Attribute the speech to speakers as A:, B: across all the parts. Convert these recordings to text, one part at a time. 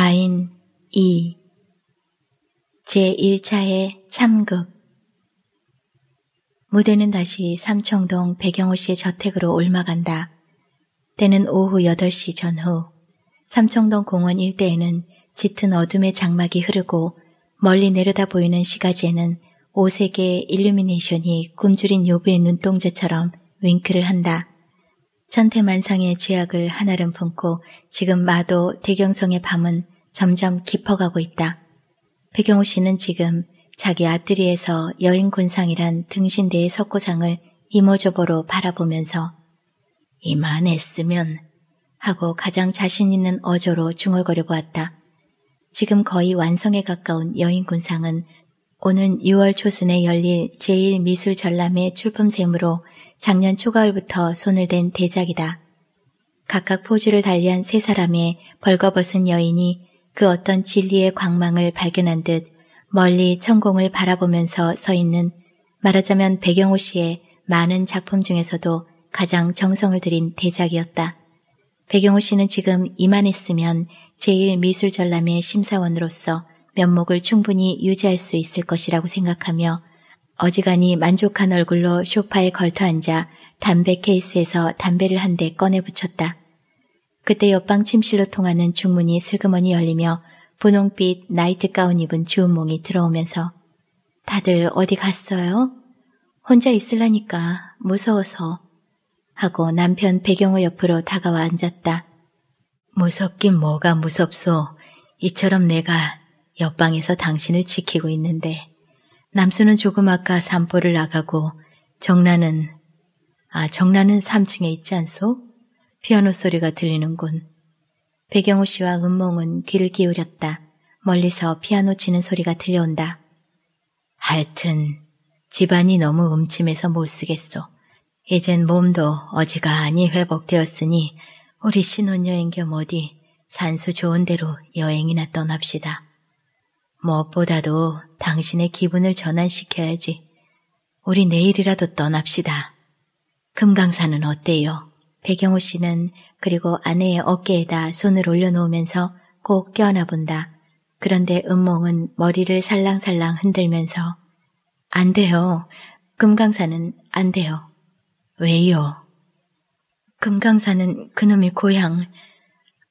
A: 마인 2 제1차의 참극 무대는 다시 삼청동 배경호 씨의 저택으로 올라간다. 때는 오후 8시 전후. 삼청동 공원 일대에는 짙은 어둠의 장막이 흐르고 멀리 내려다 보이는 시가지에는 오색의 일루미네이션이 굶주린 요부의 눈동자처럼 윙크를 한다. 천태만상의 죄악을 한나름 품고 지금 마도 대경성의 밤은 점점 깊어가고 있다. 백경호 씨는 지금 자기 아뜨리에서 여인군상이란 등신대의 석고상을 이모저보로 바라보면서 이만 했으면 하고 가장 자신 있는 어조로 중얼거려 보았다. 지금 거의 완성에 가까운 여인군상은 오는 6월 초순에 열릴 제1미술전람회 출품샘으로 작년 초가을부터 손을 댄 대작이다. 각각 포즈를 달리한 세 사람의 벌거벗은 여인이 그 어떤 진리의 광망을 발견한 듯 멀리 천공을 바라보면서 서 있는 말하자면 배경호 씨의 많은 작품 중에서도 가장 정성을 들인 대작이었다. 배경호 씨는 지금 이만했으면 제1미술전람회 심사원으로서 면목을 충분히 유지할 수 있을 것이라고 생각하며 어지간히 만족한 얼굴로 쇼파에 걸터앉아 담배 케이스에서 담배를 한 대 꺼내 붙였다. 그때 옆방 침실로 통하는 중문이 슬그머니 열리며 분홍빛 나이트 가운 입은 주은몽이 들어오면서 다들 어디 갔어요? 혼자 있을라니까 무서워서 하고 남편 배경호 옆으로 다가와 앉았다. 무섭긴 뭐가 무섭소. 이처럼 내가 옆방에서 당신을 지키고 있는데. 남수는 조금 아까 산보를 나가고 정란은 아 정란은 3층에 있지 않소? 피아노 소리가 들리는군. 배경우 씨와 은몽은 귀를 기울였다. 멀리서 피아노 치는 소리가 들려온다. 하여튼 집안이 너무 음침해서 못 쓰겠소. 이젠 몸도 어지간히 회복되었으니 우리 신혼여행 겸 어디 산수 좋은 데로 여행이나 떠납시다. 무엇보다도 당신의 기분을 전환시켜야지. 우리 내일이라도 떠납시다. 금강산은 어때요? 배경호 씨는 그리고 아내의 어깨에다 손을 올려놓으면서 꼭 껴안아 본다. 그런데 은몽은 머리를 살랑살랑 흔들면서 안 돼요. 금강산은 안 돼요. 왜요? 금강산은 그놈이 고향,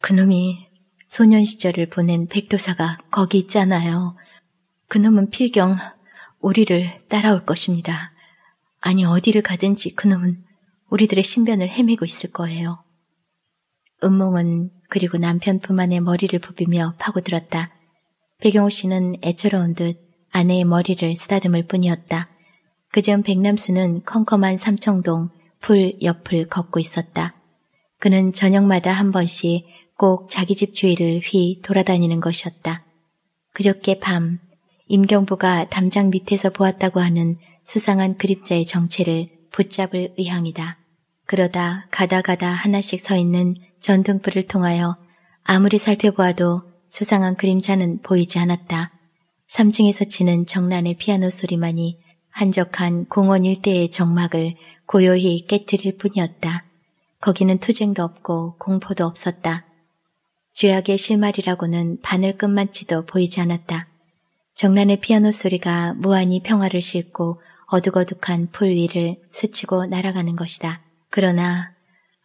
A: 그놈이 소년 시절을 보낸 백도사가 거기 있잖아요. 그놈은 필경 우리를 따라올 것입니다. 아니 어디를 가든지 그놈은 우리들의 신변을 헤매고 있을 거예요. 은몽은 그리고 남편 품 안에 머리를 부비며 파고들었다. 백영호 씨는 애처로운 듯 아내의 머리를 쓰다듬을 뿐이었다. 그전 백남수는 컴컴한 삼청동 풀 옆을 걷고 있었다. 그는 저녁마다 한 번씩 꼭 자기 집 주위를 휘 돌아다니는 것이었다. 그저께 밤 임경보가 담장 밑에서 보았다고 하는 수상한 그립자의 정체를 붙잡을 의향이다. 그러다 가다 가다 하나씩 서 있는 전등불을 통하여 아무리 살펴보아도 수상한 그림자는 보이지 않았다. 3층에서 치는 정란의 피아노 소리만이 한적한 공원 일대의 정막을 고요히 깨뜨릴 뿐이었다. 거기는 투쟁도 없고 공포도 없었다. 죄악의 실마리라고는 바늘 끝만치도 보이지 않았다. 정란의 피아노 소리가 무한히 평화를 싣고 어둑어둑한 풀 위를 스치고 날아가는 것이다. 그러나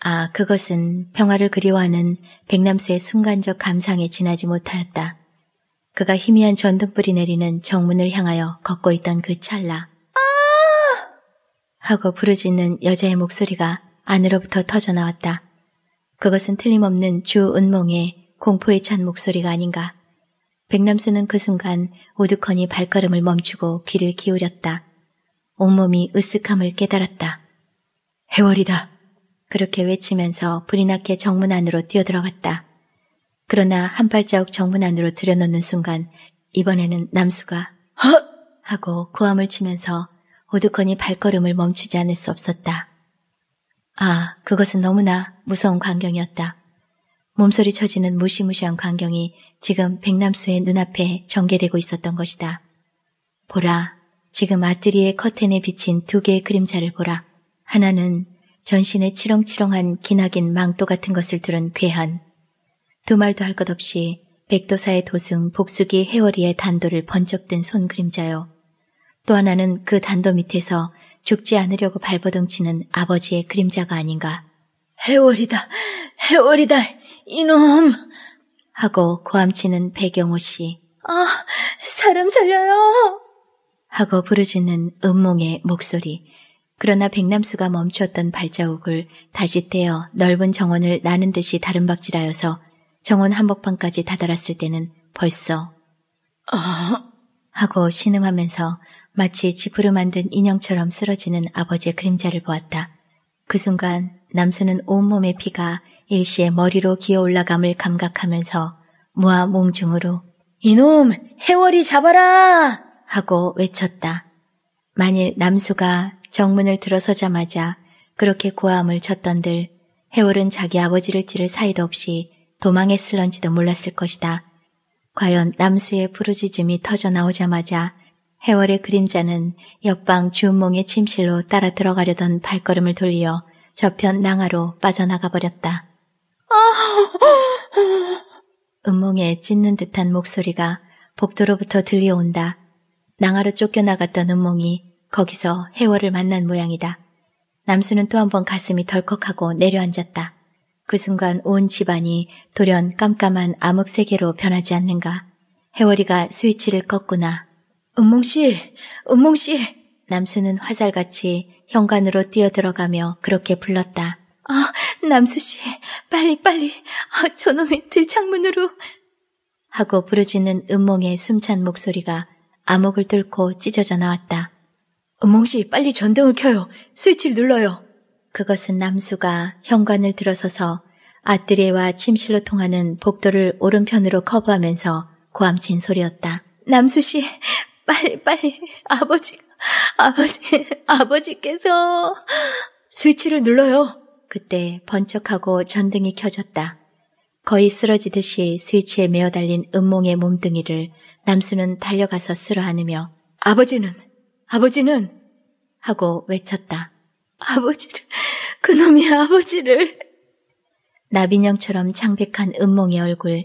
A: 아 그것은 평화를 그리워하는 백남수의 순간적 감상에 지나지 못하였다. 그가 희미한 전등불이 내리는 정문을 향하여 걷고 있던 그 찰나 아! 하고 부르짖는 여자의 목소리가 안으로부터 터져나왔다. 그것은 틀림없는 주 은몽의 공포에 찬 목소리가 아닌가. 백남수는 그 순간 오두커니 발걸음을 멈추고 귀를 기울였다. 온몸이 으쓱함을 깨달았다. 해월이다. 그렇게 외치면서 불이 나게 정문 안으로 뛰어들어갔다. 그러나 한 발자국 정문 안으로 들여놓는 순간 이번에는 남수가 헉! 하고 고함을 치면서 오두커니 발걸음을 멈추지 않을 수 없었다. 아, 그것은 너무나 무서운 광경이었다. 몸소리 쳐지는 무시무시한 광경이 지금 백남수의 눈앞에 전개되고 있었던 것이다. 보라, 지금 아트리의 커튼에 비친 두 개의 그림자를 보라. 하나는 전신에 치렁치렁한 기나긴 망토 같은 것을 들은 괴한. 두 말도 할 것 없이 백도사의 도승 복수기 해월이의 단도를 번쩍 든 손 그림자요. 또 하나는 그 단도 밑에서 죽지 않으려고 발버둥치는 아버지의 그림자가 아닌가. 해월이다! 해월이다! 이놈! 하고 고함치는 배경호 씨. 아, 사람 살려요! 하고 부르짖는 음몽의 목소리. 그러나 백남수가 멈추었던 발자국을 다시 떼어 넓은 정원을 나는 듯이 다른박질하여서 정원 한복판까지 다다랐을 때는 벌써 어... 하고 신음하면서 마치 지푸르 만든 인형처럼 쓰러지는 아버지의 그림자를 보았다. 그 순간 남수는 온몸에 피가 일시에 머리로 기어 올라감을 감각하면서 무아 몽중으로 이놈 해월이 잡아라 하고 외쳤다. 만일 남수가 정문을 들어서자마자 그렇게 고함을 쳤던들 해월은 자기 아버지를 찌를 사이도 없이 도망했을런지도 몰랐을 것이다. 과연 남수의 부르짖음이 터져 나오자마자 해월의 그림자는 옆방 주운몽의 침실로 따라 들어가려던 발걸음을 돌리어 저편 낭하로 빠져나가 버렸다. 아. 음몽에 찢는 듯한 목소리가 복도로부터 들려온다. 낭하로 쫓겨나갔던 음몽이 거기서 해월을 만난 모양이다. 남수는 또 한 번 가슴이 덜컥하고 내려앉았다. 그 순간 온 집안이 돌연 깜깜한 암흑 세계로 변하지 않는가. 해월이가 스위치를 껐구나. 음몽씨! 음몽씨! 남수는 화살같이 현관으로 뛰어들어가며 그렇게 불렀다. 아, 남수 씨, 빨리 빨리, 아, 저놈의 들창문으로. 하고 부르짖는 음몽의 숨찬 목소리가 암흑을 뚫고 찢어져 나왔다. 음몽 씨, 빨리 전등을 켜요. 스위치를 눌러요. 그것은 남수가 현관을 들어서서 아뜨레와 침실로 통하는 복도를 오른편으로 커버하면서 고함친 소리였다. 남수 씨, 빨리 빨리, 아버지, 아버지, 아버지께서 스위치를 눌러요. 그때 번쩍하고 전등이 켜졌다. 거의 쓰러지듯이 스위치에 메어 달린 은몽의 몸뚱이를 남수는 달려가서 쓸어 안으며 아버지는 아버지는 하고 외쳤다. 아버지를 그놈이 아버지를 나빈형처럼 창백한 은몽의 얼굴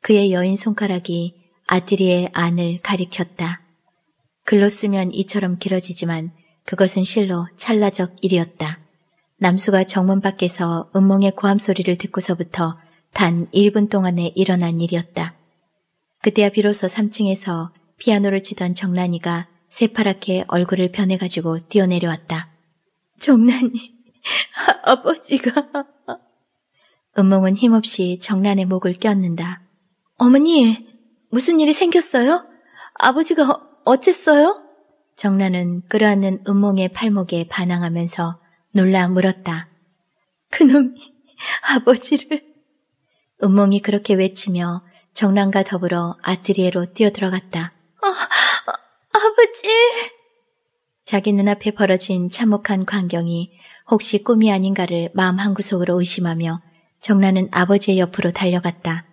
A: 그의 여인 손가락이 아들이의 안을 가리켰다. 글로 쓰면 이처럼 길어지지만 그것은 실로 찰나적 일이었다. 남수가 정문 밖에서 음몽의 고함 소리를 듣고서부터 단 1분 동안에 일어난 일이었다. 그때야 비로소 3층에서 피아노를 치던 정란이가 새파랗게 얼굴을 변해가지고 뛰어내려왔다. 정란이, 아버지가... 은몽은 힘없이 정란의 목을 껴안는다. 어머니, 무슨 일이 생겼어요? 아버지가 어쨌어요? 정란은 끌어안는 은몽의 팔목에 반항하면서 놀라 물었다. 그놈이 아버지를 은몽이 그렇게 외치며 정란과 더불어 아트리에로 뛰어들어갔다. 아, 아, 아버지! 자기 눈앞에 벌어진 참혹한 광경이 혹시 꿈이 아닌가를 마음 한구석으로 의심하며 정란은 아버지의 옆으로 달려갔다.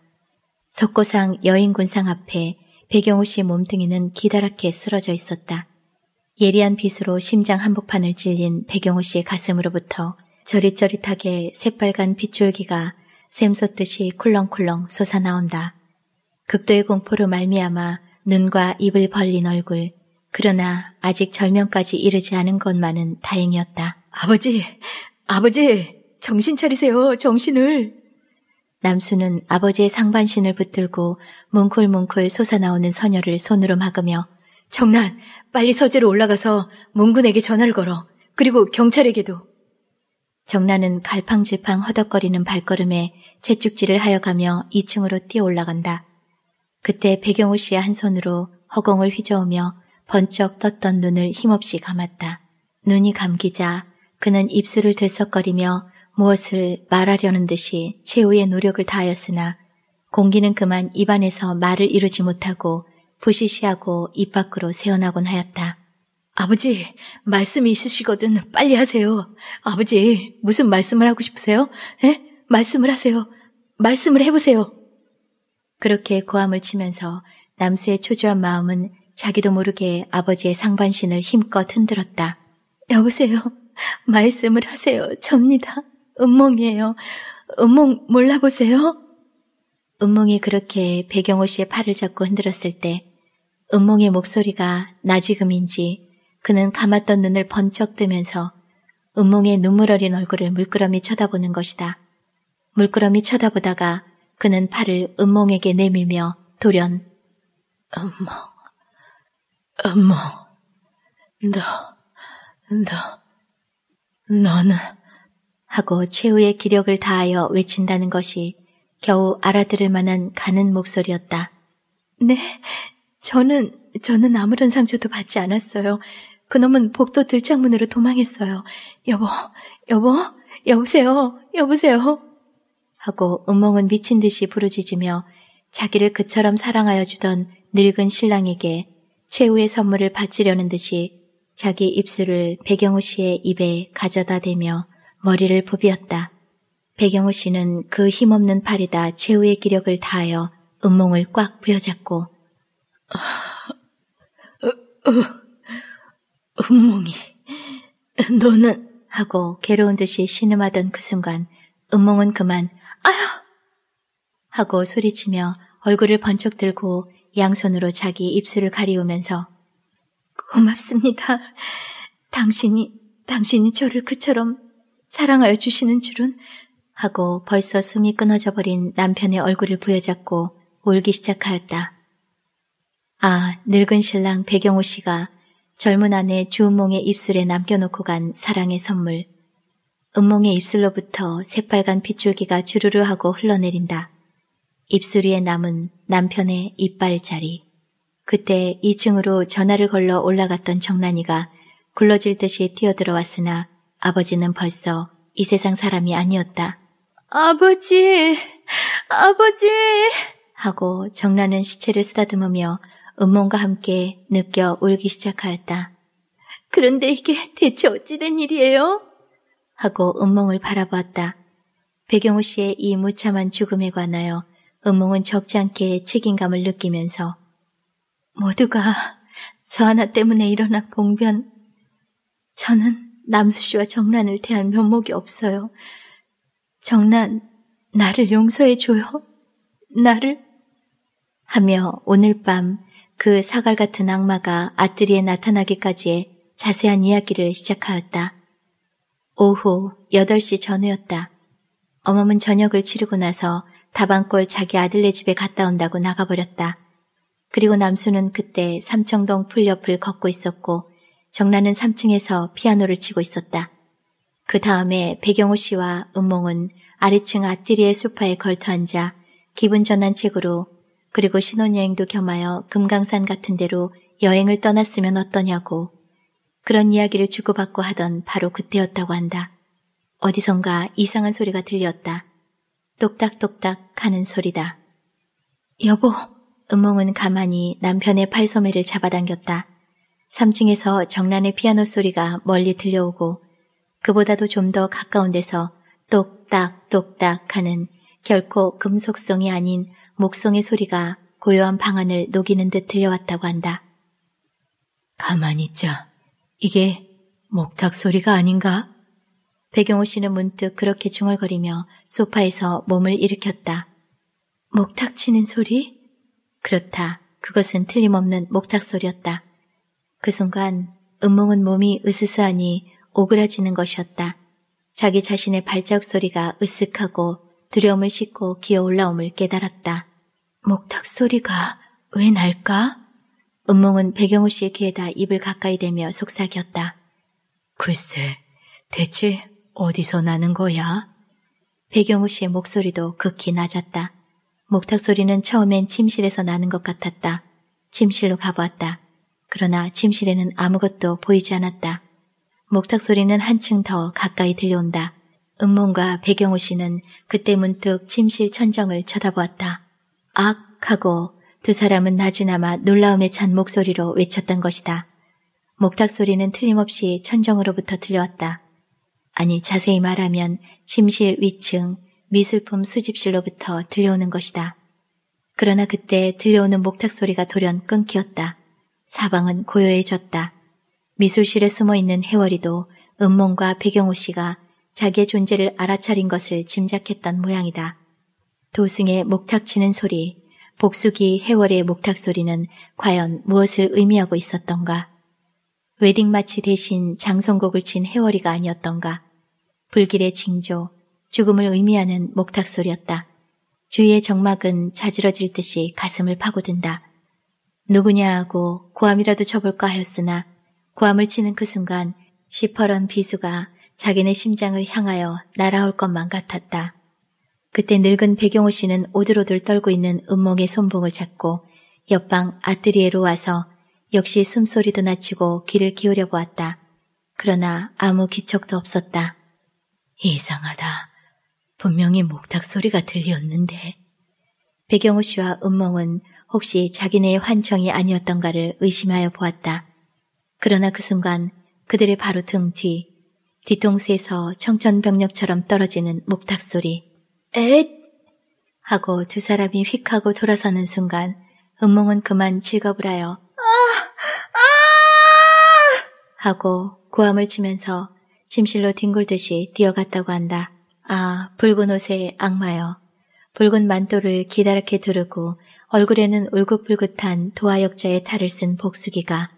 A: 석고상 여인군상 앞에 배경우 씨 몸뚱이는 기다랗게 쓰러져 있었다. 예리한 빛으로 심장 한복판을 찔린 백영호 씨의 가슴으로부터 저릿저릿하게 새빨간 빗줄기가 샘솟듯이 쿨렁쿨렁 솟아나온다. 극도의 공포로 말미암아 눈과 입을 벌린 얼굴, 그러나 아직 절명까지 이르지 않은 것만은 다행이었다. 아버지! 아버지! 정신 차리세요, 정신을! 남수는 아버지의 상반신을 붙들고 뭉클뭉클 솟아나오는 선녀를 손으로 막으며 정난, 빨리 서재로 올라가서 몽군에게 전화를 걸어. 그리고 경찰에게도. 정란은 갈팡질팡 허덕거리는 발걸음에 채축질을 하여가며 2층으로 뛰어 올라간다. 그때 배경우 씨의 한 손으로 허공을 휘저으며 번쩍 떴던 눈을 힘없이 감았다. 눈이 감기자 그는 입술을 들썩거리며 무엇을 말하려는 듯이 최후의 노력을 다하였으나 공기는 그만 입안에서 말을 이루지 못하고 부시시하고 입 밖으로 세어나곤 하였다. 아버지, 말씀이 있으시거든 빨리 하세요. 아버지, 무슨 말씀을 하고 싶으세요? 에? 예? 말씀을 하세요. 말씀을 해보세요. 그렇게 고함을 치면서 남수의 초조한 마음은 자기도 모르게 아버지의 상반신을 힘껏 흔들었다. 여보세요. 말씀을 하세요. 접니다. 음몽이에요. 음몽 몰라보세요? 음몽이 그렇게 배경호 씨의 팔을 잡고 흔들었을 때 음몽의 목소리가 나지금인지 그는 감았던 눈을 번쩍 뜨면서 음몽의 눈물 어린 얼굴을 물끄러미 쳐다보는 것이다. 물끄러미 쳐다보다가 그는 팔을 음몽에게 내밀며 돌연 음몽, 음몽, 너, 너, 너는 하고 최후의 기력을 다하여 외친다는 것이 겨우 알아들을 만한 가는 목소리였다. 네, 저는, 저는 아무런 상처도 받지 않았어요. 그놈은 복도 들창문으로 도망했어요. 여보, 여보, 여보세요, 여보세요. 하고 음몽은 미친 듯이 부르짖으며 자기를 그처럼 사랑하여 주던 늙은 신랑에게 최후의 선물을 바치려는 듯이 자기 입술을 배경우 씨의 입에 가져다 대며 머리를 부비었다. 배경우 씨는 그 힘없는 팔에다 최후의 기력을 다하여 음몽을꽉 부여잡고 음몽이, 너는 하고 괴로운 듯이 신음하던 그 순간 음몽은 그만 아휴 하고 소리치며 얼굴을 번쩍 들고 양손으로 자기 입술을 가리우면서 고맙습니다. 당신이 당신이 저를 그처럼 사랑하여 주시는 줄은 하고 벌써 숨이 끊어져 버린 남편의 얼굴을 부여잡고 울기 시작하였다. 아, 늙은 신랑 배경호 씨가 젊은 아내 주은몽의 입술에 남겨놓고 간 사랑의 선물. 은몽의 입술로부터 새빨간 빗줄기가 주르르 하고 흘러내린다. 입술 위에 남은 남편의 이빨 자리. 그때 2층으로 전화를 걸러 올라갔던 정란이가 굴러질 듯이 뛰어들어왔으나 아버지는 벌써 이 세상 사람이 아니었다. 아버지! 아버지! 하고 정란은 시체를 쓰다듬으며 음몽과 함께 느껴 울기 시작하였다. 그런데 이게 대체 어찌된 일이에요? 하고 음몽을 바라보았다. 배경우 씨의 이 무참한 죽음에 관하여 음몽은 적지 않게 책임감을 느끼면서 모두가 저 하나 때문에 일어난 봉변 저는 남수 씨와 정란을 대한 면목이 없어요. 정란, 나를 용서해줘요. 나를 하며 오늘 밤그 사갈 같은 악마가 아뜨리에 나타나기까지의 자세한 이야기를 시작하였다. 오후 8시 전후였다. 어멈은 저녁을 치르고 나서 다방골 자기 아들네 집에 갔다 온다고 나가버렸다. 그리고 남수는 그때 삼청동 풀 옆을 걷고 있었고 정란은 3층에서 피아노를 치고 있었다. 그 다음에 배경호 씨와 은몽은 아래층 아뜨리의 소파에 걸터앉아 기분 전환 책으로 그리고 신혼여행도 겸하여 금강산 같은 데로 여행을 떠났으면 어떠냐고 그런 이야기를 주고받고 하던 바로 그때였다고 한다. 어디선가 이상한 소리가 들렸다. 똑딱똑딱 하는 소리다. 여보! 음몽은 가만히 남편의 팔소매를 잡아당겼다. 3층에서 정란의 피아노 소리가 멀리 들려오고 그보다도 좀 더 가까운 데서 똑딱똑딱 하는 결코 금속성이 아닌 목성의 소리가 고요한 방안을 녹이는 듯 들려왔다고 한다. 가만히 있자. 이게 목탁 소리가 아닌가? 배경호 씨는 문득 그렇게 중얼거리며 소파에서 몸을 일으켰다. 목탁 치는 소리? 그렇다. 그것은 틀림없는 목탁 소리였다. 그 순간 음몽은 몸이 으스스하니 오그라지는 것이었다. 자기 자신의 발자국 소리가 으쓱하고 두려움을 싣고 기어 올라옴을 깨달았다. 목탁 소리가 왜 날까? 은몽은 배경우 씨의 귀에다 입을 가까이 대며 속삭였다. 글쎄, 대체 어디서 나는 거야? 배경우 씨의 목소리도 극히 낮았다. 목탁 소리는 처음엔 침실에서 나는 것 같았다. 침실로 가보았다. 그러나 침실에는 아무것도 보이지 않았다. 목탁 소리는 한층 더 가까이 들려온다. 음몽과 배경호 씨는 그때 문득 침실 천정을 쳐다보았다. 악! 하고 두 사람은 나지나마 놀라움에 찬 목소리로 외쳤던 것이다. 목탁 소리는 틀림없이 천정으로부터 들려왔다. 아니 자세히 말하면 침실 위층 미술품 수집실로부터 들려오는 것이다. 그러나 그때 들려오는 목탁 소리가 돌연 끊기었다. 사방은 고요해졌다. 미술실에 숨어 있는 해월이도 음몽과 배경호 씨가 자기의 존재를 알아차린 것을 짐작했던 모양이다. 도승의 목탁 치는 소리, 복숙이 해월의 목탁 소리는 과연 무엇을 의미하고 있었던가? 웨딩 마치 대신 장성곡을친 해월이가 아니었던가? 불길의 징조, 죽음을 의미하는 목탁 소리였다. 주위의 정막은 자지러질 듯이 가슴을 파고든다. 누구냐 하고 고함이라도 쳐볼까 하였으나 고함을 치는 그 순간 시퍼런 비수가 자기네 심장을 향하여 날아올 것만 같았다. 그때 늙은 백용호 씨는 오들오들 떨고 있는 음몽의 손봉을 잡고 옆방 아뜨리에로 와서 역시 숨소리도 낮추고 귀를 기울여 보았다. 그러나 아무 기척도 없었다. 이상하다. 분명히 목탁 소리가 들렸는데. 백영호 씨와 은몽은 혹시 자기네의 환청이 아니었던가를 의심하여 보았다. 그러나 그 순간 그들의 바로 등뒤 뒤통수에서 청천벽력처럼 떨어지는 목탁 소리. 엣! 하고 두 사람이 휙 하고 돌아서는 순간 음몽은 그만 즐겁을 하여 아! 아! 하고 고함을 치면서 침실로 뒹굴듯이 뛰어갔다고 한다. 아, 붉은 옷의 악마여. 붉은 만도를 기다랗게 두르고 얼굴에는 울긋불긋한 도화역자의 탈을 쓴 복수기가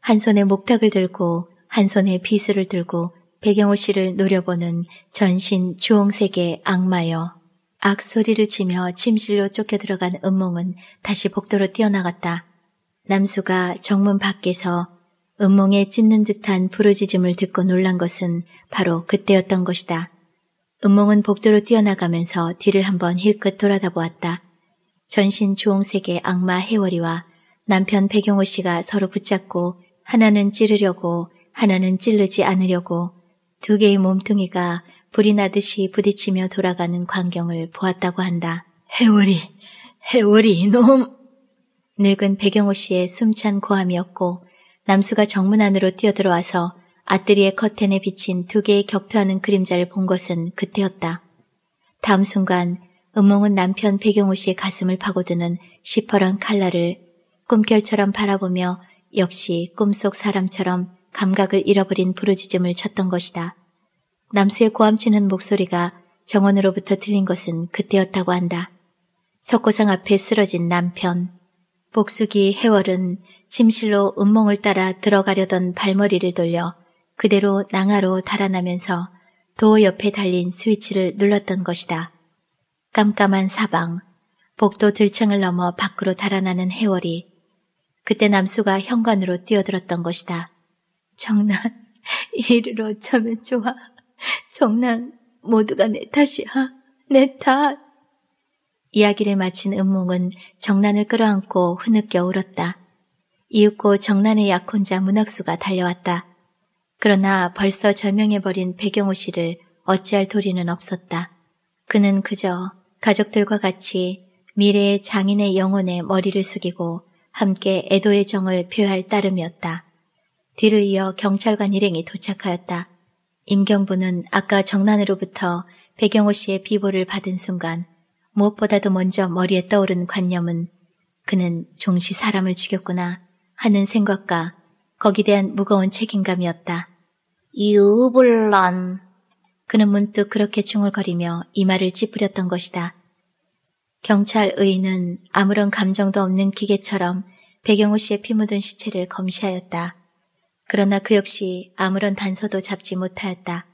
A: 한 손에 목탁을 들고 한 손에 비수를 들고 배경호 씨를 노려보는 전신 주홍색의 악마여 악소리를 치며 침실로 쫓겨 들어간 음몽은 다시 복도로 뛰어나갔다. 남수가 정문 밖에서 음몽에 찢는 듯한 부르짖음을 듣고 놀란 것은 바로 그때였던 것이다. 음몽은 복도로 뛰어나가면서 뒤를 한번 힐끗 돌아다 보았다. 전신 주홍색의 악마 해월이와 남편 배경호 씨가 서로 붙잡고 하나는 찌르려고 하나는 찌르지 않으려고 두 개의 몸뚱이가 불이 나듯이 부딪히며 돌아가는 광경을 보았다고 한다. 해월이, 해월이 이놈! 늙은 배경호 씨의 숨찬 고함이었고 남수가 정문 안으로 뛰어들어와서 아뜨리의 커튼에 비친 두 개의 격투하는 그림자를 본 것은 그때였다. 다음 순간 음몽은 남편 배경호 씨의 가슴을 파고드는 시퍼런 칼날을 꿈결처럼 바라보며 역시 꿈속 사람처럼 감각을 잃어버린 부르짖음을 쳤던 것이다. 남수의 고함치는 목소리가 정원으로부터 들린 것은 그때였다고 한다. 석고상 앞에 쓰러진 남편. 복숙이 해월은 침실로 음몽을 따라 들어가려던 발머리를 돌려 그대로 낭하로 달아나면서 도어 옆에 달린 스위치를 눌렀던 것이다. 깜깜한 사방, 복도 들창을 넘어 밖으로 달아나는 해월이 그때 남수가 현관으로 뛰어들었던 것이다. 정난, 이를 어쩌면 좋아. 정난, 모두가 내 탓이야. 내 탓. 이야기를 마친 은몽은 정난을 끌어안고 흐느껴 울었다. 이윽고 정난의 약혼자 문학수가 달려왔다. 그러나 벌써 절명해버린 배경호 씨를 어찌할 도리는 없었다. 그는 그저 가족들과 같이 미래의 장인의 영혼에 머리를 숙이고 함께 애도의 정을 표할 따름이었다. 뒤를 이어 경찰관 일행이 도착하였다. 임경부는 아까 정난으로부터 배경호 씨의 비보를 받은 순간 무엇보다도 먼저 머리에 떠오른 관념은 그는 종시 사람을 죽였구나 하는 생각과 거기 대한 무거운 책임감이었다. 유불란. 그는 문득 그렇게 중얼거리며 이마를 찌푸렸던 것이다. 경찰 의인은 아무런 감정도 없는 기계처럼 배경호 씨의 피 묻은 시체를 검시하였다. 그러나 그 역시 아무런 단서도 잡지 못하였다.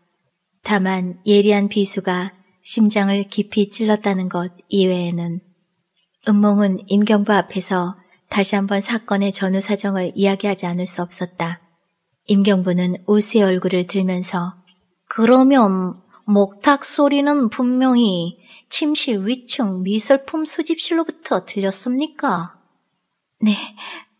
A: 다만 예리한 비수가 심장을 깊이 찔렀다는 것 이외에는 음몽은 임경부 앞에서 다시 한번 사건의 전후 사정을 이야기하지 않을 수 없었다. 임경부는 오스의 얼굴을 들면서 그러면 목탁 소리는 분명히 침실 위층 미술품 수집실로부터 들렸습니까? 네,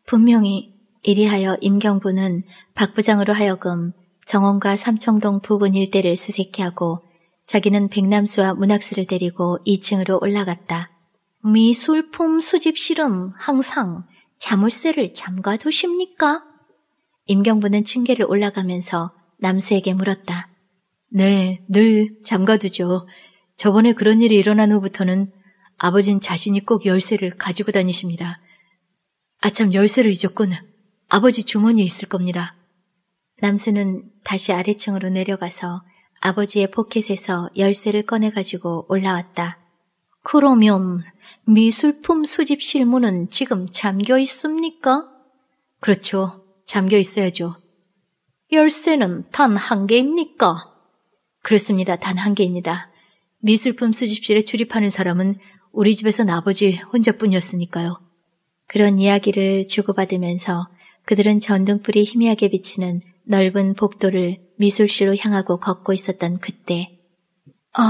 A: 분명히 이리하여 임경부는 박 부장으로 하여금 정원과 삼청동 부근 일대를 수색해하고 자기는 백남수와 문학수를 데리고 2층으로 올라갔다. 미술품 수집실은 항상 자물쇠를 잠가두십니까? 임경부는 층계를 올라가면서 남수에게 물었다. 네, 늘 잠가두죠. 저번에 그런 일이 일어난 후부터는 아버진 자신이 꼭 열쇠를 가지고 다니십니다. 아참 열쇠를 잊었구나. 아버지 주머니에 있을 겁니다. 남수는 다시 아래층으로 내려가서 아버지의 포켓에서 열쇠를 꺼내가지고 올라왔다. 그러면 미술품 수집 실무는 지금 잠겨 있습니까? 그렇죠. 잠겨 있어야죠. 열쇠는 단 한 개입니까? 그렇습니다. 단 한 개입니다. 미술품 수집실에 출입하는 사람은 우리 집에선 아버지 혼자뿐이었으니까요. 그런 이야기를 주고받으면서 그들은 전등불이 희미하게 비치는 넓은 복도를 미술실로 향하고 걷고 있었던 그때 어,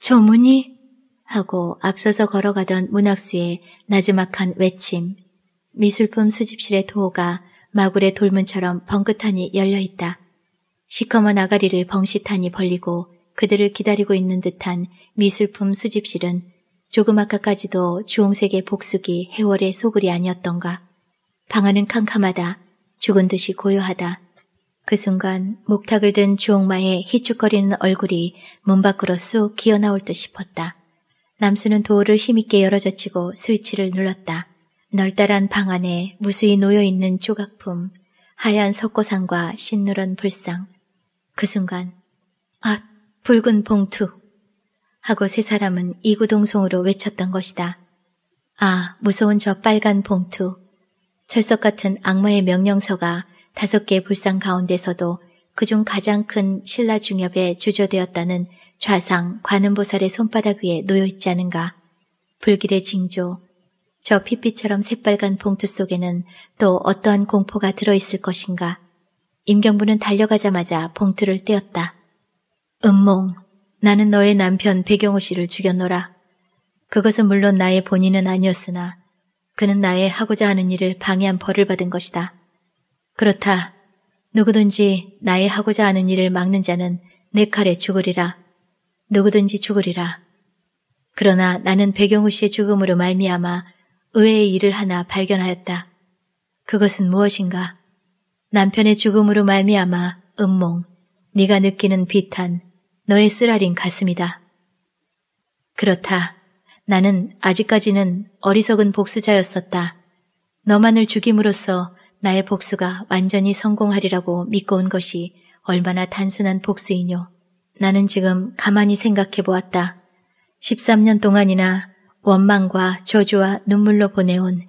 A: 저 문이? 하고 앞서서 걸어가던 문학수의 나지막한 외침 미술품 수집실의 도어가 마굴의 돌문처럼 번긋하니 열려있다. 시커먼 아가리를 벙시탄이 벌리고 그들을 기다리고 있는 듯한 미술품 수집실은 조금 아까까지도 주홍색의 복숙이 해월의 소굴이 아니었던가. 방 안은 캄캄하다. 죽은 듯이 고요하다. 그 순간 목탁을 든 주옥마의 희죽거리는 얼굴이 문 밖으로 쑥 기어나올 듯 싶었다. 남수는 도어를 힘있게 열어젖히고 스위치를 눌렀다. 널따란 방 안에 무수히 놓여있는 조각품, 하얀 석고상과 신누런 불상. 그 순간, 아, 붉은 봉투! 하고 세 사람은 이구동성으로 외쳤던 것이다. 아, 무서운 저 빨간 봉투. 철석 같은 악마의 명령서가 다섯 개의 불상 가운데서도 그중 가장 큰 신라 중엽에 주저되었다는 좌상 관음보살의 손바닥 위에 놓여 있지 않은가. 불길의 징조, 저 핏빛처럼 새빨간 봉투 속에는 또 어떠한 공포가 들어있을 것인가. 임경부는 달려가자마자 봉투를 떼었다. 음몽, 나는 너의 남편 배경호 씨를 죽였노라. 그것은 물론 나의 본인은 아니었으나 그는 나의 하고자 하는 일을 방해한 벌을 받은 것이다. 그렇다. 누구든지 나의 하고자 하는 일을 막는 자는 내 칼에 죽으리라. 누구든지 죽으리라. 그러나 나는 배경우 씨의 죽음으로 말미암아 의외의 일을 하나 발견하였다. 그것은 무엇인가? 남편의 죽음으로 말미암아 음몽, 네가 느끼는 비탄, 너의 쓰라린 가슴이다. 그렇다. 나는 아직까지는 어리석은 복수자였었다. 너만을 죽임으로써 나의 복수가 완전히 성공하리라고 믿고 온 것이 얼마나 단순한 복수이뇨. 나는 지금 가만히 생각해 보았다. 13년 동안이나 원망과 저주와 눈물로 보내온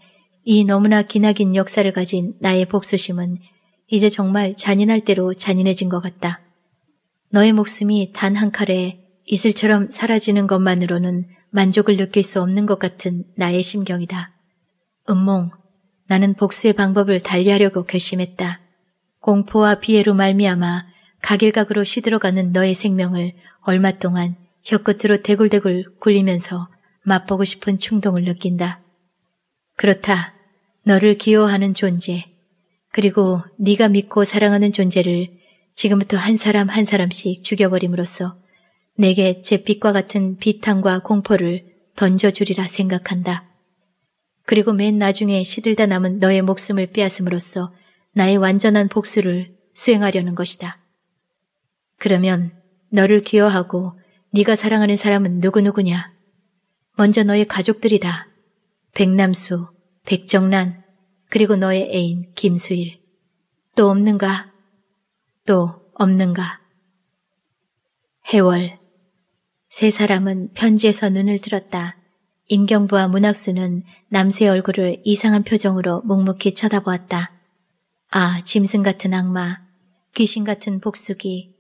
A: 이 너무나 기나긴 역사를 가진 나의 복수심은 이제 정말 잔인할 대로 잔인해진 것 같다. 너의 목숨이 단 한 칼에 이슬처럼 사라지는 것만으로는 만족을 느낄 수 없는 것 같은 나의 심경이다. 음몽, 나는 복수의 방법을 달리하려고 결심했다. 공포와 비애로 말미암아 가길각으로 시들어가는 너의 생명을 얼마 동안 혀끝으로 대굴대굴 굴리면서 맛보고 싶은 충동을 느낀다. 그렇다. 너를 기호하는 존재, 그리고 네가 믿고 사랑하는 존재를 지금부터 한 사람 한 사람씩 죽여버림으로써 내게 제 빛과 같은 비탄과 공포를 던져주리라 생각한다. 그리고 맨 나중에 시들다 남은 너의 목숨을 빼앗음으로써 나의 완전한 복수를 수행하려는 것이다. 그러면 너를 기여하고 네가 사랑하는 사람은 누구누구냐? 먼저 너의 가족들이다. 백남수, 백정란, 그리고 너의 애인 김수일. 또 없는가? 또 없는가? 해월 세 사람은 편지에서 눈을 들었다. 임경부와 문학수는 남수의 얼굴을 이상한 표정으로 묵묵히 쳐다보았다. 아, 짐승 같은 악마, 귀신 같은 복수기,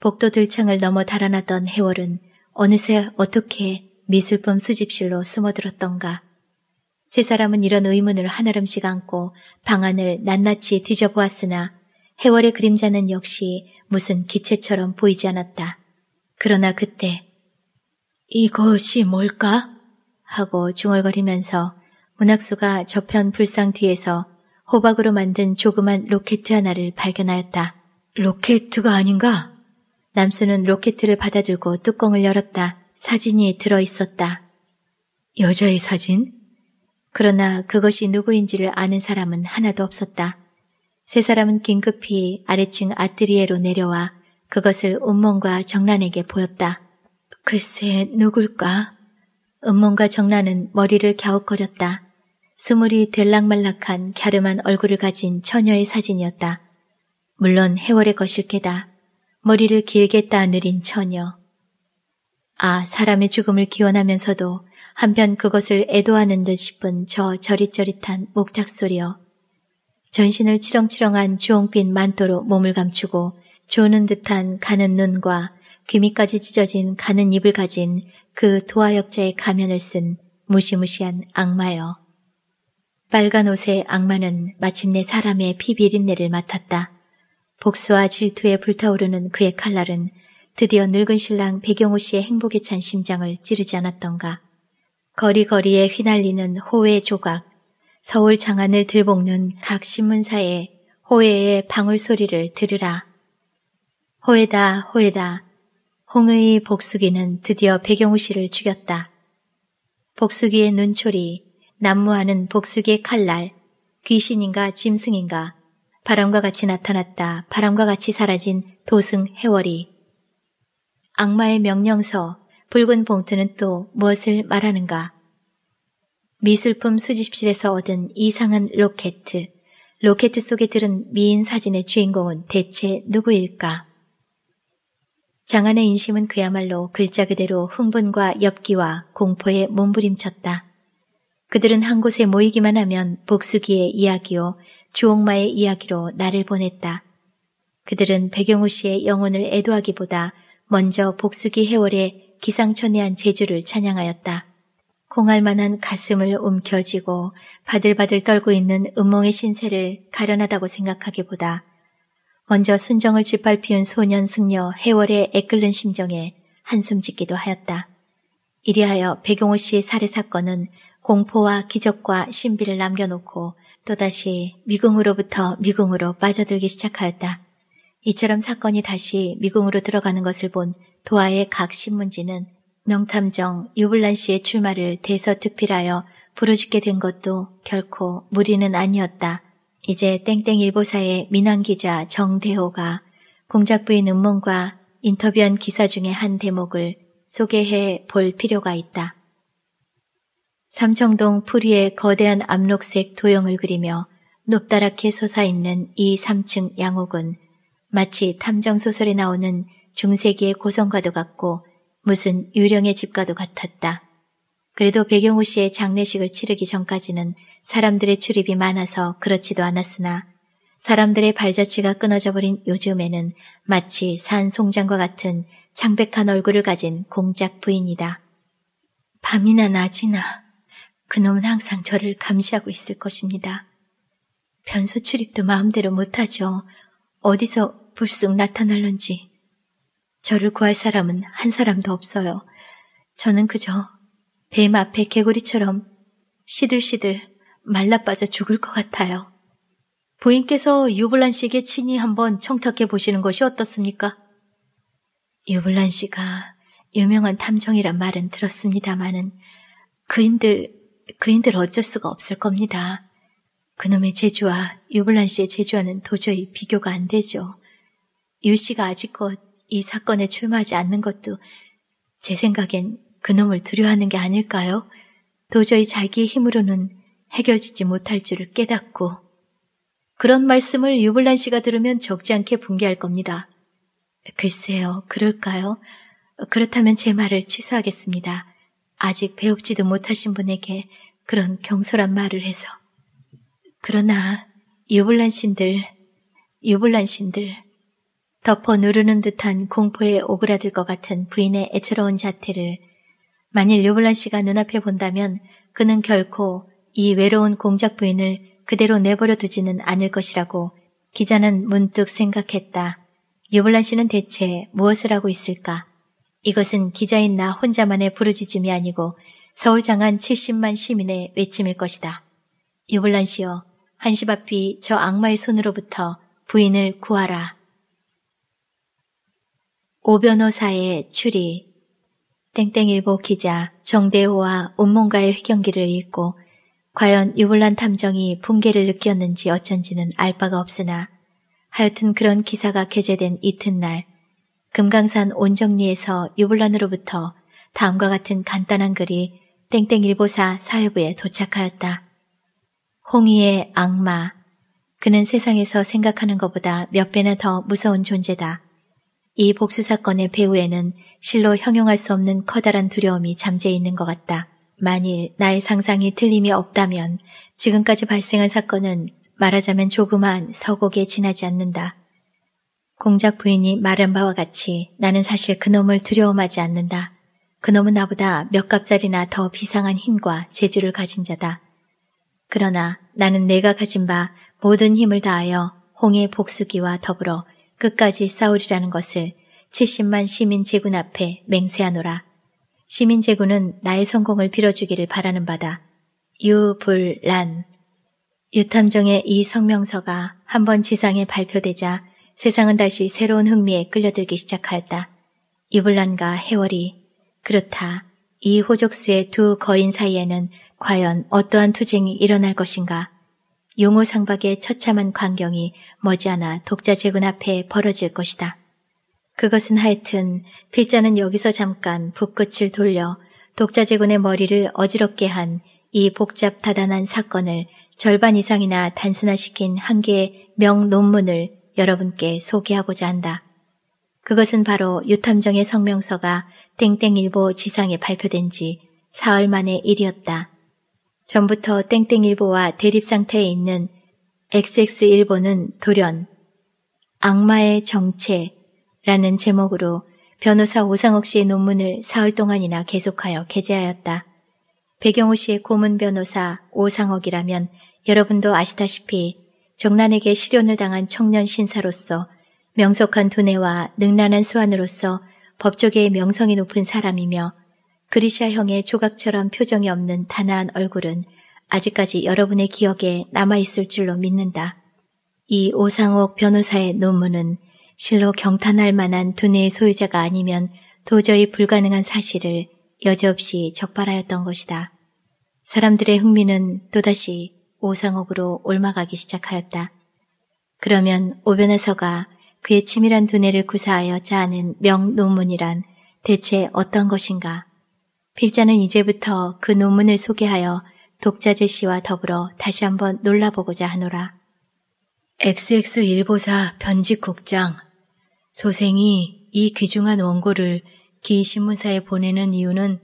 A: 복도 들창을 넘어 달아났던 해월은 어느새 어떻게 미술품 수집실로 숨어들었던가. 세 사람은 이런 의문을 한아름씩 안고 방안을 낱낱이 뒤져보았으나 해월의 그림자는 역시 무슨 기체처럼 보이지 않았다. 그러나 그때 이것이 뭘까? 하고 중얼거리면서 문학수가 저편 불상 뒤에서 호박으로 만든 조그만 로켓 하나를 발견하였다. 로켓가 아닌가? 남수는 로켓을 받아들고 뚜껑을 열었다. 사진이 들어있었다. 여자의 사진? 그러나 그것이 누구인지를 아는 사람은 하나도 없었다. 세 사람은 긴급히 아래층 아트리에로 내려와 그것을 온몸과 정란에게 보였다. 글쎄 누굴까? 음몽과 정란은 머리를 갸웃거렸다. 스물이 들락말락한 갸름한 얼굴을 가진 처녀의 사진이었다. 물론 해월의 것일 게다. 머리를 길게 따느린 처녀. 아, 사람의 죽음을 기원하면서도 한편 그것을 애도하는 듯 싶은 저 저릿저릿한 목탁 소리여. 전신을 치렁치렁한 주홍빛 만토로 몸을 감추고 조는 듯한 가는 눈과 귀밑까지 찢어진 가는 입을 가진 그 도화역자의 가면을 쓴 무시무시한 악마여. 빨간 옷의 악마는 마침내 사람의 피 비린내를 맡았다. 복수와 질투에 불타오르는 그의 칼날은 드디어 늙은 신랑 배경호 씨의 행복에 찬 심장을 찌르지 않았던가. 거리거리에 휘날리는 호의 조각, 서울 장안을 들볶는 각 신문사에 호해의 방울 소리를 들으라. 호해다, 호해다. 홍의 복숙이는 드디어 배경우 씨를 죽였다. 복숙이의 눈초리, 난무하는 복숙이의 칼날, 귀신인가 짐승인가, 바람과 같이 나타났다. 바람과 같이 사라진 도승 해월이. 악마의 명령서, 붉은 봉투는 또 무엇을 말하는가? 미술품 수집실에서 얻은 이상한 로켓, 로켓 속에 들은 미인 사진의 주인공은 대체 누구일까? 장안의 인심은 그야말로 글자 그대로 흥분과 엽기와 공포에 몸부림쳤다. 그들은 한 곳에 모이기만 하면 복수기의 이야기요, 주옥마의 이야기로 나를 보냈다. 그들은 백영우 씨의 영혼을 애도하기보다 먼저 복수기 해월에 기상천외한 재주를 찬양하였다. 공할만한 가슴을 움켜쥐고 바들바들 떨고 있는 음몽의 신세를 가련하다고 생각하기보다 먼저 순정을 짓밟히운 소년 승려 해월의 애끓는 심정에 한숨 짓기도 하였다. 이리하여 백용호 씨의 살해 사건은 공포와 기적과 신비를 남겨놓고 또다시 미궁으로부터 미궁으로 빠져들기 시작하였다. 이처럼 사건이 다시 미궁으로 들어가는 것을 본 도하의 각 신문지는 명탐정 유블란 씨의 출마를 대서특필하여 부르짖게 된 것도 결코 무리는 아니었다. 이제 땡땡일보사의 민원기자 정대호가 공작부의 음몽과 인터뷰한 기사 중의 한 대목을 소개해 볼 필요가 있다. 삼청동 풀이의 거대한 압록색 도형을 그리며 높다랗게 솟아있는 이 3층 양옥은 마치 탐정소설에 나오는 중세기의 고성과도 같고 무슨 유령의 집과도 같았다. 그래도 배경우 씨의 장례식을 치르기 전까지는 사람들의 출입이 많아서 그렇지도 않았으나 사람들의 발자취가 끊어져 버린 요즘에는 마치 산 송장과 같은 창백한 얼굴을 가진 공작 부인이다. 밤이나 낮이나 그놈은 항상 저를 감시하고 있을 것입니다. 변소 출입도 마음대로 못하죠. 어디서 불쑥 나타날런지. 저를 구할 사람은 한 사람도 없어요. 저는 그저 뱀 앞에 개구리처럼 시들시들 말라빠져 죽을 것 같아요. 부인께서 유블란 씨에게 친히 한번 청탁해 보시는 것이 어떻습니까? 유블란 씨가 유명한 탐정이란 말은 들었습니다마는 그인들, 그인들 어쩔 수가 없을 겁니다. 그놈의 재주와 유블란 씨의 재주와는 도저히 비교가 안 되죠. 유 씨가 아직껏 이 사건에 출마하지 않는 것도 제 생각엔 그놈을 두려워하는 게 아닐까요? 도저히 자기의 힘으로는 해결짓지 못할 줄을 깨닫고 그런 말씀을 유블란 씨가 들으면 적지 않게 분개할 겁니다. 글쎄요, 그럴까요? 그렇다면 제 말을 취소하겠습니다. 아직 배우지도 못하신 분에게 그런 경솔한 말을 해서. 그러나 유블란 신들, 유블란 신들, 덮어 누르는 듯한 공포에 오그라들 것 같은 부인의 애처로운 자태를 만일 유블란 씨가 눈앞에 본다면 그는 결코 이 외로운 공작 부인을 그대로 내버려 두지는 않을 것이라고 기자는 문득 생각했다. 유블란 씨는 대체 무엇을 하고 있을까? 이것은 기자인 나 혼자만의 부르짖음이 아니고 서울 장안 70만 시민의 외침일 것이다. 유블란 씨여, 한시 바삐 저 악마의 손으로부터 부인을 구하라. 오변호사의 추리 땡땡일보 기자 정대호와 온몸가의 휘경기를 읽고 과연 유불란 탐정이 붕괴를 느꼈는지 어쩐지는 알 바가 없으나 하여튼 그런 기사가 게재된 이튿날 금강산 온정리에서 유불란으로부터 다음과 같은 간단한 글이 땡땡일보사 사회부에 도착하였다. 홍의의 악마. 그는 세상에서 생각하는 것보다 몇 배나 더 무서운 존재다. 이 복수사건의 배후에는 실로 형용할 수 없는 커다란 두려움이 잠재해 있는 것 같다. 만일 나의 상상이 틀림이 없다면 지금까지 발생한 사건은 말하자면 조그마한 서곡에 지나지 않는다. 공작 부인이 말한 바와 같이 나는 사실 그놈을 두려움하지 않는다. 그놈은 나보다 몇갑짜리나더 비상한 힘과 재주를 가진 자다. 그러나 나는 내가 가진 바 모든 힘을 다하여 홍해 복수기와 더불어 끝까지 싸우리라는 것을 70만 시민 제군 앞에 맹세하노라. 시민제구는 나의 성공을 빌어주기를 바라는 바다. 유불란. 유탐정의 이 성명서가 한번 지상에 발표되자 세상은 다시 새로운 흥미에 끌려들기 시작하였다. 유불란과 해월이 그렇다. 이 호족수의 두 거인 사이에는 과연 어떠한 투쟁이 일어날 것인가? 용호상박의 처참한 광경이 머지않아 독자 제군 앞에 벌어질 것이다. 그것은 하여튼 필자는 여기서 잠깐 붓끝을 돌려 독자재군의 머리를 어지럽게 한 이 복잡 다단한 사건을 절반 이상이나 단순화시킨 한 개의 명 논문을 여러분께 소개하고자 한다. 그것은 바로 유탐정의 성명서가 땡땡일보 지상에 발표된 지 사흘 만의 일이었다. 전부터 땡땡일보와 대립상태에 있는 XX일보는 돌연, 악마의 정체, 라는 제목으로 변호사 오상옥 씨의 논문을 사흘 동안이나 계속하여 게재하였다. 배경호 씨의 고문 변호사 오상옥이라면 여러분도 아시다시피 정란에게 실현을 당한 청년 신사로서 명석한 두뇌와 능란한 수완으로서 법조계의 명성이 높은 사람이며 그리샤형의 조각처럼 표정이 없는 단아한 얼굴은 아직까지 여러분의 기억에 남아있을 줄로 믿는다. 이 오상옥 변호사의 논문은 실로 경탄할 만한 두뇌의 소유자가 아니면 도저히 불가능한 사실을 여지없이 적발하였던 것이다. 사람들의 흥미는 또다시 오상옥으로 올라가기 시작하였다. 그러면 오변에서가 그의 치밀한 두뇌를 구사하여 짜는 명논문이란 대체 어떤 것인가? 필자는 이제부터 그 논문을 소개하여 독자 제시와 더불어 다시 한번 놀라보고자 하노라. XX 일보사 변직국장 소생이 이 귀중한 원고를 기신문사에 보내는 이유는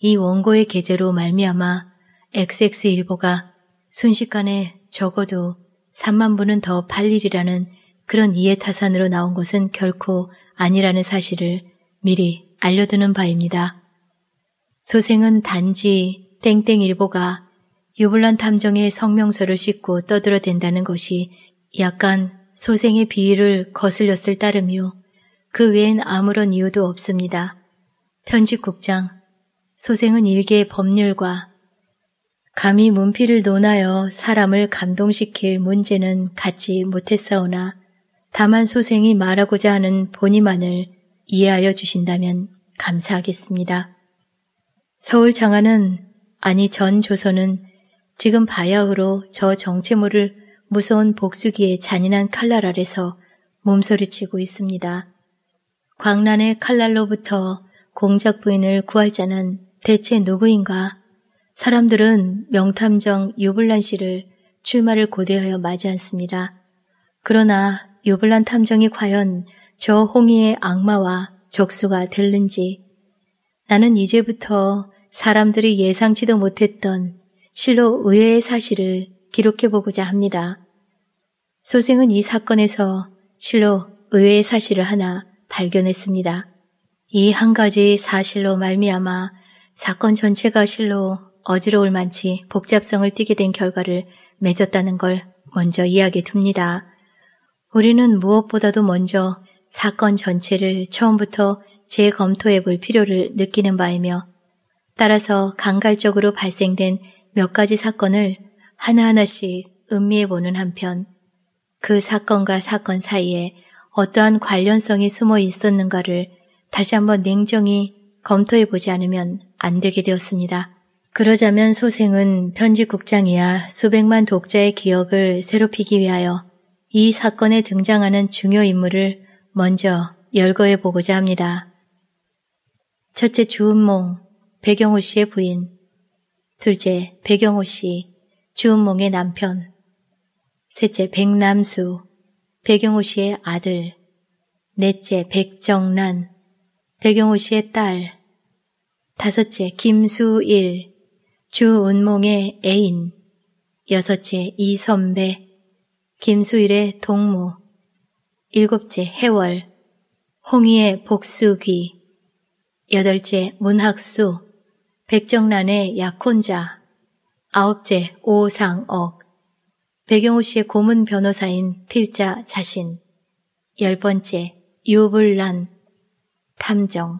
A: 이 원고의 계재로 말미암아 XX일보가 순식간에 적어도 3만 부는 더 팔리리라는 그런 이해타산으로 나온 것은 결코 아니라는 사실을 미리 알려두는 바입니다. 소생은 단지 땡땡일보가 유불란 탐정의 성명서를 싣고 떠들어댄다는 것이 약간 소생의 비위를 거슬렸을 따름이요. 그 외엔 아무런 이유도 없습니다. 편집국장, 소생은 일개의 법률과 감히 문필을 논하여 사람을 감동시킬 문제는 갖지 못했사오나 다만 소생이 말하고자 하는 본의만을 이해하여 주신다면 감사하겠습니다. 서울 장안은 아니 전 조선은 지금 바야흐로 저정체물을 무서운 복수기의 잔인한 칼날 아래서 몸소리치고 있습니다. 광란의 칼날로부터 공작 부인을 구할 자는 대체 누구인가? 사람들은 명탐정 유블란 씨를 출마를 고대하여 맞이 않습니다. 그러나 유블란 탐정이 과연 저 홍의의 악마와 적수가 될는지 나는 이제부터 사람들이 예상치도 못했던 실로 의외의 사실을 기록해보고자 합니다. 소생은 이 사건에서 실로 의외의 사실을 하나 발견했습니다. 이 한 가지 사실로 말미암아 사건 전체가 실로 어지러울 만치 복잡성을 띠게 된 결과를 맺었다는 걸 먼저 이야기 둡니다. 우리는 무엇보다도 먼저 사건 전체를 처음부터 재검토해 볼 필요를 느끼는 바이며 따라서 간갈적으로 발생된 몇 가지 사건을 하나하나씩 음미해 보는 한편 그 사건과 사건 사이에 어떠한 관련성이 숨어 있었는가를 다시 한번 냉정히 검토해 보지 않으면 안 되게 되었습니다. 그러자면 소생은 편집국장이야 수백만 독자의 기억을 새롭히기 위하여 이 사건에 등장하는 중요 인물을 먼저 열거해 보고자 합니다. 첫째 주은몽, 배경호 씨의 부인. 둘째 배경호 씨, 주은몽의 남편. 셋째 백남수, 백영호 씨의 아들, 넷째 백정란, 백영호 씨의 딸, 다섯째 김수일, 주운몽의 애인, 여섯째 이선배, 김수일의 동무, 일곱째 해월, 홍희의 복수귀, 여덟째 문학수, 백정란의 약혼자, 아홉째 오상억, 배경호 씨의 고문 변호사인 필자 자신. 열 번째, 유불 란 탐정.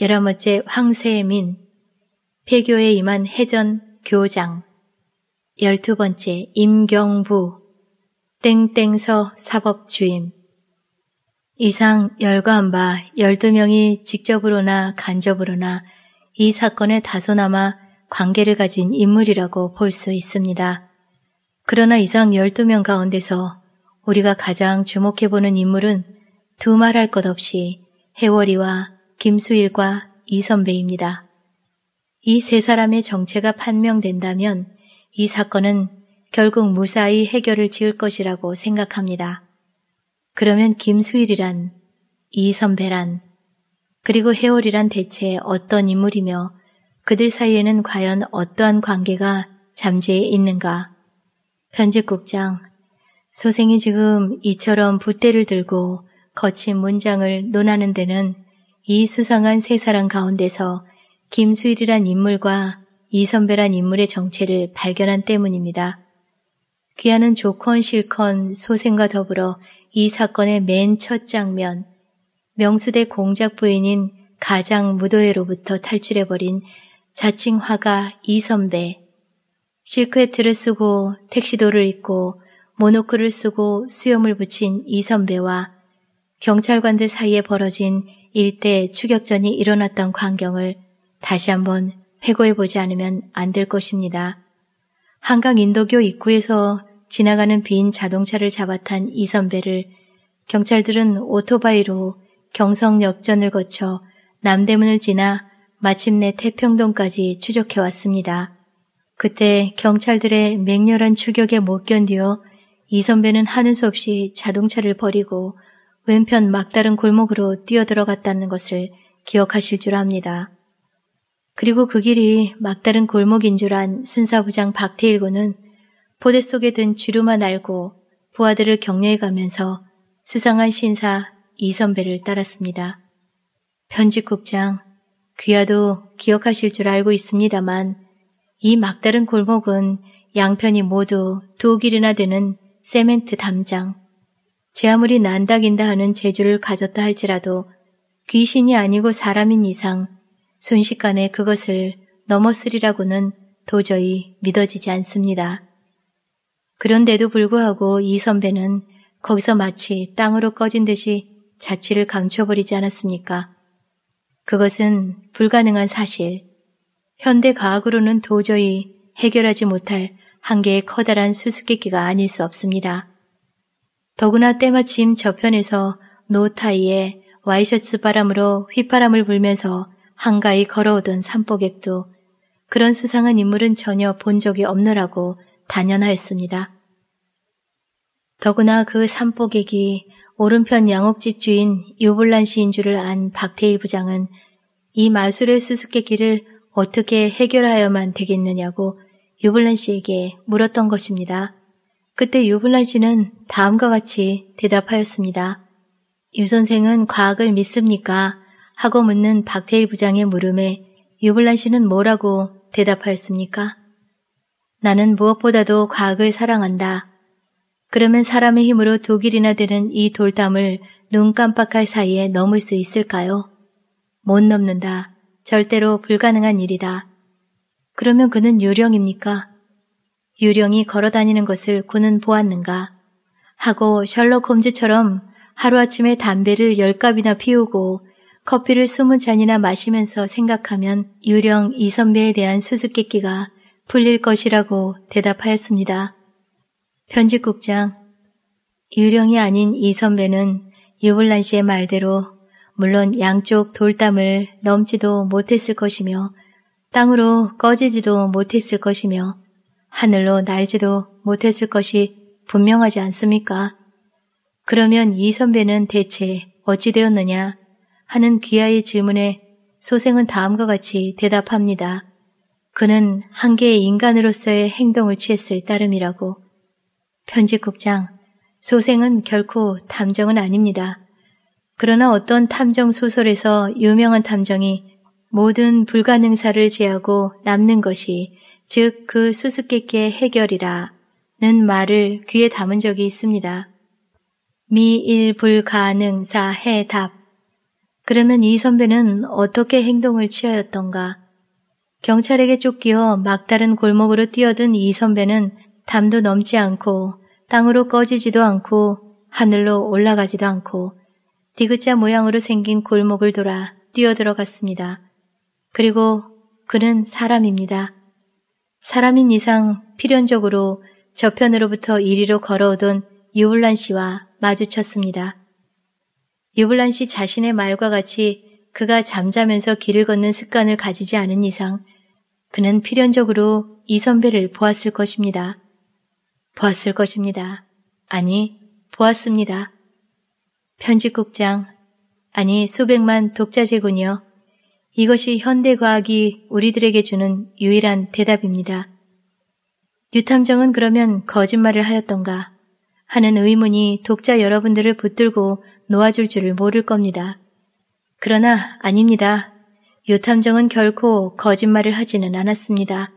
A: 열한 번째, 황세 민. 폐교에 임한 해전 교장. 열두 번째, 임경부. 땡땡서 사법주임. 이상 열과한 바 열두 명이 직접으로나 간접으로나 이 사건에 다소나마 관계를 가진 인물이라고 볼 수 있습니다. 그러나 이상 12명 가운데서 우리가 가장 주목해보는 인물은 두말할것 없이 해월이와 김수일과 이선배입니다. 이 세 사람의 정체가 판명된다면 이 사건은 결국 무사히 해결을 지을 것이라고 생각합니다. 그러면 김수일이란, 이선배란, 그리고 해월이란 대체 어떤 인물이며 그들 사이에는 과연 어떠한 관계가 잠재해 있는가? 편집 국장, 소생이 지금 이처럼 붓대를 들고 거친 문장을 논하는 데는 이 수상한 세 사람 가운데서 김수일이란 인물과 이선배란 인물의 정체를 발견한 때문입니다. 귀하는 조컨 실컨 소생과 더불어 이 사건의 맨 첫 장면, 명수대 공작 부인인 가장 무도회로부터 탈출해버린 자칭 화가 이선배, 실크해트를 쓰고 택시도를 입고 모노크를 쓰고 수염을 붙인 이 선배와 경찰관들 사이에 벌어진 일대 추격전이 일어났던 광경을 다시 한번 회고해보지 않으면 안 될 것입니다. 한강 인도교 입구에서 지나가는 빈 자동차를 잡아탄 이 선배를 경찰들은 오토바이로 경성역전을 거쳐 남대문을 지나 마침내 태평동까지 추적해왔습니다. 그때 경찰들의 맹렬한 추격에 못 견디어 이 선배는 하는 수 없이 자동차를 버리고 왼편 막다른 골목으로 뛰어들어갔다는 것을 기억하실 줄 압니다. 그리고 그 길이 막다른 골목인 줄 안 순사부장 박태일군은 포대 속에 든 쥐루만 알고 부하들을 격려해 가면서 수상한 신사 이 선배를 따랐습니다. 편집국장, 귀하도 기억하실 줄 알고 있습니다만 이 막다른 골목은 양편이 모두 두 길이나 되는 세멘트 담장, 제 아무리 난다긴다 하는 재주를 가졌다 할지라도 귀신이 아니고 사람인 이상 순식간에 그것을 넘어쓰리라고는 도저히 믿어지지 않습니다. 그런데도 불구하고 이 선배는 거기서 마치 땅으로 꺼진 듯이 자취를 감춰버리지 않았습니까? 그것은 불가능한 사실, 현대 과학으로는 도저히 해결하지 못할 한계의 커다란 수수께끼가 아닐 수 없습니다. 더구나 때마침 저편에서 노타이에 와이셔츠 바람으로 휘파람을 불면서 한가히 걸어오던 산보객도 그런 수상한 인물은 전혀 본 적이 없느라고 단연하였습니다. 더구나 그 산보객이 오른편 양옥집 주인 유불란 씨인 줄을 안 박태일 부장은 이 마술의 수수께끼를 어떻게 해결하여만 되겠느냐고 유블란 씨에게 물었던 것입니다. 그때 유블란 씨는 다음과 같이 대답하였습니다. 유 선생은 과학을 믿습니까? 하고 묻는 박태일 부장의 물음에 유블란 씨는 뭐라고 대답하였습니까? 나는 무엇보다도 과학을 사랑한다. 그러면 사람의 힘으로 독일이나 되는 이 돌담을 눈 깜빡할 사이에 넘을 수 있을까요? 못 넘는다. 절대로 불가능한 일이다. 그러면 그는 유령입니까? 유령이 걸어 다니는 것을 그는 보았는가? 하고 셜록 홈즈처럼 하루아침에 담배를 열 갑이나 피우고 커피를 스무 잔이나 마시면서 생각하면 유령 이 선배에 대한 수수께끼가 풀릴 것이라고 대답하였습니다. 편집국장, 유령이 아닌 이 선배는 유블란 씨의 말대로 물론 양쪽 돌담을 넘지도 못했을 것이며 땅으로 꺼지지도 못했을 것이며 하늘로 날지도 못했을 것이 분명하지 않습니까? 그러면 이 선배는 대체 어찌되었느냐 하는 귀하의 질문에 소생은 다음과 같이 대답합니다. 그는 한계의 인간으로서의 행동을 취했을 따름이라고. 편집국장, 소생은 결코 탐정은 아닙니다. 그러나 어떤 탐정 소설에서 유명한 탐정이 모든 불가능사를 제하고 남는 것이 즉 그 수수께끼의 해결이라는 말을 귀에 담은 적이 있습니다. 미일 불가능사 해답. 그러면 이 선배는 어떻게 행동을 취하였던가? 경찰에게 쫓기어 막다른 골목으로 뛰어든 이 선배는 담도 넘지 않고 땅으로 꺼지지도 않고 하늘로 올라가지도 않고 디귿자 모양으로 생긴 골목을 돌아 뛰어들어갔습니다. 그리고 그는 사람입니다. 사람인 이상 필연적으로 저편으로부터 이리로 걸어오던 유블란 씨와 마주쳤습니다. 유블란 씨 자신의 말과 같이 그가 잠자면서 길을 걷는 습관을 가지지 않은 이상 그는 필연적으로 이 선배를 보았을 것입니다. 보았을 것입니다. 아니, 보았습니다. 편집국장, 아니 수백만 독자제군요 이것이 현대과학이 우리들에게 주는 유일한 대답입니다. 유탐정은 그러면 거짓말을 하였던가 하는 의문이 독자 여러분들을 붙들고 놓아줄 줄을 모를 겁니다. 그러나 아닙니다. 유탐정은 결코 거짓말을 하지는 않았습니다.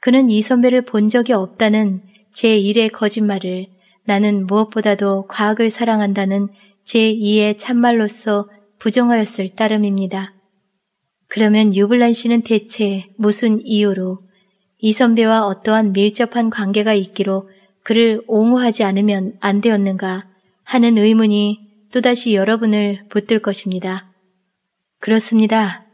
A: 그는 이 선배를 본 적이 없다는 제1의 거짓말을 나는 무엇보다도 과학을 사랑한다는 제2의 참말로서 부정하였을 따름입니다. 그러면 유블란 씨는 대체 무슨 이유로 이 선배와 어떠한 밀접한 관계가 있기로 그를 옹호하지 않으면 안 되었는가 하는 의문이 또다시 여러분을 붙들 것입니다. 그렇습니다.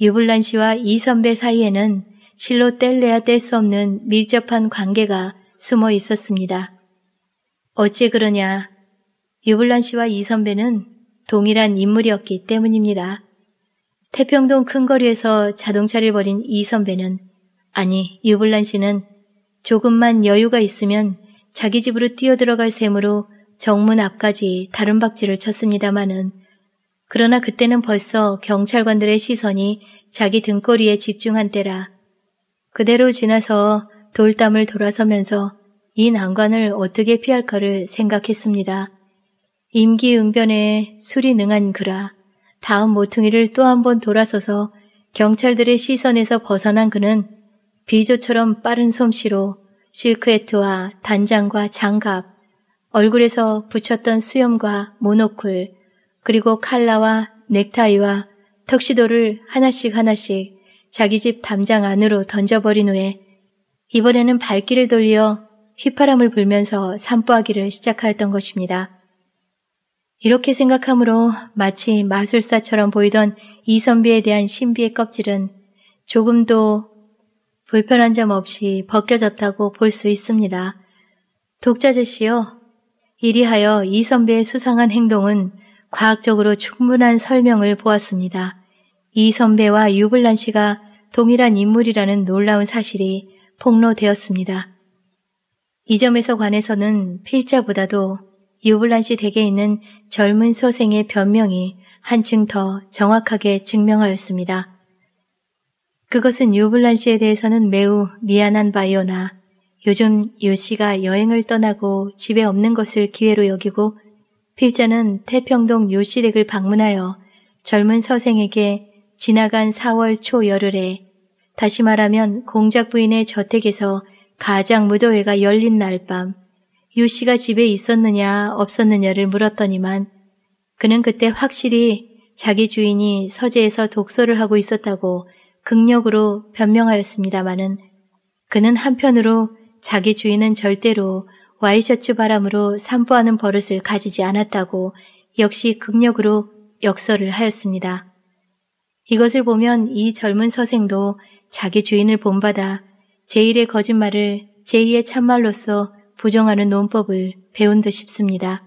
A: 유블란 씨와 이 선배 사이에는 실로 뗄래야 뗄 수 없는 밀접한 관계가 숨어 있었습니다. 어찌 그러냐 유블란 씨와 이 선배는 동일한 인물이었기 때문입니다. 태평동 큰 거리에서 자동차를 버린 이 선배는 아니 유블란 씨는 조금만 여유가 있으면 자기 집으로 뛰어들어갈 셈으로 정문 앞까지 다른 박질을 쳤습니다마는 그러나 그때는 벌써 경찰관들의 시선이 자기 등거리에 집중한 때라 그대로 지나서 돌담을 돌아서면서 이 난관을 어떻게 피할까를 생각했습니다. 임기응변에 술이 능한 그라 다음 모퉁이를 또 한 번 돌아서서 경찰들의 시선에서 벗어난 그는 비조처럼 빠른 솜씨로 실크에트와 단장과 장갑, 얼굴에서 붙였던 수염과 모노클, 그리고 칼라와 넥타이와 턱시도를 하나씩 하나씩 자기 집 담장 안으로 던져버린 후에 이번에는 발길을 돌려 휘파람을 불면서 산보하기를 시작하였던 것입니다. 이렇게 생각하므로 마치 마술사처럼 보이던 이선비에 대한 신비의 껍질은 조금도 불편한 점 없이 벗겨졌다고 볼 수 있습니다. 독자제시요. 이리하여 이선비의 수상한 행동은 과학적으로 충분한 설명을 보았습니다. 이선배와 유블란 씨가 동일한 인물이라는 놀라운 사실이 폭로되었습니다. 이 점에서 관해서는 필자보다도 유블란시 댁에 있는 젊은 소생의 변명이 한층 더 정확하게 증명하였습니다. 그것은 유블란 시에 대해서는 매우 미안한 바이오나 요즘 유 씨가 여행을 떠나고 집에 없는 것을 기회로 여기고 필자는 태평동 유 씨 댁을 방문하여 젊은 서생에게 지나간 4월 초 열흘에 다시 말하면 공작 부인의 저택에서 가장 무도회가 열린 날밤 유 씨가 집에 있었느냐 없었느냐를 물었더니만 그는 그때 확실히 자기 주인이 서재에서 독서를 하고 있었다고 극력으로 변명하였습니다마는 그는 한편으로 자기 주인은 절대로 와이셔츠 바람으로 산보하는 버릇을 가지지 않았다고 역시 극력으로 역설을 하였습니다. 이것을 보면 이 젊은 서생도 자기 주인을 본받아 제1의 거짓말을 제2의 참말로써 부정하는 논법을 배운 듯 싶습니다.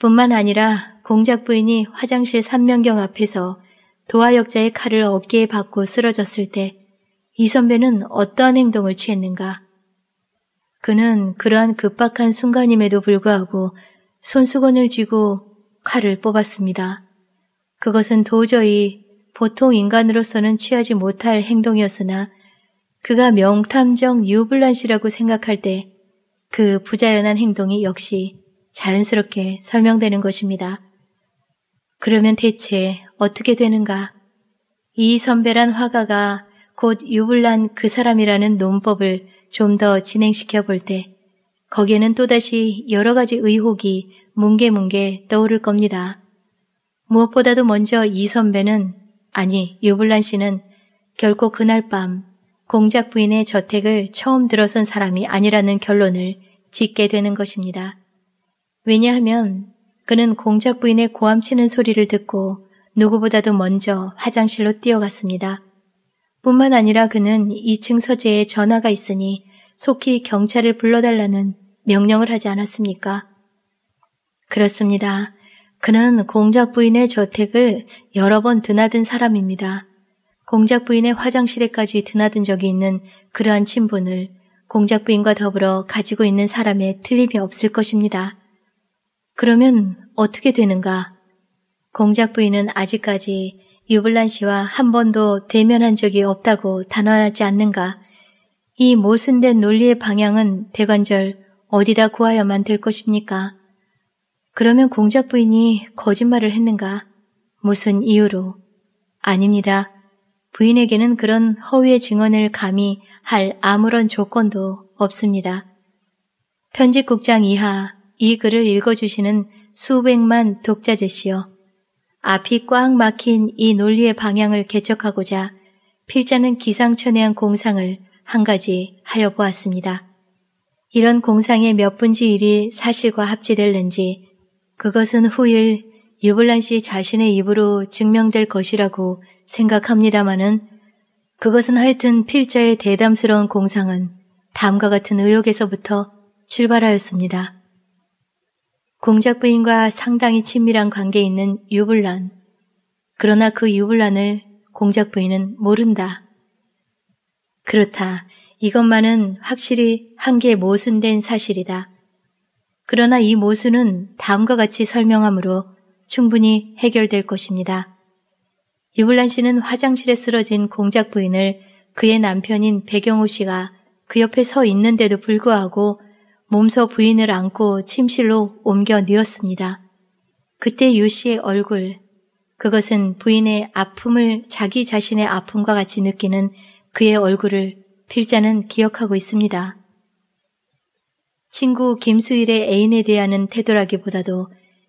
A: 뿐만 아니라 공작 부인이 화장실 삼면경 앞에서 도화역자의 칼을 어깨에 받고 쓰러졌을 때 이 선배는 어떠한 행동을 취했는가? 그는 그러한 급박한 순간임에도 불구하고 손수건을 쥐고 칼을 뽑았습니다. 그것은 도저히 보통 인간으로서는 취하지 못할 행동이었으나 그가 명탐정 유블란 시라고 생각할 때그 부자연한 행동이 역시 자연스럽게 설명되는 것입니다. 그러면 대체 어떻게 되는가? 이 선배란 화가가 곧 유불난 그 사람이라는 논법을 좀 더 진행시켜 볼 때 거기에는 또다시 여러 가지 의혹이 뭉게뭉게 떠오를 겁니다. 무엇보다도 먼저 이 선배는 아니 유불란 씨는 결코 그날 밤 공작 부인의 저택을 처음 들어선 사람이 아니라는 결론을 짓게 되는 것입니다. 왜냐하면 그는 공작 부인의 고함치는 소리를 듣고 누구보다도 먼저 화장실로 뛰어갔습니다. 뿐만 아니라 그는 2층 서재에 전화가 있으니 속히 경찰을 불러달라는 명령을 하지 않았습니까? 그렇습니다. 그는 공작 부인의 저택을 여러 번 드나든 사람입니다. 공작 부인의 화장실에까지 드나든 적이 있는 그러한 친분을 공작 부인과 더불어 가지고 있는 사람의 틀림이 없을 것입니다. 그러면 어떻게 되는가? 공작 부인은 아직까지 유블란 씨와 한 번도 대면한 적이 없다고 단언하지 않는가? 이 모순된 논리의 방향은 대관절 어디다 구하여만 될 것입니까? 그러면 공작 부인이 거짓말을 했는가? 무슨 이유로? 아닙니다. 부인에게는 그런 허위의 증언을 감히 할 아무런 조건도 없습니다. 편집국장 이하 이 글을 읽어주시는 수백만 독자제시요 앞이 꽉 막힌 이 논리의 방향을 개척하고자 필자는 기상천외한 공상을 한 가지 하여 보았습니다. 이런 공상의 몇 분지 일이 사실과 합치될는지 그것은 후일 유블란 씨 자신의 입으로 증명될 것이라고 생각합니다마는 그것은 하여튼 필자의 대담스러운 공상은 다음과 같은 의혹에서부터 출발하였습니다. 공작 부인과 상당히 친밀한 관계에 있는 유불란. 그러나 그 유불란을 공작 부인은 모른다. 그렇다. 이것만은 확실히 한계에 모순된 사실이다. 그러나 이 모순은 다음과 같이 설명하므로 충분히 해결될 것입니다. 유블란 씨는 화장실에 쓰러진 공작 부인을 그의 남편인 배경호 씨가 그 옆에 서 있는데도 불구하고 몸소 부인을 안고 침실로 옮겨 누웠습니다. 그때 유 씨의 얼굴, 그것은 부인의 아픔을 자기 자신의 아픔과 같이 느끼는 그의 얼굴을 필자는 기억하고 있습니다. 친구 김수일의 애인에 대한 태도라기보다도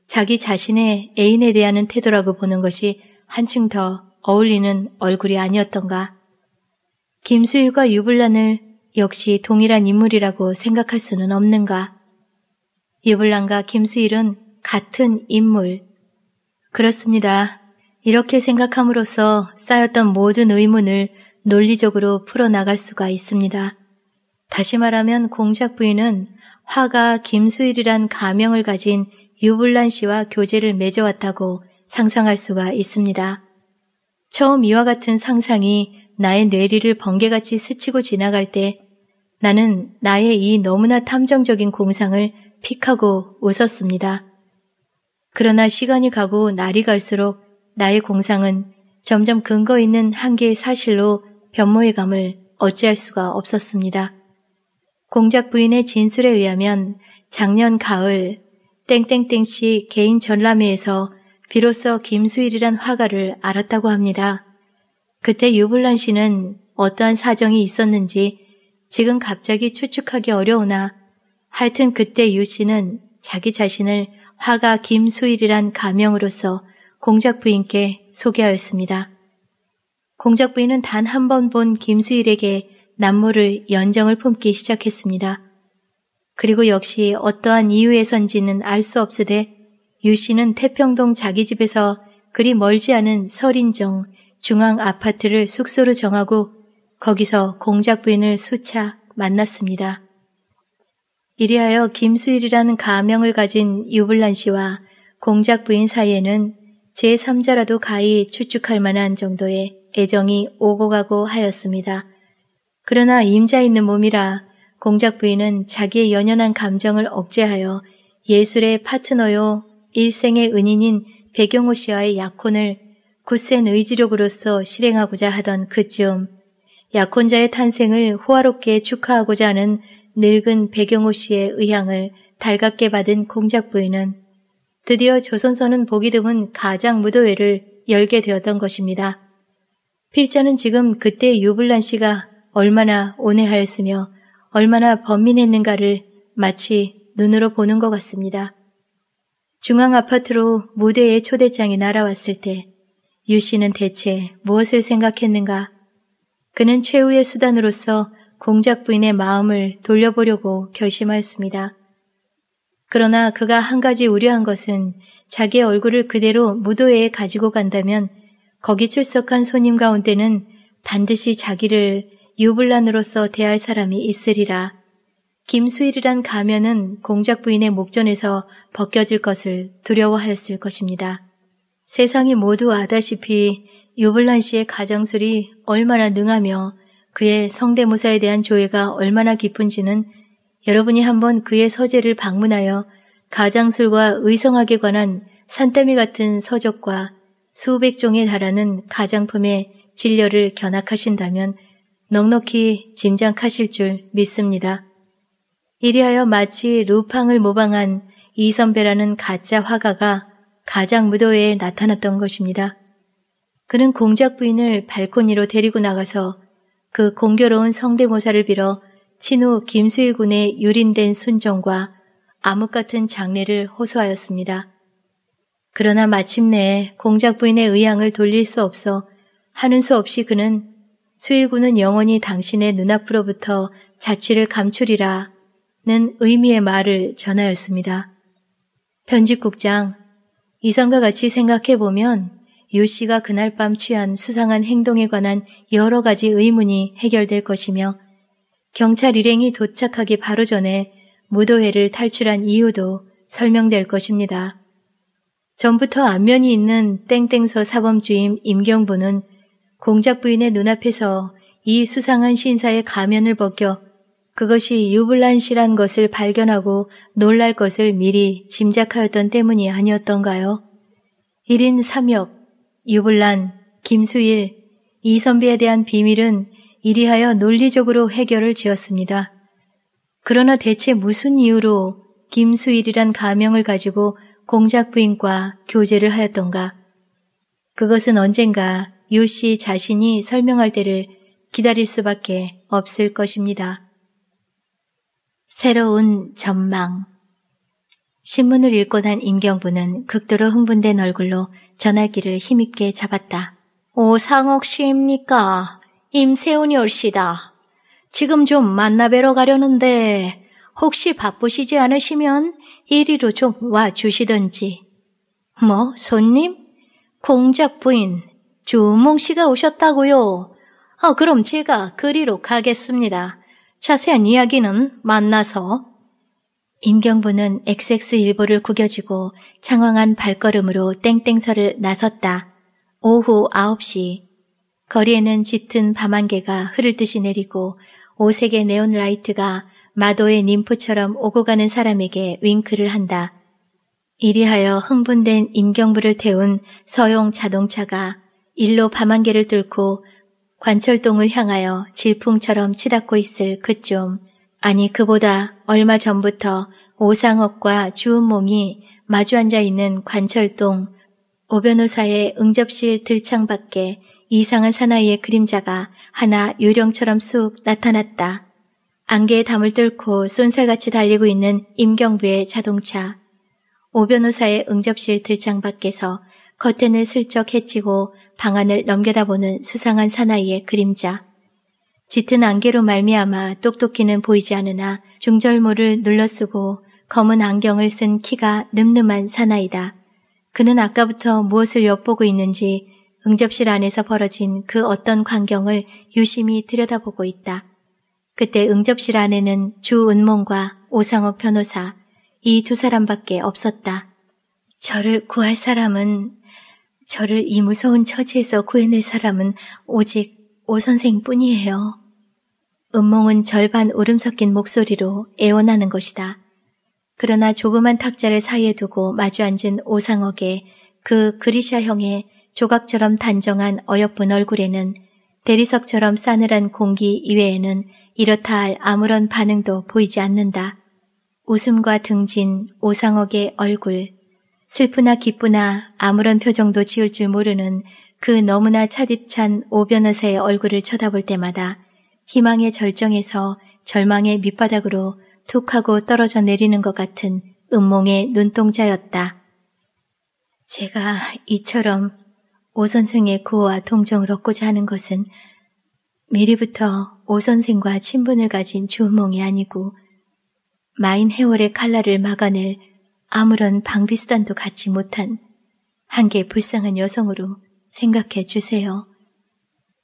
A: 자기 자신의 애인에 대한 태도라고 보는 것이 한층 더 어울리는 얼굴이 아니었던가. 김수일과 유블란을 역시 동일한 인물이라고 생각할 수는 없는가. 유블란과 김수일은 같은 인물. 그렇습니다. 이렇게 생각함으로써 쌓였던 모든 의문을 논리적으로 풀어나갈 수가 있습니다. 다시 말하면 공작 부인은 화가 김수일이란 가명을 가진 유불란 씨와 교제를 맺어왔다고 상상할 수가 있습니다. 처음 이와 같은 상상이 나의 뇌리를 번개같이 스치고 지나갈 때 나는 나의 이 너무나 탐정적인 공상을 픽하고 웃었습니다. 그러나 시간이 가고 날이 갈수록 나의 공상은 점점 근거 있는 한계의 사실로 변모해감을 어찌할 수가 없었습니다. 공작 부인의 진술에 의하면 작년 가을 땡땡땡 씨 개인 전람회에서 비로소 김수일이란 화가를 알았다고 합니다. 그때 유블란 씨는 어떠한 사정이 있었는지 지금 갑자기 추측하기 어려우나 하여튼 그때 유 씨는 자기 자신을 화가 김수일이란 가명으로서 공작 부인께 소개하였습니다. 공작 부인은 단 한 번 본 김수일에게 남모를 연정을 품기 시작했습니다. 그리고 역시 어떠한 이유에선지는 알 수 없으되 유 씨는 태평동 자기 집에서 그리 멀지 않은 설인정 중앙 아파트를 숙소로 정하고 거기서 공작 부인을 수차 만났습니다. 이리하여 김수일이라는 가명을 가진 유블란 씨와 공작 부인 사이에는 제3자라도 가히 추측할 만한 정도의 애정이 오고 가고 하였습니다. 그러나 임자 있는 몸이라 공작 부인은 자기의 연연한 감정을 억제하여 예술의 파트너요 일생의 은인인 배경호 씨와의 약혼을 굳센 의지력으로서 실행하고자 하던 그쯤 약혼자의 탄생을 호화롭게 축하하고자 하는 늙은 배경호 씨의 의향을 달갑게 받은 공작부인은 드디어 조선서는 보기 드문 가장 무도회를 열게 되었던 것입니다. 필자는 지금 그때 유불란 씨가 얼마나 온해하였으며 얼마나 범민했는가를 마치 눈으로 보는 것 같습니다. 중앙 아파트로 무대의 초대장이 날아왔을 때 유 씨는 대체 무엇을 생각했는가? 그는 최후의 수단으로서 공작 부인의 마음을 돌려보려고 결심하였습니다. 그러나 그가 한 가지 우려한 것은 자기의 얼굴을 그대로 무도회에 가지고 간다면 거기 출석한 손님 가운데는 반드시 자기를 유불란으로서 대할 사람이 있으리라 김수일이란 가면은 공작 부인의 목전에서 벗겨질 것을 두려워하였을 것입니다. 세상이 모두 아다시피 유블란 씨의 가장술이 얼마나 능하며 그의 성대모사에 대한 조예가 얼마나 깊은지는 여러분이 한번 그의 서재를 방문하여 가장술과 의성학에 관한 산더미 같은 서적과 수백 종에 달하는 가장품의 진료를 견학하신다면 넉넉히 짐작하실 줄 믿습니다. 이리하여 마치 루팡을 모방한 이선배라는 가짜 화가가 가장 무도회에 나타났던 것입니다. 그는 공작 부인을 발코니로 데리고 나가서 그 공교로운 성대모사를 빌어 친후 김수일 군의 유린된 순정과 암흑 같은 장례를 호소하였습니다. 그러나 마침내 공작 부인의 의향을 돌릴 수 없어 하는 수 없이 그는 수일 군은 영원히 당신의 눈앞으로부터 자취를 감추리라 는 의미의 말을 전하였습니다. 편집국장, 이상과 같이 생각해보면 유 씨가 그날 밤 취한 수상한 행동에 관한 여러 가지 의문이 해결될 것이며 경찰 일행이 도착하기 바로 전에 무도회를 탈출한 이유도 설명될 것입니다. 전부터 안면이 있는 땡땡서 사범주임 임경부는 공작 부인의 눈앞에서 이 수상한 신사의 가면을 벗겨 그것이 유불란시란 것을 발견하고 놀랄 것을 미리 짐작하였던 때문이 아니었던가요? 1인 3역, 유불란 김수일, 이선비에 대한 비밀은 이리하여 논리적으로 해결을 지었습니다. 그러나 대체 무슨 이유로 김수일이란 가명을 가지고 공작부인과 교제를 하였던가? 그것은 언젠가 유 씨 자신이 설명할 때를 기다릴 수밖에 없을 것입니다. 새로운 전망. 신문을 읽고 난 임경부는 극도로 흥분된 얼굴로 전화기를 힘있게 잡았다. 오상옥 씨입니까? 임세훈이 올시다. 지금 좀 만나뵈러 가려는데 혹시 바쁘시지 않으시면 이리로 좀 와 주시던지. 뭐 손님? 공작 부인 주몽 씨가 오셨다고요. 아 그럼 제가 그리로 가겠습니다. 자세한 이야기는 만나서. 임경부는 XX일보를 구겨지고 창황한 발걸음으로 땡땡서를 나섰다. 오후 9시. 거리에는 짙은 밤안개가 흐를 듯이 내리고 오색의 네온라이트가 마도의 님프처럼 오고 가는 사람에게 윙크를 한다. 이리하여 흥분된 임경부를 태운 서용 자동차가 일로 밤안개를 뚫고 관철동을 향하여 질풍처럼 치닫고 있을 그쯤 아니 그보다 얼마 전부터 오상옥과 주은몽이 마주 앉아 있는 관철동 오변호사의 응접실 들창 밖에 이상한 사나이의 그림자가 하나 유령처럼 쑥 나타났다. 안개에 담을 뚫고 쏜살같이 달리고 있는 임경부의 자동차. 오변호사의 응접실 들창 밖에서 커튼을 슬쩍 해치고 방안을 넘겨다보는 수상한 사나이의 그림자. 짙은 안개로 말미암아 똑똑히는 보이지 않으나 중절모를 눌러쓰고 검은 안경을 쓴 키가 늠름한 사나이다. 그는 아까부터 무엇을 엿보고 있는지 응접실 안에서 벌어진 그 어떤 광경을 유심히 들여다보고 있다. 그때 응접실 안에는 주은몽과 오상옥 변호사 이 두 사람밖에 없었다. 저를 구할 사람은 저를 이 무서운 처지에서 구해낼 사람은 오직 오 선생뿐이에요. 음몽은 절반 울음 섞인 목소리로 애원하는 것이다. 그러나 조그만 탁자를 사이에 두고 마주 앉은 오상옥의 그 그리샤 형의 조각처럼 단정한 어여쁜 얼굴에는 대리석처럼 싸늘한 공기 이외에는 이렇다 할 아무런 반응도 보이지 않는다. 웃음과 등진 오상옥의 얼굴, 슬프나 기쁘나 아무런 표정도 지을 줄 모르는 그 너무나 차디찬 오 변호사의 얼굴을 쳐다볼 때마다 희망의 절정에서 절망의 밑바닥으로 툭 하고 떨어져 내리는 것 같은 음몽의 눈동자였다. 제가 이처럼 오 선생의 구호와 동정을 얻고자 하는 것은 미리부터 오 선생과 친분을 가진 주몽이 아니고 마인 해월의 칼날을 막아낼 아무런 방비수단도 갖지 못한 한계 불쌍한 여성으로 생각해 주세요.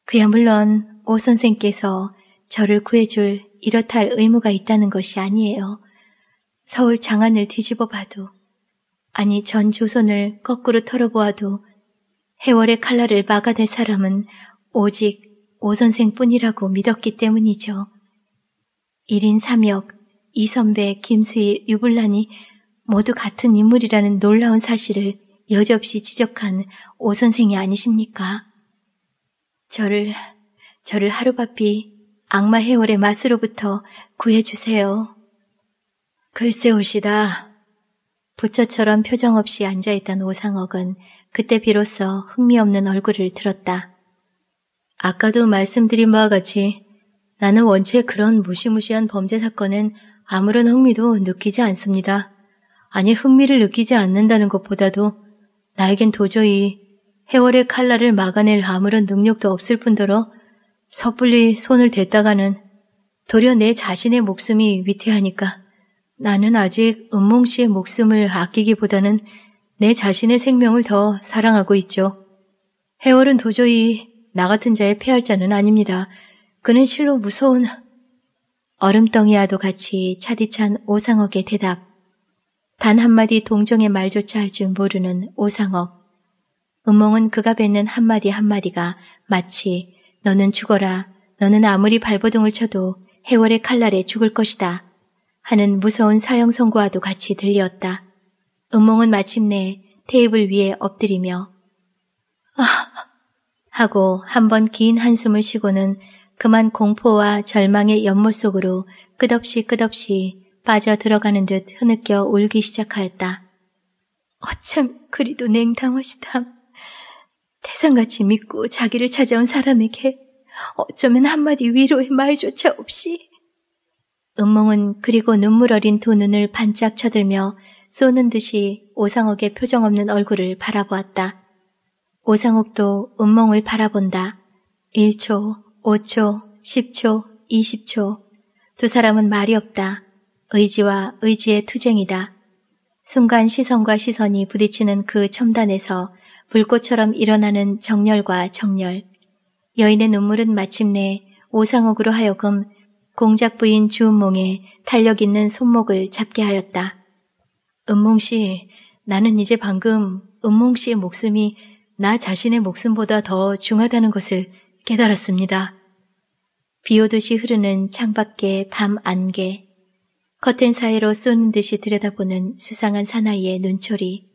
A: 그야 물론 오 선생께서 저를 구해줄 이렇다 할 의무가 있다는 것이 아니에요. 서울 장안을 뒤집어 봐도, 아니 전 조선을 거꾸로 털어보아도 해월의 칼날을 막아낼 사람은 오직 오 선생뿐이라고 믿었기 때문이죠. 1인 3역, 이선배, 김수희, 유불란이 모두 같은 인물이라는 놀라운 사실을 여지없이 지적한 오 선생이 아니십니까? 저를, 저를 하루바삐 악마 해월의 맛으로부터 구해주세요. 글쎄 옷이다 부처처럼 표정 없이 앉아있던 오상억은 그때 비로소 흥미없는 얼굴을 들었다. 아까도 말씀드린 바와 같이 나는 원체 그런 무시무시한 범죄 사건은 아무런 흥미도 느끼지 않습니다. 아니 흥미를 느끼지 않는다는 것보다도 나에겐 도저히 해월의 칼날을 막아낼 아무런 능력도 없을 뿐더러 섣불리 손을 댔다가는 도려 내 자신의 목숨이 위태하니까 나는 아직 은몽 씨의 목숨을 아끼기보다는 내 자신의 생명을 더 사랑하고 있죠. 해월은 도저히 나 같은 자의 폐할자는 아닙니다. 그는 실로 무서운 얼음덩이와도 같이 차디찬 오상옥의 대답. 단 한마디 동정의 말조차 할 줄 모르는 오상업. 음몽은 그가 뱉는 한마디 한마디가 마치 너는 죽어라. 너는 아무리 발버둥을 쳐도 해월의 칼날에 죽을 것이다. 하는 무서운 사형 선고와도 같이 들렸다. 음몽은 마침내 테이블 위에 엎드리며 아 하고 한 번 긴 한숨을 쉬고는 그만 공포와 절망의 연못 속으로 끝없이 끝없이 빠져 들어가는 듯 흐느껴 울기 시작하였다. 어쩜 그리도 냉담하시담. 태상같이 믿고 자기를 찾아온 사람에게 어쩌면 한마디 위로의 말조차 없이. 은몽은 그리고 눈물 어린 두 눈을 반짝 쳐들며 쏘는 듯이 오상옥의 표정 없는 얼굴을 바라보았다. 오상옥도 은몽을 바라본다. 1초, 5초, 10초, 20초. 두 사람은 말이 없다. 의지와 의지의 투쟁이다. 순간 시선과 시선이 부딪히는 그 첨단에서 불꽃처럼 일어나는 정렬과정렬 여인의 눈물은 마침내 오상옥으로 하여금 공작 부인 주은몽의 탄력 있는 손목을 잡게 하였다. 은몽 씨, 나는 이제 방금 은몽 씨의 목숨이 나 자신의 목숨보다 더 중하다는 것을 깨달았습니다. 비오듯이 흐르는 창밖의 밤 안개. 커튼 사이로 쏘는 듯이 들여다보는 수상한 사나이의 눈초리.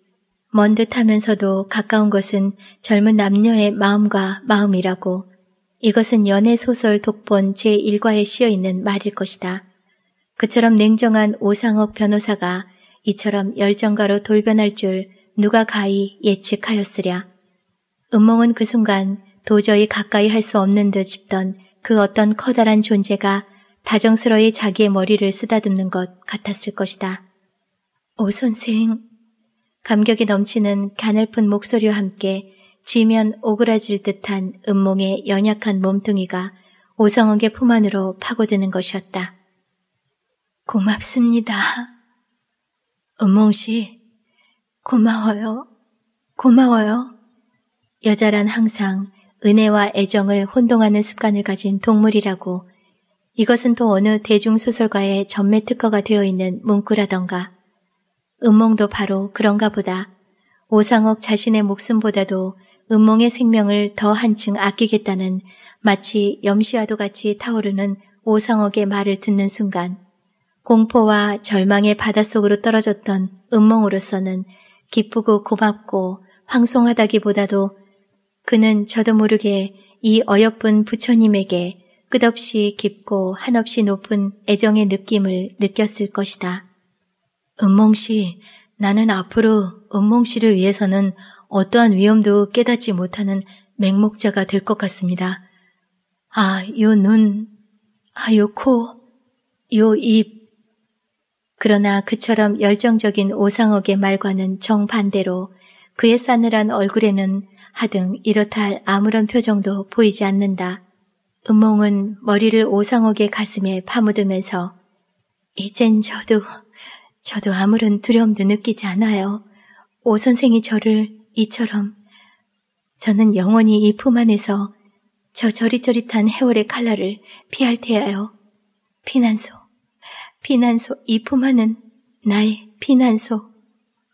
A: 먼듯 하면서도 가까운 것은 젊은 남녀의 마음과 마음이라고 이것은 연애 소설 독본 제1과에 씌어 있는 말일 것이다. 그처럼 냉정한 오상옥 변호사가 이처럼 열정가로 돌변할 줄 누가 가히 예측하였으랴. 음몽은 그 순간 도저히 가까이 할 수 없는 듯 싶던 그 어떤 커다란 존재가 다정스러이 자기의 머리를 쓰다듬는 것 같았을 것이다. 오 선생. 감격이 넘치는 가늘픈 목소리와 함께 쥐면 오그라질 듯한 음몽의 연약한 몸뚱이가 오성욱의 품 안으로 파고드는 것이었다. 고맙습니다. 음몽씨, 고마워요. 고마워요. 여자란 항상 은혜와 애정을 혼동하는 습관을 가진 동물이라고 이것은 또 어느 대중소설가의 전매 특허가 되어 있는 문구라던가. 음몽도 바로 그런가 보다. 오상옥 자신의 목숨보다도 음몽의 생명을 더 한층 아끼겠다는 마치 염시와도 같이 타오르는 오상옥의 말을 듣는 순간 공포와 절망의 바닷속으로 떨어졌던 음몽으로서는 기쁘고 고맙고 황송하다기보다도 그는 저도 모르게 이 어여쁜 부처님에게 끝없이 깊고 한없이 높은 애정의 느낌을 느꼈을 것이다. 은몽 씨, 나는 앞으로 은몽 씨를 위해서는 어떠한 위험도 깨닫지 못하는 맹목자가 될 것 같습니다. 아, 요 눈, 아, 요 코, 요 입. 그러나 그처럼 열정적인 오상옥의 말과는 정반대로 그의 싸늘한 얼굴에는 하등 이렇다 할 아무런 표정도 보이지 않는다. 은몽은 머리를 오상옥의 가슴에 파묻으면서 이젠 저도, 저도 아무런 두려움도 느끼지 않아요. 오 선생이 저를 이처럼 저는 영원히 이 품 안에서 저 저릿저릿한 해월의 칼날을 피할 테야요. 피난소, 피난소, 이 품 안은 나의 피난소.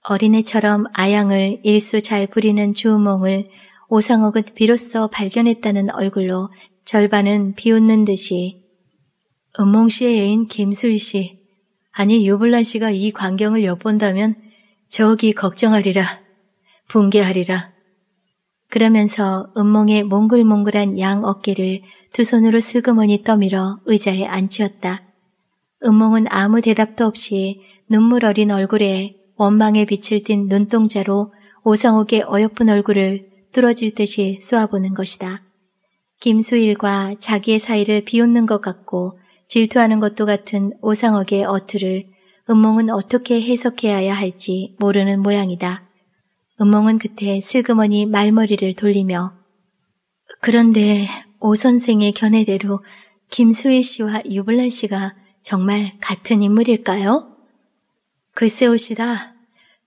A: 어린애처럼 아양을 일수 잘 부리는 주우몽을 오상옥은 비로소 발견했다는 얼굴로 절반은 비웃는 듯이 은몽 씨의 애인 김수희 씨, 아니 유블란 씨가 이 광경을 엿본다면 저기 걱정하리라, 붕괴하리라. 그러면서 은몽의 몽글몽글한 양 어깨를 두 손으로 슬그머니 떠밀어 의자에 앉히었다. 은몽은 아무 대답도 없이 눈물 어린 얼굴에 원망의 빛을 띤 눈동자로 오상욱의 어여쁜 얼굴을 뚫어질 듯이 쏘아보는 것이다. 김수일과 자기의 사이를 비웃는 것 같고 질투하는 것도 같은 오상억의 어투를 은몽은 어떻게 해석해야 할지 모르는 모양이다. 은몽은 그때 슬그머니 말머리를 돌리며 그런데 오 선생의 견해대로 김수일 씨와 유블란 씨가 정말 같은 인물일까요? 글쎄 오이다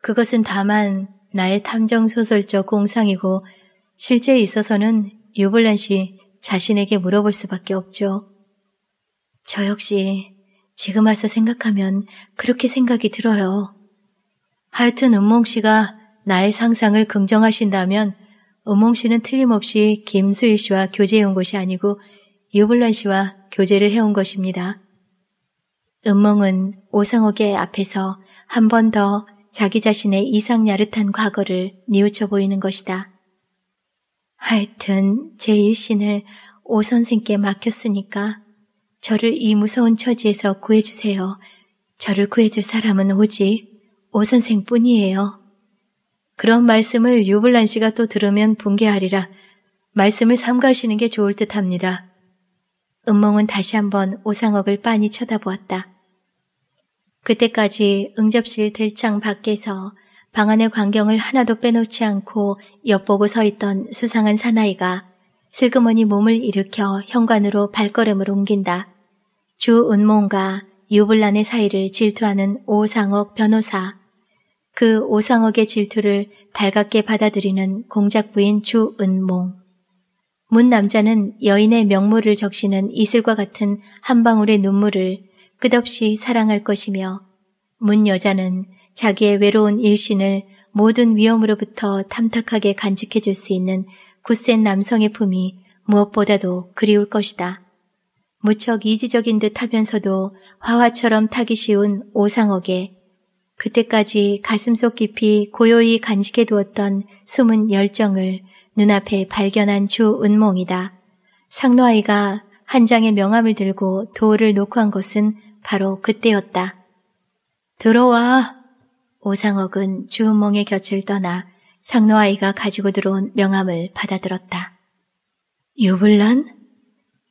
A: 그것은 다만 나의 탐정소설적 공상이고 실제에 있어서는 유블란 씨 자신에게 물어볼 수밖에 없죠. 저 역시 지금 와서 생각하면 그렇게 생각이 들어요. 하여튼 은몽 씨가 나의 상상을 긍정하신다면 은몽 씨는 틀림없이 김수일 씨와 교제해온 것이 아니고 유블란 씨와 교제를 해온 것입니다. 은몽은 오상옥의 앞에서 한 번 더 자기 자신의 이상 야릇한 과거를 뉘우쳐 보이는 것이다. 하여튼 제 일신을 오 선생께 맡겼으니까 저를 이 무서운 처지에서 구해주세요. 저를 구해줄 사람은 오직 오 선생뿐이에요. 그런 말씀을 유블란 씨가 또 들으면 분개하리라 말씀을 삼가시는게 좋을 듯합니다. 음몽은 다시 한번 오상옥을 빤히 쳐다보았다. 그때까지 응접실 들창 밖에서 방 안의 광경을 하나도 빼놓지 않고 엿보고 서 있던 수상한 사나이가 슬그머니 몸을 일으켜 현관으로 발걸음을 옮긴다. 주 은몽과 유불란의 사이를 질투하는 오상옥 변호사. 그 오상옥의 질투를 달갑게 받아들이는 공작부인 주 은몽. 문 남자는 여인의 명모를 적시는 이슬과 같은 한 방울의 눈물을 끝없이 사랑할 것이며 문 여자는 자기의 외로운 일신을 모든 위험으로부터 탐탁하게 간직해 줄 수 있는 굳센 남성의 품이 무엇보다도 그리울 것이다. 무척 이지적인 듯 하면서도 화화처럼 타기 쉬운 오상옥에 그때까지 가슴속 깊이 고요히 간직해 두었던 숨은 열정을 눈앞에 발견한 주 은몽이다. 상노아이가 한 장의 명함을 들고 도를 놓고 한 것은 바로 그때였다. 들어와! 오상옥은 주은몽의 곁을 떠나 상노아이가 가지고 들어온 명함을 받아들었다. 유불란?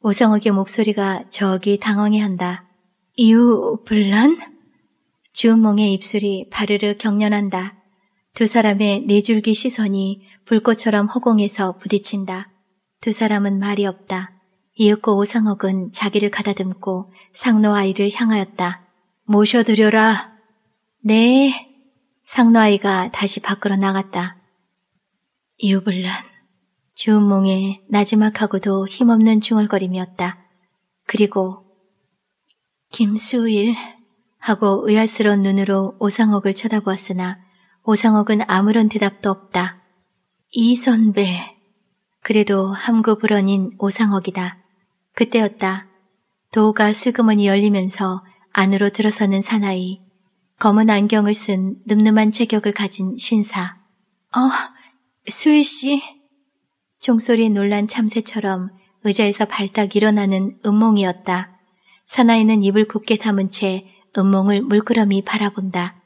A: 오상옥의 목소리가 저기 당황해한다. 유불란? 주은몽의 입술이 바르르 경련한다. 두 사람의 네 줄기 시선이 불꽃처럼 허공에서 부딪힌다. 두 사람은 말이 없다. 이윽고 오상옥은 자기를 가다듬고 상노아이를 향하였다. 모셔드려라. 네. 상노아이가 다시 밖으로 나갔다. 이유불란주운몽에 나지막하고도 힘없는 중얼거림이었다. 그리고 김수일 하고 의아스러운 눈으로 오상옥을 쳐다보았으나 오상옥은 아무런 대답도 없다. 이 선배. 그래도 함구 불언인 오상옥이다. 그때였다. 도가 우 슬그머니 열리면서 안으로 들어서는 사나이. 검은 안경을 쓴 늠름한 체격을 가진 신사. 어, 수일 씨. 종소리에 놀란 참새처럼 의자에서 발딱 일어나는 음몽이었다 사나이는 입을 굳게 담은 채음몽을 물끄러미 바라본다.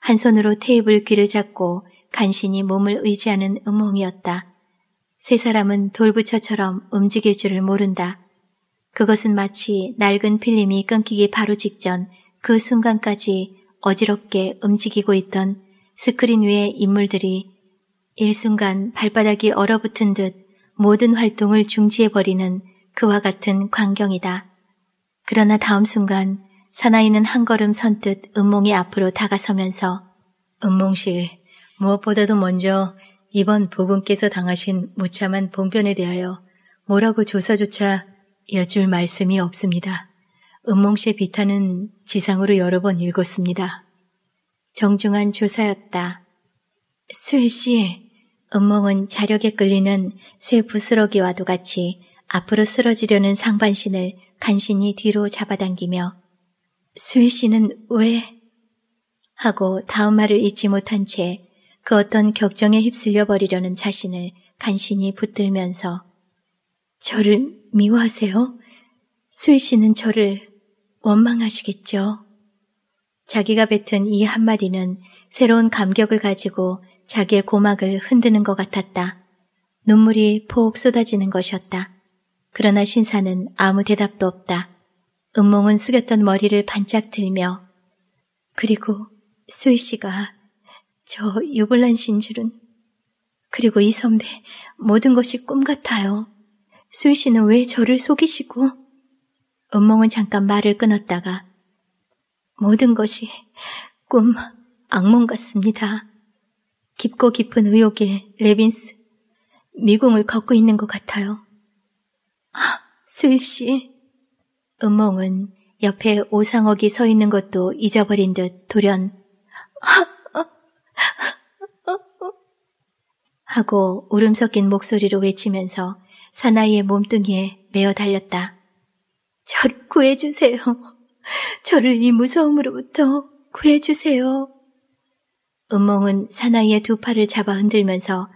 A: 한 손으로 테이블 귀를 잡고 간신히 몸을 의지하는 음몽이었다세 사람은 돌부처처럼 움직일 줄을 모른다. 그것은 마치 낡은 필름이 끊기기 바로 직전 그 순간까지 어지럽게 움직이고 있던 스크린 위의 인물들이 일순간 발바닥이 얼어붙은 듯 모든 활동을 중지해버리는 그와 같은 광경이다. 그러나 다음 순간 사나이는 한 걸음 선뜻 은몽이 앞으로 다가서면서 은몽씨, 무엇보다도 먼저 이번 보군께서 당하신 무참한 봉변에 대하여 뭐라고 조사조차 여쭐 말씀이 없습니다. 은몽씨의 비타는 지상으로 여러 번 읽었습니다. 정중한 조사였다. 수일씨의 은몽은 자력에 끌리는 쇠 부스러기와도 같이 앞으로 쓰러지려는 상반신을 간신히 뒤로 잡아당기며 수일씨는 왜? 하고 다음 말을 잊지 못한 채 그 어떤 격정에 휩쓸려 버리려는 자신을 간신히 붙들면서 저를 미워하세요? 수일 씨는 저를 원망하시겠죠. 자기가 뱉은 이 한마디는 새로운 감격을 가지고 자기의 고막을 흔드는 것 같았다. 눈물이 폭 쏟아지는 것이었다. 그러나 신사는 아무 대답도 없다. 음몽은 숙였던 머리를 반짝 들며 그리고 수희 씨가 저 유골란 신 줄은 그리고 이 선배 모든 것이 꿈 같아요. 수희 씨는 왜 저를 속이시고 은몽은 잠깐 말을 끊었다가 모든 것이 꿈, 악몽 같습니다. 깊고 깊은 의혹에 레빈스, 미궁을 걷고 있는 것 같아요. 아, 수일 씨. 은몽은 옆에 오상옥이 서 있는 것도 잊어버린 듯 돌연 하고 울음 섞인 목소리로 외치면서 사나이의 몸뚱이에 매어 달렸다. 저를 구해주세요. 저를 이 무서움으로부터 구해주세요. 은몽은 사나이의 두 팔을 잡아 흔들면서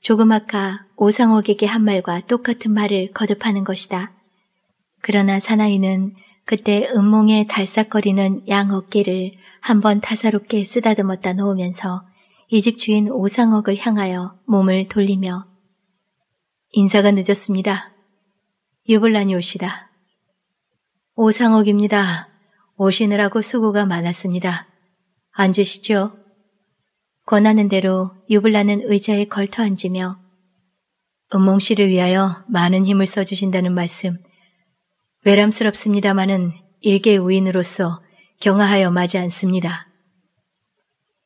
A: 조금 아까 오상옥에게 한 말과 똑같은 말을 거듭하는 것이다. 그러나 사나이는 그때 은몽의 달싹거리는 양 어깨를 한번 다사롭게 쓰다듬었다 놓으면서 이 집 주인 오상옥을 향하여 몸을 돌리며 인사가 늦었습니다. 유불란이 오시다. 오상옥입니다. 오시느라고 수고가 많았습니다. 앉으시죠. 권하는 대로 유불라는 의자에 걸터 앉으며 은몽 씨를 위하여 많은 힘을 써주신다는 말씀 외람스럽습니다마는 일개 우인으로서 경하하여 마지 않습니다.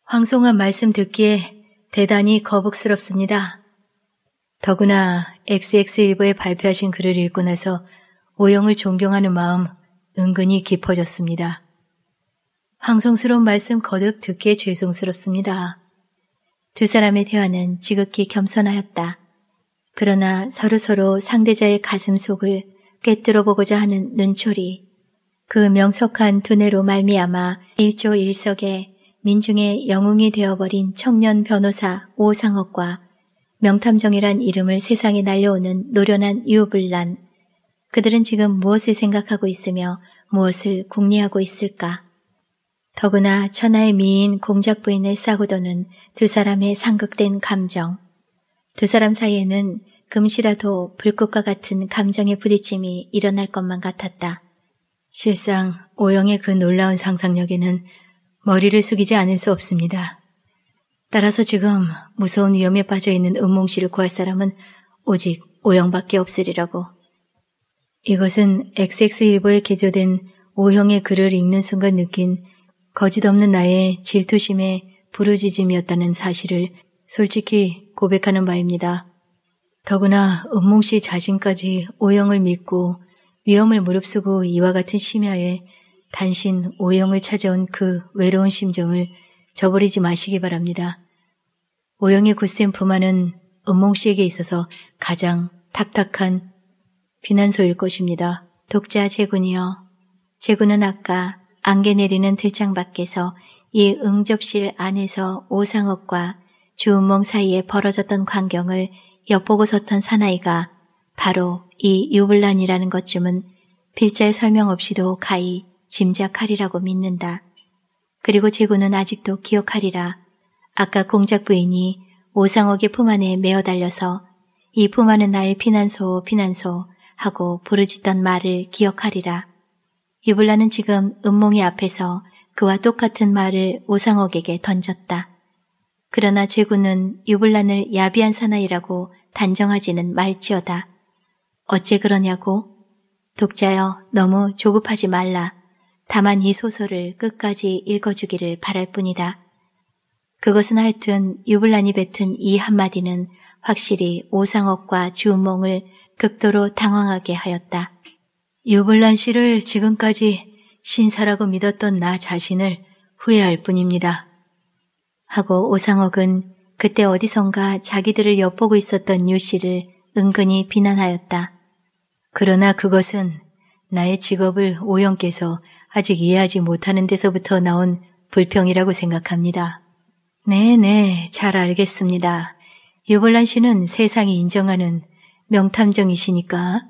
A: 황송한 말씀 듣기에 대단히 거북스럽습니다. 더구나 XX일보에 발표하신 글을 읽고 나서 오영을 존경하는 마음 은근히 깊어졌습니다. 황송스러운 말씀 거듭 듣기에 죄송스럽습니다. 두 사람의 대화는 지극히 겸손하였다. 그러나 서로서로 상대자의 가슴속을 꿰뚫어 보고자 하는 눈초리, 그 명석한 두뇌로 말미암아 일조일석에 민중의 영웅이 되어버린 청년 변호사 오상업과 명탐정이란 이름을 세상에 날려오는 노련한 유불란 그들은 지금 무엇을 생각하고 있으며 무엇을 궁리하고 있을까? 더구나 천하의 미인 공작 부인을 싸고도는 두 사람의 상극된 감정. 두 사람 사이에는 금시라도 불꽃과 같은 감정의 부딪힘이 일어날 것만 같았다. 실상 오영의 그 놀라운 상상력에는 머리를 숙이지 않을 수 없습니다. 따라서 지금 무서운 위험에 빠져 있는 음몽 씨를 구할 사람은 오직 오영밖에 없으리라고. 이것은 XX일보에 게재된 오형의 글을 읽는 순간 느낀 거짓없는 나의 질투심의 부르짖음이었다는 사실을 솔직히 고백하는 바입니다. 더구나 은몽 씨 자신까지 오형을 믿고 위험을 무릅쓰고 이와 같은 심야에 단신 오영을 찾아온 그 외로운 심정을 저버리지 마시기 바랍니다. 오영의 굳센 부만은 은몽 씨에게 있어서 가장 탁탁한 비난소일 것입니다. 독자 제군이요. 제군은 아까 안개 내리는 들창 밖에서 이 응접실 안에서 오상업과 주운몽 사이에 벌어졌던 광경을 엿보고 섰던 사나이가 바로 이 유불란이라는 것쯤은 필자의 설명 없이도 가히 짐작하리라고 믿는다. 그리고 제군은 아직도 기억하리라. 아까 공작 부인이 오상옥의 품 안에 메어 달려서 이 품 안은 나의 피난소, 피난소, 하고 부르짖던 말을 기억하리라. 유블라는 지금 음몽이 앞에서 그와 똑같은 말을 오상옥에게 던졌다. 그러나 제군은 유블란을 야비한 사나이라고 단정하지는 말지어다. 어째 그러냐고? 독자여 너무 조급하지 말라. 다만 이 소설을 끝까지 읽어주기를 바랄 뿐이다. 그것은 하여튼 유블란이 뱉은 이 한마디는 확실히 오상업과 주은몽을 극도로 당황하게 하였다. 유블란 씨를 지금까지 신사라고 믿었던 나 자신을 후회할 뿐입니다. 하고 오상옥은 그때 어디선가 자기들을 엿보고 있었던 유 씨를 은근히 비난하였다. 그러나 그것은 나의 직업을 오영께서 아직 이해하지 못하는 데서부터 나온 불평이라고 생각합니다. 네네, 네, 잘 알겠습니다. 유볼란 씨는 세상이 인정하는 명탐정이시니까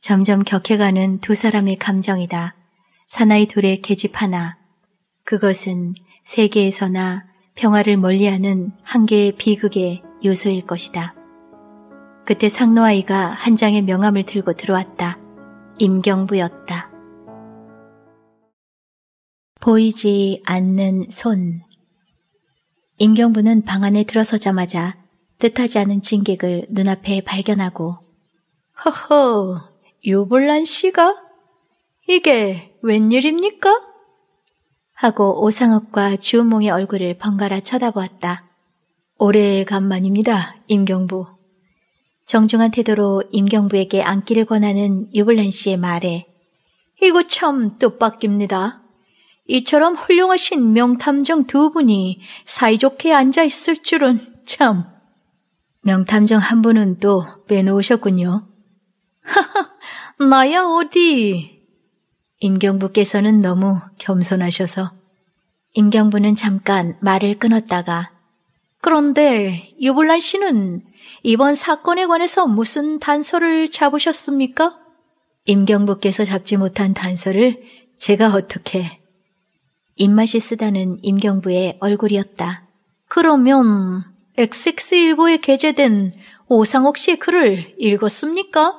A: 점점 격해가는 두 사람의 감정이다. 사나이 둘의 계집 하나. 그것은 세계에서나 평화를 멀리하는 한 개의 비극의 요소일 것이다. 그때 상노아이가 한 장의 명함을 들고 들어왔다. 임경부였다. 보이지 않는 손. 임경부는 방 안에 들어서자마자 뜻하지 않은 진객을 눈앞에 발견하고 허허, 요볼란 씨가? 이게 웬일입니까? 하고 오상업과 주호몽의 얼굴을 번갈아 쳐다보았다. 오래간만입니다, 임경부. 정중한 태도로 임경부에게 앉기를 권하는 유블란 씨의 말에 이거 참 뜻밖입니다. 이처럼 훌륭하신 명탐정 두 분이 사이좋게 앉아있을 줄은 참. 명탐정 한 분은 또 빼놓으셨군요. 하하, 나야 어디? 임경부께서는 너무 겸손하셔서 임경부는 잠깐 말을 끊었다가 그런데 유불란 씨는 이번 사건에 관해서 무슨 단서를 잡으셨습니까? 임경부께서 잡지 못한 단서를 제가 어떻게 입맛이 쓰다는 임경부의 얼굴이었다. 그러면 XX일보에 게재된 오상옥 씨의 글을 읽었습니까?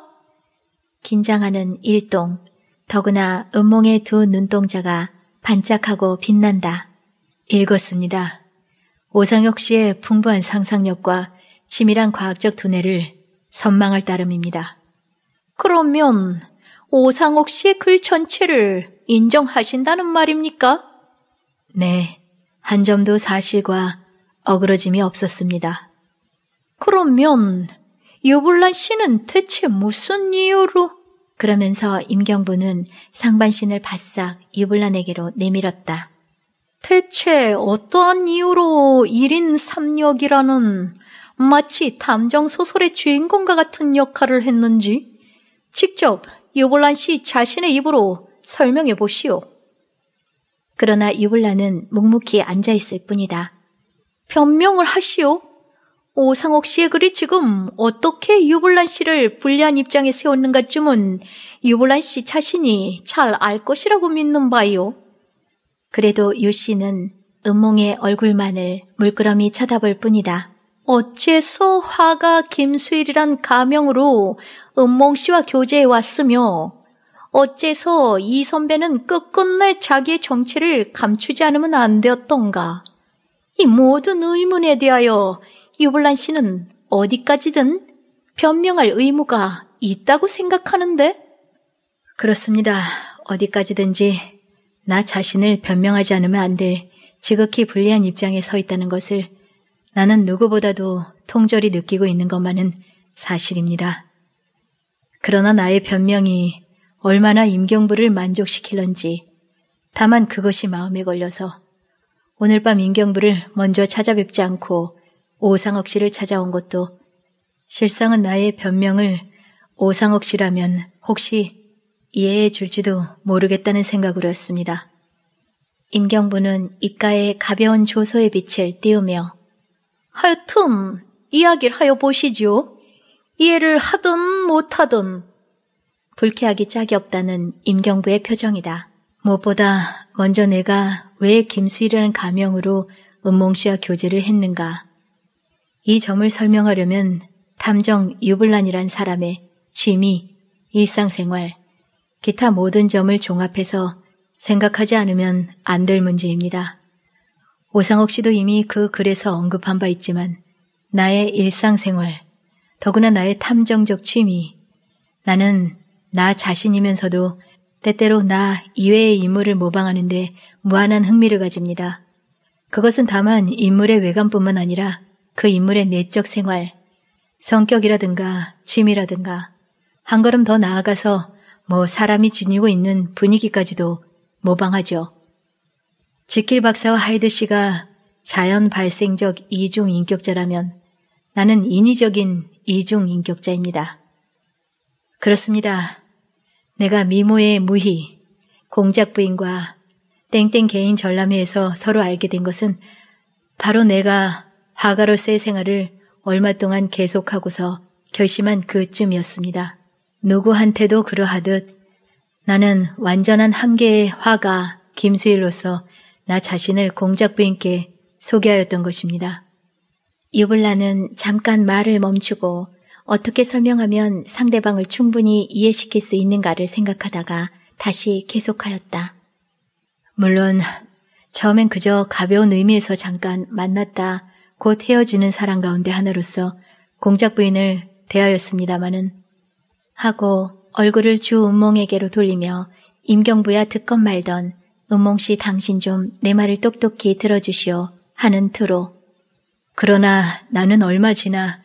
A: 긴장하는 일동, 더구나 음몽의두 눈동자가 반짝하고 빛난다. 읽었습니다. 오상혁 씨의 풍부한 상상력과 치밀한 과학적 두뇌를 선망할 따름입니다. 그러면 오상옥 씨의 글 전체를 인정하신다는 말입니까? 네. 한 점도 사실과 어그러짐이 없었습니다. 그러면 유불란 씨는 대체 무슨 이유로? 그러면서 임경부는 상반신을 바싹 유불란에게로 내밀었다. 대체 어떠한 이유로 1인 3역이라는 마치 탐정소설의 주인공과 같은 역할을 했는지 직접 유불란 씨 자신의 입으로 설명해 보시오. 그러나 유불란은 묵묵히 앉아 있을 뿐이다. 변명을 하시오. 오상옥 씨의 글이 지금 어떻게 유불란 씨를 불리한 입장에 세웠는가쯤은 유불란 씨 자신이 잘 알 것이라고 믿는 바요. 그래도 유 씨는 음몽의 얼굴만을 물끄러미 쳐다볼 뿐이다. 어째서 화가 김수일이란 가명으로 음몽 씨와 교제해 왔으며 어째서 이 선배는 끝끝내 자기의 정체를 감추지 않으면 안 되었던가. 이 모든 의문에 대하여 유블란 씨는 어디까지든 변명할 의무가 있다고 생각하는데? 그렇습니다. 어디까지든지 나 자신을 변명하지 않으면 안 될 지극히 불리한 입장에 서 있다는 것을 나는 누구보다도 통절히 느끼고 있는 것만은 사실입니다. 그러나 나의 변명이 얼마나 임경부를 만족시킬런지 다만 그것이 마음에 걸려서 오늘 밤 임경부를 먼저 찾아뵙지 않고 오상옥 씨를 찾아온 것도 실상은 나의 변명을 오상옥 씨라면 혹시 이해해 줄지도 모르겠다는 생각으로였습니다. 임경부는 입가에 가벼운 조소의 빛을 띄우며 하여튼 이야기를 하여 보시지요. 이해를 하든 못하든 불쾌하기 짝이 없다는 임경부의 표정이다. 무엇보다 먼저 내가 왜 김수희라는 가명으로 은몽 씨와 교제를 했는가. 이 점을 설명하려면 탐정 유블란이란 사람의 취미, 일상생활, 기타 모든 점을 종합해서 생각하지 않으면 안 될 문제입니다. 오상옥 씨도 이미 그 글에서 언급한 바 있지만 나의 일상생활, 더구나 나의 탐정적 취미, 나는 나 자신이면서도 때때로 나 이외의 인물을 모방하는데 무한한 흥미를 가집니다. 그것은 다만 인물의 외관뿐만 아니라 그 인물의 내적 생활, 성격이라든가 취미라든가 한 걸음 더 나아가서 뭐 사람이 지니고 있는 분위기까지도 모방하죠. 지킬 박사와 하이드 씨가 자연 발생적 이중 인격자라면 나는 인위적인 이중 인격자입니다. 그렇습니다. 내가 미모의 무희, 공작 부인과 땡땡 개인 전람회에서 서로 알게 된 것은 바로 내가 화가로서의 생활을 얼마 동안 계속하고서 결심한 그쯤이었습니다. 누구한테도 그러하듯 나는 완전한 한계의 화가 김수일로서 나 자신을 공작 부인께 소개하였던 것입니다. 유블라는 잠깐 말을 멈추고 어떻게 설명하면 상대방을 충분히 이해시킬 수 있는가를 생각하다가 다시 계속하였다. 물론, 처음엔 그저 가벼운 의미에서 잠깐 만났다 곧 헤어지는 사람 가운데 하나로서 공작 부인을 대하였습니다마는 하고 얼굴을 주 은몽에게로 돌리며 임경부야 듣건 말던 은몽씨 당신 좀 내 말을 똑똑히 들어주시오 하는 투로 그러나 나는 얼마 지나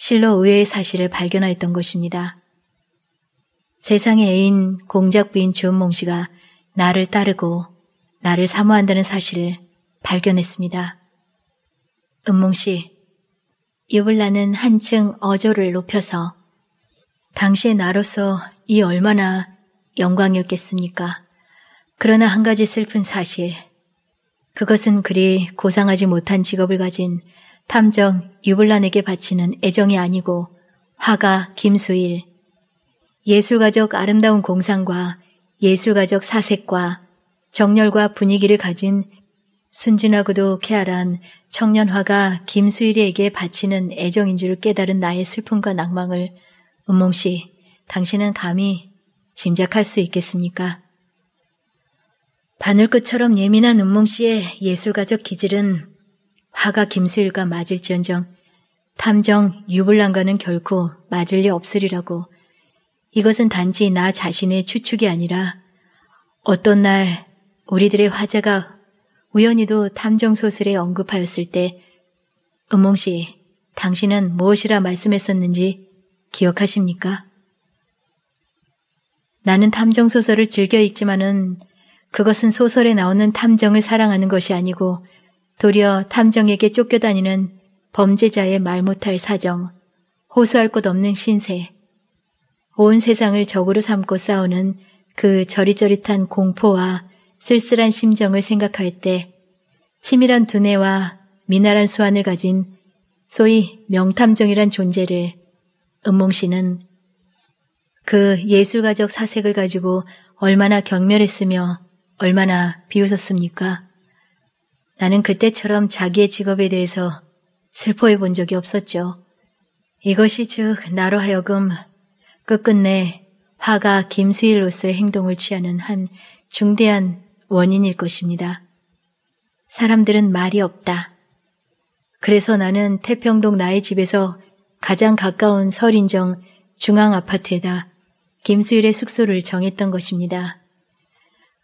A: 실로 의외의 사실을 발견하였던 것입니다. 세상의 애인 공작부인 주은몽 씨가 나를 따르고 나를 사모한다는 사실을 발견했습니다. 은몽 씨, 유블라는 한층 어조를 높여서 당시의 나로서 이 얼마나 영광이었겠습니까? 그러나 한 가지 슬픈 사실, 그것은 그리 고상하지 못한 직업을 가진 탐정 유불란에게 바치는 애정이 아니고 화가 김수일, 예술가적 아름다운 공상과 예술가적 사색과 정열과 분위기를 가진 순진하고도 쾌활한 청년화가 김수일에게 바치는 애정인 줄 깨달은 나의 슬픔과 낭망을 은몽씨, 당신은 감히 짐작할 수 있겠습니까? 바늘끝처럼 예민한 은몽씨의 예술가적 기질은 하가 김수일과 맞을지언정 탐정 유불란과는 결코 맞을 리 없으리라고 이것은 단지 나 자신의 추측이 아니라 어떤 날 우리들의 화제가 우연히도 탐정 소설에 언급하였을 때 은몽 씨, 당신은 무엇이라 말씀했었는지 기억하십니까? 나는 탐정 소설을 즐겨 읽지만은 그것은 소설에 나오는 탐정을 사랑하는 것이 아니고 도리어 탐정에게 쫓겨다니는 범죄자의 말 못할 사정, 호소할 곳 없는 신세, 온 세상을 적으로 삼고 싸우는 그 저릿저릿한 공포와 쓸쓸한 심정을 생각할 때 치밀한 두뇌와 미나란 수완을 가진 소위 명탐정이란 존재를 은몽 씨는 그 예술가적 사색을 가지고 얼마나 경멸했으며 얼마나 비웃었습니까? 나는 그때처럼 자기의 직업에 대해서 슬퍼해 본 적이 없었죠. 이것이 즉 나로 하여금 끝끝내 화가 김수일로서의 행동을 취하는 한 중대한 원인일 것입니다. 사람들은 말이 없다. 그래서 나는 태평동 나의 집에서 가장 가까운 설인정 중앙 아파트에다 김수일의 숙소를 정했던 것입니다.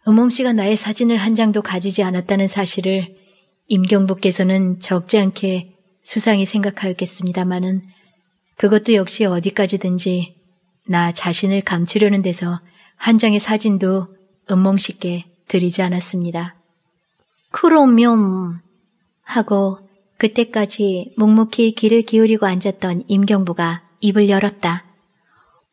A: 음홍 씨가 나의 사진을 한 장도 가지지 않았다는 사실을 임경복께서는 적지 않게 수상히 생각하였겠습니다마는 그것도 역시 어디까지든지 나 자신을 감추려는 데서 한 장의 사진도 은몽쉽게 드리지 않았습니다. 그러면 하고 그때까지 묵묵히 귀를 기울이고 앉았던 임경부가 입을 열었다.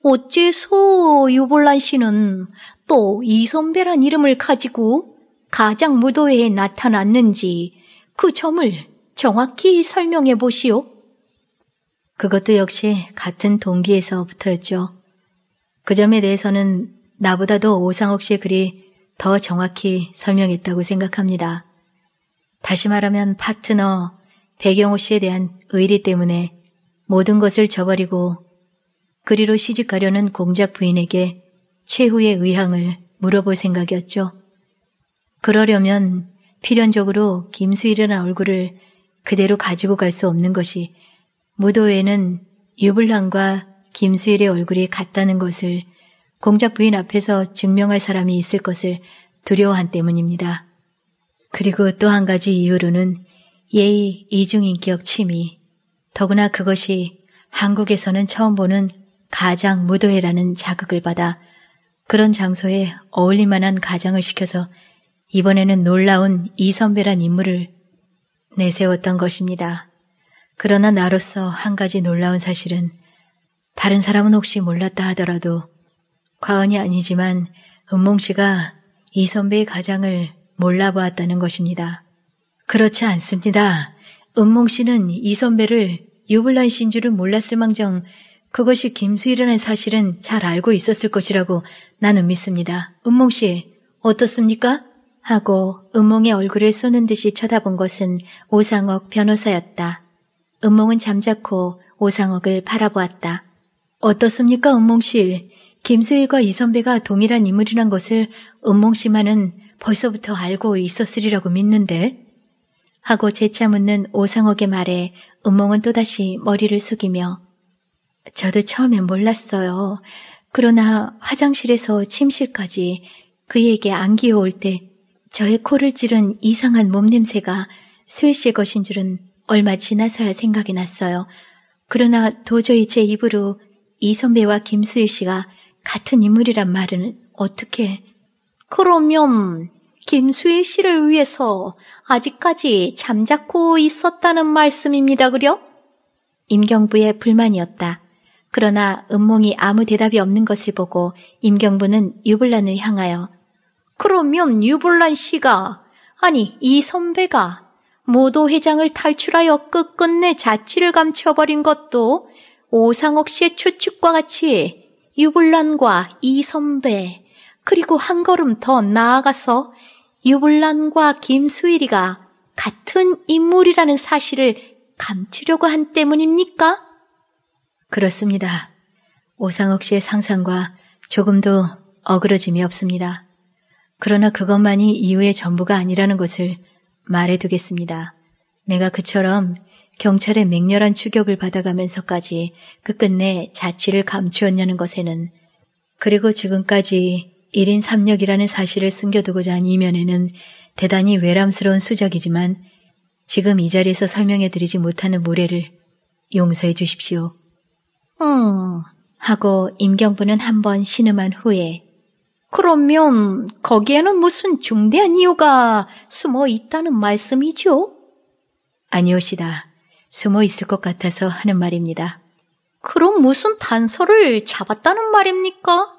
A: 어째서 유볼란 씨는 또 이선배란 이름을 가지고 가장 무도회에 나타났는지 그 점을 정확히 설명해 보시오. 그것도 역시 같은 동기에서부터였죠. 그 점에 대해서는 나보다도 오상옥 씨의 글이 더 정확히 설명했다고 생각합니다. 다시 말하면 파트너 배경호 씨에 대한 의리 때문에 모든 것을 저버리고 그리로 시집가려는 공작 부인에게 최후의 의향을 물어볼 생각이었죠. 그러려면 필연적으로 김수일이 얼굴을 그대로 가지고 갈 수 없는 것이 무도회는 유불랑과 김수일의 얼굴이 같다는 것을 공작 부인 앞에서 증명할 사람이 있을 것을 두려워한 때문입니다. 그리고 또 한 가지 이유로는 예의 이중인격 취미, 더구나 그것이 한국에서는 처음 보는 가장 무도회라는 자극을 받아 그런 장소에 어울릴만한 가장을 시켜서 이번에는 놀라운 이선배란 인물을 내세웠던 것입니다. 그러나 나로서 한 가지 놀라운 사실은 다른 사람은 혹시 몰랐다 하더라도 과언이 아니지만 은몽 씨가 이 선배의 가장을 몰라보았다는 것입니다. 그렇지 않습니다. 은몽 씨는 이 선배를 유불란 씨인 줄은 몰랐을 망정 그것이 김수희라는 사실은 잘 알고 있었을 것이라고 나는 믿습니다. 은몽 씨, 어떻습니까? 하고 은몽의 얼굴을 쏘는 듯이 쳐다본 것은 오상옥 변호사였다. 은몽은 잠자코 오상옥을 바라보았다. 어떻습니까, 은몽 씨? 김수일과 이 선배가 동일한 인물이란 것을 은몽 씨만은 벌써부터 알고 있었으리라고 믿는데? 하고 재차 묻는 오상옥의 말에 은몽은 또다시 머리를 숙이며 저도 처음엔 몰랐어요. 그러나 화장실에서 침실까지 그에게 안기어 올때 저의 코를 찌른 이상한 몸냄새가 수희 씨의 것인 줄은 얼마 지나서야 생각이 났어요. 그러나 도저히 제 입으로 이 선배와 김수일 씨가 같은 인물이란 말은 어떻게... 그러면 김수일 씨를 위해서 아직까지 잠자코 있었다는 말씀입니다, 그려? 임경부의 불만이었다. 그러나 은몽이 아무 대답이 없는 것을 보고 임경부는 유불란을 향하여 그러면 뉴블란 씨가, 아니, 이 선배가 모도 회장을 탈출하여 끝끝내 자취를 감춰버린 것도 오상옥 씨의 추측과 같이 유블란과이 선배, 그리고 한 걸음 더 나아가서 유블란과 김수일이가 같은 인물이라는 사실을 감추려고 한 때문입니까? 그렇습니다. 오상옥 씨의 상상과 조금도 어그러짐이 없습니다. 그러나 그것만이 이유의 전부가 아니라는 것을 말해두겠습니다. 내가 그처럼 경찰의 맹렬한 추격을 받아가면서까지 끝끝내 자취를 감추었냐는 것에는 그리고 지금까지 1인 3역이라는 사실을 숨겨두고자 한 이면에는 대단히 외람스러운 수작이지만 지금 이 자리에서 설명해드리지 못하는 모래를 용서해 주십시오. 어... 하고 임경부는 한번 신음한 후에 그러면 거기에는 무슨 중대한 이유가 숨어 있다는 말씀이죠? 아니오시다. 숨어 있을 것 같아서 하는 말입니다. 그럼 무슨 단서를 잡았다는 말입니까?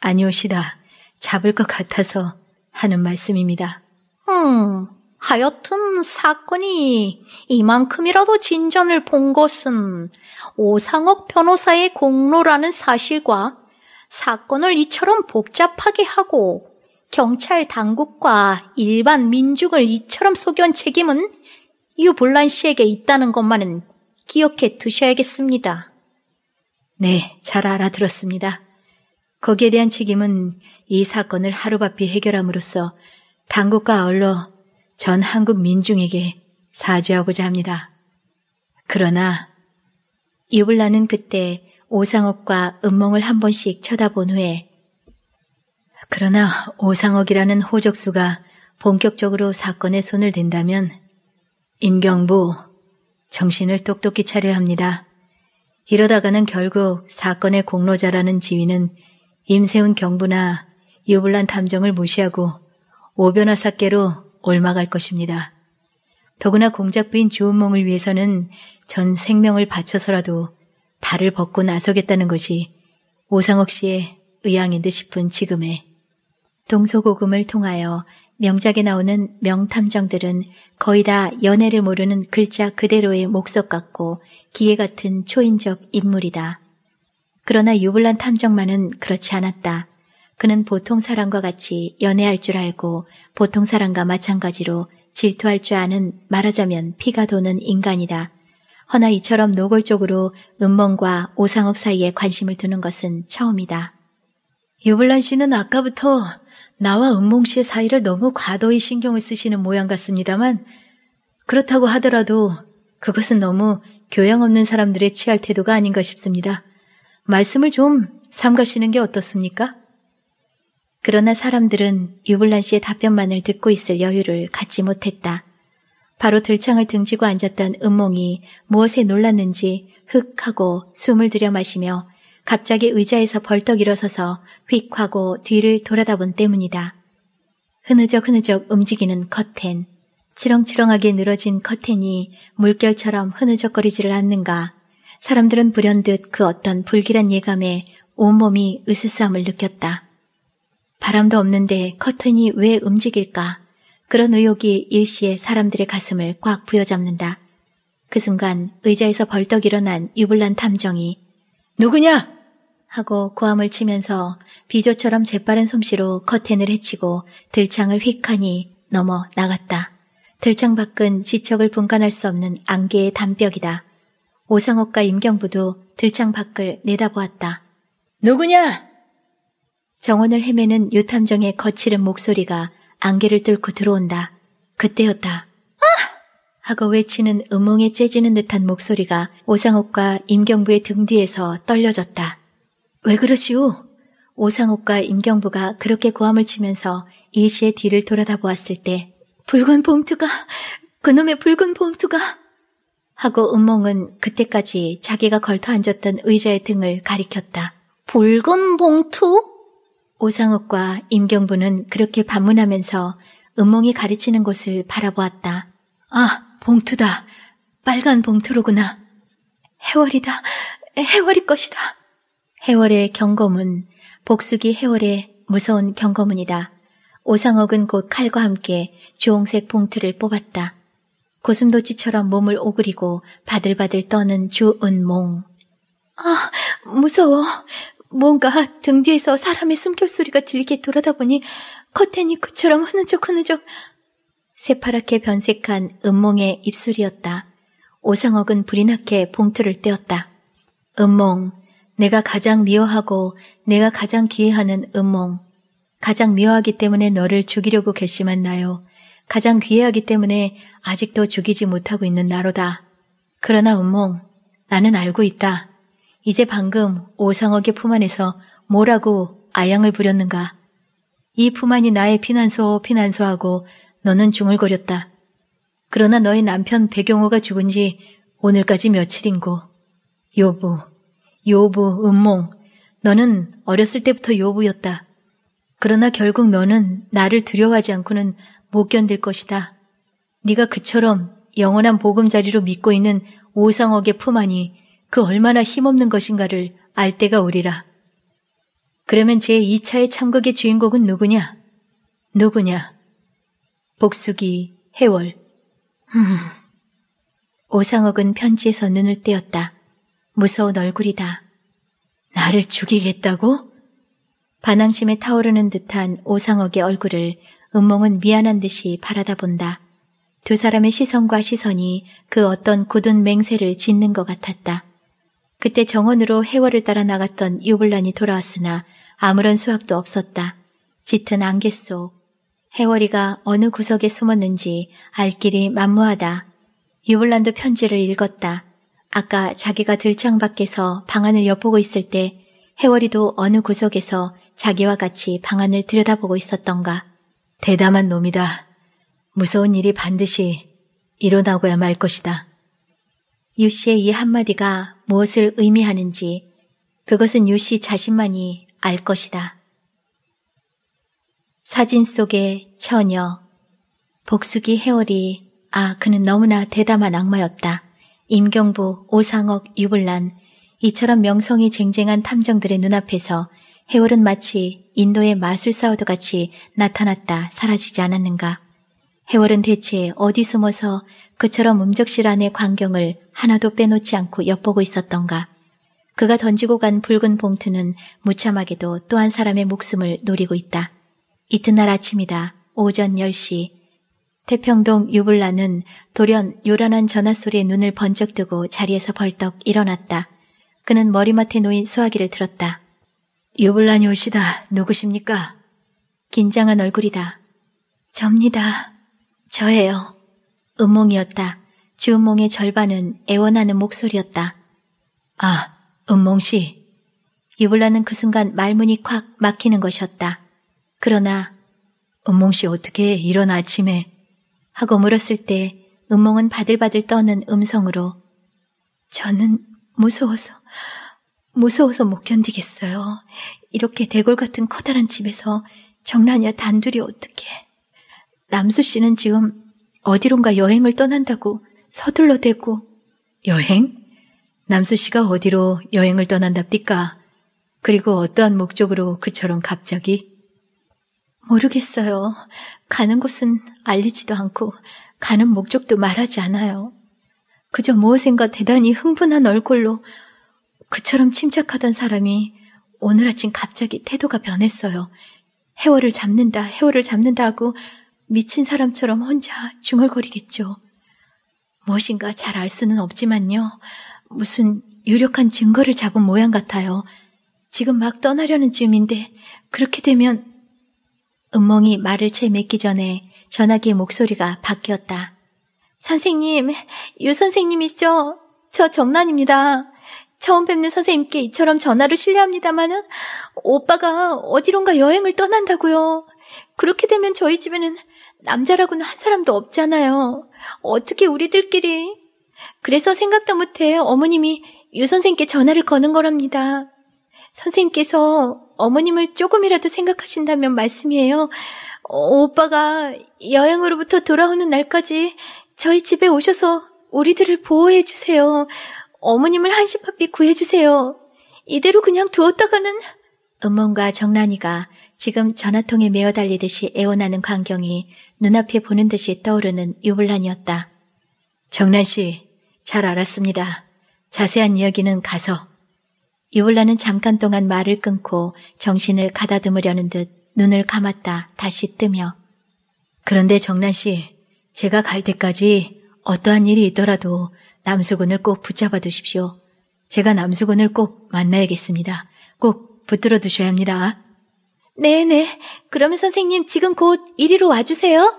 A: 아니오시다. 잡을 것 같아서 하는 말씀입니다. 음, 하여튼 사건이 이만큼이라도 진전을 본 것은 오상옥 변호사의 공로라는 사실과 사건을 이처럼 복잡하게 하고 경찰 당국과 일반 민중을 이처럼 속여온 책임은 유볼란 씨에게 있다는 것만은 기억해 두셔야겠습니다. 네, 잘 알아들었습니다. 거기에 대한 책임은 이 사건을 하루바삐 해결함으로써 당국과 아울러 전 한국 민중에게 사죄하고자 합니다. 그러나 유블라는 그때 오상옥과 은몽을 한 번씩 쳐다본 후에 그러나 오상옥이라는 호적수가 본격적으로 사건에 손을 댄다면 임경부 정신을 똑똑히 차려야 합니다. 이러다가는 결국 사건의 공로자라는 지위는 임세훈 경부나 유불란 탐정을 무시하고 오변화사께로 올마갈 것입니다. 더구나 공작부인 주은몽을 위해서는 전 생명을 바쳐서라도 발을 벗고 나서겠다는 것이 오상옥 씨의 의향인 듯 싶은 지금에 동서고금을 통하여 명작에 나오는 명탐정들은 거의 다 연애를 모르는 글자 그대로의 목석 같고 기계 같은 초인적 인물이다. 그러나 유블란 탐정만은 그렇지 않았다. 그는 보통 사람과 같이 연애할 줄 알고 보통 사람과 마찬가지로 질투할 줄 아는 말하자면 피가 도는 인간이다. 허나 이처럼 노골적으로 은몽과오상옥 사이에 관심을 두는 것은 처음이다. 유블란 씨는 아까부터 나와 은몽 씨의 사이를 너무 과도히 신경을 쓰시는 모양 같습니다만 그렇다고 하더라도 그것은 너무 교양 없는 사람들의 취할 태도가 아닌가 싶습니다. 말씀을 좀 삼가시는 게 어떻습니까? 그러나 사람들은 유블란 씨의 답변만을 듣고 있을 여유를 갖지 못했다. 바로 들창을 등지고 앉았던 은몽이 무엇에 놀랐는지 흑 하고 숨을 들여 마시며 갑자기 의자에서 벌떡 일어서서 휙 하고 뒤를 돌아다본 때문이다. 흐느적 흐느적 움직이는 커튼. 치렁치렁하게 늘어진 커튼이 물결처럼 흐느적거리지를 않는가. 사람들은 불현듯 그 어떤 불길한 예감에 온몸이 으스스함을 느꼈다. 바람도 없는데 커튼이 왜 움직일까? 그런 의혹이 일시에 사람들의 가슴을 꽉 부여잡는다. 그 순간 의자에서 벌떡 일어난 유불란 탐정이 누구냐? 하고 고함을 치면서 비조처럼 재빠른 솜씨로 커튼을 헤치고 들창을 휙하니 넘어 나갔다. 들창 밖은 지척을 분간할 수 없는 안개의 담벽이다. 오상옥과 임경부도 들창 밖을 내다보았다. 누구냐? 정원을 헤매는 유탐정의 거칠은 목소리가 안개를 뚫고 들어온다. 그때였다. 아! 하고 외치는 음몽에 째지는 듯한 목소리가 오상옥과 임경부의 등 뒤에서 떨려졌다. 왜 그러시오? 오상옥과 임경부가 그렇게 고함을 치면서 일시의 뒤를 돌아다 보았을 때 붉은 봉투가 그놈의 붉은 봉투가 하고 음몽은 그때까지 자기가 걸터 앉았던 의자의 등을 가리켰다. 붉은 봉투? 오상욱과 임경부는 그렇게 반문하면서 은몽이 가르치는 곳을 바라보았다. 아, 봉투다. 빨간 봉투로구나. 해월이다. 해월이 것이다. 해월의 경고문, 복수기 해월의 무서운 경고문이다. 오상옥은 곧 칼과 함께 주홍색 봉투를 뽑았다. 고슴도치처럼 몸을 오그리고 바들바들 떠는 주은몽. 아, 무서워. 뭔가 등 뒤에서 사람의 숨결 소리가 들리게 돌아다 보니 커튼이 그처럼 흐느적흐느적 새파랗게 변색한 음몽의 입술이었다. 오상옥은 불이 나게 봉투를 떼었다. 음몽 내가 가장 미워하고 내가 가장 귀해하는 음몽 가장 미워하기 때문에 너를 죽이려고 결심한 나요. 가장 귀해하기 때문에 아직도 죽이지 못하고 있는 나로다. 그러나 음몽 나는 알고 있다. 이제 방금 오상억의 품 안에서 뭐라고 아양을 부렸는가. 이품 안이 나의 피난소 피난소 하고 너는 중얼거렸다. 그러나 너의 남편 백용호가 죽은 지 오늘까지 며칠인고. 요부, 요부, 음몽. 너는 어렸을 때부터 요부였다. 그러나 결국 너는 나를 두려워하지 않고는 못 견딜 것이다. 네가 그처럼 영원한 보금자리로 믿고 있는 오상억의 품 안이 그 얼마나 힘없는 것인가를 알 때가 오리라. 그러면 제2차의 참극의 주인공은 누구냐? 누구냐? 복숙이, 해월. 흠. 오상옥은 편지에서 눈을 떼었다. 무서운 얼굴이다. 나를 죽이겠다고? 반항심에 타오르는 듯한 오상옥의 얼굴을 은몽은 미안한 듯이 바라다 본다. 두 사람의 시선과 시선이 그 어떤 굳은 맹세를 짓는 것 같았다. 그때 정원으로 해월을 따라 나갔던 유불란이 돌아왔으나 아무런 수확도 없었다. 짙은 안개 속 해월이가 어느 구석에 숨었는지 알 길이 만무하다. 유불란도 편지를 읽었다. 아까 자기가 들창 밖에서 방안을 엿보고 있을 때 해월이도 어느 구석에서 자기와 같이 방안을 들여다보고 있었던가. 대담한 놈이다. 무서운 일이 반드시 일어나고야 말 것이다. 유 씨의 이 한마디가 무엇을 의미하는지 그것은 유 씨 자신만이 알 것이다. 사진 속의 처녀, 복숙이 해월이 아 그는 너무나 대담한 악마였다. 임경부 오상옥, 유불란 이처럼 명성이 쟁쟁한 탐정들의 눈앞에서 해월은 마치 인도의 마술사와도 같이 나타났다 사라지지 않았는가. 해월은 대체 어디 숨어서 그처럼 음적실 안의 광경을 하나도 빼놓지 않고 엿보고 있었던가. 그가 던지고 간 붉은 봉투는 무참하게도 또 한 사람의 목숨을 노리고 있다. 이튿날 아침이다. 오전 10시. 태평동 유불라는 돌연 요란한 전화 소리에 눈을 번쩍 뜨고 자리에서 벌떡 일어났다. 그는 머리맡에 놓인 수화기를 들었다. 유불란이 오시다. 누구십니까? 긴장한 얼굴이다. 접니다. 저예요. 음몽이었다. 주은몽의 절반은 애원하는 목소리였다. 아, 은몽씨. 이불라는그 순간 말문이 콱 막히는 것이었다. 그러나 은몽씨 어떻게 이런 아침에 하고 물었을 때 은몽은 바들바들 떠는 음성으로 저는 무서워서 무서워서 못 견디겠어요. 이렇게 대골 같은 커다란 집에서 정란이와 단둘이 어떻게 남수 씨는 지금 어디론가 여행을 떠난다고 서둘러 대고 여행? 남수 씨가 어디로 여행을 떠난답니까 그리고 어떠한 목적으로 그처럼 갑자기? 모르겠어요. 가는 곳은 알리지도 않고 가는 목적도 말하지 않아요. 그저 무엇인가 대단히 흥분한 얼굴로 그처럼 침착하던 사람이 오늘 아침 갑자기 태도가 변했어요. 해월을 잡는다, 해월을 잡는다 하고 미친 사람처럼 혼자 중얼거리겠죠. 무엇인가 잘 알 수는 없지만요. 무슨 유력한 증거를 잡은 모양 같아요. 지금 막 떠나려는 쯤인데 그렇게 되면 음몽이 말을 채맺기 전에 전화기의 목소리가 바뀌었다. 선생님, 유 선생님이시죠? 저 정란입니다. 처음 뵙는 선생님께 이처럼 전화를 실례합니다마는 오빠가 어디론가 여행을 떠난다고요. 그렇게 되면 저희 집에는 남자라고는 한 사람도 없잖아요. 어떻게 우리들끼리. 그래서 생각도 못해 어머님이 유 선생께 님 전화를 거는 거랍니다. 선생께서 님 어머님을 조금이라도 생각하신다면 말씀이에요. 어, 오빠가 여행으로부터 돌아오는 날까지 저희 집에 오셔서 우리들을 보호해 주세요. 어머님을 한시파비 구해 주세요. 이대로 그냥 두었다가는 음문과 정란이가 지금 전화통에 메어 달리듯이 애원하는 광경이 눈앞에 보는 듯이 떠오르는 유불란이었다. 정란 씨, 잘 알았습니다. 자세한 이야기는 가서. 유불란은 잠깐 동안 말을 끊고 정신을 가다듬으려는 듯 눈을 감았다 다시 뜨며. 그런데 정란 씨, 제가 갈 때까지 어떠한 일이 있더라도 남수군을 꼭 붙잡아 두십시오. 제가 남수군을 꼭 만나야겠습니다. 꼭 붙들어 두셔야 합니다. 네네. 그럼 선생님 지금 곧 이리로 와주세요.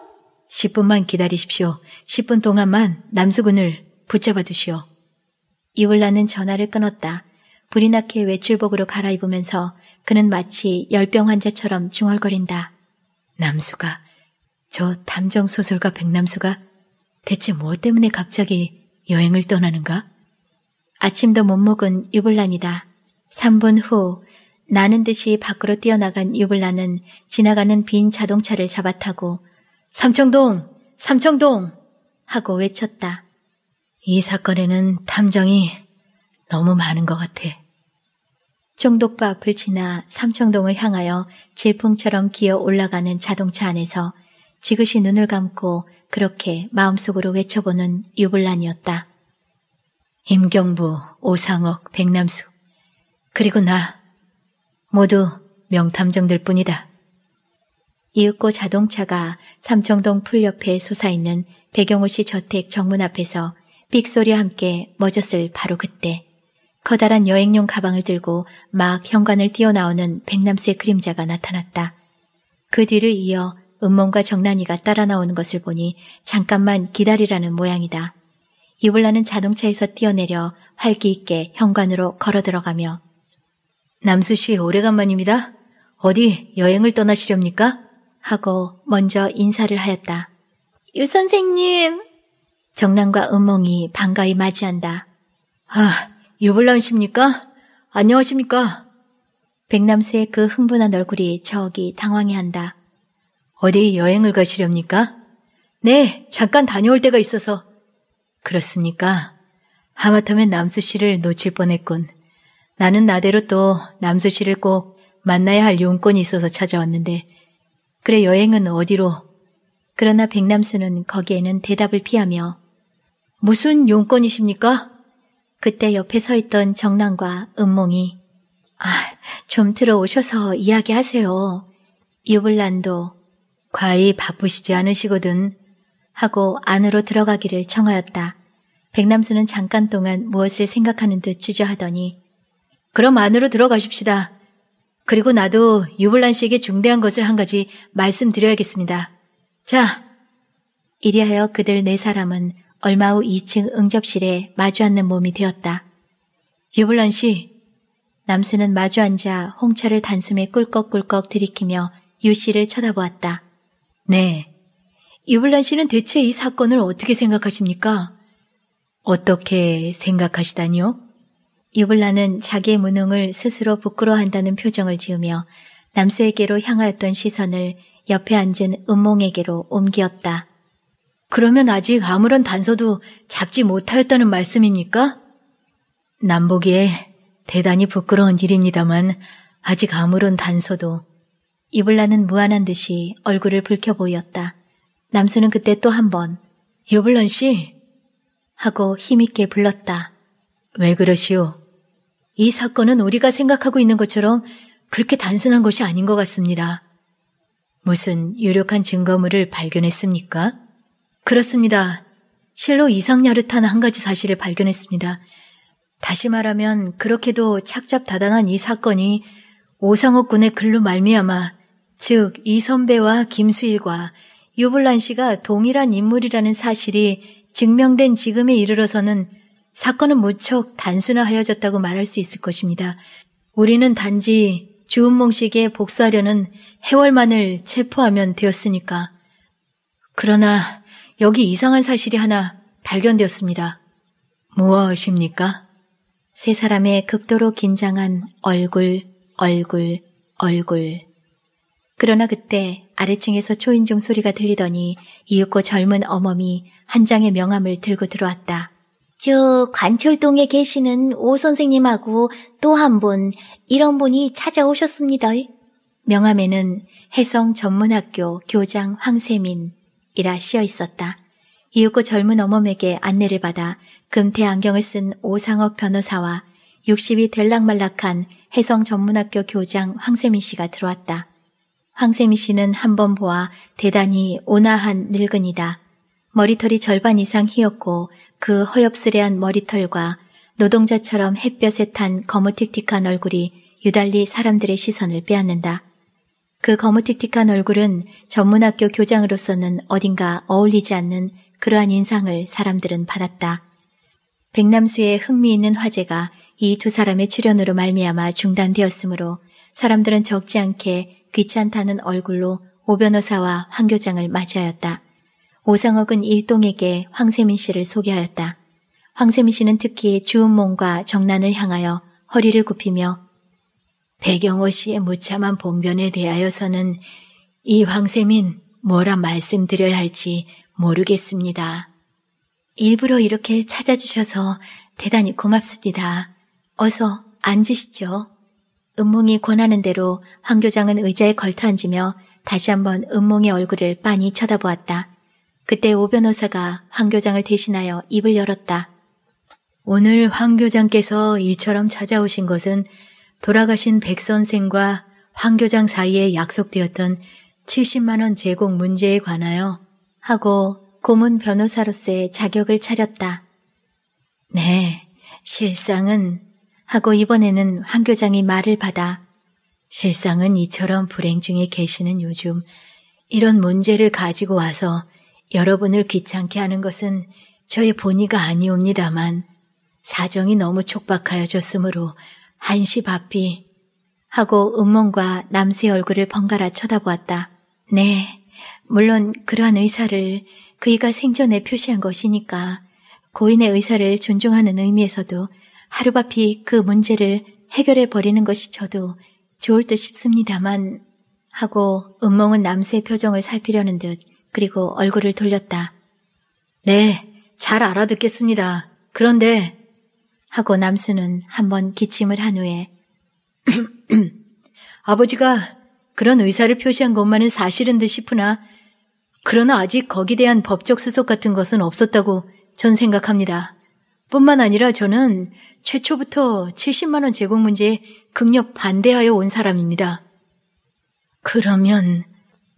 A: 10분만 기다리십시오. 10분 동안만 남수군을 붙잡아 두시오. 이블라는 전화를 끊었다. 불이 나게 외출복으로 갈아입으면서 그는 마치 열병 환자처럼 중얼거린다. 남수가, 저 담정소설가 백남수가 대체 무엇 때문에 갑자기 여행을 떠나는가? 아침도 못 먹은 유블란이다 3분 후 나는 듯이 밖으로 뛰어나간 유불라는 지나가는 빈 자동차를 잡아타고 삼청동! 삼청동! 하고 외쳤다. 이 사건에는 탐정이 너무 많은 것 같아. 총독부 앞을 지나 삼청동을 향하여 질풍처럼 기어 올라가는 자동차 안에서 지그시 눈을 감고 그렇게 마음속으로 외쳐보는 유불란이었다. 임경부, 오상옥, 백남수, 그리고 나 모두 명탐정들 뿐이다. 이윽고 자동차가 삼청동 풀 옆에 솟아있는 배경호 씨 저택 정문 앞에서 삑소리와 함께 멎었을 바로 그때 커다란 여행용 가방을 들고 막 현관을 뛰어나오는 백남스 그림자가 나타났다. 그 뒤를 이어 음몽과 정란이가 따라 나오는 것을 보니 잠깐만 기다리라는 모양이다. 이불라는 자동차에서 뛰어내려 활기 있게 현관으로 걸어 들어가며 남수 씨 오래간만입니다. 어디 여행을 떠나시렵니까? 하고 먼저 인사를 하였다. 유 선생님! 정랑과 은몽이 반가이 맞이한다. 아, 유불남십니까? 안녕하십니까? 백남수의 그 흥분한 얼굴이 저기 당황해한다. 어디 여행을 가시렵니까? 네, 잠깐 다녀올 때가 있어서. 그렇습니까? 하마터면 남수 씨를 놓칠 뻔했군. 나는 나대로 또 남수 씨를 꼭 만나야 할 용건이 있어서 찾아왔는데 그래 여행은 어디로? 그러나 백남수는 거기에는 대답을 피하며 무슨 용건이십니까? 그때 옆에 서 있던 정랑과 은몽이 아, 좀 들어오셔서 이야기하세요. 유블란도 과히 바쁘시지 않으시거든 하고 안으로 들어가기를 청하였다. 백남수는 잠깐 동안 무엇을 생각하는 듯 주저하더니 그럼 안으로 들어가십시다. 그리고 나도 유블란 씨에게 중대한 것을 한 가지 말씀드려야겠습니다. 자, 이리하여 그들 네 사람은 얼마 후 2층 응접실에 마주 앉는 몸이 되었다. 유블란 씨, 남수는 마주 앉아 홍차를 단숨에 꿀꺽꿀꺽 들이키며 유 씨를 쳐다보았다. 네. 유블란 씨는 대체 이 사건을 어떻게 생각하십니까? 어떻게 생각하시다니요? 유블라는 자기의 무능을 스스로 부끄러워한다는 표정을 지으며 남수에게로 향하였던 시선을 옆에 앉은 음몽에게로 옮기었다. 그러면 아직 아무런 단서도 잡지 못하였다는 말씀입니까? 남보기에 대단히 부끄러운 일입니다만 아직 아무런 단서도 유블라는 무안한 듯이 얼굴을 붉혀 보였다. 남수는 그때 또 한번 유블란 씨 하고 힘있게 불렀다. 왜 그러시오? 이 사건은 우리가 생각하고 있는 것처럼 그렇게 단순한 것이 아닌 것 같습니다. 무슨 유력한 증거물을 발견했습니까? 그렇습니다. 실로 이상야릇한 한 가지 사실을 발견했습니다. 다시 말하면 그렇게도 착잡다단한 이 사건이 오상옥 군의 글로 말미암아 즉 이선배와 김수일과 유불란 씨가 동일한 인물이라는 사실이 증명된 지금에 이르러서는 사건은 무척 단순화하여졌다고 말할 수 있을 것입니다. 우리는 단지 주은몽식에 복수하려는 해월만을 체포하면 되었으니까. 그러나 여기 이상한 사실이 하나 발견되었습니다. 무엇입니까? 세 사람의 극도로 긴장한 얼굴, 얼굴, 얼굴. 그러나 그때 아래층에서 초인종 소리가 들리더니 이윽고 젊은 어멈이 한 장의 명함을 들고 들어왔다. 저 관철동에 계시는 오 선생님하고 또 한 분, 이런 분이 찾아오셨습니다. 명함에는 해성 전문학교 교장 황세민이라 씌어 있었다. 이윽고 젊은 어멈에게 안내를 받아 금태 안경을 쓴 오상업 변호사와 60이 될락말락한 해성 전문학교 교장 황세민 씨가 들어왔다. 황세민 씨는 한 번 보아 대단히 온화한 늙은이다. 머리털이 절반 이상 희었고 그 허엽스레한 머리털과 노동자처럼 햇볕에 탄 거무틱틱한 얼굴이 유달리 사람들의 시선을 빼앗는다. 그 거무틱틱한 얼굴은 전문학교 교장으로서는 어딘가 어울리지 않는 그러한 인상을 사람들은 받았다. 백남수의 흥미있는 화제가 이 두 사람의 출연으로 말미암아 중단되었으므로 사람들은 적지 않게 귀찮다는 얼굴로 오 변호사와 황 교장을 맞이하였다. 오상옥은 일동에게 황세민 씨를 소개하였다. 황세민 씨는 특히 주은몽과 정난을 향하여 허리를 굽히며 배경호 씨의 무참한 봉변에 대하여서는 이 황세민 뭐라 말씀드려야 할지 모르겠습니다. 일부러 이렇게 찾아주셔서 대단히 고맙습니다. 어서 앉으시죠. 은몽이 권하는 대로 황 교장은 의자에 걸터 앉으며 다시 한번 은몽의 얼굴을 빤히 쳐다보았다. 그때 오 변호사가 황 교장을 대신하여 입을 열었다. 오늘 황 교장께서 이처럼 찾아오신 것은 돌아가신 백 선생과 황 교장 사이에 약속되었던 70만원 제공 문제에 관하여 하고 고문 변호사로서의 자격을 차렸다. 네, 실상은 하고 이번에는 황 교장이 말을 받아 실상은 이처럼 불행 중에 계시는 요즘 이런 문제를 가지고 와서 여러분을 귀찮게 하는 것은 저의 본의가 아니옵니다만 사정이 너무 촉박하여 졌으므로 한시 바삐 하고 음몽과 남수의 얼굴을 번갈아 쳐다보았다. 네, 물론 그러한 의사를 그이가 생전에 표시한 것이니까 고인의 의사를 존중하는 의미에서도 하루바피 그 문제를 해결해 버리는 것이 저도 좋을 듯 싶습니다만 하고 음몽은 남수의 표정을 살피려는 듯 그리고 얼굴을 돌렸다. 네, 잘 알아듣겠습니다. 그런데 하고 남수는 한번 기침을 한 후에 아버지가 그런 의사를 표시한 것만은 사실인 듯 싶으나 그러나 아직 거기 대한 법적 수속 같은 것은 없었다고 전 생각합니다. 뿐만 아니라 저는 최초부터 70만원 제공 문제에 극력 반대하여 온 사람입니다. 그러면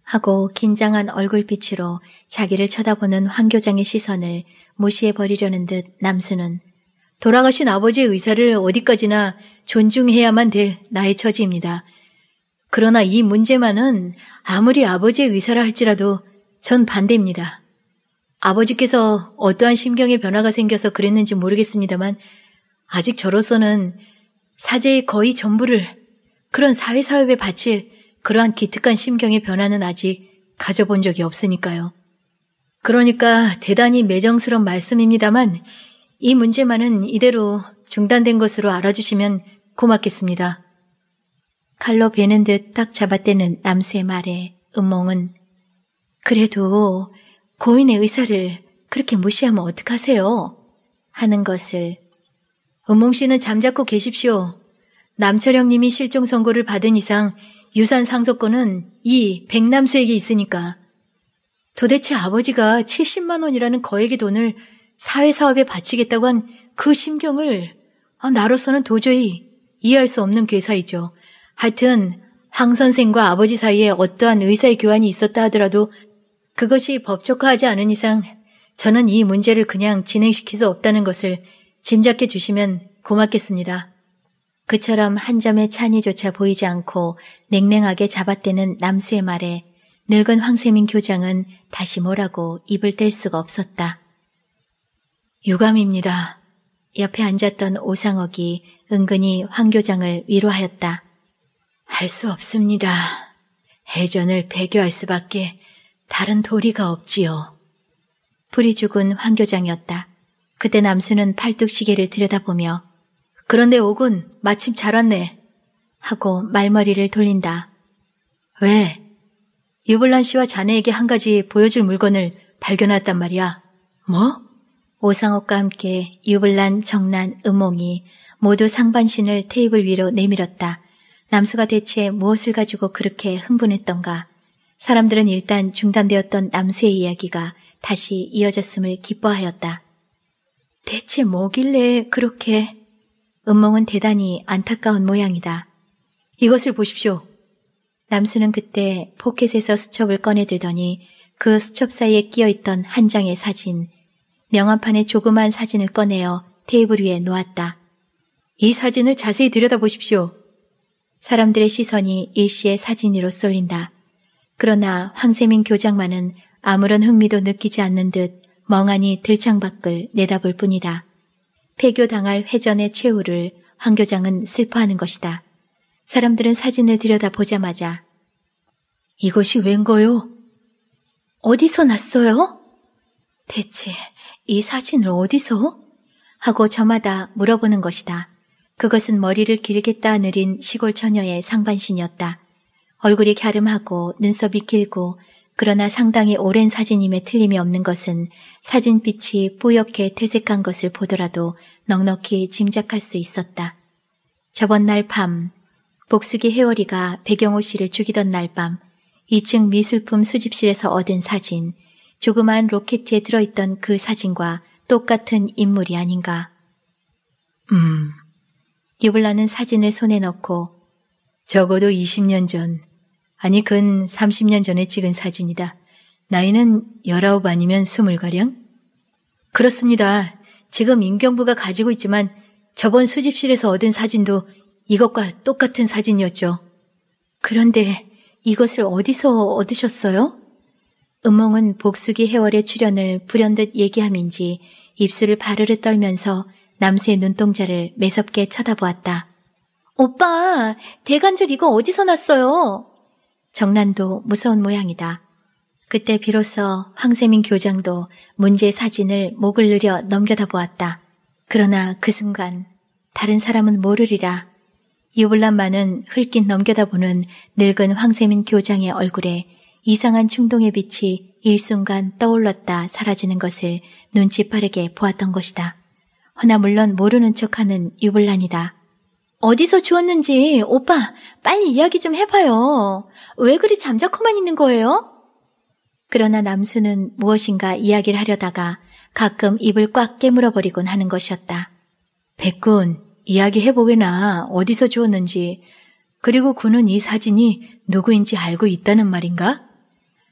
A: 하고 긴장한 얼굴빛으로 자기를 쳐다보는 황 교장의 시선을 무시해버리려는 듯 남수는 돌아가신 아버지의 의사를 어디까지나 존중해야만 될 나의 처지입니다. 그러나 이 문제만은 아무리 아버지의 의사라 할지라도 전 반대입니다. 아버지께서 어떠한 심경의 변화가 생겨서 그랬는지 모르겠습니다만 아직 저로서는 사제의 거의 전부를 그런 사회사업에 바칠 그러한 기특한 심경의 변화는 아직 가져본 적이 없으니까요. 그러니까 대단히 매정스러운 말씀입니다만 이 문제만은 이대로 중단된 것으로 알아주시면 고맙겠습니다. 칼로 베는 듯 딱 잡아떼는 남수의 말에 은몽은 그래도 고인의 의사를 그렇게 무시하면 어떡하세요? 하는 것을 은몽 씨는 잠자코 계십시오. 남철영 님이 실종 선고를 받은 이상 유산 상속권은 이 백남수에게 있으니까 도대체 아버지가 70만 원이라는 거액의 돈을 사회사업에 바치겠다고 한 그 심경을 아, 나로서는 도저히 이해할 수 없는 괴사이죠. 하여튼 황 선생과 아버지 사이에 어떠한 의사의 교환이 있었다 하더라도 그것이 법적화하지 않은 이상 저는 이 문제를 그냥 진행시킬 수 없다는 것을 짐작해 주시면 고맙겠습니다. 그처럼 한 점의 찬이조차 보이지 않고 냉랭하게 잡아떼는 남수의 말에 늙은 황세민 교장은 다시 뭐라고 입을 뗄 수가 없었다. 유감입니다. 옆에 앉았던 오상옥이 은근히 황 교장을 위로하였다. 할 수 없습니다. 해전을 배교할 수밖에 다른 도리가 없지요. 불이 죽은 황 교장이었다. 그때 남수는 팔뚝 시계를 들여다보며 그런데 오군 마침 잘 왔네. 하고 말머리를 돌린다. 왜? 유블란 씨와 자네에게 한 가지 보여줄 물건을 발견했단 말이야. 뭐? 오상옥과 함께 유블란, 정란, 음몽이 모두 상반신을 테이블 위로 내밀었다. 남수가 대체 무엇을 가지고 그렇게 흥분했던가. 사람들은 일단 중단되었던 남수의 이야기가 다시 이어졌음을 기뻐하였다. 대체 뭐길래 그렇게 음몽은 대단히 안타까운 모양이다. 이것을 보십시오. 남수는 그때 포켓에서 수첩을 꺼내들더니 그 수첩 사이에 끼어있던 한 장의 사진, 명암판에 조그만 사진을 꺼내어 테이블 위에 놓았다. 이 사진을 자세히 들여다보십시오. 사람들의 시선이 일시의 사진으로 쏠린다. 그러나 황세민 교장만은 아무런 흥미도 느끼지 않는 듯 멍하니 들창 밖을 내다볼 뿐이다. 폐교당할 회전의 최후를 황 교장은 슬퍼하는 것이다. 사람들은 사진을 들여다보자마자 이것이 웬 거요? 어디서 났어요? 대체 이 사진을 어디서? 하고 저마다 물어보는 것이다. 그것은 머리를 길게 따느린 시골 처녀의 상반신이었다. 얼굴이 갸름하고 눈썹이 길고 그러나 상당히 오랜 사진임에 틀림이 없는 것은 사진빛이 뿌옇게 퇴색한 것을 보더라도 넉넉히 짐작할 수 있었다. 저번 날 밤, 복숙이 해월이가 배경호 씨를 죽이던 날 밤, 2층 미술품 수집실에서 얻은 사진, 조그만 로켓에 들어있던 그 사진과 똑같은 인물이 아닌가. 음. 유블라는 사진을 손에 넣고 적어도 20년 전 아니, 근 30년 전에 찍은 사진이다. 나이는 19 아니면 20가량? 그렇습니다. 지금 임경부가 가지고 있지만 저번 수집실에서 얻은 사진도 이것과 똑같은 사진이었죠. 그런데 이것을 어디서 얻으셨어요? 음몽은 복수기 해월의 출연을 불현듯 얘기함인지 입술을 바르르 떨면서 남수의 눈동자를 매섭게 쳐다보았다. 오빠, 대관절 이거 어디서 났어요? 정난도 무서운 모양이다. 그때 비로소 황세민 교장도 문제 사진을 목을 누려 넘겨다 보았다. 그러나 그 순간 다른 사람은 모르리라. 유불란만은 흘낏 넘겨다 보는 늙은 황세민 교장의 얼굴에 이상한 충동의 빛이 일순간 떠올랐다 사라지는 것을 눈치 빠르게 보았던 것이다. 허나 물론 모르는 척하는 유불란이다. 어디서 주웠는지 오빠 빨리 이야기 좀 해봐요. 왜 그리 잠자코만 있는 거예요? 그러나 남수는 무엇인가 이야기를 하려다가 가끔 입을 꽉 깨물어 버리곤 하는 것이었다. 백군, 이야기해보게나 어디서 주웠는지 그리고 그는 이 사진이 누구인지 알고 있다는 말인가?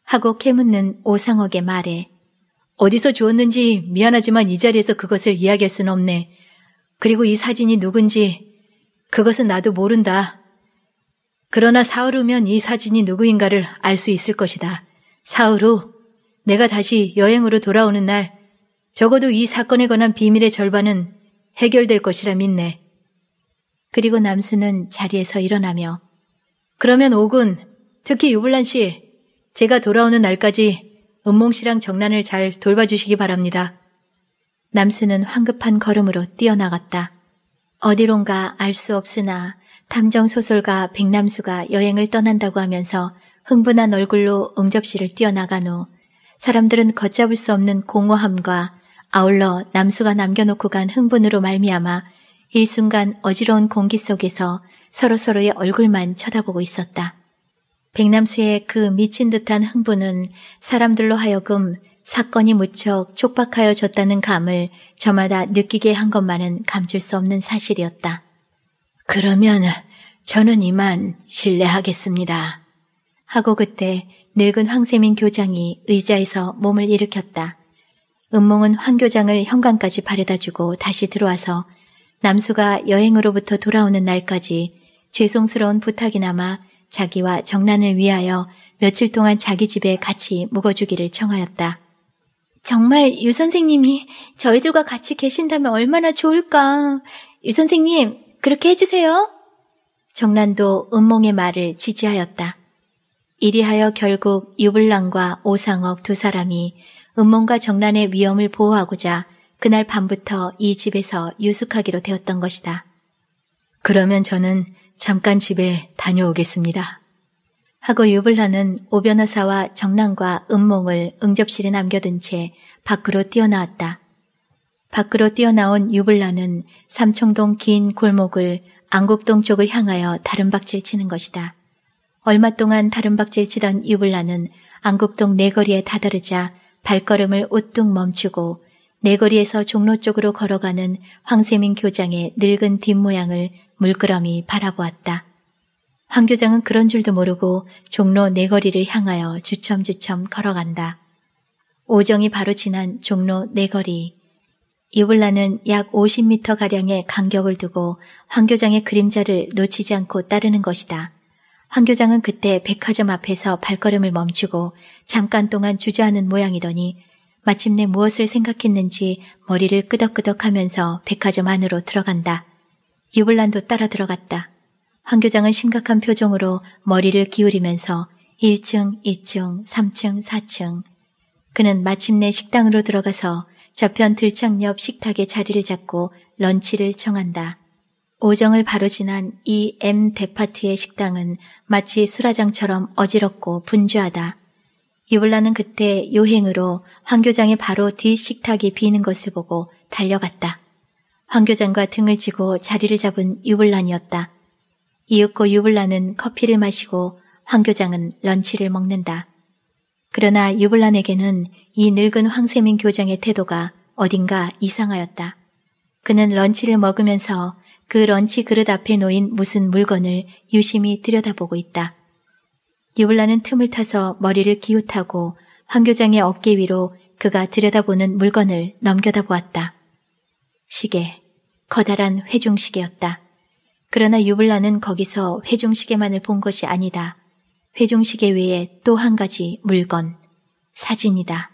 A: 하고 캐묻는 오상옥의 말에 어디서 주웠는지 미안하지만 이 자리에서 그것을 이야기할 순 없네. 그리고 이 사진이 누군지 그것은 나도 모른다. 그러나 사흘 후면 이 사진이 누구인가를 알 수 있을 것이다. 사흘 후 내가 다시 여행으로 돌아오는 날 적어도 이 사건에 관한 비밀의 절반은 해결될 것이라 믿네. 그리고 남수는 자리에서 일어나며 그러면 오군 특히 유블란 씨 제가 돌아오는 날까지 은몽 씨랑 정란을 잘 돌봐주시기 바랍니다. 남수는 황급한 걸음으로 뛰어나갔다. 어디론가 알 수 없으나 탐정소설가 백남수가 여행을 떠난다고 하면서 흥분한 얼굴로 응접실을 뛰어나간 후 사람들은 걷잡을 수 없는 공허함과 아울러 남수가 남겨놓고 간 흥분으로 말미암아 일순간 어지러운 공기 속에서 서로서로의 얼굴만 쳐다보고 있었다. 백남수의 그 미친 듯한 흥분은 사람들로 하여금 사건이 무척 촉박하여졌다는 감을 저마다 느끼게 한 것만은 감출 수 없는 사실이었다. 그러면 저는 이만 실례하겠습니다. 하고 그때 늙은 황세민 교장이 의자에서 몸을 일으켰다. 은몽은 황 교장을 현관까지 바래다주고 다시 들어와서 남수가 여행으로부터 돌아오는 날까지 죄송스러운 부탁이나마 자기와 정란을 위하여 며칠 동안 자기 집에 같이 묵어주기를 청하였다. 정말 유 선생님이 저희들과 같이 계신다면 얼마나 좋을까. 유 선생님, 그렇게 해주세요. 정란도 은몽의 말을 지지하였다. 이리하여 결국 유불랑과 오상옥 두 사람이 은몽과 정란의 위험을 보호하고자 그날 밤부터 이 집에서 유숙하기로 되었던 것이다. 그러면 저는 잠깐 집에 다녀오겠습니다. 하고 유블라는 오변호사와 정랑과 음몽을 응접실에 남겨둔 채 밖으로 뛰어나왔다. 밖으로 뛰어나온 유블라는 삼청동 긴 골목을 안국동 쪽을 향하여 다른박질 치는 것이다. 얼마 동안 다른박질 치던 유블라는 안국동 내거리에 다다르자 발걸음을 우뚝 멈추고 내거리에서 종로 쪽으로 걸어가는 황세민 교장의 늙은 뒷모양을 물끄러미 바라보았다. 황 교장은 그런 줄도 모르고 종로 네거리를 향하여 주첨주첨 걸어간다. 오정이 바로 지난 종로 네거리. 이블라는 약 50m 가량의 간격을 두고 황 교장의 그림자를 놓치지 않고 따르는 것이다. 황 교장은 그때 백화점 앞에서 발걸음을 멈추고 잠깐 동안 주저하는 모양이더니 마침내 무엇을 생각했는지 머리를 끄덕끄덕 하면서 백화점 안으로 들어간다. 유블란도 따라 들어갔다. 황 교장은 심각한 표정으로 머리를 기울이면서 1층, 2층, 3층, 4층. 그는 마침내 식당으로 들어가서 저편 들창 옆 식탁에 자리를 잡고 런치를 청한다. 오정을 바로 지난 이 M 데파트의 식당은 마치 수라장처럼 어지럽고 분주하다. 이블라는 그때 요행으로 황 교장의 바로 뒤 식탁이 비는 것을 보고 달려갔다. 황 교장과 등을 쥐고 자리를 잡은 유블란이었다. 이윽고 유블라는 커피를 마시고 황교장은 런치를 먹는다. 그러나 유블란에게는 이 늙은 황세민 교장의 태도가 어딘가 이상하였다. 그는 런치를 먹으면서 그 런치 그릇 앞에 놓인 무슨 물건을 유심히 들여다보고 있다. 유블란은 틈을 타서 머리를 기웃하고 황 교장의 어깨 위로 그가 들여다보는 물건을 넘겨다 보았다. 시계, 커다란 회중시계였다. 그러나 유블라는 거기서 회중시계만을 본 것이 아니다. 회중시계 외에 또 한 가지 물건, 사진이다.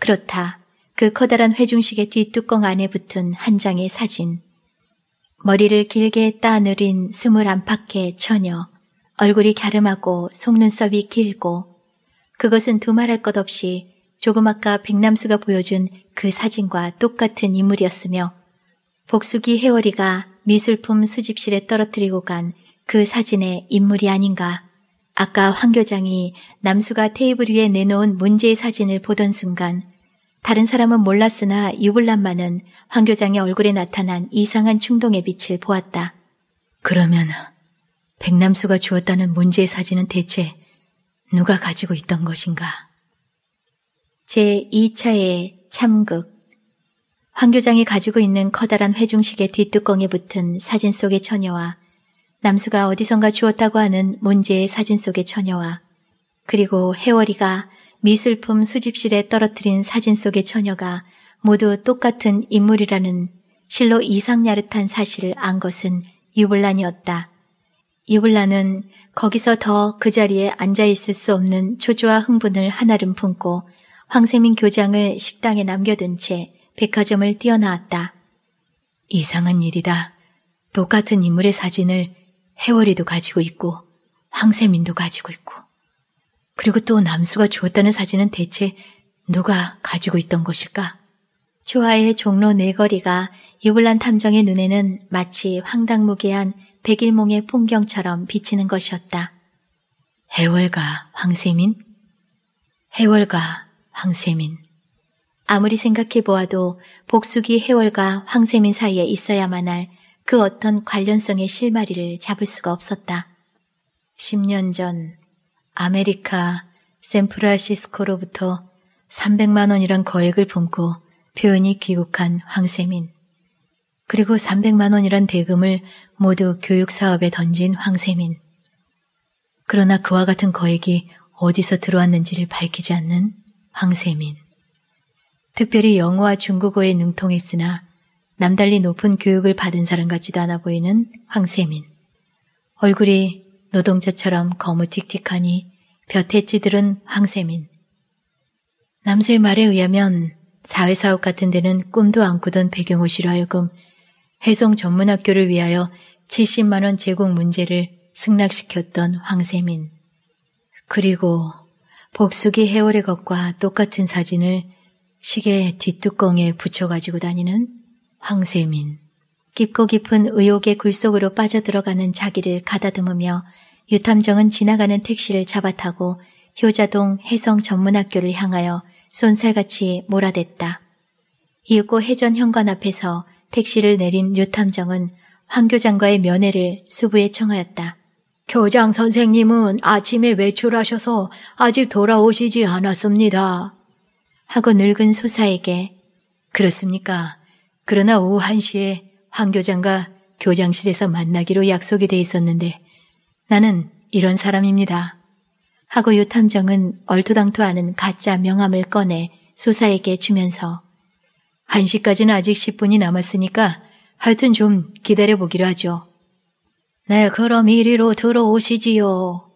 A: 그렇다. 그 커다란 회중시계 뒷뚜껑 안에 붙은 한 장의 사진. 머리를 길게 따느린 스물 안팎의 처녀. 얼굴이 갸름하고 속눈썹이 길고 그것은 두말할 것 없이 조금 아까 백남수가 보여준 그 사진과 똑같은 인물이었으며 복숙이 해월이가 미술품 수집실에 떨어뜨리고 간 그 사진의 인물이 아닌가. 아까 황 교장이 남수가 테이블 위에 내놓은 문제의 사진을 보던 순간 다른 사람은 몰랐으나 유불란만은 황 교장의 얼굴에 나타난 이상한 충동의 빛을 보았다. 그러면 백남수가 주었다는 문제의 사진은 대체 누가 가지고 있던 것인가? 제2차의 참극 황 교장이 가지고 있는 커다란 회중식의 뒷뚜껑에 붙은 사진 속의 처녀와 남수가 어디선가 주었다고 하는 문제의 사진 속의 처녀와 그리고 해월이가 미술품 수집실에 떨어뜨린 사진 속의 처녀가 모두 똑같은 인물이라는 실로 이상야릇한 사실을 안 것은 유불란이었다유불란은 거기서 더 그 자리에 앉아있을 수 없는 초조와 흥분을 한아름 품고 황세민 교장을 식당에 남겨둔 채 백화점을 뛰어나왔다. 이상한 일이다. 똑같은 인물의 사진을 해월이도 가지고 있고 황세민도 가지고 있고 그리고 또 남수가 주었다는 사진은 대체 누가 가지고 있던 것일까? 초아의 종로 네거리가 유불란 탐정의 눈에는 마치 황당무계한 백일몽의 풍경처럼 비치는 것이었다. 해월과 황세민? 해월과 황세민. 아무리 생각해 보아도 복숙이 해월과 황세민 사이에 있어야만 할 그 어떤 관련성의 실마리를 잡을 수가 없었다. 10년 전 아메리카 샌프란시스코로부터 300만 원이란 거액을 품고 표현이 귀국한 황세민. 그리고 300만 원이란 대금을 모두 교육 사업에 던진 황세민. 그러나 그와 같은 거액이 어디서 들어왔는지를 밝히지 않는 황세민. 특별히 영어와 중국어에 능통했으나 남달리 높은 교육을 받은 사람 같지도 않아 보이는 황세민. 얼굴이 노동자처럼 거무틱틱하니 볕에 찌들은 황세민. 남수의 말에 의하면 사회사업 같은 데는 꿈도 안 꾸던 배경호 씨로 하여금 해송 전문학교를 위하여 70만원 제공 문제를 승낙시켰던 황세민. 그리고 복수기 해월의 것과 똑같은 사진을 시계 뒷뚜껑에 붙여가지고 다니는 황세민. 깊고 깊은 의혹의 굴속으로 빠져들어가는 자기를 가다듬으며 유탐정은 지나가는 택시를 잡아타고 효자동 해성 전문학교를 향하여 쏜살같이 몰아댔다. 이윽고 해전 현관 앞에서 택시를 내린 유탐정은 황 교장과의 면회를 수부에 청하였다. 교장 선생님은 아침에 외출하셔서 아직 돌아오시지 않았습니다. 하고 늙은 소사에게 그렇습니까? 그러나 오후 1시에 황 교장과 교장실에서 만나기로 약속이 돼 있었는데 나는 이런 사람입니다. 하고 유탐정은 얼토당토 않은 가짜 명함을 꺼내 소사에게 주면서 1시까지는 아직 10분이 남았으니까 하여튼 좀 기다려보기로 하죠. 네, 그럼 이리로 들어오시지요.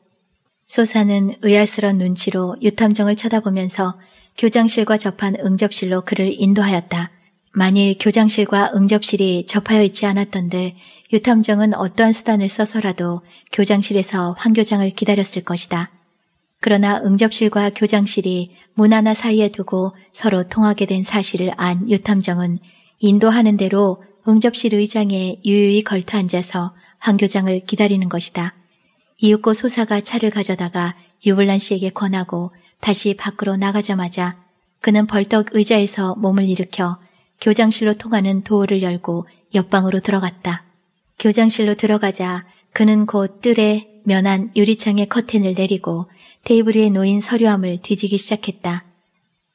A: 소사는 의아스런 눈치로 유탐정을 쳐다보면서 교장실과 접한 응접실로 그를 인도하였다. 만일 교장실과 응접실이 접하여 있지 않았던들 유탐정은 어떠한 수단을 써서라도 교장실에서 황 교장을 기다렸을 것이다. 그러나 응접실과 교장실이 문 하나 사이에 두고 서로 통하게 된 사실을 안 유탐정은 인도하는 대로 응접실 의장에 유유히 걸터 앉아서 황 교장을 기다리는 것이다. 이윽고 소사가 차를 가져다가 유불란 씨에게 권하고 다시 밖으로 나가자마자 그는 벌떡 의자에서 몸을 일으켜 교장실로 통하는 도어를 열고 옆방으로 들어갔다. 교장실로 들어가자 그는 곧 뜰에 면한 유리창의 커튼을 내리고 테이블 위에 놓인 서류함을 뒤지기 시작했다.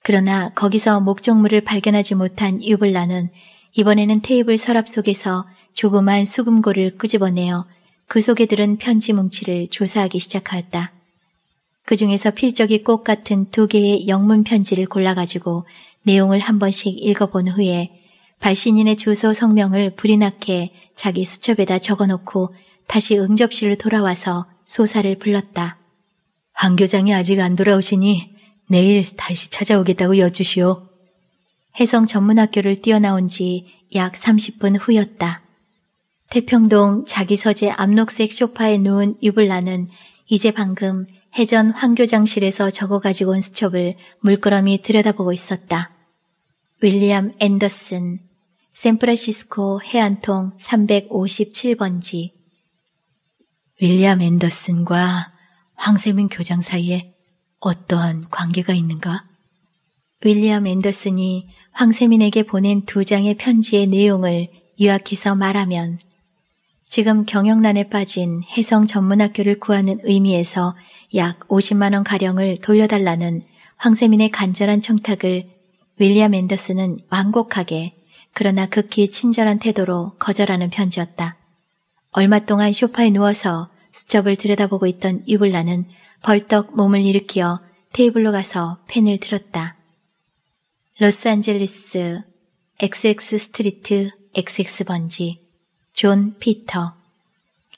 A: 그러나 거기서 목적물을 발견하지 못한 유블라는 이번에는 테이블 서랍 속에서 조그만 수금고를 끄집어내어 그 속에 들은 편지 뭉치를 조사하기 시작하였다. 그 중에서 필적이 꽃 같은 두 개의 영문 편지를 골라가지고 내용을 한 번씩 읽어본 후에 발신인의 주소 성명을 불이 나게 자기 수첩에다 적어놓고 다시 응접실로 돌아와서 소사를 불렀다. 한 교장이 아직 안 돌아오시니 내일 다시 찾아오겠다고 여주시오 해성 전문학교를 뛰어나온 지 약 30분 후였다. 태평동 자기 서재 암록색 소파에 누운 유블라는 이제 방금 해전 황교장실에서 적어 가지고 온 수첩을 물끄러미 들여다보고 있었다. 윌리엄 앤더슨, 샌프란시스코 해안통 357번지. 윌리엄 앤더슨과 황세민 교장 사이에 어떠한 관계가 있는가? 윌리엄 앤더슨이 황세민에게 보낸 두 장의 편지의 내용을 요약해서 말하면 지금 경영난에 빠진 혜성 전문학교를 구하는 의미에서 약 50만원 가량을 돌려달라는 황세민의 간절한 청탁을 윌리엄 앤더스는 완곡하게 그러나 극히 친절한 태도로 거절하는 편지였다. 얼마 동안 쇼파에 누워서 수첩을 들여다보고 있던 유블라는 벌떡 몸을 일으켜 테이블로 가서 펜을 들었다. 로스앤젤리스 XX 스트리트 XX 번지 존 피터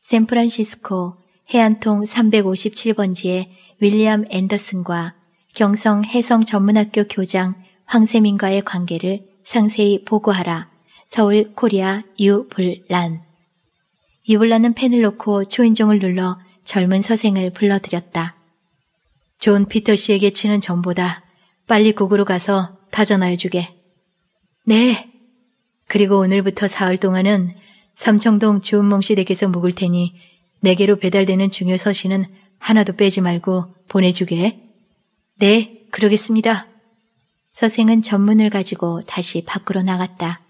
A: 샌프란시스코 해안통 357번지에 윌리엄 앤더슨과 경성 해성 전문학교 교장 황세민과의 관계를 상세히 보고하라. 서울 코리아 유불란 유불란은 펜을 놓고 초인종을 눌러 젊은 서생을 불러들였다. 존 피터 씨에게 치는 전보다 빨리 국으로 가서 다전화해 주게. 네. 그리고 오늘부터 사흘 동안은 삼청동 주은몽씨 댁에서 묵을 테니 내게로 배달되는 중요 서신은 하나도 빼지 말고 보내주게. 네, 그러겠습니다. 서생은 전문을 가지고 다시 밖으로 나갔다.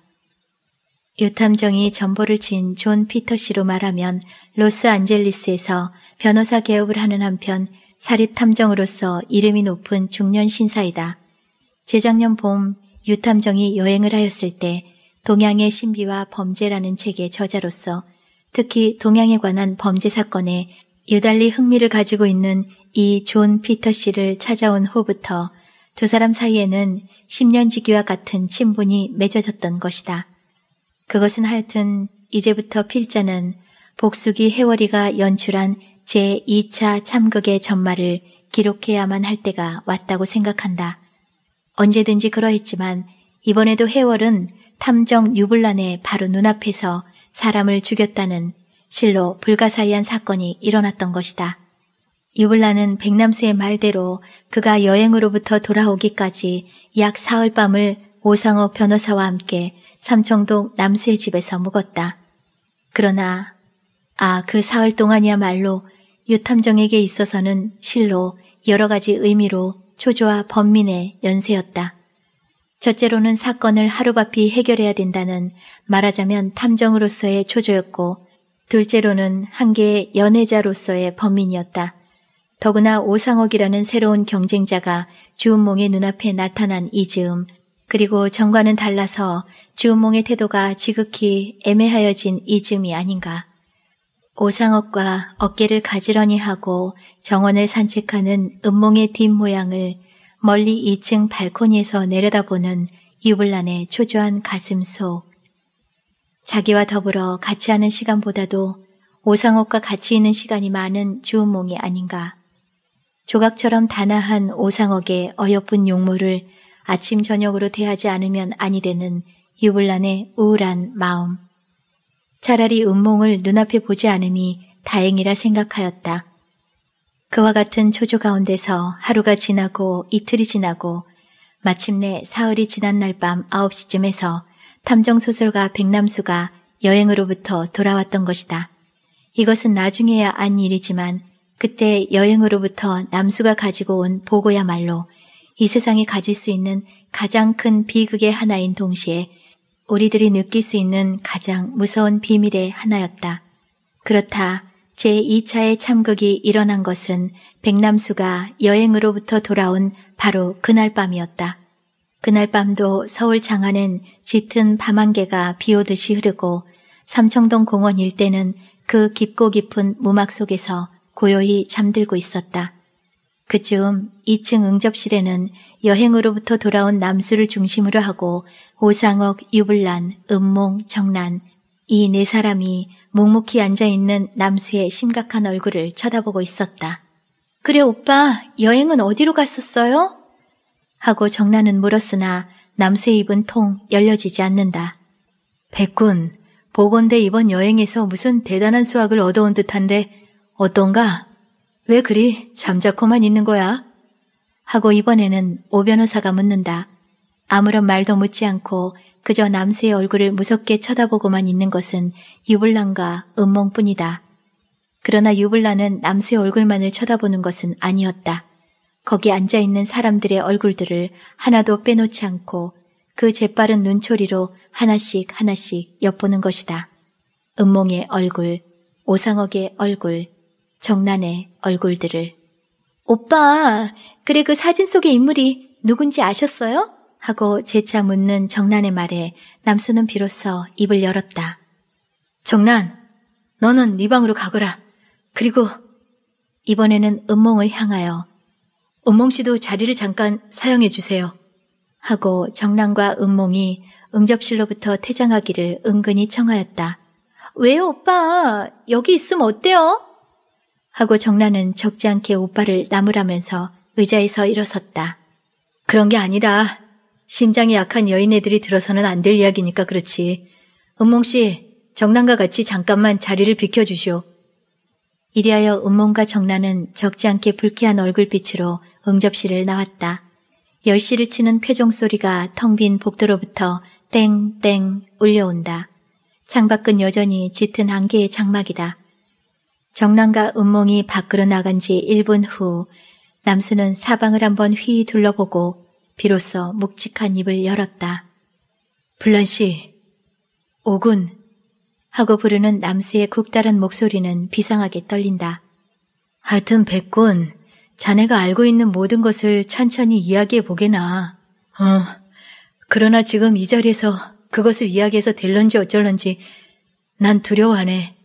A: 유탐정이 전보를 친 존 피터 씨로 말하면 로스 안젤리스에서 변호사 개업을 하는 한편 사립탐정으로서 이름이 높은 중년 신사이다. 재작년 봄 유탐정이 여행을 하였을 때 동양의 신비와 범죄라는 책의 저자로서 특히 동양에 관한 범죄 사건에 유달리 흥미를 가지고 있는 이 존 피터 씨를 찾아온 후부터 두 사람 사이에는 10년 지기와 같은 친분이 맺어졌던 것이다. 그것은 하여튼 이제부터 필자는 복수기 해월이가 연출한 제2차 참극의 전말을 기록해야만 할 때가 왔다고 생각한다. 언제든지 그러했지만 이번에도 해월은 탐정 유블란의 바로 눈앞에서 사람을 죽였다는 실로 불가사의한 사건이 일어났던 것이다. 유블란은 백남수의 말대로 그가 여행으로부터 돌아오기까지 약 사흘 밤을 오상옥 변호사와 함께 삼청동 남수의 집에서 묵었다. 그러나 아 그 사흘 동안이야말로 유탐정에게 있어서는 실로 여러 가지 의미로 초조와 범민의 연세였다 첫째로는 사건을 하루바피 해결해야 된다는 말하자면 탐정으로서의 초조였고, 둘째로는 한계의 연애자로서의 범인이었다. 더구나 오상옥이라는 새로운 경쟁자가 주은몽의 눈앞에 나타난 이 즈음, 그리고 전과는 달라서 주은몽의 태도가 지극히 애매하여진 이 즈음이 아닌가. 오상옥과 어깨를 가지런히 하고 정원을 산책하는 은몽의 뒷모양을 멀리 2층 발코니에서 내려다보는 유블란의 초조한 가슴 속 자기와 더불어 같이 하는 시간보다도 오상옥과 같이 있는 시간이 많은 주은몽이 아닌가. 조각처럼 단아한 오상옥의 어여쁜 용모를 아침 저녁으로 대하지 않으면 아니 되는 유불란의 우울한 마음. 차라리 음몽을 눈앞에 보지 않음이 다행이라 생각하였다. 그와 같은 초조 가운데서 하루가 지나고 이틀이 지나고 마침내 사흘이 지난 날 밤 9시쯤에서 탐정소설가 백남수가 여행으로부터 돌아왔던 것이다. 이것은 나중에야 안 일이지만 그때 여행으로부터 남수가 가지고 온 보고야말로 이 세상이 가질 수 있는 가장 큰 비극의 하나인 동시에 우리들이 느낄 수 있는 가장 무서운 비밀의 하나였다. 그렇다. 제2차의 참극이 일어난 것은 백남수가 여행으로부터 돌아온 바로 그날 밤이었다. 그날 밤도 서울 장안은 짙은 밤안개가 비오듯이 흐르고 삼청동 공원 일대는 그 깊고 깊은 무막 속에서 고요히 잠들고 있었다. 그쯤 2층 응접실에는 여행으로부터 돌아온 남수를 중심으로 하고 오상옥, 유불란, 음몽, 정란, 이네 사람이 묵묵히 앉아있는 남수의 심각한 얼굴을 쳐다보고 있었다. 그래 오빠, 여행은 어디로 갔었어요? 하고 정란은 물었으나 남수의 입은 통 열려지지 않는다. 백군, 보건대 이번 여행에서 무슨 대단한 수학을 얻어온 듯한데 어떤가? 왜 그리 잠자코만 있는 거야? 하고 이번에는 오 변호사가 묻는다. 아무런 말도 묻지 않고 그저 남수의 얼굴을 무섭게 쳐다보고만 있는 것은 유불란과 음몽뿐이다. 그러나 유불란은 남수의 얼굴만을 쳐다보는 것은 아니었다. 거기 앉아있는 사람들의 얼굴들을 하나도 빼놓지 않고 그 재빠른 눈초리로 하나씩 하나씩 엿보는 것이다. 음몽의 얼굴, 오상옥의 얼굴, 정란의 얼굴들을. 오빠, 그래 그 사진 속의 인물이 누군지 아셨어요? 하고 재차 묻는 정란의 말에 남수는 비로소 입을 열었다. 정란, 너는 네 방으로 가거라. 그리고 이번에는 은몽을 향하여 은몽 씨도 자리를 잠깐 사용해 주세요. 하고 정란과 은몽이 응접실로부터 퇴장하기를 은근히 청하였다. 왜 오빠? 여기 있으면 어때요? 하고 정란은 적지 않게 오빠를 나무라면서 의자에서 일어섰다. 그런 게아니다 심장이 약한 여인애들이 들어서는 안 될 이야기니까 그렇지. 은몽 씨, 정란과 같이 잠깐만 자리를 비켜주시오. 이리하여 은몽과 정란은 적지 않게 불쾌한 얼굴빛으로 응접실을 나왔다. 열시를 치는 쾌종 소리가 텅 빈 복도로부터 땡땡 울려온다. 창밖은 여전히 짙은 안개의 장막이다. 정란과 은몽이 밖으로 나간 지 1분 후 남수는 사방을 한번 휘 둘러보고 비로소 묵직한 입을 열었다. 블런시, 오군 하고 부르는 남수의 국다란 목소리는 비상하게 떨린다. 하여튼 백군 자네가 알고 있는 모든 것을 천천히 이야기해 보게나. 어, 그러나 지금 이 자리에서 그것을 이야기해서 될런지 어쩔런지 난 두려워하네.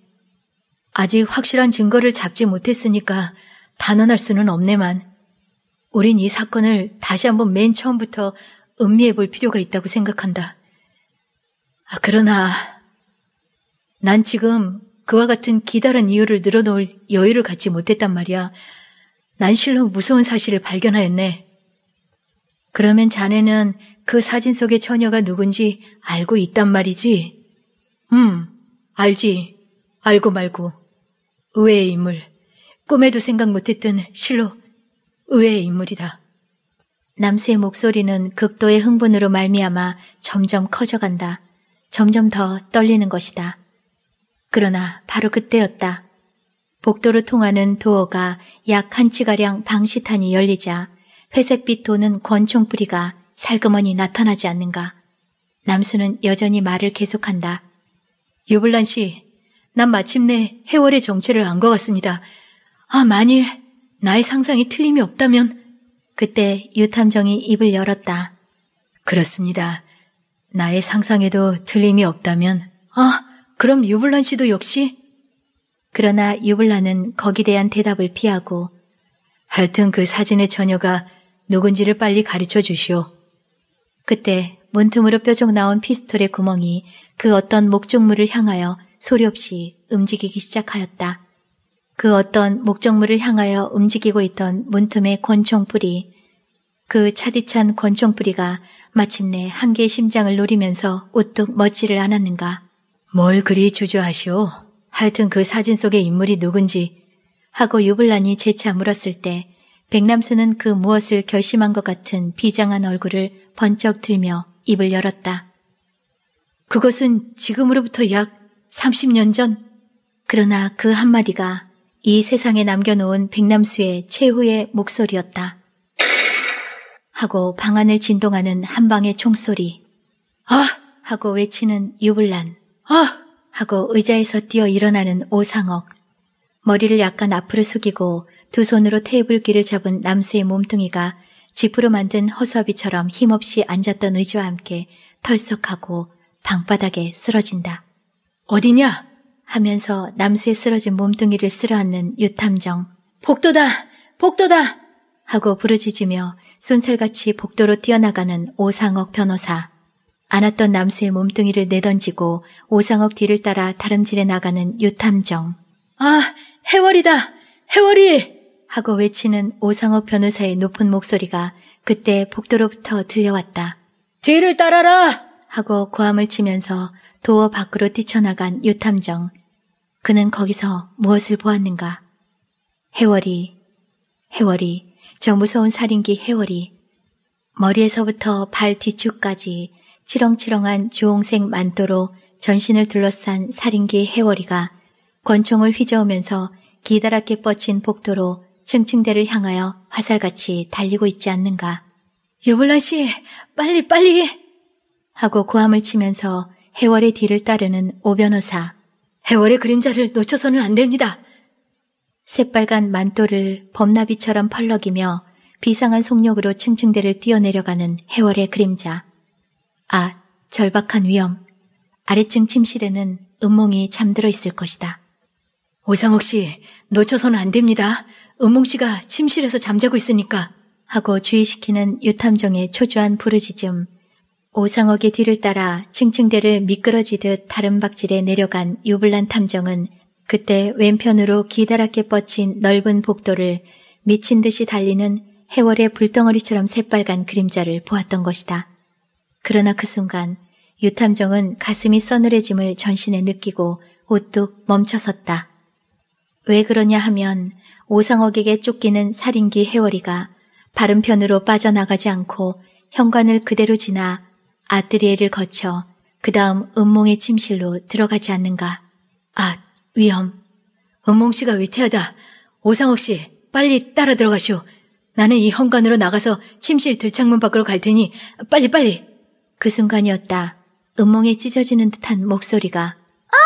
A: 아직 확실한 증거를 잡지 못했으니까 단언할 수는 없네만 우린 이 사건을 다시 한번 맨 처음부터 음미해 볼 필요가 있다고 생각한다. 아, 그러나 난 지금 그와 같은 기다란 이유를 늘어놓을 여유를 갖지 못했단 말이야. 난 실로 무서운 사실을 발견하였네. 그러면 자네는 그 사진 속의 처녀가 누군지 알고 있단 말이지? 음, 알지. 알고 말고. 의외의 인물. 꿈에도 생각 못했던 실로 의외의 인물이다. 남수의 목소리는 극도의 흥분으로 말미암아 점점 커져간다. 점점 더 떨리는 것이다. 그러나 바로 그때였다. 복도로 통하는 도어가 약 한 치가량 방시탄이 열리자 회색빛 도는 권총뿌리가 살그머니 나타나지 않는가. 남수는 여전히 말을 계속한다. 유블란 씨, 난 마침내 해월의 정체를 안 것 같습니다. 아, 만일... 나의 상상이 틀림이 없다면 그때 유탐정이 입을 열었다. 그렇습니다. 나의 상상에도 틀림이 없다면 아, 그럼 유블란 씨도 역시? 그러나 유블란은 거기 대한 대답을 피하고 하여튼 그 사진의 처녀가 누군지를 빨리 가르쳐 주시오. 그때 문틈으로 뾰족 나온 피스톨의 구멍이 그 어떤 목적물을 향하여 소리 없이 움직이기 시작하였다. 그 어떤 목적물을 향하여 움직이고 있던 문틈의 권총뿌리, 그 차디찬 권총뿌리가 마침내 한 개의 심장을 노리면서 우뚝 멋지를 않았는가. 뭘 그리 주저하시오. 하여튼 그 사진 속의 인물이 누군지 하고 유불란이 재차 물었을 때 백남수는 그 무엇을 결심한 것 같은 비장한 얼굴을 번쩍 들며 입을 열었다. 그것은 지금으로부터 약 30년 전. 그러나 그 한마디가 이 세상에 남겨놓은 백남수의 최후의 목소리였다. 하고 방안을 진동하는 한방의 총소리. 아! 하고 외치는 유불란. 아! 하고 의자에서 뛰어 일어나는 오상억. 머리를 약간 앞으로 숙이고 두 손으로 테이블 길을 잡은 남수의 몸뚱이가 지프로 만든 허수아비처럼 힘없이 앉았던 의지와 함께 털썩하고 방바닥에 쓰러진다. 어디냐? 하면서 남수의 쓰러진 몸뚱이를 쓸어안는 유탐정. 복도다! 복도다! 하고 부르짖으며 쏜살같이 복도로 뛰어나가는 오상옥 변호사. 안았던 남수의 몸뚱이를 내던지고 오상옥 뒤를 따라 다름질에 나가는 유탐정. 아, 해월이다! 해월이! 하고 외치는 오상옥 변호사의 높은 목소리가 그때 복도로부터 들려왔다. 뒤를 따라라! 하고 고함을 치면서 도어 밖으로 뛰쳐나간 유탐정. 그는 거기서 무엇을 보았는가? 해월이, 해월이, 저 무서운 살인기 해월이, 머리에서부터 발뒤축까지 치렁치렁한 주홍색 만도로 전신을 둘러싼 살인기 해월이가 권총을 휘저으면서 기다랗게 뻗친 복도로 층층대를 향하여 화살같이 달리고 있지 않는가. 유블라 씨, 빨리 빨리! 하고 고함을 치면서 해월의 뒤를 따르는 오 변호사. 해월의 그림자를 놓쳐서는 안 됩니다. 새빨간 만토를 범나비처럼 펄럭이며 비상한 속력으로 층층대를 뛰어내려가는 해월의 그림자. 아, 절박한 위험. 아래층 침실에는 음몽이 잠들어 있을 것이다. 오상옥 씨, 놓쳐서는 안 됩니다. 음몽 씨가 침실에서 잠자고 있으니까. 하고 주의시키는 유탐정의 초조한 부르짖음. 오상옥의 뒤를 따라 층층대를 미끄러지듯 다른박질에 내려간 유불란 탐정은 그때 왼편으로 기다랗게 뻗친 넓은 복도를 미친 듯이 달리는 해월의 불덩어리처럼 새빨간 그림자를 보았던 것이다. 그러나 그 순간 유탐정은 가슴이 서늘해짐을 전신에 느끼고 우뚝 멈춰섰다. 왜 그러냐 하면 오상옥에게 쫓기는 살인기 해월이가 바른 편으로 빠져나가지 않고 현관을 그대로 지나 아트리에를 거쳐 그 다음 음몽의 침실로 들어가지 않는가. 아, 위험. 음몽 씨가 위태하다. 오상옥 씨, 빨리 따라 들어가시오. 나는 이 현관으로 나가서 침실 들창문 밖으로 갈 테니 빨리 빨리. 그 순간이었다. 음몽에 찢어지는 듯한 목소리가 아!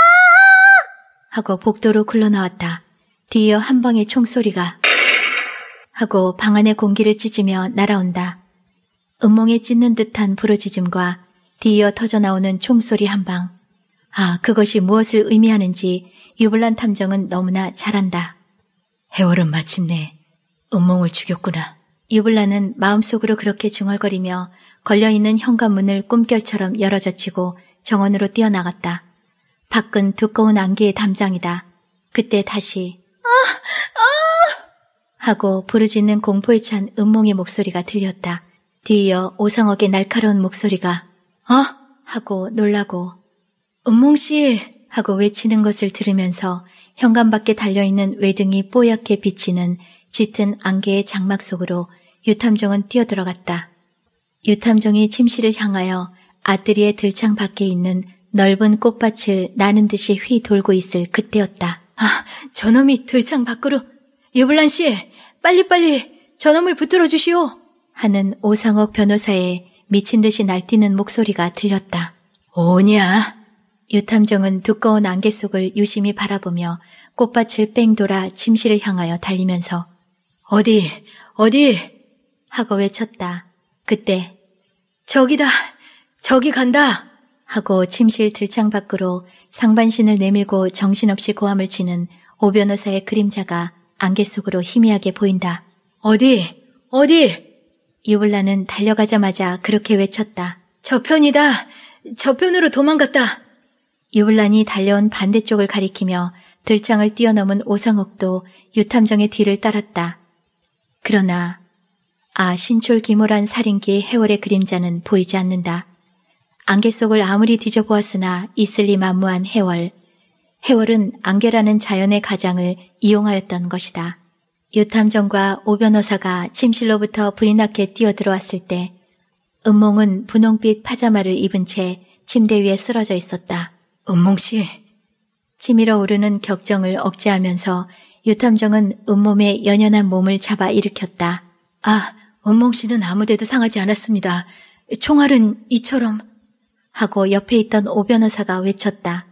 A: 하고 복도로 굴러나왔다. 뒤이어 한 방의 총소리가 하고 방 안의 공기를 찢으며 날아온다. 음몽에 찢는 듯한 부르짖음과 뒤이어 터져나오는 총소리 한 방. 아, 그것이 무엇을 의미하는지 유블란 탐정은 너무나 잘한다. 해월은 마침내 음몽을 죽였구나. 유블란은 마음속으로 그렇게 중얼거리며 걸려있는 현관문을 꿈결처럼 열어젖히고 정원으로 뛰어나갔다. 밖은 두꺼운 안개의 담장이다. 그때 다시 아! 아! 하고 부르짖는 공포에 찬 음몽의 목소리가 들렸다. 뒤이어 오상옥의 날카로운 목소리가 어? 하고 놀라고 은몽씨 하고 외치는 것을 들으면서 현관 밖에 달려있는 외등이 뽀얗게 비치는 짙은 안개의 장막 속으로 유탐정은 뛰어들어갔다. 유탐정이 침실을 향하여 아뜨리의 들창 밖에 있는 넓은 꽃밭을 나는 듯이 휘 돌고 있을 그때였다. 아, 저놈이 들창 밖으로! 유블란 씨, 빨리빨리 저놈을 붙들어 주시오! 하는 오상옥 변호사의 미친 듯이 날뛰는 목소리가 들렸다. 오냐? 유탐정은 두꺼운 안개 속을 유심히 바라보며 꽃밭을 뺑돌아 침실을 향하여 달리면서 어디, 어디? 하고 외쳤다. 그때 저기다, 저기 간다! 하고 침실 들창 밖으로 상반신을 내밀고 정신없이 고함을 치는 오 변호사의 그림자가 안개 속으로 희미하게 보인다. 어디, 어디? 이블라는 달려가자마자 그렇게 외쳤다. 저편이다! 저편으로 도망갔다! 이블란이 달려온 반대쪽을 가리키며 들창을 뛰어넘은 오상옥도 유탐정의 뒤를 따랐다. 그러나 아 신출귀몰한 살인기 해월의 그림자는 보이지 않는다. 안개 속을 아무리 뒤져보았으나 이슬리 만무한 해월. 해월은 안개라는 자연의 가장을 이용하였던 것이다. 유탐정과 오 변호사가 침실로부터 불이 나게 뛰어들어왔을 때 은몽은 분홍빛 파자마를 입은 채 침대 위에 쓰러져 있었다. 은몽 씨. 치밀어 오르는 격정을 억제하면서 유탐정은 은몸의 연연한 몸을 잡아 일으켰다. 아, 은몽 씨는 아무데도 상하지 않았습니다. 총알은 이처럼 하고 옆에 있던 오 변호사가 외쳤다.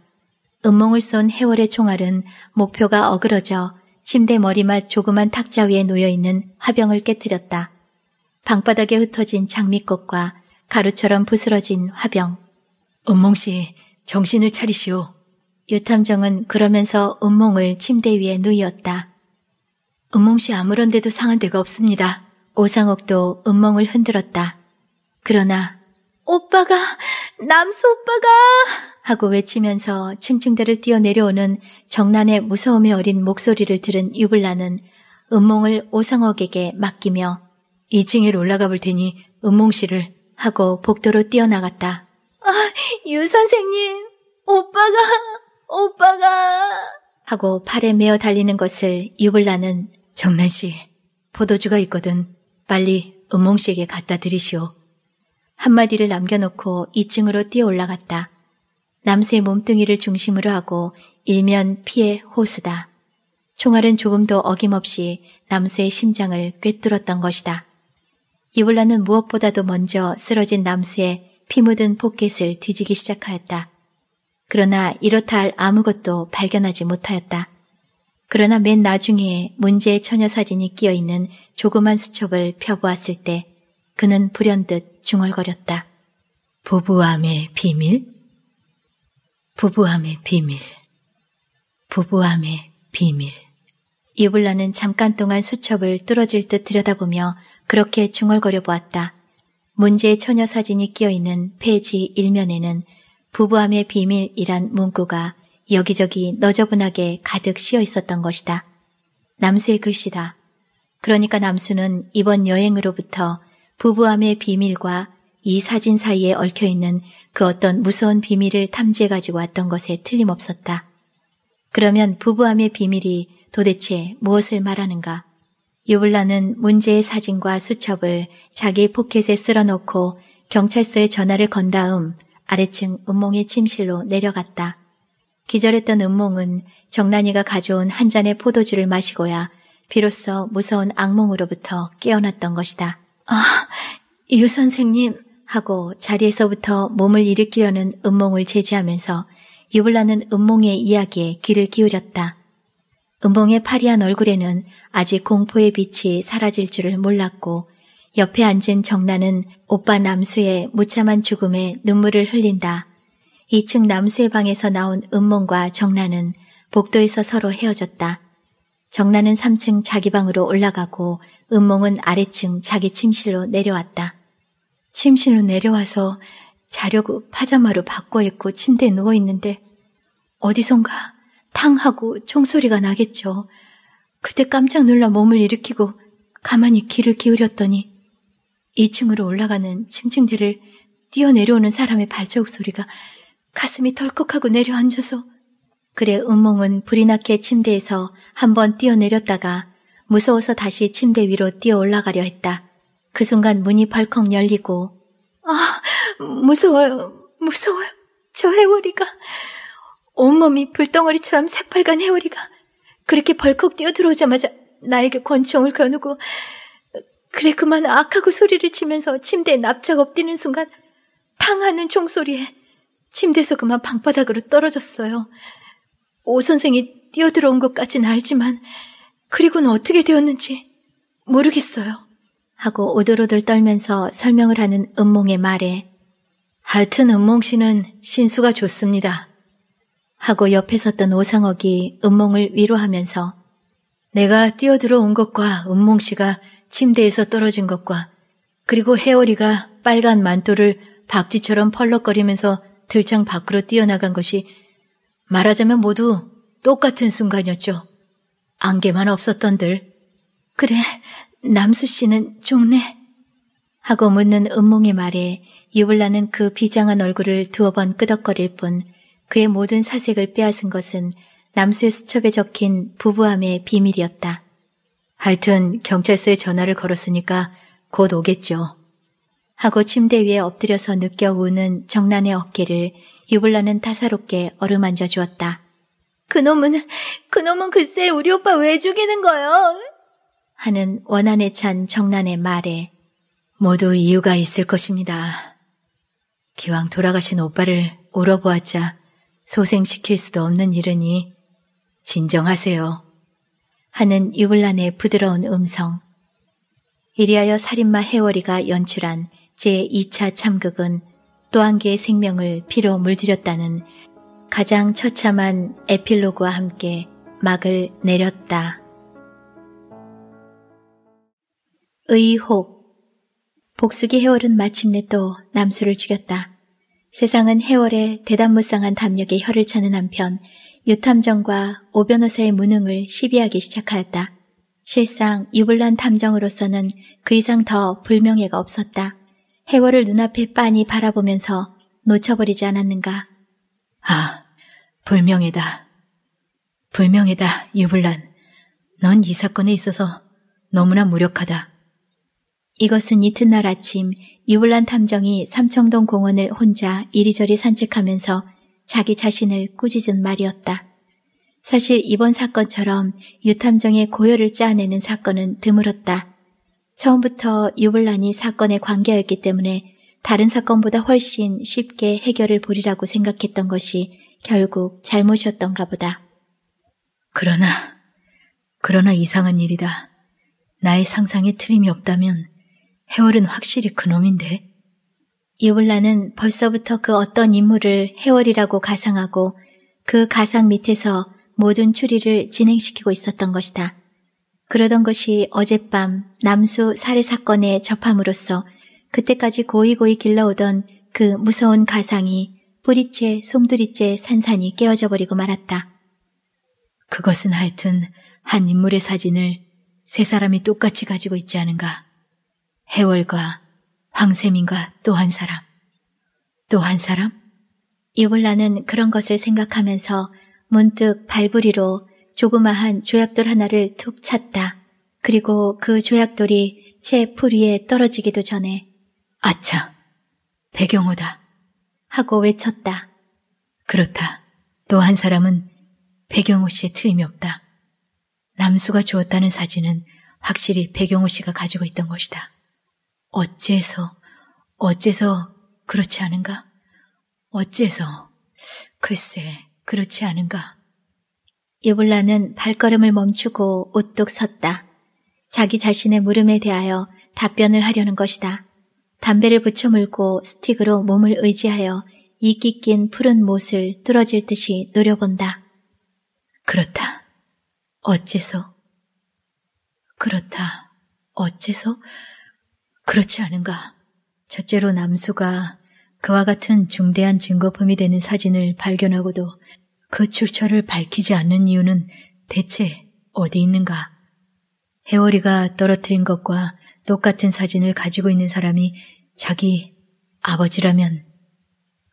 A: 은몽을 쏜 해월의 총알은 목표가 어그러져 침대 머리맡 조그만 탁자 위에 놓여있는 화병을 깨뜨렸다. 방바닥에 흩어진 장미꽃과 가루처럼 부스러진 화병. 은몽씨, 정신을 차리시오. 유탐정은 그러면서 은몽을 침대 위에 누이었다. 은몽씨 아무런데도 상한 데가 없습니다. 오상옥도 은몽을 흔들었다. 그러나 오빠가 남수 오빠가 하고 외치면서 층층대를 뛰어 내려오는 정란의 무서움이 어린 목소리를 들은 유블라는 음몽을 오상옥에게 맡기며 2층에 올라가 볼 테니 음몽 씨를 하고 복도로 뛰어나갔다. 아, 유 선생님, 오빠가, 오빠가 하고 팔에 메어 달리는 것을 유블라는 정란 씨, 포도주가 있거든. 빨리 음몽 씨에게 갖다 드리시오. 한마디를 남겨놓고 2층으로 뛰어 올라갔다. 남수의 몸뚱이를 중심으로 하고 일면 피해 호수다. 총알은 조금도 어김없이 남수의 심장을 꿰뚫었던 것이다. 이블라는 무엇보다도 먼저 쓰러진 남수의 피 묻은 포켓을 뒤지기 시작하였다. 그러나 이렇다 할 아무것도 발견하지 못하였다. 그러나 맨 나중에 문제의 처녀 사진이 끼어 있는 조그만 수첩을 펴보았을 때 그는 불현듯 중얼거렸다. 부부암의 비밀? 부부함의 비밀. 부부함의 비밀. 유블라는 잠깐 동안 수첩을 뚫어질 듯 들여다보며 그렇게 중얼거려 보았다. 문제의 처녀 사진이 끼어있는 페이지 일면에는 부부함의 비밀이란 문구가 여기저기 너저분하게 가득 씌어 있었던 것이다. 남수의 글씨다. 그러니까 남수는 이번 여행으로부터 부부함의 비밀과 이 사진 사이에 얽혀있는 그 어떤 무서운 비밀을 탐지해 가지고 왔던 것에 틀림없었다. 그러면 부부함의 비밀이 도대체 무엇을 말하는가? 유블라는 문제의 사진과 수첩을 자기 포켓에 쓸어놓고 경찰서에 전화를 건 다음 아래층 은몽의 침실로 내려갔다. 기절했던 은몽은 정란이가 가져온 한 잔의 포도주를 마시고야 비로소 무서운 악몽으로부터 깨어났던 것이다. 아, 유 선생님. 하고 자리에서부터 몸을 일으키려는 음몽을 제지하면서 유불라는 음몽의 이야기에 귀를 기울였다. 음몽의 파리한 얼굴에는 아직 공포의 빛이 사라질 줄을 몰랐고 옆에 앉은 정란은 오빠 남수의 무참한 죽음에 눈물을 흘린다. 2층 남수의 방에서 나온 음몽과 정란은 복도에서 서로 헤어졌다. 정란은 3층 자기 방으로 올라가고 음몽은 아래층 자기 침실로 내려왔다. 침실로 내려와서 자려고 파자마로 바꿔 입고 침대에 누워 있는데 어디선가 탕 하고 총소리가 나겠죠. 그때 깜짝 놀라 몸을 일으키고 가만히 귀를 기울였더니 2층으로 올라가는 층층대를 뛰어내려오는 사람의 발자국 소리가 가슴이 덜컥하고 내려앉아서 그래 은몽은 불이 나게 침대에서 한번 뛰어내렸다가 무서워서 다시 침대 위로 뛰어 올라가려 했다. 그 순간 문이 벌컥 열리고 아 무서워요 무서워요 저 해오리가 온몸이 불덩어리처럼 새빨간 해오리가 그렇게 벌컥 뛰어들어오자마자 나에게 권총을 겨누고 그래 그만 악하고 소리를 치면서 침대에 납작 엎드는 순간 탕하는 총소리에 침대에서 그만 방바닥으로 떨어졌어요. 오 선생이 뛰어들어온 것까지는 알지만 그리고는 어떻게 되었는지 모르겠어요. 하고 오돌오돌 떨면서 설명을 하는 은몽의 말에 하여튼 은몽 씨는 신수가 좋습니다. 하고 옆에 섰던 오상옥이 은몽을 위로하면서 내가 뛰어들어온 것과 은몽 씨가 침대에서 떨어진 것과 그리고 해오리가 빨간 만토를 박쥐처럼 펄럭거리면서 들창 밖으로 뛰어나간 것이 말하자면 모두 똑같은 순간이었죠. 안개만 없었던들. 그래, 남수 씨는 종래? 하고 묻는 음몽의 말에 유블라는 그 비장한 얼굴을 두어 번 끄덕거릴 뿐 그의 모든 사색을 빼앗은 것은 남수의 수첩에 적힌 부부함의 비밀이었다. 하여튼 경찰서에 전화를 걸었으니까 곧 오겠죠. 하고 침대 위에 엎드려서 느껴 우는 정란의 어깨를 유블라는 타사롭게 어루만져 주었다. 그놈은, 그놈은 글쎄 우리 오빠 왜 죽이는 거요? 하는 원한에 찬 정난의 말에 모두 이유가 있을 것입니다. 기왕 돌아가신 오빠를 울어보았자 소생시킬 수도 없는 일이니 진정하세요. 하는 유블란의 부드러운 음성. 이리하여 살인마 해월이가 연출한 제2차 참극은 또 한 개의 생명을 피로 물들였다는 가장 처참한 에필로그와 함께 막을 내렸다. 의혹. 복숙이 해월은 마침내 또 남수를 죽였다. 세상은 해월의 대단무쌍한 담력에 혀를 차는 한편 유탐정과 오 변호사의 무능을 시비하기 시작하였다. 실상 유불란 탐정으로서는 그 이상 더 불명예가 없었다. 해월을 눈앞에 빤히 바라보면서 놓쳐버리지 않았는가. 아, 불명예다. 불명예다, 유불란넌 이 사건에 있어서 너무나 무력하다. 이것은 이튿날 아침 유블란 탐정이 삼청동 공원을 혼자 이리저리 산책하면서 자기 자신을 꾸짖은 말이었다. 사실 이번 사건처럼 유탐정의 고열을 짜내는 사건은 드물었다. 처음부터 유블란이 사건에 관계였기 때문에 다른 사건보다 훨씬 쉽게 해결을 보리라고 생각했던 것이 결국 잘못이었던가 보다. 그러나, 그러나 이상한 일이다. 나의 상상에 틀림이 없다면 해월은 확실히 그놈인데. 유블라는 벌써부터 그 어떤 인물을 해월이라고 가상하고 그 가상 밑에서 모든 추리를 진행시키고 있었던 것이다. 그러던 것이 어젯밤 남수 살해 사건에 접함으로써 그때까지 고이고이 길러오던 그 무서운 가상이 뿌리째 송두리째 산산이 깨어져 버리고 말았다. 그것은 하여튼 한 인물의 사진을 세 사람이 똑같이 가지고 있지 않은가. 해월과 황세민과 또 한 사람, 또 한 사람? 유블라는 그런 것을 생각하면서 문득 발부리로 조그마한 조약돌 하나를 툭 찼다. 그리고 그 조약돌이 채 풀 위에 떨어지기도 전에 아차, 배경호다 하고 외쳤다. 그렇다. 또 한 사람은 배경호 씨의 틀림이 없다. 남수가 주었다는 사진은 확실히 배경호 씨가 가지고 있던 것이다. 어째서, 어째서 그렇지 않은가? 어째서, 글쎄, 그렇지 않은가? 유블라는 발걸음을 멈추고 우뚝 섰다. 자기 자신의 물음에 대하여 답변을 하려는 것이다. 담배를 붙여 물고 스틱으로 몸을 의지하여 이끼 낀 푸른 못을 뚫어질 듯이 노려본다. 그렇다. 어째서? 그렇다. 어째서? 그렇지 않은가? 첫째로 남수가 그와 같은 중대한 증거품이 되는 사진을 발견하고도 그 출처를 밝히지 않는 이유는 대체 어디 있는가? 해월이가 떨어뜨린 것과 똑같은 사진을 가지고 있는 사람이 자기 아버지라면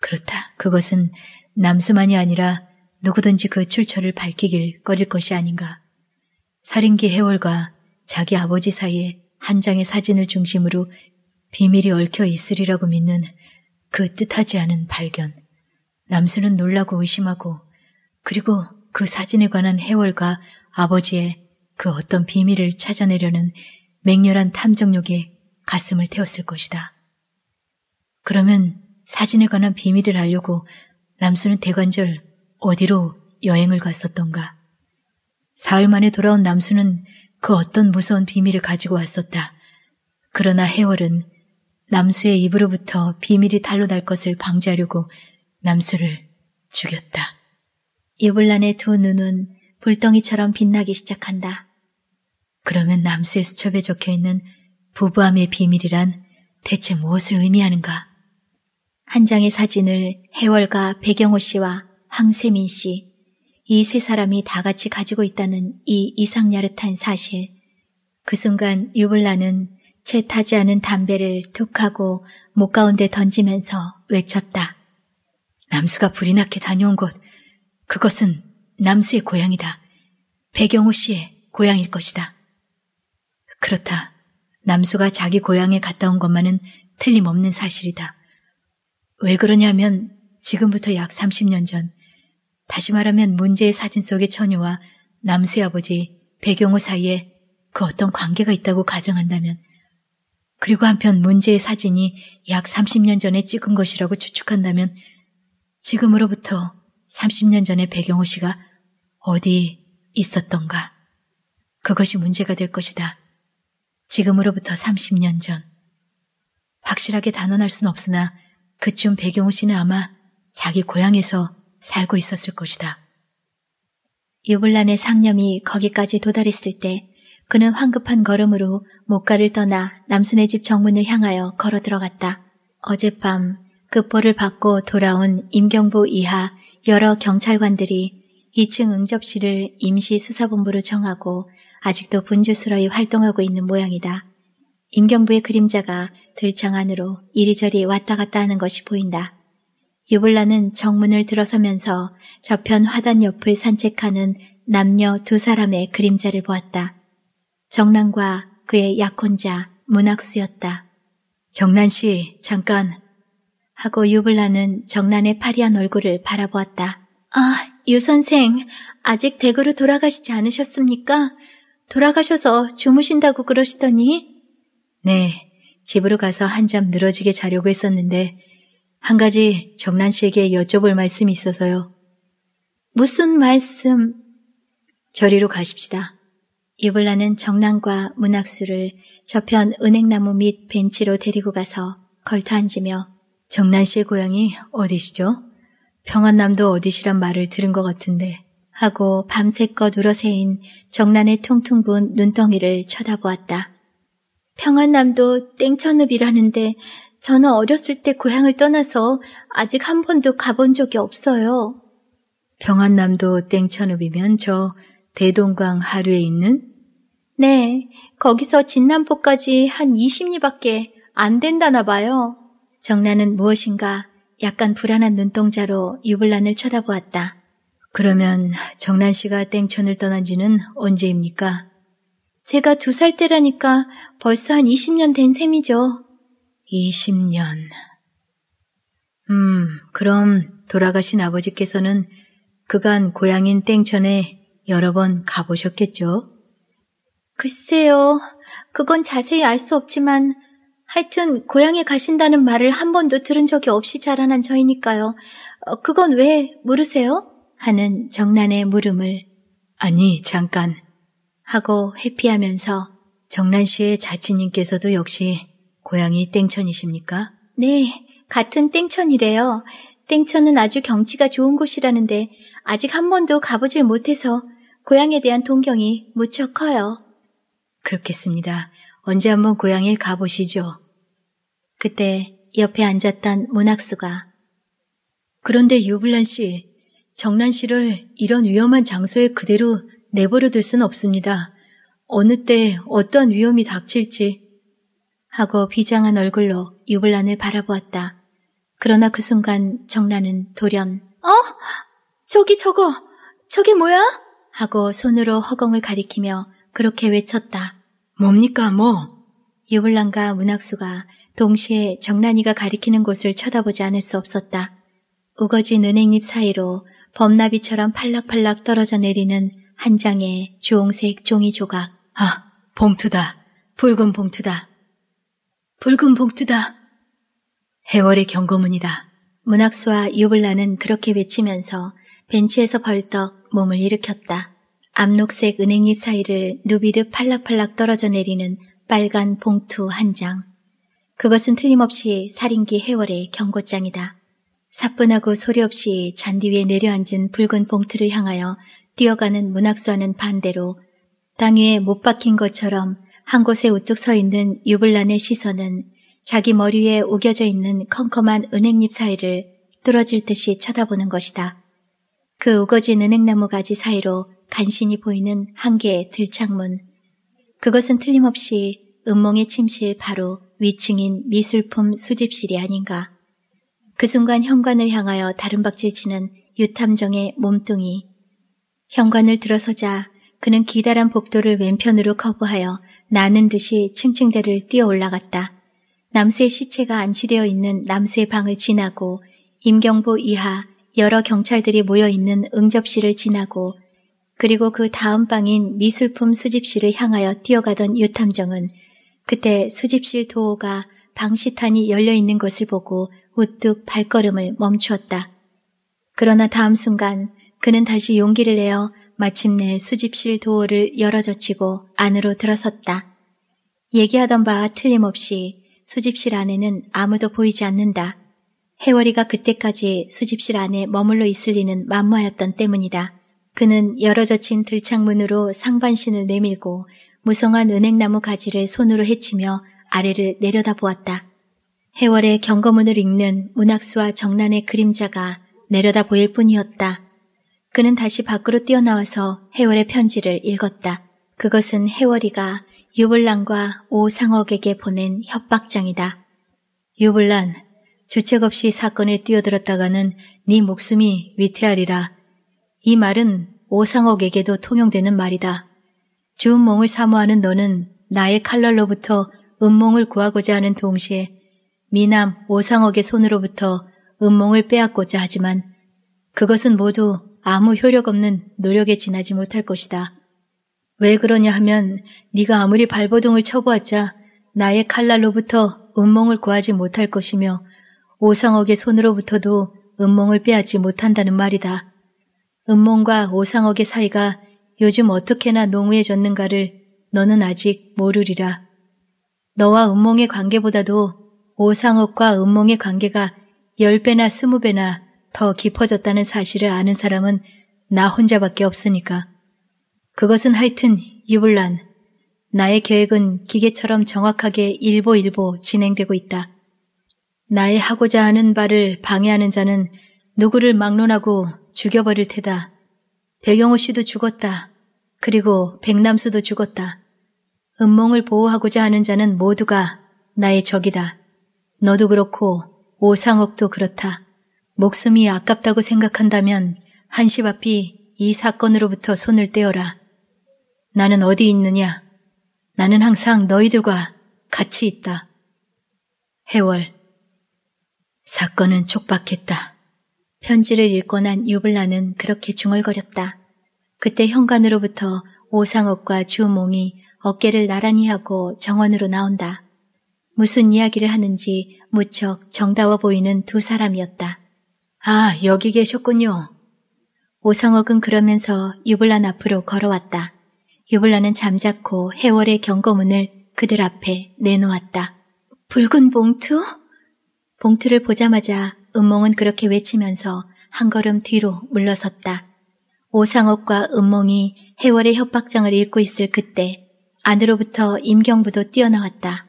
A: 그렇다. 그것은 남수만이 아니라 누구든지 그 출처를 밝히길 꺼릴 것이 아닌가. 살인기 해월과 자기 아버지 사이에 한 장의 사진을 중심으로 비밀이 얽혀 있으리라고 믿는 그 뜻하지 않은 발견. 남수는 놀라고 의심하고 그리고 그 사진에 관한 해월과 아버지의 그 어떤 비밀을 찾아내려는 맹렬한 탐정욕에 가슴을 태웠을 것이다. 그러면 사진에 관한 비밀을 알려고 남수는 대관절 어디로 여행을 갔었던가. 사흘 만에 돌아온 남수는 그 어떤 무서운 비밀을 가지고 왔었다. 그러나 해월은 남수의 입으로부터 비밀이 탈로 날 것을 방지하려고 남수를 죽였다. 이불란의두 눈은 불덩이처럼 빛나기 시작한다. 그러면 남수의 수첩에 적혀있는 부부함의 비밀이란 대체 무엇을 의미하는가? 한 장의 사진을 해월과 백영호 씨와 황세민 씨, 이세 사람이 다 같이 가지고 있다는 이 이상야릇한 사실. 그 순간 유블라는 채 타지 않은 담배를 툭 하고 목 가운데 던지면서 외쳤다. 남수가 불이 나게 다녀온 곳, 그것은 남수의 고향이다. 배경호 씨의 고향일 것이다. 그렇다. 남수가 자기 고향에 갔다 온 것만은 틀림없는 사실이다. 왜 그러냐면 지금부터 약 30년 전 다시 말하면 문제의 사진 속의 처녀와 남수의 아버지 배경호 사이에 그 어떤 관계가 있다고 가정한다면 그리고 한편 문제의 사진이 약 30년 전에 찍은 것이라고 추측한다면 지금으로부터 30년 전에 배경호 씨가 어디 있었던가 그것이 문제가 될 것이다. 지금으로부터 30년 전 확실하게 단언할 순 없으나 그쯤 배경호 씨는 아마 자기 고향에서 살고 있었을 것이다. 유불란의 상념이 거기까지 도달했을 때 그는 황급한 걸음으로 목가를 떠나 남순의 집 정문을 향하여 걸어 들어갔다. 어젯밤 급보를 받고 돌아온 임경부 이하 여러 경찰관들이 2층 응접실을 임시 수사본부로 정하고 아직도 분주스러이 활동하고 있는 모양이다. 임경부의 그림자가 들창 안으로 이리저리 왔다 갔다 하는 것이 보인다. 유블라는 정문을 들어서면서 저편 화단 옆을 산책하는 남녀 두 사람의 그림자를 보았다. 정란과 그의 약혼자 문학수였다. 정란 씨, 잠깐. 하고 유블라는 정란의 파리한 얼굴을 바라보았다. 아, 유 선생, 아직 댁으로 돌아가시지 않으셨습니까? 돌아가셔서 주무신다고 그러시더니? 네, 집으로 가서 한잠 늘어지게 자려고 했었는데 한 가지 정란 씨에게 여쭤볼 말씀이 있어서요. 무슨 말씀? 저리로 가십시다. 이블라는 정란과 문학수를 저편 은행나무 밑 벤치로 데리고 가서 걸터앉으며 정란 씨의 고향이 어디시죠? 평안남도 어디시란 말을 들은 것 같은데 하고 밤새껏 울어새인 정란의 퉁퉁 통분 눈덩이를 쳐다보았다. 평안남도 땡천읍이라는데 저는 어렸을 때 고향을 떠나서 아직 한 번도 가본 적이 없어요. 병안남도 땡천읍이면 저 대동강 하류에 있는? 네, 거기서 진남포까지 한 20리밖에 안 된다나 봐요. 정란은 무엇인가 약간 불안한 눈동자로 유불란을 쳐다보았다. 그러면 정란 씨가 땡천을 떠난 지는 언제입니까? 제가 두 살 때라니까 벌써 한 20년 된 셈이죠. 20년. 음, 그럼 돌아가신 아버지께서는 그간 고향인 땡천에 여러 번 가보셨겠죠? 글쎄요. 그건 자세히 알 수 없지만 하여튼 고향에 가신다는 말을 한 번도 들은 적이 없이 자라난 저이니까요. 어, 그건 왜 물으세요? 하는 정란의 물음을 아니 잠깐 하고 회피하면서 정란 씨의 자취님께서도 역시 고향이 땡천이십니까? 네, 같은 땡천이래요. 땡천은 아주 경치가 좋은 곳이라는데 아직 한 번도 가보질 못해서 고향에 대한 동경이 무척 커요. 그렇겠습니다. 언제 한번 고향에 가보시죠. 그때 옆에 앉았던 문학수가 그런데 유블란 씨, 정란 씨를 이런 위험한 장소에 그대로 내버려 둘 수는 없습니다. 어느 때 어떤 위험이 닥칠지 하고 비장한 얼굴로 유불란을 바라보았다. 그러나 그 순간 정란은 돌연 어? 저기 저거! 저게 뭐야? 하고 손으로 허공을 가리키며 그렇게 외쳤다. 뭡니까 뭐? 유불란과 문학수가 동시에 정란이가 가리키는 곳을 쳐다보지 않을 수 없었다. 우거진 은행잎 사이로 범나비처럼 팔락팔락 떨어져 내리는 한 장의 주홍색 종이 조각. 아, 봉투다. 붉은 봉투다. 붉은 봉투다. 해월의 경고문이다. 문학수와 유블라는 그렇게 외치면서 벤치에서 벌떡 몸을 일으켰다. 암록색 은행잎 사이를 누비듯 팔락팔락 떨어져 내리는 빨간 봉투 한 장. 그것은 틀림없이 살인기 해월의 경고장이다. 사뿐하고 소리 없이 잔디 위에 내려앉은 붉은 봉투를 향하여 뛰어가는 문학수와는 반대로 땅 위에 못 박힌 것처럼 한 곳에 우뚝 서 있는 유불란의 시선은 자기 머리에 우겨져 있는 컴컴한 은행잎 사이를 뚫어질 듯이 쳐다보는 것이다. 그 우거진 은행나무 가지 사이로 간신히 보이는 한 개의 들창문. 그것은 틀림없이 음몽의 침실 바로 위층인 미술품 수집실이 아닌가. 그 순간 현관을 향하여 다른 박질치는 유탐정의 몸뚱이. 현관을 들어서자 그는 기다란 복도를 왼편으로 커버하여 나는 듯이 층층대를 뛰어 올라갔다. 남수의 시체가 안치되어 있는 남수의 방을 지나고 임경보 이하 여러 경찰들이 모여 있는 응접실을 지나고 그리고 그 다음 방인 미술품 수집실을 향하여 뛰어가던 유탐정은 그때 수집실 도어가 방시탄이 열려 있는 것을 보고 우뚝 발걸음을 멈추었다. 그러나 다음 순간 그는 다시 용기를 내어 마침내 수집실 도어를 열어젖히고 안으로 들어섰다. 얘기하던 바 틀림없이 수집실 안에는 아무도 보이지 않는다. 해월이가 그때까지 수집실 안에 머물러 있을 리는 만마였던 때문이다. 그는 열어젖힌 들창문으로 상반신을 내밀고 무성한 은행나무 가지를 손으로 헤치며 아래를 내려다보았다. 해월의 경거문을 읽는 문학수와 정란의 그림자가 내려다 보일 뿐이었다. 그는 다시 밖으로 뛰어나와서 해월의 편지를 읽었다. 그것은 해월이가 유불란과 오상옥에게 보낸 협박장이다. 유불란 주책 없이 사건에 뛰어들었다가는 네 목숨이 위태하리라. 이 말은 오상옥에게도 통용되는 말이다. 주운몽을 사모하는 너는 나의 칼날로부터 음몽을 구하고자 하는 동시에 미남 오상옥의 손으로부터 음몽을 빼앗고자 하지만 그것은 모두 아무 효력 없는 노력에 지나지 못할 것이다. 왜 그러냐 하면 네가 아무리 발버둥을 쳐보았자 나의 칼날로부터 음몽을 구하지 못할 것이며 오상옥의 손으로부터도 음몽을 빼앗지 못한다는 말이다. 음몽과 오상옥의 사이가 요즘 어떻게나 농후해졌는가를 너는 아직 모르리라. 너와 음몽의 관계보다도 오상옥과 음몽의 관계가 열배나 스무 배나 더 깊어졌다는 사실을 아는 사람은 나 혼자밖에 없으니까. 그것은 하여튼 유불란 나의 계획은 기계처럼 정확하게 일보일보 진행되고 있다. 나의 하고자 하는 바를 방해하는 자는 누구를 막론하고 죽여버릴 테다. 백영호 씨도 죽었다. 그리고 백남수도 죽었다. 음몽을 보호하고자 하는 자는 모두가 나의 적이다. 너도 그렇고 오상옥도 그렇다. 목숨이 아깝다고 생각한다면 한시 앞이 이 사건으로부터 손을 떼어라. 나는 어디 있느냐? 나는 항상 너희들과 같이 있다. 해월. 사건은 촉박했다. 편지를 읽고 난 유블라는 그렇게 중얼거렸다. 그때 현관으로부터 오상업과 주몽이 어깨를 나란히 하고 정원으로 나온다. 무슨 이야기를 하는지 무척 정다워 보이는 두 사람이었다. 아, 여기 계셨군요. 오성옥은 그러면서 유블란 앞으로 걸어왔다. 유블란은 잠자코 해월의 경고문을 그들 앞에 내놓았다. 붉은 봉투? 봉투를 보자마자 은몽은 그렇게 외치면서 한 걸음 뒤로 물러섰다. 오상옥과 은몽이 해월의 협박장을 읽고 있을 그때 안으로부터 임경부도 뛰어나왔다.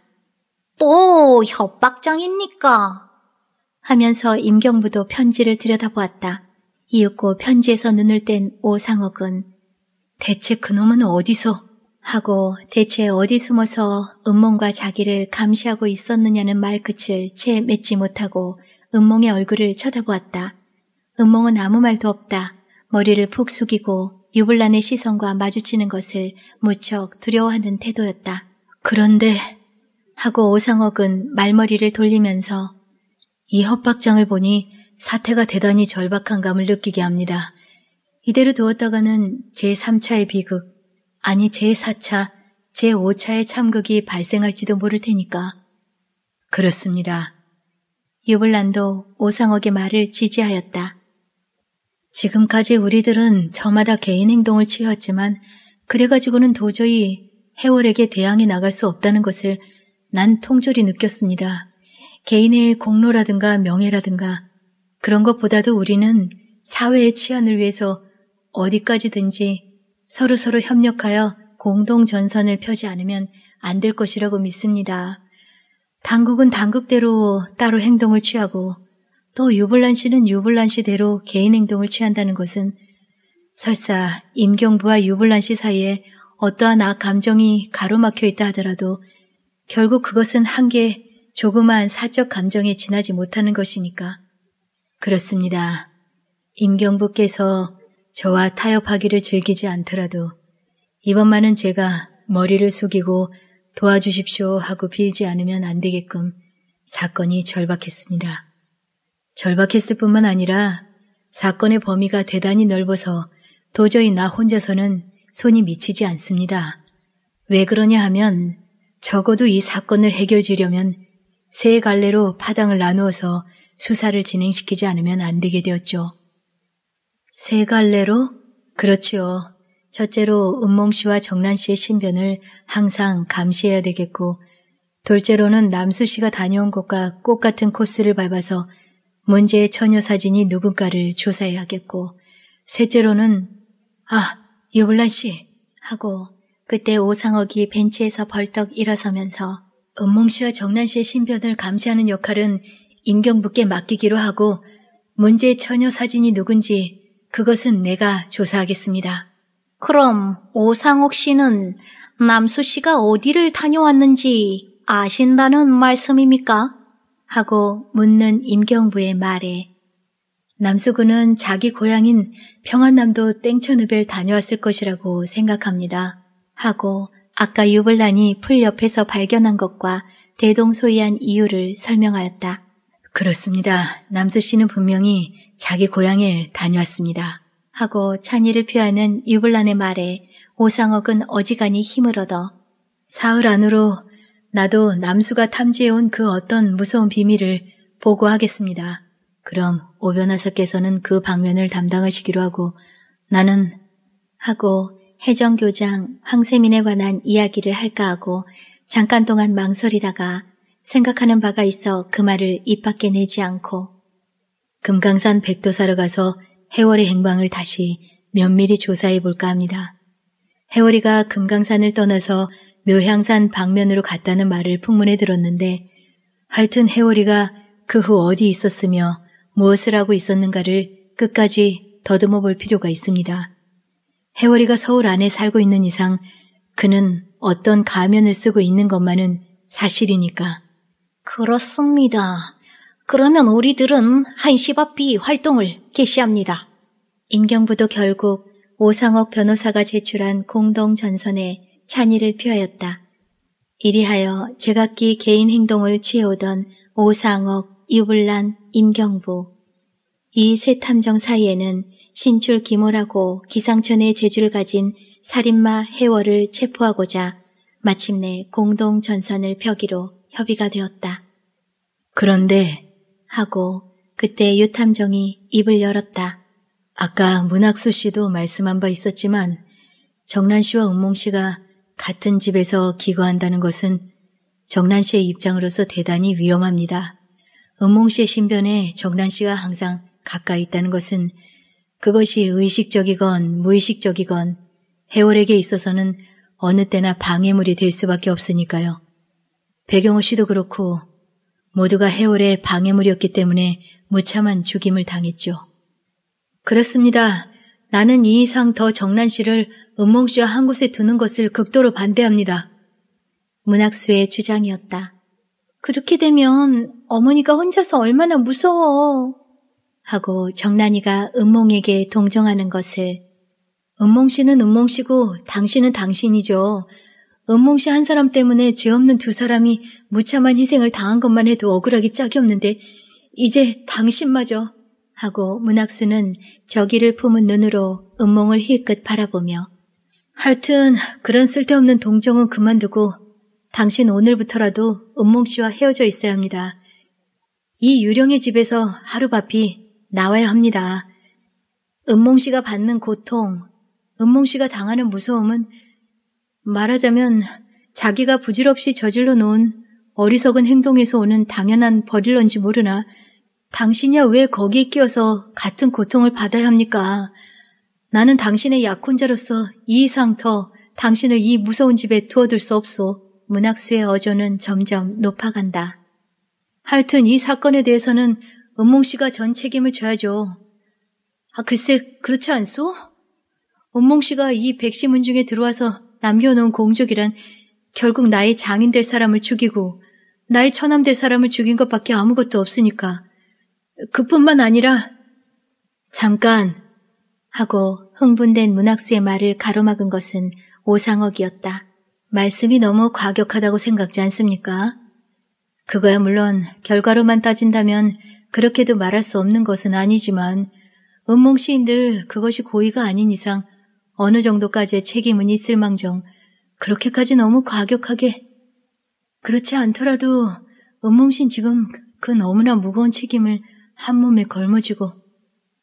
A: 또 협박장입니까? 하면서 임경부도 편지를 들여다보았다. 이윽고 편지에서 눈을 뗀 오상옥은 대체 그놈은 어디서? 하고 대체 어디 숨어서 음몽과 자기를 감시하고 있었느냐는 말 끝을 채 맺지 못하고 음몽의 얼굴을 쳐다보았다. 음몽은 아무 말도 없다. 머리를 푹 숙이고 유불란의 시선과 마주치는 것을 무척 두려워하는 태도였다. 그런데 하고 오상옥은 말머리를 돌리면서 이 협박장을 보니 사태가 대단히 절박한 감을 느끼게 합니다. 이대로 두었다가는 제3차의 비극, 아니 제4차, 제5차의 참극이 발생할지도 모를 테니까. 그렇습니다. 유블란도 오상옥의 말을 지지하였다. 지금까지 우리들은 저마다 개인 행동을 취했지만 그래가지고는 도저히 해월에게 대항해 나갈 수 없다는 것을 난 통졸히 느꼈습니다. 개인의 공로라든가 명예라든가 그런 것보다도 우리는 사회의 치안을 위해서 어디까지든지 서로서로 협력하여 공동 전선을 펴지 않으면 안 될 것이라고 믿습니다. 당국은 당국대로 따로 행동을 취하고 또유불란 씨는 유불란 씨대로 개인 행동을 취한다는 것은 설사 임경부와 유불란씨 사이에 어떠한 악 감정이 가로막혀 있다 하더라도 결국 그것은 한계 조그마한 사적 감정에 지나지 못하는 것이니까. 그렇습니다. 임경부께서 저와 타협하기를 즐기지 않더라도 이번만은 제가 머리를 숙이고 도와주십시오 하고 빌지 않으면 안 되게끔 사건이 절박했습니다. 절박했을 뿐만 아니라 사건의 범위가 대단히 넓어서 도저히 나 혼자서는 손이 미치지 않습니다. 왜 그러냐 하면 적어도 이 사건을 해결지려면 세 갈래로 파당을 나누어서 수사를 진행시키지 않으면 안 되게 되었죠. 세 갈래로? 그렇지요. 첫째로 은몽 씨와 정란 씨의 신변을 항상 감시해야 되겠고, 둘째로는 남수 씨가 다녀온 곳과 꽃 같은 코스를 밟아서 문제의 처녀 사진이 누군가를 조사해야겠고, 셋째로는 아, 유블란 씨 하고 그때 오상억이 벤치에서 벌떡 일어서면서 은몽 씨와 정란 씨의 신변을 감시하는 역할은 임경부께 맡기기로 하고 문제의 처녀 사진이 누군지 그것은 내가 조사하겠습니다. 그럼 오상옥 씨는 남수 씨가 어디를 다녀왔는지 아신다는 말씀입니까? 하고 묻는 임경부의 말에 남수군은 자기 고향인 평안남도 땡천읍을 다녀왔을 것이라고 생각합니다. 하고 아까 유블란이 풀 옆에서 발견한 것과 대동소이한 이유를 설명하였다. 그렇습니다. 남수 씨는 분명히 자기 고향에 다녀왔습니다. 하고 찬의를 표하는 유블란의 말에 오상옥은 어지간히 힘을 얻어 사흘 안으로 나도 남수가 탐지해온 그 어떤 무서운 비밀을 보고하겠습니다. 그럼 오변하사께서는 그 방면을 담당하시기로 하고 나는 하고 해정교장 황세민에 관한 이야기를 할까 하고 잠깐 동안 망설이다가 생각하는 바가 있어 그 말을 입 밖에 내지 않고 금강산 백도사로 가서 해월의 행방을 다시 면밀히 조사해 볼까 합니다. 해월이가 금강산을 떠나서 묘향산 방면으로 갔다는 말을 풍문에 들었는데 하여튼 해월이가 그 후 어디 있었으며 무엇을 하고 있었는가를 끝까지 더듬어 볼 필요가 있습니다. 해월이가 서울 안에 살고 있는 이상 그는 어떤 가면을 쓰고 있는 것만은 사실이니까. 그렇습니다. 그러면 우리들은 한시 앞이 활동을 개시합니다. 임경부도 결국 오상옥 변호사가 제출한 공동 전선에 찬의를 표하였다. 이리하여 제각기 개인 행동을 취해오던 오상옥, 유불란, 임경부. 이 세 탐정 사이에는 신출 기모라고 기상천의 재주를 가진 살인마 해월을 체포하고자 마침내 공동 전선을 펴기로 협의가 되었다. 그런데 하고 그때 유탐정이 입을 열었다. 아까 문학수 씨도 말씀한 바 있었지만 정란 씨와 은몽 씨가 같은 집에서 기거한다는 것은 정란 씨의 입장으로서 대단히 위험합니다. 은몽 씨의 신변에 정란 씨가 항상 가까이 있다는 것은 그것이 의식적이건 무의식적이건 해월에게 있어서는 어느 때나 방해물이 될 수밖에 없으니까요. 배경호 씨도 그렇고 모두가 해월의 방해물이었기 때문에 무참한 죽임을 당했죠. 그렇습니다. 나는 이 이상 더 정란 씨를 은몽 씨와 한 곳에 두는 것을 극도로 반대합니다. 문학수의 주장이었다. 그렇게 되면 어머니가 혼자서 얼마나 무서워. 하고 정란이가 은몽에게 동정하는 것을 은몽 씨는 은몽 씨고 당신은 당신이죠. 은몽 씨한 사람 때문에 죄 없는 두 사람이 무참한 희생을 당한 것만 해도 억울하기 짝이 없는데 이제 당신마저 하고 문학수는 저기를 품은 눈으로 은몽을 힐끗 바라보며 하여튼 그런 쓸데없는 동정은 그만두고 당신 오늘부터라도 은몽 씨와 헤어져 있어야 합니다. 이 유령의 집에서 하루바삐 나와야 합니다. 은몽 씨가 받는 고통, 은몽 씨가 당하는 무서움은 말하자면 자기가 부질없이 저질러 놓은 어리석은 행동에서 오는 당연한 벌일런지 모르나 당신이야 왜 거기에 끼어서 같은 고통을 받아야 합니까? 나는 당신의 약혼자로서 이 이상 더 당신을 이 무서운 집에 투어둘 수 없소. 문학수의 어조는 점점 높아간다. 하여튼 이 사건에 대해서는 은몽 씨가 전 책임을 져야죠. 아, 글쎄, 그렇지 않소? 은몽 씨가 이 백시문 중에 들어와서 남겨놓은 공적이란 결국 나의 장인 될 사람을 죽이고 나의 처남 될 사람을 죽인 것밖에 아무것도 없으니까. 그뿐만 아니라, 잠깐! 하고 흥분된 문학수의 말을 가로막은 것은 오상억이었다. 말씀이 너무 과격하다고 생각지 않습니까? 그거야 물론 결과로만 따진다면 그렇게도 말할 수 없는 것은 아니지만 음몽 시인들 그것이 고의가 아닌 이상 어느 정도까지의 책임은 있을망정 그렇게까지 너무 과격하게 그렇지 않더라도 음몽신 지금 그 너무나 무거운 책임을 한 몸에 걸머쥐고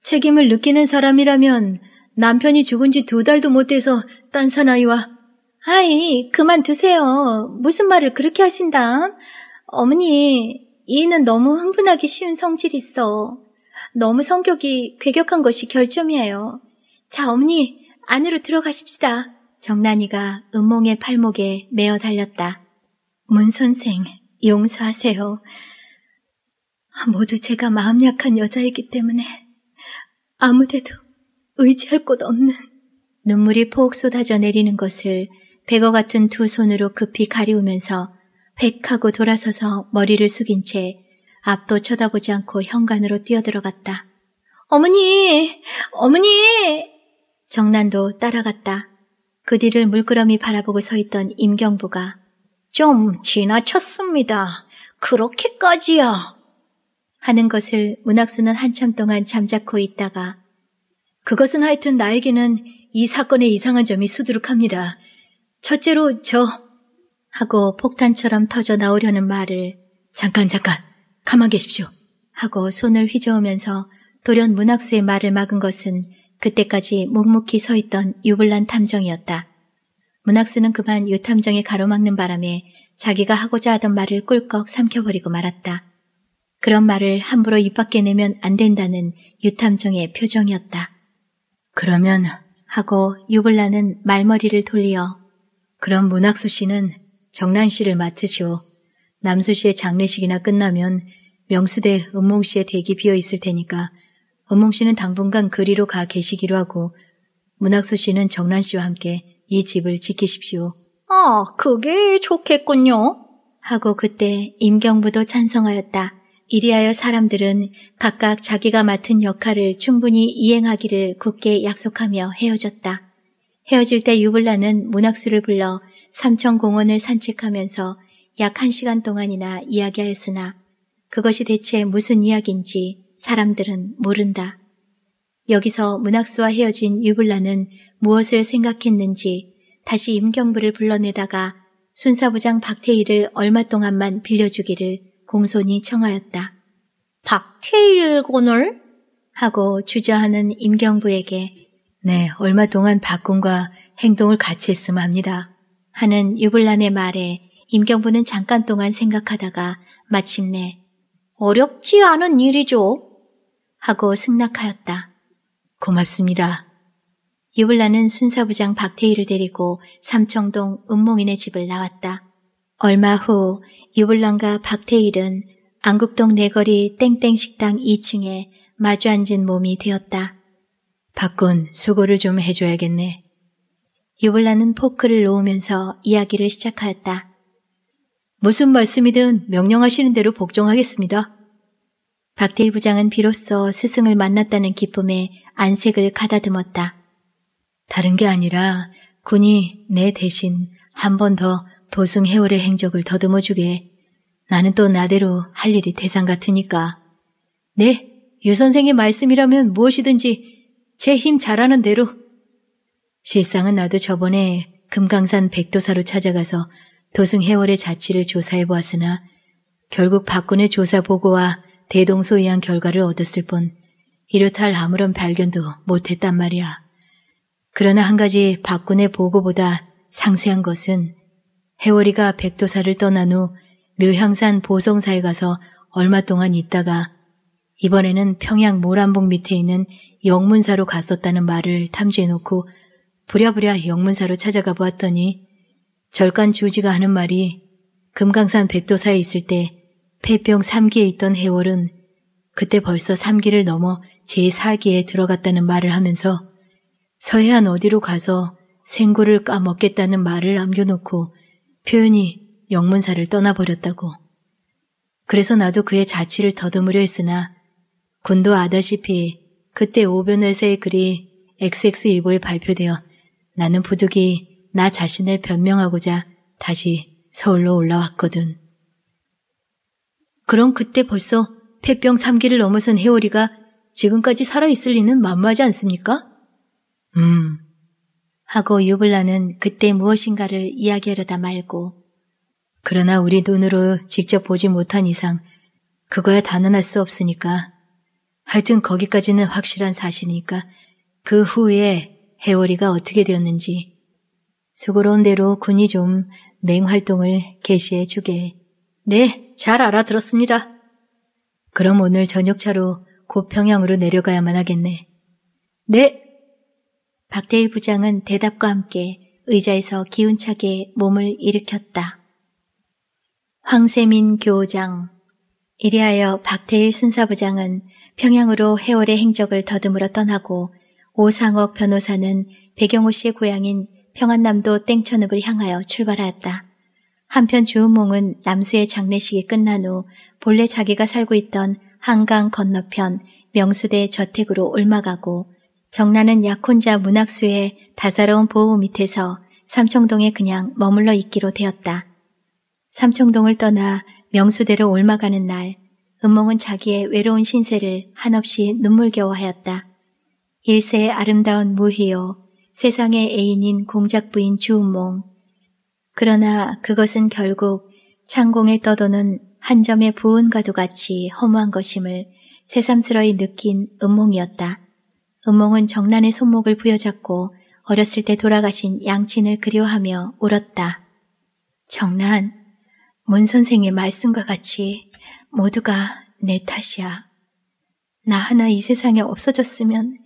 A: 책임을 느끼는 사람이라면 남편이 죽은 지 두 달도 못 돼서 딴 사나이와 아이 그만두세요 무슨 말을 그렇게 하신다 어머니 이는 너무 흥분하기 쉬운 성질이 있어. 너무 성격이 괴격한 것이 결점이에요. 자, 어머니, 안으로 들어가십시다. 정란이가 은몽의 팔목에 메어 달렸다. 문 선생, 용서하세요. 모두 제가 마음 약한 여자이기 때문에 아무데도 의지할 곳 없는 눈물이 폭 쏟아져 내리는 것을 백어 같은 두 손으로 급히 가리우면서 팩 하고 돌아서서 머리를 숙인 채 앞도 쳐다보지 않고 현관으로 뛰어들어갔다. 어머니! 어머니! 정란도 따라갔다. 그 뒤를 물끄러미 바라보고 서 있던 임경부가 좀 지나쳤습니다. 그렇게까지야. 하는 것을 문학수는 한참 동안 잠자코 있다가 그것은 하여튼 나에게는 이 사건의 이상한 점이 수두룩합니다. 첫째로 저 하고 폭탄처럼 터져 나오려는 말을 잠깐 잠깐 가만 계십시오 하고 손을 휘저으면서 돌연 문학수의 말을 막은 것은 그때까지 묵묵히 서 있던 유불란 탐정이었다. 문학수는 그만 유탐정에 가로막는 바람에 자기가 하고자 하던 말을 꿀꺽 삼켜버리고 말았다. 그런 말을 함부로 입 밖에 내면 안 된다는 유탐정의 표정이었다. 그러면 하고 유불란은 말머리를 돌리어 그럼 문학수 씨는 정란 씨를 맡으시오. 남수 씨의 장례식이나 끝나면 명수대 은몽 씨의 댁이 비어 있을 테니까 은몽 씨는 당분간 그리로 가 계시기로 하고 문학수 씨는 정란 씨와 함께 이 집을 지키십시오. 아, 그게 좋겠군요. 하고 그때 임경부도 찬성하였다. 이리하여 사람들은 각각 자기가 맡은 역할을 충분히 이행하기를 굳게 약속하며 헤어졌다. 헤어질 때유불라는 문학수를 불러 삼청 공원을 산책하면서 약 한시간 동안이나 이야기하였으나 그것이 대체 무슨 이야기인지 사람들은 모른다. 여기서 문학수와 헤어진 유블라는 무엇을 생각했는지 다시 임경부를 불러내다가 순사부장 박태일을 얼마 동안만 빌려주기를 공손히 청하였다. 박태일곤을? 하고 주저하는 임경부에게 네, 얼마 동안 박군과 행동을 같이 했음 합니다. 하는 유불란의 말에 임경부는 잠깐 동안 생각하다가 마침내 어렵지 않은 일이죠. 하고 승낙하였다. 고맙습니다. 유불란은 순사부장 박태희를 데리고 삼청동 은몽인의 집을 나왔다. 얼마 후 유불란과 박태희는 안국동 내거리 땡땡식당 2층에 마주 앉은 몸이 되었다. 박군 수고를 좀 해줘야겠네. 유블라는 포크를 놓으면서 이야기를 시작하였다. 무슨 말씀이든 명령하시는 대로 복종하겠습니다. 박태일 부장은 비로소 스승을 만났다는 기쁨에 안색을 가다듬었다. 다른 게 아니라 군이 내 대신 한 번 더 도승 해월의 행적을 더듬어주게 나는 또 나대로 할 일이 대상 같으니까. 네, 유 선생의 말씀이라면 무엇이든지 제 힘 잘하는 대로 실상은 나도 저번에 금강산 백도사로 찾아가서 도승 해월의 자취를 조사해 보았으나 결국 박군의 조사 보고와 대동소이한 결과를 얻었을 뿐 이렇다 할 아무런 발견도 못했단 말이야. 그러나 한 가지 박군의 보고보다 상세한 것은 해월이가 백도사를 떠난 후 묘향산 보성사에 가서 얼마 동안 있다가 이번에는 평양 모란봉 밑에 있는 영문사로 갔었다는 말을 탐지해놓고 부랴부랴 영문사로 찾아가 보았더니 절간 주지가 하는 말이 금강산 백도사에 있을 때 폐병 3기에 있던 해월은 그때 벌써 3기를 넘어 제4기에 들어갔다는 말을 하면서 서해안 어디로 가서 생굴을 까먹겠다는 말을 남겨놓고 표현이 영문사를 떠나버렸다고. 그래서 나도 그의 자취를 더듬으려 했으나 군도 아다시피 그때 오변회사의 글이 XX일보에 발표되어 나는 부득이 나 자신을 변명하고자 다시 서울로 올라왔거든. 그럼 그때 벌써 폐병 3기를 넘어선 해오리가 지금까지 살아있을 리는 만무하지 않습니까? 음. 하고 유블라는 그때 무엇인가를 이야기하려다 말고 그러나 우리 눈으로 직접 보지 못한 이상 그거야 단언할 수 없으니까 하여튼 거기까지는 확실한 사실이니까 그 후에 해월이가 어떻게 되었는지 수고로운 대로 군이 좀 맹활동을 개시해 주게. 네, 잘 알아들었습니다. 그럼 오늘 저녁차로 고평양으로 내려가야만 하겠네. 네. 박대일 부장은 대답과 함께 의자에서 기운차게 몸을 일으켰다. 황세민 교장. 이리하여 박태일 순사부장은 평양으로 해월의 행적을 더듬으러 떠나고 오상옥 변호사는 백영호 씨의 고향인 평안남도 땡천읍을 향하여 출발하였다. 한편 주은몽은 남수의 장례식이 끝난 후 본래 자기가 살고 있던 한강 건너편 명수대 저택으로 올마가고 정란은 약혼자 문학수의 다사로운 보호 밑에서 삼청동에 그냥 머물러 있기로 되었다. 삼청동을 떠나 명수대로 올마가는 날, 은몽은 자기의 외로운 신세를 한없이 눈물겨워하였다. 일세의 아름다운 무희요 세상의 애인인 공작부인 주몽. 그러나 그것은 결국 창공에 떠도는 한 점의 부은과도 같이 허무한 것임을 새삼스러이 느낀 음몽이었다. 음몽은 정란의 손목을 부여잡고 어렸을 때 돌아가신 양친을 그리워하며 울었다. 정란, 문 선생의 말씀과 같이 모두가 내 탓이야. 나 하나 이 세상에 없어졌으면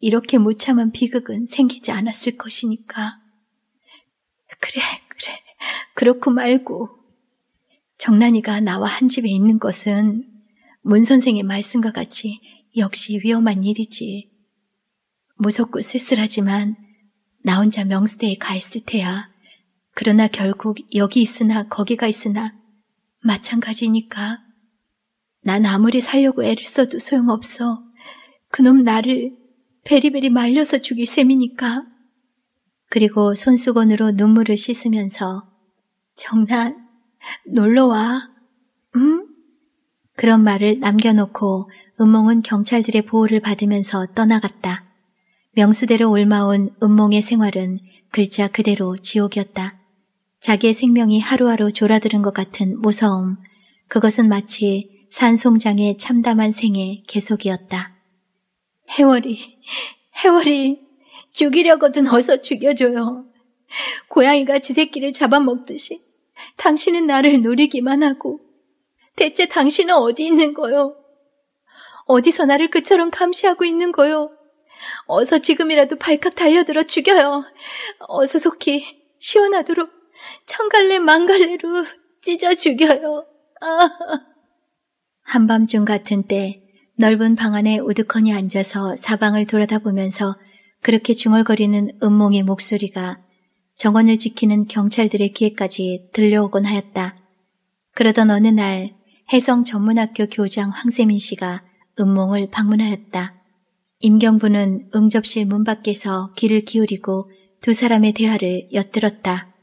A: 이렇게 무참한 비극은 생기지 않았을 것이니까. 그래, 그래. 그렇고 말고. 정란이가 나와 한 집에 있는 것은 문 선생의 말씀과 같이 역시 위험한 일이지. 무섭고 쓸쓸하지만 나 혼자 명수대에 가 있을 테야. 그러나 결국 여기 있으나 거기가 있으나 마찬가지니까. 난 아무리 살려고 애를 써도 소용없어. 그놈 나를 베리베리 말려서 죽일 셈이니까. 그리고 손수건으로 눈물을 씻으면서 정난 놀러와. 응? 그런 말을 남겨놓고 은몽은 경찰들의 보호를 받으면서 떠나갔다. 명수대로 올마온 은몽의 생활은 글자 그대로 지옥이었다. 자기의 생명이 하루하루 졸아드는 것 같은 무서움, 그것은 마치 산송장의 참담한 생애 계속이었다. 해월이, 해월이 죽이려거든 어서 죽여줘요. 고양이가 쥐새끼를 잡아먹듯이 당신은 나를 노리기만 하고 대체 당신은 어디 있는 거요? 어디서 나를 그처럼 감시하고 있는 거요? 어서 지금이라도 발칵 달려들어 죽여요. 어서 속히 시원하도록 천갈래 망갈래로 찢어 죽여요. 아. 한밤중 같은 때 넓은 방 안에 우두커니 앉아서 사방을 돌아다보면서 그렇게 중얼거리는 음몽의 목소리가 정원을 지키는 경찰들의 귀에까지 들려오곤 하였다. 그러던 어느 날 해성 전문학교 교장 황세민 씨가 음몽을 방문하였다. 임경부는 응접실 문 밖에서 귀를 기울이고 두 사람의 대화를 엿들었다.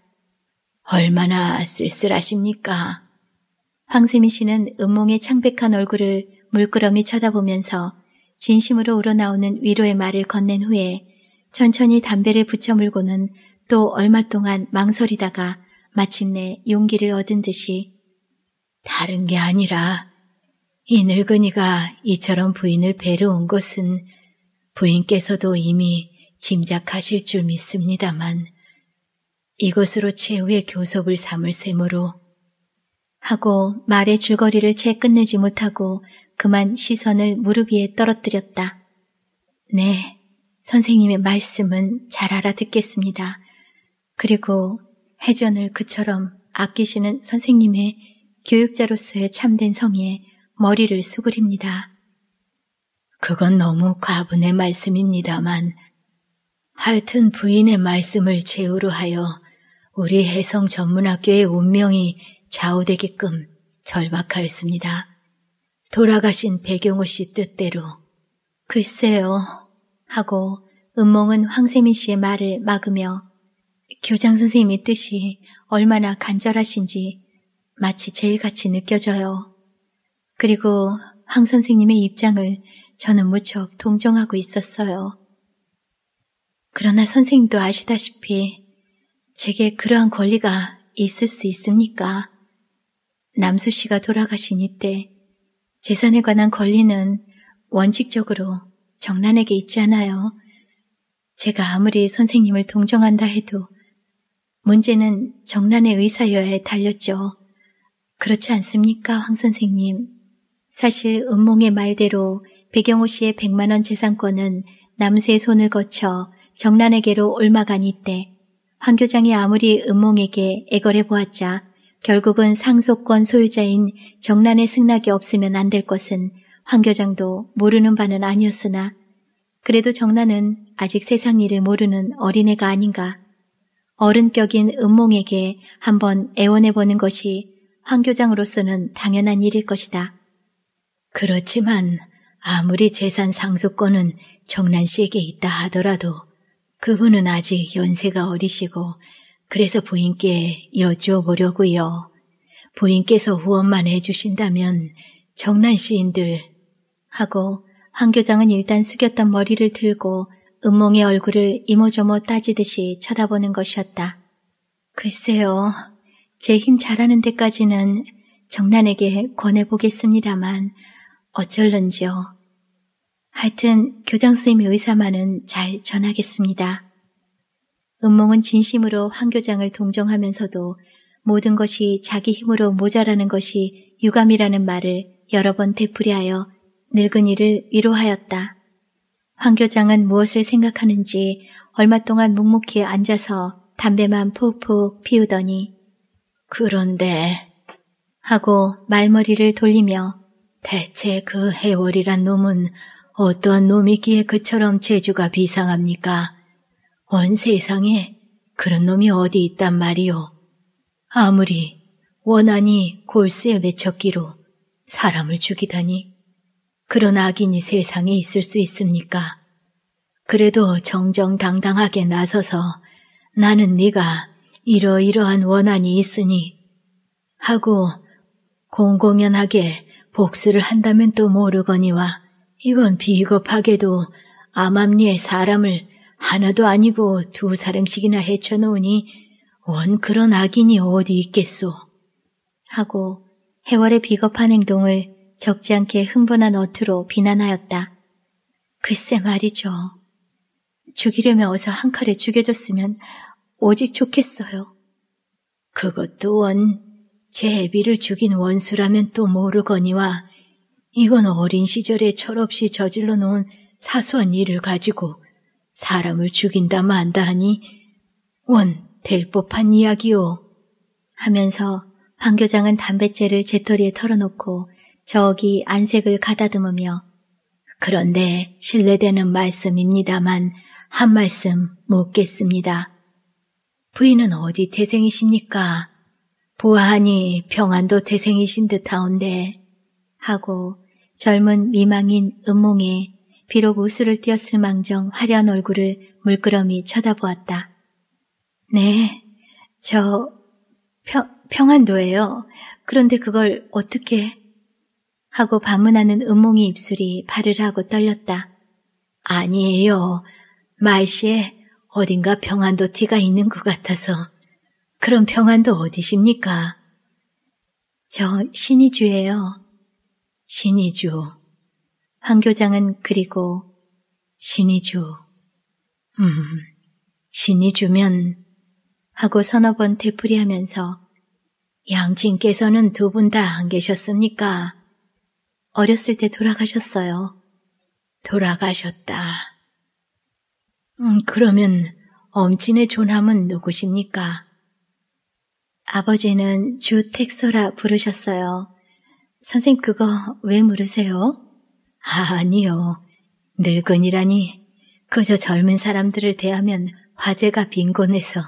A: 얼마나 쓸쓸하십니까? 황세민 씨는 음몽의 창백한 얼굴을 물끄러미 쳐다보면서 진심으로 우러나오는 위로의 말을 건넨 후에 천천히 담배를 붙여 물고는 또 얼마 동안 망설이다가 마침내 용기를 얻은 듯이 다른 게 아니라 이 늙은이가 이처럼 부인을 뵈러 온 것은 부인께서도 이미 짐작하실 줄 믿습니다만 이것으로 최후의 교섭을 삼을 셈으로 하고 말의 줄거리를 채 끝내지 못하고 그만 시선을 무릎 위에 떨어뜨렸다. 네, 선생님의 말씀은 잘 알아듣겠습니다. 그리고 해전을 그처럼 아끼시는 선생님의 교육자로서의 참된 성의에 머리를 수그립니다. 그건 너무 과분의 말씀입니다만 하여튼 부인의 말씀을 제우로 하여 우리 해성 전문학교의 운명이 좌우되게끔 절박하였습니다. 돌아가신 배경호 씨 뜻대로 글쎄요 하고 은몽은 황세민 씨의 말을 막으며 교장 선생님의 뜻이 얼마나 간절하신지 마치 제일같이 느껴져요. 그리고 황 선생님의 입장을 저는 무척 동정하고 있었어요. 그러나 선생님도 아시다시피 제게 그러한 권리가 있을 수 있습니까? 남수 씨가 돌아가신 이때 재산에 관한 권리는 원칙적으로 정란에게 있지 않아요. 제가 아무리 선생님을 동정한다 해도 문제는 정란의 의사여야 달렸죠. 그렇지 않습니까, 황 선생님? 사실 은몽의 말대로 백영호 씨의 100만 원 재산권은 남수의 손을 거쳐 정란에게로 올마간 이때 황 교장이 아무리 은몽에게 애걸해 보았자 결국은 상속권 소유자인 정란의 승낙이 없으면 안 될 것은 황교장도 모르는 바는 아니었으나 그래도 정란은 아직 세상 일을 모르는 어린애가 아닌가. 어른격인 음몽에게 한번 애원해보는 것이 황교장으로서는 당연한 일일 것이다. 그렇지만 아무리 재산 상속권은 정란 씨에게 있다 하더라도 그분은 아직 연세가 어리시고 그래서 부인께 여쭈어 보려고요. 부인께서 후원만 해주신다면 정난 시인들 하고 황 교장은 일단 숙였던 머리를 들고 은몽의 얼굴을 이모저모 따지듯이 쳐다보는 것이었다. 글쎄요, 제 힘 잘하는 데까지는 정난에게 권해보겠습니다만 어쩔런지요. 하여튼 교장쌤의 선 의사만은 잘 전하겠습니다. 은몽은 진심으로 황 교장을 동정하면서도 모든 것이 자기 힘으로 모자라는 것이 유감이라는 말을 여러 번 되풀이하여 늙은이를 위로하였다. 황 교장은 무엇을 생각하는지 얼마 동안 묵묵히 앉아서 담배만 푹푹 피우더니 그런데 하고 말머리를 돌리며 대체 그 해월이란 놈은 어떠한 놈이기에 그처럼 재주가 비상합니까? 원 세상에 그런 놈이 어디 있단 말이오. 아무리 원한이 골수에 맺혔기로 사람을 죽이다니 그런 악인이 세상에 있을 수 있습니까? 그래도 정정당당하게 나서서 나는 네가 이러이러한 원한이 있으니 하고 공공연하게 복수를 한다면 또 모르거니와 이건 비겁하게도 암암리에 사람을 하나도 아니고 두 사람씩이나 헤쳐놓으니 원 그런 악인이 어디 있겠소. 하고 해월의 비겁한 행동을 적지 않게 흥분한 어투로 비난하였다. 글쎄 말이죠. 죽이려면 어서 한 칼에 죽여줬으면 오직 좋겠어요. 그것 또한 제 애비를 죽인 원수라면 또 모르거니와 이건 어린 시절에 철없이 저질러 놓은 사소한 일을 가지고 사람을 죽인다 만다 하니 원 될 법한 이야기요. 하면서 황 교장은 담뱃재를 재떨이에 털어놓고 저기 안색을 가다듬으며 그런데 신뢰되는 말씀입니다만 한 말씀 묻겠습니다. 부인은 어디 태생이십니까? 보아하니 평안도 태생이신 듯하온데 하고 젊은 미망인 음몽에 비록 우수를 띄었을 망정 화려한 얼굴을 물끄러미 쳐다보았다. 네, 저 평, 평안도예요. 그런데 그걸 어떻게 하고 반문하는 음몽이 입술이 바르하고 떨렸다. 아니에요. 말씨에 어딘가 평안도 티가 있는 것 같아서. 그럼 평안도 어디십니까? 저 신이주예요. 신이주. 황 교장은 그리고 신이 주. 음, 신이 주면 하고 서너 번 되풀이하면서 양진께서는두 분 다 안 계셨습니까? 어렸을 때 돌아가셨어요. 돌아가셨다. 음, 그러면 엄친의 존함은 누구십니까? 아버지는 주택서라 부르셨어요. 선생 님 그거 왜 물으세요? 아, 아니요. 늙은이라니 그저 젊은 사람들을 대하면 화제가 빈곤해서.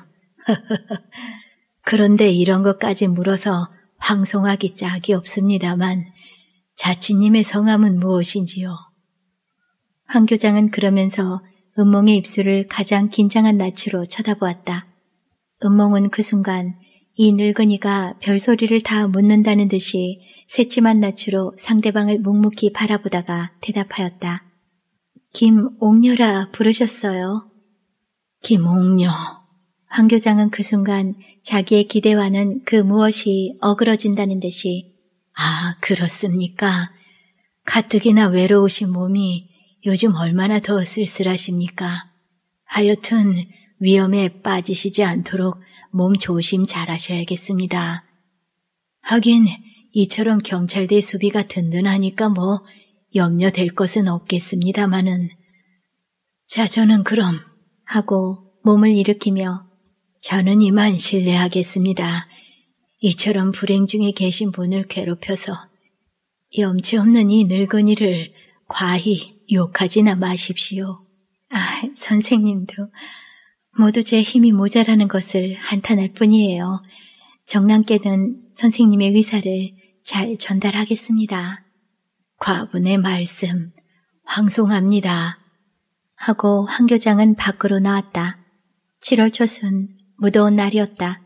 A: 그런데 이런 것까지 물어서 황송하기 짝이 없습니다만 자취님의 성함은 무엇인지요? 황 교장은 그러면서 은몽의 입술을 가장 긴장한 낯으로 쳐다보았다. 은몽은 그 순간 이 늙은이가 별소리를 다 묻는다는 듯이 새침한 낯으로 상대방을 묵묵히 바라보다가 대답하였다. 김옥녀라 부르셨어요. 김옥녀. 황 교장은 그 순간 자기의 기대와는 그 무엇이 어그러진다는 듯이 아 그렇습니까? 가뜩이나 외로우신 몸이 요즘 얼마나 더 쓸쓸하십니까? 하여튼 위험에 빠지시지 않도록 몸 조심 잘하셔야겠습니다. 하긴 이처럼 경찰대 수비가 든든하니까 뭐 염려될 것은 없겠습니다마는 자 저는 그럼 하고 몸을 일으키며 저는 이만 실례하겠습니다. 이처럼 불행 중에 계신 분을 괴롭혀서 염치 없는 이 늙은이를 과히 욕하지나 마십시오. 아, 선생님도 모두 제 힘이 모자라는 것을 한탄할 뿐이에요. 정남께는 선생님의 의사를 잘 전달하겠습니다. 과분의 말씀, 황송합니다. 하고 황 교장은 밖으로 나왔다. 7월 초순 무더운 날이었다.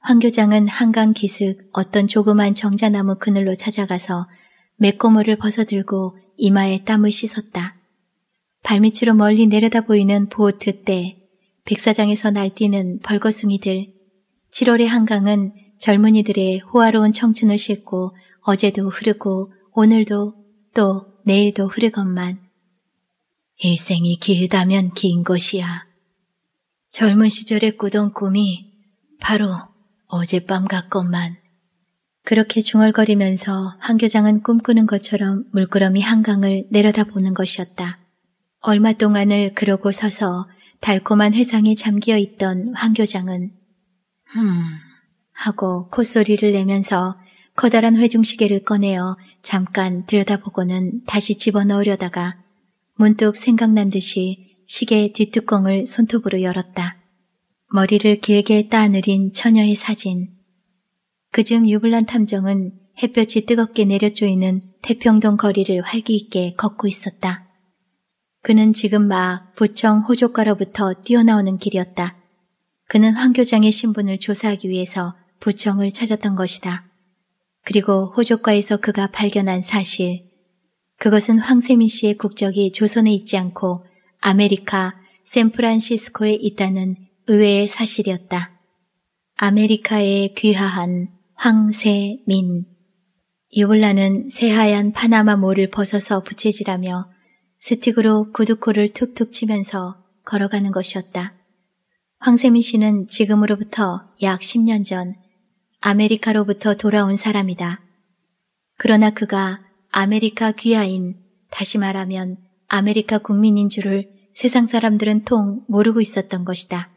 A: 황 교장은 한강 기슭 어떤 조그만 정자나무 그늘로 찾아가서 맥고물을 벗어들고 이마에 땀을 씻었다. 발밑으로 멀리 내려다 보이는 보호트 때, 백사장에서 날뛰는 벌거숭이들, 7월의 한강은 젊은이들의 호화로운 청춘을 싣고 어제도 흐르고 오늘도 또 내일도 흐르건만 일생이 길다면 긴 것이야. 젊은 시절에 꾸던 꿈이 바로 어젯밤 같건만 그렇게 중얼거리면서 한 교장은 꿈꾸는 것처럼 물끄러미 한강을 내려다보는 것이었다. 얼마 동안을 그러고 서서 달콤한 회상에 잠겨 있던 황 교장은 흠 하고 콧소리를 내면서 커다란 회중시계를 꺼내어 잠깐 들여다보고는 다시 집어넣으려다가 문득 생각난 듯이 시계 의뒤뚜껑을 손톱으로 열었다. 머리를 길게 따늘인 처녀의 사진. 그중 유불란 탐정은 햇볕이 뜨겁게 내려조이는 태평동 거리를 활기 있게 걷고 있었다. 그는 지금 막 부청 호조가로부터 뛰어나오는 길이었다. 그는 황교장의 신분을 조사하기 위해서 부청을 찾았던 것이다. 그리고 호족과에서 그가 발견한 사실, 그것은 황세민 씨의 국적이 조선에 있지 않고 아메리카 샌프란시스코에 있다는 의외의 사실이었다. 아메리카에 귀하한 황세민. 유블라는 새하얀 파나마 모를 벗어서 부채질하며 스틱으로 구두코를 툭툭 치면서 걸어가는 것이었다. 황세민 씨는 지금으로부터 약 10년 전 아메리카로부터 돌아온 사람이다. 그러나 그가 아메리카 귀하인, 다시 말하면 아메리카 국민인 줄을 세상 사람들은 통 모르고 있었던 것이다.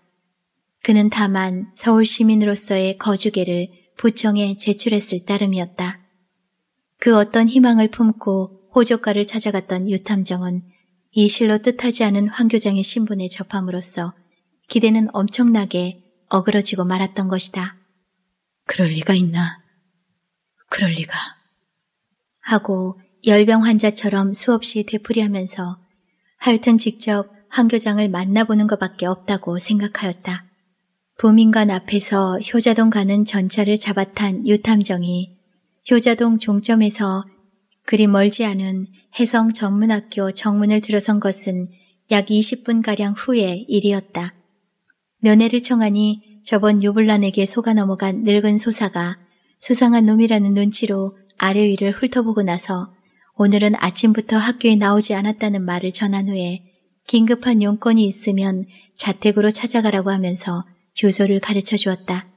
A: 그는 다만 서울 시민으로서의 거주계를 부청에 제출했을 따름이었다. 그 어떤 희망을 품고 호조가를 찾아갔던 유탐정은 이 실로 뜻하지 않은 황교장의 신분에 접함으로써 기대는 엄청나게 어그러지고 말았던 것이다. 그럴 리가 있나? 그럴 리가. 하고 열병 환자처럼 수없이 되풀이하면서 하여튼 직접 황 교장을 만나보는 것밖에 없다고 생각하였다. 부민관 앞에서 효자동 가는 전차를 잡아탄 유탐정이 효자동 종점에서 그리 멀지 않은 해성 전문학교 정문을 들어선 것은 약 20분가량 후의 일이었다. 면회를 청하니 저번 요블란에게 속아 넘어간 늙은 소사가 수상한 놈이라는 눈치로 아래 위를 훑어보고 나서 오늘은 아침부터 학교에 나오지 않았다는 말을 전한 후에 긴급한 용건이 있으면 자택으로 찾아가라고 하면서 주소를 가르쳐 주었다.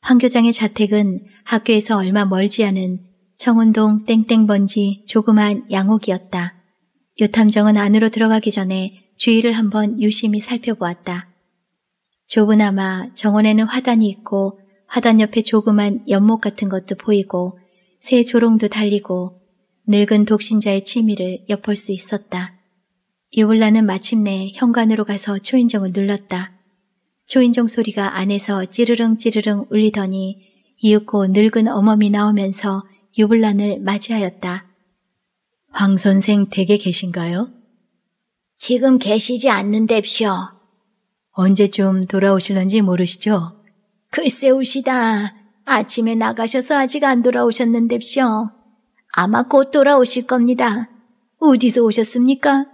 A: 황 교장의 자택은 학교에서 얼마 멀지 않은 청운동 땡땡번지 조그만 양옥이었다. 요탐정은 안으로 들어가기 전에 주위를 한번 유심히 살펴보았다. 좁그나마 정원에는 화단이 있고 화단 옆에 조그만 연못 같은 것도 보이고 새 조롱도 달리고 늙은 독신자의 취미를 엿볼 수 있었다. 유불라는 마침내 현관으로 가서 초인종을 눌렀다. 초인종 소리가 안에서 찌르릉 찌르릉 울리더니 이윽고 늙은 어멈이 나오면서 유불란을 맞이하였다. 황 선생 댁에 계신가요? 지금 계시지 않는데시오 언제쯤 돌아오실는지 모르시죠? 글쎄우시다. 아침에 나가셔서 아직 안 돌아오셨는데시오. 아마 곧 돌아오실 겁니다. 어디서 오셨습니까?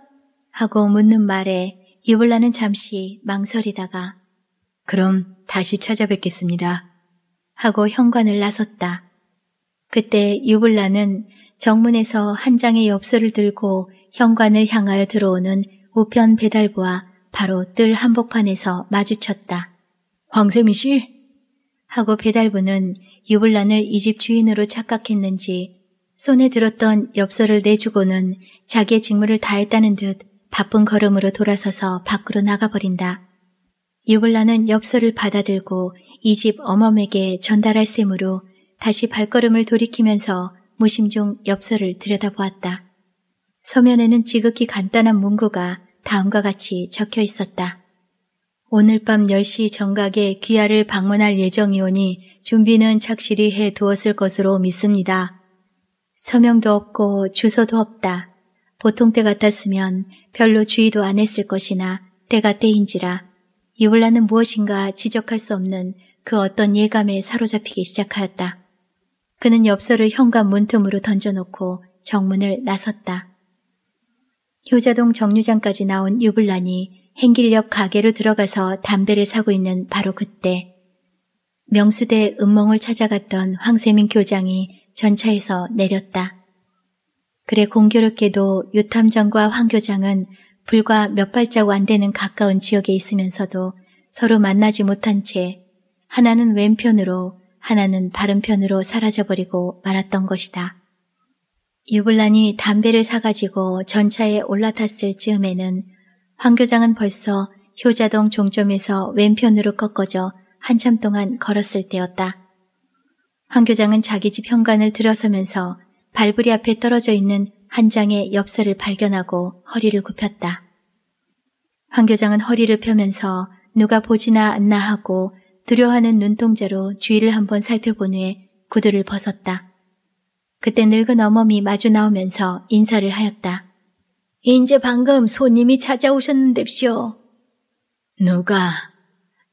A: 하고 묻는 말에 이블라는 잠시 망설이다가 그럼 다시 찾아뵙겠습니다. 하고 현관을 나섰다. 그때 유블라는 정문에서 한 장의 엽서를 들고 현관을 향하여 들어오는 우편 배달부와 바로 뜰 한복판에서 마주쳤다. 황세미 씨? 하고 배달부는 유불란을 이 집 주인으로 착각했는지 손에 들었던 엽서를 내주고는 자기의 직무를 다했다는 듯 바쁜 걸음으로 돌아서서 밖으로 나가버린다. 유불란은 엽서를 받아들고 이 집 어멈에게 전달할 셈으로 다시 발걸음을 돌이키면서 무심중 엽서를 들여다보았다. 서면에는 지극히 간단한 문구가 다음과 같이 적혀 있었다. 오늘 밤 10시 정각에 귀하를 방문할 예정이오니 준비는 착실히 해 두었을 것으로 믿습니다. 서명도 없고 주소도 없다. 보통 때 같았으면 별로 주의도 안 했을 것이나 때가 때인지라 이올라는 무엇인가 지적할 수 없는 그 어떤 예감에 사로잡히기 시작하였다. 그는 엽서를 현관 문틈으로 던져놓고 정문을 나섰다. 효자동 정류장까지 나온 유불란이 행길역 가게로 들어가서 담배를 사고 있는 바로 그때 명수대 음몽을 찾아갔던 황세민 교장이 전차에서 내렸다. 그래 공교롭게도 유탐정과 황 교장은 불과 몇 발자국 안 되는 가까운 지역에 있으면서도 서로 만나지 못한 채 하나는 왼편으로 하나는 바른편으로 사라져버리고 말았던 것이다. 유불란이 담배를 사가지고 전차에 올라탔을 즈음에는 황교장은 벌써 효자동 종점에서 왼편으로 꺾어져 한참 동안 걸었을 때였다. 황교장은 자기 집 현관을 들어서면서 발부리 앞에 떨어져 있는 한 장의 엽서를 발견하고 허리를 굽혔다. 황교장은 허리를 펴면서 누가 보지나 않나 하고 두려워하는 눈동자로 주위를 한번 살펴본 후에 구두를 벗었다. 그때 늙은 어멈이 마주 나오면서 인사를 하였다. 인제 방금 손님이 찾아오셨는뎁시오. 누가,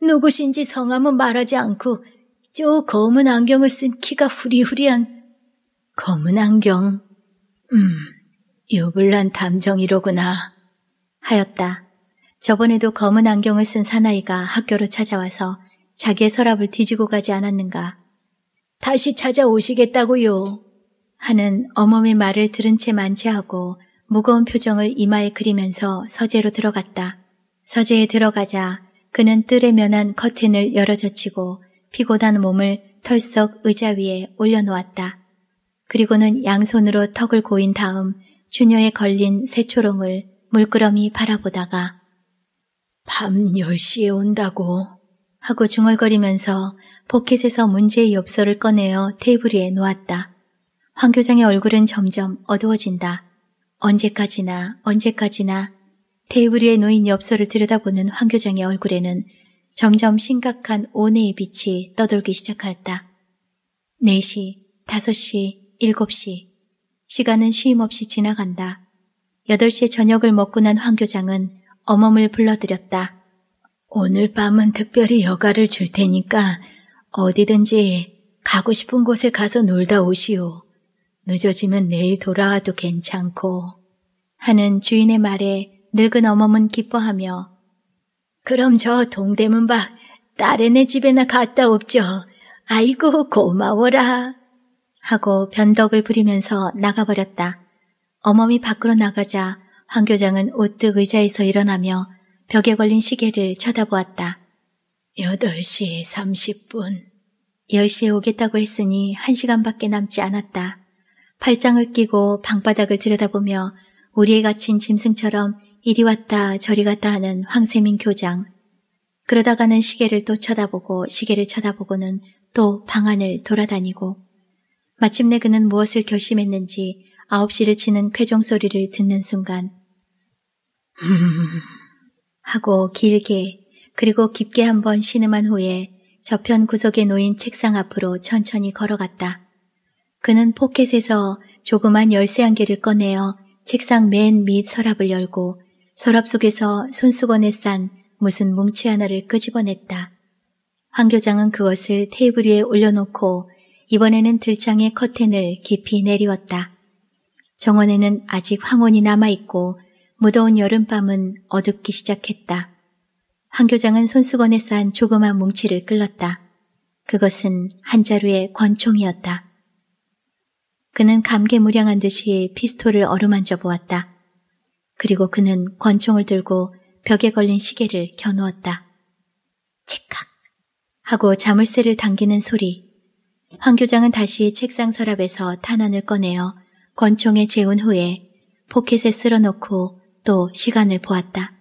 A: 누구신지 성함은 말하지 않고 쪼 검은 안경을 쓴 키가 후리후리한 검은 안경. 음, 유불난 담정이로구나 하였다. 저번에도 검은 안경을 쓴 사나이가 학교로 찾아와서 자기의 서랍을 뒤지고 가지 않았는가. 다시 찾아오시겠다고요. 하는 어멈의 말을 들은 채 만체하고 무거운 표정을 이마에 그리면서 서재로 들어갔다. 서재에 들어가자 그는 뜰에 면한 커튼을 열어젖히고 피곤한 몸을 털썩 의자 위에 올려놓았다. 그리고는 양손으로 턱을 고인 다음 주녀에 걸린 새초롱을 물끄러미 바라보다가 밤 10시에 온다고 하고 중얼거리면서 포켓에서 문제의 엽서를 꺼내어 테이블 위에 놓았다. 황 교장의 얼굴은 점점 어두워진다. 언제까지나 언제까지나 테이블 위에 놓인 엽서를 들여다보는 황 교장의 얼굴에는 점점 심각한 온해의 빛이 떠돌기 시작하였다. 4시, 5시, 7시. 시간은 쉼없이 지나간다. 8시에 저녁을 먹고 난황 교장은 어멈을 불러들였다. 오늘 밤은 특별히 여가를 줄 테니까 어디든지 가고 싶은 곳에 가서 놀다 오시오. 늦어지면 내일 돌아와도 괜찮고 하는 주인의 말에 늙은 어멈은 기뻐하며 그럼 저 동대문 밖 딸애네 집에나 갔다 옵죠. 아이고 고마워라 하고 변덕을 부리면서 나가버렸다. 어멈이 밖으로 나가자 황 교장은 오뚝 의자에서 일어나며 벽에 걸린 시계를 쳐다보았다. 8시 30분. 10시에 오겠다고 했으니 1시간밖에 남지 않았다. 팔짱을 끼고 방바닥을 들여다보며 우리에 갇힌 짐승처럼 이리 왔다 저리 갔다 하는 황세민 교장. 그러다가는 시계를 또 쳐다보고 시계를 쳐다보고는 또 방안을 돌아다니고 마침내 그는 무엇을 결심했는지 아홉 시를 치는 쾌종 소리를 듣는 순간 하고 길게 그리고 깊게 한번 신음한 후에 저편 구석에 놓인 책상 앞으로 천천히 걸어갔다. 그는 포켓에서 조그만 열쇠 한 개를 꺼내어 책상 맨 밑 서랍을 열고 서랍 속에서 손수건에 싼 무슨 뭉치 하나를 끄집어냈다. 황 교장은 그것을 테이블 위에 올려놓고 이번에는 들창의 커튼을 깊이 내리웠다. 정원에는 아직 황혼이 남아있고 무더운 여름밤은 어둡기 시작했다. 황 교장은 손수건에 싼 조그만 뭉치를 끌렀다. 그것은 한 자루의 권총이었다. 그는 감개무량한 듯이 피스톨을 어루만져 보았다. 그리고 그는 권총을 들고 벽에 걸린 시계를 겨누었다. 체칵 하고 자물쇠를 당기는 소리. 황 교장은 다시 책상 서랍에서 탄환을 꺼내어 권총에 재운 후에 포켓에 쓸어놓고또 시간을 보았다.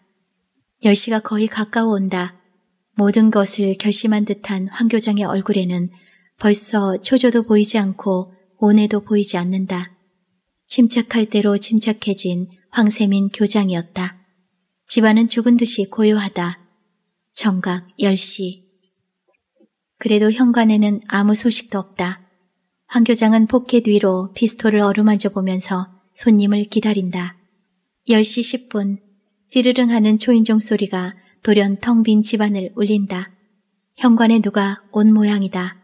A: 10시가 거의 가까워 온다. 모든 것을 결심한 듯한 황 교장의 얼굴에는 벌써 초조도 보이지 않고 온에도 보이지 않는다. 침착할 대로 침착해진 황세민 교장이었다. 집안은 죽은 듯이 고요하다. 정각 10시. 그래도 현관에는 아무 소식도 없다. 황 교장은 포켓 위로 피스톨을 어루만져 보면서 손님을 기다린다. 10시 10분 찌르릉 하는 초인종 소리가 돌연 텅 빈 집안을 울린다. 현관에 누가 온 모양이다.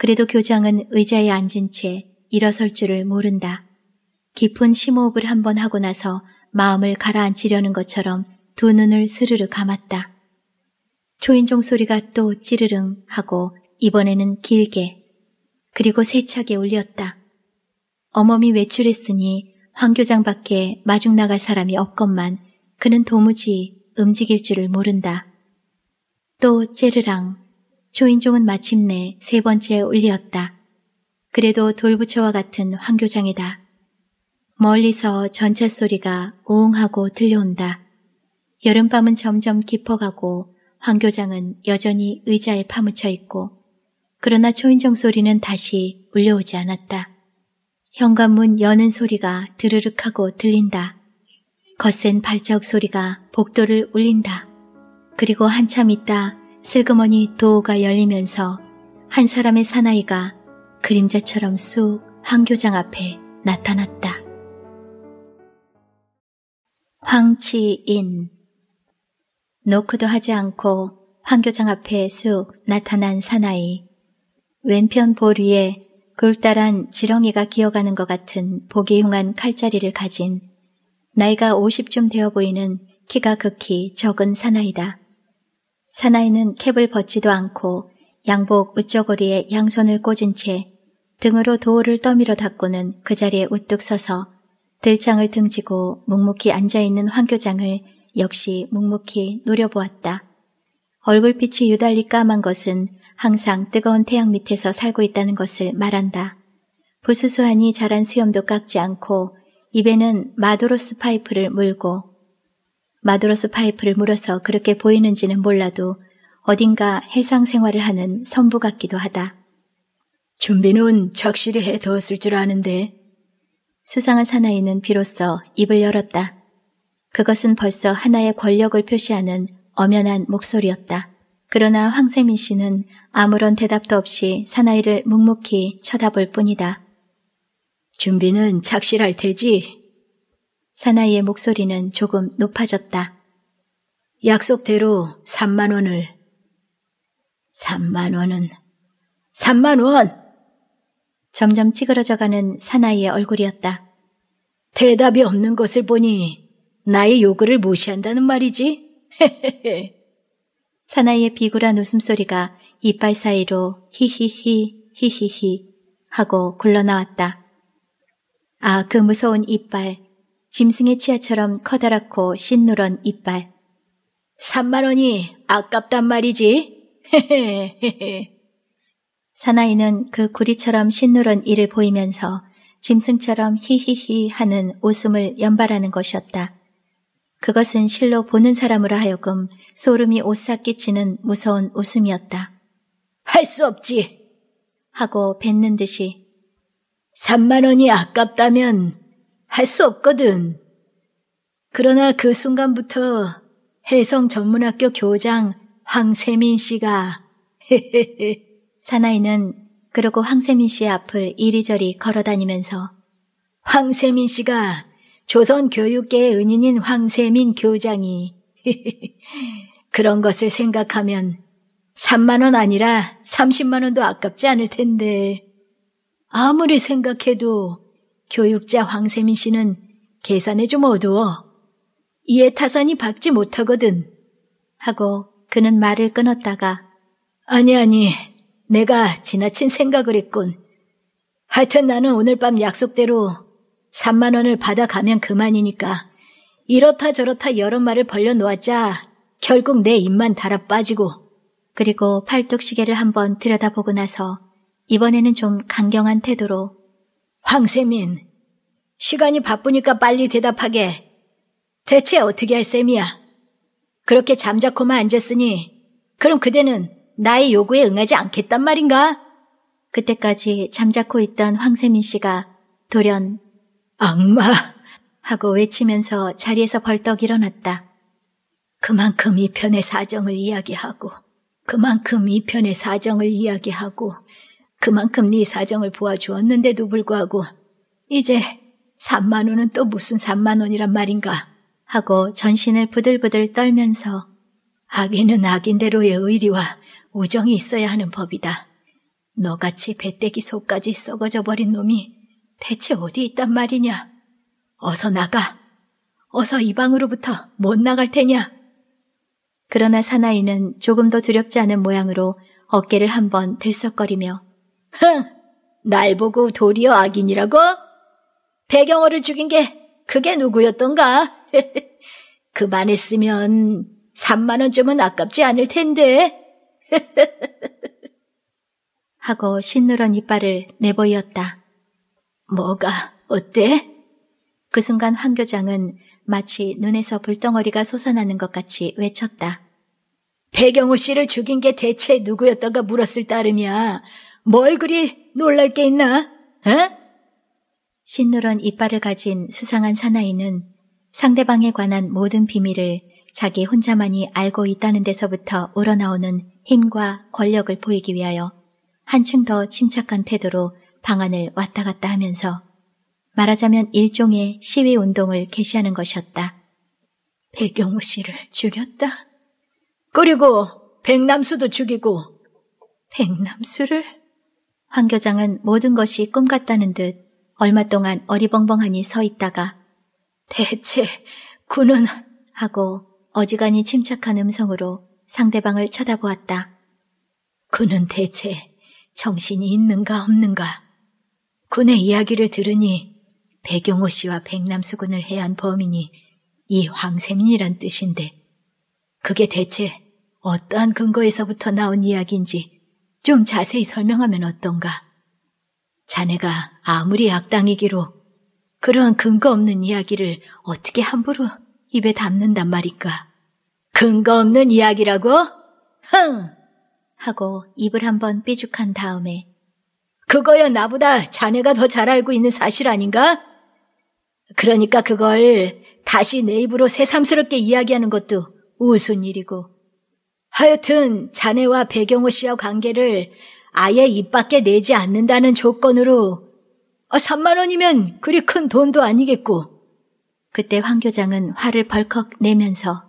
A: 그래도 교장은 의자에 앉은 채 일어설 줄을 모른다. 깊은 심호흡을 한번 하고 나서 마음을 가라앉히려는 것처럼 두 눈을 스르르 감았다. 초인종 소리가 또 찌르릉 하고 이번에는 길게 그리고 세차게 울렸다. 어머니 외출했으니 황 교장 밖에 마중 나갈 사람이 없건만 그는 도무지 움직일 줄을 모른다. 또째르랑 초인종은 마침내 세 번째 울리었다 그래도 돌부처와 같은 황교장이다. 멀리서 전차 소리가 우웅하고 들려온다. 여름밤은 점점 깊어가고 황교장은 여전히 의자에 파묻혀 있고 그러나 초인종 소리는 다시 울려오지 않았다. 현관문 여는 소리가 드르륵 하고 들린다. 거센 발자국 소리가 복도를 울린다. 그리고 한참 있다 슬그머니 도호가 열리면서 한 사람의 사나이가 그림자처럼 쑥 황교장 앞에 나타났다. 황치인 노크도 하지 않고 황교장 앞에 쑥 나타난 사나이 왼편 볼 위에 굴다란 지렁이가 기어가는 것 같은 보기 흉한 칼자리를 가진 나이가 50쯤 되어 보이는 키가 극히 적은 사나이다. 사나이는 캡을 벗지도 않고 양복 웃쪽고리에 양손을 꽂은 채 등으로 도어를 떠밀어 닫고는 그 자리에 우뚝 서서 들창을 등지고 묵묵히 앉아있는 황교장을 역시 묵묵히 노려보았다. 얼굴빛이 유달리 까만 것은 항상 뜨거운 태양 밑에서 살고 있다는 것을 말한다. 부수수하니 자란 수염도 깎지 않고 입에는 마도로스 파이프를 물고 마두로스 파이프를 물어서 그렇게 보이는지는 몰라도 어딘가 해상 생활을 하는 선부 같기도 하다. 준비는 착실히 해두었을 줄 아는데. 수상한 사나이는 비로소 입을 열었다. 그것은 벌써 하나의 권력을 표시하는 엄연한 목소리였다. 그러나 황세민 씨는 아무런 대답도 없이 사나이를 묵묵히 쳐다볼 뿐이다. 준비는 착실할 테지. 사나이의 목소리는 조금 높아졌다. 약속대로 3만 원을. 3만 원은. 3만 원! 점점 찌그러져가는 사나이의 얼굴이었다. 대답이 없는 것을 보니 나의 요구를 무시한다는 말이지? 헤헤헤. 사나이의 비굴한 웃음소리가 이빨 사이로 히히히 히히히 하고 굴러나왔다. 아, 그 무서운 이빨. 짐승의 치아처럼 커다랗고 신노란 이빨. 3만 원이 아깝단 말이지. 사나이는 그 구리처럼 신노란 이를 보이면서 짐승처럼 히히히 하는 웃음을 연발하는 것이었다. 그것은 실로 보는 사람으로 하여금 소름이 오싹 끼치는 무서운 웃음이었다. 할 수 없지! 하고 뱉는 듯이 3만 원이 아깝다면 할수 없거든. 그러나 그 순간부터 해성 전문학교 교장 황세민 씨가 사나이는 그러고 황세민 씨의 앞을 이리저리 걸어다니면서 황세민 씨가 조선 교육계의 은인인 황세민 교장이 그런 것을 생각하면 3만 원 아니라 30만 원도 아깝지 않을 텐데 아무리 생각해도 교육자 황세민 씨는 계산에 좀 어두워. 이에 타산이 박지 못하거든. 하고 그는 말을 끊었다가 아니 아니 내가 지나친 생각을 했군. 하여튼 나는 오늘 밤 약속대로 3만 원을 받아가면 그만이니까 이렇다 저렇다 여러 말을 벌려놓았자 결국 내 입만 달아 빠지고 그리고 팔뚝 시계를 한번 들여다보고 나서 이번에는 좀 강경한 태도로 황세민, 시간이 바쁘니까 빨리 대답하게. 대체 어떻게 할 셈이야? 그렇게 잠자코만 앉았으니 그럼 그대는 나의 요구에 응하지 않겠단 말인가? 그때까지 잠자코 있던 황세민 씨가 돌연 악마 하고 외치면서 자리에서 벌떡 일어났다. 그만큼 이 편의 사정을 이야기하고 그만큼 이 편의 사정을 이야기하고 그만큼 네 사정을 보아주었는데도 불구하고 이제 3만 원은 또 무슨 3만 원이란 말인가 하고 전신을 부들부들 떨면서 악인은 악인대로의 의리와 우정이 있어야 하는 법이다. 너같이 배때기 속까지 썩어져 버린 놈이 대체 어디 있단 말이냐? 어서 나가. 어서 이 방으로부터 못 나갈 테냐? 그러나 사나이는 조금도 두렵지 않은 모양으로 어깨를 한번 들썩거리며 흥, 날 보고 도리어 악인이라고? 배경어를 죽인 게 그게 누구였던가? 그만했으면 3만 원쯤은 아깝지 않을 텐데. 하고 신누런 이빨을 내보였다. 뭐가 어때? 그 순간 황 교장은 마치 눈에서 불덩어리가 솟아나는 것 같이 외쳤다. 배경호 씨를 죽인 게 대체 누구였던가 물었을 따름이야. 뭘 그리 놀랄 게 있나? 어? 신누런 이빨을 가진 수상한 사나이는 상대방에 관한 모든 비밀을 자기 혼자만이 알고 있다는 데서부터 우러나오는 힘과 권력을 보이기 위하여 한층 더 침착한 태도로 방안을 왔다 갔다 하면서 말하자면 일종의 시위 운동을 개시하는 것이었다. 백영우 씨를 죽였다. 그리고 백남수도 죽이고 백남수를 황 교장은 모든 것이 꿈 같다는 듯 얼마 동안 어리벙벙하니 서 있다가 대체 군은 하고 어지간히 침착한 음성으로 상대방을 쳐다보았다. 군은 대체 정신이 있는가 없는가? 군의 이야기를 들으니 백용호 씨와 백남수 군을 해한 범인이 이 황세민이란 뜻인데 그게 대체 어떠한 근거에서부터 나온 이야기인지 좀 자세히 설명하면 어떤가? 자네가 아무리 악당이기로 그러한 근거 없는 이야기를 어떻게 함부로 입에 담는단 말인가? 근거 없는 이야기라고? 흥! 하고 입을 한번 삐죽한 다음에 그거야 나보다 자네가 더 잘 알고 있는 사실 아닌가? 그러니까 그걸 다시 내 입으로 새삼스럽게 이야기하는 것도 우스운 일이고 하여튼 자네와 배경호 씨와 관계를 아예 입 밖에 내지 않는다는 조건으로 아, 어, 3만 원이면 그리 큰 돈도 아니겠고. 그때 황 교장은 화를 벌컥 내면서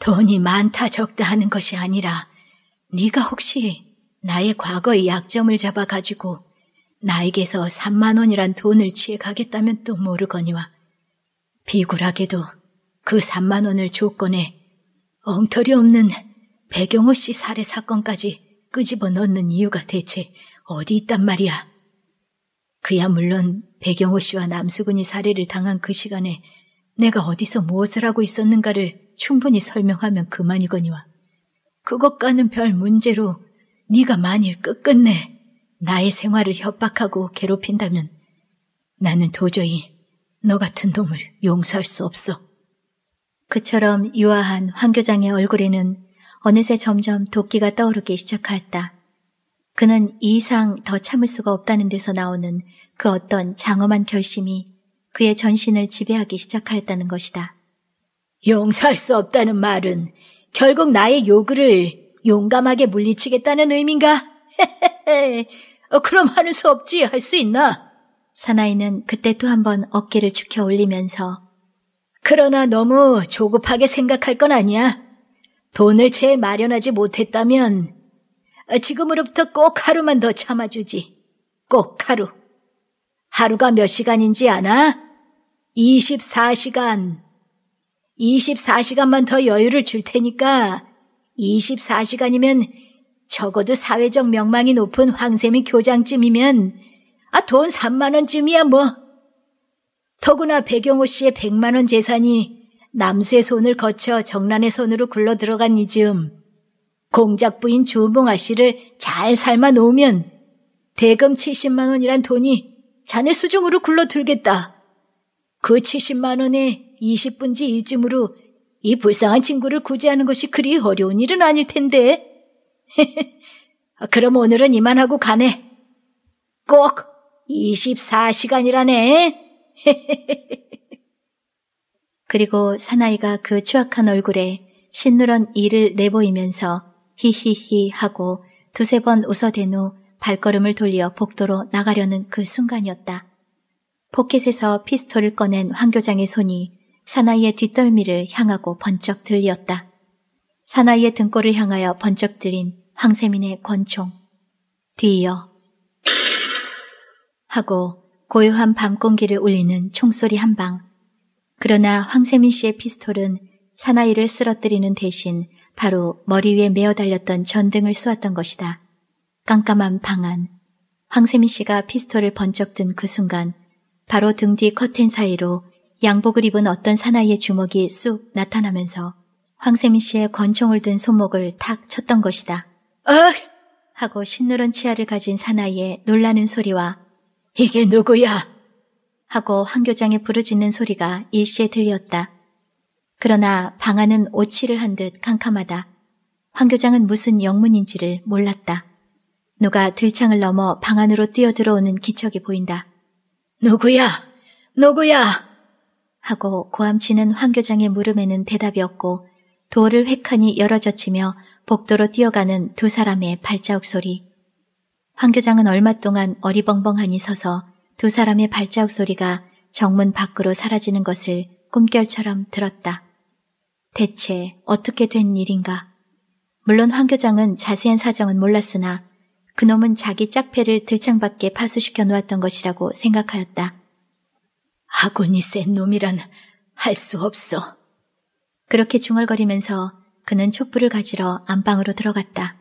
A: 돈이 많다 적다 하는 것이 아니라 네가 혹시 나의 과거의 약점을 잡아가지고 나에게서 3만 원이란 돈을 취해가겠다면 또 모르거니와 비굴하게도 그 3만 원을 조건에 엉터리 없는 배경호 씨 살해 사건까지 끄집어 넣는 이유가 대체 어디 있단 말이야. 그야 물론 배경호 씨와 남수근이 살해를 당한 그 시간에 내가 어디서 무엇을 하고 있었는가를 충분히 설명하면 그만이거니와 그것과는 별 문제로 네가 만일 끝끝내 나의 생활을 협박하고 괴롭힌다면 나는 도저히 너 같은 놈을 용서할 수 없어. 그처럼 유아한 황 교장의 얼굴에는 어느새 점점 도끼가 떠오르기 시작하였다. 그는 이상 더 참을 수가 없다는 데서 나오는 그 어떤 장엄한 결심이 그의 전신을 지배하기 시작하였다는 것이다. 용서할 수 없다는 말은 결국 나의 요구를 용감하게 물리치겠다는 의미인가? 어, 그럼 하는 수 없지, 할 수 있나? 사나이는 그때 또 한번 어깨를 축혀 올리면서 그러나 너무 조급하게 생각할 건 아니야. 돈을 채 마련하지 못했다면 지금으로부터 꼭 하루만 더 참아주지. 꼭 하루. 하루가 몇 시간인지 아나? 24시간. 24시간만 더 여유를 줄 테니까 24시간이면 적어도 사회적 명망이 높은 황세미 교장쯤이면 아, 돈 3만원쯤이야 뭐. 더구나 백영호 씨의 100만원 재산이 남수의 손을 거쳐 정란의 손으로 굴러 들어간 이즈음, 공작부인 주봉아 씨를 잘 삶아 놓으면 대금 70만 원이란 돈이 자네 수중으로 굴러 들겠다. 그 70만 원에 20분지 일쯤으로 이 불쌍한 친구를 구제하는 것이 그리 어려운 일은 아닐 텐데. 그럼 오늘은 이만하고 가네. 꼭 24시간이라네. 그리고 사나이가 그 추악한 얼굴에 신누런 이를 내보이면서 히히히 하고 두세 번 웃어댄 후 발걸음을 돌려 복도로 나가려는 그 순간이었다. 포켓에서 피스톨을 꺼낸 황 교장의 손이 사나이의 뒷덜미를 향하고 번쩍 들렸다. 사나이의 등골을 향하여 번쩍 들인 황세민의 권총. 뒤이어 하고 고요한 밤 공기를 울리는 총소리 한 방, 그러나 황세민 씨의 피스톨은 사나이를 쓰러뜨리는 대신 바로 머리 위에 메어 달렸던 전등을 쏘았던 것이다. 깜깜한 방안. 황세민 씨가 피스톨을 번쩍 든 그 순간 바로 등 뒤 커튼 사이로 양복을 입은 어떤 사나이의 주먹이 쑥 나타나면서 황세민 씨의 권총을 든 손목을 탁 쳤던 것이다. 으 어? 아! 하고 신누런 치아를 가진 사나이의 놀라는 소리와 이게 누구야? 하고 황 교장의 부르짖는 소리가 일시에 들렸다. 그러나 방 안은 오치를 한 듯 캄캄하다. 황 교장은 무슨 영문인지를 몰랐다. 누가 들창을 넘어 방 안으로 뛰어들어오는 기척이 보인다. 누구야? 누구야? 하고 고함치는 황 교장의 물음에는 대답이 없고 도를 어 획하니 열어젖히며 복도로 뛰어가는 두 사람의 발자국 소리. 황 교장은 얼마 동안 어리벙벙하니 서서 두 사람의 발자국 소리가 정문 밖으로 사라지는 것을 꿈결처럼 들었다. 대체 어떻게 된 일인가? 물론 황 교장은 자세한 사정은 몰랐으나 그놈은 자기 짝패를 들창밖에 파수시켜 놓았던 것이라고 생각하였다. 아군이 센 놈이란 할 수 없어. 그렇게 중얼거리면서 그는 촛불을 가지러 안방으로 들어갔다.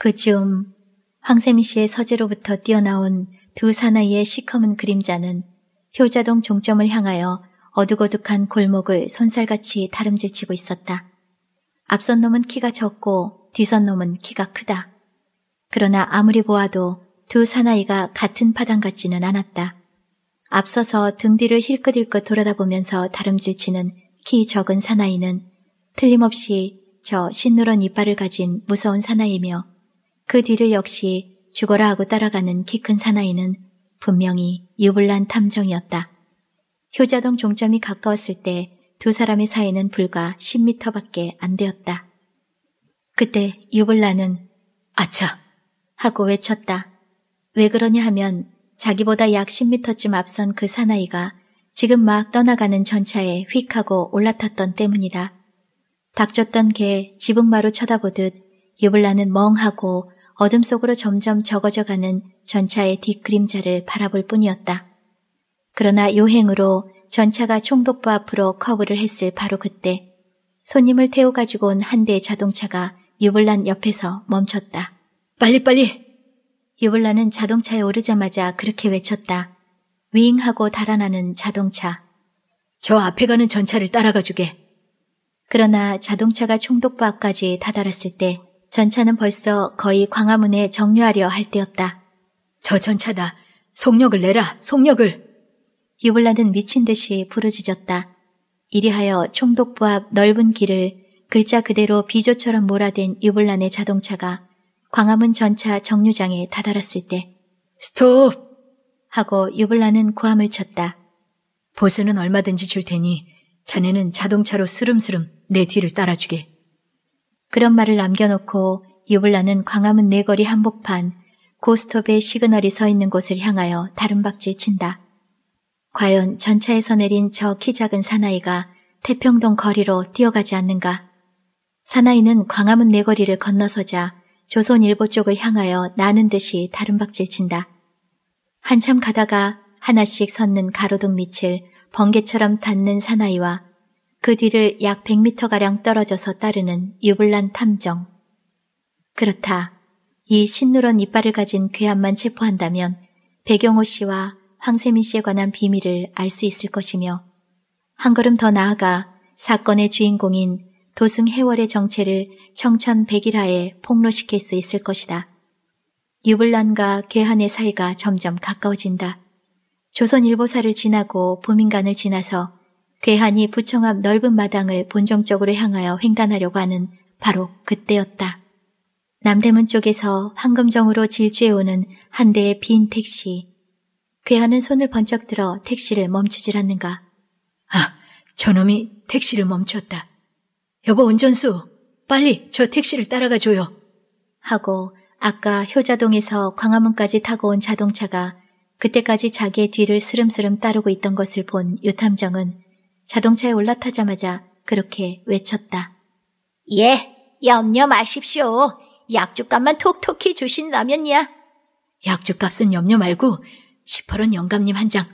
A: 그쯤 황세미 씨의 서재로부터 뛰어나온 두 사나이의 시커먼 그림자는 효자동 종점을 향하여 어둑어둑한 골목을 손살같이 다름질치고 있었다. 앞선 놈은 키가 적고 뒤선 놈은 키가 크다. 그러나 아무리 보아도 두 사나이가 같은 파당 같지는 않았다. 앞서서 등 뒤를 힐끗힐끗 돌아다보면서 다름질치는 키 적은 사나이는 틀림없이 저신누런 이빨을 가진 무서운 사나이며 그 뒤를 역시 죽어라 하고 따라가는 키 큰 사나이는 분명히 유불란 탐정이었다. 효자동 종점이 가까웠을 때 두 사람의 사이는 불과 1 0미터밖에안 되었다. 그때 유불란은 아차 하고 외쳤다. 왜 그러냐 하면 자기보다 약1 0미터쯤 앞선 그 사나이가 지금 막 떠나가는 전차에 휙 하고 올라탔던 때문이다. 닥쳤던 개 지붕마루 쳐다보듯 유블라는 멍하고 어둠 속으로 점점 적어져 가는 전차의 뒷그림자를 바라볼 뿐이었다. 그러나 요행으로 전차가 총독부 앞으로 커브를 했을 바로 그때 손님을 태워 가지고 온 한 대의 자동차가 유블란 옆에서 멈췄다. 빨리빨리! 유블란은 자동차에 오르자마자 그렇게 외쳤다. 윙하고 달아나는 자동차. 저 앞에 가는 전차를 따라가 주게. 그러나 자동차가 총독부 앞까지 다다랐을 때 전차는 벌써 거의 광화문에 정류하려 할 때였다. 저 전차다. 속력을 내라. 속력을. 유블라는 미친 듯이 부르짖었다. 이리하여 총독부 앞 넓은 길을 글자 그대로 비조처럼 몰아댄 유블란의 자동차가 광화문 전차 정류장에 다다랐을 때 스톱! 하고 유블란은 고함을 쳤다. 보수는 얼마든지 줄 테니 자네는 자동차로 스름스름 내 뒤를 따라주게. 그런 말을 남겨놓고 유블라는 광화문 내거리 한복판 고스톱의 시그널이 서 있는 곳을 향하여 다른박질 친다. 과연 전차에서 내린 저 키 작은 사나이가 태평동 거리로 뛰어가지 않는가? 사나이는 광화문 내거리를 건너서자 조선일보 쪽을 향하여 나는 듯이 다른박질 친다. 한참 가다가 하나씩 섰는 가로등 밑을 번개처럼 닿는 사나이와 그 뒤를 약 100m가량 떨어져서 따르는 유불란 탐정. 그렇다. 이 신누런 이빨을 가진 괴한만 체포한다면 배경호 씨와 황세민 씨에 관한 비밀을 알 수 있을 것이며 한 걸음 더 나아가 사건의 주인공인 도승 해월의 정체를 청천백일하에 폭로시킬 수 있을 것이다. 유불란과 괴한의 사이가 점점 가까워진다. 조선일보사를 지나고 부민관을 지나서 괴한이 부청 앞 넓은 마당을 본정적으로 향하여 횡단하려고 하는 바로 그때였다. 남대문 쪽에서 황금정으로 질주해오는 한 대의 빈 택시. 괴한은 손을 번쩍 들어 택시를 멈추질 않는가. 아, 저놈이 택시를 멈췄다. 여보 운전수, 빨리 저 택시를 따라가줘요. 하고 아까 효자동에서 광화문까지 타고 온 자동차가 그때까지 자기의 뒤를 스름스름 따르고 있던 것을 본 유탐정은 자동차에 올라타자마자 그렇게 외쳤다. 예, 염려 마십시오. 약주값만 톡톡히 주신다면야. 약주값은 염려 말고 10%원 영감님 한 장.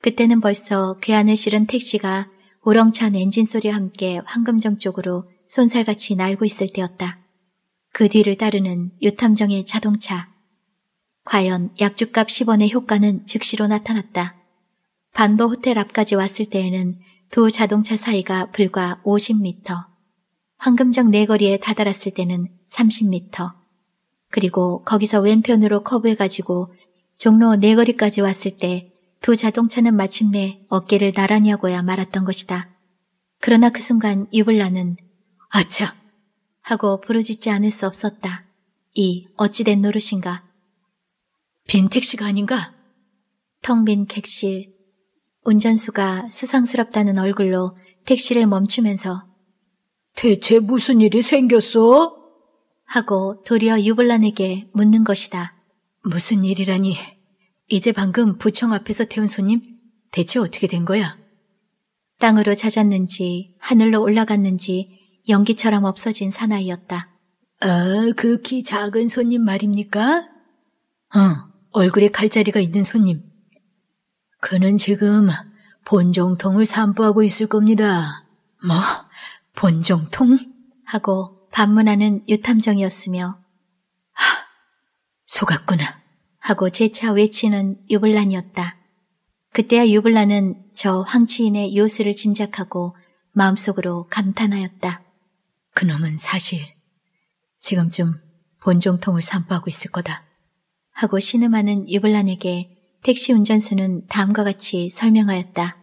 A: 그때는 벌써 괴한을 실은 택시가 우렁찬 엔진 소리와 함께 황금정 쪽으로 손살같이 날고 있을 때였다. 그 뒤를 따르는 유탐정의 자동차. 과연 약주값 10원의 효과는 즉시로 나타났다. 반도 호텔 앞까지 왔을 때에는 두 자동차 사이가 불과 50m, 황금정 네거리에 다다랐을 때는 30m, 그리고 거기서 왼편으로 커브해가지고 종로 네거리까지 왔을 때 두 자동차는 마침내 어깨를 나란히 하고야 말았던 것이다. 그러나 그 순간 유블라는 아차! 하고 부르짖지 않을 수 없었다. 이 어찌된 노릇인가? 빈 택시가 아닌가? 텅 빈 객실, 운전수가 수상스럽다는 얼굴로 택시를 멈추면서 대체 무슨 일이 생겼어? 하고 도리어 유볼란에게 묻는 것이다. 무슨 일이라니. 이제 방금 부청 앞에서 태운 손님 대체 어떻게 된 거야? 땅으로 찾았는지 하늘로 올라갔는지 연기처럼 없어진 사나이였다. 아, 그 키 작은 손님 말입니까? 어, 얼굴에 칼자리가 있는 손님. 그는 지금 본종통을 산보하고 있을 겁니다. 뭐, 본종통 하고 반문하는 유탐정이었으며 하, 속았구나 하고 재차 외치는 유불란이었다. 그때야 유불란은 저 황치인의 요술을 짐작하고 마음속으로 감탄하였다. 그놈은 사실 지금쯤 본종통을 산보하고 있을 거다. 하고 신음하는 유불란에게 택시 운전수는 다음과 같이 설명하였다.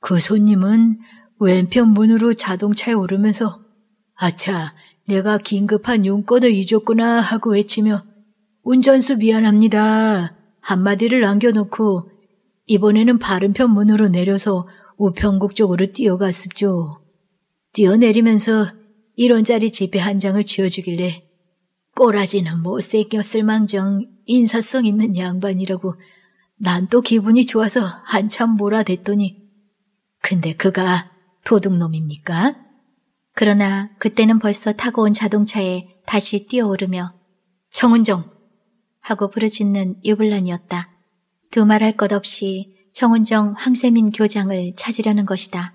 A: 그 손님은 왼편 문으로 자동차에 오르면서 아차, 내가 긴급한 용건을 잊었구나 하고 외치며 운전수 미안합니다. 한마디를 남겨놓고 이번에는 바른편 문으로 내려서 우편국 쪽으로 뛰어갔습죠. 뛰어내리면서 일원짜리 지폐 한 장을 쥐어주길래 꼬라지는 못생겼을 망정 인사성 있는 양반이라고 난또 기분이 좋아서 한참 몰아댔더니 근데 그가 도둑놈입니까? 그러나 그때는 벌써 타고 온 자동차에 다시 뛰어오르며 정은정 하고 부르짖는 유불란이었다. 두말할 것 없이 정은정 황세민 교장을 찾으려는 것이다.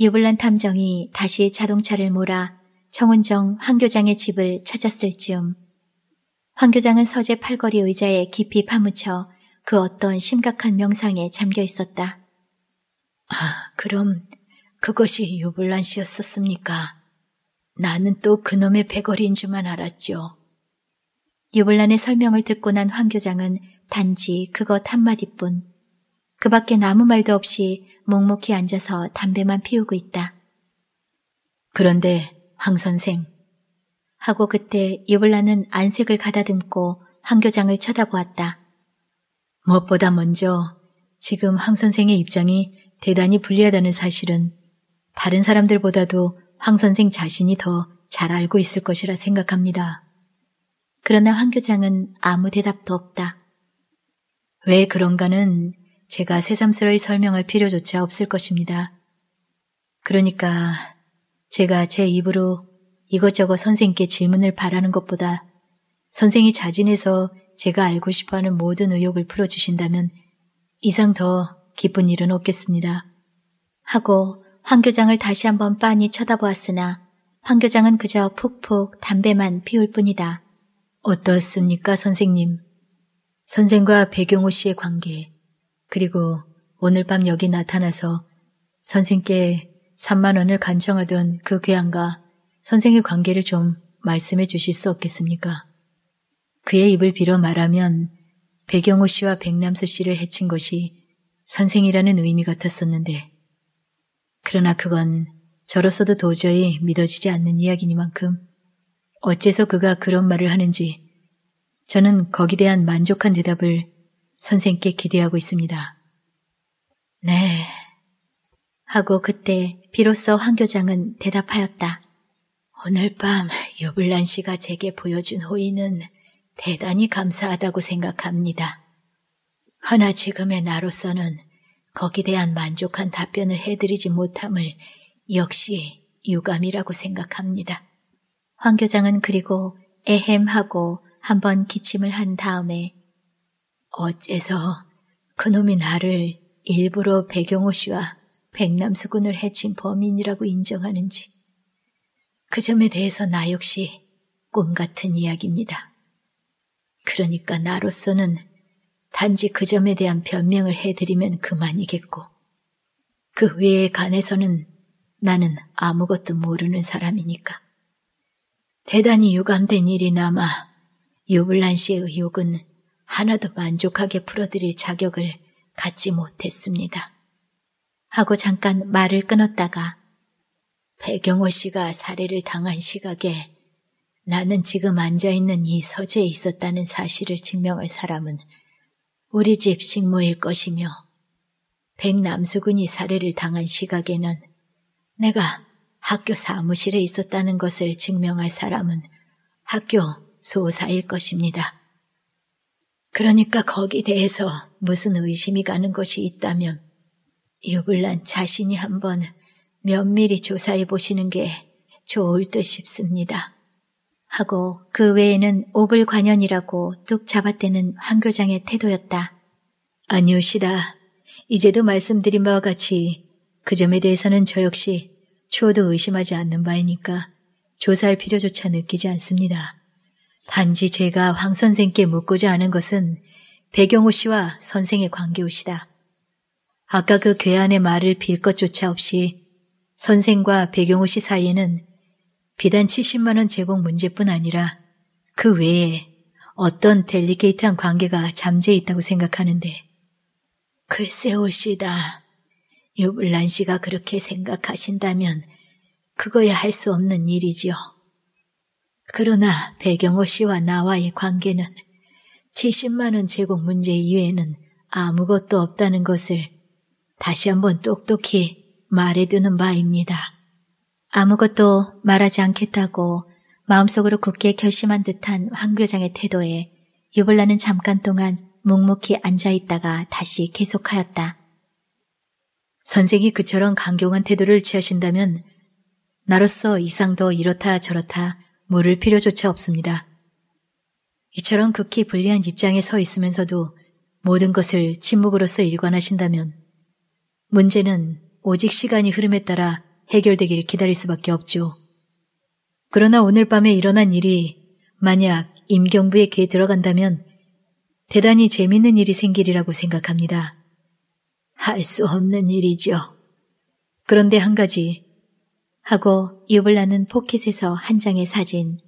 A: 유불란 탐정이 다시 자동차를 몰아 정은정황 교장의 집을 찾았을 즈음 황 교장은 서재 팔걸이 의자에 깊이 파묻혀 그 어떤 심각한 명상에 잠겨 있었다. 아, 그럼 그것이 유블란 씨였었습니까? 나는 또 그놈의 배거리인 줄만 알았죠. 유블란의 설명을 듣고 난 황 교장은 단지 그것 한마디뿐 그 밖에 아무 말도 없이 묵묵히 앉아서 담배만 피우고 있다. 그런데 황 선생 하고 그때 유블란은 안색을 가다듬고 황 교장을 쳐다보았다. 무엇보다 먼저 지금 황 선생의 입장이 대단히 불리하다는 사실은 다른 사람들보다도 황 선생 자신이 더 잘 알고 있을 것이라 생각합니다. 그러나 황 교장은 아무 대답도 없다. 왜 그런가는 제가 새삼스러이 설명할 필요조차 없을 것입니다. 그러니까 제가 제 입으로 이것저것 선생께 님 질문을 바라는 것보다 선생이 자진해서 제가 알고 싶어하는 모든 의욕을 풀어주신다면 이상 더 기쁜 일은 없겠습니다. 하고 황 교장을 다시 한번 빤히 쳐다보았으나 황 교장은 그저 푹푹 담배만 피울 뿐이다. 어떻습니까, 선생님? 선생과 배경호 씨의 관계, 그리고 오늘 밤 여기 나타나서 선생께 3만 원을 간청하던 그 괴한과 선생의 관계를 좀 말씀해 주실 수 없겠습니까? 그의 입을 빌어 말하면 배경호 씨와 백남수 씨를 해친 것이 선생이라는 의미 같았었는데 그러나 그건 저로서도 도저히 믿어지지 않는 이야기니만큼 어째서 그가 그런 말을 하는지 저는 거기 대한 만족한 대답을 선생께 기대하고 있습니다. 네. 하고 그때 비로소 황 교장은 대답하였다. 오늘 밤 여블란 씨가 제게 보여준 호의는 대단히 감사하다고 생각합니다. 허나 지금의 나로서는 거기 대한 만족한 답변을 해드리지 못함을 역시 유감이라고 생각합니다. 황 교장은 그리고 에헴하고 한번 기침을 한 다음에 어째서 그놈이 나를 일부러 백용호 씨와 백남수 군을 해친 범인이라고 인정하는지 그 점에 대해서 나 역시 꿈 같은 이야기입니다. 그러니까 나로서는 단지 그 점에 대한 변명을 해드리면 그만이겠고, 그 외에 관해서는 나는 아무것도 모르는 사람이니까. 대단히 유감된 일이 남아 유블란 씨의 의혹은 하나도 만족하게 풀어드릴 자격을 갖지 못했습니다. 하고 잠깐 말을 끊었다가 배경호 씨가 살해를 당한 시각에 나는 지금 앉아있는 이 서재에 있었다는 사실을 증명할 사람은 우리 집 식모일 것이며 백남수군이 살해를 당한 시각에는 내가 학교 사무실에 있었다는 것을 증명할 사람은 학교 소사일 것입니다. 그러니까 거기 대해서 무슨 의심이 가는 것이 있다면 유불란 자신이 한번 면밀히 조사해 보시는 게 좋을 듯 싶습니다. 하고 그 외에는 오불관연이라고 뚝 잡아떼는 황교장의 태도였다. 아니오시다. 이제도 말씀드린 바와 같이 그 점에 대해서는 저 역시 추호도 의심하지 않는 바이니까 조사할 필요조차 느끼지 않습니다. 단지 제가 황 선생께 묻고자 하는 것은 배경호 씨와 선생의 관계옷이다. 아까 그 괴한의 말을 빌 것조차 없이 선생과 배경호 씨 사이에는 비단 70만원 제공 문제뿐 아니라 그 외에 어떤 델리케이트한 관계가 잠재해 있다고 생각하는데 글쎄 그 오시다. 유블란 씨가 그렇게 생각하신다면 그거야 할 수 없는 일이지요. 그러나 배경호 씨와 나와의 관계는 70만원 제공 문제 이외에는 아무것도 없다는 것을 다시 한번 똑똑히 말해두는 바입니다. 아무것도 말하지 않겠다고 마음속으로 굳게 결심한 듯한 황 교장의 태도에 유블라는 잠깐 동안 묵묵히 앉아있다가 다시 계속하였다. 선생이 그처럼 강경한 태도를 취하신다면 나로서 이상도 이렇다 저렇다 물을 필요조차 없습니다. 이처럼 극히 불리한 입장에 서 있으면서도 모든 것을 침묵으로서 일관하신다면 문제는 오직 시간이 흐름에 따라 해결되기를 기다릴 수밖에 없죠. 그러나 오늘 밤에 일어난 일이 만약 임경부의 귀에 들어간다면 대단히 재밌는 일이 생기리라고 생각합니다. 할 수 없는 일이죠. 그런데 한 가지 하고 입을 나는 포켓에서 한 장의 사진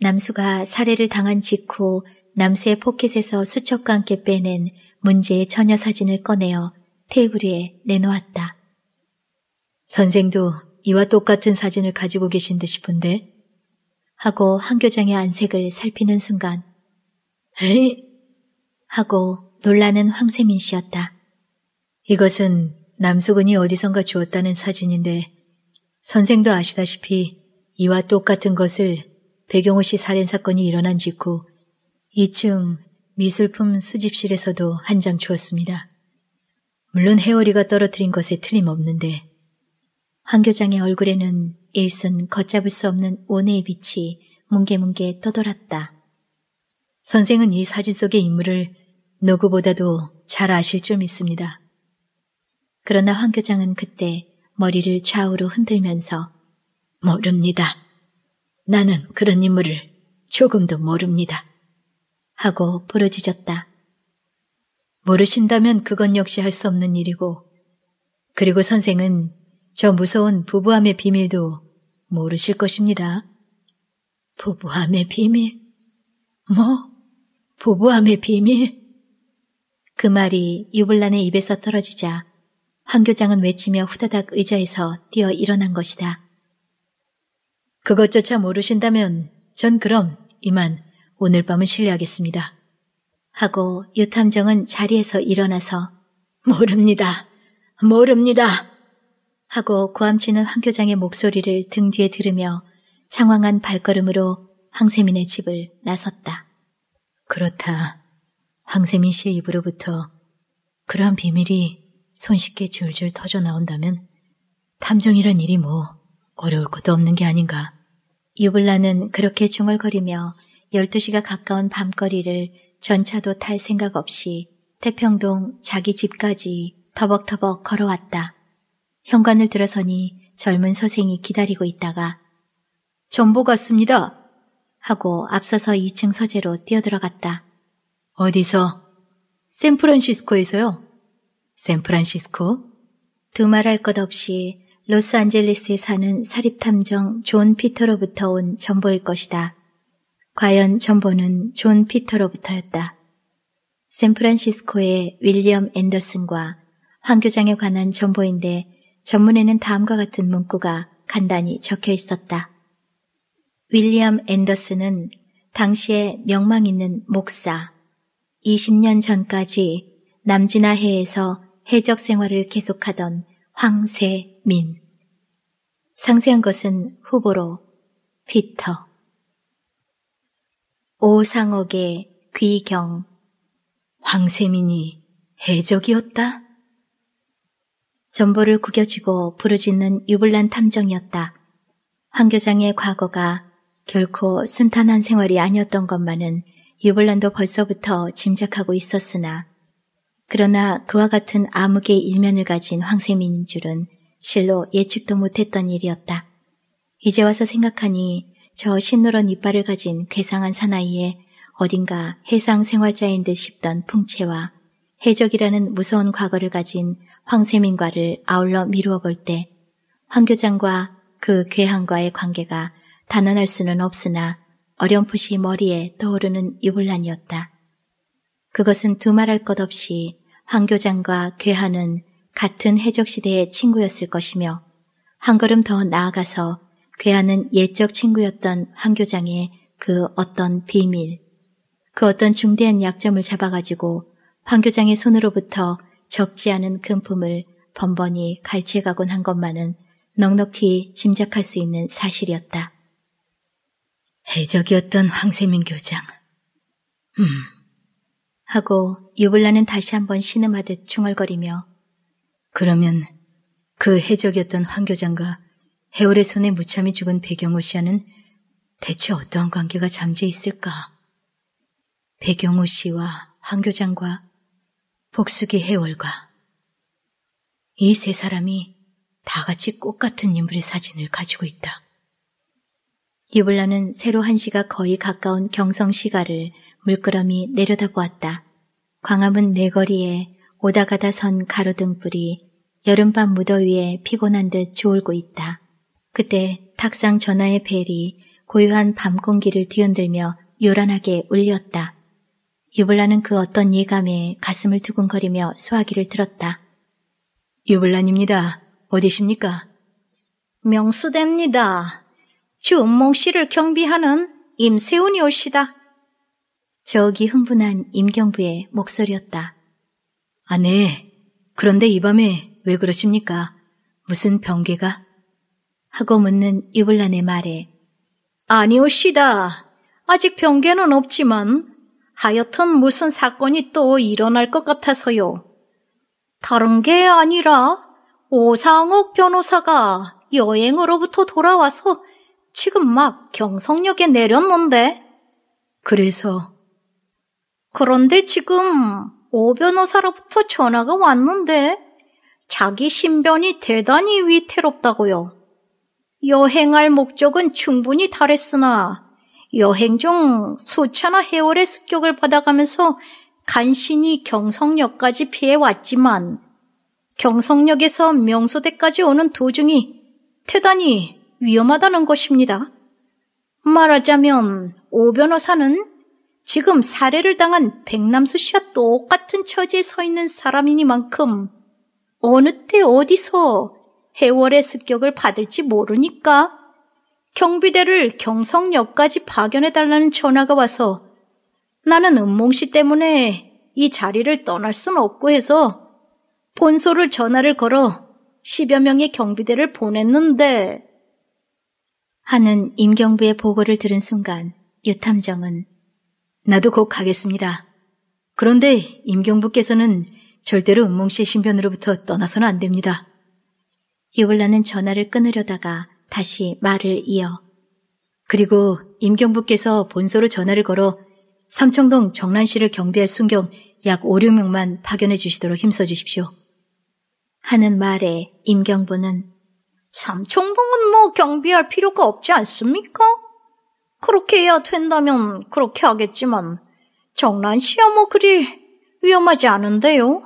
A: 남수가 살해를 당한 직후 남수의 포켓에서 수첩과 함께 빼낸 문제의 처녀 사진을 꺼내어 테이블 위에 내놓았다. 선생도 이와 똑같은 사진을 가지고 계신 듯 싶은데 하고 한 교장의 안색을 살피는 순간 에이 하고 놀라는 황세민 씨였다. 이것은 남수근이 어디선가 주었다는 사진인데 선생도 아시다시피 이와 똑같은 것을 배경호 씨 살인 사건이 일어난 직후 2층 미술품 수집실에서도 한 장 주었습니다. 물론 해월리가 떨어뜨린 것에 틀림없는데 황 교장의 얼굴에는 일순 걷잡을 수 없는 원의 빛이 뭉게뭉게 떠돌았다. 선생은 이 사진 속의 인물을 누구보다도 잘 아실 줄 믿습니다. 그러나 황 교장은 그때 머리를 좌우로 흔들면서 모릅니다. 나는 그런 인물을 조금도 모릅니다. 하고 부르짖었다. 모르신다면 그건 역시 할 수 없는 일이고, 그리고 선생은 저 무서운 부부함의 비밀도 모르실 것입니다. 부부함의 비밀? 뭐? 부부함의 비밀? 그 말이 유불란의 입에서 떨어지자 황 교장은 외치며 후다닥 의자에서 뛰어 일어난 것이다. 그것조차 모르신다면 전 그럼 이만 오늘 밤은 실례하겠습니다. 하고 유탐정은 자리에서 일어나서 모릅니다. 모릅니다. 하고 고함치는 황 교장의 목소리를 등 뒤에 들으며 창황한 발걸음으로 황세민의 집을 나섰다. 그렇다. 황세민 씨의 입으로부터 그러한 비밀이 손쉽게 줄줄 터져 나온다면 탐정이란 일이 뭐 어려울 것도 없는 게 아닌가. 유블라는 그렇게 중얼거리며 12시가 가까운 밤거리를 전차도 탈 생각 없이 태평동 자기 집까지 터벅터벅 걸어왔다. 현관을 들어서니 젊은 서생이 기다리고 있다가 전보 같습니다. 하고 앞서서 2층 서재로 뛰어들어갔다. 어디서? 샌프란시스코에서요. 샌프란시스코? 두 말 할 것 없이 로스앤젤레스에 사는 사립탐정 존 피터로부터 온 전보일 것이다. 과연 전보는 존 피터로부터였다. 샌프란시스코의 윌리엄 앤더슨과 황 교장에 관한 전보인데 전문에는 다음과 같은 문구가 간단히 적혀 있었다. 윌리엄 앤더슨은 당시에 명망 있는 목사, 20년 전까지 남진아해에서 해적 생활을 계속하던 황세민. 상세한 것은 후보로 피터. 오상옥의 귀경. 황세민이 해적이었다? 전보를 구겨지고 부르짖는 유불란 탐정이었다. 황 교장의 과거가 결코 순탄한 생활이 아니었던 것만은 유불란도 벌써부터 짐작하고 있었으나 그러나 그와 같은 암흑의 일면을 가진 황세민인 줄은 실로 예측도 못했던 일이었다. 이제 와서 생각하니 저 신노란 이빨을 가진 괴상한 사나이에 어딘가 해상 생활자인 듯 싶던 풍채와 해적이라는 무서운 과거를 가진 황세민과를 아울러 미루어 볼 때 황교장과 그 괴한과의 관계가 단언할 수는 없으나 어렴풋이 머리에 떠오르는 유불란이었다. 그것은 두말할 것 없이 황교장과 괴한은 같은 해적시대의 친구였을 것이며 한 걸음 더 나아가서 괴한은 옛적 친구였던 황교장의 그 어떤 비밀, 그 어떤 중대한 약점을 잡아가지고 황교장의 손으로부터 적지 않은 금품을 번번이 갈채가곤 한 것만은 넉넉히 짐작할 수 있는 사실이었다. 해적이었던 황세민 교장. 음. 하고 유블라는 다시 한번 신음하듯 중얼거리며 그러면 그 해적이었던 황 교장과 해월의 손에 무참히 죽은 배경호 씨와는 대체 어떠한 관계가 잠재 있을까? 배경호 씨와 황 교장과 복숙이 해월과 이 세 사람이 다 같이 꽃 같은 인물의 사진을 가지고 있다. 유블라는 새로 한시가 거의 가까운 경성시가를 물끄러미 내려다보았다. 광암은네거리에 오다가다 선 가로등불이 여름밤 무더위에 피곤한 듯 조을고 있다. 그때 탁상 전화의 벨이 고요한 밤 공기를 뒤흔들며 요란하게 울렸다. 유블라는 그 어떤 예감에 가슴을 두근거리며 수화기를 들었다. 유블란입니다. 어디십니까? 명수대입니다. 주 은몽 씨를 경비하는 임세훈이 올시다. 저기 흥분한 임경부의 목소리였다. 아, 네. 그런데 이 밤에 왜 그러십니까? 무슨 병계가? 하고 묻는 유블란의 말에 아니오시다. 아직 병계는 없지만 하여튼 무슨 사건이 또 일어날 것 같아서요. 다른 게 아니라 오상옥 변호사가 여행으로부터 돌아와서 지금 막 경성역에 내렸는데. 그래서. 그런데 지금 오 변호사로부터 전화가 왔는데 자기 신변이 대단히 위태롭다고요. 여행할 목적은 충분히 달했으나 여행 중 수천여 해월의 습격을 받아가면서 간신히 경성역까지 피해왔지만 경성역에서 명소대까지 오는 도중이 대단히 위험하다는 것입니다. 말하자면 오 변호사는 지금 살해를 당한 백남수 씨와 똑같은 처지에 서 있는 사람이니만큼 어느 때 어디서 해월의 습격을 받을지 모르니까 경비대를 경성역까지 파견해달라는 전화가 와서 나는 은몽씨 때문에 이 자리를 떠날 순 없고 해서 본소를 전화를 걸어 10여 명의 경비대를 보냈는데 하는 임경부의 보고를 들은 순간 유탐정은 나도 곧 가겠습니다. 그런데 임경부께서는 절대로 은몽씨의 신변으로부터 떠나서는 안 됩니다. 이블라는 전화를 끊으려다가 다시 말을 이어 그리고 임경부께서 본소로 전화를 걸어 삼청동 정란씨를 경비할 순경 약 5, 6명만 파견해 주시도록 힘써 주십시오. 하는 말에 임경부는 삼청동은 뭐 경비할 필요가 없지 않습니까? 그렇게 해야 된다면 그렇게 하겠지만 정란씨야 뭐 그리 위험하지 않은데요.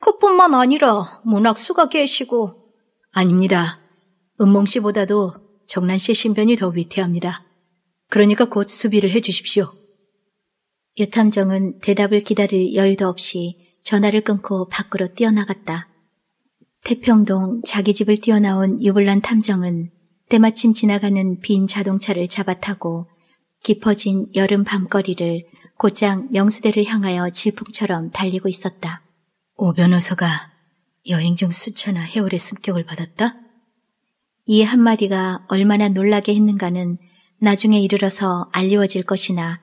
A: 그뿐만 아니라 문학수가 계시고 아닙니다. 은몽 씨보다도 정란 씨의 신변이 더 위태합니다. 그러니까 곧 수비를 해주십시오. 유탐정은 대답을 기다릴 여유도 없이 전화를 끊고 밖으로 뛰어나갔다. 태평동 자기 집을 뛰어나온 유불란 탐정은 때마침 지나가는 빈 자동차를 잡아타고 깊어진 여름 밤거리를 곧장 명수대를 향하여 질풍처럼 달리고 있었다. 오 변호사가 여행 중 수차나 해월의 습격을 받았다? 이 한마디가 얼마나 놀라게 했는가는 나중에 이르러서 알리워질 것이나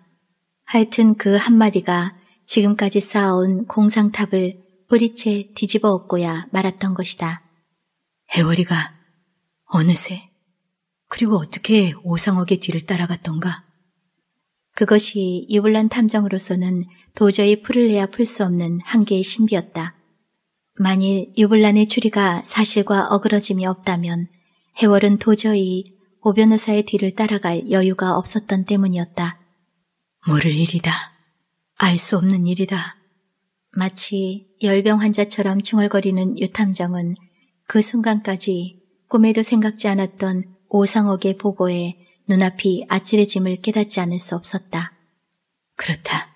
A: 하여튼 그 한마디가 지금까지 쌓아온 공상탑을 뿌리채 뒤집어 엎고야 말았던 것이다. 해월이가 어느새 그리고 어떻게 오상옥의 뒤를 따라갔던가. 그것이 유불란 탐정으로서는 도저히 풀을 내야 풀 수 없는 한계의 신비였다. 만일 유불란의 추리가 사실과 어그러짐이 없다면 해월은 도저히 오 변호사의 뒤를 따라갈 여유가 없었던 때문이었다. 모를 일이다. 알 수 없는 일이다. 마치 열병 환자처럼 중얼거리는 유탐정은 그 순간까지 꿈에도 생각지 않았던 오상옥의 보고에 눈앞이 아찔해짐을 깨닫지 않을 수 없었다. 그렇다.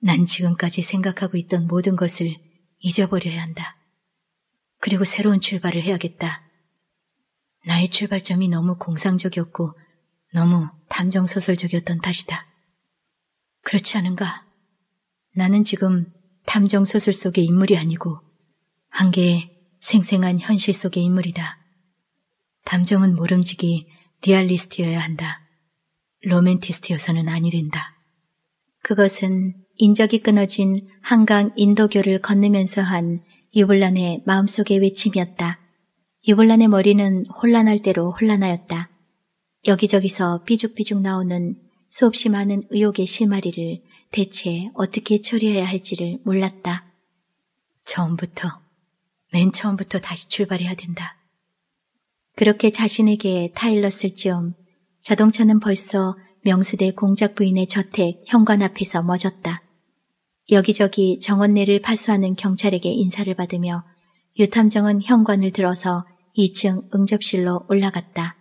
A: 난 지금까지 생각하고 있던 모든 것을 잊어버려야 한다. 그리고 새로운 출발을 해야겠다. 나의 출발점이 너무 공상적이었고 너무 탐정소설적이었던 탓이다. 그렇지 않은가? 나는 지금 탐정소설 속의 인물이 아니고 한계의 생생한 현실 속의 인물이다. 탐정은 모름지기 리얼리스트여야 한다. 로맨티스트여서는 아니된다. 그것은 인적이 끊어진 한강 인도교를 건너면서 한 유블란의 마음속의 외침이었다. 유볼란의 머리는 혼란할 대로 혼란하였다. 여기저기서 삐죽삐죽 나오는 수없이 많은 의혹의 실마리를 대체 어떻게 처리해야 할지를 몰랐다. 처음부터, 맨 처음부터 다시 출발해야 된다. 그렇게 자신에게 타일렀을지엄 자동차는 벌써 명수대 공작 부인의 저택 현관 앞에서 멎었다. 여기저기 정원내를 파수하는 경찰에게 인사를 받으며 유탐정은 현관을 들어서 2층 응접실로 올라갔다.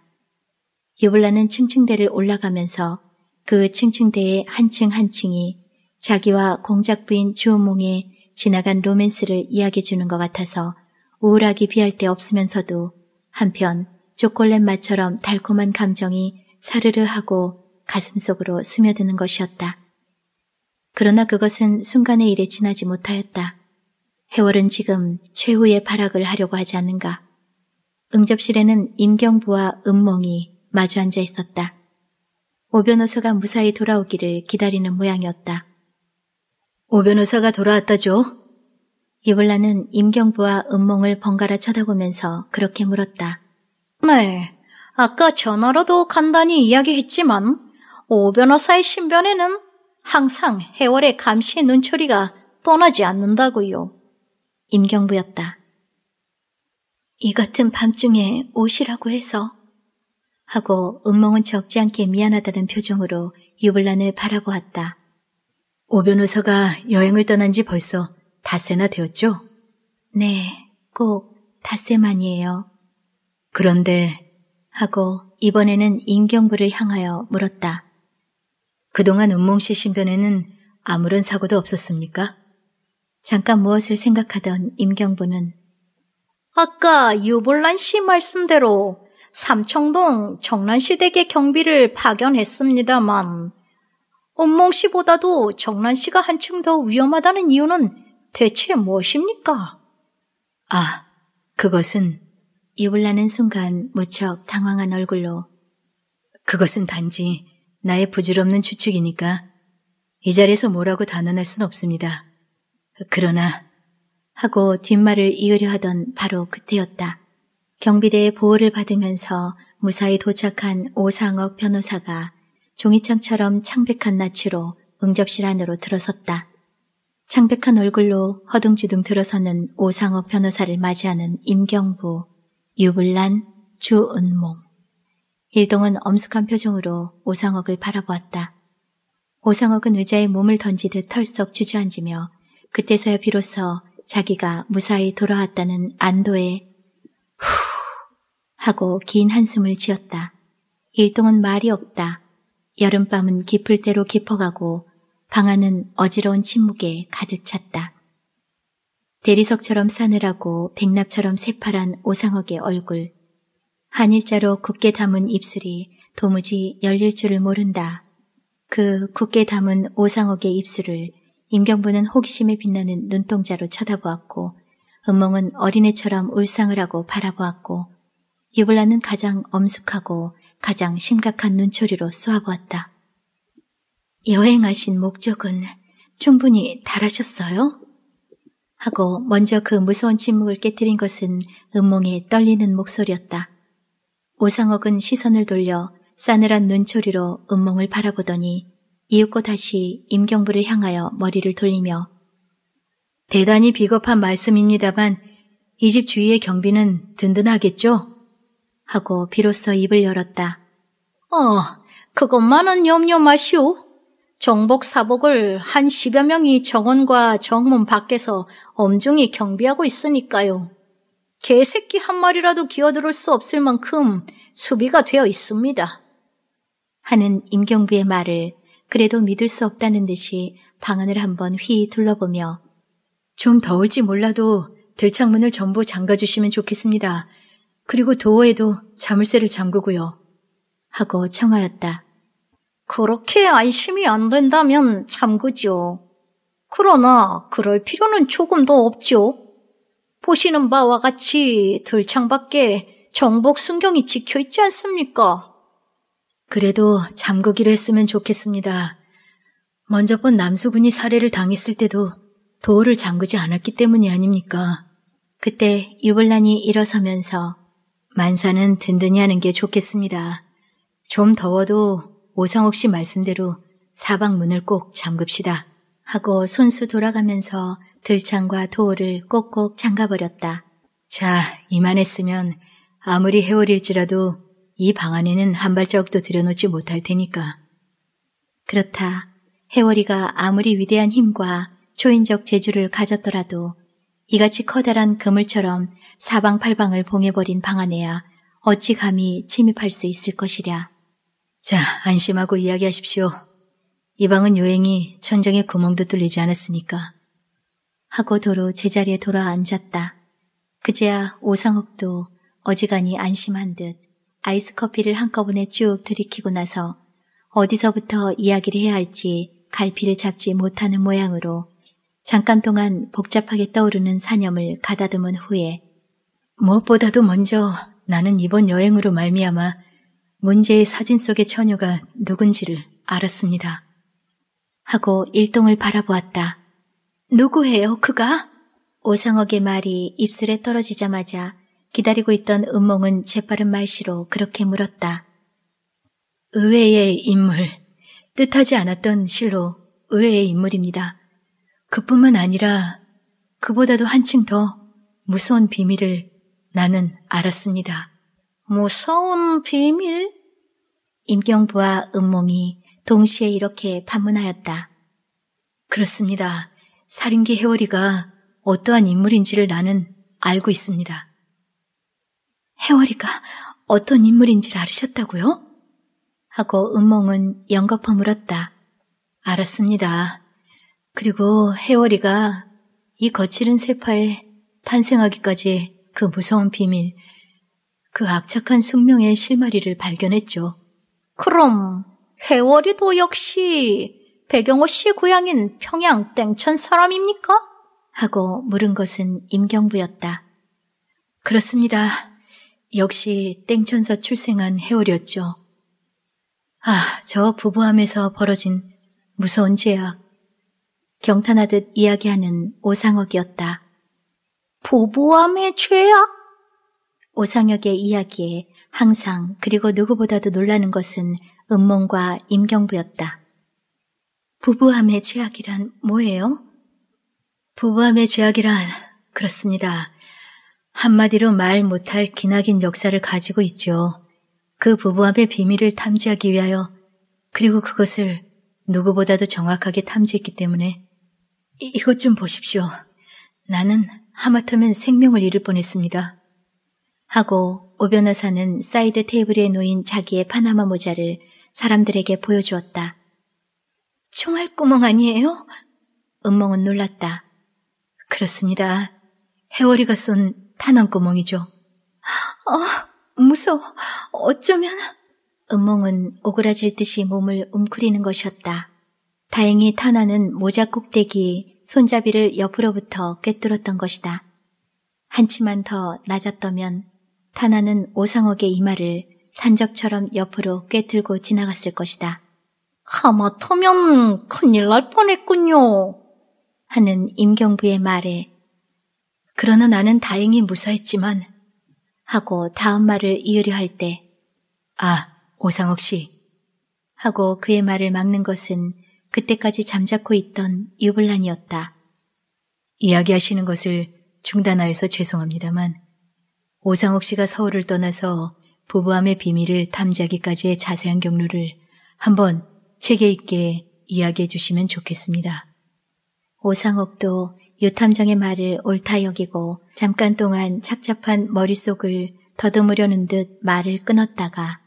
A: 유블라는 층층대를 올라가면서 그 층층대의 한층 한층이 자기와 공작부인 주호몽의 지나간 로맨스를 이야기해주는 것 같아서 우울하기 비할 데 없으면서도 한편 초콜렛 맛처럼 달콤한 감정이 사르르 하고 가슴속으로 스며드는 것이었다. 그러나 그것은 순간의 일에 지나지 못하였다. 해월은 지금 최후의 발악을 하려고 하지 않는가. 응접실에는 임경부와 은몽이 마주 앉아 있었다. 오 변호사가 무사히 돌아오기를 기다리는 모양이었다. 오 변호사가 돌아왔다죠? 이블라는 임경부와 은몽을 번갈아 쳐다보면서 그렇게 물었다. 네, 아까 전화로도 간단히 이야기했지만 오 변호사의 신변에는 항상 해월의 감시 눈초리가 떠나지 않는다고요. 임경부였다. 이 같은 밤중에 옷이라고 해서 하고 음몽은 적지 않게 미안하다는 표정으로 유불란을 바라보았다. 오 변호사가 여행을 떠난 지 벌써 닷새나 되었죠? 네, 꼭 닷새만이에요. 그런데 하고 이번에는 임경부를 향하여 물었다. 그동안 음몽씨 신변에는 아무런 사고도 없었습니까? 잠깐 무엇을 생각하던 임경부는 아까 유볼란 씨 말씀대로 삼청동 정란시댁의 경비를 파견했습니다만 엄몽 씨보다도 정란 씨가 한층 더 위험하다는 이유는 대체 무엇입니까? 아, 그것은 유볼란은 순간 무척 당황한 얼굴로 그것은 단지 나의 부질없는 추측이니까 이 자리에서 뭐라고 단언할 순 없습니다. 그러나 하고 뒷말을 이으려 하던 바로 그때였다. 경비대의 보호를 받으면서 무사히 도착한 오상억 변호사가 종이창처럼 창백한 낯으로 응접실 안으로 들어섰다. 창백한 얼굴로 허둥지둥 들어서는 오상업 변호사를 맞이하는 임경부, 유불란, 주은몽. 일동은 엄숙한 표정으로 오상억을 바라보았다. 오상억은 의자에 몸을 던지듯 털썩 주저앉으며 그때서야 비로소 자기가 무사히 돌아왔다는 안도에 후 하고 긴 한숨을 지었다. 일동은 말이 없다. 여름밤은 깊을 대로 깊어가고 방 안은 어지러운 침묵에 가득 찼다. 대리석처럼 사늘하고 백납처럼 새파란 오상옥의 얼굴. 한일자로 굳게 담은 입술이 도무지 열릴 줄을 모른다. 그 굳게 담은 오상옥의 입술을 임경부는 호기심에 빛나는 눈동자로 쳐다보았고 은몽은 어린애처럼 울상을 하고 바라보았고 유블라는 가장 엄숙하고 가장 심각한 눈초리로 쏘아보았다. 여행하신 목적은 충분히 달하셨어요? 하고 먼저 그 무서운 침묵을 깨뜨린 것은 은몽의 떨리는 목소리였다. 오상옥은 시선을 돌려 싸늘한 눈초리로 은몽을 바라보더니 이윽고 다시 임경부를 향하여 머리를 돌리며 대단히 비겁한 말씀입니다만 이 집 주위의 경비는 든든하겠죠? 하고 비로소 입을 열었다. 어, 그것만은 염려 마시오. 정복 사복을 한 십여 명이 정원과 정문 밖에서 엄중히 경비하고 있으니까요. 개새끼 한 마리라도 기어들을 수 없을 만큼 수비가 되어 있습니다. 하는 임경부의 말을 그래도 믿을 수 없다는 듯이 방안을 한번 휘 둘러보며 좀 더울지 몰라도 들창문을 전부 잠가주시면 좋겠습니다. 그리고 도어에도 자물쇠를 잠그고요. 하고 청하였다. 그렇게 안심이 안 된다면 잠그죠 그러나 그럴 필요는 조금도 없지요. 보시는 바와 같이 들창 밖에 정복 순경이 지켜있지 않습니까? 그래도 잠그기로 했으면 좋겠습니다. 먼저 본 남수군이 살해를 당했을 때도 도어를 잠그지 않았기 때문이 아닙니까? 그때 유불란이 일어서면서 만사는 든든히 하는 게 좋겠습니다. 좀 더워도 오상옥 씨 말씀대로 사방문을 꼭 잠급시다. 하고 손수 돌아가면서 들창과 도어를 꼭꼭 잠가버렸다. 자, 이만했으면 아무리 해월일지라도 이방 안에는 한 발자국도 들여놓지 못할 테니까. 그렇다. 해월이가 아무리 위대한 힘과 초인적 재주를 가졌더라도 이같이 커다란 그물처럼 사방팔방을 봉해버린 방 안에야 어찌 감히 침입할 수 있을 것이랴. 자, 안심하고 이야기하십시오. 이 방은 요행이 천정에 구멍도 뚫리지 않았으니까. 하고 도로 제자리에 돌아 앉았다. 그제야 오상욱도 어지간히 안심한 듯 아이스 커피를 한꺼번에 쭉 들이키고 나서 어디서부터 이야기를 해야 할지 갈피를 잡지 못하는 모양으로 잠깐 동안 복잡하게 떠오르는 사념을 가다듬은 후에 무엇보다도 먼저 나는 이번 여행으로 말미암아 문제의 사진 속의 처녀가 누군지를 알았습니다. 하고 일동을 바라보았다. 누구예요, 그가? 오상옥의 말이 입술에 떨어지자마자 기다리고 있던 음몽은 재빠른 말씨로 그렇게 물었다. 의외의 인물, 뜻하지 않았던 실로 의외의 인물입니다. 그뿐만 아니라 그보다도 한층 더 무서운 비밀을 나는 알았습니다. 무서운 비밀? 임경부와 음몽이 동시에 이렇게 반문하였다. 그렇습니다. 살인기 해월이가 어떠한 인물인지를 나는 알고 있습니다. 해월이가 어떤 인물인지를 아으셨다고요 하고 은몽은 연거퍼 물었다. 알았습니다. 그리고 해월이가 이 거칠은 세파에 탄생하기까지 그 무서운 비밀, 그 악착한 숙명의 실마리를 발견했죠. 그럼 해월이도 역시 배경호 씨 고향인 평양 땡천 사람입니까? 하고 물은 것은 임경부였다. 그렇습니다. 역시 땡천서 출생한 해월이었죠 아, 저 부부함에서 벌어진 무서운 죄악. 경탄하듯 이야기하는 오상혁이었다. 부부함의 죄악? 오상혁의 이야기에 항상 그리고 누구보다도 놀라는 것은 음몽과 임경부였다. 부부함의 죄악이란 뭐예요? 부부함의 죄악이란 그렇습니다. 한마디로 말 못할 기나긴 역사를 가지고 있죠. 그 부부함의 비밀을 탐지하기 위하여 그리고 그것을 누구보다도 정확하게 탐지했기 때문에 이, 이것 좀 보십시오. 나는 하마터면 생명을 잃을 뻔했습니다. 하고 오 변호사는 사이드 테이블에 놓인 자기의 파나마 모자를 사람들에게 보여주었다. 총알 구멍 아니에요? 은멍은 놀랐다. 그렇습니다. 해월이가 쏜 탄원구멍이죠. 어, 무서워. 어쩌면. 음몽은 오그라질 듯이 몸을 웅크리는 것이었다. 다행히 탄환는 모자 꼭대기 손잡이를 옆으로부터 꿰뚫었던 것이다. 한치만 더 낮았다면 탄환는 오상옥의 이마를 산적처럼 옆으로 꿰뚫고 지나갔을 것이다. 하마터면 큰일 날 뻔했군요. 하는 임경부의 말에 그러나 나는 다행히 무사했지만 하고 다음 말을 이으려 할 때 아, 오상옥 씨 하고 그의 말을 막는 것은 그때까지 잠자코 있던 유불란이었다 이야기하시는 것을 중단하여서 죄송합니다만 오상옥 씨가 서울을 떠나서 부부함의 비밀을 탐지하기까지의 자세한 경로를 한번 체계 있게 이야기해 주시면 좋겠습니다. 오상옥도 유탐정의 말을 옳다 여기고 잠깐 동안 착잡한 머릿속을 더듬으려는 듯 말을 끊었다가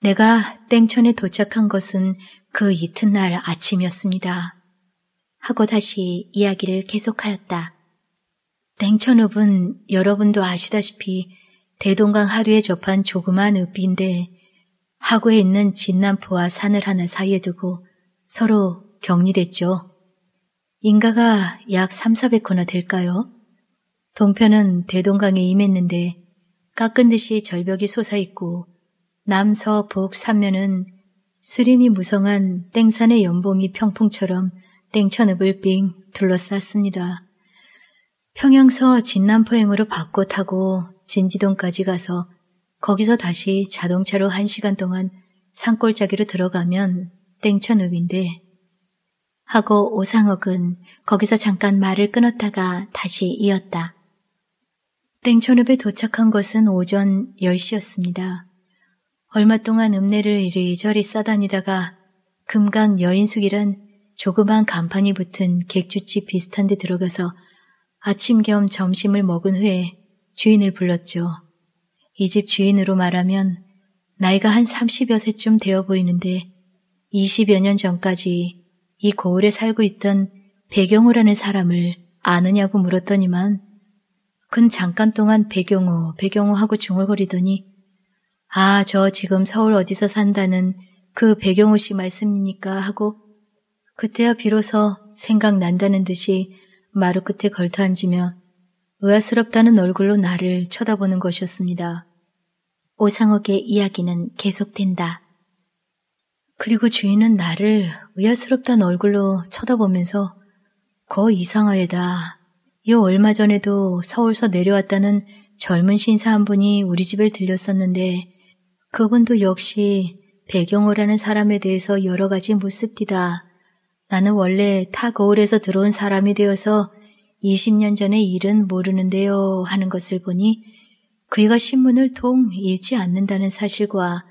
A: 내가 땡천에 도착한 것은 그 이튿날 아침이었습니다. 하고 다시 이야기를 계속하였다. 땡천읍은 여러분도 아시다시피 대동강 하류에 접한 조그만 읍인데 하구에 있는 진남포와 산을 하나 사이에 두고 서로 격리됐죠. 인가가 약 3, 400호나 될까요? 동편은 대동강에 임했는데 깎은 듯이 절벽이 솟아있고 남서북 삼면은 수림이 무성한 땡산의 연봉이 평풍처럼 땡천읍을 빙 둘러쌌습니다. 평양서 진남포행으로 바꿔 타고 진지동까지 가서 거기서 다시 자동차로 한시간 동안 산골짜기로 들어가면 땡천읍인데 하고 오상옥은 거기서 잠깐 말을 끊었다가 다시 이었다. 땡촌읍에 도착한 것은 오전 10시였습니다. 얼마 동안 읍내를 이리저리 싸다니다가 금강 여인숙이란 조그만 간판이 붙은 객주집 비슷한 데 들어가서 아침 겸 점심을 먹은 후에 주인을 불렀죠. 이 집 주인으로 말하면 나이가 한 30여 세쯤 되어 보이는데 20여 년 전까지 이 고을에 살고 있던 배경호라는 사람을 아느냐고 물었더니만 근 잠깐 동안 배경호, 배경호 하고 중얼거리더니 아, 저 지금 서울 어디서 산다는 그 배경호 씨말씀이니까 하고 그때야 비로소 생각난다는 듯이 마루 끝에 걸터앉으며 의아스럽다는 얼굴로 나를 쳐다보는 것이었습니다. 오상옥의 이야기는 계속된다. 그리고 주인은 나를 의아스럽단 얼굴로 쳐다보면서 거 이상하에다. 요 얼마 전에도 서울서 내려왔다는 젊은 신사 한 분이 우리 집을 들렸었는데 그분도 역시 배경호라는 사람에 대해서 여러 가지 묻습디다. 나는 원래 타 거울에서 들어온 사람이 되어서 20년 전의 일은 모르는데요 하는 것을 보니 그이가 신문을 통 읽지 않는다는 사실과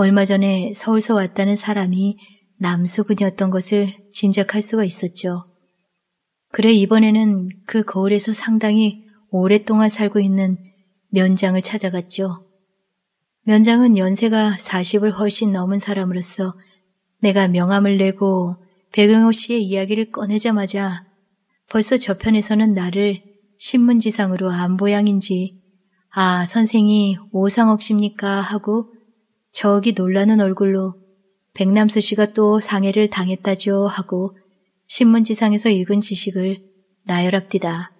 A: 얼마 전에 서울서 왔다는 사람이 남수근이었던 것을 짐작할 수가 있었죠. 그래 이번에는 그 거울에서 상당히 오랫동안 살고 있는 면장을 찾아갔죠. 면장은 연세가 40을 훨씬 넘은 사람으로서 내가 명함을 내고 백영호 씨의 이야기를 꺼내자마자 벌써 저편에서는 나를 신문지상으로 안보양인지 아 선생이 오상옥 씨입니까 하고 저기 놀라는 얼굴로 백남수 씨가 또 상해를 당했다죠 하고 신문지상에서 읽은 지식을 나열합디다.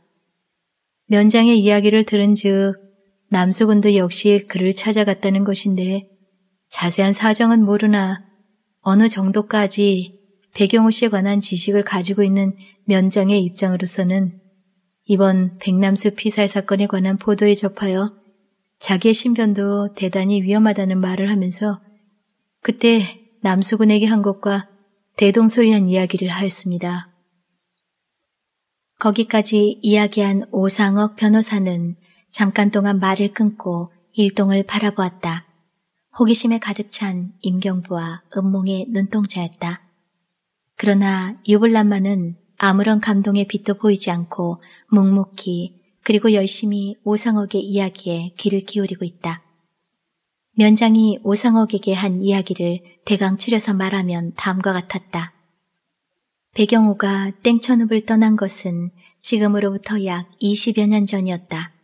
A: 면장의 이야기를 들은 즉 남수군도 역시 그를 찾아갔다는 것인데 자세한 사정은 모르나 어느 정도까지 백영호 씨에 관한 지식을 가지고 있는 면장의 입장으로서는 이번 백남수 피살 사건에 관한 보도에 접하여 자기의 신변도 대단히 위험하다는 말을 하면서 그때 남수군에게 한 것과 대동소이한 이야기를 하였습니다. 거기까지 이야기한 오상억 변호사는 잠깐 동안 말을 끊고 일동을 바라보았다. 호기심에 가득 찬 임경부와 은몽의 눈동자였다. 그러나 유불란마는 아무런 감동의 빛도 보이지 않고 묵묵히 그리고 열심히 오상옥의 이야기에 귀를 기울이고 있다. 면장이 오상옥에게 한 이야기를 대강 추려서 말하면 다음과 같았다. 배경호가 땡천읍을 떠난 것은 지금으로부터 약 20여 년 전이었다.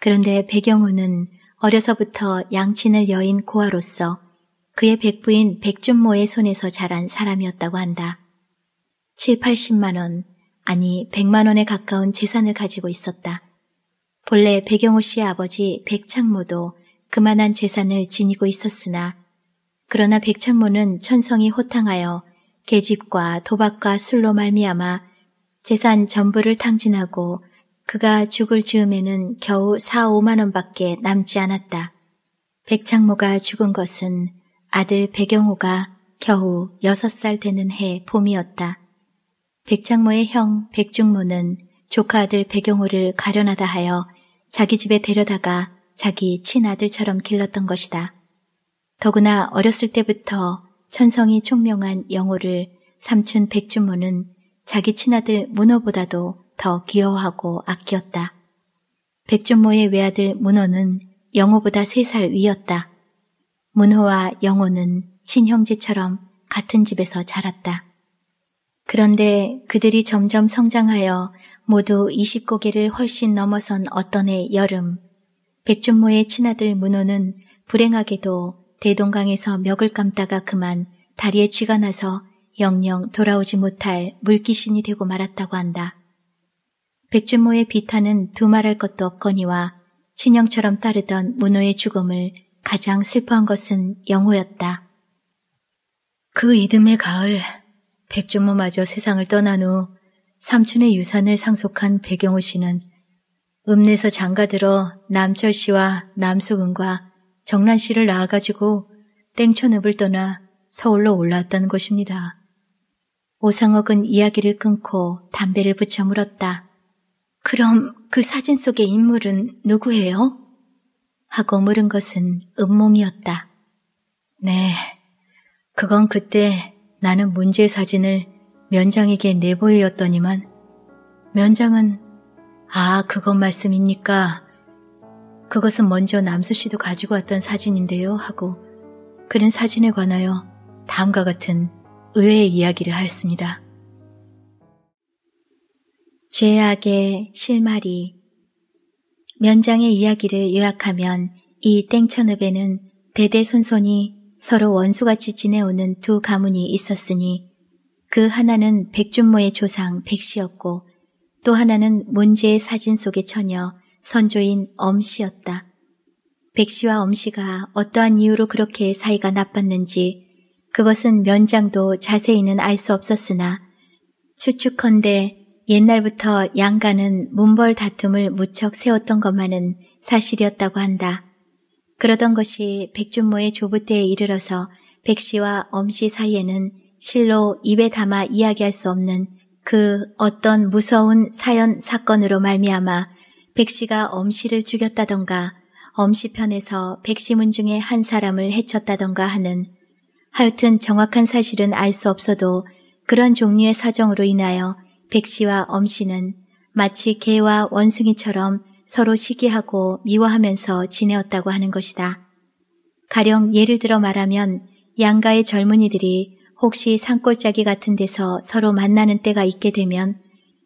A: 그런데 배경호는 어려서부터 양친을 여인 고아로서 그의 백부인 백준모의 손에서 자란 사람이었다고 한다. 7, 80만 원, 아니 100만 원에 가까운 재산을 가지고 있었다. 본래 백영호 씨의 아버지 백창모도 그만한 재산을 지니고 있었으나 그러나 백창모는 천성이 호탕하여 계집과 도박과 술로 말미암아 재산 전부를 탕진하고 그가 죽을 즈음에는 겨우 4, 5만 원밖에 남지 않았다. 백창모가 죽은 것은 아들 백영호가 겨우 6살 되는 해 봄이었다. 백창모의 형 백중모는 조카 아들 백영호를 가련하다 하여 자기 집에 데려다가 자기 친아들처럼 길렀던 것이다. 더구나 어렸을 때부터 천성이 총명한 영호를 삼촌 백주모는 자기 친아들 문호보다도 더 귀여워하고 아꼈다. 백주모의 외아들 문호는 영호보다 세 살 위였다. 문호와 영호는 친형제처럼 같은 집에서 자랐다. 그런데 그들이 점점 성장하여 모두 20고개를 훨씬 넘어선 어떤 해 여름, 백준모의 친아들 문호는 불행하게도 대동강에서 멱을 감다가 그만 다리에 쥐가 나서 영영 돌아오지 못할 물귀신이 되고 말았다고 한다. 백준모의 비탄은 두말할 것도 없거니와 친형처럼 따르던 문호의 죽음을 가장 슬퍼한 것은 영호였다. 그 이듬해 가을 백준모마저 세상을 떠난 후 삼촌의 유산을 상속한 배경우 씨는 읍내서 에 장가들어 남철 씨와 남수은과 정란 씨를 낳아가지고 땡촌읍을 떠나 서울로 올라왔다는 것입니다. 오상옥은 이야기를 끊고 담배를 붙여 물었다. 그럼 그 사진 속의 인물은 누구예요? 하고 물은 것은 음몽이었다. 네, 그건 그때 나는 문제 사진을 면장에게 내보이었더니만 면장은 아 그것 말씀입니까? 그것은 먼저 남수 씨도 가지고 왔던 사진인데요 하고 그런 사진에 관하여 다음과 같은 의외의 이야기를 하였습니다. 죄악의 실마리 면장의 이야기를 요약하면 이 땡천읍에는 대대손손이 서로 원수같이 지내오는 두 가문이 있었으니 그 하나는 백준모의 조상 백씨였고 또 하나는 문제의 사진 속의 처녀 선조인 엄씨였다. 백씨와 엄씨가 어떠한 이유로 그렇게 사이가 나빴는지 그것은 면장도 자세히는 알 수 없었으나 추측컨대 옛날부터 양가는 문벌 다툼을 무척 세웠던 것만은 사실이었다고 한다. 그러던 것이 백준모의 조부 때에 이르러서 백씨와 엄씨 사이에는 실로 입에 담아 이야기할 수 없는 그 어떤 무서운 사연 사건으로 말미암아 백씨가 엄씨를 죽였다던가 엄씨 편에서 백씨문 중에 한 사람을 해쳤다던가 하는 하여튼 정확한 사실은 알 수 없어도 그런 종류의 사정으로 인하여 백씨와 엄씨는 마치 개와 원숭이처럼 서로 시기하고 미워하면서 지내었다고 하는 것이다. 가령 예를 들어 말하면 양가의 젊은이들이 혹시 산골짜기 같은 데서 서로 만나는 때가 있게 되면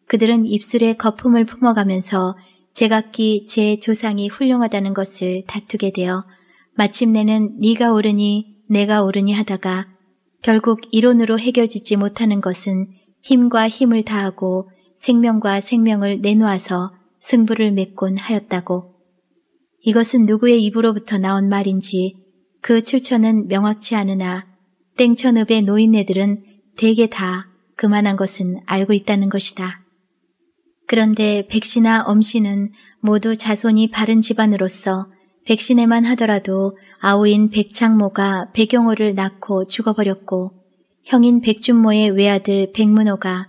A: 그들은 입술에 거품을 품어가면서 제각기 제 조상이 훌륭하다는 것을 다투게 되어 마침내는 네가 오르니 내가 오르니 하다가 결국 이론으로 해결짓지 못하는 것은 힘과 힘을 다하고 생명과 생명을 내놓아서 승부를 맺곤 하였다고. 이것은 누구의 입으로부터 나온 말인지 그 출처는 명확치 않으나 땡천읍의 노인네들은 대개 다 그만한 것은 알고 있다는 것이다. 그런데 백신나 엄씨는 모두 자손이 바른 집안으로서 백신에만 하더라도 아우인 백창모가 백용호를 낳고 죽어버렸고 형인 백준모의 외아들 백문호가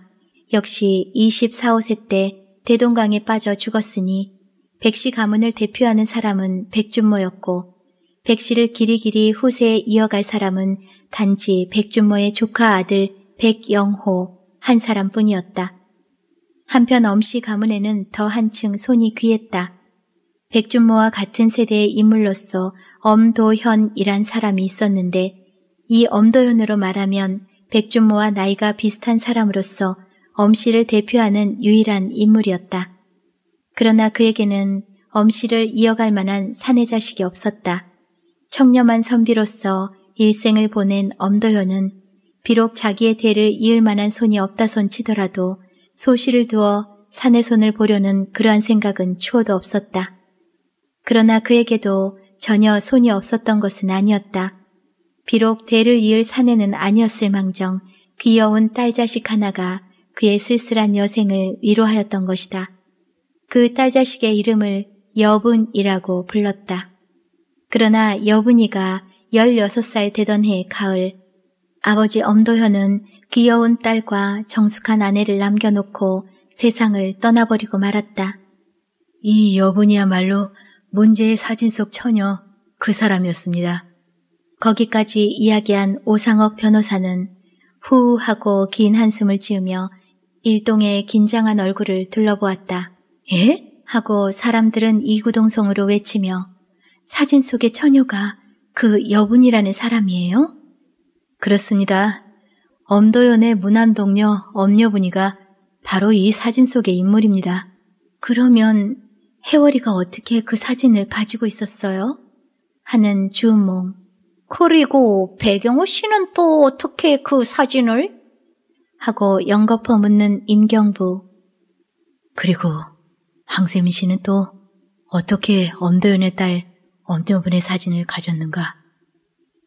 A: 역시 24호세 때 대동강에 빠져 죽었으니 백씨 가문을 대표하는 사람은 백준모였고 백씨를 길이길이 후세에 이어갈 사람은 단지 백준모의 조카 아들 백영호 한 사람뿐이었다. 한편 엄씨 가문에는 더 한층 손이 귀했다. 백준모와 같은 세대의 인물로서 엄도현이란 사람이 있었는데 이 엄도현으로 말하면 백준모와 나이가 비슷한 사람으로서 엄씨를 대표하는 유일한 인물이었다. 그러나 그에게는 엄씨를 이어갈 만한 사내 자식이 없었다. 청렴한 선비로서 일생을 보낸 엄도현은 비록 자기의 대를 이을 만한 손이 없다손 치더라도 소시를 두어 산의 손을 보려는 그러한 생각은 추호도 없었다. 그러나 그에게도 전혀 손이 없었던 것은 아니었다. 비록 대를 이을 사내는 아니었을 망정 귀여운 딸 자식 하나가 그의 쓸쓸한 여생을 위로하였던 것이다. 그딸 자식의 이름을 여분이라고 불렀다. 그러나 여분이가 16살 되던 해 가을 아버지 엄도현은 귀여운 딸과 정숙한 아내를 남겨놓고 세상을 떠나버리고 말았다. 이 여분이야말로 문제의 사진 속 처녀 그 사람이었습니다. 거기까지 이야기한 오상억 변호사는 후하고 우긴 한숨을 지으며 일동의 긴장한 얼굴을 둘러보았다. 에? 예? 하고 사람들은 이구동성으로 외치며 사진 속의 처녀가 그 여분이라는 사람이에요? 그렇습니다. 엄도연의 무남 동료 엄녀분이가 바로 이 사진 속의 인물입니다. 그러면 해월이가 어떻게 그 사진을 가지고 있었어요? 하는 주은몽. 그리고 배경호 씨는 또 어떻게 그 사진을? 하고 연거퍼 묻는 임경부. 그리고 황세민 씨는 또 어떻게 엄도연의 딸 엄두분의 사진을 가졌는가?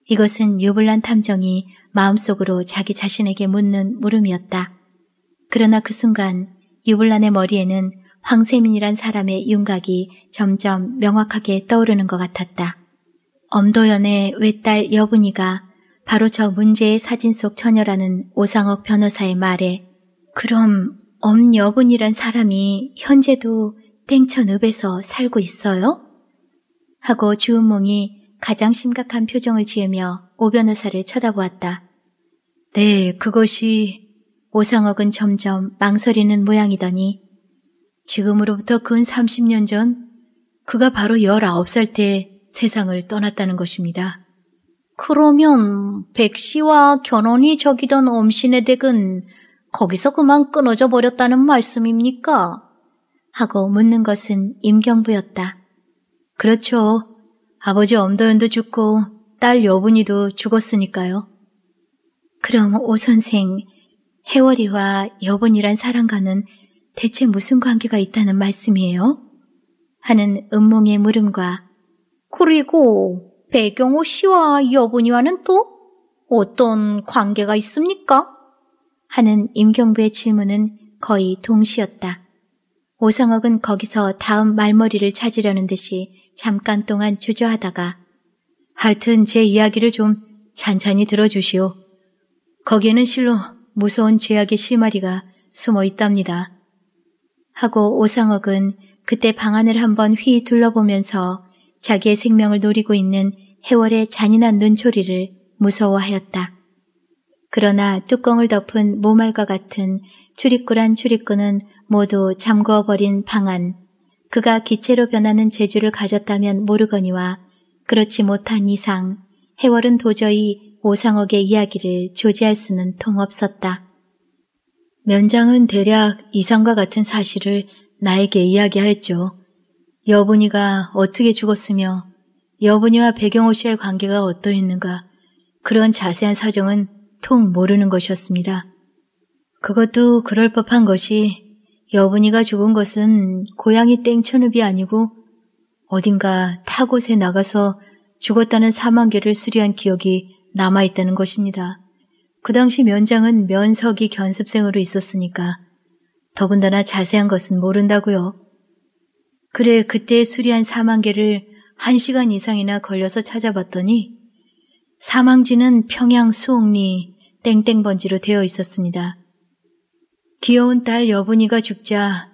A: 이것은 유불란 탐정이 마음속으로 자기 자신에게 묻는 물음이었다. 그러나 그 순간 유불란의 머리에는 황세민이란 사람의 윤곽이 점점 명확하게 떠오르는 것 같았다. 엄도연의 외딸 여분이가 바로 저 문제의 사진 속 처녀라는 오상옥 변호사의 말에 그럼 엄여분이란 사람이 현재도 땡천읍에서 살고 있어요? 하고 주은몽이 가장 심각한 표정을 지으며 오 변호사를 쳐다보았다. 네, 그것이 오상욱은 점점 망설이는 모양이더니 지금으로부터 근 30년 전 그가 바로 19살 때 세상을 떠났다는 것입니다. 그러면 백 씨와 견혼이 적이던 엄신의 댁은 거기서 그만 끊어져 버렸다는 말씀입니까? 하고 묻는 것은 임경부였다. 그렇죠. 아버지 엄도연도 죽고 딸 여분이도 죽었으니까요. 그럼 오 선생, 해월이와 여분이란 사람과는 대체 무슨 관계가 있다는 말씀이에요? 하는 음몽의 물음과 그리고 배경호 씨와 여분이와는 또 어떤 관계가 있습니까? 하는 임경부의 질문은 거의 동시였다. 오상욱은 거기서 다음 말머리를 찾으려는 듯이 잠깐 동안 주저하다가 하여튼 제 이야기를 좀 잔잔히 들어주시오. 거기에는 실로 무서운 죄악의 실마리가 숨어 있답니다. 하고 오상옥은 그때 방안을 한번 휘 둘러보면서 자기의 생명을 노리고 있는 해월의 잔인한 눈초리를 무서워하였다. 그러나 뚜껑을 덮은 모말과 같은 출입구란 출입구는 모두 잠궈버린 방안. 그가 기체로 변하는 재주를 가졌다면 모르거니와 그렇지 못한 이상 해월은 도저히 오상옥의 이야기를 조지할 수는 통없었다. 면장은 대략 이상과 같은 사실을 나에게 이야기하였죠. 여분이가 어떻게 죽었으며 여분이와 배경호 씨의 관계가 어떠했는가 그런 자세한 사정은 통 모르는 것이었습니다. 그것도 그럴 법한 것이 여분이가 죽은 것은 고양이 땡천읍이 아니고 어딘가 타곳에 나가서 죽었다는 사망계를 수리한 기억이 남아있다는 것입니다. 그 당시 면장은 면석이 견습생으로 있었으니까 더군다나 자세한 것은 모른다고요. 그래 그때 수리한 사망계를 한시간 이상이나 걸려서 찾아봤더니 사망지는 평양 수옥리 땡땡번지로 되어 있었습니다. 귀여운 딸 여분이가 죽자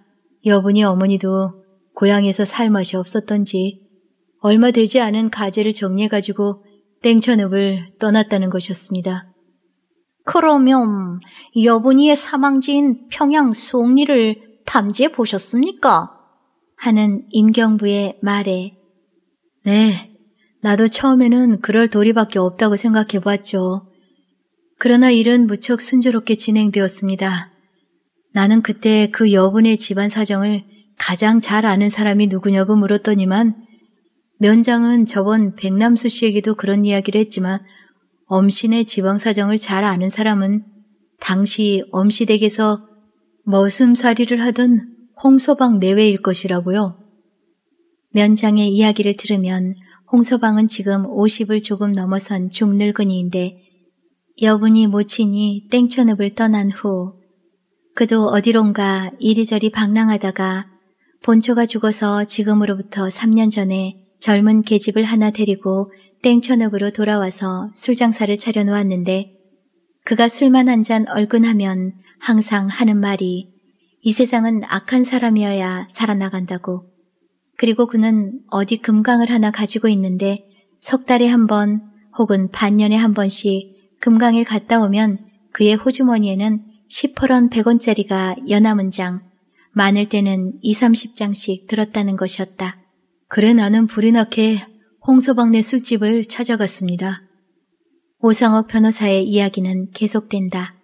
A: 여분이 어머니도 고향에서 살 맛이 없었던지 얼마 되지 않은 가재를 정리해가지고 땡천읍을 떠났다는 것이었습니다. 그러면 여분이의 사망지인 평양 송리를 탐지해 보셨습니까? 하는 임경부의 말에 네, 나도 처음에는 그럴 도리밖에 없다고 생각해 보았죠 그러나 일은 무척 순조롭게 진행되었습니다. 나는 그때 그 여분의 집안 사정을 가장 잘 아는 사람이 누구냐고 물었더니만 면장은 저번 백남수 씨에게도 그런 이야기를 했지만 엄신의 지방 사정을 잘 아는 사람은 당시 엄시댁에서 머슴살이를 하던 홍서방 내외일 것이라고요. 면장의 이야기를 들으면 홍서방은 지금 50을 조금 넘어선 중늙은이인데 여분이 모친이 땡천읍을 떠난 후 그도 어디론가 이리저리 방랑하다가 본초가 죽어서 지금으로부터 3년 전에 젊은 계집을 하나 데리고 땡천읍으로 돌아와서 술장사를 차려놓았는데 그가 술만 한 잔얼근하면 항상 하는 말이 이 세상은 악한 사람이어야 살아나간다고. 그리고 그는 어디 금강을 하나 가지고 있는데 석 달에 한 번 혹은 반년에 한 번씩 금강에 갔다 오면 그의 호주머니에는 10호런 100원짜리가 연하 문장, 많을 때는 2, 30장씩 들었다는 것이었다. 그래 나는 불이 나게 홍소방네 술집을 찾아갔습니다. 오상옥 변호사의 이야기는 계속된다.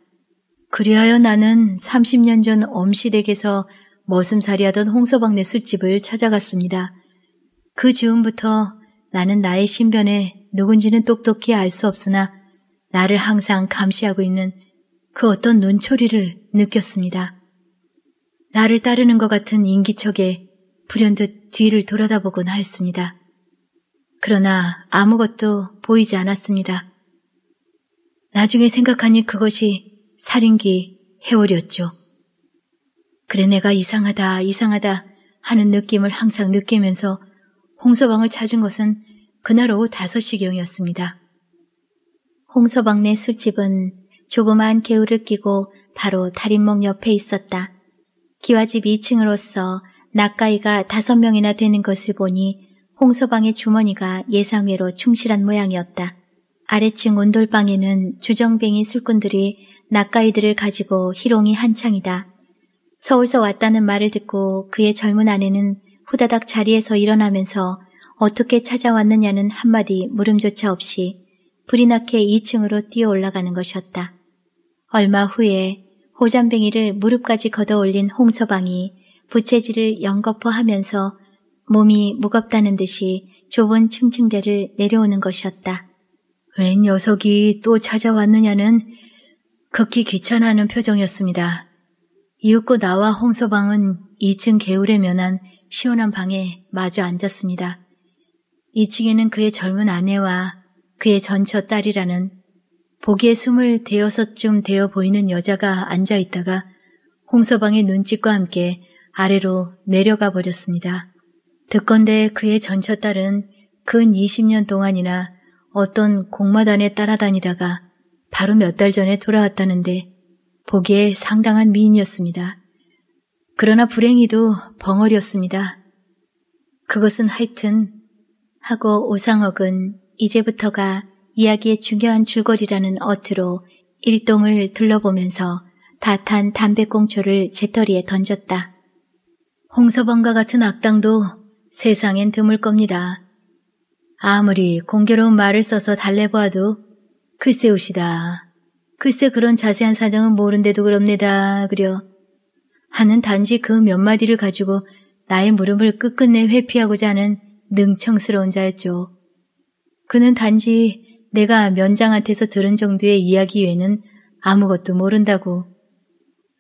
A: 그리하여 나는 30년 전 엄시댁에서 머슴살이하던 홍서방네 술집을 찾아갔습니다. 그 즈음부터 나는 나의 신변에 누군지는 똑똑히 알 수 없으나 나를 항상 감시하고 있는 그 어떤 눈초리를 느꼈습니다. 나를 따르는 것 같은 인기척에 불현듯 뒤를 돌아다보곤 하였습니다. 그러나 아무것도 보이지 않았습니다. 나중에 생각하니 그것이 살인기 해오렸죠 그래 내가 이상하다 이상하다 하는 느낌을 항상 느끼면서 홍서방을 찾은 것은 그날 오후 5시경이었습니다. 홍서방 내 술집은 조그마한 개울을 끼고 바로 달인목 옆에 있었다. 기와집 2층으로서 낙가이가 다섯 명이나 되는 것을 보니 홍서방의 주머니가 예상외로 충실한 모양이었다. 아래층 온돌방에는 주정뱅이 술꾼들이 낙가이들을 가지고 희롱이 한창이다. 서울서 왔다는 말을 듣고 그의 젊은 아내는 후다닥 자리에서 일어나면서 어떻게 찾아왔느냐는 한마디 물음조차 없이 불이 나게 2층으로 뛰어 올라가는 것이었다. 얼마 후에 호잠뱅이를 무릎까지 걷어올린 홍서방이 부채질을 연거푸 하면서 몸이 무겁다는 듯이 좁은 층층대를 내려오는 것이었다. 웬 녀석이 또 찾아왔느냐는 극히 귀찮아하는 표정이었습니다. 이윽고 나와 홍서방은 2층 개울에 면한 시원한 방에 마주 앉았습니다. 2층에는 그의 젊은 아내와 그의 전처 딸이라는 보기에 스물 대여섯쯤 되어 보이는 여자가 앉아 있다가 홍서방의 눈짓과 함께 아래로 내려가 버렸습니다. 듣건대 그의 전처딸은 근 20년 동안이나 어떤 공마단에 따라다니다가 바로 몇 달 전에 돌아왔다는데 보기에 상당한 미인이었습니다. 그러나 불행히도 벙어리였습니다. 그것은 하여튼 하고 오상욱은 이제부터가 이야기의 중요한 줄거리라는 어투로 일동을 둘러보면서 다탄 담배꽁초를 재떨이에 던졌다. 홍서범과 같은 악당도 세상엔 드물 겁니다. 아무리 공교로운 말을 써서 달래보아도 글쎄우시다. 글쎄 그런 자세한 사정은 모른데도 그럽니다. 그려 하는 단지 그 몇 마디를 가지고 나의 물음을 끝끝내 회피하고자 하는 능청스러운 자였죠. 그는 단지 내가 면장한테서 들은 정도의 이야기 외에는 아무것도 모른다고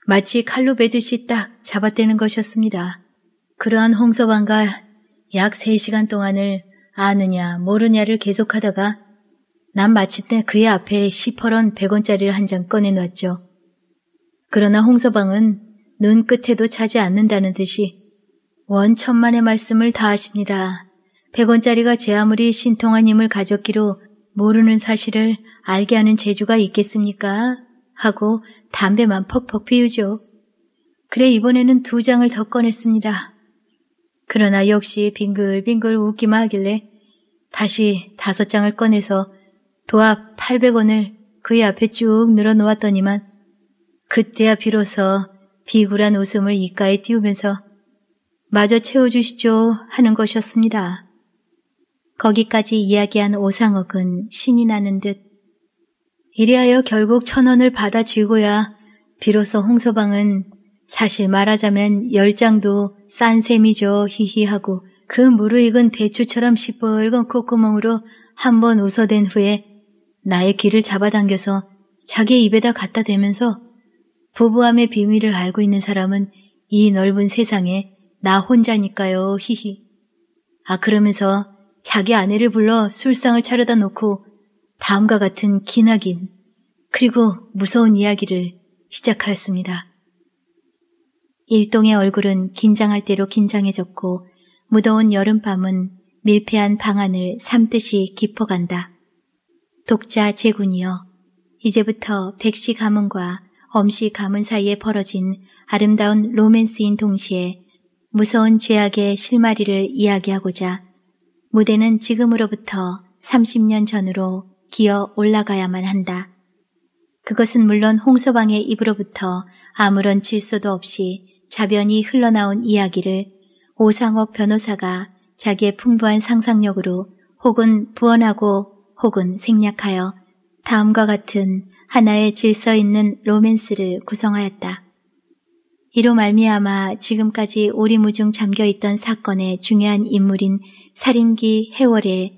A: 마치 칼로 베듯이 딱 잡아떼는 것이었습니다. 그러한 홍서방과 약 3시간 동안을 아느냐 모르냐를 계속하다가 난 마침내 그의 앞에 시퍼런 100원짜리를 한 장 꺼내놨죠. 그러나 홍서방은 눈끝에도 차지 않는다는 듯이 원천만의 말씀을 다 하십니다. 100원짜리가 제 아무리 신통한 힘을 가졌기로 모르는 사실을 알게 하는 재주가 있겠습니까? 하고 담배만 퍽퍽 피우죠. 그래 이번에는 두 장을 더 꺼냈습니다. 그러나 역시 빙글빙글 웃기만 하길래 다시 다섯 장을 꺼내서 도합 800원을 그의 앞에 쭉 늘어놓았더니만 그때야 비로소 비굴한 웃음을 이가에 띄우면서 마저 채워주시죠 하는 것이었습니다. 거기까지 이야기한 오상옥은 신이 나는 듯 이리하여 결국 천 원을 받아쥐고야 비로소 홍서방은 사실 말하자면 열 장도 싼 셈이죠 히히하고 그 무르익은 대추처럼 시뻘건 콧구멍으로 한 번 웃어댄 후에 나의 귀를 잡아당겨서 자기 입에다 갖다 대면서 부부함의 비밀을 알고 있는 사람은 이 넓은 세상에 나 혼자니까요 히히 아 그러면서 자기 아내를 불러 술상을 차려다 놓고 다음과 같은 기나긴 그리고 무서운 이야기를 시작하였습니다. 일동의 얼굴은 긴장할 대로 긴장해졌고 무더운 여름밤은 밀폐한 방안을 삼듯이 깊어간다. 독자 제군이여 이제부터 백시 가문과 엄시 가문 사이에 벌어진 아름다운 로맨스인 동시에 무서운 죄악의 실마리를 이야기하고자 무대는 지금으로부터 30년 전으로 기어 올라가야만 한다. 그것은 물론 홍서방의 입으로부터 아무런 질서도 없이 자변이 흘러나온 이야기를 오상옥 변호사가 자기의 풍부한 상상력으로 혹은 부언하고 혹은 생략하여 다음과 같은 하나의 질서 있는 로맨스를 구성하였다. 이로 말미암아 지금까지 오리무중 잠겨있던 사건의 중요한 인물인 살인기 해월에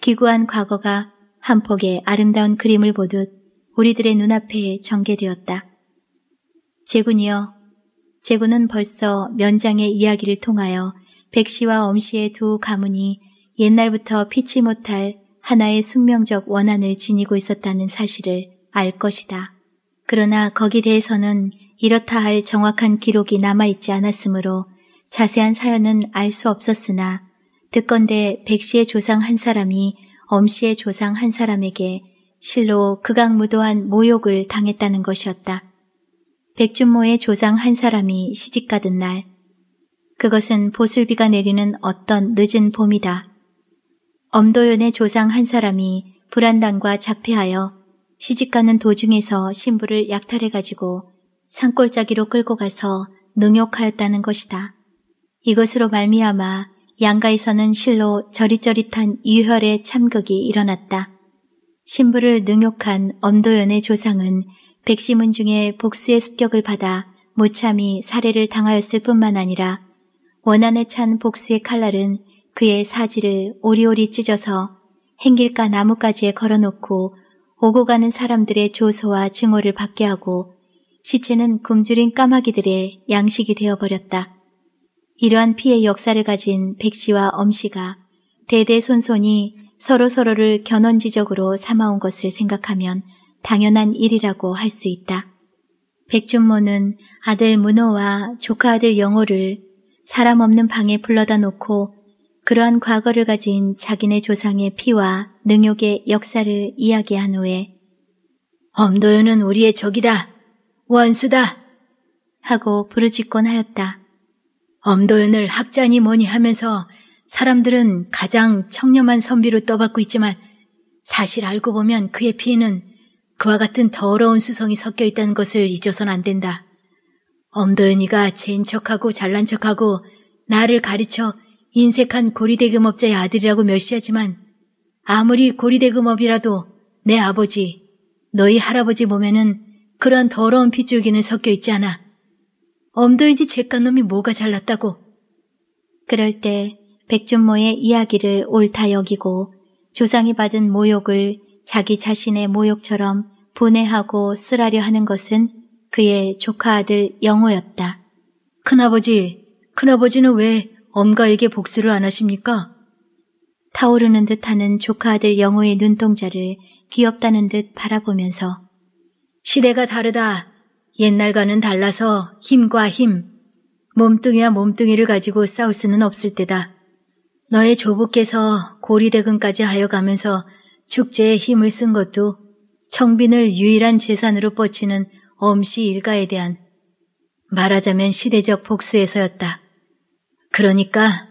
A: 기구한 과거가 한 폭의 아름다운 그림을 보듯 우리들의 눈앞에 전개되었다. 제군이여, 제군은 벌써 면장의 이야기를 통하여 백씨와 엄씨의 두 가문이 옛날부터 피치 못할 하나의 숙명적 원한을 지니고 있었다는 사실을 알 것이다. 그러나 거기 대해서는 이렇다 할 정확한 기록이 남아있지 않았으므로 자세한 사연은 알 수 없었으나 듣건대 백씨의 조상 한 사람이 엄씨의 조상 한 사람에게 실로 극악무도한 모욕을 당했다는 것이었다. 백준모의 조상 한 사람이 시집가던 날 그것은 보슬비가 내리는 어떤 늦은 봄이다. 엄도연의 조상 한 사람이 불안당과 작패하여 시집가는 도중에서 신부를 약탈해가지고 산골짜기로 끌고 가서 능욕하였다는 것이다. 이것으로 말미암아 양가에서는 실로 저릿저릿한 유혈의 참극이 일어났다. 신부를 능욕한 엄도연의 조상은 백시문 중에 복수의 습격을 받아 무참히 살해를 당하였을 뿐만 아니라 원한에 찬 복수의 칼날은 그의 사지를 오리오리 찢어서 행길가 나뭇가지에 걸어놓고 오고 가는 사람들의 조소와 증오를 받게 하고 시체는 굶주린 까마귀들의 양식이 되어버렸다. 이러한 피해 역사를 가진 백지와 엄씨가 대대손손이 서로서로를 견원지적으로 삼아온 것을 생각하면 당연한 일이라고 할 수 있다. 백준모는 아들 문호와 조카 아들 영호를 사람 없는 방에 불러다 놓고 그러한 과거를 가진 자기네 조상의 피와 능욕의 역사를 이야기한 후에 엄도연은 우리의 적이다. 원수다. 하고 부르짖곤 하였다. 엄도연을 학자니 뭐니 하면서 사람들은 가장 청렴한 선비로 떠받고 있지만 사실 알고 보면 그의 피에는 그와 같은 더러운 수성이 섞여 있다는 것을 잊어선 안 된다. 엄도연이가 젠 척하고 잘난 척하고 나를 가르쳐 인색한 고리대금업자의 아들이라고 멸시하지만 아무리 고리대금업이라도 내 아버지, 너희 할아버지 몸에는 그런 더러운 핏줄기는 섞여 있지 않아. 엄도인지 잭간놈이 뭐가 잘났다고. 그럴 때 백준모의 이야기를 옳다 여기고 조상이 받은 모욕을 자기 자신의 모욕처럼 보내하고 쓰라려 하는 것은 그의 조카 아들 영호였다. 큰아버지, 큰아버지는 왜 엄가에게 복수를 안 하십니까? 타오르는 듯하는 조카 아들 영호의 눈동자를 귀엽다는 듯 바라보면서 시대가 다르다. 옛날과는 달라서 힘과 힘, 몸뚱이와 몸뚱이를 가지고 싸울 수는 없을 때다. 너의 조부께서 고리대금까지 하여 가면서 축제에 힘을 쓴 것도 청빈을 유일한 재산으로 뻗치는 엄씨 일가에 대한 말하자면 시대적 복수에서였다. 그러니까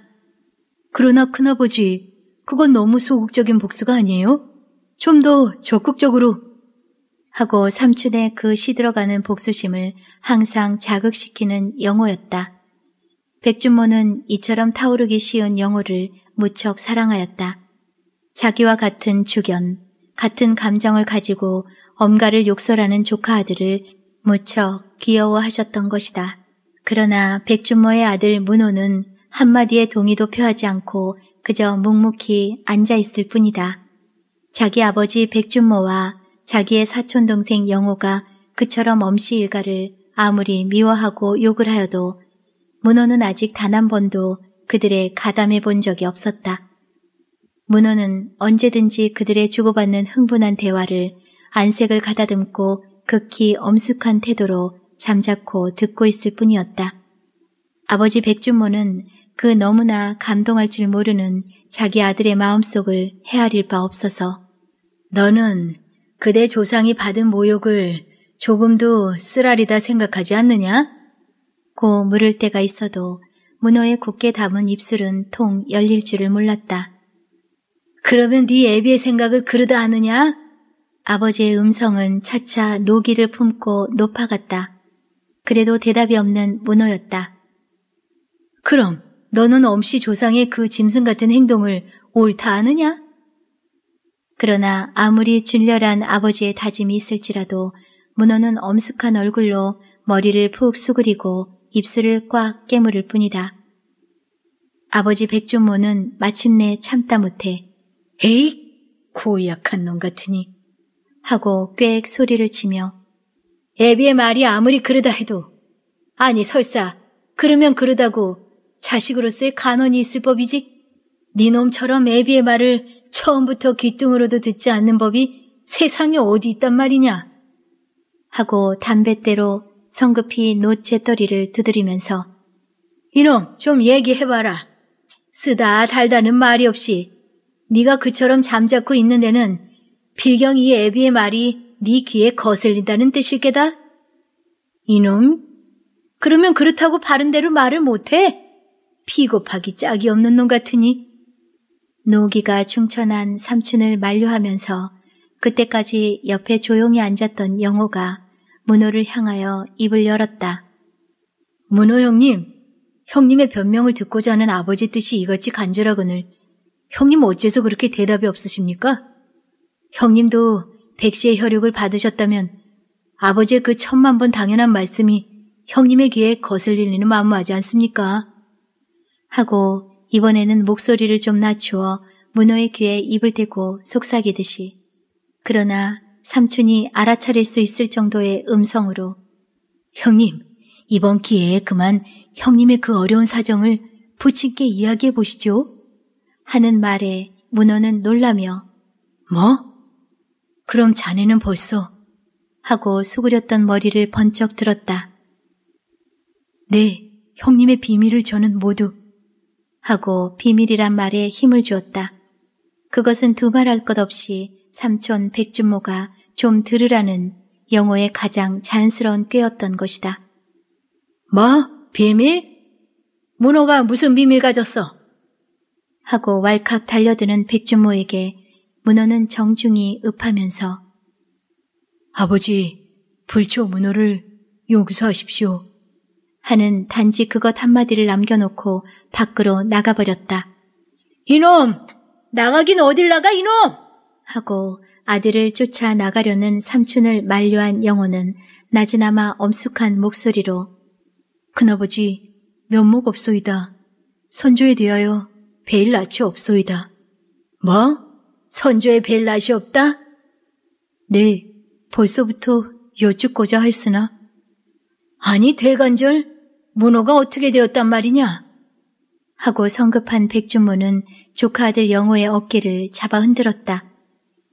A: 그러나 큰아버지 그건 너무 소극적인 복수가 아니에요? 좀 더 적극적으로 하고 삼촌의 그 시들어가는 복수심을 항상 자극시키는 영호였다. 백준모는 이처럼 타오르기 쉬운 영호를 무척 사랑하였다. 자기와 같은 주견, 같은 감정을 가지고 엄가를 욕설하는 조카 아들을 무척 귀여워하셨던 것이다. 그러나 백준모의 아들 문호는 한마디의 동의도 표하지 않고 그저 묵묵히 앉아있을 뿐이다. 자기 아버지 백준모와 자기의 사촌 동생 영호가 그처럼 엄씨 일가를 아무리 미워하고 욕을 하여도 문호는 아직 단 한 번도 그들의 가담해 본 적이 없었다. 문호는 언제든지 그들의 주고받는 흥분한 대화를 안색을 가다듬고 극히 엄숙한 태도로 잠자코 듣고 있을 뿐이었다. 아버지 백준모는 그 너무나 감동할 줄 모르는 자기 아들의 마음속을 헤아릴 바 없어서 너는 그대 조상이 받은 모욕을 조금도 쓰라리다 생각하지 않느냐? 고 물을 때가 있어도 문어의곱게 담은 입술은 통 열릴 줄을 몰랐다. 그러면 네 애비의 생각을 그르다 하느냐? 아버지의 음성은 차차 노기를 품고 높아갔다. 그래도 대답이 없는 문어였다 그럼 너는 엄씨 조상의 그 짐승 같은 행동을 옳다 하느냐? 그러나 아무리 준렬한 아버지의 다짐이 있을지라도 문호는 엄숙한 얼굴로 머리를 푹 수그리고 입술을 꽉 깨물을 뿐이다. 아버지 백준모는 마침내 참다 못해 에이! 고약한 놈 같으니 하고 꽥 소리를 치며 애비의 말이 아무리 그러다 해도 아니 설사 그러면 그러다고 자식으로서의 간언이 있을 법이지 네 놈처럼 애비의 말을 처음부터 귀뚱으로도 듣지 않는 법이 세상에 어디 있단 말이냐? 하고 담뱃대로 성급히 노채떨이를 두드리면서 이놈 좀 얘기해봐라. 쓰다 달다는 말이 없이 네가 그처럼 잠자코 있는 데는 필경 이 애비의 말이 네 귀에 거슬린다는 뜻일 게다. 이놈? 그러면 그렇다고 바른대로 말을 못해? 피고파기 짝이 없는 놈 같으니 노기가 충천한 삼촌을 만류하면서 그때까지 옆에 조용히 앉았던 영호가 문호를 향하여 입을 열었다. 문호 형님, 형님의 변명을 듣고자 하는 아버지 뜻이 이같이 간절하거늘 형님 어째서 그렇게 대답이 없으십니까? 형님도 백씨의 혈육을 받으셨다면 아버지의 그 천만 번 당연한 말씀이 형님의 귀에 거슬리는 마음하지 않습니까? 하고 이번에는 목소리를 좀 낮추어 문호의 귀에 입을 대고 속삭이듯이 그러나 삼촌이 알아차릴 수 있을 정도의 음성으로 형님, 이번 기회에 그만 형님의 그 어려운 사정을 부친께 이야기해 보시죠. 하는 말에 문호는 놀라며 뭐? 그럼 자네는 벌써 하고 수그렸던 머리를 번쩍 들었다. 네, 형님의 비밀을 저는 모두 하고 비밀이란 말에 힘을 주었다. 그것은 두말할 것 없이 삼촌 백준모가 좀 들으라는 영호의 가장 자연스러운 꾀였던 것이다. 뭐? 비밀? 문호가 무슨 비밀 가졌어? 하고 왈칵 달려드는 백준모에게 문호는 정중히 읍하면서 아버지, 불초 문호를 용서하십시오. 하는 단지 그것 한마디를 남겨놓고 밖으로 나가버렸다. 이놈! 나가긴 어딜 나가, 이놈! 하고 아들을 쫓아 나가려는 삼촌을 만류한 영호는 나이나마 엄숙한 목소리로 큰아버지 면목 없소이다. 선조에 대하여 배일 낯이 없소이다. 뭐? 선조에 배일 낯이 없다? 네, 벌써부터 여쭙고자 할수나 아니, 대간절 문호가 어떻게 되었단 말이냐? 하고 성급한 백준모는 조카 아들 영호의 어깨를 잡아 흔들었다.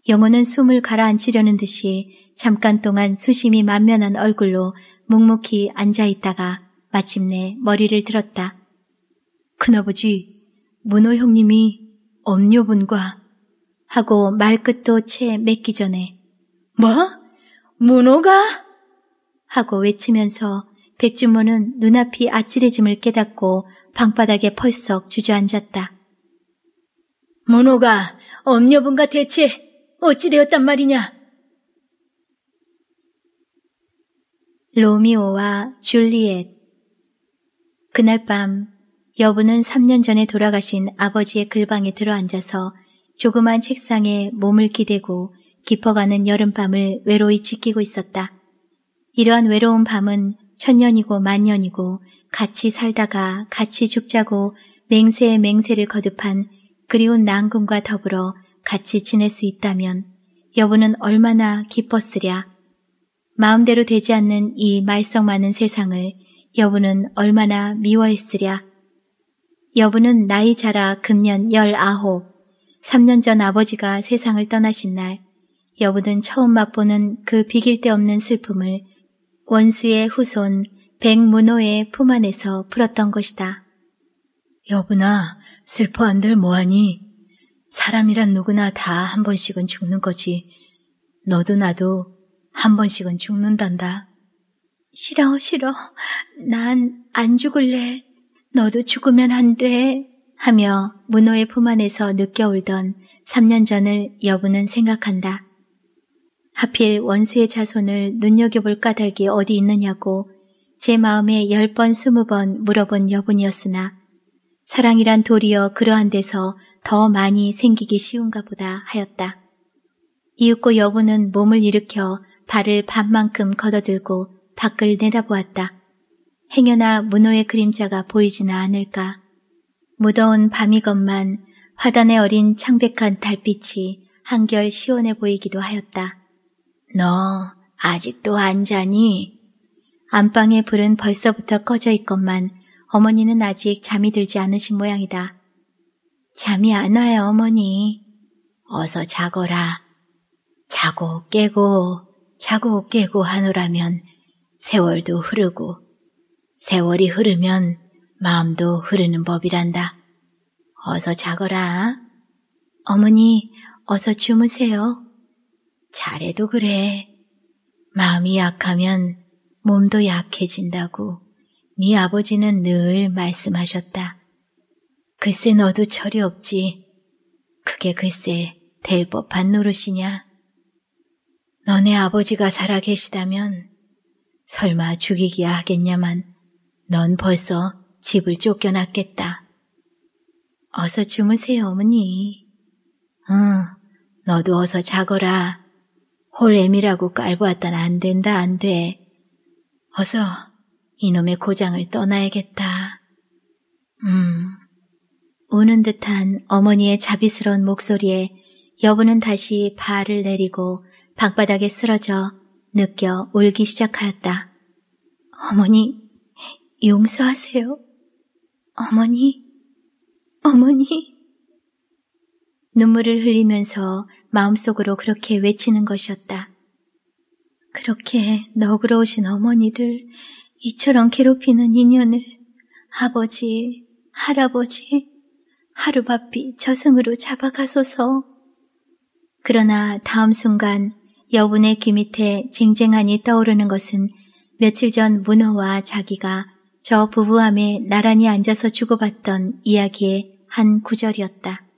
A: 영호는 숨을 가라앉히려는 듯이 잠깐 동안 수심이 만면한 얼굴로 묵묵히 앉아있다가 마침내 머리를 들었다. 큰아버지, 문호 형님이 엄녀분과 하고 말끝도 채 맺기 전에 뭐? 문호가? 하고 외치면서 백준모는 눈앞이 아찔해짐을 깨닫고 방바닥에 펄썩 주저앉았다. 문호가 엄녀분과 대체 어찌 되었단 말이냐? 로미오와 줄리엣 그날 밤 여부는 3년 전에 돌아가신 아버지의 글방에 들어앉아서 조그만 책상에 몸을 기대고 깊어가는 여름밤을 외로이 지키고 있었다. 이러한 외로운 밤은 천년이고 만년이고 같이 살다가 같이 죽자고 맹세에 맹세를 거듭한 그리운 난군과 더불어 같이 지낼 수 있다면 여부는 얼마나 기뻤으랴. 마음대로 되지 않는 이 말썽 많은 세상을 여부는 얼마나 미워했으랴. 여부는 나이 자라 금년 19, 3년 전 아버지가 세상을 떠나신 날 여부는 처음 맛보는 그 비길 데 없는 슬픔을 원수의 후손 백문호의 품 안에서 풀었던 것이다. 여보나 슬퍼 안들 뭐하니? 사람이란 누구나 다 한 번씩은 죽는 거지. 너도 나도 한 번씩은 죽는단다. 싫어, 싫어. 난 안 죽을래. 너도 죽으면 안 돼. 하며 문호의 품 안에서 느껴 울던 3년 전을 여부는 생각한다. 하필 원수의 자손을 눈여겨볼 까닭이 어디 있느냐고 제 마음에 열 번 스무 번 물어본 여분이었으나 사랑이란 도리어 그러한 데서 더 많이 생기기 쉬운가 보다 하였다. 이윽고 여분은 몸을 일으켜 발을 반만큼 걷어들고 밖을 내다보았다. 행여나 문호의 그림자가 보이지나 않을까. 무더운 밤이건만 화단에 어린 창백한 달빛이 한결 시원해 보이기도 하였다. 너 아직도 안 자니? 안방의 불은 벌써부터 꺼져 있건만 어머니는 아직 잠이 들지 않으신 모양이다. 잠이 안 와요, 어머니. 어서 자거라. 자고 깨고, 자고 깨고 하노라면 세월도 흐르고, 세월이 흐르면 마음도 흐르는 법이란다. 어서 자거라. 어머니, 어서 주무세요. 잘해도 그래. 마음이 약하면 몸도 약해진다고 네 아버지는 늘 말씀하셨다. 글쎄 너도 철이 없지. 그게 글쎄 될 법한 노릇이냐. 너네 아버지가 살아계시다면 설마 죽이기야 하겠냐만 넌 벌써 집을 쫓겨났겠다. 어서 주무세요, 어머니. 응, 너도 어서 자거라. 홀 애미라고 깔보았다단안 된다 안 돼. 어서 이놈의 고장을 떠나야겠다. 음. 우는 듯한 어머니의 자비스러운 목소리에 여부는 다시 발을 내리고 방바닥에 쓰러져 느껴 울기 시작하였다. 어머니, 용서하세요. 어머니, 어머니. 눈물을 흘리면서 마음속으로 그렇게 외치는 것이었다. 그렇게 너그러우신 어머니를 이처럼 괴롭히는 인연을 아버지, 할아버지, 하루바삐 저승으로 잡아가소서. 그러나 다음 순간 여분의 귀 밑에 쟁쟁하니 떠오르는 것은 며칠 전 문어와 자기가 저 부부함에 나란히 앉아서 주고받던 이야기의 한 구절이었다.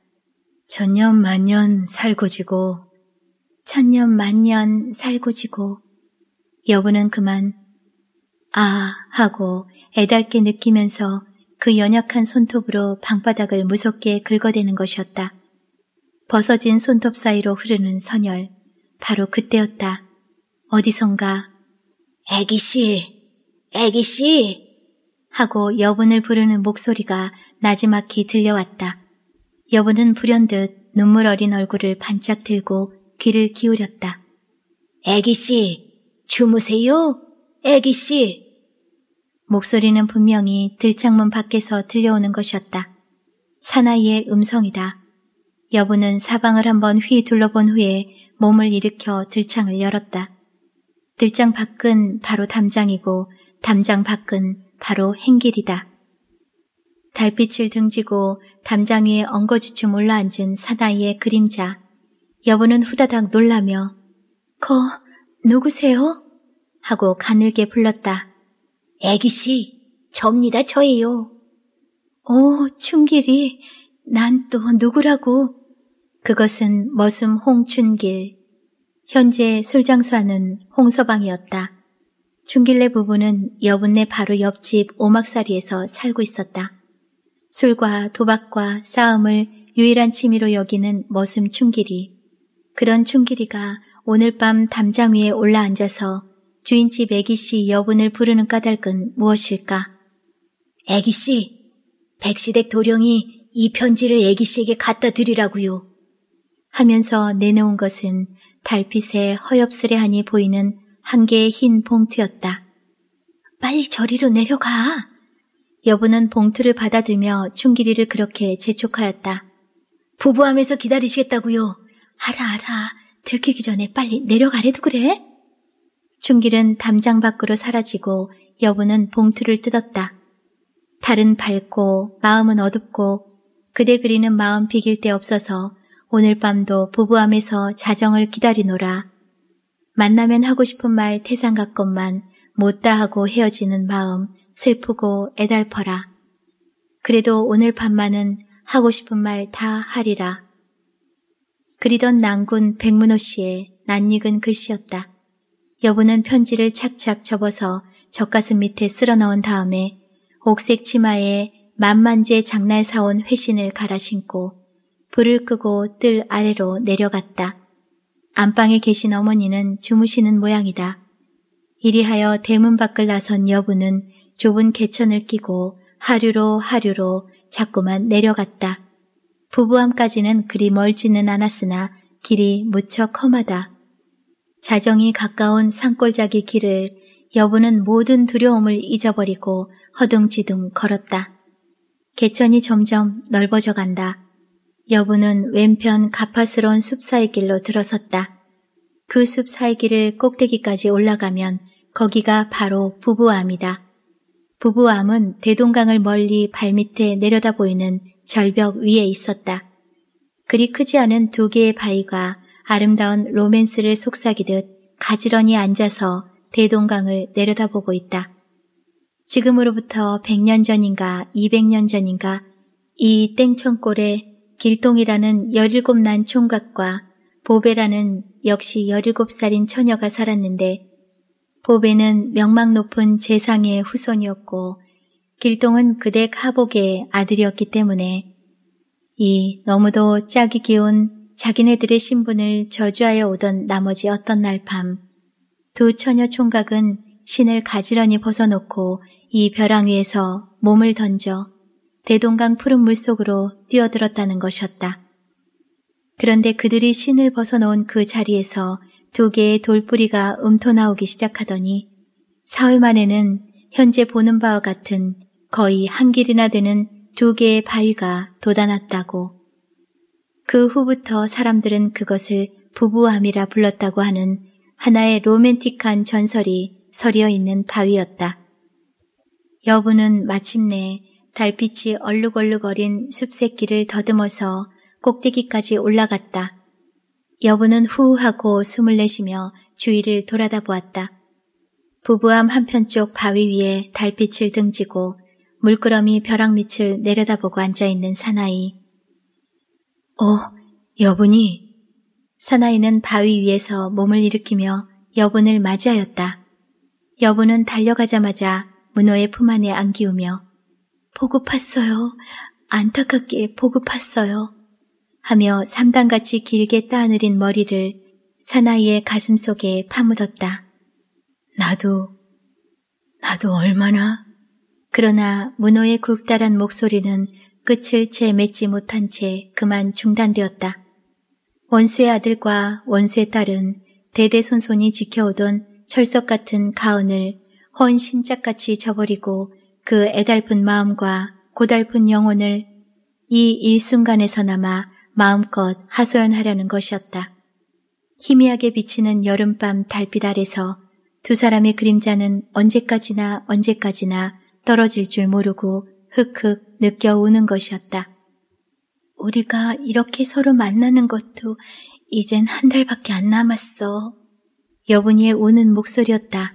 A: 천년 만년 살고지고 천년 만년 살고지고여부는 그만 아 하고 애달게 느끼면서 그 연약한 손톱으로 방바닥을 무섭게 긁어대는 것이었다. 벗어진 손톱 사이로 흐르는 선열. 바로 그때였다. 어디선가 애기씨, 애기씨 하고 여분을 부르는 목소리가 나지막히 들려왔다. 여보는 불현듯 눈물 어린 얼굴을 반짝 들고 귀를 기울였다. 애기씨, 주무세요? 애기씨! 목소리는 분명히 들창문 밖에서 들려오는 것이었다. 사나이의 음성이다. 여부는 사방을 한번 휘 둘러본 후에 몸을 일으켜 들창을 열었다. 들창 밖은 바로 담장이고 담장 밖은 바로 행길이다. 달빛을 등지고 담장 위에 엉거주춤 올라앉은 사나이의 그림자. 여보는 후다닥 놀라며 거 누구세요? 하고 가늘게 불렀다. 애기씨, 접니다 저예요. 오, 어, 춘길이, 난 또 누구라고? 그것은 머슴 홍춘길. 현재 술장수하는 홍서방이었다. 춘길네 부부는 여분네 바로 옆집 오막살이에서 살고 있었다. 술과 도박과 싸움을 유일한 취미로 여기는 머슴 충길이. 그런 충길이가 오늘 밤 담장 위에 올라앉아서 주인집 애기씨 여분을 부르는 까닭은 무엇일까? 애기씨, 백시댁 도령이 이 편지를 애기씨에게 갖다 드리라고요. 하면서 내놓은 것은 달빛에 허엽스레하니 보이는 한 개의 흰 봉투였다. 빨리 저리로 내려가. 여부는 봉투를 받아들며 충기이를 그렇게 재촉하였다. 부부함에서 기다리시겠다고요. 알아 알아. 들키기 전에 빨리 내려가래도 그래? 충길은 담장 밖으로 사라지고 여부는 봉투를 뜯었다. 달은 밝고 마음은 어둡고 그대 그리는 마음 비길 데 없어서 오늘 밤도 부부함에서 자정을 기다리노라. 만나면 하고 싶은 말 태상 같건만 못다 하고 헤어지는 마음 슬프고 애달퍼라. 그래도 오늘 밤만은 하고 싶은 말 다 하리라. 그리던 낭군 백문호 씨의 낯익은 글씨였다. 여부는 편지를 착착 접어서 젖가슴 밑에 쓸어 넣은 다음에 옥색 치마에 만만제 장날 사온 회신을 갈아 신고 불을 끄고 뜰 아래로 내려갔다. 안방에 계신 어머니는 주무시는 모양이다. 이리하여 대문 밖을 나선 여부는 좁은 개천을 끼고 하류로 하류로 자꾸만 내려갔다. 부부함까지는 그리 멀지는 않았으나 길이 무척 험하다. 자정이 가까운 산골짜기 길을 여부는 모든 두려움을 잊어버리고 허둥지둥 걸었다. 개천이 점점 넓어져 간다. 여부는 왼편 가파스러운 숲사이 길로 들어섰다. 그 숲사이 길을 꼭대기까지 올라가면 거기가 바로 부부암이다. 부부암은 대동강을 멀리 발밑에 내려다 보이는 절벽 위에 있었다. 그리 크지 않은 두 개의 바위가 아름다운 로맨스를 속삭이듯 가지런히 앉아서 대동강을 내려다보고 있다. 지금으로부터 100년 전인가 200년 전인가 이 땡천골에 길동이라는 17난 총각과 보배라는 역시 17살인 처녀가 살았는데 보배는 명망 높은 재상의 후손이었고 길동은 그대 하복의 아들이었기 때문에 이 너무도 짝이 기운 자기네들의 신분을 저주하여 오던 나머지 어떤 날 밤 두 처녀 총각은 신을 가지런히 벗어놓고 이 벼랑 위에서 몸을 던져 대동강 푸른 물속으로 뛰어들었다는 것이었다. 그런데 그들이 신을 벗어놓은 그 자리에서 조개의 돌뿌리가 움터나오기 시작하더니 사흘 만에는 현재 보는 바와 같은 거의 한 길이나 되는 조개의 바위가 돋아났다고. 그 후부터 사람들은 그것을 부부함이라 불렀다고 하는 하나의 로맨틱한 전설이 서려 있는 바위였다. 여부는 마침내 달빛이 얼룩얼룩거린 숲새끼를 더듬어서 꼭대기까지 올라갔다. 여부는 후하고 숨을 내쉬며 주위를 돌아다 보았다. 부부암 한편쪽 바위 위에 달빛을 등지고 물끄러미 벼락 밑을 내려다보고 앉아있는 사나이. 어, 여분이? 사나이는 바위 위에서 몸을 일으키며 여분을 맞이하였다. 여분은 달려가자마자 문어의품 안에 안기우며 보급했어요 안타깝게 보급했어요 하며 삼단같이 길게 따늘인 머리를 사나이의 가슴 속에 파묻었다. 나도, 나도 얼마나? 그러나 문호의 굵다란 목소리는 끝을 채 맺지 못한 채 그만 중단되었다. 원수의 아들과 원수의 딸은 대대손손이 지켜오던 철석 같은 가은을 헌 신짝같이 저버리고 그 애달픈 마음과 고달픈 영혼을 이 일순간에서나마 마음껏 하소연하려는 것이었다. 희미하게 비치는 여름밤 달빛 아래서 두 사람의 그림자는 언제까지나 언제까지나 떨어질 줄 모르고 흑흑 느껴오는 것이었다. 우리가 이렇게 서로 만나는 것도 이젠 한 달밖에 안 남았어. 여분이의 우는 목소리였다.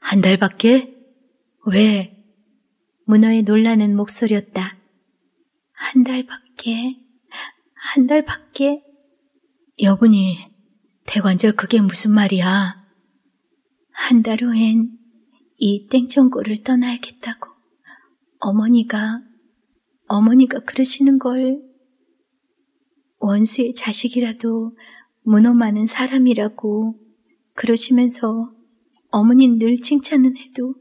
A: 한 달밖에? 왜? 문어의 놀라는 목소리였다. 한 달밖에? 한 달밖에? 여군이 대관절 그게 무슨 말이야? 한 달 후엔 이 땡천골을 떠나야겠다고 어머니가 어머니가 그러시는 걸 원수의 자식이라도 문어 많은 사람이라고 그러시면서 어머니늘 칭찬은 해도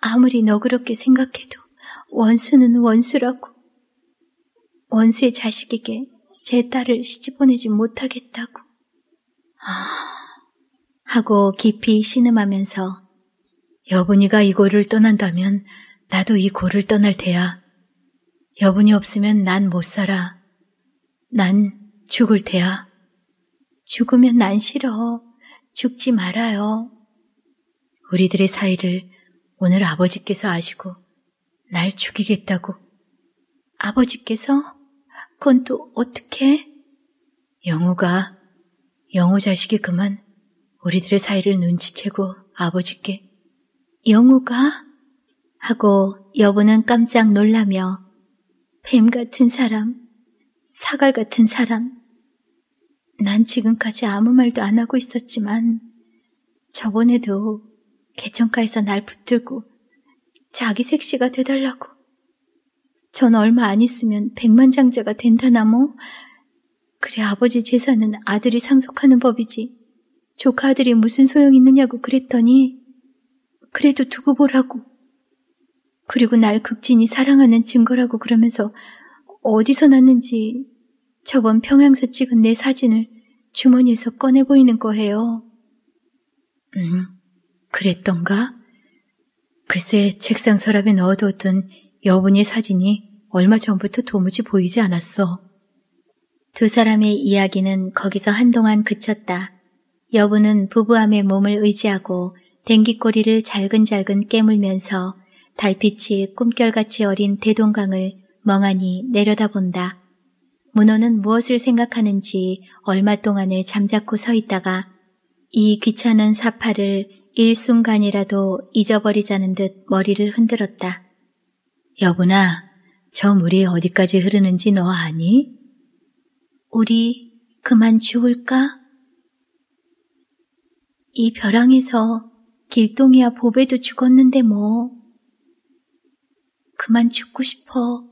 A: 아무리 너그럽게 생각해도 원수는 원수라고 원수의 자식에게 제 딸을 시집 보내지 못하겠다고. 아, 하고 깊이 신음하면서 여분이가 이 고를 떠난다면 나도 이 고를 떠날 테야. 여분이 없으면 난 못 살아. 난 죽을 테야. 죽으면 난 싫어. 죽지 말아요. 우리들의 사이를 오늘 아버지께서 아시고 날 죽이겠다고. 아버지께서 그건 또 어떻게? 영우가 영우 자식이 그만 우리들의 사이를 눈치채고 아버지께 영우가? 하고 여보는 깜짝 놀라며 뱀 같은 사람, 사갈 같은 사람. 난 지금까지 아무 말도 안 하고 있었지만 저번에도 개천가에서 날 붙들고 자기 색시가 되달라고 전 얼마 안 있으면 백만장자가 된다나모? 그래 아버지 재산은 아들이 상속하는 법이지. 조카 아들이 무슨 소용 있느냐고 그랬더니 그래도 두고 보라고. 그리고 날 극진히 사랑하는 증거라고 그러면서 어디서 났는지 저번 평양서 찍은 내 사진을 주머니에서 꺼내 보이는 거예요. 음, 그랬던가? 글쎄 책상 서랍에 넣어뒀던 여분의 사진이 얼마 전부터 도무지 보이지 않았어. 두 사람의 이야기는 거기서 한동안 그쳤다. 여부는 부부함의 몸을 의지하고 댕기꼬리를 잘근잘근 깨물면서 달빛이 꿈결같이 어린 대동강을 멍하니 내려다본다. 문호는 무엇을 생각하는지 얼마 동안을 잠자코 서 있다가 이 귀찮은 사파를 일순간이라도 잊어버리자는 듯 머리를 흔들었다. 여보나, 저 물이 어디까지 흐르는지 너 아니? 우리 그만 죽을까? 이 벼랑에서 길동이와 보배도 죽었는데 뭐. 그만 죽고 싶어.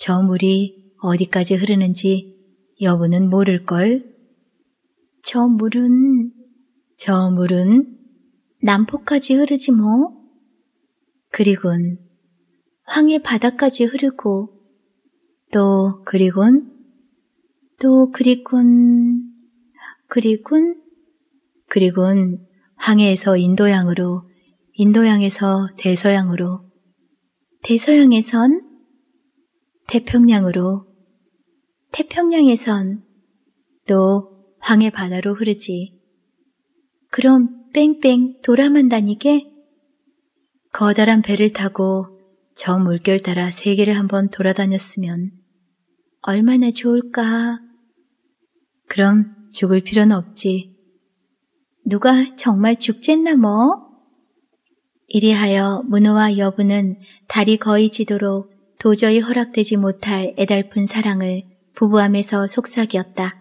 A: 저 물이 어디까지 흐르는지 여부는 모를걸. 저 물은, 저 물은 남포까지 흐르지 뭐. 그리곤 황해 바다까지 흐르고 또 그리곤 또 그리곤 그리곤 그리곤 황해에서 인도양으로 인도양에서 대서양으로 대서양에선 태평양으로 태평양에선 또 황해 바다로 흐르지. 그럼 뺑뺑 돌아만 다니게 거다란 배를 타고 저 물결 따라 세계를 한번 돌아다녔으면 얼마나 좋을까. 그럼 죽을 필요는 없지. 누가 정말 죽겠나 뭐? 이리하여 문호와 여부는 달이 거의 지도록 도저히 허락되지 못할 애달픈 사랑을 부부함에서 속삭였다.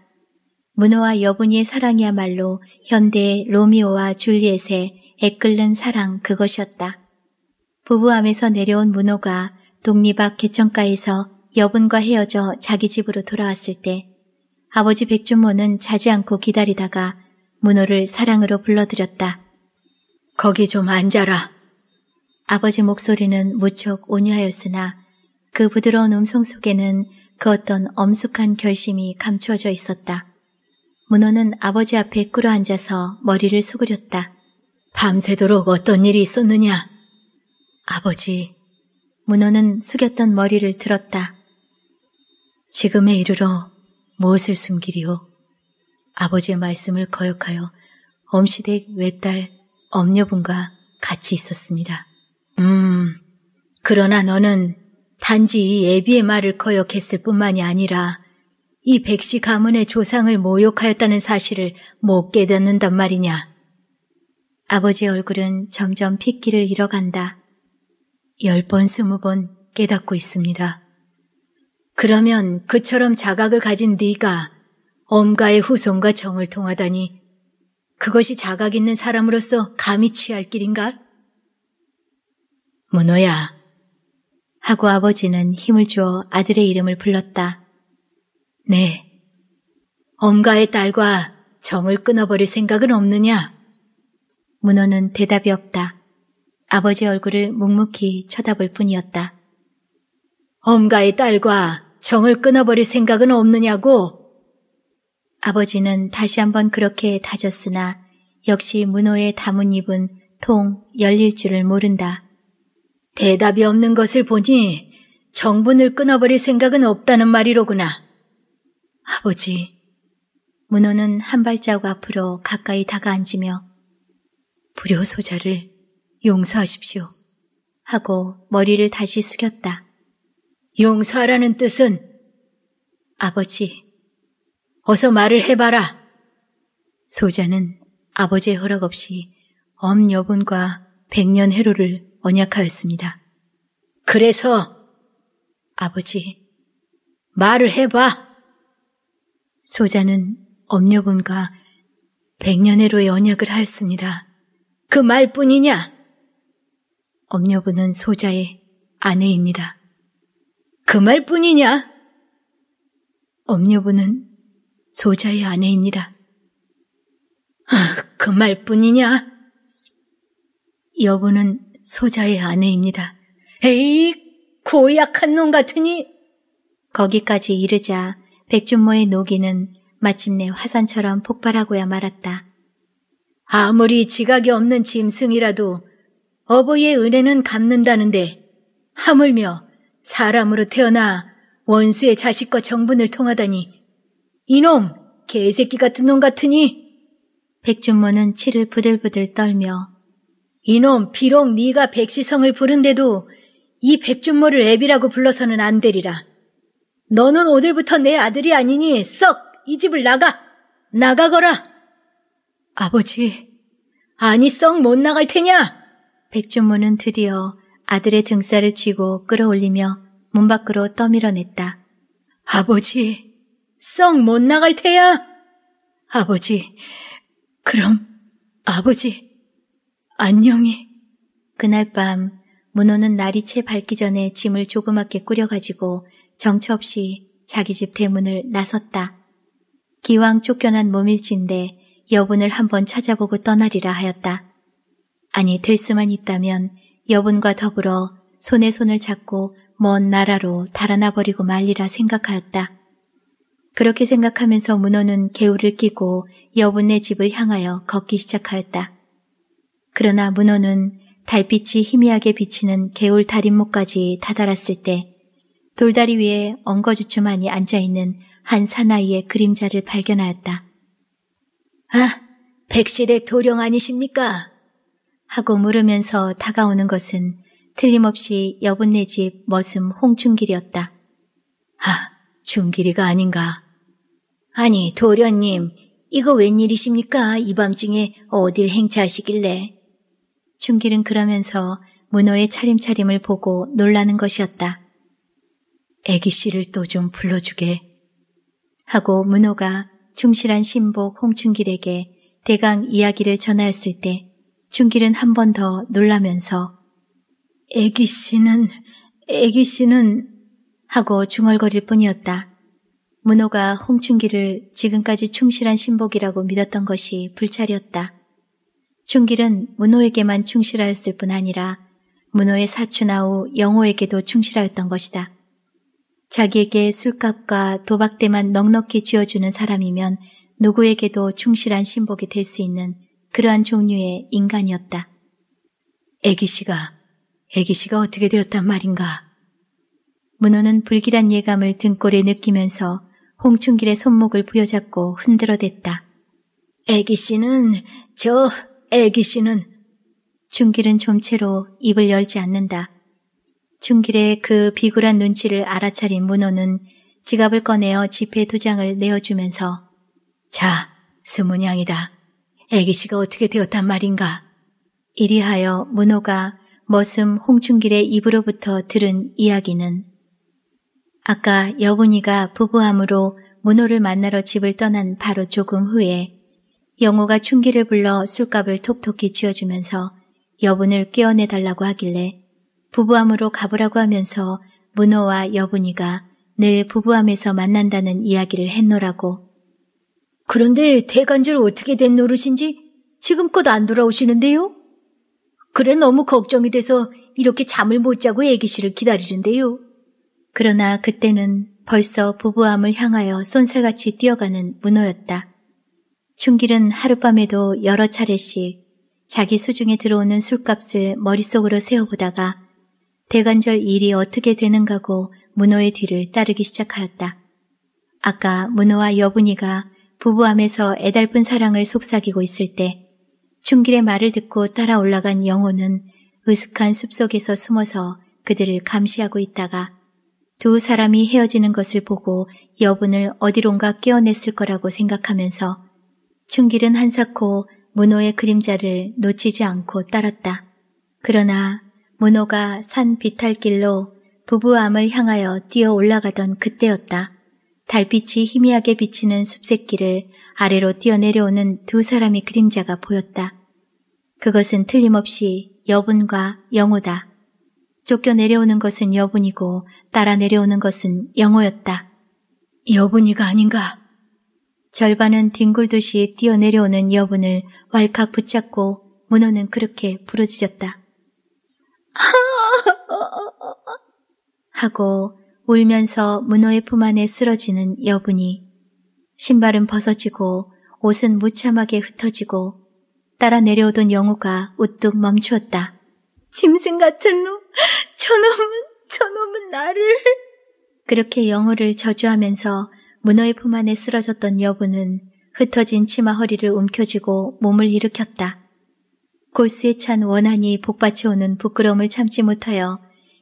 A: 문호와 여분이의 사랑이야말로 현대의 로미오와 줄리엣의 애끓는 사랑 그것이었다. 부부암에서 내려온 문호가 동리 앞 개천가에서 여분과 헤어져 자기 집으로 돌아왔을 때 아버지 백준모는 자지 않고 기다리다가 문호를 사랑으로 불러들였다. 거기 좀 앉아라. 아버지 목소리는 무척 온유하였으나 그 부드러운 음성 속에는 그 어떤 엄숙한 결심이 감추어져 있었다. 문호는 아버지 앞에 꿇어 앉아서 머리를 수그렸다. 밤새도록 어떤 일이 있었느냐? 아버지, 문호는 숙였던 머리를 들었다. 지금에 이르러 무엇을 숨기리오? 아버지의 말씀을 거역하여 엄시댁 외딸 엄녀분과 같이 있었습니다. 음, 그러나 너는 단지 이 애비의 말을 거역했을 뿐만이 아니라 이 백씨 가문의 조상을 모욕하였다는 사실을 못 깨닫는단 말이냐. 아버지의 얼굴은 점점 핏기를 잃어간다. 열번 스무 번 깨닫고 있습니다. 그러면 그처럼 자각을 가진 네가 엄가의 후손과 정을 통하다니 그것이 자각 있는 사람으로서 감히 취할 길인가? 문호야 하고 아버지는 힘을 주어 아들의 이름을 불렀다. 네. 엄가의 딸과 정을 끊어버릴 생각은 없느냐? 문호는 대답이 없다. 아버지 얼굴을 묵묵히 쳐다볼 뿐이었다. 엄가의 딸과 정을 끊어버릴 생각은 없느냐고? 아버지는 다시 한번 그렇게 다졌으나 역시 문호의 다문잎은 통 열릴 줄을 모른다. 대답이 없는 것을 보니 정분을 끊어버릴 생각은 없다는 말이로구나. 아버지. 문호는 한 발자국 앞으로 가까이 다가앉으며 불효소자를 용서하십시오. 하고 머리를 다시 숙였다. 용서하라는 뜻은 아버지, 어서 말을 해봐라. 소자는 아버지의 허락 없이 엄여분과 백년 해로를 언약하였습니다. 그래서 아버지, 말을 해봐. 소자는 엄여분과 백년 해로의 언약을 하였습니다. 그 말뿐이냐? 엄녀부는 소자의 아내입니다. 그 말뿐이냐? 엄녀부는 소자의 아내입니다. 아, 그 말뿐이냐? 여부는 소자의 아내입니다. 에이, 고약한 놈 같으니! 거기까지 이르자 백준모의 노기는 마침내 화산처럼 폭발하고야 말았다. 아무리 지각이 없는 짐승이라도 어버이의 은혜는 갚는다는데 하물며 사람으로 태어나 원수의 자식과 정분을 통하다니 이놈 개새끼 같은 놈 같으니 백준모는 치를 부들부들 떨며 이놈 비록 네가 백시성을 부른데도 이 백준모를 애비라고 불러서는 안 되리라. 너는 오늘부터 내 아들이 아니니 썩 이 집을 나가 나가거라. 아버지 아니 썩 못 나갈 테냐? 백준모는 드디어 아들의 등살을 쥐고 끌어올리며 문 밖으로 떠밀어냈다. 아버지, 썩 못 나갈 테야! 아버지, 그럼 아버지, 안녕히. 그날 밤 문호는 날이 채 밝기 전에 짐을 조그맣게 꾸려가지고 정처 없이 자기 집 대문을 나섰다. 기왕 쫓겨난 모밀진데 여분을 한번 찾아보고 떠나리라 하였다. 아니 될 수만 있다면 여분과 더불어 손에 손을 잡고 먼 나라로 달아나버리고 말리라 생각하였다. 그렇게 생각하면서 문어는 개울을 끼고 여분의 집을 향하여 걷기 시작하였다. 그러나 문어는 달빛이 희미하게 비치는 개울 다림목까지 다다랐을 때 돌다리 위에 엉거주춤하니 앉아있는 한 사나이의 그림자를 발견하였다. 아, 백시댁 도령 아니십니까? 하고 물으면서 다가오는 것은 틀림없이 여분 네집 머슴 홍충길이었다. 아, 중길이가 아닌가. 아니, 도련님, 이거 웬일이십니까? 이 밤중에 어딜 행차하시길래. 중길은 그러면서 문호의 차림차림을 보고 놀라는 것이었다. 애기 씨를 또 좀 불러주게. 하고 문호가 충실한 신복 홍춘길에게 대강 이야기를 전하였을 때 충길은한번더 놀라면서 애기 씨는 애기 씨는 하고 중얼거릴 뿐이었다. 문호가 홍충길을 지금까지 충실한 신복이라고 믿었던 것이 불찰이었다. 충길은 문호에게만 충실하였을 뿐 아니라 문호의 사춘아우 영호에게도 충실하였던 것이다. 자기에게 술값과 도박대만 넉넉히 쥐어주는 사람이면 누구에게도 충실한 신복이 될 수 있는 그러한 종류의 인간이었다. 애기씨가, 애기씨가 어떻게 되었단 말인가? 문호는 불길한 예감을 등골에 느끼면서 홍춘길의 손목을 부여잡고 흔들어댔다. 애기씨는, 저 애기씨는. 준길은 좀채로 입을 열지 않는다. 준길의 그 비굴한 눈치를 알아차린 문호는 지갑을 꺼내어 지폐 두 장을 내어주면서 자, 스무냥이다. 애기씨가 어떻게 되었단 말인가. 이리하여 문호가 머슴 홍춘길의 입으로부터 들은 이야기는 아까 여분이가 부부함으로 문호를 만나러 집을 떠난 바로 조금 후에 영호가 춘기를 불러 술값을 톡톡히 쥐어주면서 여분을 끼어내달라고 하길래 부부함으로 가보라고 하면서 문호와 여분이가 늘 부부함에서 만난다는 이야기를 했노라고 그런데 대관절 어떻게 된 노릇인지 지금껏 안 돌아오시는데요? 그래 너무 걱정이 돼서 이렇게 잠을 못 자고 애기씨를 기다리는데요. 그러나 그때는 벌써 부부암을 향하여 손살같이 뛰어가는 문호였다. 충길은 하룻밤에도 여러 차례씩 자기 수중에 들어오는 술값을 머릿속으로 세어보다가 대관절 일이 어떻게 되는가고 문호의 뒤를 따르기 시작하였다. 아까 문호와 여분이가 부부함에서 애달픈 사랑을 속삭이고 있을 때충길의 말을 듣고 따라 올라간 영호는 으슥한 숲속에서 숨어서 그들을 감시하고 있다가 두 사람이 헤어지는 것을 보고 여분을 어디론가 깨어냈을 거라고 생각하면서 충길은 한사코 문호의 그림자를 놓치지 않고 따랐다. 그러나 문호가 산 비탈길로 부부암을 향하여 뛰어 올라가던 그때였다. 달빛이 희미하게 비치는 숲새길을 아래로 뛰어내려오는 두 사람의 그림자가 보였다. 그것은 틀림없이 여분과 영호다. 쫓겨 내려오는 것은 여분이고 따라 내려오는 것은 영호였다. 여분이가 아닌가? 절반은 뒹굴듯이 뛰어내려오는 여분을 왈칵 붙잡고 문어는 그렇게 부르짖었다. 하고 울면서 문호의 품 안에 쓰러지는 여분이 신발은 벗어지고 옷은 무참하게 흩어지고 따라 내려오던 영우가 우뚝 멈추었다. 짐승 같은 놈, 저놈은, 저놈은 나를. 그렇게 영우를 저주하면서 문어의 품 안에 쓰러졌던 여분은 흩어진 치마 허리를 움켜쥐고 몸을 일으켰다. 골수에 찬 원한이 복받쳐오는 부끄러움을 참지 못하여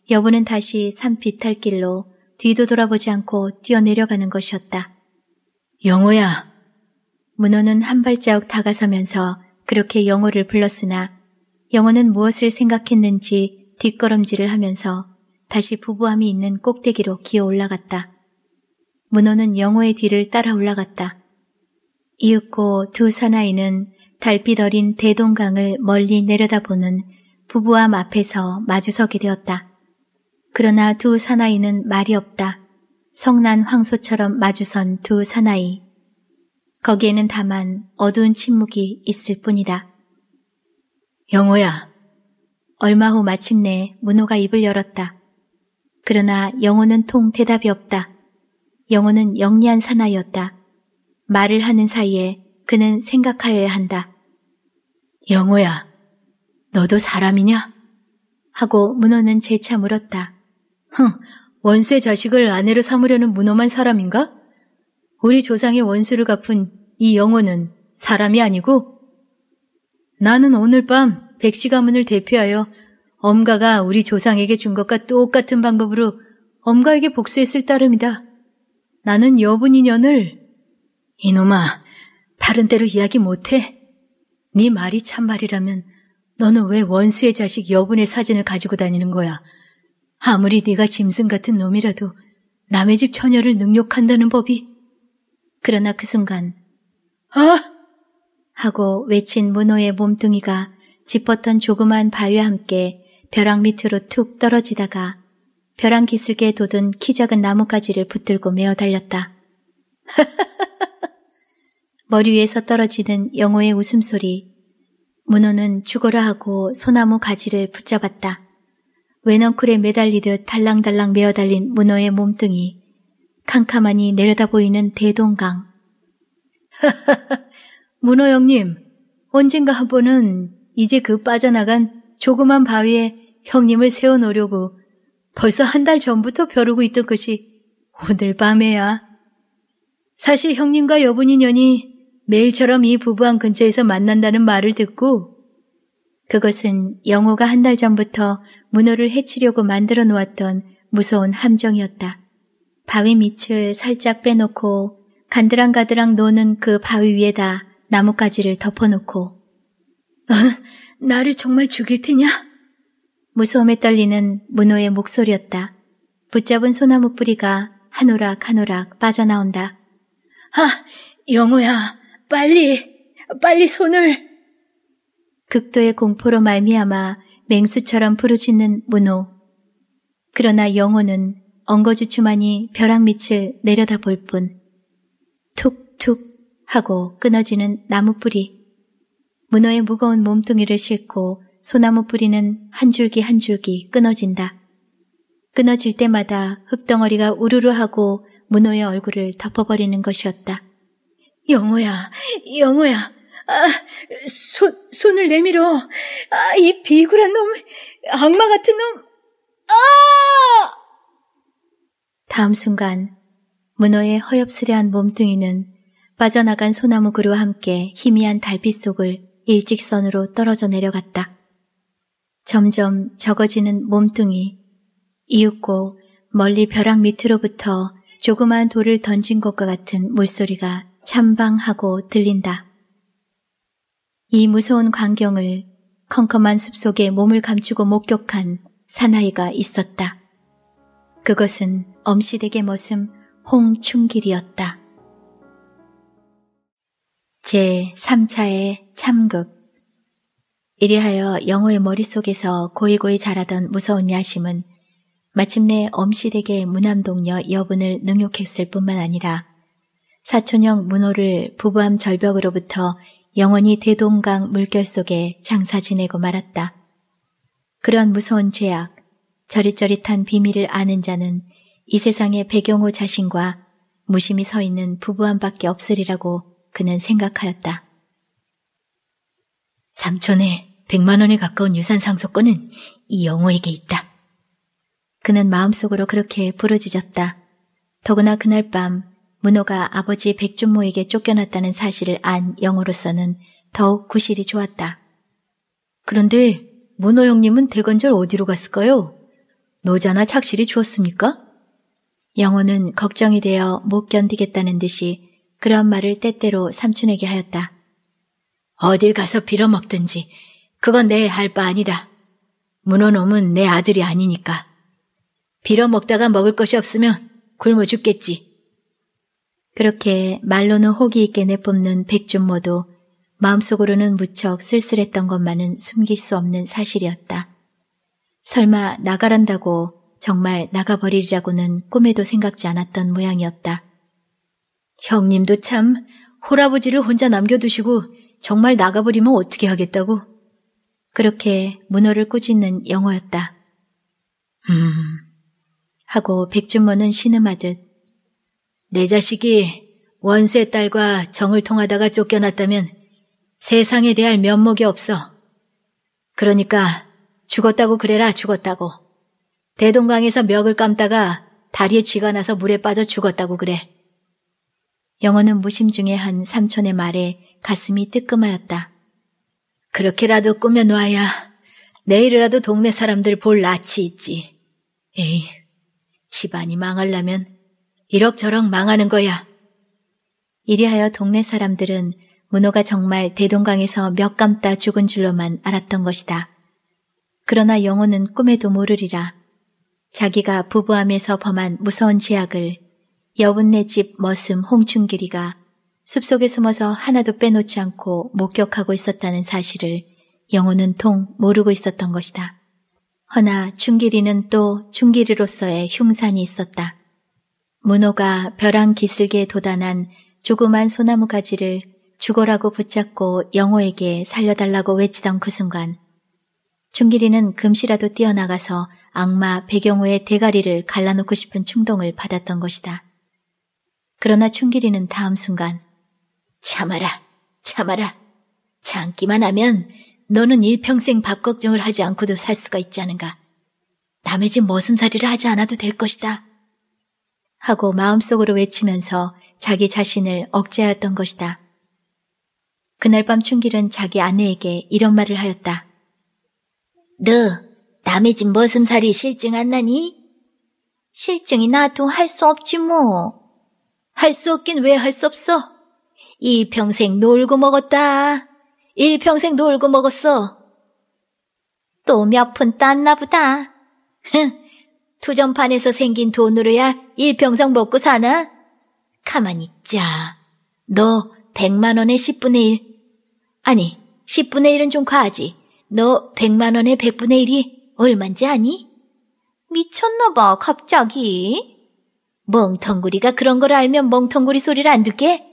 A: 여분은 다시 산비탈길로 뒤도 돌아보지 않고 뛰어내려가는 것이었다. 영호야! 문호는 한 발자국 다가서면서 그렇게 영호를 불렀으나 영호는 무엇을 생각했는지 뒷걸음질을 하면서 다시 부부함이 있는 꼭대기로 기어 올라갔다. 문호는 영호의 뒤를 따라 올라갔다. 이윽고 두 사나이는 달빛 어린 대동강을 멀리 내려다보는 부부함 앞에서 마주서게 되었다. 그러나 두 사나이는 말이 없다. 성난 황소처럼 마주선 두 사나이. 거기에는 다만 어두운 침묵이 있을 뿐이다. 영호야. 얼마 후 마침내 문호가 입을 열었다. 그러나 영호는 통 대답이 없다. 영호는 영리한 사나이였다. 말을 하는 사이에 그는 생각하여야 한다. 영호야, 너도 사람이냐? 하고 문호는 재차 물었다. 흥, 원수의 자식을 아내로 삼으려는 무엄한 사람인가? 우리 조상의 원수를 갚은 이 영혼은 사람이 아니고? 나는 오늘 밤 백씨 가문을 대표하여 엄가가 우리 조상에게 준 것과 똑같은 방법으로 엄가에게 복수했을 따름이다. 나는 여분 인연을 이놈아 다른 데로 이야기 못해. 네 말이 참말이라면 너는 왜 원수의 자식 여분의 사진을 가지고 다니는 거야? 아무리 네가 짐승 같은 놈이라도 남의 집 처녀를 능욕한다는 법이. 그러나 그 순간 아! 하고 외친 문호의 몸뚱이가 짚었던 조그만 바위와 함께 벼랑 밑으로 툭 떨어지다가 벼랑 기슭에 돋은 키 작은 나뭇가지를 붙들고 메어 달렸다. 머리 위에서 떨어지는 영호의 웃음소리. 문호는 죽어라 하고 소나무 가지를 붙잡았다. 외넝쿨에 매달리듯 달랑달랑 메어달린 문어의 몸뚱이, 캄캄하니 내려다 보이는 대동강. 문어 형님, 언젠가 한 번은 이제 그 빠져나간 조그만 바위에 형님을 세워놓으려고 벌써 한 달 전부터 벼르고 있던 것이 오늘 밤에야. 사실 형님과 여분 인연이 매일처럼 이부부한 근처에서 만난다는 말을 듣고 그것은 영호가 한 달 전부터 문호를 해치려고 만들어 놓았던 무서운 함정이었다. 바위 밑을 살짝 빼놓고 간드랑가드랑 노는 그 바위 위에다 나뭇가지를 덮어놓고 어, 나를 정말 죽일 테냐? 무서움에 떨리는 문호의 목소리였다. 붙잡은 소나무 뿌리가 한오락 한오락 빠져나온다. 아, 영호야, 빨리, 빨리 손을. 극도의 공포로 말미암아 맹수처럼 부르짖는 문호. 그러나 영혼은 엉거주춤하니 벼락 밑을 내려다볼 뿐. 툭툭 하고 끊어지는 나무 뿌리. 문어의 무거운 몸뚱이를 싣고 소나무 뿌리는 한 줄기 한 줄기 끊어진다. 끊어질 때마다 흙덩어리가 우르르 하고 문호의 얼굴을 덮어버리는 것이었다. 영호야, 영호야, 아, 손, 손을 내밀어. 아, 이 비굴한 놈, 악마 같은 놈, 아! 다음 순간, 문어의 허엽스레한 몸뚱이는 빠져나간 소나무 그루와 함께 희미한 달빛 속을 일직선으로 떨어져 내려갔다. 점점 적어지는 몸뚱이, 이윽고 멀리 벼락 밑으로부터 조그마한 돌을 던진 것과 같은 물소리가 참방하고 들린다. 이 무서운 광경을 컴컴한 숲속에 몸을 감추고 목격한 사나이가 있었다. 그것은 엄시댁의 머슴 홍충길이었다. 제3차의 참극 이리하여 영호의 머릿속에서 고이고이 자라던 무서운 야심은 마침내 엄시댁의 무남동녀 여분을 능욕했을 뿐만 아니라 사촌형 문호를 부부암 절벽으로부터 영원히 대동강 물결 속에 장사 지내고 말았다. 그런 무서운 죄악, 저릿저릿한 비밀을 아는 자는 이 세상의 배경호 자신과 무심히 서 있는 부부함밖에 없으리라고 그는 생각하였다. 삼촌의 백만 원에 가까운 유산 상속권은 이 영호에게 있다. 그는 마음속으로 그렇게 부르짖었다. 더구나 그날 밤 문호가 아버지 백준모에게 쫓겨났다는 사실을 안 영어로서는 더욱 구실이 좋았다. 그런데 문호 형님은 대건절 어디로 갔을까요? 노자나 착실히 주었습니까? 영호는 걱정이 되어 못 견디겠다는 듯이 그런 말을 때때로 삼촌에게 하였다. 어딜 가서 빌어먹든지 그건 내 할 바 아니다. 문호놈은 내 아들이 아니니까. 빌어먹다가 먹을 것이 없으면 굶어 죽겠지. 그렇게 말로는 호기 있게 내뿜는 백준모도 마음속으로는 무척 쓸쓸했던 것만은 숨길 수 없는 사실이었다. 설마 나가란다고 정말 나가버리리라고는 꿈에도 생각지 않았던 모양이었다. 형님도 참 호라버지를 혼자 남겨두시고 정말 나가버리면 어떻게 하겠다고? 그렇게 문어를 꾸짖는 영어였다. 음... 하고 백준모는 신음하듯 내 자식이 원수의 딸과 정을 통하다가 쫓겨났다면 세상에 대할 면목이 없어. 그러니까 죽었다고 그래라 죽었다고. 대동강에서 멱을 감다가 다리에 쥐가 나서 물에 빠져 죽었다고 그래. 영어는 무심중에 한 삼촌의 말에 가슴이 뜨끔하였다. 그렇게라도 꾸며놓아야 내일이라도 동네 사람들 볼 낯이 있지. 에이, 집안이 망할라면 이럭저럭 망하는 거야. 이리하여 동네 사람들은 문호가 정말 대동강에서 몇 감따 죽은 줄로만 알았던 것이다. 그러나 영호는 꿈에도 모르리라. 자기가 부부함에서 범한 무서운 죄악을 여분네 집 머슴 홍춘길이가 숲속에 숨어서 하나도 빼놓지 않고 목격하고 있었다는 사실을 영호는 통 모르고 있었던 것이다. 허나 충길이는 또 충길이로서의 흉산이 있었다. 문호가 벼랑 기슭에 도단한 조그만 소나무 가지를 죽어라고 붙잡고 영호에게 살려달라고 외치던 그 순간 충길이는 금시라도 뛰어나가서 악마 배경호의 대가리를 갈라놓고 싶은 충동을 받았던 것이다. 그러나 충길이는 다음 순간 참아라, 참아라. 참기만 하면 너는 일평생 밥 걱정을 하지 않고도 살 수가 있지 않은가. 남의 집 머슴살이를 하지 않아도 될 것이다. 하고 마음속으로 외치면서 자기 자신을 억제하였던 것이다. 그날 밤충길은 자기 아내에게 이런 말을 하였다. 너 남의 집 머슴살이 실증 안 나니? 실증이 나도 할 수 없지 뭐. 할 수 없긴 왜 할 수 없어? 일평생 놀고 먹었다. 일평생 놀고 먹었어. 또 몇 푼 땄나 보다. 흥, 투전판에서 생긴 돈으로야 일평생 먹고 사나? 가만히 있자. 너백만원에 10분의 1. 아니, 10분의 1은 좀 과하지. 너백만원에 100분의 1이 얼만지 아니? 미쳤나 봐, 갑자기. 멍텅구리가 그런 걸 알면 멍텅구리 소리를 안 듣게?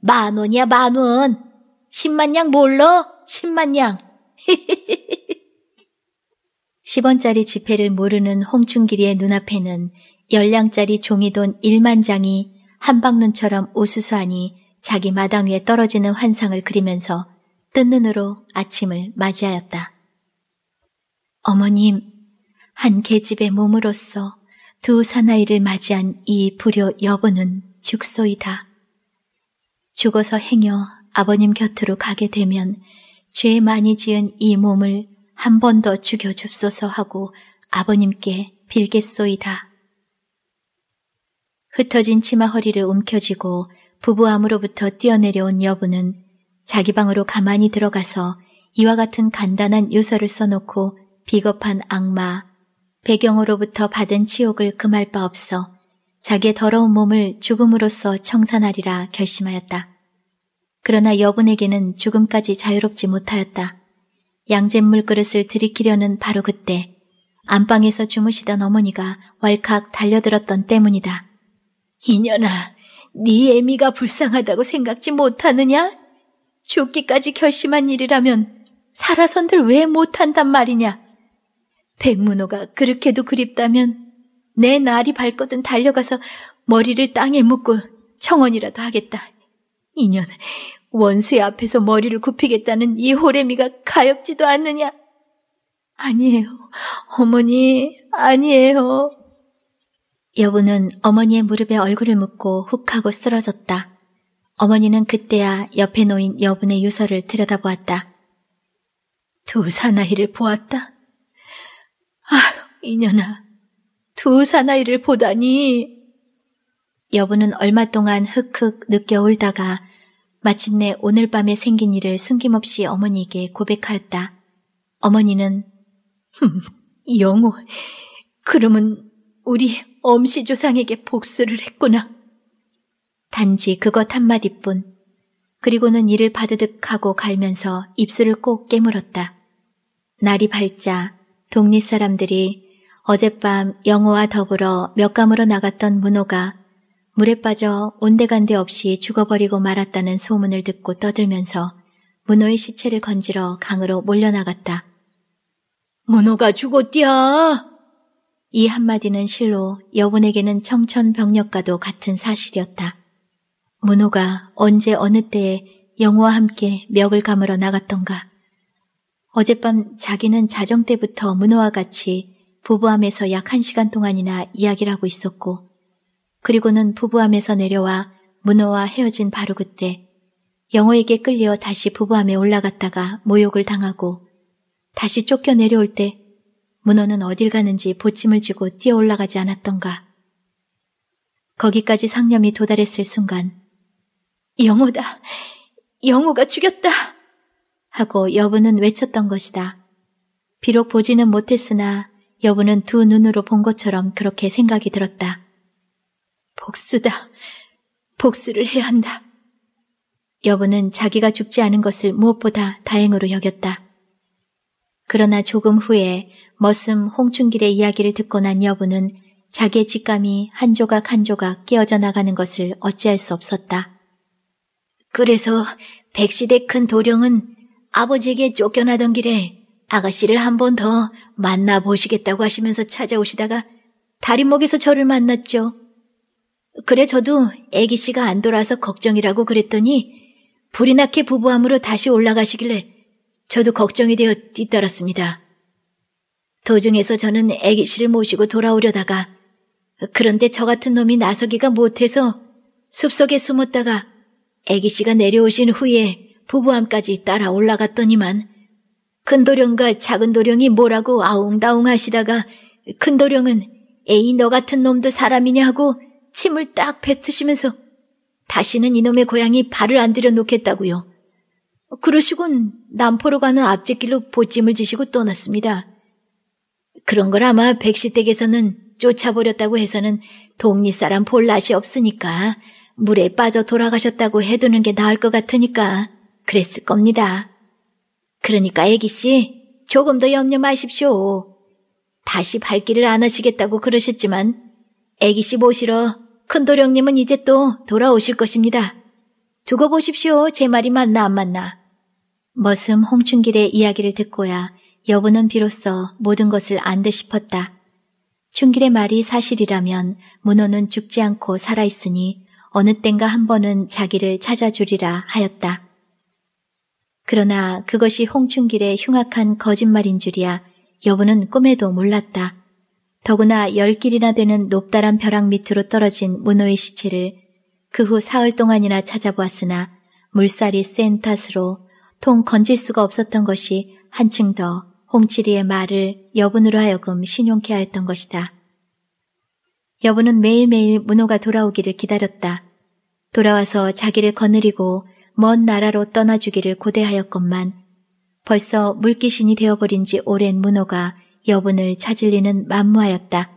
A: 만 원이야, 만 원. 10만 냥 몰러? 10만 냥. 10원짜리 지폐를 모르는 홍충길이의 눈앞에는 1 0량짜리 종이돈 1만 장이 한방눈처럼 우수수하니 자기 마당 위에 떨어지는 환상을 그리면서 뜬 눈으로 아침을 맞이하였다. 어머님, 한 계집의 몸으로서 두 사나이를 맞이한 이 불효 여부는 죽소이다. 죽어서 행여 아버님 곁으로 가게 되면 죄 많이 지은 이 몸을 한번더 죽여 줍소서 하고 아버님께 빌겠소이다. 흩어진 치마 허리를 움켜쥐고 부부암으로부터 뛰어내려온 여부는 자기 방으로 가만히 들어가서 이와 같은 간단한 요서를 써놓고 비겁한 악마, 배경으로부터 받은 치욕을 금할 바 없어 자기의 더러운 몸을 죽음으로써 청산하리라 결심하였다. 그러나 여분에게는 죽음까지 자유롭지 못하였다. 양잿물 그릇을 들이키려는 바로 그때 안방에서 주무시던 어머니가 왈칵 달려들었던 때문이다. 이년아, 네 애미가 불쌍하다고 생각지 못하느냐? 죽기까지 결심한 일이라면 살아선들 왜 못한단 말이냐? 백문호가 그렇게도 그립다면 내 날이 밝거든 달려가서 머리를 땅에 묻고 청원이라도 하겠다. 이년, 원수의 앞에서 머리를 굽히겠다는 이 호래미가 가엾지도 않느냐? 아니에요. 어머니, 아니에요. 여부는 어머니의 무릎에 얼굴을 묻고 훅 하고 쓰러졌다. 어머니는 그때야 옆에 놓인 여분의 유서를 들여다보았다. 두 사나이를 보았다. 아, 휴 이년아, 두 사나이를 보다니. 여분은 얼마 동안 흑흑 느껴 울다가 마침내 오늘 밤에 생긴 일을 숨김없이 어머니에게 고백하였다. 어머니는 영호, 그러면 우리 엄씨 조상에게 복수를 했구나. 단지 그것 한마디뿐. 그리고는 이를 바드득 하고 갈면서 입술을 꼭 깨물었다. 날이 밝자 동네 사람들이 어젯밤 영호와 더불어 몇 감으로 나갔던 문호가 물에 빠져 온데간데 없이 죽어버리고 말았다는 소문을 듣고 떠들면서 문호의 시체를 건지러 강으로 몰려나갔다. 문호가 죽었디야! 이 한마디는 실로 여분에게는 청천벽력과도 같은 사실이었다. 문호가 언제 어느 때에 영호와 함께 멱을 감으러 나갔던가. 어젯밤 자기는 자정 때부터 문호와 같이 부부함에서 약 한 시간 동안이나 이야기를 하고 있었고 그리고는 부부함에서 내려와 문어와 헤어진 바로 그때 영호에게 끌려 다시 부부함에 올라갔다가 모욕을 당하고 다시 쫓겨 내려올 때 문어는 어딜 가는지 보침을 쥐고 뛰어 올라가지 않았던가. 거기까지 상념이 도달했을 순간 영호다! 영호가 죽였다! 하고 여부는 외쳤던 것이다. 비록 보지는 못했으나 여부는 두 눈으로 본 것처럼 그렇게 생각이 들었다. 복수다. 복수를 해야 한다. 여보는 자기가 죽지 않은 것을 무엇보다 다행으로 여겼다. 그러나 조금 후에 머슴 홍춘길의 이야기를 듣고 난 여보는 자기의 직감이 한 조각 한 조각 깨어져 나가는 것을 어찌할 수 없었다. 그래서 백시대 큰 도령은 아버지에게 쫓겨나던 길에 아가씨를 한 번 더 만나보시겠다고 하시면서 찾아오시다가 다리목에서 저를 만났죠. 그래 저도 애기 씨가 안돌아서 걱정이라고 그랬더니 불이 나게 부부함으로 다시 올라가시길래 저도 걱정이 되어 뒤따랐습니다. 도중에서 저는 애기 씨를 모시고 돌아오려다가 그런데 저 같은 놈이 나서기가 못해서 숲속에 숨었다가 애기 씨가 내려오신 후에 부부함까지 따라 올라갔더니만 큰 도령과 작은 도령이 뭐라고 아웅다웅 하시다가 큰 도령은 에이 너 같은 놈도 사람이냐 하고 침을 딱 뱉으시면서 다시는 이놈의 고양이 발을 안 들여 놓겠다고요. 그러시곤 남포로 가는 앞집길로 보찜을 지시고 떠났습니다. 그런 걸 아마 백시 댁에서는 쫓아버렸다고 해서는 동리 사람 볼 낯이 없으니까 물에 빠져 돌아가셨다고 해두는 게 나을 것 같으니까 그랬을 겁니다. 그러니까 애기씨 조금 더 염려 마십시오. 다시 발길을 안 하시겠다고 그러셨지만 애기씨 모시러 큰 도령님은 이제 또 돌아오실 것입니다. 두고 보십시오. 제 말이 맞나 안 맞나. 머슴 홍춘길의 이야기를 듣고야 여부는 비로소 모든 것을 안듯 싶었다. 춘길의 말이 사실이라면 문호는 죽지 않고 살아있으니 어느 땐가 한 번은 자기를 찾아주리라 하였다. 그러나 그것이 홍춘길의 흉악한 거짓말인 줄이야 여부는 꿈에도 몰랐다. 더구나 열 길이나 되는 높다란 벼락 밑으로 떨어진 문호의 시체를 그 후 사흘 동안이나 찾아보았으나 물살이 센 탓으로 통 건질 수가 없었던 것이 한층 더 홍치리의 말을 여분으로 하여금 신용케 하였던 것이다. 여분은 매일매일 문호가 돌아오기를 기다렸다. 돌아와서 자기를 거느리고 먼 나라로 떠나주기를 고대하였건만 벌써 물귀신이 되어버린 지 오랜 문호가 여분을 찾을 리는 만무하였다.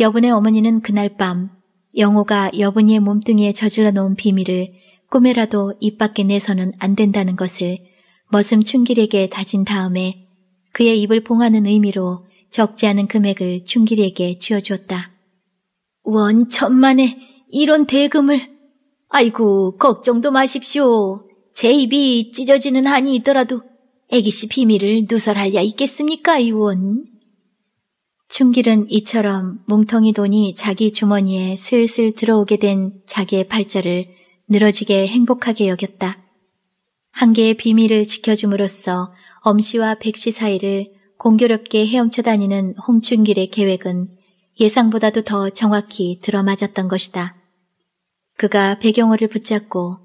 A: 여분의 어머니는 그날 밤 영호가 여분이의 몸뚱이에 저질러 놓은 비밀을 꿈에라도 입 밖에 내서는 안 된다는 것을 머슴 충길에게 다진 다음에 그의 입을 봉하는 의미로 적지 않은 금액을 충길에게 쥐어주었다. 원천만에 이런 대금을 아이고 걱정도 마십시오. 제 입이 찢어지는 한이 있더라도 애기씨 비밀을 누설할 야 있겠습니까, 이원 충길은 이처럼 몽텅이 돈이 자기 주머니에 슬슬 들어오게 된 자기의 팔자를 늘어지게 행복하게 여겼다. 한 개의 비밀을 지켜줌으로써 엄씨와 백씨 사이를 공교롭게 헤엄쳐 다니는 홍춘길의 계획은 예상보다도 더 정확히 들어맞았던 것이다. 그가 배경호를 붙잡고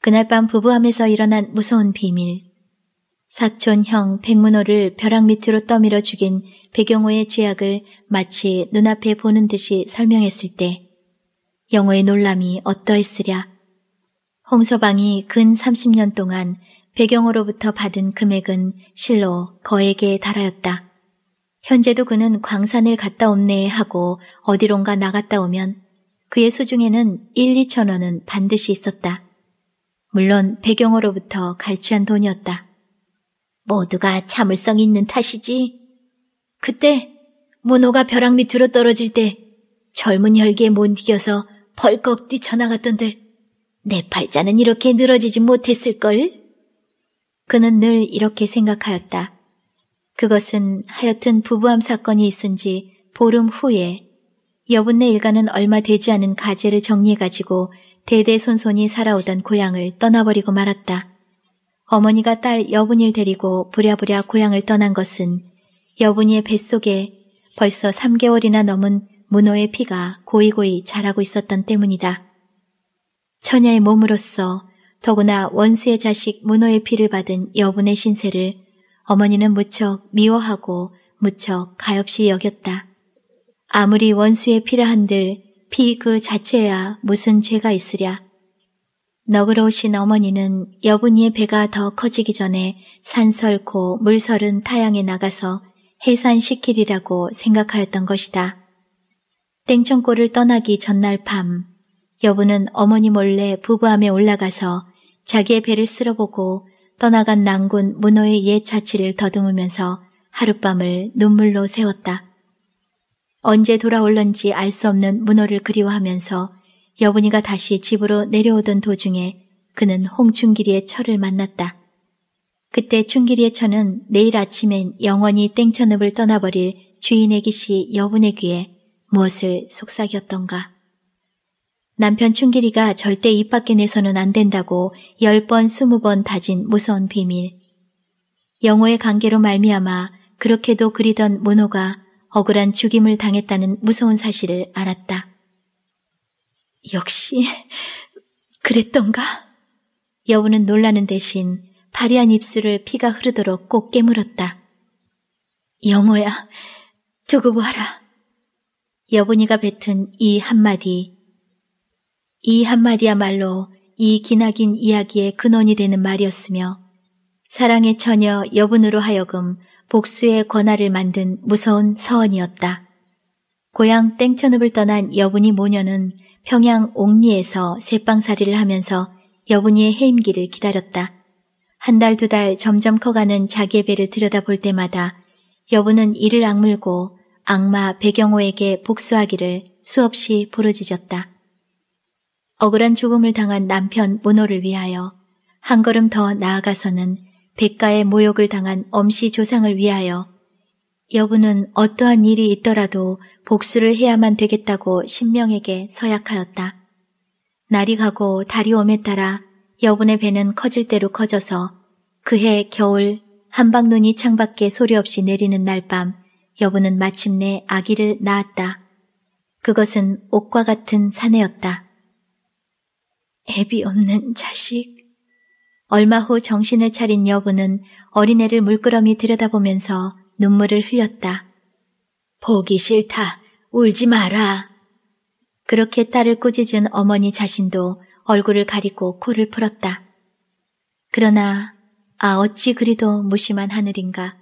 A: 그날 밤 부부함에서 일어난 무서운 비밀, 사촌형 백문호를 벼락 밑으로 떠밀어 죽인 백영호의 죄악을 마치 눈앞에 보는 듯이 설명했을 때 영호의 놀람이 어떠했으랴. 홍서방이 근 30년 동안 백영호로부터 받은 금액은 실로 거액에 달하였다. 현재도 그는 광산을 갔다 옵네 하고 어디론가 나갔다 오면 그의 수중에는 1, 2천 원은 반드시 있었다. 물론 백영호로부터 갈취한 돈이었다. 모두가 참을성 있는 탓이지. 그때 모노가 벼락 밑으로 떨어질 때 젊은 혈기에 못 이겨서 벌컥 뛰쳐나갔던들 내 팔자는 이렇게 늘어지지 못했을걸? 그는 늘 이렇게 생각하였다. 그것은 하여튼 부부암 사건이 있은 지 보름 후에 여분네 일가는 얼마 되지 않은 가재를 정리해가지고 대대손손이 살아오던 고향을 떠나버리고 말았다. 어머니가 딸 여분이를 데리고 부랴부랴 고향을 떠난 것은 여분이의 뱃속에 벌써 3개월이나 넘은 문호의 피가 고이고이 자라고 있었던 때문이다. 처녀의 몸으로서 더구나 원수의 자식 문호의 피를 받은 여분의 신세를 어머니는 무척 미워하고 무척 가엾이 여겼다. 아무리 원수의 피라 한들 피 그 자체야 무슨 죄가 있으랴. 너그러우신 어머니는 여분이의 배가 더 커지기 전에 산설고 물설은 타양에 나가서 해산시키리라고 생각하였던 것이다. 땡청골을 떠나기 전날 밤 여분은 어머니 몰래 부부함에 올라가서 자기의 배를 쓸어보고 떠나간 난군 문어의옛 자취를 더듬으면서 하룻밤을 눈물로 세웠다. 언제 돌아올런지 알 수 없는 문어를 그리워하면서 여분이가 다시 집으로 내려오던 도중에 그는 홍충길이의 철을 만났다. 그때 충길이의 처는 내일 아침엔 영원히 땡천읍을 떠나버릴 주인의 기시 여분의 귀에 무엇을 속삭였던가. 남편 충길이가 절대 입 밖에 내서는 안 된다고 열 번, 스무 번 다진 무서운 비밀. 영호의 관계로 말미암아 그렇게도 그리던 문호가 억울한 죽임을 당했다는 무서운 사실을 알았다. 역시 그랬던가? 여우는 놀라는 대신 파리한 입술을 피가 흐르도록 꼭 깨물었다. 영호야, 저거 봐라. 여분이가 뱉은 이 한마디. 이 한마디야말로 이 기나긴 이야기의 근원이 되는 말이었으며 사랑의 처녀 여분으로 하여금 복수의 권한을 만든 무서운 서원이었다. 고향 땡천읍을 떠난 여분이 모녀는 평양 옥리에서 새빵살이를 하면서 여분이의 해임기를 기다렸다. 한 달 두 달 점점 커가는 자기의 배를 들여다볼 때마다 여분은 이를 악물고 악마 배경호에게 복수하기를 수없이 부르짖었다. 억울한 죽음을 당한 남편 문호를 위하여 한 걸음 더 나아가서는 백가의 모욕을 당한 엄씨 조상을 위하여 여부는 어떠한 일이 있더라도 복수를 해야만 되겠다고 신명에게 서약하였다. 날이 가고 달이 옴에 따라 여분의 배는 커질 대로 커져서 그해 겨울 한방눈이 창밖에 소리 없이 내리는 날 밤 여분은 마침내 아기를 낳았다. 그것은 옥과 같은 사내였다. 애비 없는 자식. 얼마 후 정신을 차린 여분은 어린애를 물끄러미 들여다보면서 눈물을 흘렸다. 보기 싫다. 울지 마라. 그렇게 딸을 꾸짖은 어머니 자신도 얼굴을 가리고 코를 풀었다. 그러나 아 어찌 그리도 무심한 하늘인가.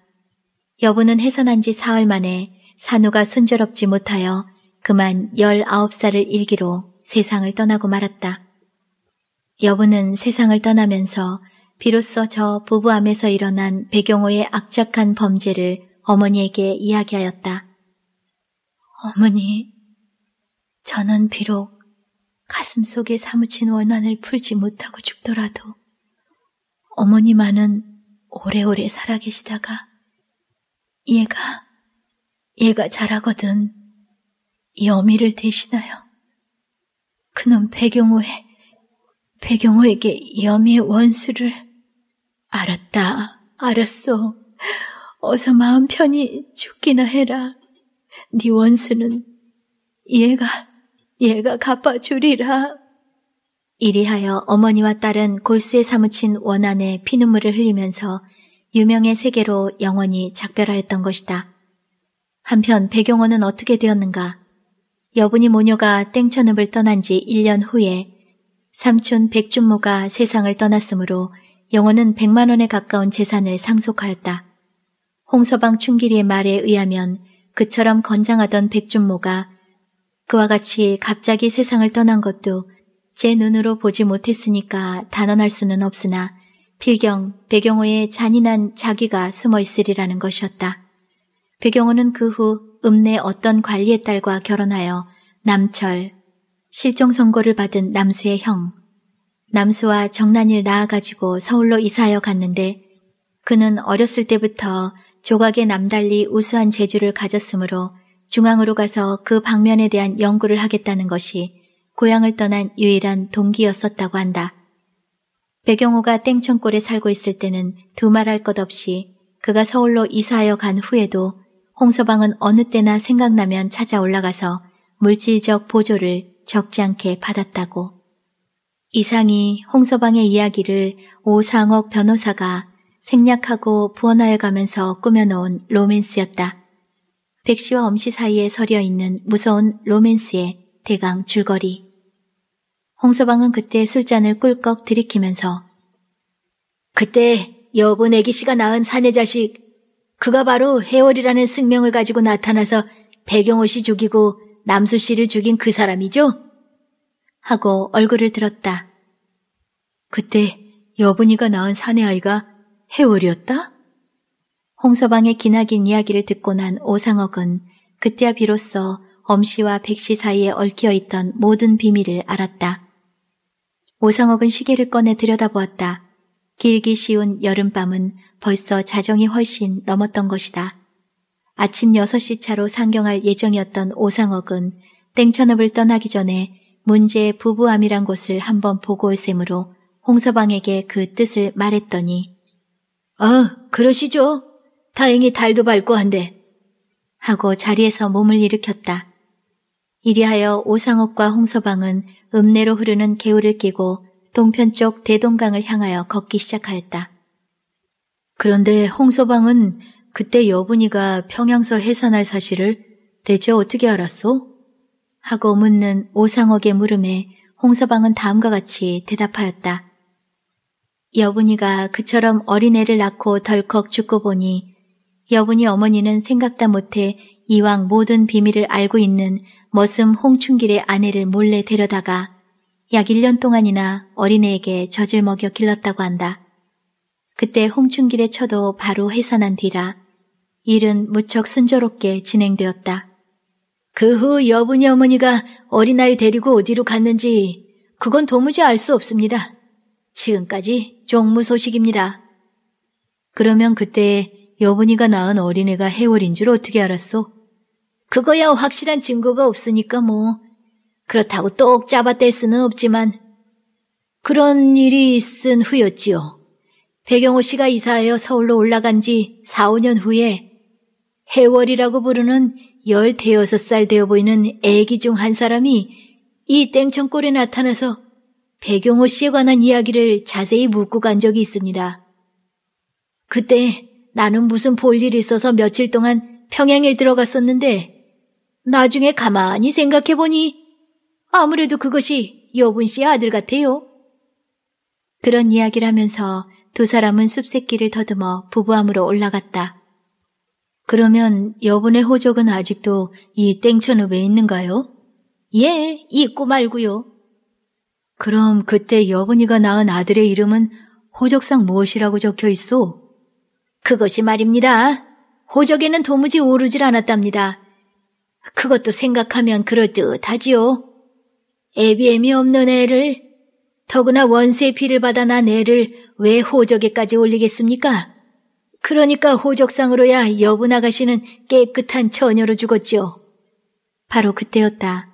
A: 여부는 해산한 지 사흘 만에 산우가 순조롭지 못하여 그만 19살을 일기로 세상을 떠나고 말았다. 여부는 세상을 떠나면서 비로소 저 부부암에서 일어난 배경호의 악착한 범죄를 어머니에게 이야기하였다. 어머니, 저는 비록 가슴 속에 사무친 원한을 풀지 못하고 죽더라도 어머니만은 오래오래 살아계시다가 얘가, 얘가 잘하거든 이 어미를 대신하여 그놈 배경호에, 배경호에게 이 어미의 원수를 알았다, 알았어. 어서 마음 편히 죽기나 해라. 네 원수는 얘가, 얘가 갚아주리라. 이리하여 어머니와 딸은 골수에 사무친 원한에 피눈물을 흘리면서 유명의 세계로 영원히 작별하였던 것이다. 한편 백용원은 어떻게 되었는가? 여분이 모녀가 땡천읍을 떠난 지 1년 후에 삼촌 백준모가 세상을 떠났으므로 영호는 100만 원에 가까운 재산을 상속하였다. 홍서방 충길이의 말에 의하면 그처럼 건장하던 백준모가 그와 같이 갑자기 세상을 떠난 것도 제 눈으로 보지 못했으니까 단언할 수는 없으나 필경 백영호의 잔인한 자기가 숨어 있으리라는 것이었다. 백영호는 그 후 읍내 어떤 관리의 딸과 결혼하여 남철, 실종 선고를 받은 남수의 형, 남수와 정란일나아가지고 서울로 이사하여 갔는데 그는 어렸을 때부터 조각에 남달리 우수한 재주를 가졌으므로 중앙으로 가서 그 방면에 대한 연구를 하겠다는 것이 고향을 떠난 유일한 동기였었다고 한다. 배경호가 땡천골에 살고 있을 때는 두말할 것 없이 그가 서울로 이사하여 간 후에도 홍서방은 어느 때나 생각나면 찾아 올라가서 물질적 보조를 적지 않게 받았다고. 이상이 홍서방의 이야기를 오상옥 변호사가 생략하고 부원하여 가면서 꾸며놓은 로맨스였다. 백씨와 엄씨 사이에 서려 있는 무서운 로맨스의 대강 줄거리. 홍서방은 그때 술잔을 꿀꺽 들이키면서 그때 여분 애기씨가 낳은 사내 자식 그가 바로 해월이라는 승명을 가지고 나타나서 배경호 씨 죽이고 남수 씨를 죽인 그 사람이죠? 하고 얼굴을 들었다. 그때 여분이가 낳은 사내아이가 해월이었다? 홍서방의 기나긴 이야기를 듣고 난 오상옥은 그때야 비로소 엄씨와 백씨 사이에 얽혀 있던 모든 비밀을 알았다. 오상옥은 시계를 꺼내 들여다보았다. 길기 쉬운 여름밤은 벌써 자정이 훨씬 넘었던 것이다. 아침 6시 차로 상경할 예정이었던 오상옥은 땡천읍을 떠나기 전에 문제의 부부함이란 곳을 한번 보고 올 셈으로 홍서방에게 그 뜻을 말했더니 어, 그러시죠. 다행히 달도 밝고 한데 하고 자리에서 몸을 일으켰다. 이리하여 오상옥과 홍서방은 읍내로 흐르는 개울을 끼고 동편쪽 대동강을 향하여 걷기 시작하였다. 그런데 홍서방은 그때 여분이가 평양서 해산할 사실을 대체 어떻게 알았소? 하고 묻는 오상옥의 물음에 홍서방은 다음과 같이 대답하였다. 여분이가 그처럼 어린애를 낳고 덜컥 죽고 보니 여분이 어머니는 생각다 못해 이왕 모든 비밀을 알고 있는 머슴 홍춘길의 아내를 몰래 데려다가 약 1년 동안이나 어린애에게 젖을 먹여 길렀다고 한다. 그때 홍춘길의 처도 바로 해산한 뒤라 일은 무척 순조롭게 진행되었다. 그후 여분이 어머니가 어린아이 데리고 어디로 갔는지 그건 도무지 알 수 없습니다. 지금까지 종무 소식입니다. 그러면 그때 여분이가 낳은 어린애가 해월인 줄 어떻게 알았소? 그거야 확실한 증거가 없으니까 뭐 그렇다고 똑 잡아뗄 수는 없지만 그런 일이 있은 후였지요. 배경호 씨가 이사하여 서울로 올라간 지 4, 5년 후에 해월이라고 부르는 열 대여섯 살 되어 보이는 애기 중 한 사람이 이땡청골에 나타나서 배경호 씨에 관한 이야기를 자세히 묻고 간 적이 있습니다. 그때 나는 무슨 볼 일이 있어서 며칠 동안 평양에 들어갔었는데 나중에 가만히 생각해보니 아무래도 그것이 여분 씨의 아들 같아요. 그런 이야기를 하면서 두 사람은 숲새끼를 더듬어 부부함으로 올라갔다. 그러면 여분의 호적은 아직도 이 땡천읍에 있는가요? 예, 있고 말고요. 그럼 그때 여분이가 낳은 아들의 이름은 호적상 무엇이라고 적혀 있소? 그것이 말입니다. 호적에는 도무지 오르질 않았답니다. 그것도 생각하면 그럴듯하지요. 애비애미 없는 애를, 더구나 원수의 피를 받아 난 애를 왜 호적에까지 올리겠습니까? 그러니까 호적상으로야 여분 아가씨는 깨끗한 처녀로 죽었죠. 바로 그때였다.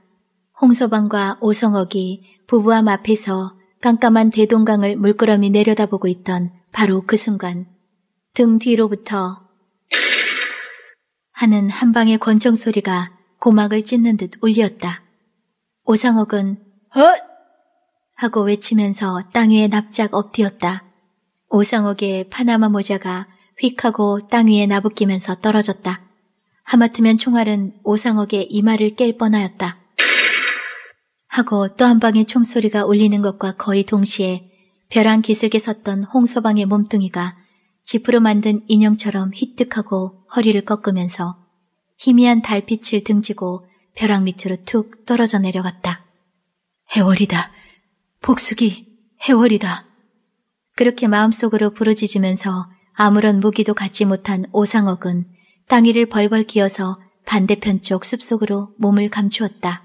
A: 홍서방과 오성옥이 부부함 앞에서 깜깜한 대동강을 물끄러미 내려다보고 있던 바로 그 순간 등 뒤로부터 하는 한 방의 권총 소리가 고막을 찢는 듯 울렸다. 오상옥은 헛! 하고 외치면서 땅 위에 납작 엎드렸다. 오상옥의 파나마 모자가 휙 하고 땅 위에 나부끼면서 떨어졌다. 하마터면 총알은 오상옥의 이마를 깰 뻔하였다. 하고 또 한 방의 총소리가 울리는 것과 거의 동시에 벼랑 기슭에 섰던 홍소방의 몸뚱이가 지프로 만든 인형처럼 희뜩하고 허리를 꺾으면서 희미한 달빛을 등지고 벼랑 밑으로 툭 떨어져 내려갔다. 해월이다. 복숙이 해월이다. 그렇게 마음속으로 부르짖으면서 아무런 무기도 갖지 못한 오상옥은 땅이를 벌벌 기어서 반대편 쪽 숲속으로 몸을 감추었다.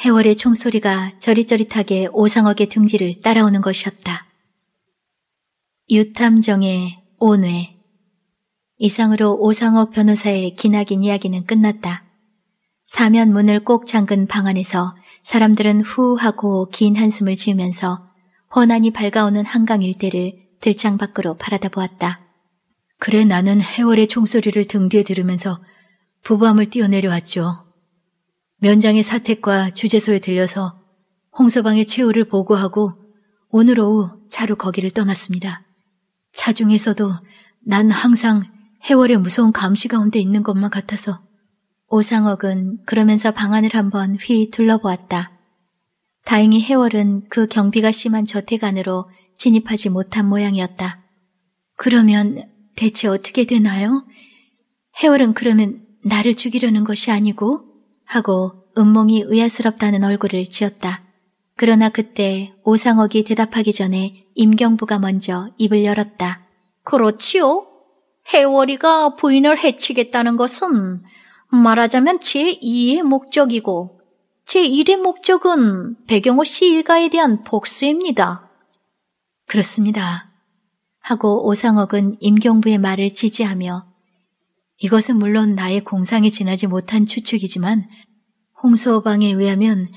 A: 해월의 총소리가 저릿저릿하게 오상옥의 등지를 따라오는 것이었다. 유탐정의 온외 이상으로 오상옥 변호사의 기나긴 이야기는 끝났다. 사면 문을 꼭 잠근 방 안에서 사람들은 후 하고 긴 한숨을 지으면서 번안이 밝아오는 한강 일대를 들창 밖으로 바라다 보았다. 그래 나는 해월의 총소리를 등 뒤에 들으면서 부부함을 뛰어내려왔죠. 면장의 사택과 주재소에 들려서 홍서방의 최후를 보고하고 오늘 오후 차로 거기를 떠났습니다. 차 중에서도 난 항상 해월의 무서운 감시 가운데 있는 것만 같아서 오상억은 그러면서 방안을 한번 휘 둘러보았다. 다행히 해월은 그 경비가 심한 저택 안으로 진입하지 못한 모양이었다. 그러면 대체 어떻게 되나요? 해월은 그러면 나를 죽이려는 것이 아니고? 하고 은몽이 의아스럽다는 얼굴을 지었다. 그러나 그때 오상옥이 대답하기 전에 임경부가 먼저 입을 열었다. 그렇지요? 해월이가 부인을 해치겠다는 것은 말하자면 제2의 목적이고 제 일의 목적은 배경호 씨 일가에 대한 복수입니다. 그렇습니다. 하고 오상옥은 임경부의 말을 지지하며 이것은 물론 나의 공상에 지나지 못한 추측이지만 홍서방에 의하면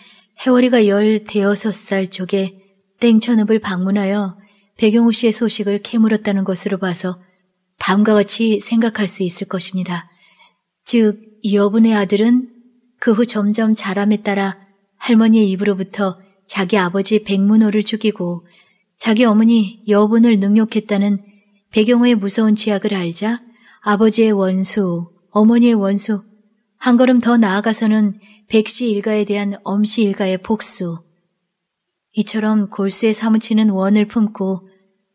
A: 해월이가 열 대여섯 살 쪽에 땡천읍을 방문하여 배경호 씨의 소식을 캐물었다는 것으로 봐서 다음과 같이 생각할 수 있을 것입니다. 즉, 여분의 아들은 그후 점점 자람에 따라 할머니의 입으로부터 자기 아버지 백문호를 죽이고 자기 어머니 여분을 능욕했다는 배경호의 무서운 죄약을 알자 아버지의 원수, 어머니의 원수, 한 걸음 더 나아가서는 백씨 일가에 대한 엄씨 일가의 복수. 이처럼 골수에 사무치는 원을 품고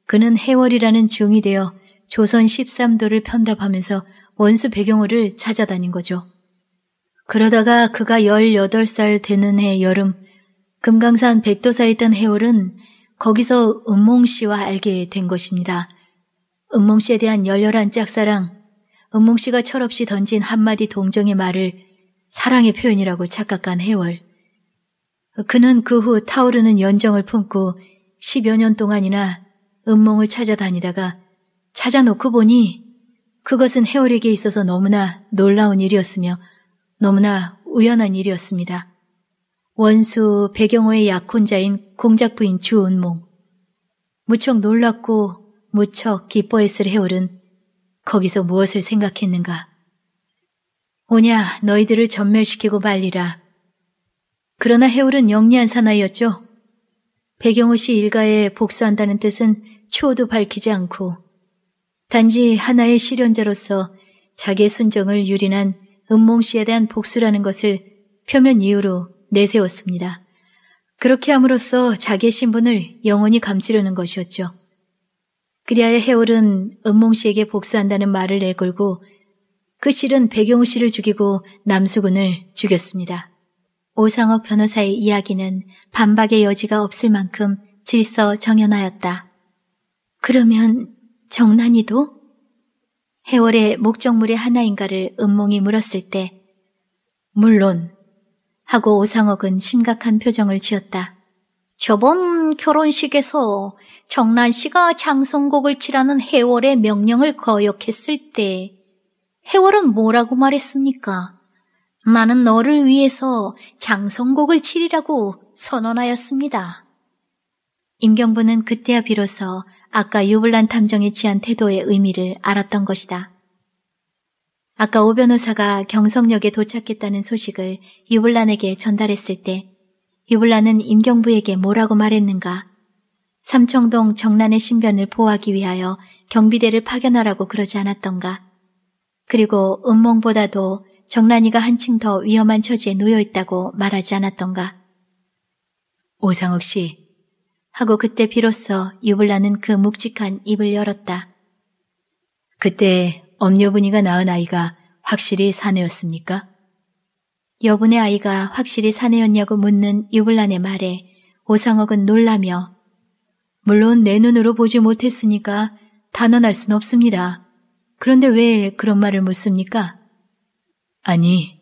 A: 그는 해월이라는 중이 되어 조선 13도를 편답하면서 원수 배경호를 찾아다닌 거죠. 그러다가 그가 18살 되는 해 여름 금강산 백도사에 있던 해월은 거기서 은몽 씨와 알게 된 것입니다. 은몽 씨에 대한 열렬한 짝사랑, 은몽 씨가 철없이 던진 한마디 동정의 말을 사랑의 표현이라고 착각한 해월. 그는 그 후 타오르는 연정을 품고 10여 년 동안이나 은몽을 찾아다니다가 찾아놓고 보니 그것은 해월에게 있어서 너무나 놀라운 일이었으며 너무나 우연한 일이었습니다. 원수 배경호의 약혼자인 공작부인 주은몽. 무척 놀랐고 무척 기뻐했을 해월은 거기서 무엇을 생각했는가. 오냐 너희들을 전멸시키고 말리라. 그러나 해울은 영리한 사나이였죠. 배경호 씨 일가에 복수한다는 뜻은 추호도 밝히지 않고 단지 하나의 실현자로서 자기의 순정을 유린한 은몽 씨에 대한 복수라는 것을 표면 이유로 내세웠습니다. 그렇게 함으로써 자기의 신분을 영원히 감추려는 것이었죠. 그리하여 해월은 은몽 씨에게 복수한다는 말을 내걸고 그 실은 배경우 씨를 죽이고 남수군을 죽였습니다. 오상업 변호사의 이야기는 반박의 여지가 없을 만큼 질서 정연하였다. 그러면 정난이도? 해월의 목적물의 하나인가를 음몽이 물었을 때 물론 하고 오상옥은 심각한 표정을 지었다. 저번 결혼식에서 정란 씨가 장송곡을 치라는 해월의 명령을 거역했을 때 해월은 뭐라고 말했습니까? 나는 너를 위해서 장송곡을 치리라고 선언하였습니다. 임경부는 그때야 비로소 아까 유블란 탐정에 취한 태도의 의미를 알았던 것이다. 아까 오 변호사가 경성역에 도착했다는 소식을 유블란에게 전달했을 때 유블란은 임경부에게 뭐라고 말했는가? 삼청동 정란의 신변을 보호하기 위하여 경비대를 파견하라고 그러지 않았던가? 그리고 음몽보다도 정란이가 한층 더 위험한 처지에 놓여 있다고 말하지 않았던가? 오상욱 씨, 하고 그때 비로소 유블라는 그 묵직한 입을 열었다. 그때 엄여분이가 낳은 아이가 확실히 사내였습니까? 여분의 아이가 확실히 사내였냐고 묻는 유블란의 말에 오상옥은 놀라며 물론 내 눈으로 보지 못했으니까 단언할 순 없습니다. 그런데 왜 그런 말을 묻습니까? 아니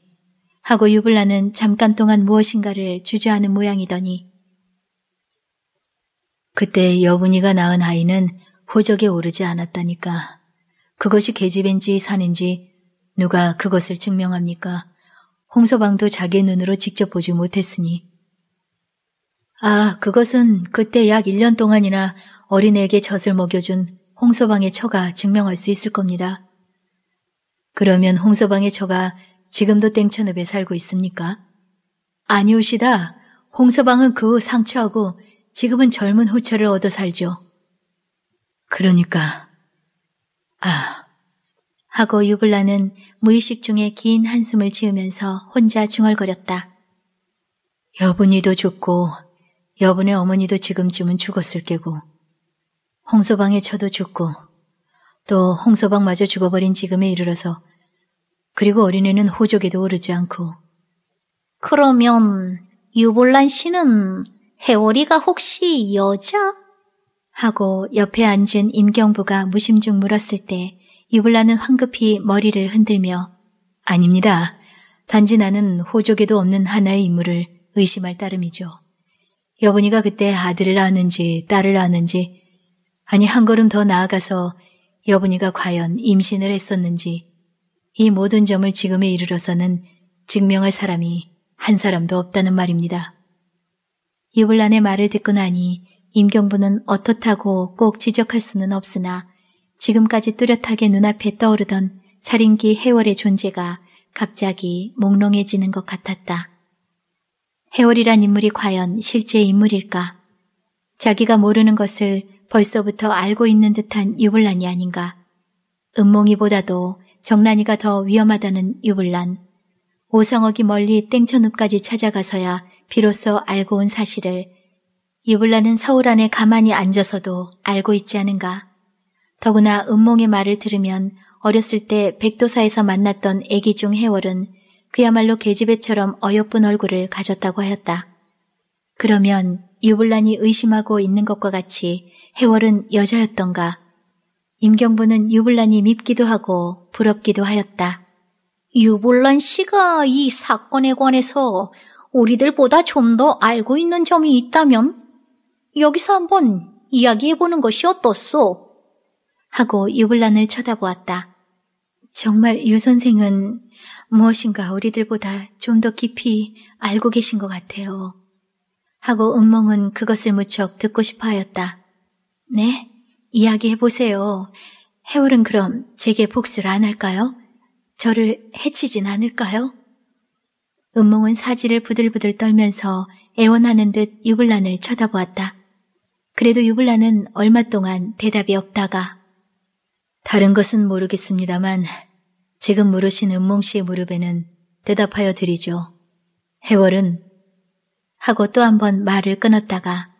A: 하고 유블라는 잠깐 동안 무엇인가를 주저하는 모양이더니 그때 여분이가 낳은 아이는 호적에 오르지 않았다니까. 그것이 계집인지 산인지 누가 그것을 증명합니까? 홍서방도 자기 눈으로 직접 보지 못했으니. 아, 그것은 그때 약 1년 동안이나 어린애에게 젖을 먹여준 홍서방의 처가 증명할 수 있을 겁니다. 그러면 홍서방의 처가 지금도 땡천읍에 살고 있습니까? 아니오시다. 홍서방은 그 후 상처하고 지금은 젊은 호철을 얻어 살죠. 그러니까, 아. 하고 유블라는 무의식 중에 긴 한숨을 지으면서 혼자 중얼거렸다. 여분이도 죽고 여분의 어머니도 지금쯤은 죽었을 게고 홍소방의 처도 죽고 또 홍소방마저 죽어버린 지금에 이르러서 그리고 어린애는 호족에도 오르지 않고 그러면 유볼란 씨는 해월이가 혹시 여자? 하고 옆에 앉은 임경부가 무심중 물었을 때 유블라는 황급히 머리를 흔들며 아닙니다. 단지 나는 호족에도 없는 하나의 인물을 의심할 따름이죠. 여분이가 그때 아들을 낳았는지 딸을 낳았는지 아니 한 걸음 더 나아가서 여분이가 과연 임신을 했었는지 이 모든 점을 지금에 이르러서는 증명할 사람이 한 사람도 없다는 말입니다. 이불란의 말을 듣고 나니 임경부는 어떻다고 꼭 지적할 수는 없으나 지금까지 뚜렷하게 눈앞에 떠오르던 살인기 해월의 존재가 갑자기 몽롱해지는 것 같았다. 해월이란 인물이 과연 실제 인물일까? 자기가 모르는 것을 벌써부터 알고 있는 듯한 유불란이 아닌가? 음몽이보다도 정란이가 더 위험하다는 유불란. 오상옥이 멀리 땡천읍까지 찾아가서야 비로소 알고 온 사실을 유블라는 서울 안에 가만히 앉아서도 알고 있지 않은가. 더구나 음몽의 말을 들으면 어렸을 때 백도사에서 만났던 애기 중 해월은 그야말로 계집애처럼 어여쁜 얼굴을 가졌다고 하였다. 그러면 유블란이 의심하고 있는 것과 같이 해월은 여자였던가. 임경부는 유블란이 밉기도 하고 부럽기도 하였다. 유블란 씨가 이 사건에 관해서 우리들보다 좀 더 알고 있는 점이 있다면 여기서 한번 이야기해보는 것이 어떻소? 하고 유불란을 쳐다보았다. 정말 유 선생은 무엇인가 우리들보다 좀 더 깊이 알고 계신 것 같아요. 하고 은몽은 그것을 무척 듣고 싶어 하였다. 네, 이야기해보세요. 해월은 그럼 제게 복수를 안 할까요? 저를 해치진 않을까요? 은몽은 사지를 부들부들 떨면서 애원하는 듯유불란을 쳐다보았다. 그래도 유불란은 얼마 동안 대답이 없다가 다른 것은 모르겠습니다만 지금 물으신 은몽 씨의 무릎에는 대답하여 드리죠. 해월은 하고 또 한번 말을 끊었다가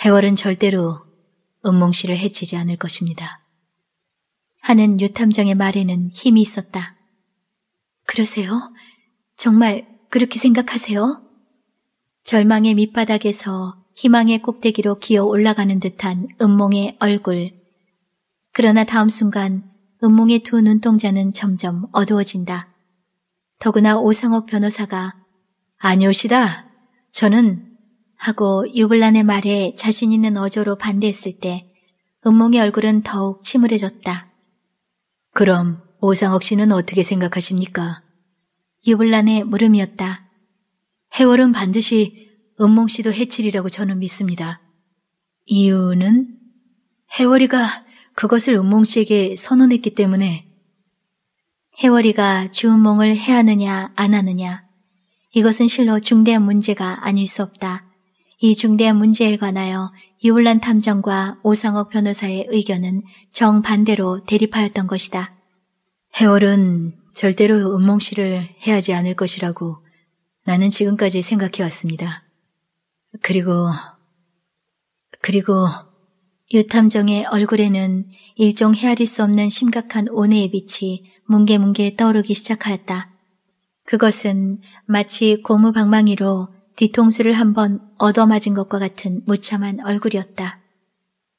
A: 해월은 절대로 은몽 씨를 해치지 않을 것입니다. 하는 유탐정의 말에는 힘이 있었다. 그러세요? 정말 그렇게 생각하세요? 절망의 밑바닥에서 희망의 꼭대기로 기어 올라가는 듯한 음몽의 얼굴. 그러나 다음 순간 음몽의 두 눈동자는 점점 어두워진다. 더구나 오상옥 변호사가 아니오시다. 저는 하고 유블란의 말에 자신 있는 어조로 반대했을 때 음몽의 얼굴은 더욱 침울해졌다. 그럼 오상옥 씨는 어떻게 생각하십니까? 유블란의 물음이었다. 해월은 반드시 은몽 씨도 해칠이라고 저는 믿습니다. 이유는 해월이가 그것을 은몽 씨에게 선언했기 때문에 해월이가 주은몽을 해하느냐 안 하느냐 이것은 실로 중대한 문제가 아닐 수 없다. 이 중대한 문제에 관하여 유울란 탐정과 오상옥 변호사의 의견은 정반대로 대립하였던 것이다. 해월은 절대로 음몽실을 해하지 않을 것이라고 나는 지금까지 생각해 왔습니다. 그리고, 그리고 유탐정의 얼굴에는 일종 헤아릴 수 없는 심각한 온해의 빛이 뭉게뭉게 떠오르기 시작하였다. 그것은 마치 고무방망이로 뒤통수를 한번 얻어맞은 것과 같은 무참한 얼굴이었다.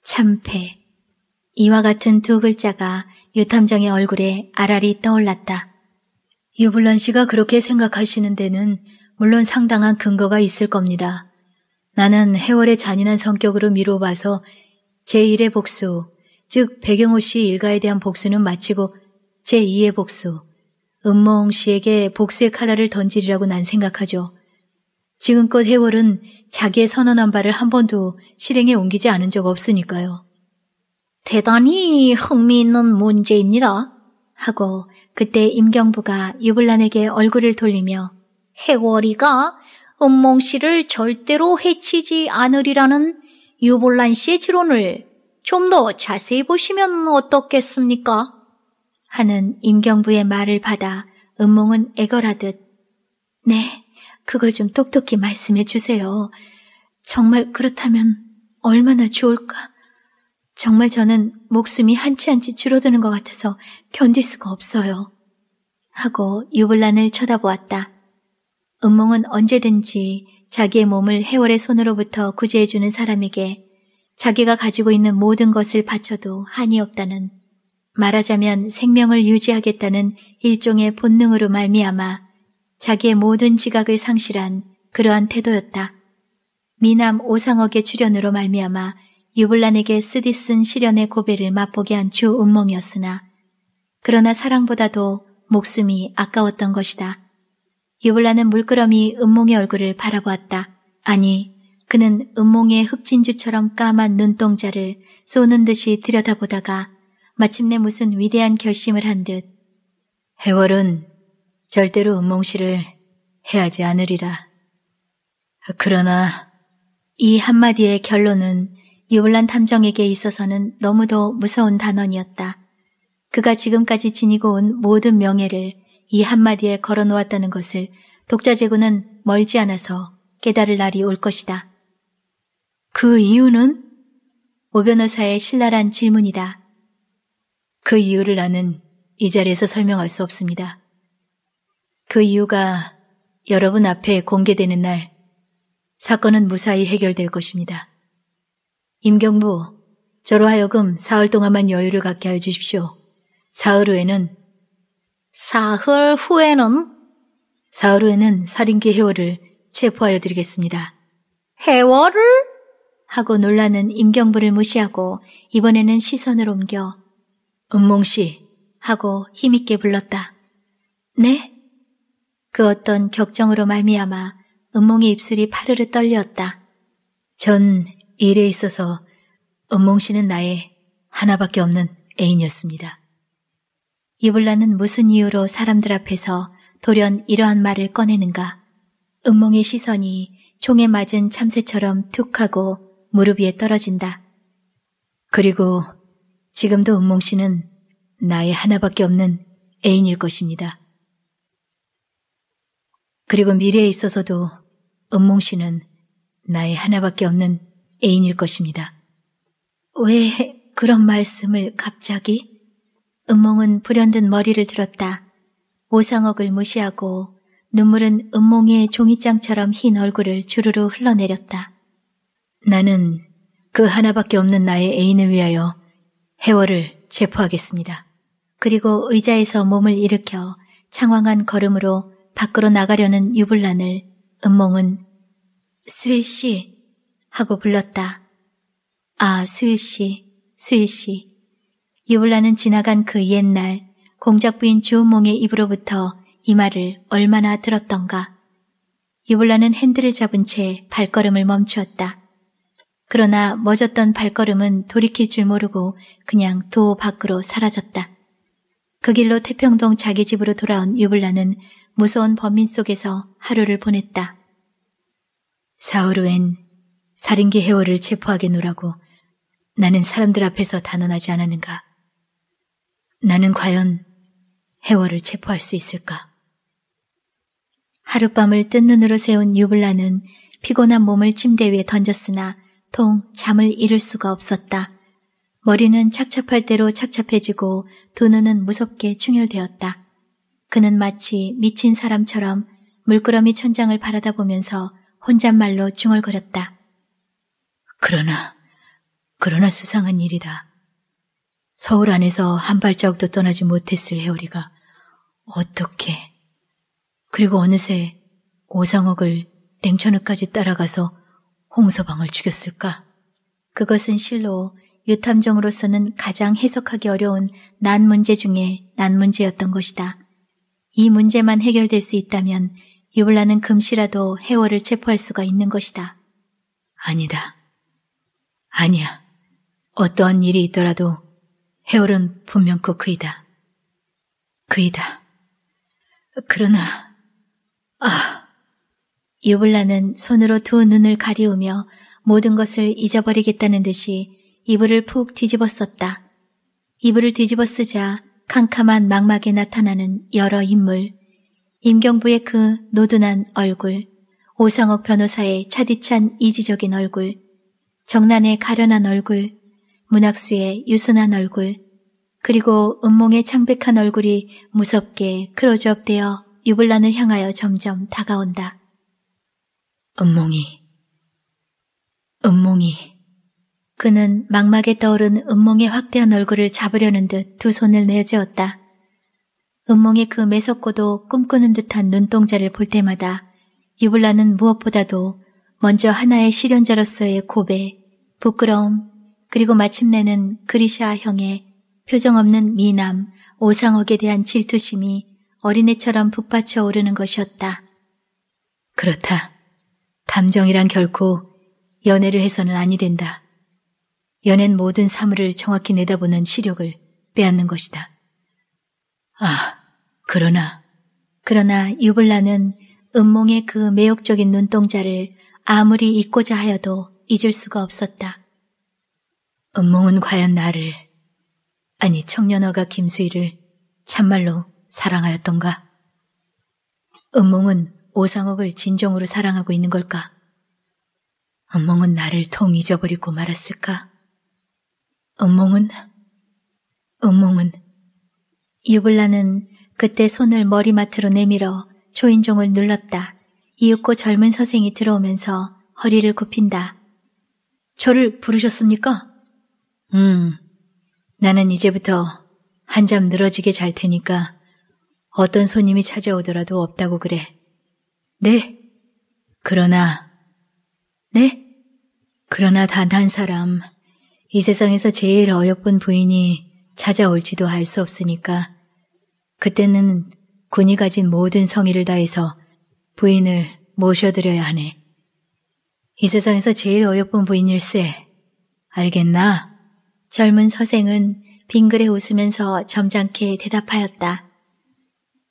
A: 참패. 이와 같은 두 글자가 유탐정의 얼굴에 알알이 떠올랐다. 유블란 씨가 그렇게 생각하시는 데는 물론 상당한 근거가 있을 겁니다. 나는 해월의 잔인한 성격으로 미뤄봐서 제1의 복수, 즉 배경호 씨 일가에 대한 복수는 마치고 제2의 복수, 음모홍 씨에게 복수의 칼날을 던지리라고 난 생각하죠. 지금껏 해월은 자기의 선언한 바를 한 번도 실행에 옮기지 않은 적 없으니까요. 대단히 흥미있는 문제입니다. 하고 그때 임경부가 유불란에게 얼굴을 돌리며 해월이가 음몽 씨를 절대로 해치지 않으리라는 유불란 씨의 지론을 좀 더 자세히 보시면 어떻겠습니까? 하는 임경부의 말을 받아 음몽은 애걸하듯 네, 그걸 좀 똑똑히 말씀해 주세요. 정말 그렇다면 얼마나 좋을까? 정말 저는 목숨이 한치한치 줄어드는 것 같아서 견딜 수가 없어요. 하고 유불란을 쳐다보았다. 음몽은 언제든지 자기의 몸을 해월의 손으로부터 구제해주는 사람에게 자기가 가지고 있는 모든 것을 바쳐도 한이 없다는 말하자면 생명을 유지하겠다는 일종의 본능으로 말미암아 자기의 모든 지각을 상실한 그러한 태도였다. 미남 오상억의 출연으로 말미암아 유블란에게 쓰디 쓴 시련의 고배를 맛보게 한주 운몽이었으나 그러나 사랑보다도 목숨이 아까웠던 것이다. 유블란은 물끄러미 은몽의 얼굴을 바라보았다. 아니, 그는 은몽의 흑진주처럼 까만 눈동자를 쏘는 듯이 들여다보다가 마침내 무슨 위대한 결심을 한 듯. 해월은 절대로 은몽씨를 해하지 않으리라. 그러나 이 한마디의 결론은 유불란 탐정에게 있어서는 너무도 무서운 단원이었다 그가 지금까지 지니고 온 모든 명예를 이 한마디에 걸어놓았다는 것을 독자 제군은 멀지 않아서 깨달을 날이 올 것이다. 그 이유는? 오 변호사의 신랄한 질문이다. 그 이유를 나는 이 자리에서 설명할 수 없습니다. 그 이유가 여러분 앞에 공개되는 날 사건은 무사히 해결될 것입니다. 임경부, 저로 하여금 사흘 동안만 여유를 갖게 하여 주십시오. 사흘 후에는 사흘 후에는 사흘 후에는 살인기 해월을 체포하여 드리겠습니다. 해월을? 하고 놀라는 임경부를 무시하고 이번에는 시선을 옮겨 은몽씨 하고 힘있게 불렀다. 네? 그 어떤 격정으로 말미암아 은몽의 입술이 파르르 떨렸다. 전 일에 있어서 은몽 씨는 나의 하나밖에 없는 애인이었습니다. 이블라는 무슨 이유로 사람들 앞에서 돌연 이러한 말을 꺼내는가. 은몽의 시선이 총에 맞은 참새처럼 툭 하고 무릎 위에 떨어진다. 그리고 지금도 은몽 씨는 나의 하나밖에 없는 애인일 것입니다. 그리고 미래에 있어서도 은몽 씨는 나의 하나밖에 없는 애인일 것입니다. 왜 그런 말씀을 갑자기? 음몽은 불현듯 머리를 들었다. 오상옥을 무시하고 눈물은 음몽의 종이장처럼 흰 얼굴을 주르르 흘러내렸다. 나는 그 하나밖에 없는 나의 애인을 위하여 해월을 체포하겠습니다. 그리고 의자에서 몸을 일으켜 창황한 걸음으로 밖으로 나가려는 유불란을 음몽은 스윌 씨 하고 불렀다. 아, 수일씨, 수일씨. 유블라는 지나간 그 옛날 공작부인 주은몽의 입으로부터 이 말을 얼마나 들었던가. 유블라는 핸들을 잡은 채 발걸음을 멈추었다. 그러나 멎었던 발걸음은 돌이킬 줄 모르고 그냥 도호 밖으로 사라졌다. 그 길로 태평동 자기 집으로 돌아온 유블라는 무서운 범인 속에서 하루를 보냈다. 사우르엔 살인기 해월을 체포하게노라고 나는 사람들 앞에서 단언하지 않았는가? 나는 과연 해월을 체포할 수 있을까? 하룻밤을 뜬 눈으로 세운 유블라는 피곤한 몸을 침대 위에 던졌으나 통 잠을 잃을 수가 없었다. 머리는 착잡할 대로 착잡해지고 두 눈은 무섭게 충혈되었다. 그는 마치 미친 사람처럼 물끄러미 천장을 바라다 보면서 혼잣말로 중얼거렸다. 그러나, 그러나 수상한 일이다. 서울 안에서 한 발자국도 떠나지 못했을 해오리가 어떻게 그리고 어느새 오상옥을 냉천읍까지 따라가서 홍서방을 죽였을까? 그것은 실로 유탐정으로서는 가장 해석하기 어려운 난 문제 중에 난 문제였던 것이다. 이 문제만 해결될 수 있다면 이블라는 금시라도 해월을 체포할 수가 있는 것이다. 아니다. 아니야. 어떠한 일이 있더라도 해월은 분명코 그이다. 그이다. 그러나, 아. 유블라는 손으로 두 눈을 가리우며 모든 것을 잊어버리겠다는 듯이 이불을 푹 뒤집어 썼다. 이불을 뒤집어 쓰자 캄캄한 망막에 나타나는 여러 인물, 임경부의 그 노둔한 얼굴, 오상옥 변호사의 차디찬 이지적인 얼굴, 정란의 가련한 얼굴, 문학수의 유순한 얼굴, 그리고 음몽의 창백한 얼굴이 무섭게 크로즈업되어 유불란을 향하여 점점 다가온다. 음몽이, 음몽이. 그는 막막에 떠오른 음몽의 확대한 얼굴을 잡으려는 듯 두 손을 내저었다. 음몽의 그 매섭고도 꿈꾸는 듯한 눈동자를 볼 때마다 유불란은 무엇보다도 먼저 하나의 실현자로서의 고백, 부끄러움, 그리고 마침내는 그리샤 형의 표정 없는 미남 오상옥에 대한 질투심이 어린애처럼 북받쳐 오르는 것이었다. 그렇다. 감정이란 결코 연애를 해서는 아니 된다. 연애는 모든 사물을 정확히 내다보는 시력을 빼앗는 것이다. 아, 그러나. 그러나 유블라는 음몽의 그 매혹적인 눈동자를 아무리 잊고자 하여도 잊을 수가 없었다. 은몽은 과연 나를, 아니 청년어가 김수희를 참말로 사랑하였던가? 은몽은 오상옥을 진정으로 사랑하고 있는 걸까? 은몽은 나를 통 잊어버리고 말았을까? 은몽은? 은몽은? 유블라는 그때 손을 머리맡으로 내밀어 초인종을 눌렀다. 이윽고 젊은 서생이 들어오면서 허리를 굽힌다. 저를 부르셨습니까? 음, 나는 이제부터 한 잠 늘어지게 잘 테니까 어떤 손님이 찾아오더라도 없다고 그래. 네. 그러나, 네? 그러나 단 한 사람, 이 세상에서 제일 어여쁜 부인이 찾아올지도 알 수 없으니까 그때는 군이 가진 모든 성의를 다해서 부인을 모셔드려야 하네. 이 세상에서 제일 어여쁜 부인일세. 알겠나? 젊은 서생은 빙그레 웃으면서 점잖게 대답하였다.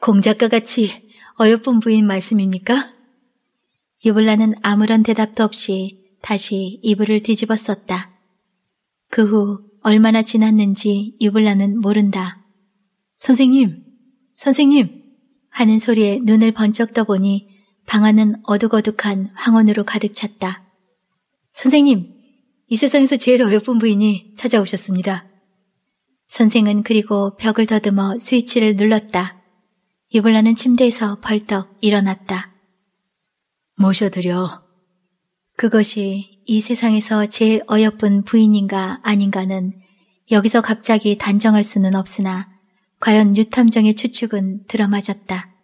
A: 공작과 같이 어여쁜 부인 말씀입니까? 유블라는 아무런 대답도 없이 다시 이불을 뒤집어 썼다. 그 후 얼마나 지났는지 유블라는 모른다. 선생님, 선생님 하는 소리에 눈을 번쩍 떠보니 방 안은 어둑어둑한 황혼으로 가득 찼다. 선생님, 이 세상에서 제일 어여쁜 부인이 찾아오셨습니다. 선생은 그리고 벽을 더듬어 스위치를 눌렀다. 유불라는 침대에서 벌떡 일어났다. 모셔드려. 그것이 이 세상에서 제일 어여쁜 부인인가 아닌가는 여기서 갑자기 단정할 수는 없으나 과연 유탐정의 추측은 들어맞았다.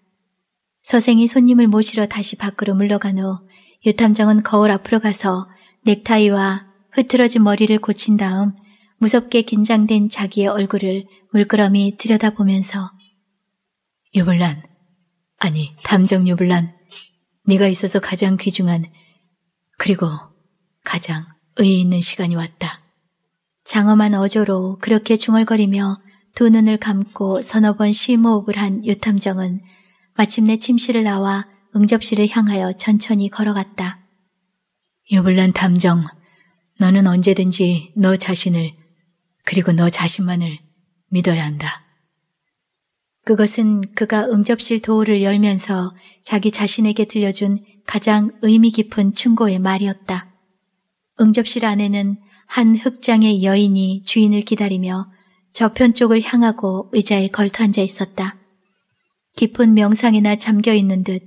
A: 서생이 손님을 모시러 다시 밖으로 물러간 후 유탐정은 거울 앞으로 가서 넥타이와 흐트러진 머리를 고친 다음 무섭게 긴장된 자기의 얼굴을 물끄러미 들여다보면서 유블란, 아니 담정 유블란, 네가 있어서 가장 귀중한 그리고 가장 의의 있는 시간이 왔다. 장엄한 어조로 그렇게 중얼거리며 두 눈을 감고 서너 번 심호흡을 한 유탐정은 마침내 침실을 나와 응접실을 향하여 천천히 걸어갔다. 유불란 탐정, 너는 언제든지 너 자신을 그리고 너 자신만을 믿어야 한다. 그것은 그가 응접실 도어를 열면서 자기 자신에게 들려준 가장 의미 깊은 충고의 말이었다. 응접실 안에는 한 흑장의 여인이 주인을 기다리며 저편 쪽을 향하고 의자에 걸터 앉아 있었다. 깊은 명상에나 잠겨 있는 듯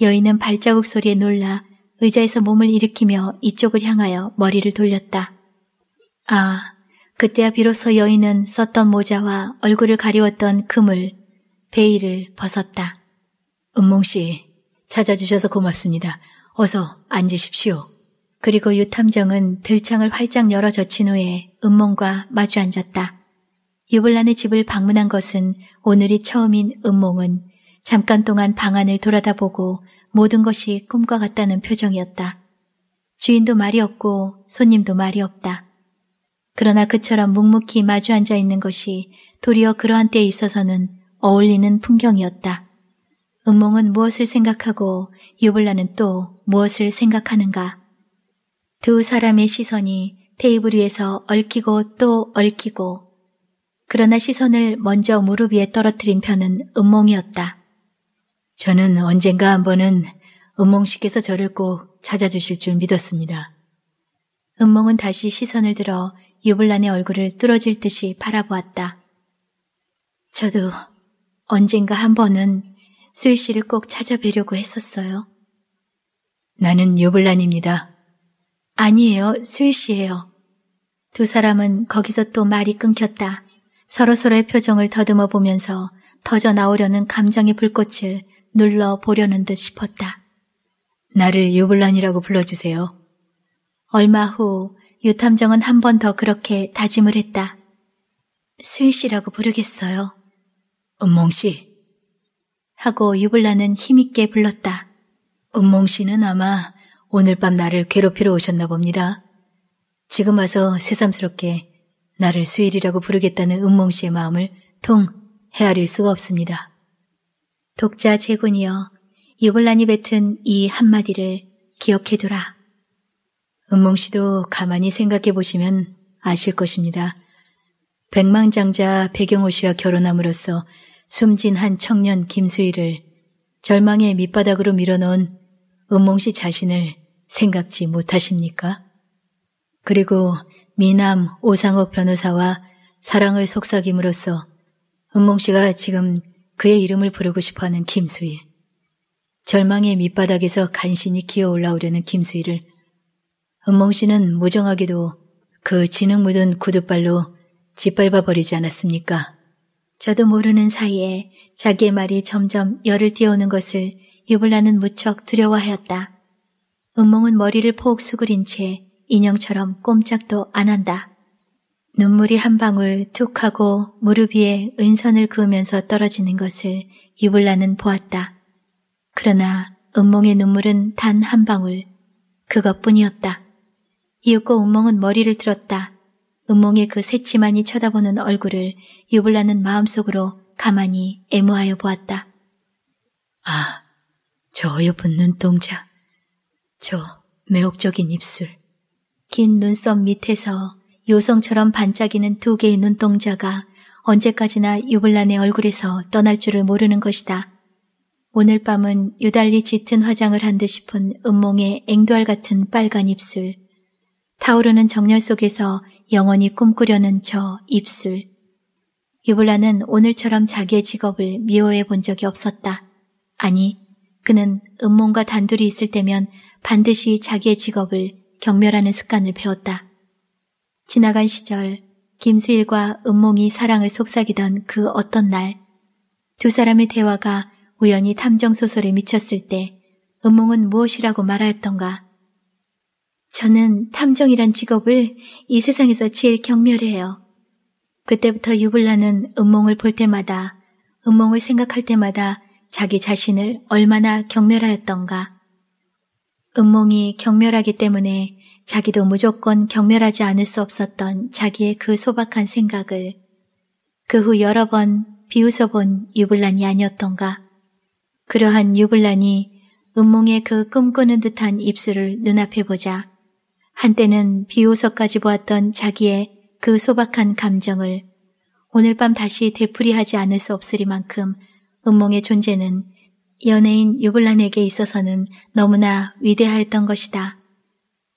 A: 여인은 발자국 소리에 놀라 의자에서 몸을 일으키며 이쪽을 향하여 머리를 돌렸다. 아, 그때야 비로소 여인은 썼던 모자와 얼굴을 가리웠던 금을, 베일을 벗었다. 은몽씨, 찾아주셔서 고맙습니다. 어서 앉으십시오. 그리고 유탐정은 들창을 활짝 열어 젖힌 후에 은몽과 마주 앉았다. 유블란의 집을 방문한 것은 오늘이 처음인 은몽은 잠깐 동안 방 안을 돌아다보고 모든 것이 꿈과 같다는 표정이었다. 주인도 말이 없고 손님도 말이 없다. 그러나 그처럼 묵묵히 마주 앉아 있는 것이 도리어 그러한 때에 있어서는 어울리는 풍경이었다. 음몽은 무엇을 생각하고 유블라는 또 무엇을 생각하는가. 두 사람의 시선이 테이블 위에서 얽히고 또 얽히고 그러나 시선을 먼저 무릎 위에 떨어뜨린 편은 음몽이었다. 저는 언젠가 한번은 은몽씨께서 저를 꼭 찾아주실 줄 믿었습니다. 은몽은 다시 시선을 들어 유불란의 얼굴을 뚫어질 듯이 바라보았다. 저도 언젠가 한 번은 수희 씨를 꼭 찾아뵈려고 했었어요. 나는 유불란입니다. 아니에요, 수희 씨예요. 두 사람은 거기서 또 말이 끊겼다. 서로서로의 표정을 더듬어 보면서 터져 나오려는 감정의 불꽃을 눌러 보려는 듯 싶었다. 나를 유불란이라고 불러주세요. 얼마 후 유탐정은 한 번 더 그렇게 다짐을 했다. 수일 씨라고 부르겠어요. 은몽 씨. 하고 유불란은 힘있게 불렀다. 은몽 씨는 아마 오늘 밤 나를 괴롭히러 오셨나 봅니다. 지금 와서 새삼스럽게 나를 수일이라고 부르겠다는 은몽 씨의 마음을 통 헤아릴 수가 없습니다. 독자 제군이여 요볼란이 뱉은 이 한마디를 기억해두라. 은몽씨도 가만히 생각해 보시면 아실 것입니다. 백망장자 백영호 씨와 결혼함으로써 숨진 한 청년 김수희를 절망의 밑바닥으로 밀어넣은 은몽 씨 자신을 생각지 못하십니까? 그리고 미남 오상옥 변호사와 사랑을 속삭임으로써 은몽 씨가 지금 그의 이름을 부르고 싶어하는 김수희 절망의 밑바닥에서 간신히 기어 올라오려는 김수희를 은몽 씨는 무정하게도그 진흙 묻은 구두발로 짓밟아 버리지 않았습니까? 저도 모르는 사이에 자기의 말이 점점 열을 띄우는 것을 유블라는 무척 두려워하였다. 은몽은 머리를 폭 수그린 채 인형처럼 꼼짝도 안 한다. 눈물이 한 방울 툭 하고 무릎 위에 은선을 그으면서 떨어지는 것을 이블라는 보았다. 그러나 은몽의 눈물은 단 한 방울. 그것뿐이었다. 이윽고 은몽은 머리를 들었다. 은몽의 그 새치만이 쳐다보는 얼굴을 유블라는 마음속으로 가만히 애무하여 보았다. 아, 저 어여쁜 눈동자, 저 매혹적인 입술, 긴 눈썹 밑에서 요성처럼 반짝이는 두 개의 눈동자가 언제까지나 유블란의 얼굴에서 떠날 줄을 모르는 것이다. 오늘 밤은 유달리 짙은 화장을 한 듯 싶은 음몽의 앵두알 같은 빨간 입술, 타오르는 정열 속에서 영원히 꿈꾸려는 저 입술. 유블란은 오늘처럼 자기의 직업을 미워해 본 적이 없었다. 아니, 그는 음몽과 단둘이 있을 때면 반드시 자기의 직업을 경멸하는 습관을 배웠다. 지나간 시절 김수일과 은몽이 사랑을 속삭이던 그 어떤 날 두 사람의 대화가 우연히 탐정소설에 미쳤을 때 은몽은 무엇이라고 말하였던가. 저는 탐정이란 직업을 이 세상에서 제일 경멸해요. 그때부터 유블라는 은몽을 볼 때마다 은몽을 생각할 때마다 자기 자신을 얼마나 경멸하였던가. 은몽이 경멸하기 때문에 자기도 무조건 경멸하지 않을 수 없었던 자기의 그 소박한 생각을 그 후 여러 번 비웃어본 유블란이 아니었던가. 그러한 유블란이 음몽의 그 꿈꾸는 듯한 입술을 눈앞에 보자 한때는 비웃어까지 보았던 자기의 그 소박한 감정을 오늘 밤 다시 되풀이하지 않을 수 없으리만큼 음몽의 존재는 연예인 유블란에게 있어서는 너무나 위대하였던 것이다.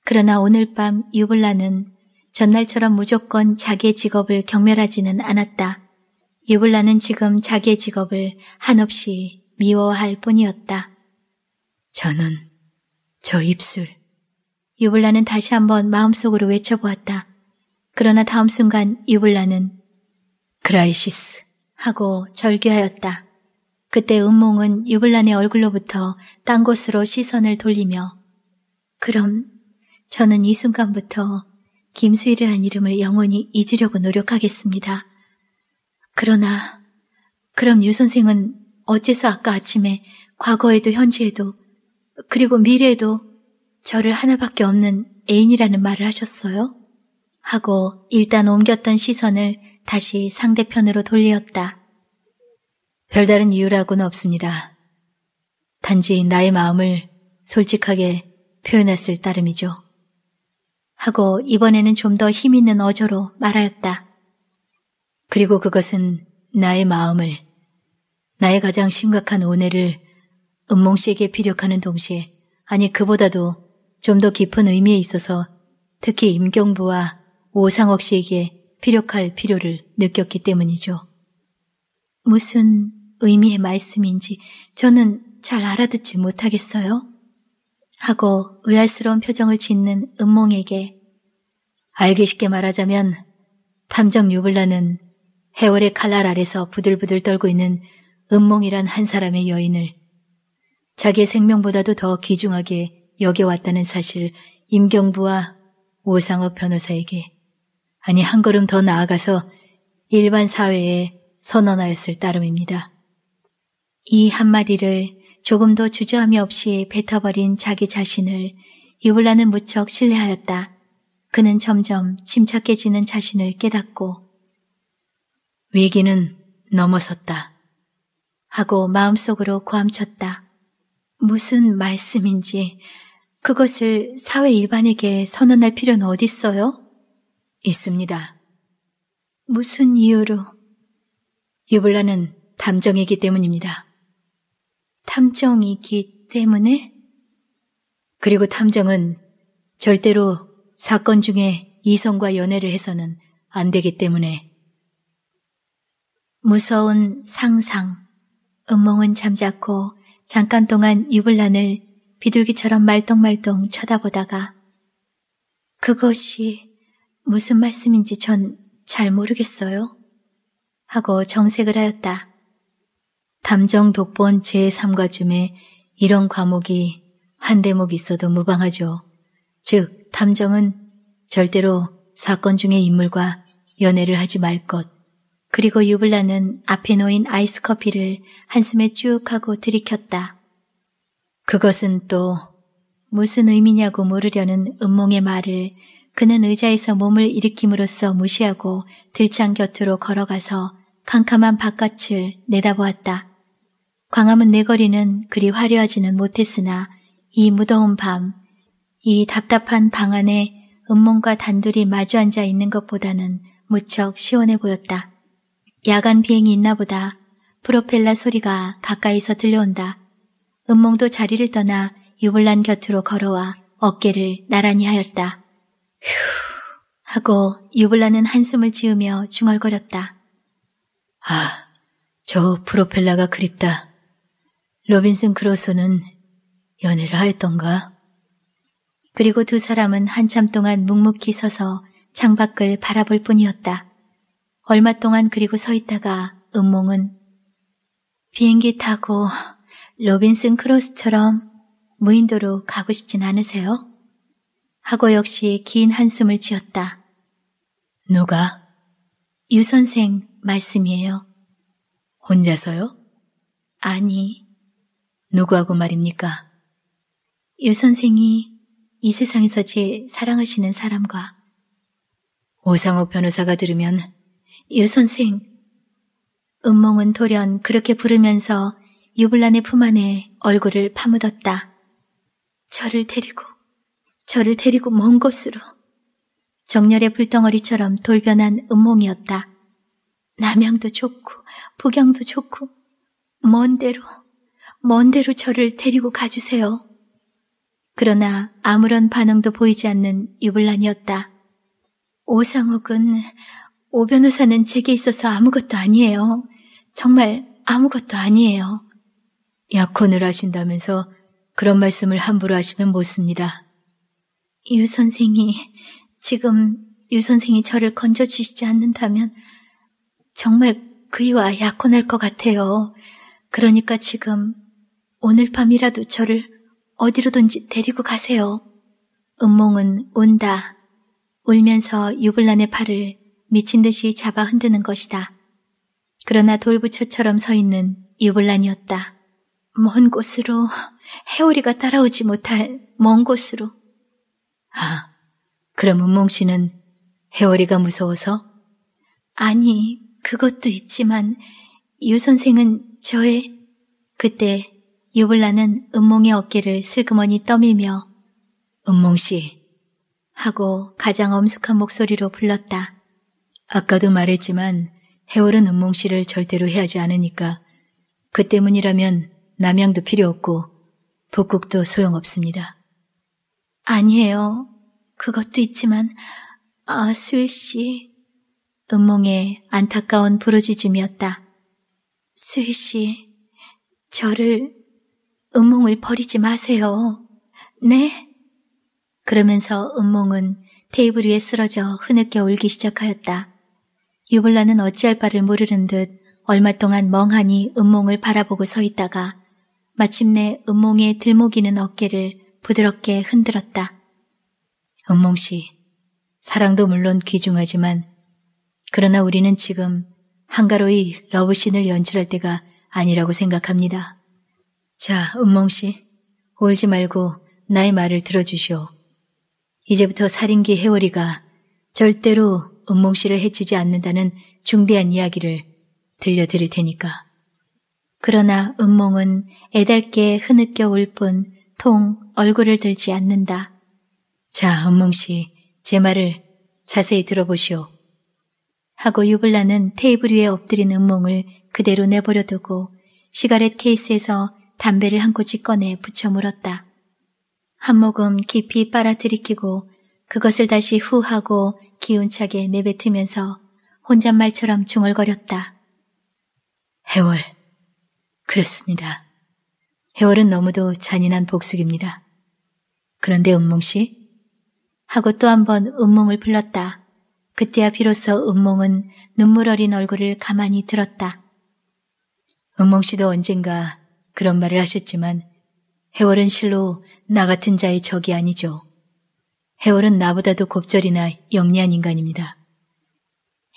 A: 그러나 오늘 밤 유블라는 전날처럼 무조건 자기의 직업을 경멸하지는 않았다. 유블라는 지금 자기의 직업을 한없이 미워할 뿐이었다. 저는 저 입술. 유블라는 다시 한번 마음속으로 외쳐보았다. 그러나 다음 순간 유블라는 그라이시스 하고 절규하였다. 그때 음몽은 유블란의 얼굴로부터 딴 곳으로 시선을 돌리며 그럼 저는 이 순간부터 김수일이란 이름을 영원히 잊으려고 노력하겠습니다. 그러나, 그럼 유 선생은 어째서 아까 아침에 과거에도 현재에도 그리고 미래에도 저를 하나밖에 없는 애인이라는 말을 하셨어요? 하고 일단 옮겼던 시선을 다시 상대편으로 돌리었다. 별다른 이유라고는 없습니다. 단지 나의 마음을 솔직하게 표현했을 따름이죠. 하고 이번에는 좀 더 힘있는 어조로 말하였다. 그리고 그것은 나의 마음을, 나의 가장 심각한 오해를 은몽 씨에게 피력하는 동시에, 아니 그보다도 좀 더 깊은 의미에 있어서 특히 임경부와 오상옥 씨에게 피력할 필요를 느꼈기 때문이죠. 무슨 의미의 말씀인지 저는 잘 알아듣지 못하겠어요. 하고 의아스러운 표정을 짓는 음몽에게 알기 쉽게 말하자면 탐정 유블라는 해월의 칼날 아래서 부들부들 떨고 있는 음몽이란한 사람의 여인을 자기의 생명보다도 더 귀중하게 여겨왔다는 사실 임경부와 오상업 변호사에게 아니 한 걸음 더 나아가서 일반 사회에 선언하였을 따름입니다. 이 한마디를 조금도 주저함이 없이 뱉어버린 자기 자신을 이블라는 무척 신뢰하였다. 그는 점점 침착해지는 자신을 깨닫고 위기는 넘어섰다. 하고 마음속으로 고함쳤다. 무슨 말씀인지 그것을 사회 일반에게 선언할 필요는 어딨어요? 있습니다. 무슨 이유로? 유블라는 담정이기 때문입니다. 탐정이기 때문에? 그리고 탐정은 절대로 사건 중에 이성과 연애를 해서는 안 되기 때문에. 무서운 상상. 음몽은 잠자코 잠깐 동안 유불란을 비둘기처럼 말똥말똥 쳐다보다가 그것이 무슨 말씀인지 전 잘 모르겠어요. 하고 정색을 하였다. 담정 독본 제3과쯤에 이런 과목이 한 대목 있어도 무방하죠. 즉, 담정은 절대로 사건 중의 인물과 연애를 하지 말 것. 그리고 유블라는 앞에 놓인 아이스 커피를 한숨에 쭉 하고 들이켰다. 그것은 또 무슨 의미냐고 물으려는 음몽의 말을 그는 의자에서 몸을 일으킴으로써 무시하고 들창 곁으로 걸어가서 캄캄한 바깥을 내다보았다. 광화문 내거리는 그리 화려하지는 못했으나 이 무더운 밤, 이 답답한 방 안에 음몽과 단둘이 마주 앉아 있는 것보다는 무척 시원해 보였다. 야간 비행이 있나 보다. 프로펠라 소리가 가까이서 들려온다. 음몽도 자리를 떠나 유블란 곁으로 걸어와 어깨를 나란히 하였다. 휴 하고 유블란은 한숨을 지으며 중얼거렸다. 아, 저 프로펠라가 그립다. 로빈슨 크로소는 연애를 하였던가? 그리고 두 사람은 한참 동안 묵묵히 서서 창밖을 바라볼 뿐이었다. 얼마 동안 그리고 서 있다가 음몽은 비행기 타고 로빈슨 크로스처럼 무인도로 가고 싶진 않으세요? 하고 역시 긴 한숨을 지었다. 누가? 유 선생 말씀이에요. 혼자서요? 아니, 누구하고 말입니까? 유 선생이 이 세상에서 제일 사랑하시는 사람과 오상옥 변호사가 들으면 유 선생 음몽은 돌연 그렇게 부르면서 유불란의 품 안에 얼굴을 파묻었다. 저를 데리고 저를 데리고 먼 곳으로 정렬의 불덩어리처럼 돌변한 음몽이었다 남양도 좋고 북양도 좋고 먼 데로 먼 데로 저를 데리고 가주세요. 그러나 아무런 반응도 보이지 않는 유불란이었다. 오상욱은 오 변호사는 제게 있어서 아무것도 아니에요. 정말 아무것도 아니에요. 약혼을 하신다면서 그런 말씀을 함부로 하시면 못습니다유 선생이 지금 유 선생이 저를 건져주시지 않는다면 정말 그이와 약혼할 것 같아요. 그러니까 지금 오늘 밤이라도 저를 어디로든지 데리고 가세요. 음몽은 온다. 울면서 유블란의 팔을 미친 듯이 잡아 흔드는 것이다. 그러나 돌부처처럼 서 있는 유블란이었다. 먼 곳으로 해오리가 따라오지 못할 먼 곳으로. 아, 그럼 은몽 씨는 해오리가 무서워서? 아니, 그것도 있지만 유 선생은 저의 그때 유블라는 은몽의 어깨를 슬그머니 떠밀며 은몽씨 하고 가장 엄숙한 목소리로 불렀다. 아까도 말했지만 해월은 은몽씨를 절대로 해하지 않으니까 그 때문이라면 남양도 필요 없고 북극도 소용없습니다. 아니에요. 그것도 있지만 아 수일씨 은몽의 안타까운 부르짖음이었다. 수일씨 저를 음몽을 버리지 마세요. 네? 그러면서 음몽은 테이블 위에 쓰러져 흐느껴 울기 시작하였다. 유블라는 어찌할 바를 모르는 듯 얼마 동안 멍하니 음몽을 바라보고 서 있다가 마침내 음몽의 들목이는 어깨를 부드럽게 흔들었다. 음몽씨, 사랑도 물론 귀중하지만 그러나 우리는 지금 한가로이 러브신을 연출할 때가 아니라고 생각합니다. 자, 은몽씨, 울지 말고 나의 말을 들어주시오. 이제부터 살인기 해월이가 절대로 은몽씨를 해치지 않는다는 중대한 이야기를 들려드릴 테니까. 그러나 은몽은 애달게 흐느껴 울 뿐 통 얼굴을 들지 않는다. 자, 은몽씨, 제 말을 자세히 들어보시오. 하고 유불라는 테이블 위에 엎드린 은몽을 그대로 내버려두고 시가렛 케이스에서 담배를 한 꼬치 꺼내 붙여 물었다. 한 모금 깊이 빨아 들이키고 그것을 다시 후하고 기운차게 내뱉으면서 혼잣말처럼 중얼거렸다. 해월. 그렇습니다. 해월은 너무도 잔인한 복숙입니다. 그런데 은몽씨? 하고 또 한 번음몽을 불렀다. 그때야 비로소 은몽은 눈물 어린 얼굴을 가만히 들었다. 은몽씨도 언젠가 그런 말을 하셨지만 해월은 실로 나 같은 자의 적이 아니죠. 해월은 나보다도 곱절이나 영리한 인간입니다.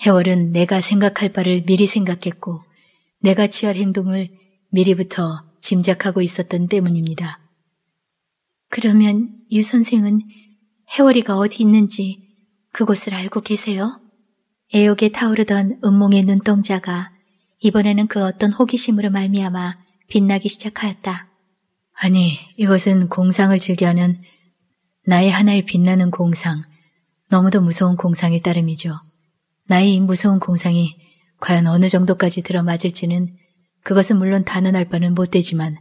A: 해월은 내가 생각할 바를 미리 생각했고 내가 취할 행동을 미리부터 짐작하고 있었던 때문입니다. 그러면 유 선생은 해월이가 어디 있는지 그곳을 알고 계세요? 애욕에 타오르던 음몽의 눈동자가 이번에는 그 어떤 호기심으로 말미암아 빛나기 시작하였다. 아니, 이것은 공상을 즐겨하는 나의 하나의 빛나는 공상, 너무도 무서운 공상일 따름이죠. 나의 이 무서운 공상이 과연 어느 정도까지 들어맞을지는 그것은 물론 단언할 바는 못되지만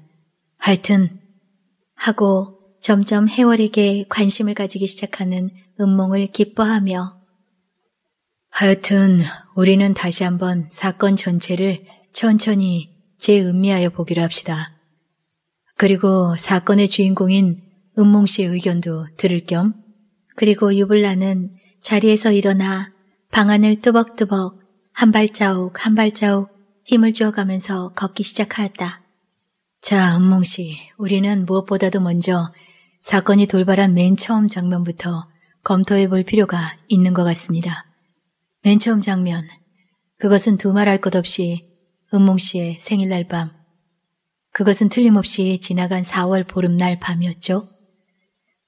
A: 하여튼 하고 점점 해월에게 관심을 가지기 시작하는 음몽을 기뻐하며 하여튼 우리는 다시 한번 사건 전체를 천천히 재음미하여 보기로 합시다. 그리고 사건의 주인공인 은몽 씨의 의견도 들을 겸 그리고 유블라는 자리에서 일어나 방안을 뚜벅뚜벅 한발자욱한발자욱 힘을 주어가면서 걷기 시작하였다. 자, 은몽 씨, 우리는 무엇보다도 먼저 사건이 돌발한 맨 처음 장면부터 검토해 볼 필요가 있는 것 같습니다. 맨 처음 장면, 그것은 두 말할 것 없이 은몽 씨의 생일날 밤. 그것은 틀림없이 지나간 4월 보름날 밤이었죠.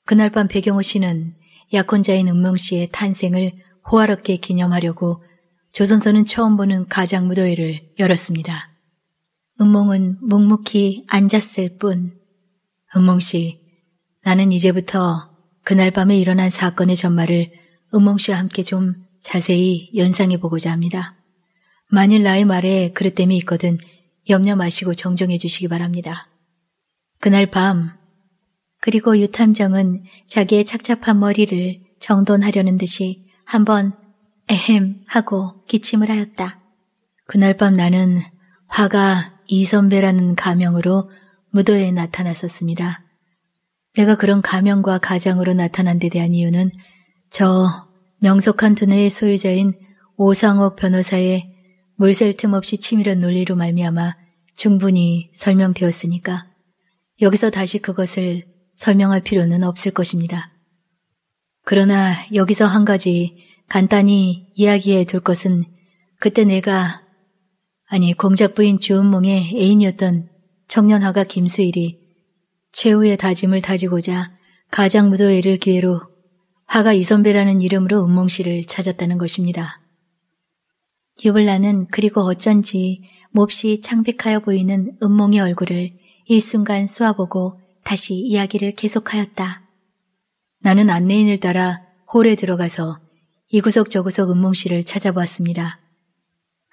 A: 그날 밤 배경호 씨는 약혼자인 은몽 씨의 탄생을 호화롭게 기념하려고 조선소는 처음 보는 가장 무더위를 열었습니다. 은몽은 묵묵히 앉았을 뿐. 은몽 씨, 나는 이제부터 그날 밤에 일어난 사건의 전말을 은몽 씨와 함께 좀 자세히 연상해 보고자 합니다. 만일 나의 말에 그릇됨이 있거든 염려 마시고 정정해 주시기 바랍니다. 그날 밤 그리고 유탐정은 자기의 착잡한 머리를 정돈하려는 듯이 한번 에헴 하고 기침을 하였다. 그날 밤 나는 화가 이선배라는 가명으로 무도에 나타났었습니다. 내가 그런 가명과 가장으로 나타난 데 대한 이유는 저 명석한 두뇌의 소유자인 오상옥 변호사의 물샐 틈 없이 치밀한 논리로 말미암아 충분히 설명되었으니까 여기서 다시 그것을 설명할 필요는 없을 것입니다. 그러나 여기서 한 가지 간단히 이야기해 둘 것은 그때 내가 아니 공작 부인 주은몽의 애인이었던 청년화가 김수일이 최후의 다짐을 다지고자 가장 무도회를 기회로 화가 이선배라는 이름으로 은몽 씨를 찾았다는 것입니다. 유블라는 그리고 어쩐지 몹시 창백하여 보이는 은몽의 얼굴을 일순간 쏘아보고 다시 이야기를 계속하였다. 나는 안내인을 따라 홀에 들어가서 이구석 저구석 은몽 씨를 찾아보았습니다.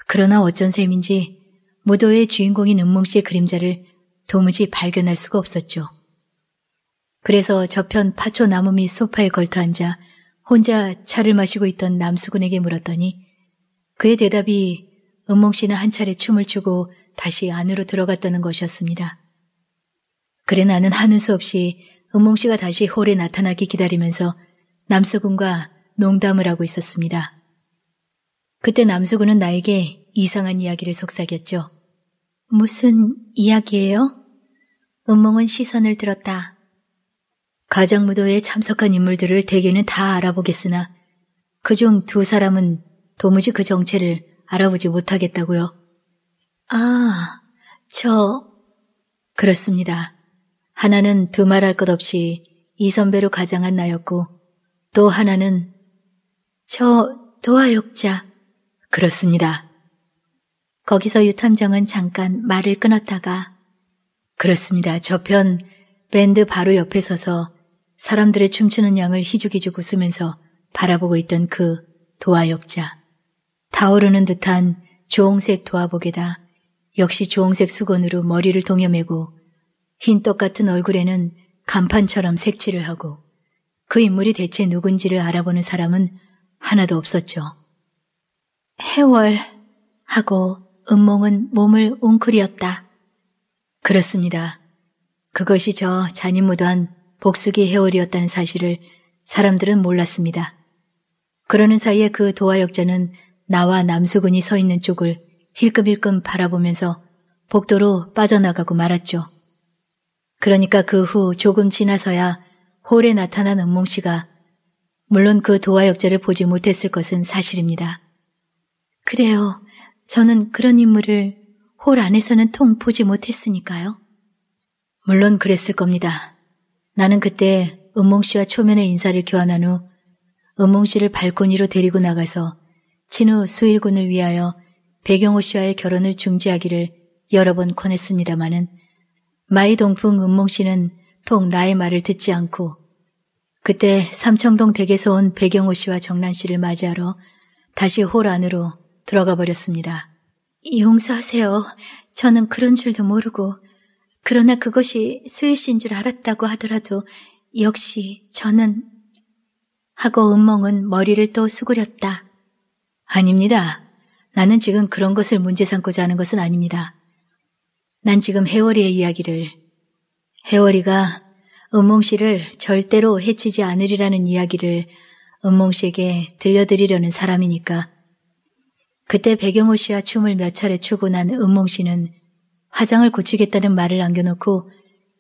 A: 그러나 어쩐 셈인지 무도의 주인공인 은몽 씨의 그림자를 도무지 발견할 수가 없었죠. 그래서 저편 파초 나무 밑 소파에 걸터 앉아 혼자 차를 마시고 있던 남수군에게 물었더니 그의 대답이 은몽 씨는 한 차례 춤을 추고 다시 안으로 들어갔다는 것이었습니다. 그래 나는 하는 수 없이 은몽 씨가 다시 홀에 나타나기 기다리면서 남수군과 농담을 하고 있었습니다. 그때 남수군은 나에게 이상한 이야기를 속삭였죠. 무슨 이야기예요? 은몽은 시선을 들었다. 가장 무도에 참석한 인물들을 대개는 다 알아보겠으나 그 중 두 사람은 도무지 그 정체를 알아보지 못하겠다고요. 아, 저... 그렇습니다. 하나는 두 말할 것 없이 이 선배로 가장한 나였고 또 하나는 저 도화역자 그렇습니다. 거기서 유탐정은 잠깐 말을 끊었다가 그렇습니다. 저편 밴드 바로 옆에 서서 사람들의 춤추는 양을 희죽희죽 웃으면서 바라보고 있던 그 도화역자. 타오르는 듯한 주홍색 도화복에다 역시 주홍색 수건으로 머리를 동여매고 흰떡 같은 얼굴에는 간판처럼 색칠을 하고 그 인물이 대체 누군지를 알아보는 사람은 하나도 없었죠. 해월 하고 음몽은 몸을 웅크리었다. 그렇습니다. 그것이 저 잔인무도한 복수기 해월이었다는 사실을 사람들은 몰랐습니다. 그러는 사이에 그 도화역자는 나와 남수근이 서 있는 쪽을 힐끔힐끔 바라보면서 복도로 빠져나가고 말았죠. 그러니까 그 후 조금 지나서야 홀에 나타난 은몽 씨가 물론 그 도화 역자를 보지 못했을 것은 사실입니다. 그래요. 저는 그런 인물을 홀 안에서는 통 보지 못했으니까요. 물론 그랬을 겁니다. 나는 그때 은몽 씨와 초면의 인사를 교환한 후 은몽 씨를 발코니로 데리고 나가서 친후 수일군을 위하여 배경호 씨와의 결혼을 중지하기를 여러 번 권했습니다마는 마이 동풍 은몽 씨는 통 나의 말을 듣지 않고 그때 삼청동 댁에서 온 배경호 씨와 정란 씨를 맞이하러 다시 홀 안으로 들어가 버렸습니다. 용서하세요. 저는 그런 줄도 모르고 그러나 그것이 수일 씨인 줄 알았다고 하더라도 역시 저는 하고 은몽은 머리를 또 수그렸다. 아닙니다. 나는 지금 그런 것을 문제 삼고자 하는 것은 아닙니다. 난 지금 해월이의 이야기를, 해월이가 은몽 씨를 절대로 해치지 않으리라는 이야기를 은몽 씨에게 들려드리려는 사람이니까. 그때 배경호 씨와 춤을 몇 차례 추고 난 은몽 씨는 화장을 고치겠다는 말을 남겨놓고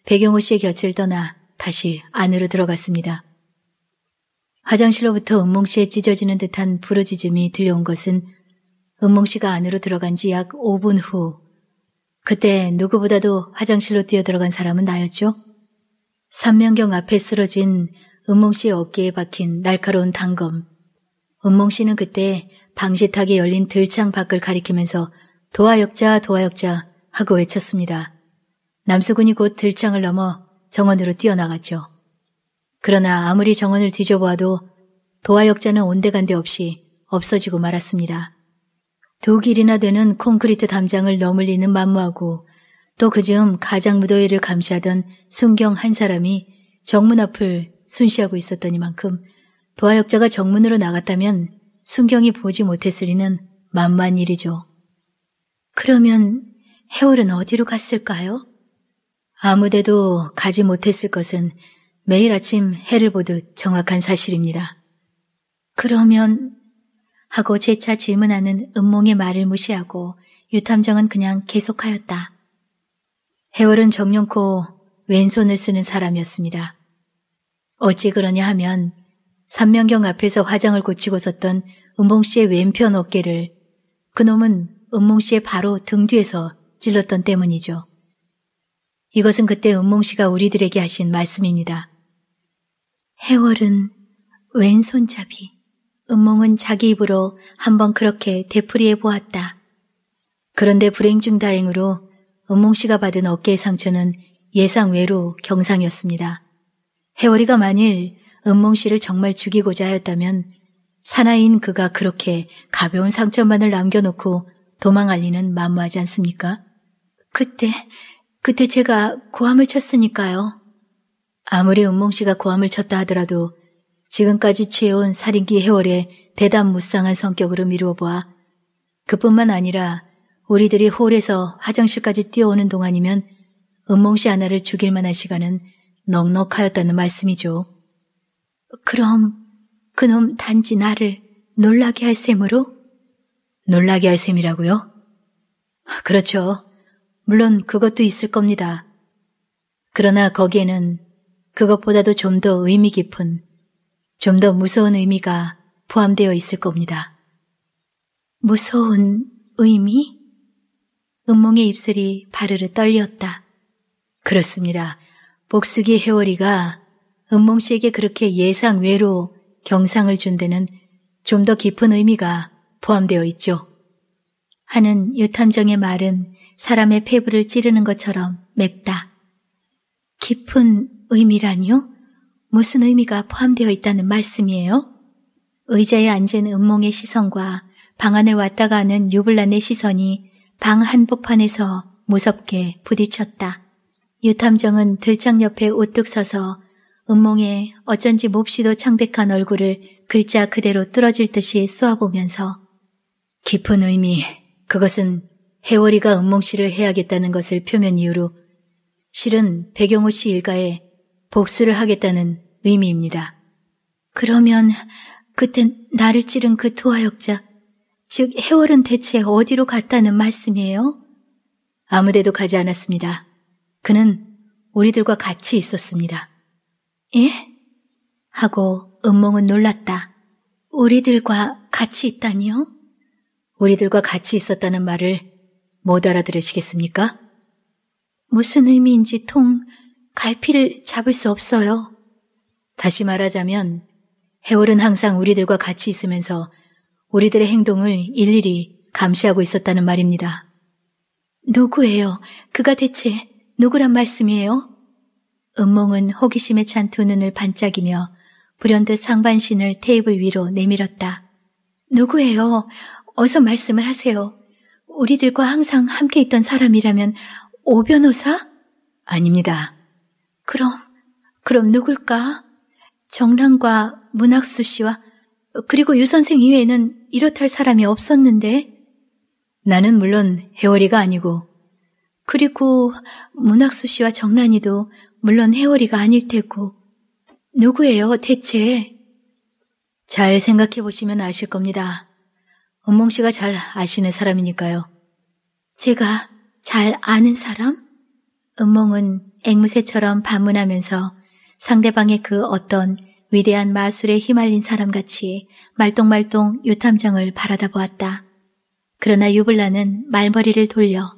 A: 배경호 씨의 곁을 떠나 다시 안으로 들어갔습니다. 화장실로부터 은몽 씨의 찢어지는 듯한 부르짖음이 들려온 것은 은몽 씨가 안으로 들어간 지 약 5분 후. 그때 누구보다도 화장실로 뛰어들어간 사람은 나였죠. 삼면경 앞에 쓰러진 은몽 씨의 어깨에 박힌 날카로운 단검. 은몽 씨는 그때 방시탁이 열린 들창 밖을 가리키면서 도화역자 도화역자 하고 외쳤습니다. 남수군이 곧 들창을 넘어 정원으로 뛰어나갔죠. 그러나 아무리 정원을 뒤져보아도 도화역자는 온데간데 없이 없어지고 말았습니다. 두 길이나 되는 콘크리트 담장을 너물리는 만무하고 또 그즈음 가장 무더위를 감시하던 순경 한 사람이 정문 앞을 순시하고 있었더니만큼 도화역자가 정문으로 나갔다면 순경이 보지 못했으 리는 만만 일이죠. 그러면 해월은 어디로 갔을까요? 아무데도 가지 못했을 것은 매일 아침 해를 보듯 정확한 사실입니다. 그러면 하고 재차 질문하는 음몽의 말을 무시하고 유탐정은 그냥 계속하였다. 해월은 정룡코 왼손을 쓰는 사람이었습니다. 어찌 그러냐 하면 삼명경 앞에서 화장을 고치고 섰던 음몽 씨의 왼편 어깨를 그놈은 음몽 씨의 바로 등 뒤에서 찔렀던 때문이죠. 이것은 그때 음몽 씨가 우리들에게 하신 말씀입니다. 해월은 왼손잡이, 은몽은 자기 입으로 한번 그렇게 되풀이해 보았다. 그런데 불행 중 다행으로 은몽 씨가 받은 어깨의 상처는 예상 외로 경상이었습니다. 해월이가 만일 은몽 씨를 정말 죽이고자 하였다면 사나이인 그가 그렇게 가벼운 상처만을 남겨놓고 도망할 리는 만무하지 않습니까? 그때, 그때 제가 고함을 쳤으니까요. 아무리 은몽 씨가 고함을 쳤다 하더라도 지금까지 취해온 살인기 해월의 대담무쌍한 성격으로 미루어 보아 그뿐만 아니라 우리들이 홀에서 화장실까지 뛰어오는 동안이면 은몽 씨 하나를 죽일 만한 시간은 넉넉하였다는 말씀이죠. 그럼 그놈 단지 나를 놀라게 할 셈으로? 놀라게 할 셈이라고요? 그렇죠. 물론 그것도 있을 겁니다. 그러나 거기에는 그것보다도 좀 더 의미 깊은, 좀 더 무서운 의미가 포함되어 있을 겁니다. 무서운 의미? 음몽의 입술이 바르르 떨렸다. 그렇습니다. 복숙이 해월이가 음몽 씨에게 그렇게 예상 외로 경상을 준 데는 좀 더 깊은 의미가 포함되어 있죠. 하는 유탐정의 말은 사람의 폐부를 찌르는 것처럼 맵다. 깊은 의미라니요? 무슨 의미가 포함되어 있다는 말씀이에요? 의자에 앉은 음몽의 시선과 방 안을 왔다 가는 유블란의 시선이 방 한복판에서 무섭게 부딪혔다. 유탐정은 들창 옆에 우뚝 서서 음몽의 어쩐지 몹시도 창백한 얼굴을 글자 그대로 뚫어질 듯이 쏘아보면서 깊은 의미, 그것은 해월이가 음몽 씨를 해야겠다는 것을 표면 이유로 실은 배경호 씨 일가에 복수를 하겠다는 의미입니다. 그러면 그땐 나를 찌른 그 도하역자, 즉 해월은 대체 어디로 갔다는 말씀이에요? 아무데도 가지 않았습니다. 그는 우리들과 같이 있었습니다. 예? 하고 은몽은 놀랐다. 우리들과 같이 있다니요? 우리들과 같이 있었다는 말을 못 알아들으시겠습니까? 무슨 의미인지 통 갈피를 잡을 수 없어요. 다시 말하자면 해월은 항상 우리들과 같이 있으면서 우리들의 행동을 일일이 감시하고 있었다는 말입니다. 누구예요? 그가 대체 누구란 말씀이에요? 은몽은 호기심에 찬 두 눈을 반짝이며 불현듯 상반신을 테이블 위로 내밀었다. 누구예요? 어서 말씀을 하세요. 우리들과 항상 함께 있던 사람이라면 오 변호사? 아닙니다. 그럼, 그럼 누굴까? 정랑과 문학수 씨와 그리고 유 선생 이외에는 이렇할 다 사람이 없었는데 나는 물론 해월이가 아니고 그리고 문학수 씨와 정란이도 물론 해월이가 아닐 테고 누구예요 대체? 잘 생각해 보시면 아실 겁니다. 엄몽 씨가 잘 아시는 사람이니까요. 제가 잘 아는 사람? 은몽은 앵무새처럼 반문하면서 상대방의 그 어떤 위대한 마술에 휘말린 사람같이 말똥말똥 유탐정을 바라다 보았다. 그러나 유블라는 말머리를 돌려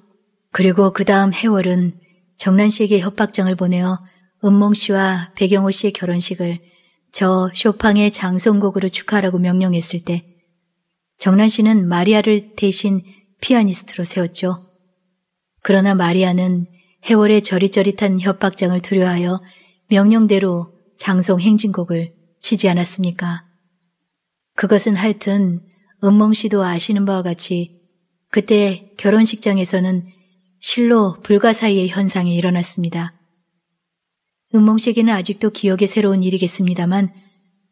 A: 그리고 그 다음 해월은 정란 씨에게 협박장을 보내어 은몽 씨와 배경호 씨의 결혼식을 저 쇼팡의 장송곡으로 축하하라고 명령했을 때 정란 씨는 마리아를 대신 피아니스트로 세웠죠. 그러나 마리아는 해월의 저릿저릿한 협박장을 두려하여 명령대로 장송 행진곡을 치지 않았습니까? 그것은 하여튼 은몽 씨도 아시는 바와 같이 그때 결혼식장에서는 실로 불가사의의 현상이 일어났습니다. 은몽 씨에게는 아직도 기억에 새로운 일이겠습니다만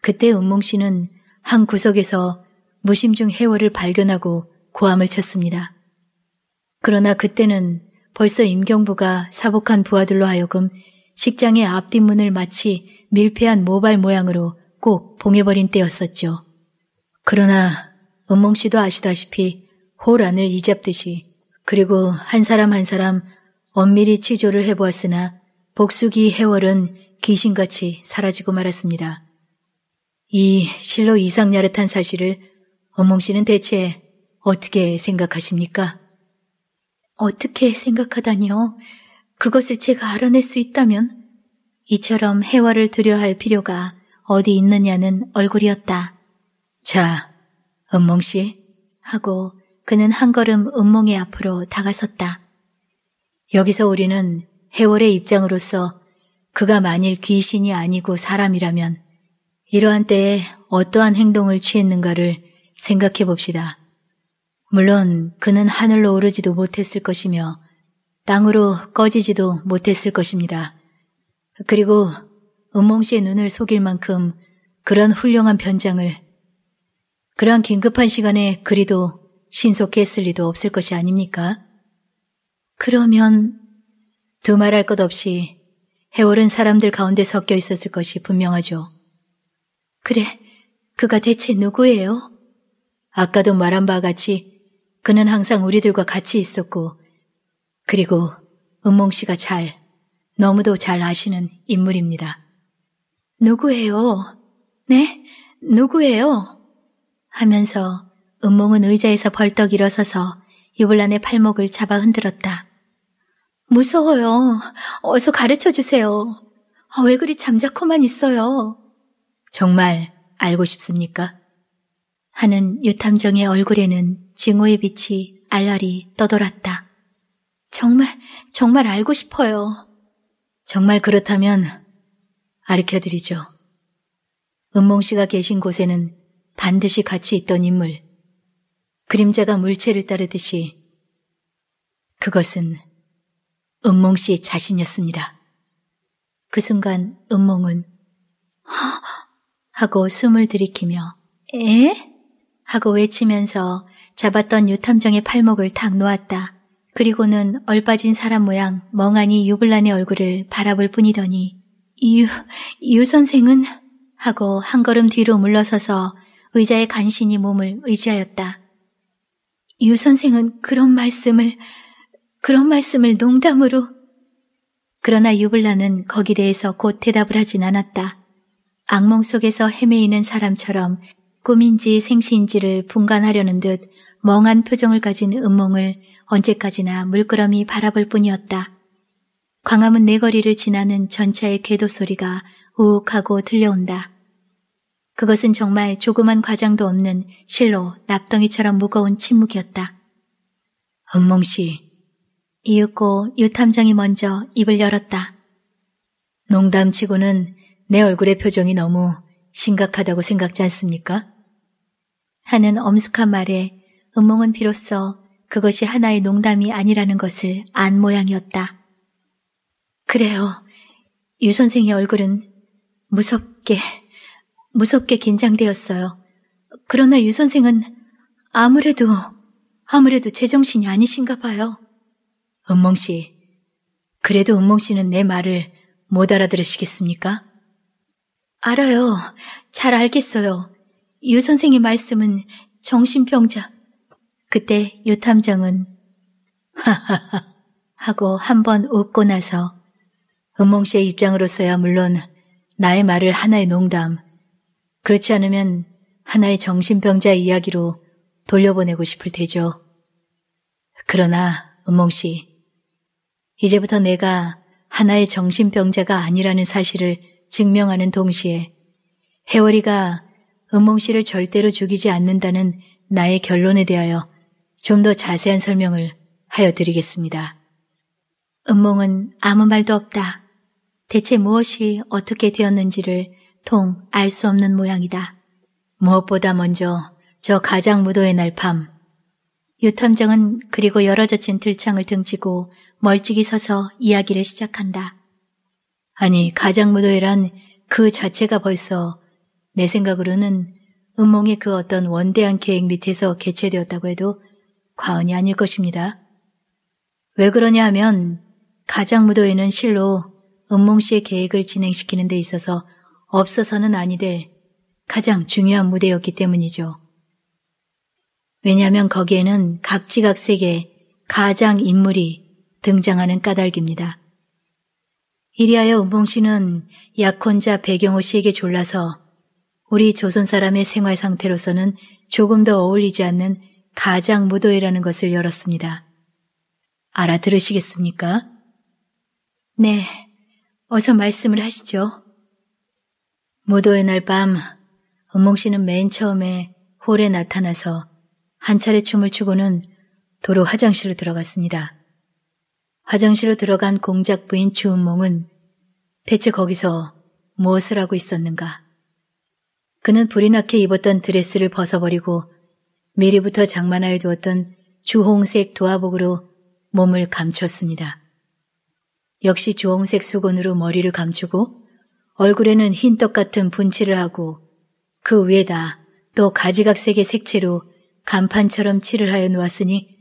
A: 그때 은몽 씨는 한 구석에서 무심중 해월을 발견하고 고함을 쳤습니다. 그러나 그때는 벌써 임경부가 사복한 부하들로 하여금 식장의 앞뒷문을 마치 밀폐한 모발 모양으로 꼭 봉해버린 때였었죠. 그러나 은몽 씨도 아시다시피 호란을 이잡듯이 그리고 한 사람 한 사람 엄밀히 치조를 해보았으나 복수기 해월은 귀신같이 사라지고 말았습니다. 이 실로 이상 야릇한 사실을 엄몽 씨는 대체 어떻게 생각하십니까? 어떻게 생각하다니요? 그것을 제가 알아낼 수 있다면 이처럼 해화를 두려 할 필요가 어디 있느냐는 얼굴이었다. 자, 은몽 씨 하고 그는 한 걸음 은몽의 앞으로 다가섰다. 여기서 우리는 해월의 입장으로서 그가 만일 귀신이 아니고 사람이라면 이러한 때에 어떠한 행동을 취했는가를 생각해 봅시다. 물론 그는 하늘로 오르지도 못했을 것이며 땅으로 꺼지지도 못했을 것입니다. 그리고 은몽 씨의 눈을 속일 만큼 그런 훌륭한 변장을 그러한 긴급한 시간에 그리도 신속히 했을 리도 없을 것이 아닙니까? 그러면 두말할 것 없이 해오른 사람들 가운데 섞여 있었을 것이 분명하죠. 그래, 그가 대체 누구예요? 아까도 말한 바와 같이 그는 항상 우리들과 같이 있었고, 그리고 은몽 씨가 잘, 너무도 잘 아시는 인물입니다. 누구예요? 네? 누구예요? 하면서 은몽은 의자에서 벌떡 일어서서 유블란의 팔목을 잡아 흔들었다. 무서워요. 어서 가르쳐 주세요. 아, 왜 그리 잠자코만 있어요? 정말 알고 싶습니까? 하는 유탐정의 얼굴에는 증오의 빛이 알알이 떠돌았다. 정말, 정말 알고 싶어요. 정말 그렇다면 알르켜드리죠 은몽 씨가 계신 곳에는 반드시 같이 있던 인물, 그림자가 물체를 따르듯이 그것은 은몽 씨 자신이었습니다. 그 순간 은몽은 허! 하고 숨을 들이키며 에? 하고 외치면서 잡았던 유탐정의 팔목을 탁 놓았다. 그리고는 얼빠진 사람 모양 멍하니 유블란의 얼굴을 바라볼 뿐이더니 유, 유 선생은? 하고 한 걸음 뒤로 물러서서 의자에 간신히 몸을 의지하였다. 유 선생은 그런 말씀을, 그런 말씀을 농담으로. 그러나 유블란은 거기 대해서 곧 대답을 하진 않았다. 악몽 속에서 헤매이는 사람처럼 꿈인지 생시인지를 분간하려는 듯 멍한 표정을 가진 음몽을 언제까지나 물끄러미 바라볼 뿐이었다. 광화문 내거리를 지나는 전차의 궤도 소리가 우욱하고 들려온다. 그것은 정말 조그만 과장도 없는 실로 납덩이처럼 무거운 침묵이었다. 음몽씨 이윽고 유탐정이 먼저 입을 열었다. 농담치고는 내 얼굴의 표정이 너무 심각하다고 생각지 않습니까? 하는 엄숙한 말에 음몽은 비로소 그것이 하나의 농담이 아니라는 것을 안 모양이었다. 그래요. 유 선생의 얼굴은 무섭게, 무섭게 긴장되었어요. 그러나 유 선생은 아무래도, 아무래도 제정신이 아니신가 봐요. 은몽 씨, 그래도 은몽 씨는 내 말을 못 알아들으시겠습니까? 알아요. 잘 알겠어요. 유 선생의 말씀은 정신병자. 그때 유 탐정은 하하하 하고 한 번 웃고 나서 은몽 씨의 입장으로서야 물론 나의 말을 하나의 농담, 그렇지 않으면 하나의 정신병자 이야기로 돌려보내고 싶을 테죠. 그러나 은몽 씨, 이제부터 내가 하나의 정신병자가 아니라는 사실을 증명하는 동시에 해월이가 은몽 씨를 절대로 죽이지 않는다는 나의 결론에 대하여 좀 더 자세한 설명을 하여 드리겠습니다. 은몽은 아무 말도 없다. 대체 무엇이 어떻게 되었는지를 통 알 수 없는 모양이다. 무엇보다 먼저 저 가장 무도의 날 밤, 유탐정은 그리고 여러 젖힌 들창을 등지고 멀찍이 서서 이야기를 시작한다. 아니, 가장 무도회란 그 자체가 벌써 내 생각으로는 음몽이 그 어떤 원대한 계획 밑에서 개최되었다고 해도 과언이 아닐 것입니다. 왜 그러냐 하면 가장무도에는 실로 음몽 씨의 계획을 진행시키는 데 있어서 없어서는 아니 될 가장 중요한 무대였기 때문이죠. 왜냐하면 거기에는 각지각색의 가장 인물이 등장하는 까닭입니다. 이리하여 음봉 씨는 약혼자 배경호 씨에게 졸라서 우리 조선 사람의 생활 상태로서는 조금 더 어울리지 않는 가장 무도회라는 것을 열었습니다. 알아들으시겠습니까? 네, 어서 말씀을 하시죠. 무도회 날 밤, 은몽 씨는 맨 처음에 홀에 나타나서 한 차례 춤을 추고는 도로 화장실로 들어갔습니다. 화장실로 들어간 공작 부인 주은몽은 대체 거기서 무엇을 하고 있었는가? 그는 불이 나게 입었던 드레스를 벗어버리고 미리부터 장만하여 두었던 주홍색 도화복으로 몸을 감췄습니다. 역시 주홍색 수건으로 머리를 감추고 얼굴에는 흰떡 같은 분칠을 하고 그 위에다 또 가지각색의 색채로 간판처럼 칠을 하여 놓았으니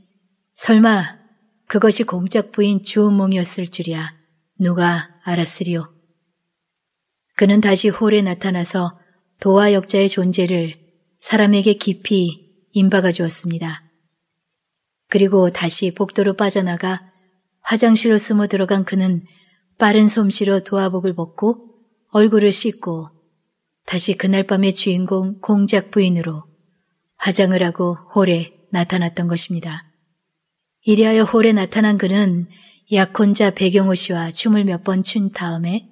A: 설마 그것이 공작 부인 주은몽이었을 줄이야 누가 알았으리요. 그는 다시 홀에 나타나서 도화 역자의 존재를 사람에게 깊이 임박아 주었습니다. 그리고 다시 복도로 빠져나가 화장실로 숨어 들어간 그는 빠른 솜씨로 도화복을 벗고 얼굴을 씻고 다시 그날 밤의 주인공 공작 부인으로 화장을 하고 홀에 나타났던 것입니다. 이리하여 홀에 나타난 그는 약혼자 배경호 씨와 춤을 몇 번 춘 다음에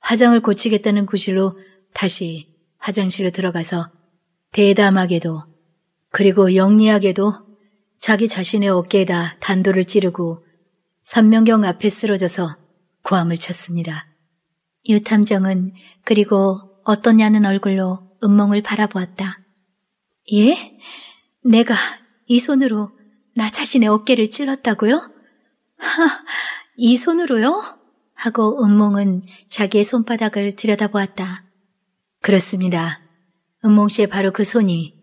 A: 화장을 고치겠다는 구실로 다시 화장실로 들어가서 대담하게도 그리고 영리하게도 자기 자신의 어깨에다 단도를 찌르고 삼명경 앞에 쓰러져서 고함을 쳤습니다. 유탐정은 그리고 어떠냐는 얼굴로 은몽을 바라보았다. 예? 내가 이 손으로 나 자신의 어깨를 찔렀다고요? 하, 이 손으로요? 하고 은몽은 자기의 손바닥을 들여다보았다. 그렇습니다. 은몽 씨의 바로 그 손이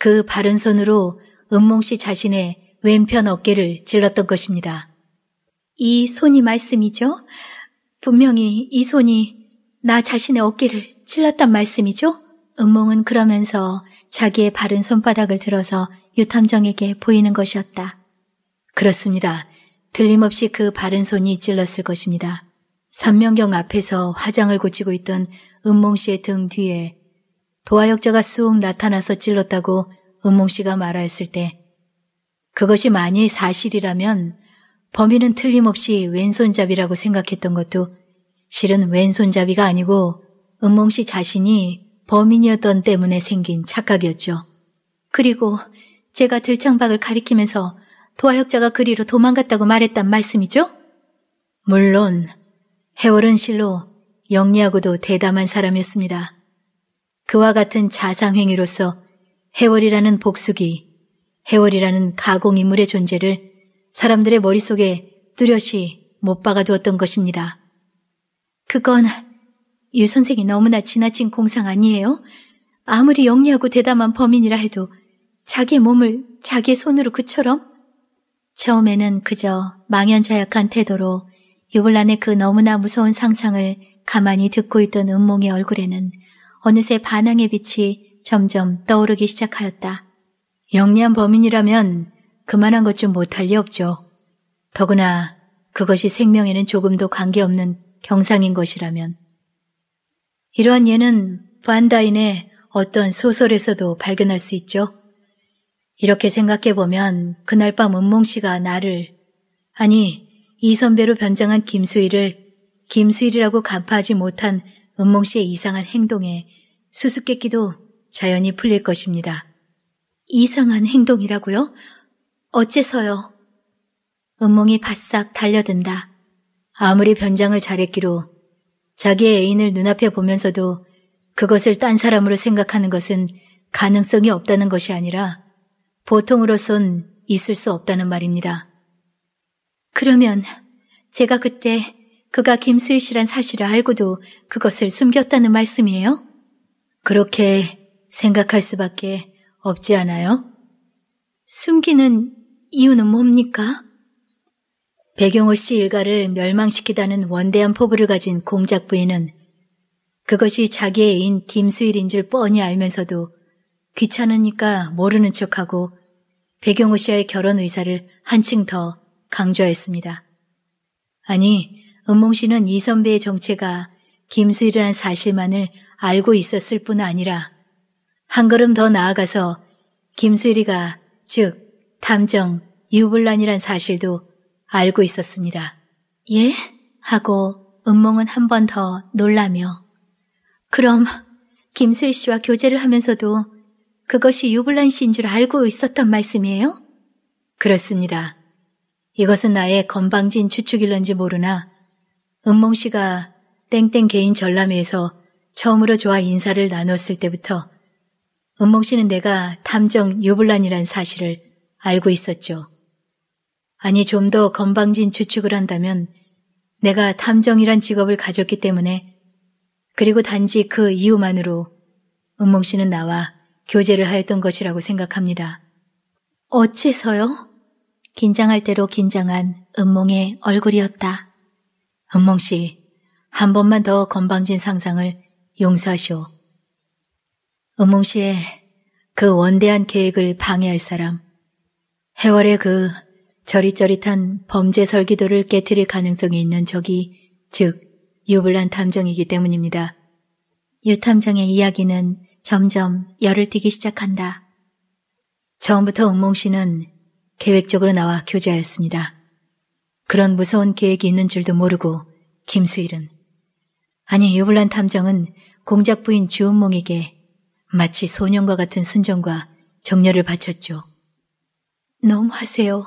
A: 그 바른 손으로 은몽 씨 자신의 왼편 어깨를 찔렀던 것입니다. 이 손이 말씀이죠? 분명히 이 손이 나 자신의 어깨를 찔렀단 말씀이죠? 은몽은 그러면서 자기의 바른 손바닥을 들어서 유탐정에게 보이는 것이었다. 그렇습니다. 들림없이그 바른 손이 찔렀을 것입니다. 선명경 앞에서 화장을 고치고 있던 은몽 씨의 등 뒤에 도화역자가 쑥 나타나서 찔렀다고 은몽 씨가 말하였을 때 그것이 만일 사실이라면 범인은 틀림없이 왼손잡이라고 생각했던 것도 실은 왼손잡이가 아니고 은몽 씨 자신이 범인이었던 때문에 생긴 착각이었죠. 그리고 제가 들창박을 가리키면서 도화역자가 그리로 도망갔다고 말했단 말씀이죠? 물론 해월은 실로 영리하고도 대담한 사람이었습니다. 그와 같은 자상행위로서 해월이라는 복수기, 해월이라는 가공인물의 존재를 사람들의 머릿속에 뚜렷이 못 박아두었던 것입니다. 그건 유 선생이 너무나 지나친 공상 아니에요? 아무리 영리하고 대담한 범인이라 해도 자기의 몸을 자기의 손으로 그처럼? 처음에는 그저 망연자약한 태도로 유블란의 그 너무나 무서운 상상을 가만히 듣고 있던 은몽의 얼굴에는 어느새 반항의 빛이 점점 떠오르기 시작하였다. 영리한 범인이라면 그만한 것 좀 못할 리 없죠. 더구나 그것이 생명에는 조금도 관계없는 경상인 것이라면. 이러한 예는 반다인의 어떤 소설에서도 발견할 수 있죠. 이렇게 생각해보면 그날 밤 은몽 씨가 나를, 아니, 이 선배로 변장한 김수희를 김수일이라고 간파하지 못한 은몽 씨의 이상한 행동에 수수께끼도 자연히 풀릴 것입니다. 이상한 행동이라고요? 어째서요? 은몽이 바싹 달려든다. 아무리 변장을 잘했기로 자기의 애인을 눈앞에 보면서도 그것을 딴 사람으로 생각하는 것은 가능성이 없다는 것이 아니라 보통으로선 있을 수 없다는 말입니다. 그러면 제가 그때 그가 김수희 씨란 사실을 알고도 그것을 숨겼다는 말씀이에요? 그렇게 생각할 수밖에 없지 않아요? 숨기는 이유는 뭡니까? 배경호 씨 일가를 멸망시키다는 원대한 포부를 가진 공작 부인은 그것이 자기 애인 김수일인 줄 뻔히 알면서도 귀찮으니까 모르는 척하고 배경호 씨와의 결혼 의사를 한층 더 강조했습니다. 아니, 은몽 씨는 이 선배의 정체가 김수일이라는 사실만을 알고 있었을 뿐 아니라 한 걸음 더 나아가서 김수일이가 즉 탐정 유불란이란 사실도 알고 있었습니다. 예? 하고 은몽은 한 번 더 놀라며 그럼 김수일 씨와 교제를 하면서도 그것이 유불란 씨인 줄 알고 있었던 말씀이에요? 그렇습니다. 이것은 나의 건방진 추측일런지 모르나 은몽 씨가 땡땡 개인 전람회에서 처음으로 저와 인사를 나누었을 때부터 은몽 씨는 내가 탐정 유불란이란 사실을 알고 있었죠. 아니 좀 더 건방진 추측을 한다면 내가 탐정이란 직업을 가졌기 때문에 그리고 단지 그 이유만으로 은몽 씨는 나와 교제를 하였던 것이라고 생각합니다. 어째서요? 긴장할 대로 긴장한 은몽의 얼굴이었다. 은몽 씨, 한 번만 더 건방진 상상을 용서하시오. 은몽 씨의 그 원대한 계획을 방해할 사람, 해월의 그 저릿저릿한 범죄 설기도를 깨뜨릴 가능성이 있는 적이 즉 유블란 탐정이기 때문입니다. 유탐정의 이야기는 점점 열을 띠기 시작한다. 처음부터 응몽 씨는 계획적으로 나와 교제하였습니다. 그런 무서운 계획이 있는 줄도 모르고 김수일은 아니 유블란 탐정은 공작 부인 주은몽에게 마치 소년과 같은 순정과 정열을 바쳤죠. 너무하세요.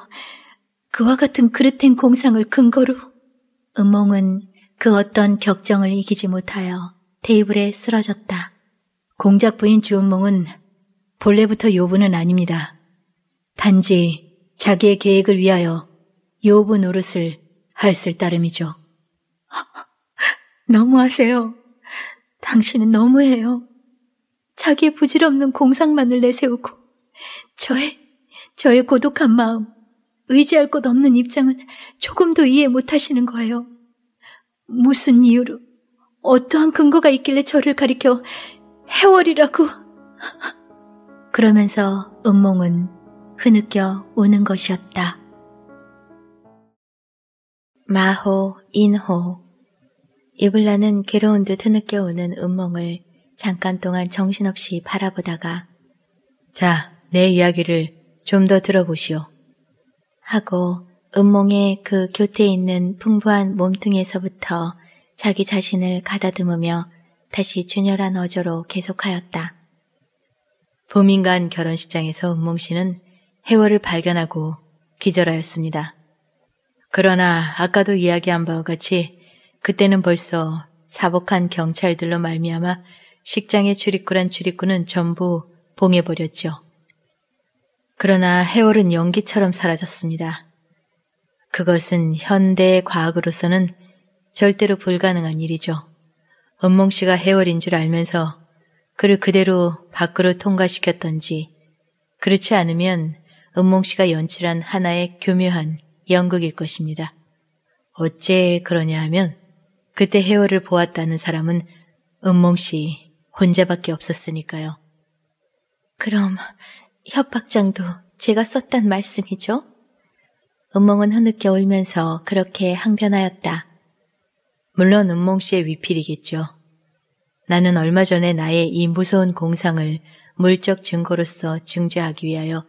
A: 그와 같은 그릇된 공상을 근거로 은몽은 그 어떤 격정을 이기지 못하여 테이블에 쓰러졌다. 공작 부인 주은몽은 본래부터 요부는 아닙니다. 단지 자기의 계획을 위하여 요부 노릇을 하였을 따름이죠. 너무하세요. 당신은 너무해요. 자기의 부질없는 공상만을 내세우고 저의 저의 고독한 마음, 의지할 곳 없는 입장은 조금도 이해 못하시는 거예요. 무슨 이유로 어떠한 근거가 있길래 저를 가리켜 해월이라고 그러면서 은몽은 흐느껴 우는 것이었다. 마호, 인호. 이블라는 괴로운 듯 흐느껴 오는 음몽을 잠깐 동안 정신없이 바라보다가 자, 내 이야기를 좀 더 들어보시오. 하고 음몽의 그 곁에 있는 풍부한 몸뚱에서부터 자기 자신을 가다듬으며 다시 준열한 어조로 계속하였다. 봄민간 결혼식장에서 음몽 씨는 해월을 발견하고 기절하였습니다. 그러나 아까도 이야기한 바와 같이 그때는 벌써 사복한 경찰들로 말미암아 식장의 출입구란 출입구는 전부 봉해버렸죠. 그러나 해월은 연기처럼 사라졌습니다. 그것은 현대의 과학으로서는 절대로 불가능한 일이죠. 은몽 씨가 해월인 줄 알면서 그를 그대로 밖으로 통과시켰던지 그렇지 않으면 은몽 씨가 연출한 하나의 교묘한 연극일 것입니다. 어째 그러냐 하면 그때 해월을 보았다는 사람은 은몽씨 혼자밖에 없었으니까요. 그럼 협박장도 제가 썼단 말씀이죠? 은몽은 흐느껴 울면서 그렇게 항변하였다. 물론 은몽씨의 위필이겠죠. 나는 얼마 전에 나의 이 무서운 공상을 물적 증거로서 증제하기 위하여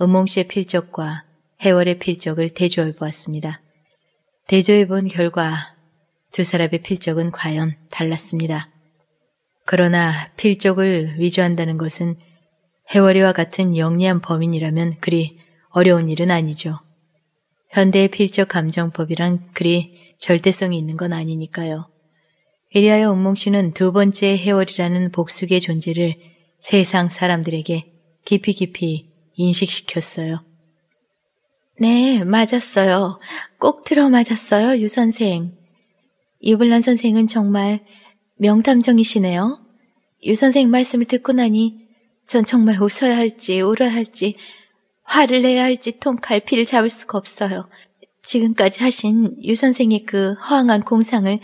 A: 은몽씨의 필적과 해월의 필적을 대조해 보았습니다. 대조해 본 결과 두 사람의 필적은 과연 달랐습니다. 그러나 필적을 위조한다는 것은 해월이와 같은 영리한 범인이라면 그리 어려운 일은 아니죠. 현대의 필적 감정법이란 그리 절대성이 있는 건 아니니까요. 이리하여 은몽 씨는 두 번째 해월이라는 복수의 존재를 세상 사람들에게 깊이 깊이 인식시켰어요. 네, 맞았어요. 꼭 들어 맞았어요, 유 선생. 유블란 선생은 정말 명탐정이시네요. 유 선생 말씀을 듣고 나니 전 정말 웃어야 할지 울어야 할지 화를 내야 할지 통갈피를 잡을 수가 없어요. 지금까지 하신 유 선생의 그 허황한 공상을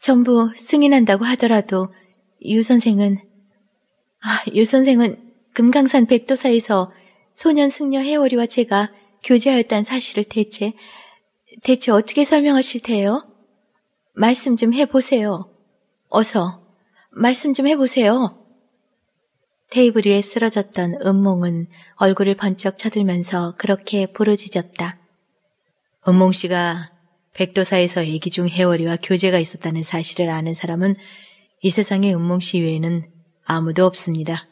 A: 전부 승인한다고 하더라도 유 선생은 아, 유 선생은 금강산 백도사에서 소년 승려 해월이와 제가 교제하였다는 사실을 대체, 대체 어떻게 설명하실 테요? 말씀 좀 해보세요. 어서, 말씀 좀 해보세요. 테이블 위에 쓰러졌던 은몽은 얼굴을 번쩍 쳐들면서 그렇게 부르짖었다. 은몽 씨가 백도사에서 얘기 중 해월이와 교제가 있었다는 사실을 아는 사람은 이 세상에 은몽 씨 외에는 아무도 없습니다.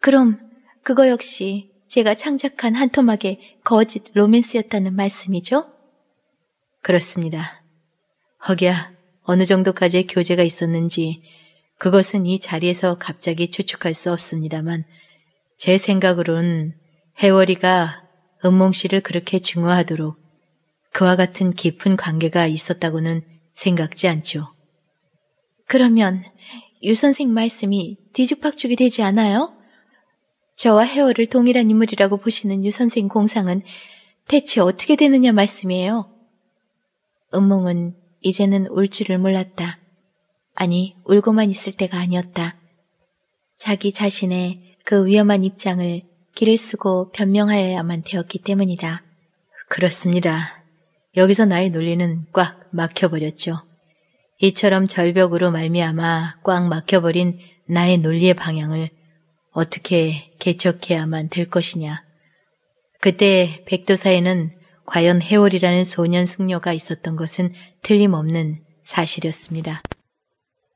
A: 그럼 그거 역시 제가 창작한 한 토막의 거짓 로맨스였다는 말씀이죠? 그렇습니다. 허기야, 어느 정도까지의 교제가 있었는지 그것은 이 자리에서 갑자기 추측할 수 없습니다만 제 생각으론 해월이가 은몽 씨를 그렇게 증오하도록 그와 같은 깊은 관계가 있었다고는 생각지 않죠. 그러면 유 선생 말씀이 뒤죽박죽이 되지 않아요? 저와 헤어를 동일한 인물이라고 보시는 유 선생 공상은 대체 어떻게 되느냐 말씀이에요. 은몽은 이제는 울 줄을 몰랐다. 아니, 울고만 있을 때가 아니었다. 자기 자신의 그 위험한 입장을 길을 쓰고 변명하여야만 되었기 때문이다. 그렇습니다. 여기서 나의 논리는 꽉 막혀버렸죠. 이처럼 절벽으로 말미암아 꽉 막혀버린 나의 논리의 방향을 어떻게 개척해야만 될 것이냐. 그때 백도사에는 과연 해월이라는 소년 숙녀가 있었던 것은 틀림없는 사실이었습니다.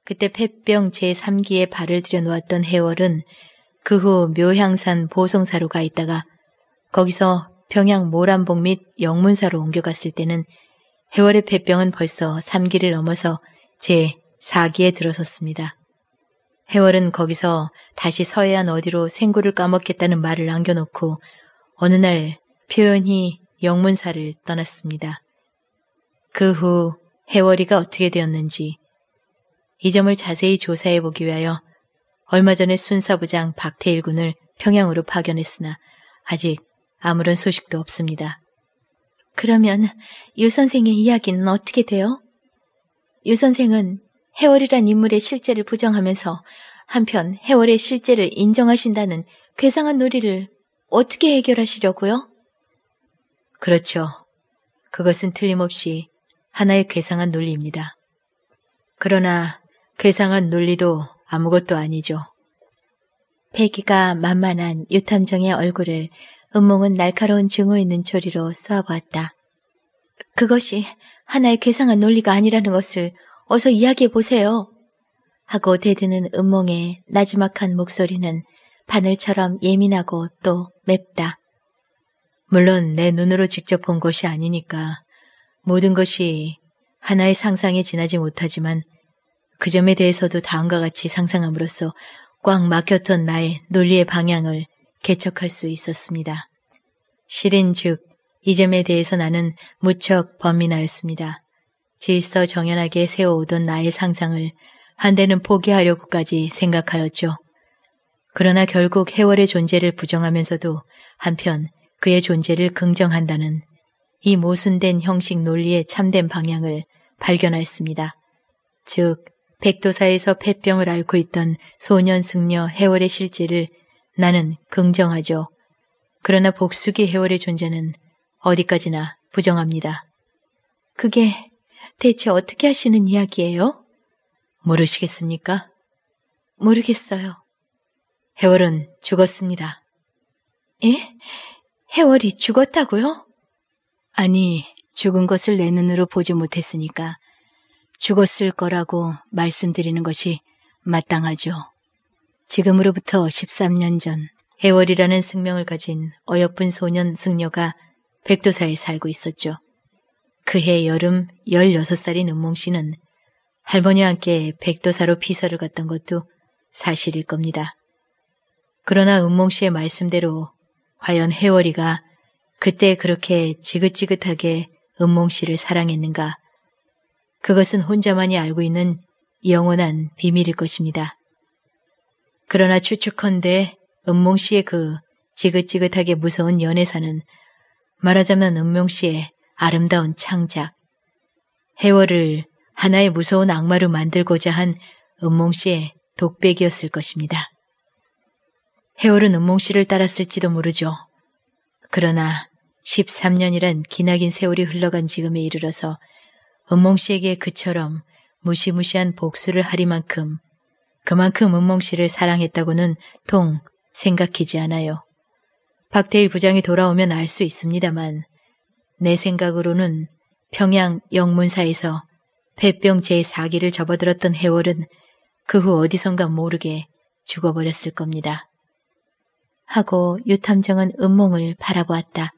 A: 그때 폐병 제3기에 발을 들여놓았던 해월은 그 후 묘향산 보성사로 가 있다가 거기서 평양 모란봉 및 영문사로 옮겨갔을 때는 해월의 폐병은 벌써 3기를 넘어서 제4기에 들어섰습니다. 해월은 거기서 다시 서해안 어디로 생굴을 까먹겠다는 말을 남겨놓고 어느 날 표현히 영문사를 떠났습니다. 그 후 해월이가 어떻게 되었는지 이 점을 자세히 조사해 보기 위하여 얼마 전에 순사부장 박태일 군을 평양으로 파견했으나 아직 아무런 소식도 없습니다. 그러면 유 선생의 이야기는 어떻게 돼요? 유 선생은 해월이란 인물의 실제를 부정하면서 한편 해월의 실제를 인정하신다는 괴상한 놀이를 어떻게 해결하시려고요? 그렇죠. 그것은 틀림없이 하나의 괴상한 논리입니다. 그러나 괴상한 논리도 아무것도 아니죠. 배기가 만만한 유탐정의 얼굴을 음몽은 날카로운 증오 있는 조리로 쏘아보았다. 그것이 하나의 괴상한 논리가 아니라는 것을 어서 이야기해 보세요. 하고 대드는 음몽의 나지막한 목소리는 바늘처럼 예민하고 또 맵다. 물론 내 눈으로 직접 본 것이 아니니까 모든 것이 하나의 상상에 지나지 못하지만 그 점에 대해서도 다음과 같이 상상함으로써 꽉 막혔던 나의 논리의 방향을 개척할 수 있었습니다. 실인 즉, 이 점에 대해서 나는 무척 범인하였습니다 질서 정연하게 세워오던 나의 상상을 한때는 포기하려고까지 생각하였죠. 그러나 결국 해월의 존재를 부정하면서도 한편 그의 존재를 긍정한다는 이 모순된 형식 논리의 참된 방향을 발견하였습니다. 즉, 백도사에서 폐병을 앓고 있던 소년 승려 해월의 실질를 나는 긍정하죠. 그러나 복수기 해월의 존재는 어디까지나 부정합니다. 그게 대체 어떻게 하시는 이야기예요? 모르시겠습니까? 모르겠어요. 해월은 죽었습니다. 예? 해월이 죽었다고요? 아니, 죽은 것을 내 눈으로 보지 못했으니까 죽었을 거라고 말씀드리는 것이 마땅하죠. 지금으로부터 13년 전 해월이라는 승명을 가진 어여쁜 소년 승려가 백도사에 살고 있었죠. 그해 여름 16살인 은몽 씨는 할머니와 함께 백도사로 피서를 갔던 것도 사실일 겁니다. 그러나 은몽 씨의 말씀대로 과연 해월이가 그때 그렇게 지긋지긋하게 은몽 씨를 사랑했는가? 그것은 혼자만이 알고 있는 영원한 비밀일 것입니다. 그러나 추측컨대 은몽 씨의 그 지긋지긋하게 무서운 연애사는 말하자면 은몽 씨의 아름다운 창작, 해월을 하나의 무서운 악마로 만들고자 한 은몽 씨의 독백이었을 것입니다. 해월은 은몽 씨를 따랐을지도 모르죠. 그러나 13년이란 기나긴 세월이 흘러간 지금에 이르러서 은몽 씨에게 그처럼 무시무시한 복수를 하리만큼 그만큼 은몽 씨를 사랑했다고는 통생각이지 않아요. 박태일 부장이 돌아오면 알 수 있습니다만 내 생각으로는 평양 영문사에서 폐병 제4기를 접어들었던 해월은 그 후 어디선가 모르게 죽어버렸을 겁니다. 하고 유탐정은 음몽을 바라보았다.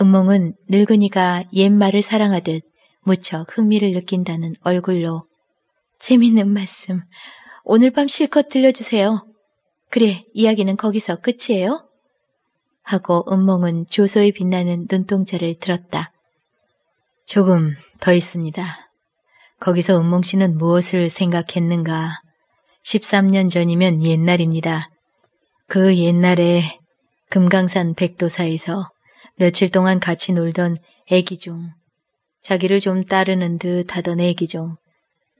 A: 음몽은 늙은이가 옛말을 사랑하듯 무척 흥미를 느낀다는 얼굴로 재밌는 말씀 오늘 밤 실컷 들려주세요. 그래 이야기는 거기서 끝이에요? 하고 은몽은 조소히 빛나는 눈동자를 들었다. 조금 더 있습니다. 거기서 은몽 씨는 무엇을 생각했는가? 13년 전이면 옛날입니다. 그 옛날에 금강산 백도사에서 며칠 동안 같이 놀던 애기 중, 자기를 좀 따르는 듯 하던 애기 중,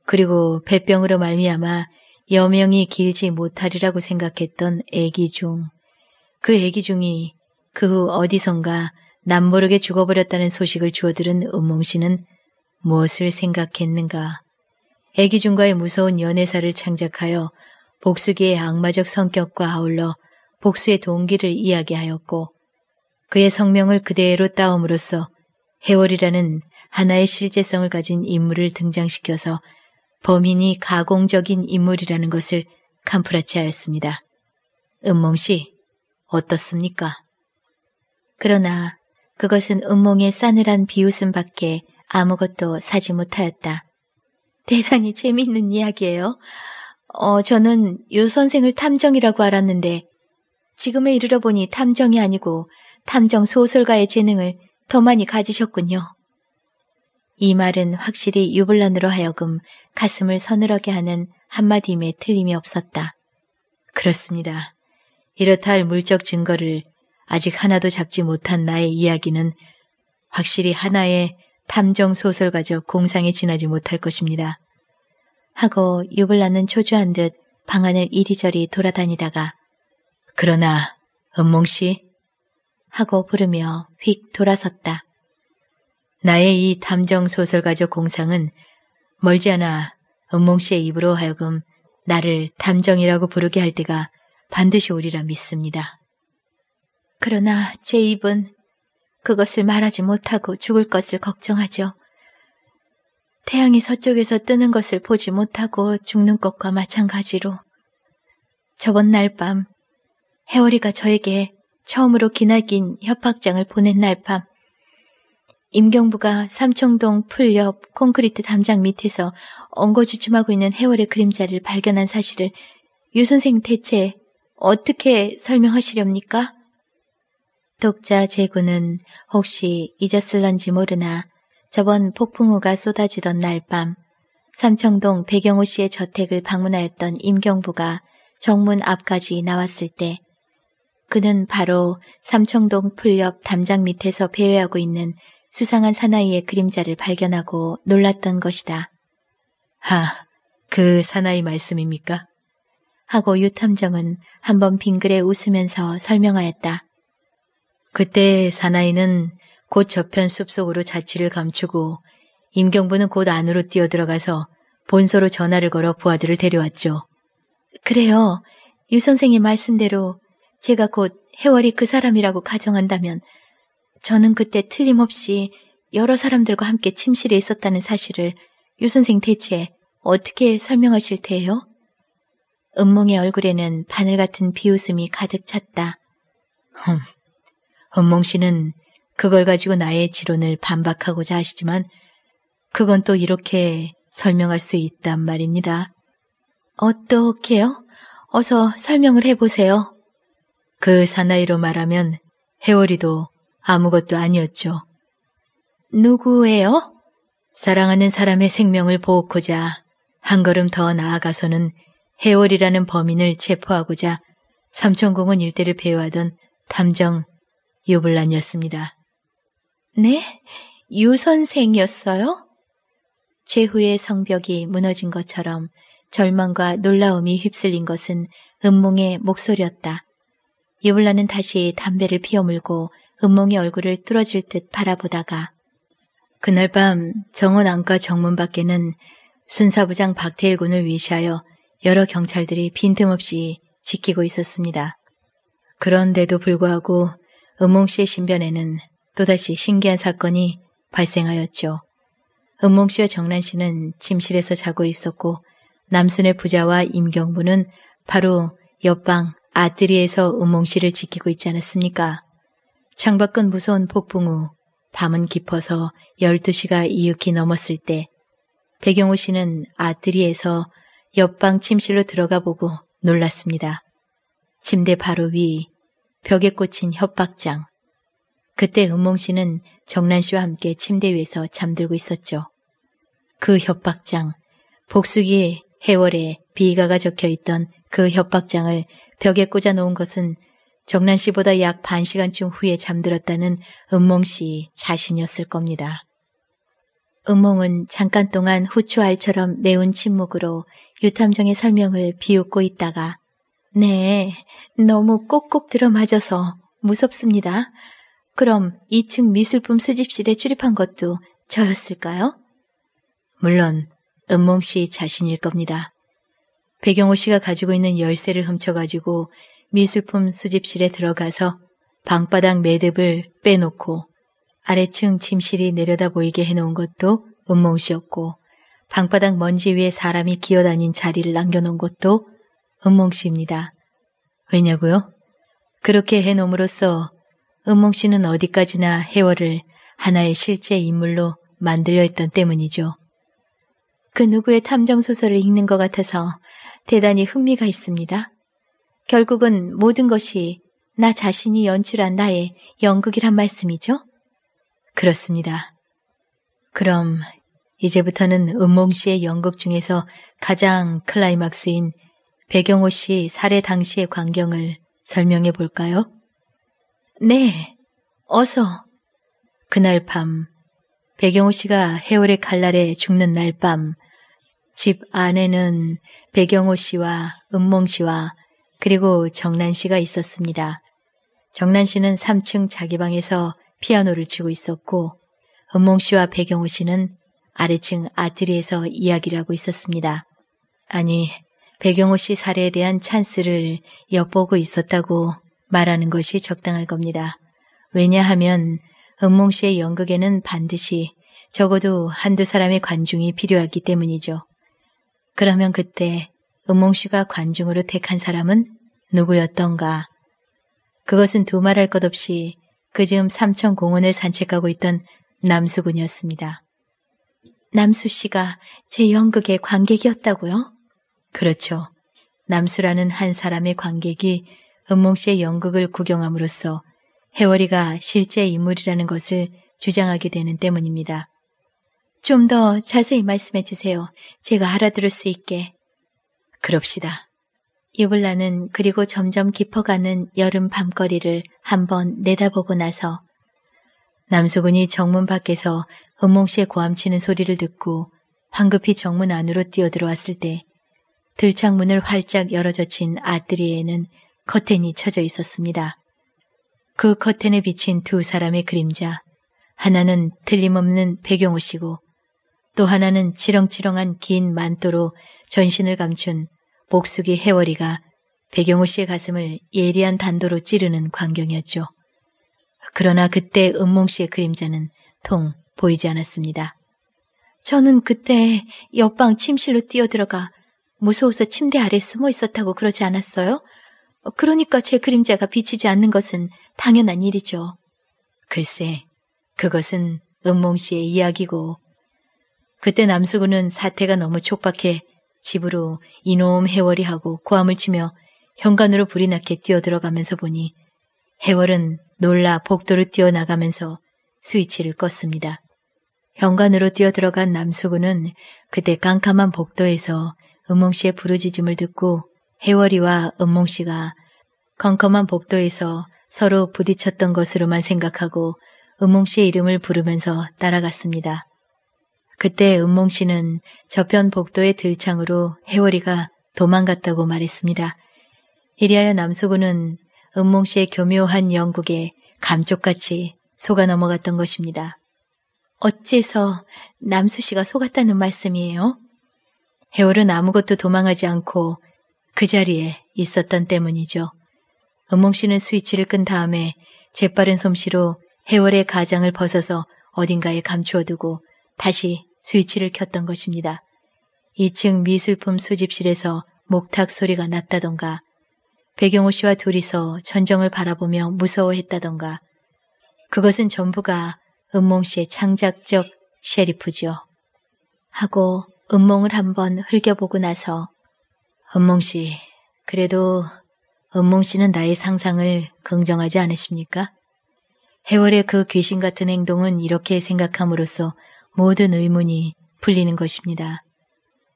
A: 그리고 배병으로 말미암아 여명이 길지 못하리라고 생각했던 애기 중, 그 애기 중이 그 후 어디선가 남모르게 죽어버렸다는 소식을 주어들은 은몽 씨는 무엇을 생각했는가. 애기 중과의 무서운 연애사를 창작하여 복수기의 악마적 성격과 아울러 복수의 동기를 이야기하였고 그의 성명을 그대로 따옴으로써 해월이라는 하나의 실제성을 가진 인물을 등장시켜서 범인이 가공적인 인물이라는 것을 캄프라치하였습니다. 은몽 씨, 어떻습니까? 그러나 그것은 음몽의 싸늘한 비웃음 밖에 아무것도 사지 못하였다. 대단히 재미있는 이야기예요. 어, 저는 유 선생을 탐정이라고 알았는데 지금에 이르러 보니 탐정이 아니고 탐정 소설가의 재능을 더 많이 가지셨군요. 이 말은 확실히 유불란으로 하여금 가슴을 서늘하게 하는 한마디임에 틀림이 없었다. 그렇습니다. 이렇다 할 물적 증거를 아직 하나도 잡지 못한 나의 이야기는 확실히 하나의 탐정 소설가적 공상에 지나지 못할 것입니다. 하고 유불나는 초조한 듯 방안을 이리저리 돌아다니다가 그러나 은몽씨 하고 부르며 휙 돌아섰다. 나의 이 탐정 소설가적 공상은 멀지 않아 은몽씨의 입으로 하여금 나를 탐정이라고 부르게 할 때가 반드시 오리라 믿습니다. 그러나 제 입은 그것을 말하지 못하고 죽을 것을 걱정하죠. 태양이 서쪽에서 뜨는 것을 보지 못하고 죽는 것과 마찬가지로 저번 날 밤 해월이가 저에게 처음으로 기나긴 협박장을 보낸 날 밤 임경부가 삼청동 풀 옆 콘크리트 담장 밑에서 엉거주춤하고 있는 해월의 그림자를 발견한 사실을 유 선생 대체 어떻게 설명하시렵니까? 독자 제구는 혹시 잊었을런지 모르나 저번 폭풍우가 쏟아지던 날 밤 삼청동 배경호 씨의 저택을 방문하였던 임경부가 정문 앞까지 나왔을 때 그는 바로 삼청동 풀 옆 담장 밑에서 배회하고 있는 수상한 사나이의 그림자를 발견하고 놀랐던 것이다. 하, 그 사나이 말씀입니까? 하고 유탐정은 한번 빙그레 웃으면서 설명하였다. 그때 사나이는 곧 저편 숲속으로 자취를 감추고 임경부는 곧 안으로 뛰어들어가서 본소로 전화를 걸어 부하들을 데려왔죠. 그래요. 유 선생의 말씀대로 제가 곧 해월이 그 사람이라고 가정한다면 저는 그때 틀림없이 여러 사람들과 함께 침실에 있었다는 사실을 유 선생 대체 어떻게 설명하실 테예요? 은몽의 얼굴에는 바늘 같은 비웃음이 가득 찼다. 흠, 은몽 씨는 그걸 가지고 나의 지론을 반박하고자 하시지만 그건 또 이렇게 설명할 수 있단 말입니다. 어떻게요? 어서 설명을 해보세요. 그 사나이로 말하면 해월이도 아무것도 아니었죠. 누구예요? 사랑하는 사람의 생명을 보호코자한 걸음 더 나아가서는 해월이라는 범인을 체포하고자 삼천공원 일대를 배회하던 탐정 유블란이었습니다. 네? 유 선생이었어요? 최후의 성벽이 무너진 것처럼 절망과 놀라움이 휩쓸린 것은 음몽의 목소리였다. 유블란은 다시 담배를 피어물고 음몽의 얼굴을 뚫어질 듯 바라보다가 그날 밤 정원 안과 정문 밖에는 순사부장 박태일 군을 위시하여 여러 경찰들이 빈틈없이 지키고 있었습니다. 그런데도 불구하고 은몽 씨의 신변에는 또다시 신기한 사건이 발생하였죠. 은몽 씨와 정란 씨는 침실에서 자고 있었고 남순의 부자와 임경부는 바로 옆방 아뜨리에서 은몽 씨를 지키고 있지 않았습니까? 창밖은 무서운 폭풍 우 밤은 깊어서 12시가 이윽히 넘었을 때 배경호 씨는 아뜨리에서 옆방 침실로 들어가 보고 놀랐습니다. 침대 바로 위 벽에 꽂힌 협박장. 그때 은몽 씨는 정란 씨와 함께 침대 위에서 잠들고 있었죠. 그 협박장, 복수기 해월에 비가가 적혀 있던 그 협박장을 벽에 꽂아 놓은 것은 정란 씨보다 약 반 시간쯤 후에 잠들었다는 은몽 씨 자신이었을 겁니다. 은몽은 잠깐 동안 후추알처럼 매운 침묵으로 유탐정의 설명을 비웃고 있다가 네, 너무 꼭꼭 들어맞아서 무섭습니다. 그럼 2층 미술품 수집실에 출입한 것도 저였을까요? 물론 은몽 씨 자신일 겁니다. 배경호 씨가 가지고 있는 열쇠를 훔쳐가지고 미술품 수집실에 들어가서 방바닥 매듭을 빼놓고 아래층 침실이 내려다 보이게 해놓은 것도 은몽씨였고 방바닥 먼지 위에 사람이 기어다닌 자리를 남겨놓은 것도 은몽씨입니다. 왜냐고요? 그렇게 해놓음으로써 은몽씨는 어디까지나 해월을 하나의 실제 인물로 만들려 했던 때문이죠. 그 누구의 탐정소설을 읽는 것 같아서 대단히 흥미가 있습니다. 결국은 모든 것이 나 자신이 연출한 나의 연극이란 말씀이죠. 그렇습니다. 그럼 이제부터는 은몽 씨의 연극 중에서 가장 클라이막스인 배경호 씨 살해 당시의 광경을 설명해 볼까요? 네, 어서. 그날 밤, 배경호 씨가 해월의 칼날에 죽는 날 밤, 집 안에는 배경호 씨와 은몽 씨와 그리고 정란 씨가 있었습니다. 정란 씨는 3층 자기 방에서 피아노를 치고 있었고 은몽 씨와 배경호 씨는 아래층 아트리에서 이야기를 하고 있었습니다. 아니, 배경호 씨 사례에 대한 찬스를 엿보고 있었다고 말하는 것이 적당할 겁니다. 왜냐하면 은몽 씨의 연극에는 반드시 적어도 한두 사람의 관중이 필요하기 때문이죠. 그러면 그때 은몽 씨가 관중으로 택한 사람은 누구였던가? 그것은 두말할 것 없이 그 즈음 삼천 공원을 산책하고 있던 남수군이었습니다. 남수 씨가 제 연극의 관객이었다고요? 그렇죠. 남수라는 한 사람의 관객이 은몽 씨의 연극을 구경함으로써 해월이가 실제 인물이라는 것을 주장하게 되는 때문입니다. 좀 더 자세히 말씀해 주세요. 제가 알아들을 수 있게. 그럽시다. 이블라는 그리고 점점 깊어가는 여름 밤거리를 한번 내다보고 나서 남수근이 정문 밖에서 은몽 씨의 고함치는 소리를 듣고 황급히 정문 안으로 뛰어들어왔을 때 들창문을 활짝 열어젖힌 아뜨리에는 커튼이 쳐져 있었습니다. 그 커튼에 비친 두 사람의 그림자 하나는 틀림없는 백용호 씨고 또 하나는 지렁지렁한긴 만토로 전신을 감춘 목숙이 해월이가 배경호 씨의 가슴을 예리한 단도로 찌르는 광경이었죠. 그러나 그때 은몽 씨의 그림자는 통 보이지 않았습니다. 저는 그때 옆방 침실로 뛰어들어가 무서워서 침대 아래 숨어 있었다고 그러지 않았어요? 그러니까 제 그림자가 비치지 않는 것은 당연한 일이죠. 글쎄, 그것은 은몽 씨의 이야기고. 그때 남수구는 사태가 너무 촉박해 집으로 이놈 해월이 하고 고함을 치며 현관으로 불이 나게 뛰어들어가면서 보니 해월은 놀라 복도로 뛰어나가면서 스위치를 껐습니다. 현관으로 뛰어들어간 남수구는 그때 깜깜한 복도에서 은몽씨의 부르짖음을 듣고 해월이와 은몽씨가 컴컴한 복도에서 서로 부딪혔던 것으로만 생각하고 은몽씨의 이름을 부르면서 따라갔습니다. 그때 은몽씨는 저편 복도의 들창으로 해월이가 도망갔다고 말했습니다. 이리하여 남수구는 은몽 씨의 교묘한 영국에 감쪽같이 속아 넘어갔던 것입니다. 어째서 남수 씨가 속았다는 말씀이에요? 해월은 아무것도 도망하지 않고 그 자리에 있었던 때문이죠. 은몽 씨는 스위치를 끈 다음에 재빠른 솜씨로 해월의 가장을 벗어서 어딘가에 감추어두고 다시 스위치를 켰던 것입니다. 2층 미술품 수집실에서 목탁 소리가 났다던가 배경호 씨와 둘이서 전정을 바라보며 무서워했다던가 그것은 전부가 은몽 씨의 창작적 셰리프지요. 하고 은몽을 한번 흘겨보고 나서 은몽 씨, 그래도 은몽 씨는 나의 상상을 긍정하지 않으십니까? 해월의 그 귀신 같은 행동은 이렇게 생각함으로써 모든 의문이 풀리는 것입니다.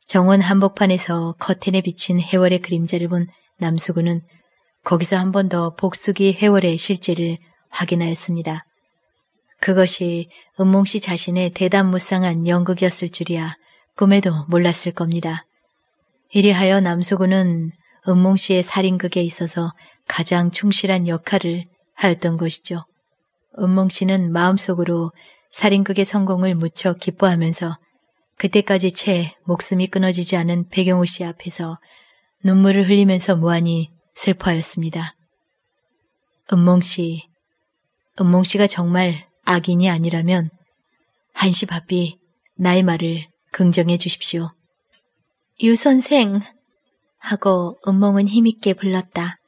A: 정원 한복판에서 커튼에 비친 해월의 그림자를 본 남수구는 거기서 한 번 더 복수기 해월의 실제를 확인하였습니다. 그것이 은몽 씨 자신의 대담무쌍한 연극이었을 줄이야 꿈에도 몰랐을 겁니다. 이리하여 남수구는 은몽 씨의 살인극에 있어서 가장 충실한 역할을 하였던 것이죠. 은몽 씨는 마음속으로 살인극의 성공을 무척 기뻐하면서 그때까지 채 목숨이 끊어지지 않은 백영호 씨 앞에서 눈물을 흘리면서 무한히 슬퍼하였습니다. 은몽씨, 은몽씨가 정말 악인이 아니라면 한시 바삐 나의 말을 긍정해 주십시오. 유선생! 하고 은몽은 힘있게 불렀다.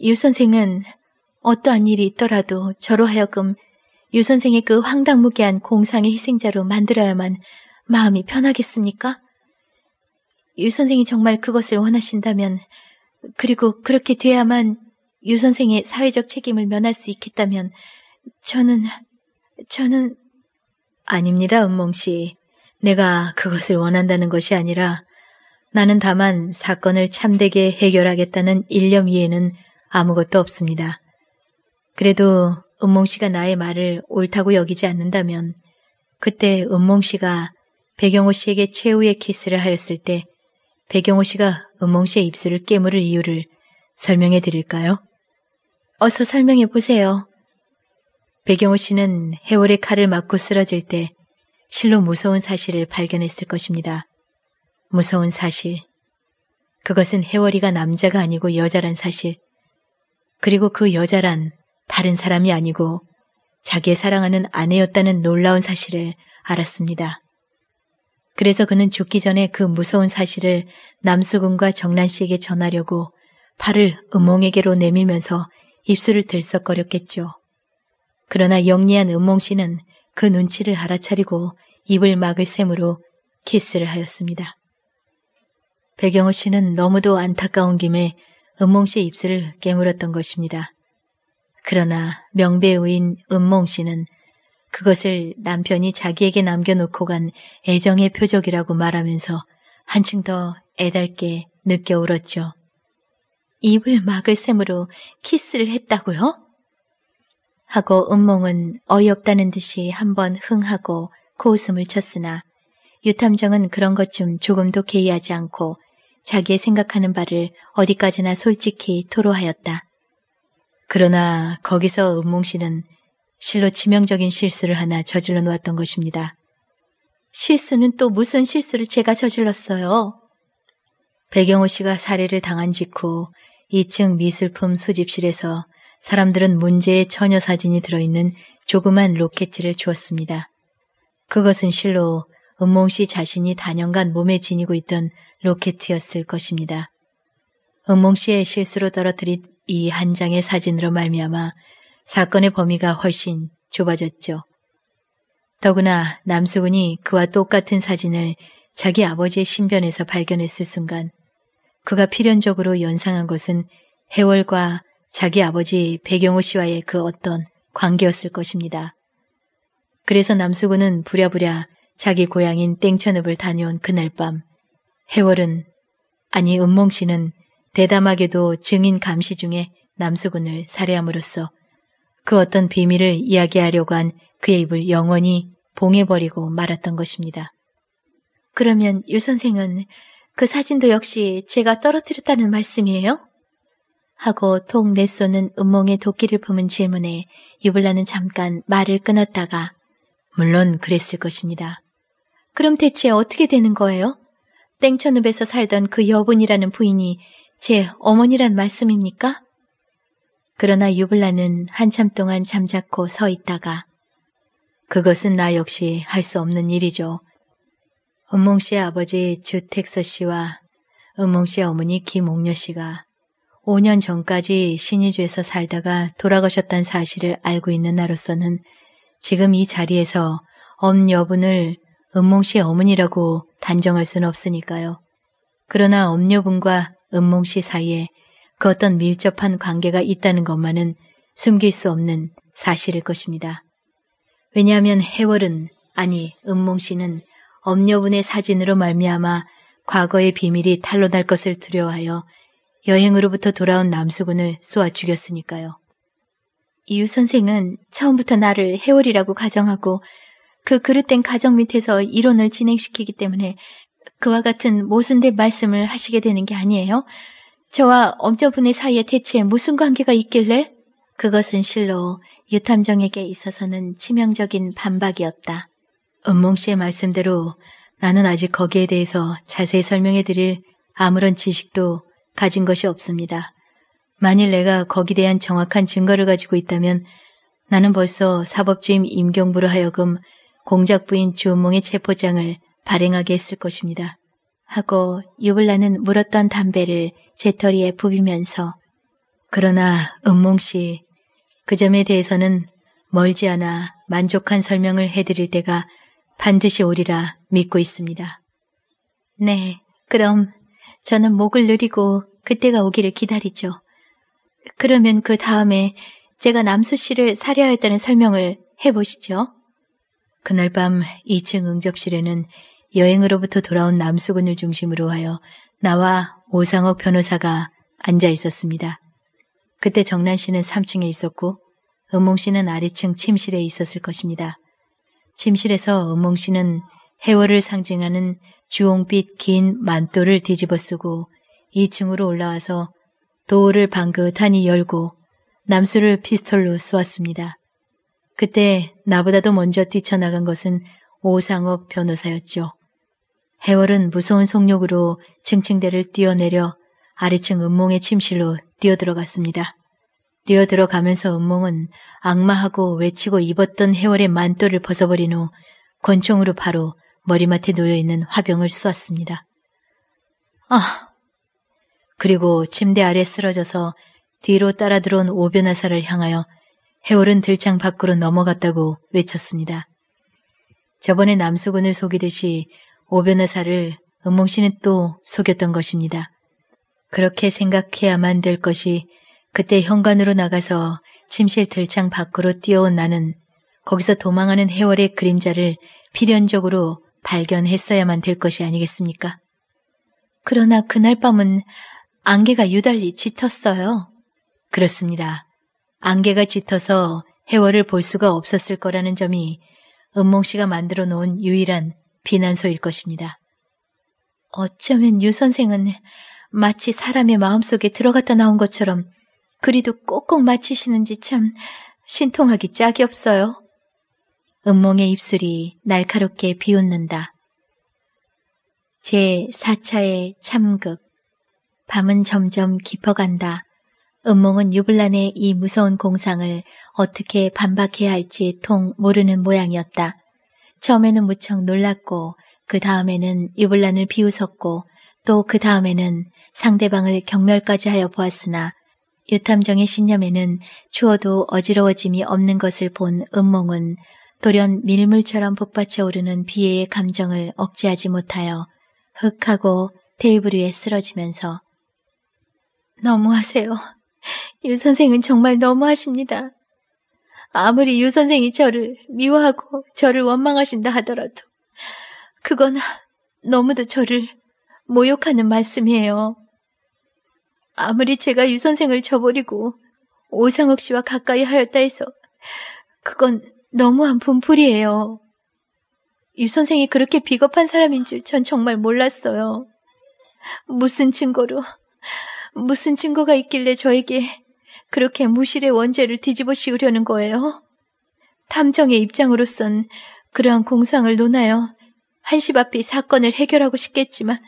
A: 유선생은 어떠한 일이 있더라도 저로 하여금 유선생의 그 황당무계한 공상의 희생자로 만들어야만 마음이 편하겠습니까? 유 선생이 정말 그것을 원하신다면, 그리고 그렇게 돼야만 유 선생의 사회적 책임을 면할 수 있겠다면, 저는, 저는... 아닙니다, 은몽 씨. 내가 그것을 원한다는 것이 아니라 나는 다만 사건을 참되게 해결하겠다는 일념 위에는 아무것도 없습니다. 그래도 은몽 씨가 나의 말을 옳다고 여기지 않는다면 그때 은몽 씨가 배경호 씨에게 최후의 키스를 하였을 때 배경호 씨가 은몽 씨의 입술을 깨물을 이유를 설명해 드릴까요? 어서 설명해 보세요. 배경호 씨는 해월의 칼을 맞고 쓰러질 때 실로 무서운 사실을 발견했을 것입니다. 무서운 사실. 그것은 해월이가 남자가 아니고 여자란 사실. 그리고 그 여자란 다른 사람이 아니고 자기의 사랑하는 아내였다는 놀라운 사실을 알았습니다. 그래서 그는 죽기 전에 그 무서운 사실을 남수근과 정란 씨에게 전하려고 팔을 음몽에게로 내밀면서 입술을 들썩거렸겠죠. 그러나 영리한 음몽 씨는 그 눈치를 알아차리고 입을 막을 셈으로 키스를 하였습니다. 배경호 씨는 너무도 안타까운 김에 은몽 씨의 입술을 깨물었던 것입니다. 그러나 명배우인 은몽 씨는 그것을 남편이 자기에게 남겨놓고 간 애정의 표적이라고 말하면서 한층 더 애달게 느껴 울었죠. 입을 막을 셈으로 키스를 했다고요? 하고 은몽은 어이없다는 듯이 한 번 흥하고 고웃음을 쳤으나 유탐정은 그런 것좀 조금도 개의하지 않고 자기의 생각하는 바를 어디까지나 솔직히 토로하였다. 그러나 거기서 은몽 씨는 실로 치명적인 실수를 하나 저질러 놓았던 것입니다. 실수는 또 무슨 실수를 제가 저질렀어요? 배경호 씨가 살해를 당한 직후 2층 미술품 수집실에서 사람들은 문제의 처녀 사진이 들어있는 조그만 로켓지를 주었습니다. 그것은 실로 은몽 씨 자신이 다년간 몸에 지니고 있던 로켓이었을 것입니다. 은몽 씨의 실수로 떨어뜨린 이 한 장의 사진으로 말미암아 사건의 범위가 훨씬 좁아졌죠. 더구나 남수군이 그와 똑같은 사진을 자기 아버지의 신변에서 발견했을 순간 그가 필연적으로 연상한 것은 해월과 자기 아버지 배경호 씨와의 그 어떤 관계였을 것입니다. 그래서 남수군은 부랴부랴 자기 고향인 땡천읍을 다녀온 그날 밤 해월은 아니 은몽 씨는 대담하게도 증인 감시 중에 남수군을 살해함으로써 그 어떤 비밀을 이야기하려고 한 그의 입을 영원히 봉해버리고 말았던 것입니다. 그러면 유 선생은 그 사진도 역시 제가 떨어뜨렸다는 말씀이에요? 하고 통 내쏘는 음몽의 도끼를 품은 질문에 유블라는 잠깐 말을 끊었다가 물론 그랬을 것입니다. 그럼 대체 어떻게 되는 거예요? 땡천읍에서 살던 그 여분이라는 부인이 제 어머니란 말씀입니까? 그러나 유블라는 한참 동안 잠자코 서 있다가 그것은 나 역시 할 수 없는 일이죠. 은몽 씨의 아버지 주택서 씨와 은몽 씨의 어머니 김옥녀 씨가 5년 전까지 신의주에서 살다가 돌아가셨다는 사실을 알고 있는 나로서는 지금 이 자리에서 엄 여분을 은몽 씨의 어머니라고 단정할 수는 없으니까요. 그러나 엄여분과 은몽 씨 사이에 그 어떤 밀접한 관계가 있다는 것만은 숨길 수 없는 사실일 것입니다. 왜냐하면 해월은 아니 은몽 씨는 엄녀분의 사진으로 말미암아 과거의 비밀이 탄로날 것을 두려워하여 여행으로부터 돌아온 남수군을 쏘아 죽였으니까요. 이유 선생은 처음부터 나를 해월이라고 가정하고 그 그릇된 가정 밑에서 이론을 진행시키기 때문에 그와 같은 모순된 말씀을 하시게 되는 게 아니에요? 저와 엄녀분의 사이에 대체 무슨 관계가 있길래? 그것은 실로 유탐정에게 있어서는 치명적인 반박이었다. 은몽 씨의 말씀대로 나는 아직 거기에 대해서 자세히 설명해 드릴 아무런 지식도 가진 것이 없습니다. 만일 내가 거기에 대한 정확한 증거를 가지고 있다면 나는 벌써 사법주임 임경부로 하여금 공작부인 주은몽의 체포장을 발행하게 했을 것입니다. 하고 유블라는 물었던 담배를 제터리에 부비면서 그러나 은몽씨 그 점에 대해서는 멀지 않아 만족한 설명을 해드릴 때가 반드시 오리라 믿고 있습니다. 네, 그럼 저는 목을 누리고 그때가 오기를 기다리죠. 그러면 그 다음에 제가 남수 씨를 살해하였다는 설명을 해보시죠. 그날 밤 2층 응접실에는 여행으로부터 돌아온 남수근을 중심으로 하여 나와 오상옥 변호사가 앉아 있었습니다. 그때 정란 씨는 3층에 있었고 은몽 씨는 아래층 침실에 있었을 것입니다. 침실에서 은몽 씨는 해월을 상징하는 주홍빛 긴만도를 뒤집어 쓰고 2층으로 올라와서 도어를 방긋하니 열고 남수를 피스톨로 쏘았습니다. 그때 나보다도 먼저 뛰쳐나간 것은 오상옥 변호사였죠. 해월은 무서운 속력으로 층층대를 뛰어내려 아래층 음몽의 침실로 뛰어들어갔습니다. 뛰어들어가면서 음몽은 악마하고 외치고 입었던 해월의 만토를 벗어버린 후 권총으로 바로 머리맡에 놓여있는 화병을 쏘았습니다. 아! 그리고 침대 아래 쓰러져서 뒤로 따라 들어온 오변하사를 향하여 해월은 들창 밖으로 넘어갔다고 외쳤습니다. 저번에 남수군을 속이듯이 오변호사를 은몽 씨는 또 속였던 것입니다. 그렇게 생각해야만 될 것이 그때 현관으로 나가서 침실 들창 밖으로 뛰어온 나는 거기서 도망하는 해월의 그림자를 필연적으로 발견했어야만 될 것이 아니겠습니까? 그러나 그날 밤은 안개가 유달리 짙었어요. 그렇습니다. 안개가 짙어서 해월을 볼 수가 없었을 거라는 점이 은몽 씨가 만들어 놓은 유일한 비난소일 것입니다. 어쩌면 유 선생은 마치 사람의 마음속에 들어갔다 나온 것처럼 그리도 꼭꼭 맞히시는지 참 신통하기 짝이 없어요. 음몽의 입술이 날카롭게 비웃는다. 제 4차의 참극. 밤은 점점 깊어간다. 음몽은 유블란의 이 무서운 공상을 어떻게 반박해야 할지 통 모르는 모양이었다. 처음에는 무척 놀랐고 그 다음에는 유불란을 비웃었고 또 그 다음에는 상대방을 경멸까지 하여 보았으나 유탐정의 신념에는 추워도 어지러워짐이 없는 것을 본음몽은 돌연 밀물처럼 북받쳐 오르는 비애의 감정을 억제하지 못하여 흑 하고 테이블 위에 쓰러지면서 너무하세요. 유 선생은 정말 너무하십니다. 아무리 유 선생이 저를 미워하고 저를 원망하신다 하더라도 그건 너무도 저를 모욕하는 말씀이에요. 아무리 제가 유 선생을 저버리고 오상욱 씨와 가까이 하였다 해서 그건 너무한 분풀이에요. 유 선생이 그렇게 비겁한 사람인 줄 전 정말 몰랐어요. 무슨 증거로, 무슨 증거가 있길래 저에게 그렇게 무실의 원죄를 뒤집어 씌우려는 거예요? 탐정의 입장으로선 그러한 공상을 논하여 한시바삐 사건을 해결하고 싶겠지만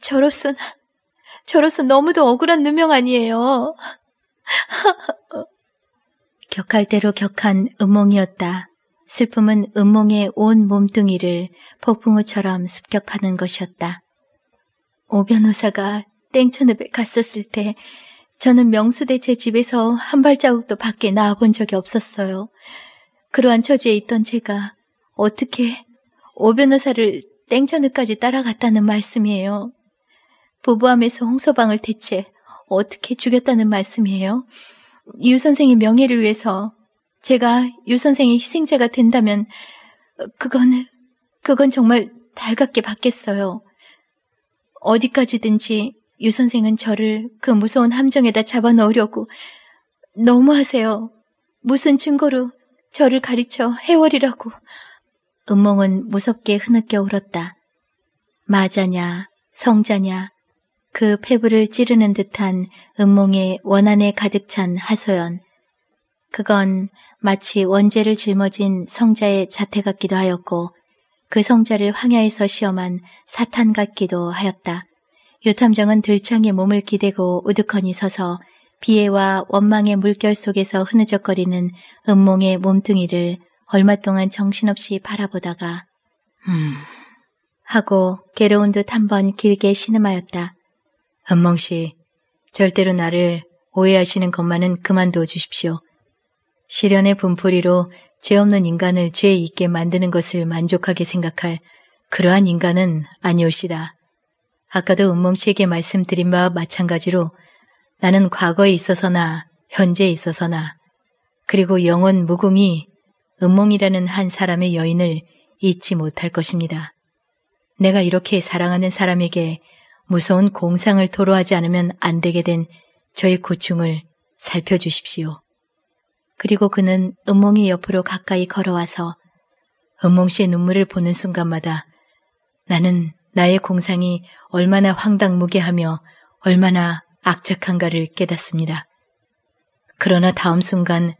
A: 저로선 저로선 너무도 억울한 누명 아니에요. 격할 대로 격한 음몽이었다. 슬픔은 음몽의 온 몸뚱이를 폭풍우처럼 습격하는 것이었다. 오 변호사가 땡천읍에 갔었을 때 저는 명수대 제 집에서 한 발자국도 밖에 나아본 적이 없었어요. 그러한 처지에 있던 제가 어떻게 오 변호사를 땡전을까지 따라갔다는 말씀이에요. 부부함에서 홍서방을 대체 어떻게 죽였다는 말씀이에요. 유 선생의 명예를 위해서 제가 유 선생의 희생자가 된다면 그건 그건 정말 달갑게 받겠어요. 어디까지든지 유 선생은 저를 그 무서운 함정에다 잡아넣으려고 너무하세요. 무슨 증거로 저를 가르쳐 해월이라고. 은몽은 무섭게 흐느껴 울었다. 마자냐, 성자냐, 그 폐부를 찌르는 듯한 은몽의 원한에 가득 찬 하소연. 그건 마치 원죄를 짊어진 성자의 자태 같기도 하였고 그 성자를 황야에서 시험한 사탄 같기도 하였다. 유탐정은 들창에 몸을 기대고 우두커니 서서 비애와 원망의 물결 속에서 흐느적거리는 음몽의 몸뚱이를 얼마 동안 정신없이 바라보다가 음 하고 괴로운 듯 한 번 길게 신음하였다. 음몽씨, 절대로 나를 오해하시는 것만은 그만둬 주십시오. 시련의 분풀이로 죄 없는 인간을 죄 있게 만드는 것을 만족하게 생각할 그러한 인간은 아니오시다. 아까도 은몽 씨에게 말씀드린 바와 마찬가지로 나는 과거에 있어서나 현재에 있어서나 그리고 영원 무궁이 은몽이라는 한 사람의 여인을 잊지 못할 것입니다. 내가 이렇게 사랑하는 사람에게 무서운 공상을 토로하지 않으면 안 되게 된 저의 고충을 살펴주십시오. 그리고 그는 은몽이 옆으로 가까이 걸어와서 은몽 씨의 눈물을 보는 순간마다 나는 나의 공상이 얼마나 황당무계하며 얼마나 악착한가를 깨닫습니다. 그러나 다음 순간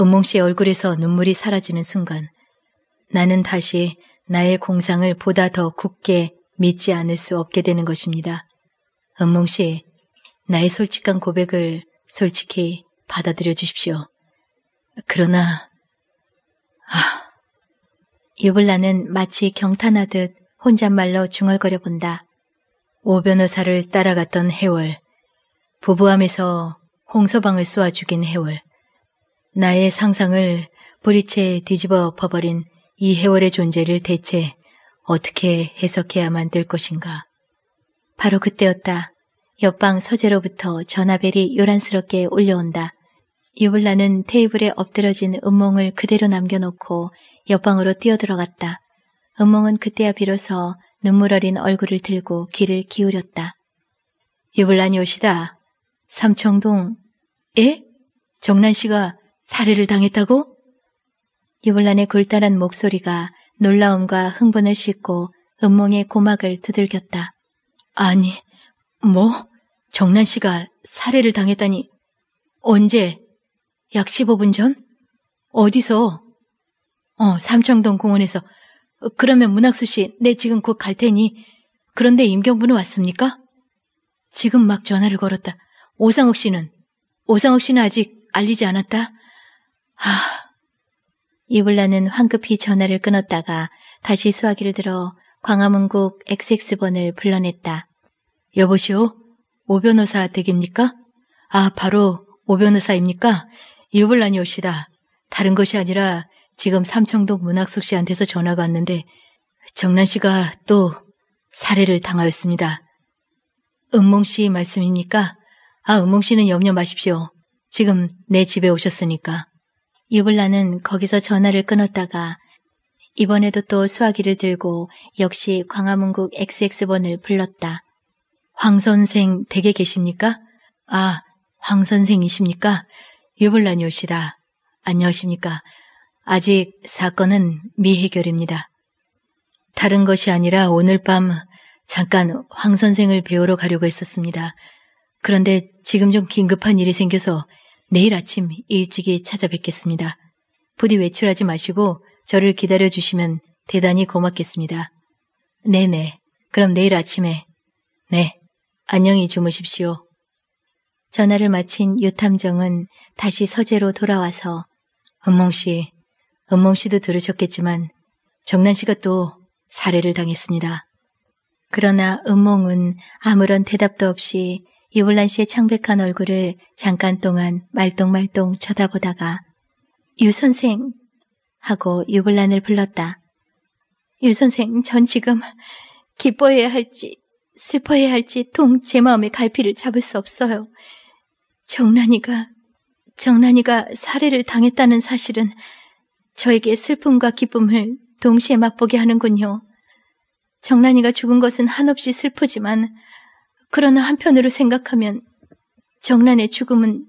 A: 은몽 씨의 얼굴에서 눈물이 사라지는 순간 나는 다시 나의 공상을 보다 더 굳게 믿지 않을 수 없게 되는 것입니다. 은몽 씨, 나의 솔직한 고백을 솔직히 받아들여 주십시오. 그러나, 아. 유불나는 마치 경탄하듯 혼잣말로 중얼거려 본다. 오 변호사를 따라갔던 해월, 부부함에서 홍서방을 쏘아 죽인 해월, 나의 상상을 보리채 뒤집어 엎어버린 이 해월의 존재를 대체 어떻게 해석해야만 될 것인가. 바로 그때였다. 옆방 서재로부터 전화벨이 요란스럽게 올려온다. 유불라는 테이블에 엎드러진 음몽을 그대로 남겨놓고 옆방으로 뛰어들어갔다. 은몽은 그때야 비로소 눈물 어린 얼굴을 들고 귀를 기울였다. 유불난 요시다. 삼청동. 에? 예? 정란 씨가 살해를 당했다고? 유불란의 굴다란 목소리가 놀라움과 흥분을 싣고 은몽의 고막을 두들겼다. 아니, 뭐? 정란 씨가 살해를 당했다니. 언제? 약 15분 전? 어디서? 어, 삼청동 공원에서 어, 그러면 문학수 씨, 네 지금 곧 갈 테니. 그런데 임경부는 왔습니까? 지금 막 전화를 걸었다. 오상욱 씨는? 오상욱 씨는 아직 알리지 않았다? 하... 이블라는 황급히 전화를 끊었다가 다시 수화기를 들어 광화문국 XX번을 불러냈다. 여보시오? 오 변호사 댁입니까? 아, 바로 오 변호사입니까? 이블란이 오시다. 다른 것이 아니라 지금 삼청동 문학숙 씨한테서 전화가 왔는데 정란 씨가 또 살해를 당하였습니다. 은몽 씨 말씀입니까? 아, 은몽 씨는 염려 마십시오. 지금 내 집에 오셨으니까. 유블라는 거기서 전화를 끊었다가 이번에도 또 수화기를 들고 역시 광화문국 XX번을 불렀다. 황 선생 댁에 계십니까? 아, 황 선생이십니까? 유블란이오시다 안녕하십니까? 아직 사건은 미해결입니다. 다른 것이 아니라 오늘 밤 잠깐 황 선생을 배우러 가려고 했었습니다. 그런데 지금 좀 긴급한 일이 생겨서 내일 아침 일찍이 찾아뵙겠습니다. 부디 외출하지 마시고 저를 기다려 주시면 대단히 고맙겠습니다. 네네. 네. 그럼 내일 아침에. 네. 안녕히 주무십시오. 전화를 마친 유탐정은 다시 서재로 돌아와서 은몽 씨, 은몽 씨도 들으셨겠지만 정란 씨가 또 살해를 당했습니다. 그러나 은몽은 아무런 대답도 없이 이블란 씨의 창백한 얼굴을 잠깐 동안 말똥말똥 쳐다보다가 유 선생 하고 유블란을 불렀다. 유 선생, 전 지금 기뻐해야 할지 슬퍼해야 할지 동제 마음의 갈피를 잡을 수 없어요. 정란이가 정란이가 살해를 당했다는 사실은 저에게 슬픔과 기쁨을 동시에 맛보게 하는군요. 정란이가 죽은 것은 한없이 슬프지만 그러나 한편으로 생각하면 정란의 죽음은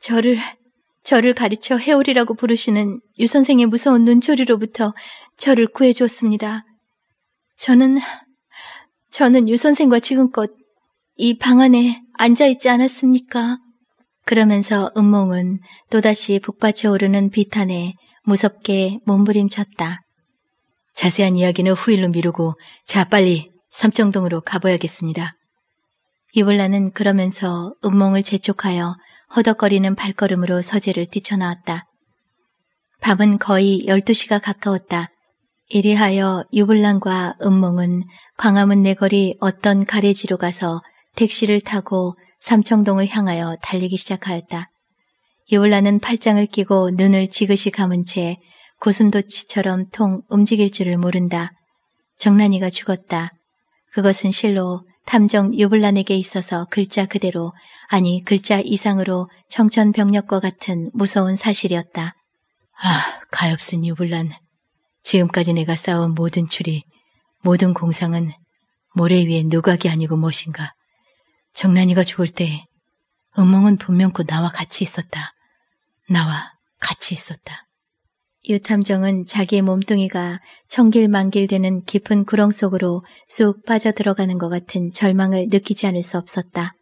A: 저를 저를 가르쳐 해오리라고 부르시는 유 선생의 무서운 눈초리로부터 저를 구해 주었습니다. 저는 저는 유 선생과 지금껏 이 방 안에 앉아 있지 않았습니까? 그러면서 음몽은 또다시 북받쳐 오르는 비탄에 무섭게 몸부림쳤다. 자세한 이야기는 후일로 미루고 자 빨리 삼청동으로 가봐야겠습니다. 이블라는 그러면서 음몽을 재촉하여 허덕거리는 발걸음으로 서재를 뛰쳐나왔다. 밤은 거의 12시가 가까웠다. 이리하여 유블란과 음몽은 광화문 내거리 어떤 가래지로 가서 택시를 타고 삼청동을 향하여 달리기 시작하였다. 이올라는 팔짱을 끼고 눈을 지그시 감은 채 고슴도치처럼 통 움직일 줄을 모른다. 정란이가 죽었다. 그것은 실로 탐정 유블란에게 있어서 글자 그대로 아니 글자 이상으로 청천벽력과 같은 무서운 사실이었다. 아, 가엾은 유블란. 지금까지 내가 쌓아온 모든 추리, 모든 공상은 모래 위에 누각이 아니고 무엇인가. 정란이가 죽을 때 음몽은 분명코 나와 같이 있었다. 나와 같이 있었다. 유탐정은 자기의 몸뚱이가 청길만길 되는 깊은 구렁 속으로 쑥 빠져들어가는 것 같은 절망을 느끼지 않을 수 없었다.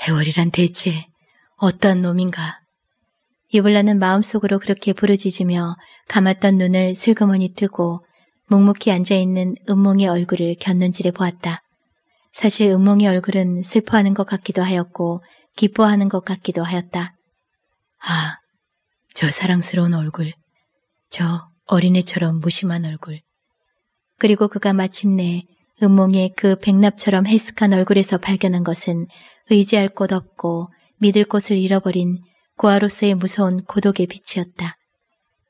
A: 해월이란 대체 어떤 놈인가? 이블라는 마음속으로 그렇게 부르짖으며 감았던 눈을 슬그머니 뜨고 묵묵히 앉아있는 음몽의 얼굴을 곁눈질해 보았다. 사실 음몽의 얼굴은 슬퍼하는 것 같기도 하였고 기뻐하는 것 같기도 하였다. 아, 저 사랑스러운 얼굴, 저 어린애처럼 무심한 얼굴, 그리고 그가 마침내 음몽의 그 백납처럼 해스한 얼굴에서 발견한 것은 의지할 곳 없고 믿을 곳을 잃어버린 고아로서의 무서운 고독의 빛이었다.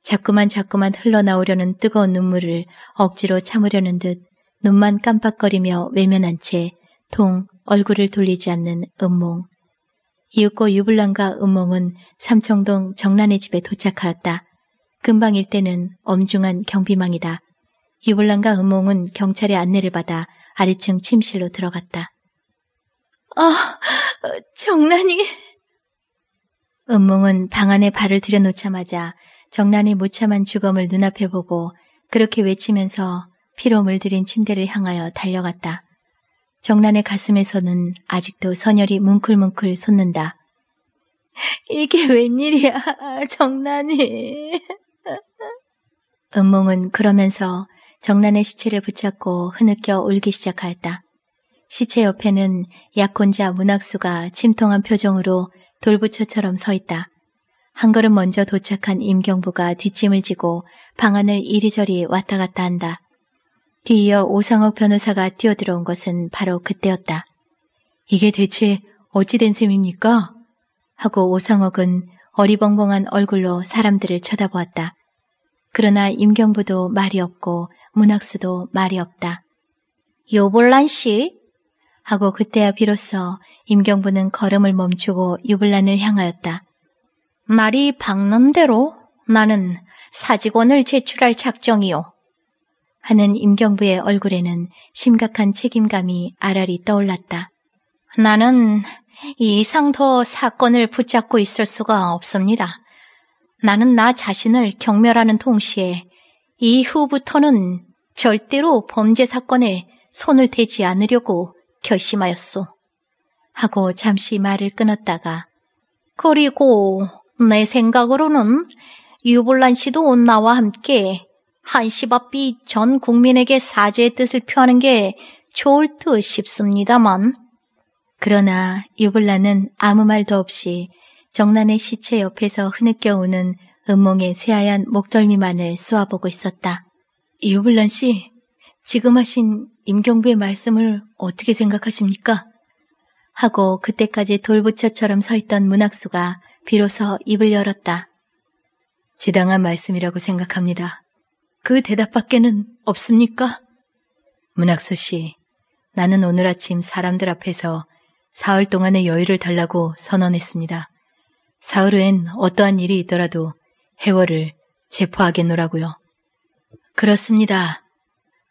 A: 자꾸만 자꾸만 흘러나오려는 뜨거운 눈물을 억지로 참으려는 듯 눈만 깜빡거리며 외면한 채 통 얼굴을 돌리지 않는 음몽. 이윽고 유불랑과 음몽은 삼청동 정란의 집에 도착하였다. 금방 일대는 엄중한 경비망이다. 유불랑과 음몽은 경찰의 안내를 받아 아래층 침실로 들어갔다. 아, 어, 정란이... 음몽은 방 안에 발을 들여놓자마자 정란이 무참한 죽음을 눈앞에 보고 그렇게 외치면서 피로 물들인 침대를 향하여 달려갔다. 정란의 가슴에서는 아직도 선열이 뭉클뭉클 솟는다. 이게 웬일이야, 정란이. 은몽은 그러면서 정란의 시체를 붙잡고 흐느껴 울기 시작하였다. 시체 옆에는 약혼자 문학수가 침통한 표정으로 돌부처처럼 서 있다. 한 걸음 먼저 도착한 임경부가 뒷짐을 지고 방안을 이리저리 왔다 갔다 한다. 뒤이어 오상욱 변호사가 뛰어들어온 것은 바로 그때였다. 이게 대체 어찌 된 셈입니까? 하고 오상욱은 어리벙벙한 얼굴로 사람들을 쳐다보았다. 그러나 임경부도 말이 없고 문학수도 말이 없다. 요볼란 씨? 하고 그때야 비로소 임경부는 걸음을 멈추고 유불란을 향하였다. 말이 밝는 대로 나는 사직원을 제출할 작정이요. 하는 임경부의 얼굴에는 심각한 책임감이 알알이 떠올랐다. 나는 이 상도 사건을 붙잡고 있을 수가 없습니다. 나는 나 자신을 경멸하는 동시에 이후부터는 절대로 범죄 사건에 손을 대지 않으려고 결심하였소. 하고 잠시 말을 끊었다가 그리고 내 생각으로는 유볼란 씨도 나와 함께 한시바삐 전 국민에게 사죄의 뜻을 표하는 게 좋을 듯 싶습니다만. 그러나 유블라는 아무 말도 없이 정란의 시체 옆에서 흐느껴 오는 음몽의 새하얀 목덜미만을 쏘아보고 있었다. 유블란 씨, 지금 하신 임경부의 말씀을 어떻게 생각하십니까? 하고 그때까지 돌부처처럼 서 있던 문학수가 비로소 입을 열었다. 지당한 말씀이라고 생각합니다. 그 대답밖에는 없습니까? 문학수 씨, 나는 오늘 아침 사람들 앞에서 사흘 동안의 여유를 달라고 선언했습니다. 사흘 후엔 어떠한 일이 있더라도 해월을 체포하겠노라고요. 그렇습니다.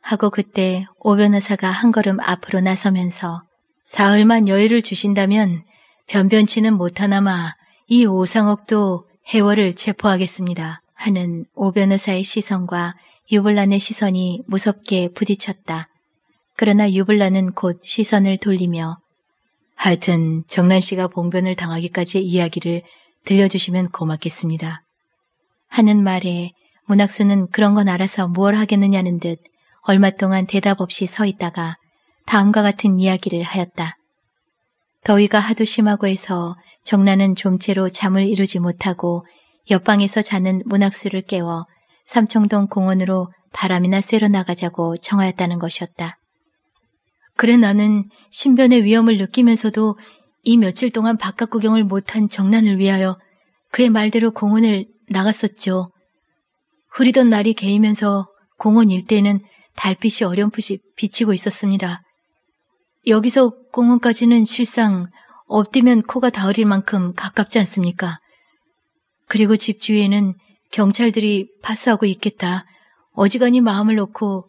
A: 하고 그때 오 변호사가 한 걸음 앞으로 나서면서 사흘만 여유를 주신다면 변변치는 못하나마 이 오상옥도 해월을 체포하겠습니다. 하는 오 변호사의 시선과 유블란의 시선이 무섭게 부딪혔다. 그러나 유블란은 곧 시선을 돌리며 하여튼 정란 씨가 봉변을 당하기까지 이야기를 들려주시면 고맙겠습니다. 하는 말에 문학수는 그런 건 알아서 무얼 하겠느냐는 듯 얼마 동안 대답 없이 서 있다가 다음과 같은 이야기를 하였다. 더위가 하도 심하고 해서 정란은 좀채로 잠을 이루지 못하고 옆방에서 자는 문학수를 깨워 삼청동 공원으로 바람이나 쐬러 나가자고 청하였다는 것이었다. 그래 나는 신변의 위험을 느끼면서도 이 며칠 동안 바깥 구경을 못한 정란을 위하여 그의 말대로 공원을 나갔었죠. 흐리던 날이 개이면서 공원 일대에는 달빛이 어렴풋이 비치고 있었습니다. 여기서 공원까지는 실상 엎디면 코가 닿릴 만큼 가깝지 않습니까? 그리고 집 주위에는 경찰들이 파수하고 있겠다. 어지간히 마음을 놓고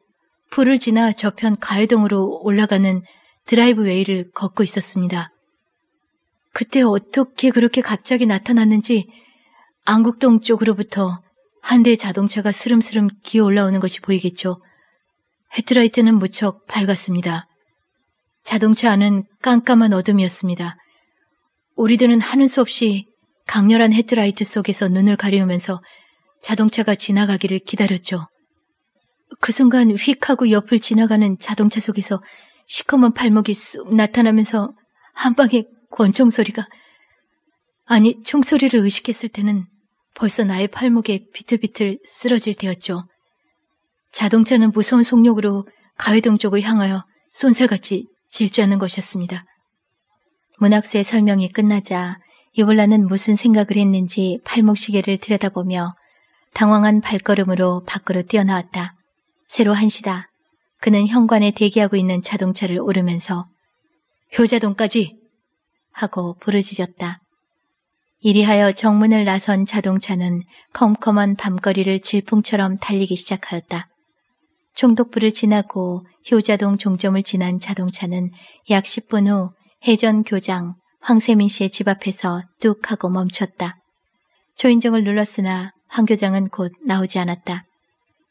A: 풀을 지나 저편 가해동으로 올라가는 드라이브웨이를 걷고 있었습니다. 그때 어떻게 그렇게 갑자기 나타났는지 안국동 쪽으로부터 한대의 자동차가 스름스름 기어 올라오는 것이 보이겠죠. 헤드라이트는 무척 밝았습니다. 자동차 안은 깜깜한 어둠이었습니다. 우리들은 하는 수 없이 강렬한 헤드라이트 속에서 눈을 가리우면서 자동차가 지나가기를 기다렸죠. 그 순간 휙 하고 옆을 지나가는 자동차 속에서 시커먼 팔목이 쑥 나타나면서 한 방에 권총 소리가 아니 총소리를 의식했을 때는 벌써 나의 팔목에 비틀비틀 쓰러질 때였죠. 자동차는 무서운 속력으로 가회동 쪽을 향하여 손살같이 질주하는 것이었습니다. 문학수의 설명이 끝나자 유블라는 무슨 생각을 했는지 팔목시계를 들여다보며 당황한 발걸음으로 밖으로 뛰어나왔다. 새로 한시다. 그는 현관에 대기하고 있는 자동차를 오르면서 효자동까지! 하고 부르짖었다. 이리하여 정문을 나선 자동차는 컴컴한 밤거리를 질풍처럼 달리기 시작하였다. 총독부를 지나고 효자동 종점을 지난 자동차는 약 10분 후 해전 교장 황세민 씨의 집 앞에서 뚝 하고 멈췄다. 초인종을 눌렀으나 황 교장은 곧 나오지 않았다.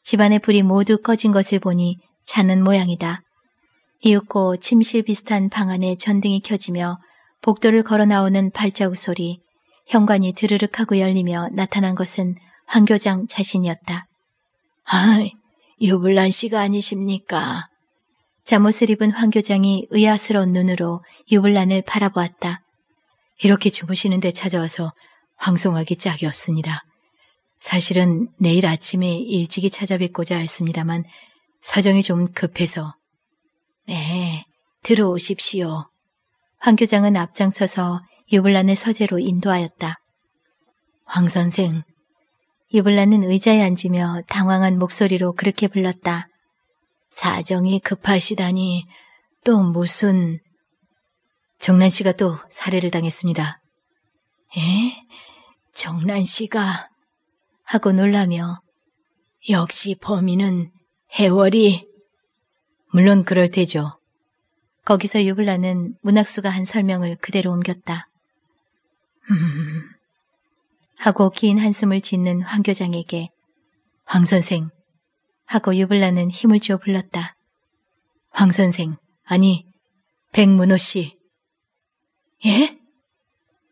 A: 집안의 불이 모두 꺼진 것을 보니 자는 모양이다. 이윽고 침실 비슷한 방 안에 전등이 켜지며 복도를 걸어 나오는 발자국 소리, 현관이 드르륵 하고 열리며 나타난 것은 황 교장 자신이었다. 아이, 유불란 씨가 아니십니까? 잠옷을 입은 황 교장이 의아스러운 눈으로 유불란을 바라보았다. 이렇게 주무시는데 찾아와서 황송하기 짝이 었습니다 사실은 내일 아침에 일찍이 찾아뵙고자 했습니다만 사정이 좀 급해서 네, 들어오십시오. 황 교장은 앞장서서 유블란을 서재로 인도하였다. 황 선생, 유블란은 의자에 앉으며 당황한 목소리로 그렇게 불렀다. 사정이 급하시다니 또 무슨... 정란 씨가 또 살해를 당했습니다. 에? 정란 씨가? 하고 놀라며 역시 범인은 해월이. 물론 그럴 테죠. 거기서 유블라는 문학수가 한 설명을 그대로 옮겼다. 음... 하고 긴 한숨을 짓는 황 교장에게 황 선생 하고 유블라는 힘을 주어 불렀다. 황 선생 아니 백문호 씨 예?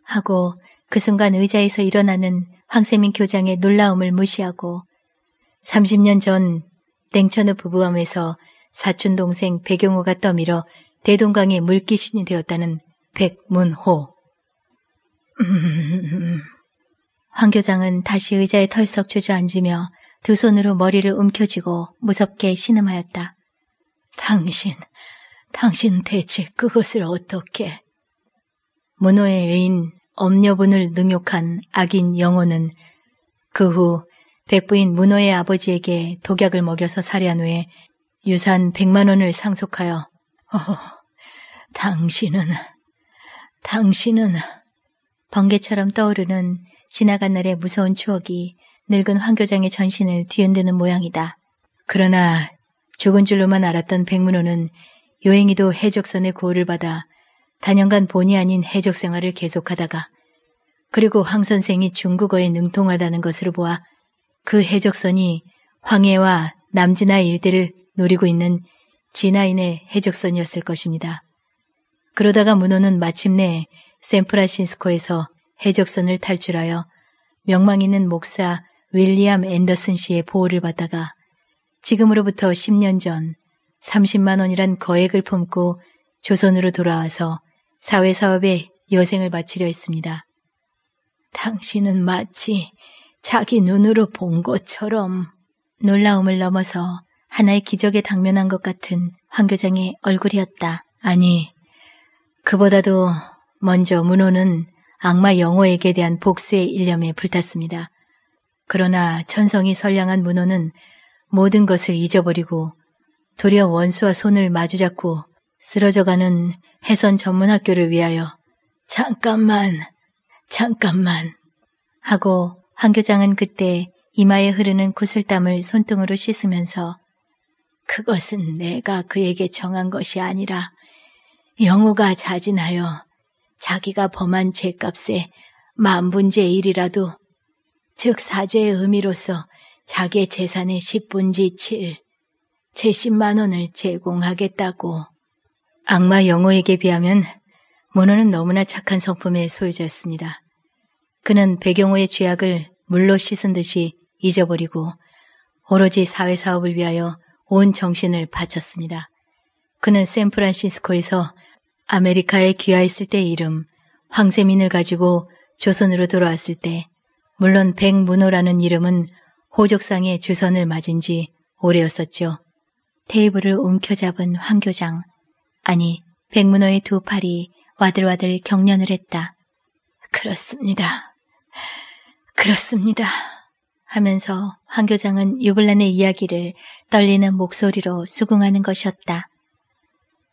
A: 하고 그 순간 의자에서 일어나는 황세민 교장의 놀라움을 무시하고 30년 전냉천의 부부함에서 사촌 동생 백용호가 떠밀어 대동강의 물귀신이 되었다는 백문호. 황 교장은 다시 의자에 털썩 주저앉으며 두 손으로 머리를 움켜쥐고 무섭게 신음하였다. 당신, 당신 대체 그것을 어떻게... 문호의 애인 엄녀분을 능욕한 악인 영호는 그 후 백부인 문호의 아버지에게 독약을 먹여서 살해한 후에 유산 100만 원을 상속하여 어, 허 당신은 당신은 번개처럼 떠오르는 지나간 날의 무서운 추억이 늙은 황 교장의 전신을 뒤흔드는 모양이다. 그러나 죽은 줄로만 알았던 백문호는 요행이도 해적선의 구호를 받아 다년간 본의 아닌 해적 생활을 계속하다가 그리고 황 선생이 중국어에 능통하다는 것으로 보아 그 해적선이 황해와 남진하 일대를 노리고 있는 진하인의 해적선이었을 것입니다. 그러다가 문호는 마침내 샌프란시스코에서 해적선을 탈출하여 명망 있는 목사 윌리엄 앤더슨 씨의 보호를 받다가 지금으로부터 10년 전 30만 원이란 거액을 품고 조선으로 돌아와서 사회사업에 여생을 바치려 했습니다. 당신은 마치 자기 눈으로 본 것처럼 놀라움을 넘어서 하나의 기적에 당면한 것 같은 황 교장의 얼굴이었다. 아니, 그보다도 먼저 문호는 악마 영호에게 대한 복수의 일념에 불탔습니다. 그러나 천성이 선량한 문호는 모든 것을 잊어버리고 도리어 원수와 손을 마주잡고 쓰러져가는 해선 전문학교를 위하여 잠깐만, 잠깐만 하고 한 교장은 그때 이마에 흐르는 구슬땀을 손등으로 씻으면서 그것은 내가 그에게 정한 것이 아니라 영호가 자진하여 자기가 범한 죄값에 만분제 일이라도 즉 사죄의 의미로서 자기의 재산의 10분지 7, 70만 원을 제공하겠다고 악마 영호에게 비하면 모노는 너무나 착한 성품의 소유자였습니다. 그는 백영호의 죄악을 물로 씻은 듯이 잊어버리고 오로지 사회 사업을 위하여 온 정신을 바쳤습니다. 그는 샌프란시스코에서 아메리카에 귀화했을 때 이름 황세민을 가지고 조선으로 돌아왔을 때 물론 백문호라는 이름은 호적상의 주선을 맞은 지 오래였었죠. 테이블을 움켜잡은 황교장, 아니 백문호의 두 팔이 와들와들 경련을 했다. 그렇습니다. 그렇습니다. 하면서 황 교장은 유블란의 이야기를 떨리는 목소리로 수긍하는 것이었다.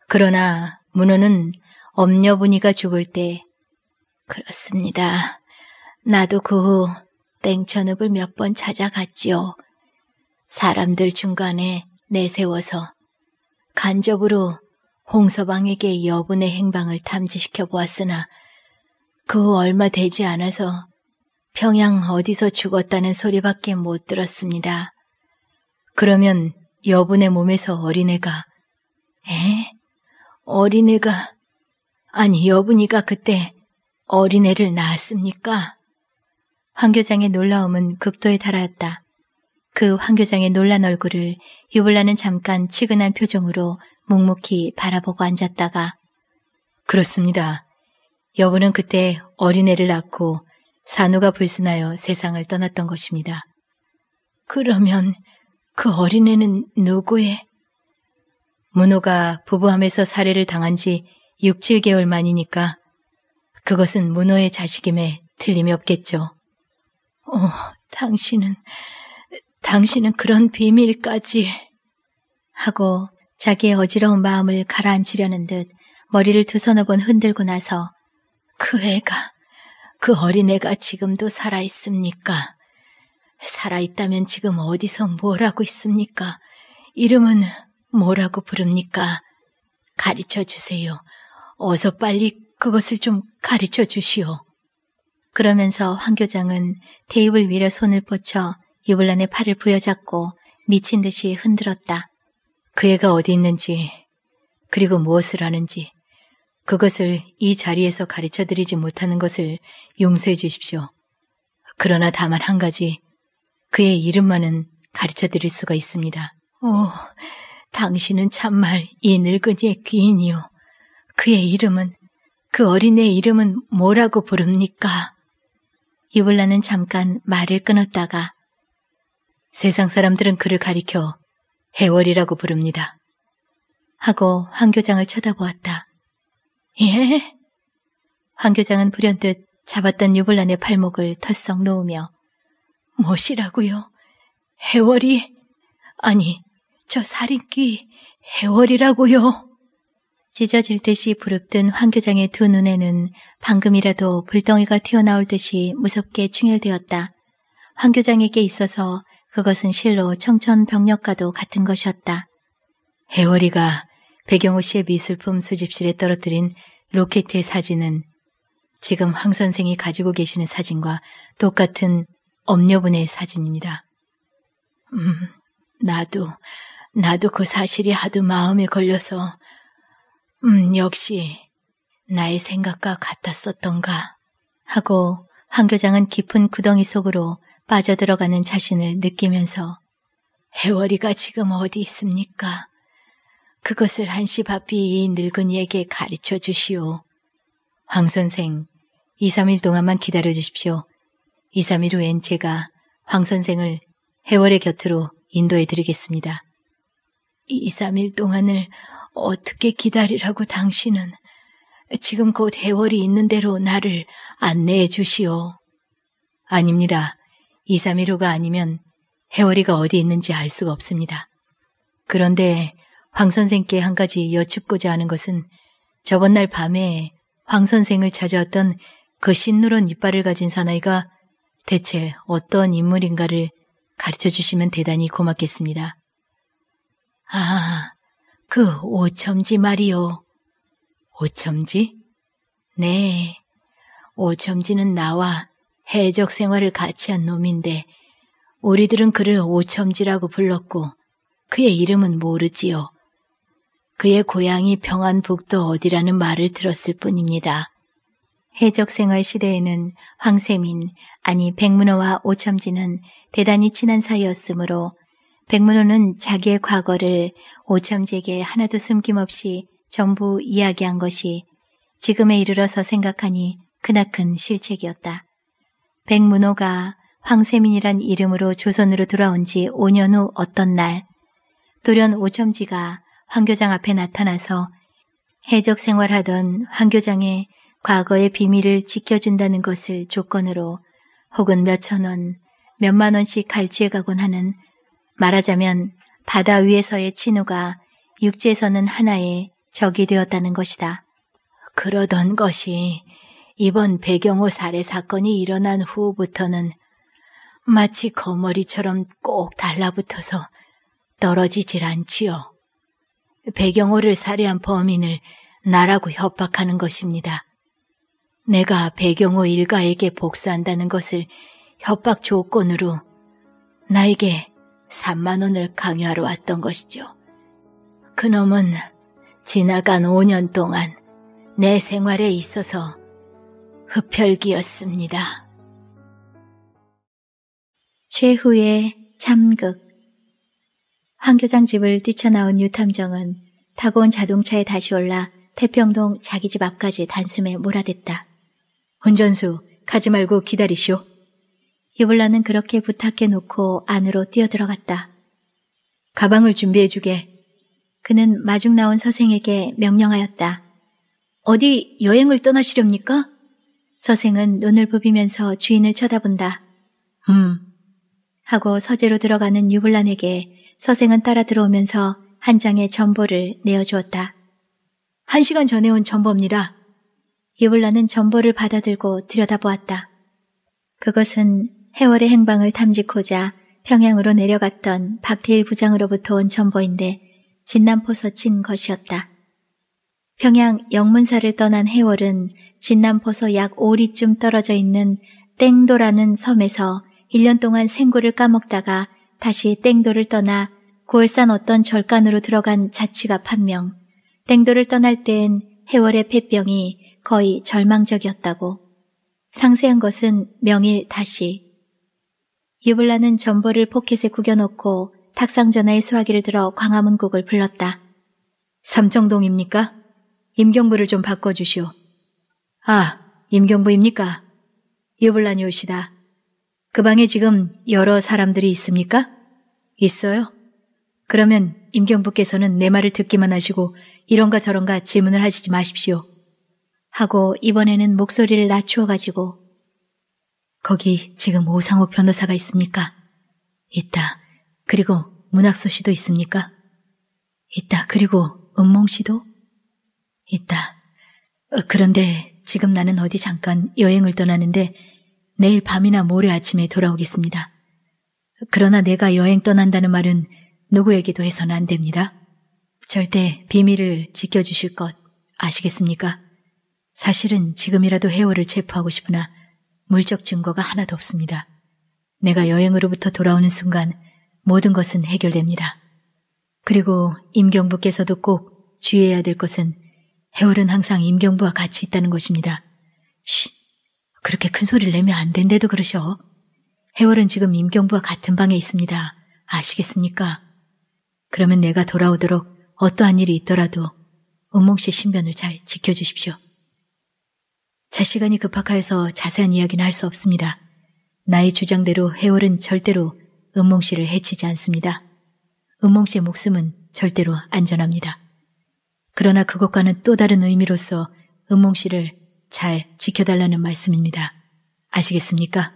A: 그러나 문호는 엄녀분이가 죽을 때 그렇습니다. 나도 그 후 땡천읍을 몇 번 찾아갔지요. 사람들 중간에 내세워서 간접으로 홍서방에게 여분의 행방을 탐지시켜 보았으나 그 얼마 되지 않아서 평양 어디서 죽었다는 소리밖에 못 들었습니다. 그러면 여분의 몸에서 어린애가 에? 어린애가 아니 여분이가 그때 어린애를 낳았습니까? 황교장의 놀라움은 극도에 달하였다. 그 황교장의 놀란 얼굴을 유블라는 잠깐 치근한 표정으로 묵묵히 바라보고 앉았다가 그렇습니다. 여보는 그때 어린애를 낳고 산후가 불순하여 세상을 떠났던 것입니다. 그러면 그 어린애는 누구의? 문호가 부부함에서 살해를 당한 지 6, 7개월 만이니까 그것은 문호의 자식임에 틀림이 없겠죠. 어, 당신은 당신은 그런 비밀까지 하고 자기의 어지러운 마음을 가라앉히려는 듯 머리를 두 서너 번 흔들고 나서 그 애가, 그 어린애가 지금도 살아있습니까? 살아있다면 지금 어디서 뭘 하고 있습니까? 이름은 뭐라고 부릅니까? 가르쳐 주세요. 어서 빨리 그것을 좀 가르쳐 주시오. 그러면서 황 교장은 테이블 위로 손을 뻗쳐 유블란의 팔을 부여잡고 미친 듯이 흔들었다. 그 애가 어디 있는지 그리고 무엇을 하는지 그것을 이 자리에서 가르쳐 드리지 못하는 것을 용서해 주십시오. 그러나 다만 한 가지 그의 이름만은 가르쳐 드릴 수가 있습니다. 오, 당신은 참말 이 늙은이의 귀인이요. 그의 이름은, 그 어린애의 이름은 뭐라고 부릅니까? 이블라는 잠깐 말을 끊었다가 세상 사람들은 그를 가리켜 해월이라고 부릅니다. 하고 황 교장을 쳐다보았다. 예? 황 교장은 불현듯 잡았던 유불란의 팔목을 털썩 놓으며 무엇이라고요? 해월이? 아니, 저 살인끼 해월이라고요? 찢어질 듯이 부릅뜬 황 교장의 두 눈에는 방금이라도 불덩이가 튀어나올 듯이 무섭게 충혈되었다. 황 교장에게 있어서 그것은 실로 청천벽력과도 같은 것이었다. 해월이가 배경호 씨의 미술품 수집실에 떨어뜨린 로켓의 사진은 지금 황 선생이 가지고 계시는 사진과 똑같은 엄녀분의 사진입니다. 음, 나도, 나도 그 사실이 하도 마음에 걸려서, 음, 역시 나의 생각과 같았었던가 하고 황 교장은 깊은 구덩이 속으로 빠져들어가는 자신을 느끼면서 해월이가 지금 어디 있습니까? 그것을 한시 바삐 이 늙은이에게 가르쳐 주시오. 황 선생, 2, 3일 동안만 기다려 주십시오. 2, 3일 후엔 제가 황 선생을 해월의 곁으로 인도해 드리겠습니다. 2, 3일 동안을 어떻게 기다리라고 당신은 지금 곧 해월이 있는 대로 나를 안내해 주시오. 아닙니다. 2 3일후가 아니면 해월이가 어디 있는지 알 수가 없습니다. 그런데 황 선생께 한 가지 여쭙고자 하는 것은 저번 날 밤에 황 선생을 찾아왔던 그 신누런 이빨을 가진 사나이가 대체 어떤 인물인가를 가르쳐 주시면 대단히 고맙겠습니다. 아, 그 오첨지 말이요. 오첨지? 네. 오첨지는 나와 해적 생활을 같이 한 놈인데 우리들은 그를 오첨지라고 불렀고 그의 이름은 모르지요. 그의 고향이 평안북도 어디라는 말을 들었을 뿐입니다. 해적생활 시대에는 황세민, 아니 백문호와 오첨지는 대단히 친한 사이였으므로 백문호는 자기의 과거를 오첨지에게 하나도 숨김없이 전부 이야기한 것이 지금에 이르러서 생각하니 그나큰 실책이었다. 백문호가 황세민이란 이름으로 조선으로 돌아온 지 5년 후 어떤 날 돌연 오첨지가 황교장 앞에 나타나서 해적 생활하던 황교장의 과거의 비밀을 지켜준다는 것을 조건으로 혹은 몇 천 원, 몇만 원씩 갈취해가곤 하는 말하자면 바다 위에서의 친우가 육지에서는 하나의 적이 되었다는 것이다. 그러던 것이 이번 배경호 살해 사건이 일어난 후부터는 마치 거머리처럼 꼭 달라붙어서 떨어지질 않지요. 배경호를 살해한 범인을 나라고 협박하는 것입니다. 내가 배경호 일가에게 복수한다는 것을 협박 조건으로 나에게 3만 원을 강요하러 왔던 것이죠. 그놈은 지나간 5년 동안 내 생활에 있어서 흡혈귀였습니다. 최후의 참극 황교장 집을 뛰쳐나온 유탐정은 타고 온 자동차에 다시 올라 태평동 자기 집 앞까지 단숨에 몰아댔다. 운전수, 가지 말고 기다리시오. 유블라는 그렇게 부탁해 놓고 안으로 뛰어들어갔다. 가방을 준비해주게. 그는 마중 나온 서생에게 명령하였다. 어디 여행을 떠나시렵니까? 서생은 눈을 부비면서 주인을 쳐다본다. 음. 하고 서재로 들어가는 유불란에게 서생은 따라 들어오면서 한 장의 전보를 내어주었다. 한 시간 전에 온 전보입니다. 유불란은 전보를 받아들고 들여다보았다. 그것은 해월의 행방을 탐지코자 평양으로 내려갔던 박태일 부장으로부터 온 전보인데 진남포서 친 것이었다. 평양 영문사를 떠난 해월은 진남포서 약 5리쯤 떨어져 있는 땡도라는 섬에서 1년 동안 생굴을 까먹다가 다시 땡도를 떠나 골산 어떤 절간으로 들어간 자취가 판명. 땡도를 떠날 땐 해월의 폐병이 거의 절망적이었다고. 상세한 것은 명일 다시. 유블라는 전보를 포켓에 구겨놓고 탁상전화의 수화기를 들어 광화문국을 불렀다. 삼청동입니까? 임경부를 좀 바꿔주시오. 아, 임경부입니까? 유불라니오시다. 그 방에 지금 여러 사람들이 있습니까? 있어요. 그러면 임경부께서는 내 말을 듣기만 하시고 이런가 저런가 질문을 하시지 마십시오. 하고 이번에는 목소리를 낮추어 가지고 거기 지금 오상호 변호사가 있습니까? 있다. 그리고 문학소 씨도 있습니까? 있다. 그리고 은몽 씨도? 있다. 어, 그런데 지금 나는 어디 잠깐 여행을 떠나는데 내일 밤이나 모레 아침에 돌아오겠습니다. 그러나 내가 여행 떠난다는 말은 누구에게도 해서는 안 됩니다. 절대 비밀을 지켜주실 것 아시겠습니까? 사실은 지금이라도 해월을 체포하고 싶으나 물적 증거가 하나도 없습니다. 내가 여행으로부터 돌아오는 순간 모든 것은 해결됩니다. 그리고 임경부께서도 꼭 주의해야 될 것은 해월은 항상 임경부와 같이 있다는 것입니다. 쉿! 그렇게 큰 소리를 내면 안 된대도 그러셔. 해월은 지금 임경부와 같은 방에 있습니다. 아시겠습니까? 그러면 내가 돌아오도록 어떠한 일이 있더라도 은몽 씨 신변을 잘 지켜주십시오. 자 시간이 급박하여서 자세한 이야기는 할 수 없습니다. 나의 주장대로 해월은 절대로 은몽 씨를 해치지 않습니다. 은몽 씨의 목숨은 절대로 안전합니다. 그러나 그것과는 또 다른 의미로서 은몽 씨를 잘 지켜달라는 말씀입니다. 아시겠습니까?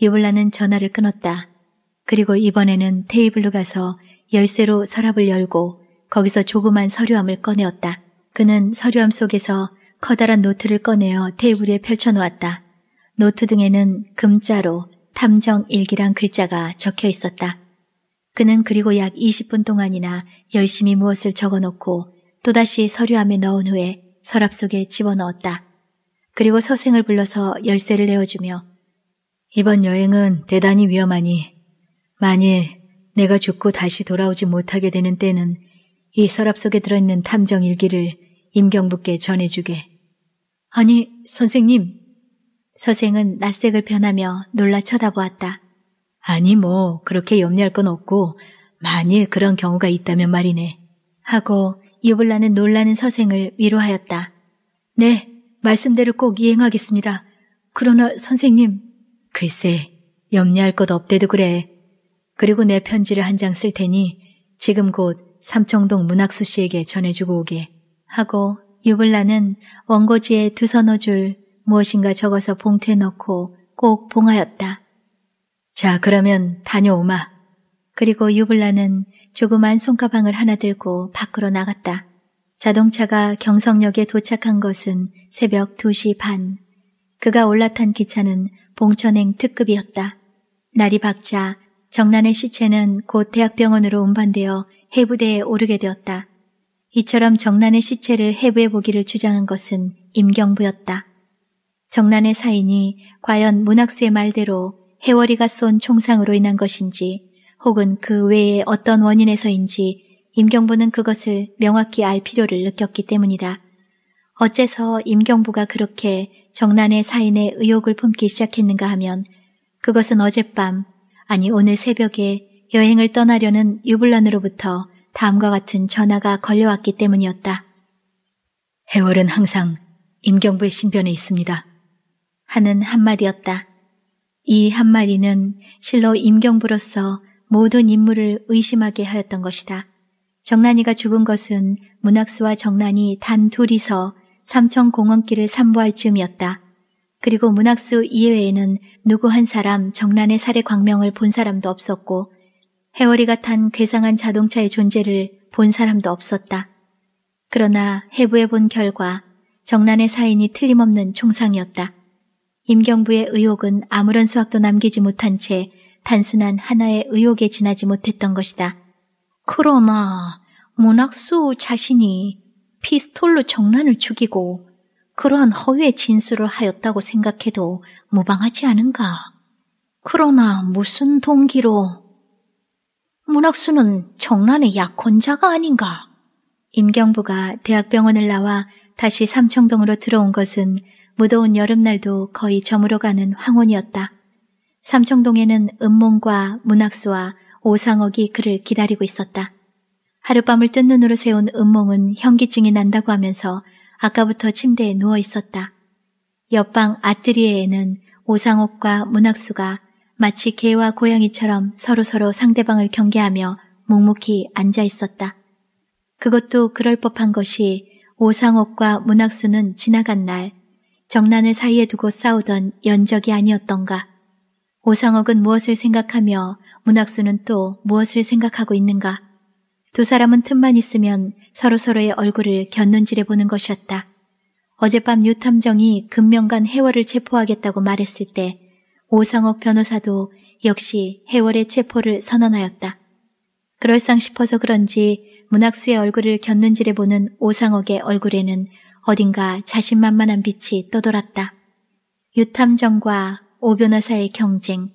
A: 이블라는 전화를 끊었다. 그리고 이번에는 테이블로 가서 열쇠로 서랍을 열고 거기서 조그만 서류함을 꺼내었다. 그는 서류함 속에서 커다란 노트를 꺼내어 테이블 에 펼쳐놓았다. 노트 등에는 금자로 탐정 일기란 글자가 적혀 있었다. 그는 그리고 약 20분 동안이나 열심히 무엇을 적어놓고 또다시 서류함에 넣은 후에 서랍 속에 집어넣었다. 그리고 서생을 불러서 열쇠를 내어주며 이번 여행은 대단히 위험하니 만일 내가 죽고 다시 돌아오지 못하게 되는 때는 이 서랍 속에 들어있는 탐정 일기를 임경부께 전해주게. 아니, 선생님. 서생은 낯색을 변하며 놀라 쳐다보았다. 아니, 뭐, 그렇게 염려할 건 없고, 만일 그런 경우가 있다면 말이네. 하고 유블라는 놀라는 서생을 위로하였다. 네, 말씀대로 꼭 이행하겠습니다. 그러나 선생님, 글쎄, 염려할 것 없대도 그래. 그리고 내 편지를 한 장 쓸 테니 지금 곧 삼청동 문학수 씨에게 전해주고 오게. 하고 유블라는 원고지에 두 서너 줄 무엇인가 적어서 봉투에 넣고 꼭 봉하였다. 자, 그러면 다녀오마. 그리고 유블라는 조그만 손가방을 하나 들고 밖으로 나갔다. 자동차가 경성역에 도착한 것은 새벽 2시 반. 그가 올라탄 기차는 봉천행 특급이었다. 날이 박자 정란의 시체는 곧 대학병원으로 운반되어 해부대에 오르게 되었다. 이처럼 정란의 시체를 해부해 보기를 주장한 것은 임경부였다. 정란의 사인이 과연 문학수의 말대로 해월이가 쏜 총상으로 인한 것인지 혹은 그 외에 어떤 원인에서인지 임경부는 그것을 명확히 알 필요를 느꼈기 때문이다. 어째서 임경부가 그렇게 정난의 사인의 의혹을 품기 시작했는가 하면 그것은 어젯밤, 아니 오늘 새벽에 여행을 떠나려는 유불란으로부터 다음과 같은 전화가 걸려왔기 때문이었다. 해월은 항상 임경부의 신변에 있습니다. 하는 한마디였다. 이 한마디는 실로 임경부로서 모든 인물을 의심하게 하였던 것이다. 정란이가 죽은 것은 문학수와 정란이 단 둘이서 삼청공원길을 산보할 즈음이었다. 그리고 문학수 이외에는 누구 한 사람 정란의 살해 광명을 본 사람도 없었고 해월이가 탄 괴상한 자동차의 존재를 본 사람도 없었다. 그러나 해부해 본 결과 정란의 사인이 틀림없는 총상이었다. 임경부의 의혹은 아무런 수학도 남기지 못한 채 단순한 하나의 의혹에 지나지 못했던 것이다. 그러나 문학수 자신이 피스톨로 정란을 죽이고 그러한 허위의 진술을 하였다고 생각해도 무방하지 않은가? 그러나 무슨 동기로? 문학수는 정란의 약혼자가 아닌가? 임경부가 대학병원을 나와 다시 삼청동으로 들어온 것은 무더운 여름날도 거의 저물어가는 황혼이었다. 삼청동에는 음몽과 문학수와 오상옥이 그를 기다리고 있었다. 하룻밤을 뜬 눈으로 세운 음몽은 현기증이 난다고 하면서 아까부터 침대에 누워 있었다. 옆방 아뜨리에에는 오상옥과 문학수가 마치 개와 고양이처럼 서로서로 상대방을 경계하며 묵묵히 앉아 있었다. 그것도 그럴 법한 것이 오상옥과 문학수는 지나간 날 정난을 사이에 두고 싸우던 연적이 아니었던가. 오상옥은 무엇을 생각하며 문학수는 또 무엇을 생각하고 있는가. 두 사람은 틈만 있으면 서로서로의 얼굴을 곁눈질해 보는 것이었다. 어젯밤 유탐정이 금명간 해월을 체포하겠다고 말했을 때 오상옥 변호사도 역시 해월의 체포를 선언하였다. 그럴상 싶어서 그런지 문학수의 얼굴을 곁눈질해 보는 오상옥의 얼굴에는 어딘가 자신만만한 빛이 떠돌았다. 유탐정과 오 변호사의 경쟁.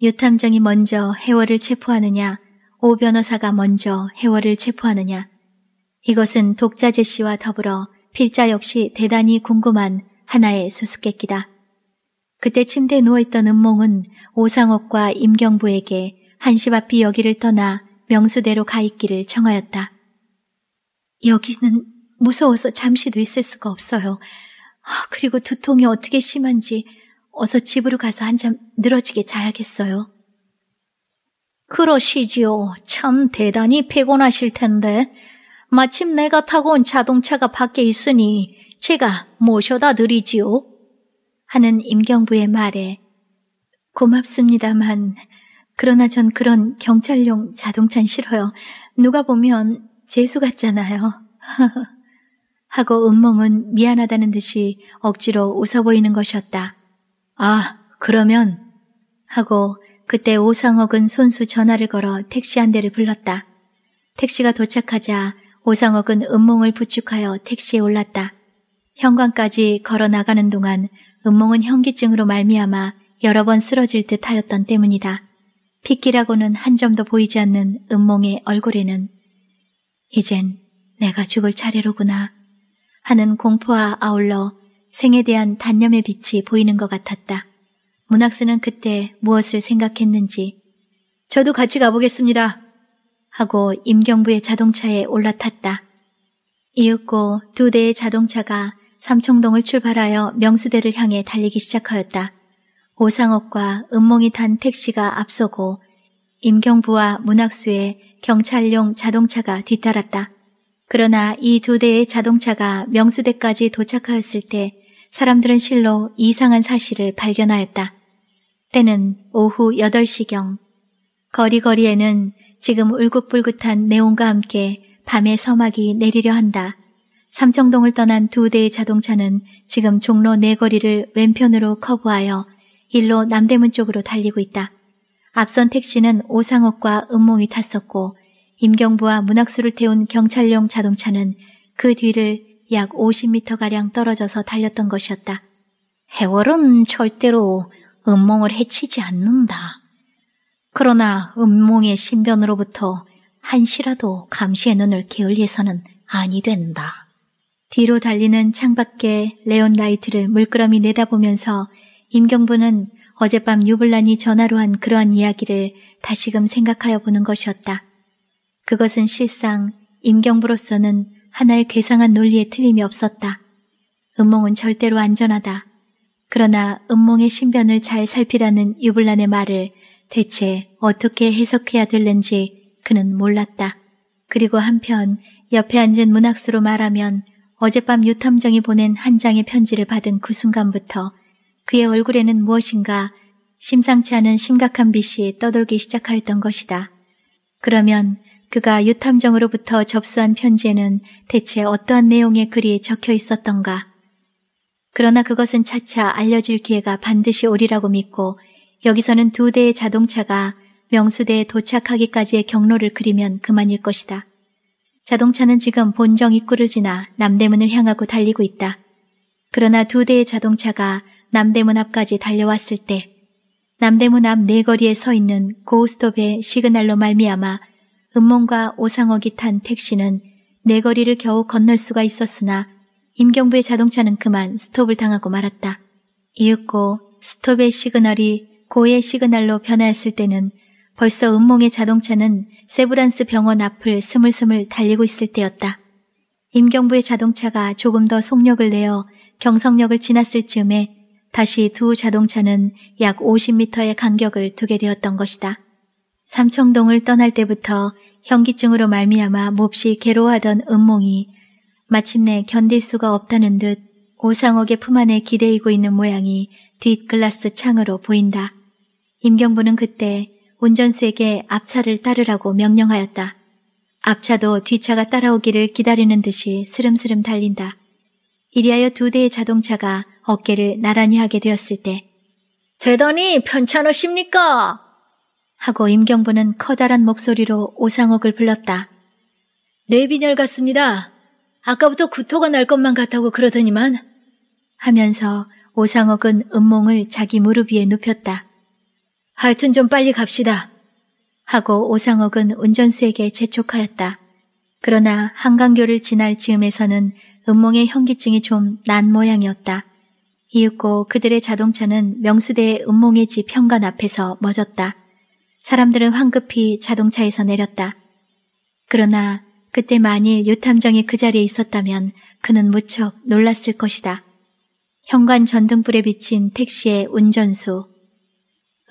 A: 유탐정이 먼저 해월을 체포하느냐, 오 변호사가 먼저 해월을 체포하느냐. 이것은 독자 제씨와 더불어 필자 역시 대단히 궁금한 하나의 수수께끼다. 그때 침대에 누워있던 은몽은 오상옥과 임경부에게 한시 앞이 여기를 떠나 명수대로 가 있기를 청하였다. 여기는 무서워서 잠시도 있을 수가 없어요. 아, 그리고 두통이 어떻게 심한지 어서 집으로 가서 한참 늘어지게 자야겠어요. 그러시지요. 참 대단히 피곤하실 텐데. 마침 내가 타고 온 자동차가 밖에 있으니 제가 모셔다 드리지요. 하는 임경부의 말에 고맙습니다만 그러나 전 그런 경찰용 자동차는 싫어요. 누가 보면 재수 같잖아요. 하고 은몽은 미안하다는 듯이 억지로 웃어 보이는 것이었다. 아, 그러면 하고 그때 오상옥은 손수 전화를 걸어 택시 한 대를 불렀다. 택시가 도착하자 오상옥은 음몽을 부축하여 택시에 올랐다. 현관까지 걸어 나가는 동안 음몽은 현기증으로 말미암아 여러 번 쓰러질 듯 하였던 때문이다. 핏기라고는 한 점도 보이지 않는 음몽의 얼굴에는 이젠 내가 죽을 차례로구나 하는 공포와 아울러 생에 대한 단념의 빛이 보이는 것 같았다. 문학스는 그때 무엇을 생각했는지 저도 같이 가보겠습니다. 하고 임경부의 자동차에 올라탔다. 이윽고 두 대의 자동차가 삼청동을 출발하여 명수대를 향해 달리기 시작하였다. 오상옥과 은몽이 탄 택시가 앞서고 임경부와 문학수의 경찰용 자동차가 뒤따랐다. 그러나 이 두 대의 자동차가 명수대까지 도착하였을 때 사람들은 실로 이상한 사실을 발견하였다. 때는 오후 8시경. 거리거리에는 지금 울긋불긋한 네온과 함께 밤의 서막이 내리려 한다. 삼청동을 떠난 두 대의 자동차는 지금 종로 네거리를 왼편으로 커브하여 일로 남대문 쪽으로 달리고 있다. 앞선 택시는 오상옥과 은몽이 탔었고 임경부와 문학수를 태운 경찰용 자동차는 그 뒤를 약 50m가량 떨어져서 달렸던 것이었다. 해월은 절대로 음몽을 해치지 않는다. 그러나 음몽의 신변으로부터 한시라도 감시의 눈을 게을리해서는 아니 된다. 뒤로 달리는 창밖에 레온라이트를 물끄러미 내다보면서 임경부는 어젯밤 유블란이 전화로 한 그러한 이야기를 다시금 생각하여 보는 것이었다. 그것은 실상 임경부로서는 하나의 괴상한 논리에 틀림이 없었다. 음몽은 절대로 안전하다. 그러나 음몽의 신변을 잘 살피라는 유불란의 말을 대체 어떻게 해석해야 될는지 그는 몰랐다. 그리고 한편 옆에 앉은 문학수로 말하면 어젯밤 유탐정이 보낸 한 장의 편지를 받은 그 순간부터 그의 얼굴에는 무엇인가 심상치 않은 심각한 빛이 떠돌기 시작하였던 것이다. 그러면 그가 유탐정으로부터 접수한 편지에는 대체 어떠한 내용의 글이 적혀 있었던가. 그러나 그것은 차차 알려질 기회가 반드시 오리라고 믿고 여기서는 두 대의 자동차가 명수대에 도착하기까지의 경로를 그리면 그만일 것이다. 자동차는 지금 본정 입구를 지나 남대문을 향하고 달리고 있다. 그러나 두 대의 자동차가 남대문 앞까지 달려왔을 때 남대문 앞 네거리에 서 있는 고스톱의 시그널로 말미암아 음몽과 오상옥이 탄 택시는 네 거리를 겨우 건널 수가 있었으나 임경부의 자동차는 그만 스톱을 당하고 말았다. 이윽고 스톱의 시그널이 고의 시그널로 변하였을 때는 벌써 음몽의 자동차는 세브란스 병원 앞을 스물스물 달리고 있을 때였다. 임경부의 자동차가 조금 더 속력을 내어 경성역을 지났을 즈음에 다시 두 자동차는 약 50m의 간격을 두게 되었던 것이다. 삼청동을 떠날 때부터 현기증으로 말미암아 몹시 괴로워하던 은몽이 마침내 견딜 수가 없다는 듯 오상옥의 품 안에 기대이고 있는 모양이 뒷글라스 창으로 보인다. 임경부는 그때 운전수에게 앞차를 따르라고 명령하였다. 앞차도 뒤차가 따라오기를 기다리는 듯이 스름스름 달린다. 이리하여 두 대의 자동차가 어깨를 나란히 하게 되었을 때 되더니 편찮으십니까? 하고 임경부는 커다란 목소리로 오상옥을 불렀다. 뇌빈혈 네 같습니다. 아까부터 구토가 날 것만 같다고 그러더니만 하면서 오상옥은 음몽을 자기 무릎 위에 눕혔다. 하여튼 좀 빨리 갑시다. 하고 오상옥은 운전수에게 재촉하였다. 그러나 한강교를 지날 즈음에서는 음몽의 현기증이 좀 난 모양이었다. 이윽고 그들의 자동차는 명수대의 음몽의 집 현관 앞에서 멎었다. 사람들은 황급히 자동차에서 내렸다. 그러나 그때 만일 유탐정이 그 자리에 있었다면 그는 무척 놀랐을 것이다. 현관 전등불에 비친 택시의 운전수,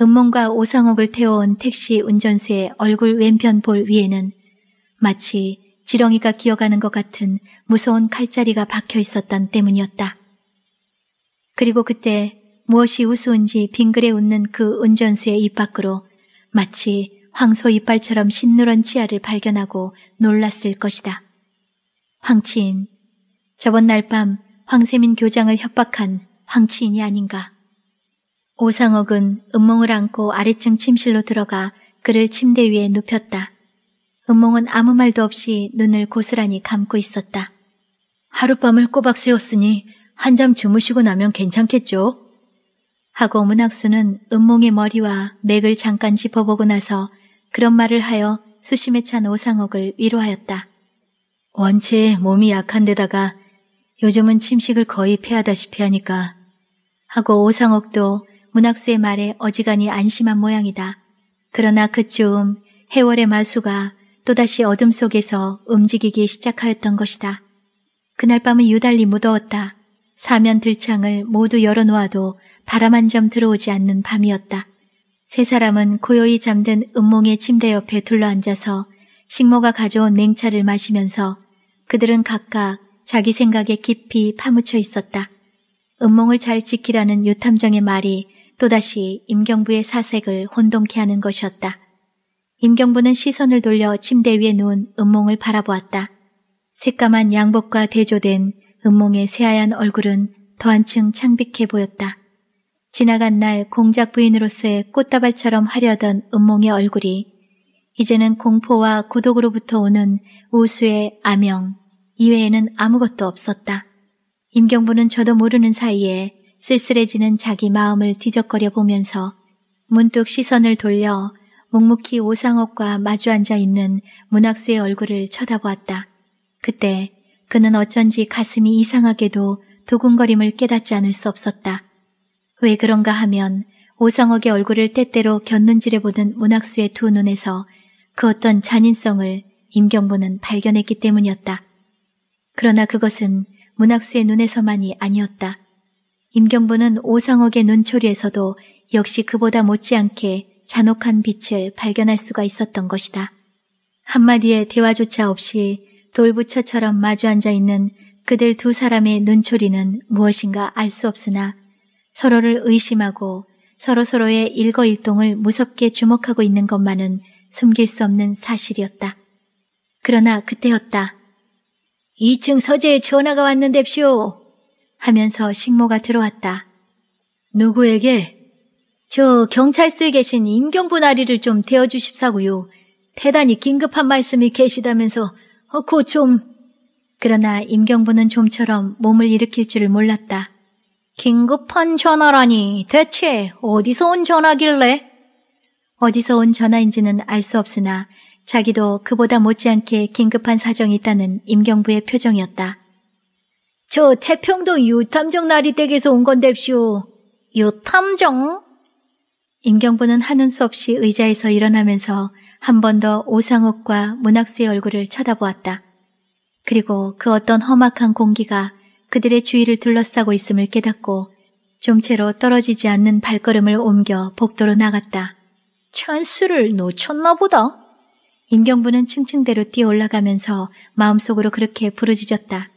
A: 음몽과 오상옥을 태워온 택시 운전수의 얼굴 왼편 볼 위에는 마치 지렁이가 기어가는 것 같은 무서운 칼자리가 박혀 있었던 때문이었다. 그리고 그때 무엇이 우스운지 빙그레 웃는 그 운전수의 입 밖으로 마치 황소 이빨처럼 신누런 치아를 발견하고 놀랐을 것이다. 황치인. 저번 날 밤 황세민 교장을 협박한 황치인이 아닌가. 오상옥은 음몽을 안고 아래층 침실로 들어가 그를 침대 위에 눕혔다. 음몽은 아무 말도 없이 눈을 고스란히 감고 있었다. 하룻밤을 꼬박 세웠으니 한 잠 주무시고 나면 괜찮겠죠? 하고 문학수는 은몽의 머리와 맥을 잠깐 짚어보고 나서 그런 말을 하여 수심에 찬 오상옥을 위로하였다. 원체 몸이 약한데다가 요즘은 침식을 거의 폐하다시피 하니까 하고 오상옥도 문학수의 말에 어지간히 안심한 모양이다. 그러나 그쯤 해월의 마수가 또다시 어둠 속에서 움직이기 시작하였던 것이다. 그날 밤은 유달리 무더웠다. 사면 들창을 모두 열어놓아도 바람 한 점 들어오지 않는 밤이었다. 세 사람은 고요히 잠든 음몽의 침대 옆에 둘러앉아서 식모가 가져온 냉차를 마시면서 그들은 각각 자기 생각에 깊이 파묻혀 있었다. 음몽을 잘 지키라는 유탐정의 말이 또다시 임경부의 사색을 혼동케 하는 것이었다. 임경부는 시선을 돌려 침대 위에 누운 음몽을 바라보았다. 새까만 양복과 대조된 음몽의 새하얀 얼굴은 더한층 창백해 보였다. 지나간 날 공작 부인으로서의 꽃다발처럼 화려던음몽의 얼굴이 이제는 공포와 고독으로부터 오는 우수의 암영 이외에는 아무것도 없었다. 임경부는 저도 모르는 사이에 쓸쓸해지는 자기 마음을 뒤적거려 보면서 문득 시선을 돌려 묵묵히 오상옥과 마주 앉아 있는 문학수의 얼굴을 쳐다보았다. 그때 그는 어쩐지 가슴이 이상하게도 두근거림을 깨닫지 않을 수 없었다. 왜 그런가 하면 오상옥의 얼굴을 때때로 곁눈질해 보는 문학수의 두 눈에서 그 어떤 잔인성을 임경보는 발견했기 때문이었다. 그러나 그것은 문학수의 눈에서만이 아니었다. 임경보는 오상옥의 눈초리에서도 역시 그보다 못지않게 잔혹한 빛을 발견할 수가 있었던 것이다. 한마디의 대화조차 없이 돌부처처럼 마주 앉아 있는 그들 두 사람의 눈초리는 무엇인가 알 수 없으나 서로를 의심하고 서로서로의 일거일동을 무섭게 주목하고 있는 것만은 숨길 수 없는 사실이었다. 그러나 그때였다. 2층 서재에 전화가 왔는데시오 하면서 식모가 들어왔다. 누구에게? 저 경찰서에 계신 임경부 나리를 좀대어주십사구요 대단히 긴급한 말씀이 계시다면서 어코 좀. 그러나 임경부는 좀처럼 몸을 일으킬 줄을 몰랐다. 긴급한 전화라니 대체 어디서 온 전화길래? 어디서 온 전화인지는 알 수 없으나 자기도 그보다 못지않게 긴급한 사정이 있다는 임경부의 표정이었다. 저 태평동 유탐정 날이 댁에서 온 건데시오. 유탐정? 임경부는 하는 수 없이 의자에서 일어나면서 한 번 더 오상욱과 문학수의 얼굴을 쳐다보았다. 그리고 그 어떤 험악한 공기가 그들의 주위를 둘러싸고 있음을 깨닫고 좀채로 떨어지지 않는 발걸음을 옮겨 복도로 나갔다. 찬스를 놓쳤나 보다. 임경부는 층층대로 뛰어 올라가면서 마음속으로 그렇게 부르짖었다.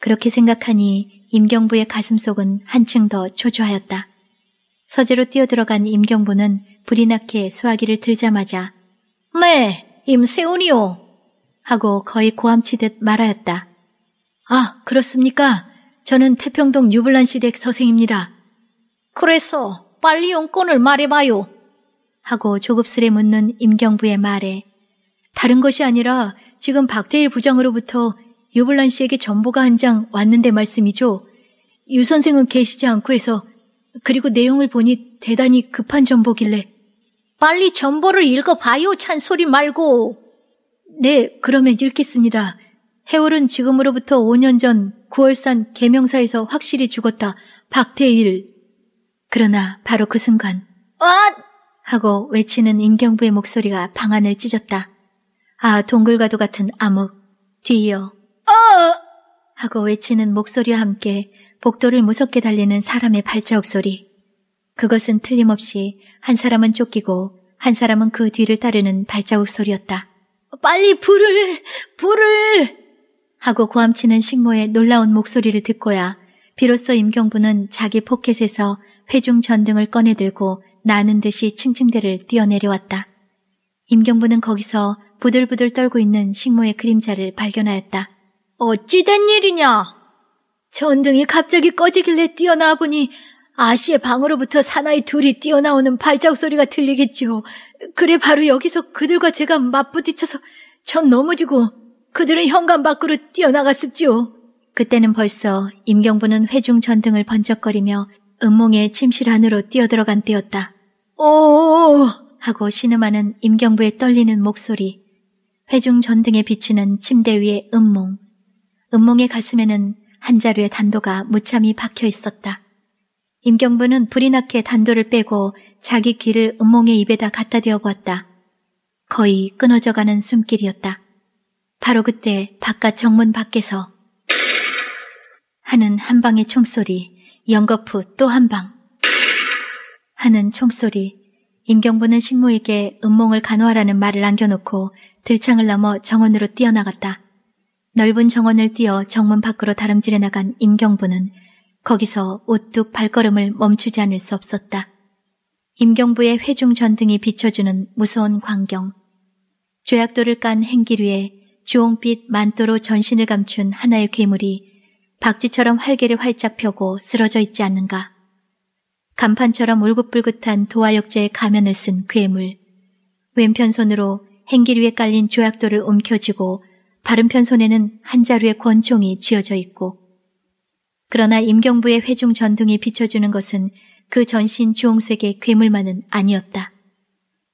A: 그렇게 생각하니 임경부의 가슴속은 한층 더 초조하였다. 서재로 뛰어들어간 임경부는 불이 나게 수화기를 들자마자 네, 임세훈이요! 하고 거의 고함치듯 말하였다. 아, 그렇습니까? 저는 태평동 유블란 시댁 서생입니다. 그래서 빨리 용건을 말해봐요. 하고 조급스레 묻는 임경부의 말에 다른 것이 아니라 지금 박태일 부장으로부터 유블란 씨에게 전보가 한 장 왔는데 말씀이죠. 유 선생은 계시지 않고 해서 그리고 내용을 보니 대단히 급한 전보길래 빨리 전보를 읽어봐요 찬소리 말고 네 그러면 읽겠습니다. 해월은 지금으로부터 5년 전 9월산 개명사에서 확실히 죽었다. 박태일. 그러나 바로 그 순간 엇! 하고 외치는 인경부의 목소리가 방안을 찢었다. 아동굴과도 같은 암흑. 뒤이어 어! 하고 외치는 목소리와 함께 복도를 무섭게 달리는 사람의 발자국 소리. 그것은 틀림없이 한 사람은 쫓기고 한 사람은 그 뒤를 따르는 발자국 소리였다. 빨리 불을! 불을! 하고 고함치는 식모의 놀라운 목소리를 듣고야 비로소 임경부는 자기 포켓에서 회중 전등을 꺼내들고 나는 듯이 층층대를 뛰어내려왔다. 임경부는 거기서 부들부들 떨고 있는 식모의 그림자를 발견하였다. 어찌된 일이냐? 전등이 갑자기 꺼지길래 뛰어나와 보니 아시의 방으로부터 사나이 둘이 뛰어나오는 발작 소리가 들리겠지요. 그래 바로 여기서 그들과 제가 맞부딪혀서 전 넘어지고 그들은 현관 밖으로 뛰어나갔습지요. 그때는 벌써 임경부는 회중 전등을 번쩍거리며 음몽의 침실 안으로 뛰어들어간 때였다. 오! 어, 어, 어, 하고 신음하는 임경부의 떨리는 목소리. 회중 전등에 비치는 침대 위의 음몽. 음몽의 가슴에는 한 자루의 단도가 무참히 박혀 있었다. 임경부는 불이 나게 단도를 빼고 자기 귀를 음몽의 입에다 갖다 대어 보았다. 거의 끊어져가는 숨길이었다. 바로 그때 바깥 정문 밖에서 하는 한 방의 총소리, 연거푸 또 한 방. 하는 총소리, 임경부는 식모에게 음몽을 간호하라는 말을 남겨놓고 들창을 넘어 정원으로 뛰어나갔다. 넓은 정원을 뛰어 정문 밖으로 다름질해 나간 임경부는 거기서 오뚝 발걸음을 멈추지 않을 수 없었다. 임경부의 회중 전등이 비춰주는 무서운 광경. 조약돌을 깐 행길 위에 주홍빛 만도로 전신을 감춘 하나의 괴물이 박쥐처럼 활개를 활짝 펴고 쓰러져 있지 않는가. 간판처럼 울긋불긋한 도화역제의 가면을 쓴 괴물. 왼편손으로 행길 위에 깔린 조약돌을 움켜쥐고 바른편 손에는 한 자루의 권총이 쥐어져 있고 그러나 임경부의 회중 전등이 비춰주는 것은 그 전신 주홍색의 괴물만은 아니었다.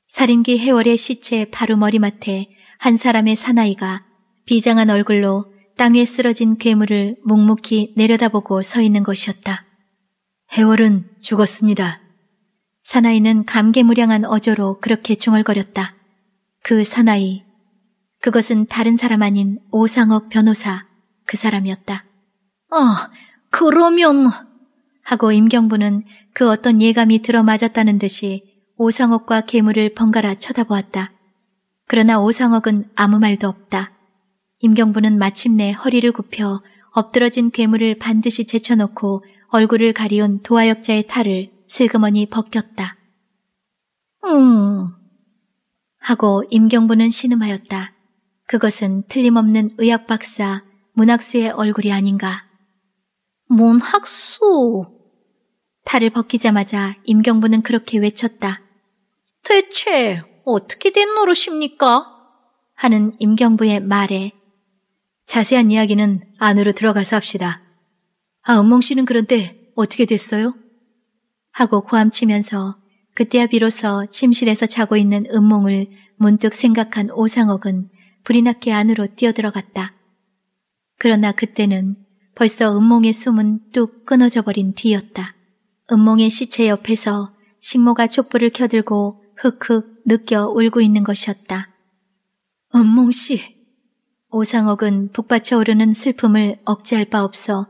A: 살인기 해월의 시체 바로 머리맡에 한 사람의 사나이가 비장한 얼굴로 땅에 쓰러진 괴물을 묵묵히 내려다보고 서 있는 것이었다. 해월은 죽었습니다. 사나이는 감개무량한 어조로 그렇게 중얼거렸다. 그 사나이, 그것은 다른 사람 아닌 오상옥 변호사 그 사람이었다. 어, 그러면... 하고 임경부는 그 어떤 예감이 들어맞았다는 듯이 오상옥과 괴물을 번갈아 쳐다보았다. 그러나 오상옥은 아무 말도 없다. 임경부는 마침내 허리를 굽혀 엎드러진 괴물을 반드시 제쳐놓고 얼굴을 가리운 도화역자의 탈을 슬그머니 벗겼다. 음. 하고 임경부는 신음하였다. 그것은 틀림없는 의학박사 문학수의 얼굴이 아닌가. 문학수! 탈을 벗기자마자 임경부는 그렇게 외쳤다. 대체 어떻게 된 노릇입니까? 하는 임경부의 말에 자세한 이야기는 안으로 들어가서 합시다. 아, 은몽 씨는 그런데 어떻게 됐어요? 하고 고함치면서 그때야 비로소 침실에서 자고 있는 은몽을 문득 생각한 오상옥은 불이 났게 안으로 뛰어들어갔다. 그러나 그때는 벌써 은몽의 숨은 뚝 끊어져 버린 뒤였다. 은몽의 시체 옆에서 식모가 촛불을 켜들고 흑흑 느껴 울고 있는 것이었다. 은몽 씨! 오상옥은 북받쳐 오르는 슬픔을 억제할 바 없어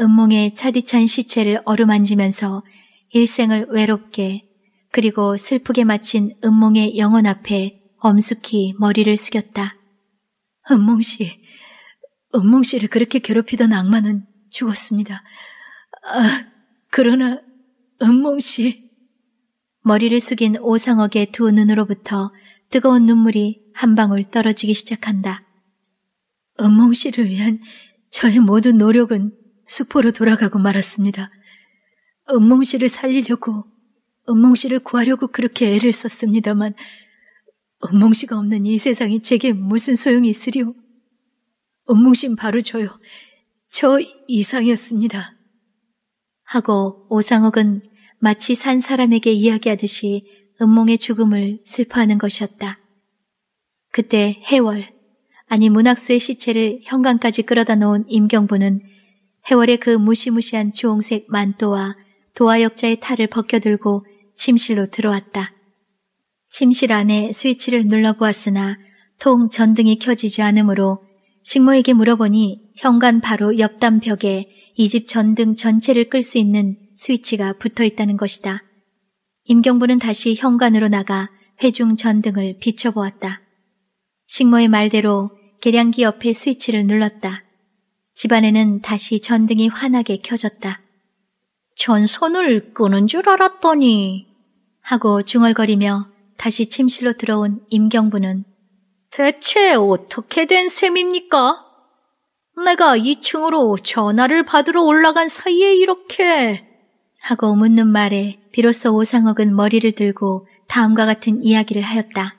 A: 음몽에 차디찬 시체를 어루만지면서 일생을 외롭게 그리고 슬프게 마친 음몽의 영혼 앞에 엄숙히 머리를 숙였다. 음몽 씨, 음몽 씨를 그렇게 괴롭히던 악마는 죽었습니다. 아, 그러나 음몽 씨. 머리를 숙인 오상옥의 두 눈으로부터 뜨거운 눈물이 한 방울 떨어지기 시작한다. 은몽 씨를 위한 저의 모든 노력은 수포로 돌아가고 말았습니다. 은몽 씨를 살리려고, 은몽 씨를 구하려고 그렇게 애를 썼습니다만, 은몽 씨가 없는 이 세상이 제게 무슨 소용이 있으리오? 은몽 씨는 바로 저요. 저 이상이었습니다. 하고 오상욱은 마치 산 사람에게 이야기하듯이 은몽의 죽음을 슬퍼하는 것이었다. 그때 해월, 아니 문학수의 시체를 현관까지 끌어다 놓은 임경부는 해월의 그 무시무시한 주홍색 만토와 도화역자의 탈을 벗겨들고 침실로 들어왔다. 침실 안에 스위치를 눌러보았으나 통 전등이 켜지지 않으므로 식모에게 물어보니 현관 바로 옆단 벽에 이 집 전등 전체를 끌 수 있는 스위치가 붙어 있다는 것이다. 임경부는 다시 현관으로 나가 회중 전등을 비춰보았다. 식모의 말대로 계량기 옆에 스위치를 눌렀다. 집안에는 다시 전등이 환하게 켜졌다. 전 손을 끄는 줄 알았더니 하고 중얼거리며 다시 침실로 들어온 임경부는 대체 어떻게 된 셈입니까? 내가 2층으로 전화를 받으러 올라간 사이에 이렇게 하고 묻는 말에 비로소 오상욱은 머리를 들고 다음과 같은 이야기를 하였다.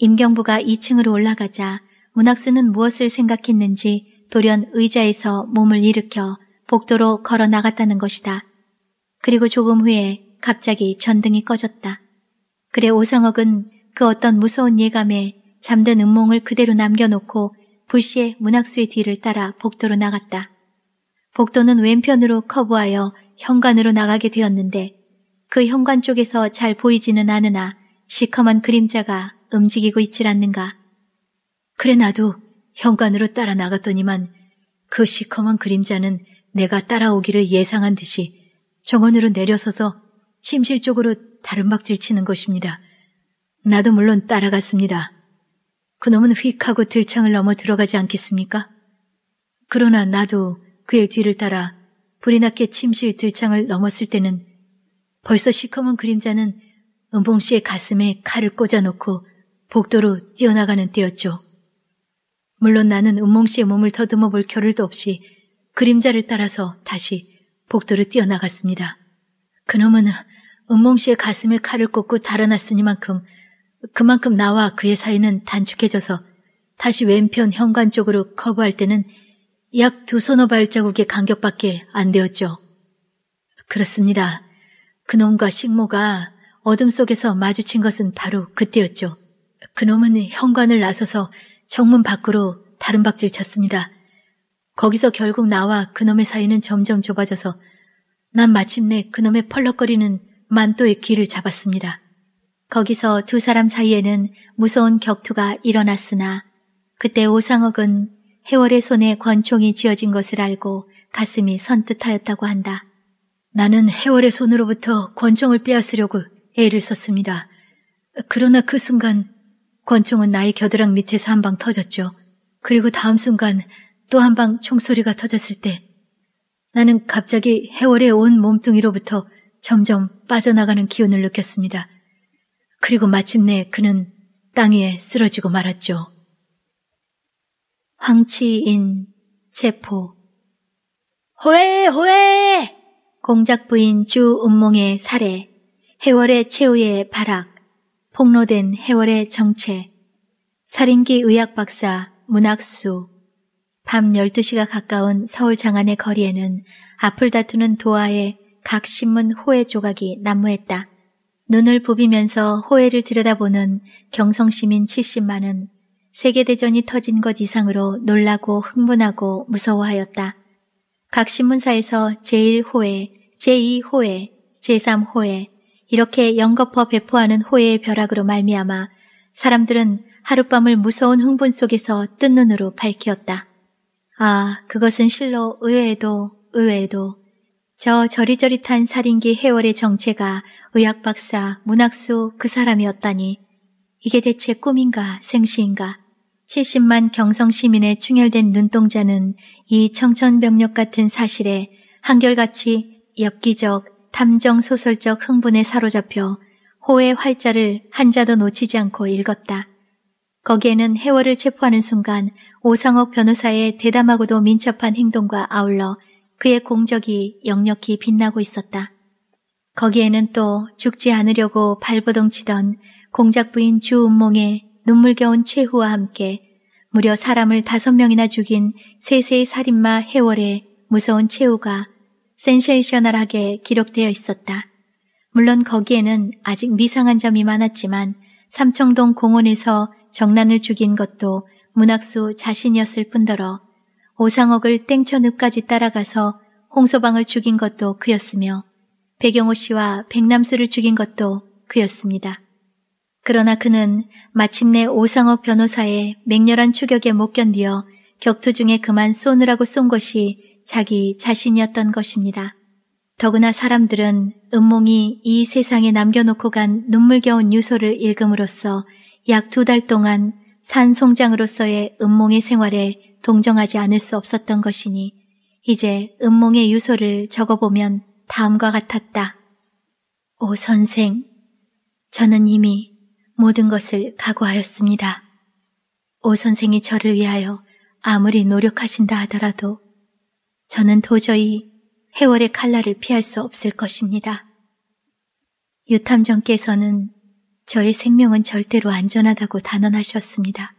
A: 임경부가 2층으로 올라가자 문학수는 무엇을 생각했는지 돌연 의자에서 몸을 일으켜 복도로 걸어 나갔다는 것이다. 그리고 조금 후에 갑자기 전등이 꺼졌다. 그래 오상옥은 그 어떤 무서운 예감에 잠든 음몽을 그대로 남겨놓고 불시에 문학수의 뒤를 따라 복도로 나갔다. 복도는 왼편으로 커브하여 현관으로 나가게 되었는데 그 현관 쪽에서 잘 보이지는 않으나 시커먼 그림자가 움직이고 있질 않는가. 그래 나도 현관으로 따라 나갔더니만 그 시커먼 그림자는 내가 따라오기를 예상한 듯이 정원으로 내려서서 침실 쪽으로 다른박질 치는 것입니다. 나도 물론 따라갔습니다. 그놈은 휙 하고 들창을 넘어 들어가지 않겠습니까? 그러나 나도 그의 뒤를 따라 불이 났게 침실 들창을 넘었을 때는 벌써 시커먼 그림자는 은봉 씨의 가슴에 칼을 꽂아놓고 복도로 뛰어나가는 때였죠. 물론 나는 은몽 씨의 몸을 더듬어 볼 겨를도 없이 그림자를 따라서 다시 복도를 뛰어나갔습니다. 그놈은 은몽 씨의 가슴에 칼을 꽂고 달아났으니만큼 그만큼 나와 그의 사이는 단축해져서 다시 왼편 현관 쪽으로 커브할 때는 약 두손너 발자국의 간격밖에 안 되었죠. 그렇습니다. 그놈과 식모가 어둠 속에서 마주친 것은 바로 그때였죠. 그놈은 현관을 나서서 정문 밖으로 다른 박질 쳤습니다. 거기서 결국 나와 그놈의 사이는 점점 좁아져서 난 마침내 그놈의 펄럭거리는 만또의 귀를 잡았습니다. 거기서 두 사람 사이에는 무서운 격투가 일어났으나 그때 오상옥은 해월의 손에 권총이 쥐어진 것을 알고 가슴이 선뜻하였다고 한다. 나는 해월의 손으로부터 권총을 빼앗으려고 애를 썼습니다. 그러나 그 순간 권총은 나의 겨드랑 밑에서 한 방 터졌죠. 그리고 다음 순간 또 한 방 총소리가 터졌을 때 나는 갑자기 해월의 온 몸뚱이로부터 점점 빠져나가는 기운을 느꼈습니다. 그리고 마침내 그는 땅 위에 쓰러지고 말았죠. 황치인 체포 호해 호해 공작부인 주음몽의 사례 해월의 최후의 발악 폭로된 해월의 정체, 살인기 의학박사 문학수, 밤 12시가 가까운 서울 장안의 거리에는 앞을 다투는 도화에 각 신문 호의 조각이 난무했다. 눈을 부비면서 호해를 들여다보는 경성시민 70만은 세계대전이 터진 것 이상으로 놀라고 흥분하고 무서워하였다. 각 신문사에서 제1호회, 제2호회, 제3호회, 이렇게 연거퍼 배포하는 호의의 벼락으로 말미암아 사람들은 하룻밤을 무서운 흥분 속에서 뜬 눈으로 밝히었다. 아, 그것은 실로 의외에도 의외에도 저 저릿저릿한 살인기 해월의 정체가 의학박사, 문학수 그 사람이었다니 이게 대체 꿈인가 생시인가 70만 경성시민의 충혈된 눈동자는 이 청천벽력 같은 사실에 한결같이 엽기적 탐정 소설적 흥분에 사로잡혀 호의 활자를 한자도 놓치지 않고 읽었다. 거기에는 해월을 체포하는 순간 오상옥 변호사의 대담하고도 민첩한 행동과 아울러 그의 공적이 역력히 빛나고 있었다. 거기에는 또 죽지 않으려고 발버둥 치던 공작부인 주운몽의 눈물겨운 최후와 함께 무려 사람을 다섯 명이나 죽인 세세의 살인마 해월의 무서운 최후가 센세이셔널하게 기록되어 있었다. 물론 거기에는 아직 미상한 점이 많았지만 삼청동 공원에서 정란을 죽인 것도 문학수 자신이었을 뿐더러 오상옥을 땡쳐늪까지 따라가서 홍소방을 죽인 것도 그였으며 백영호 씨와 백남수를 죽인 것도 그였습니다. 그러나 그는 마침내 오상옥 변호사의 맹렬한 추격에 못 견디어 격투 중에 그만 쏘느라고 쏜 것이 자기 자신이었던 것입니다. 더구나 사람들은 음몽이 이 세상에 남겨놓고 간 눈물겨운 유서를 읽음으로써 약 두 달 동안 산송장으로서의 음몽의 생활에 동정하지 않을 수 없었던 것이니 이제 음몽의 유서를 적어보면 다음과 같았다. 오 선생, 저는 이미 모든 것을 각오하였습니다. 오 선생이 저를 위하여 아무리 노력하신다 하더라도 저는 도저히 해월의 칼날을 피할 수 없을 것입니다. 유탐정께서는 저의 생명은 절대로 안전하다고 단언하셨습니다.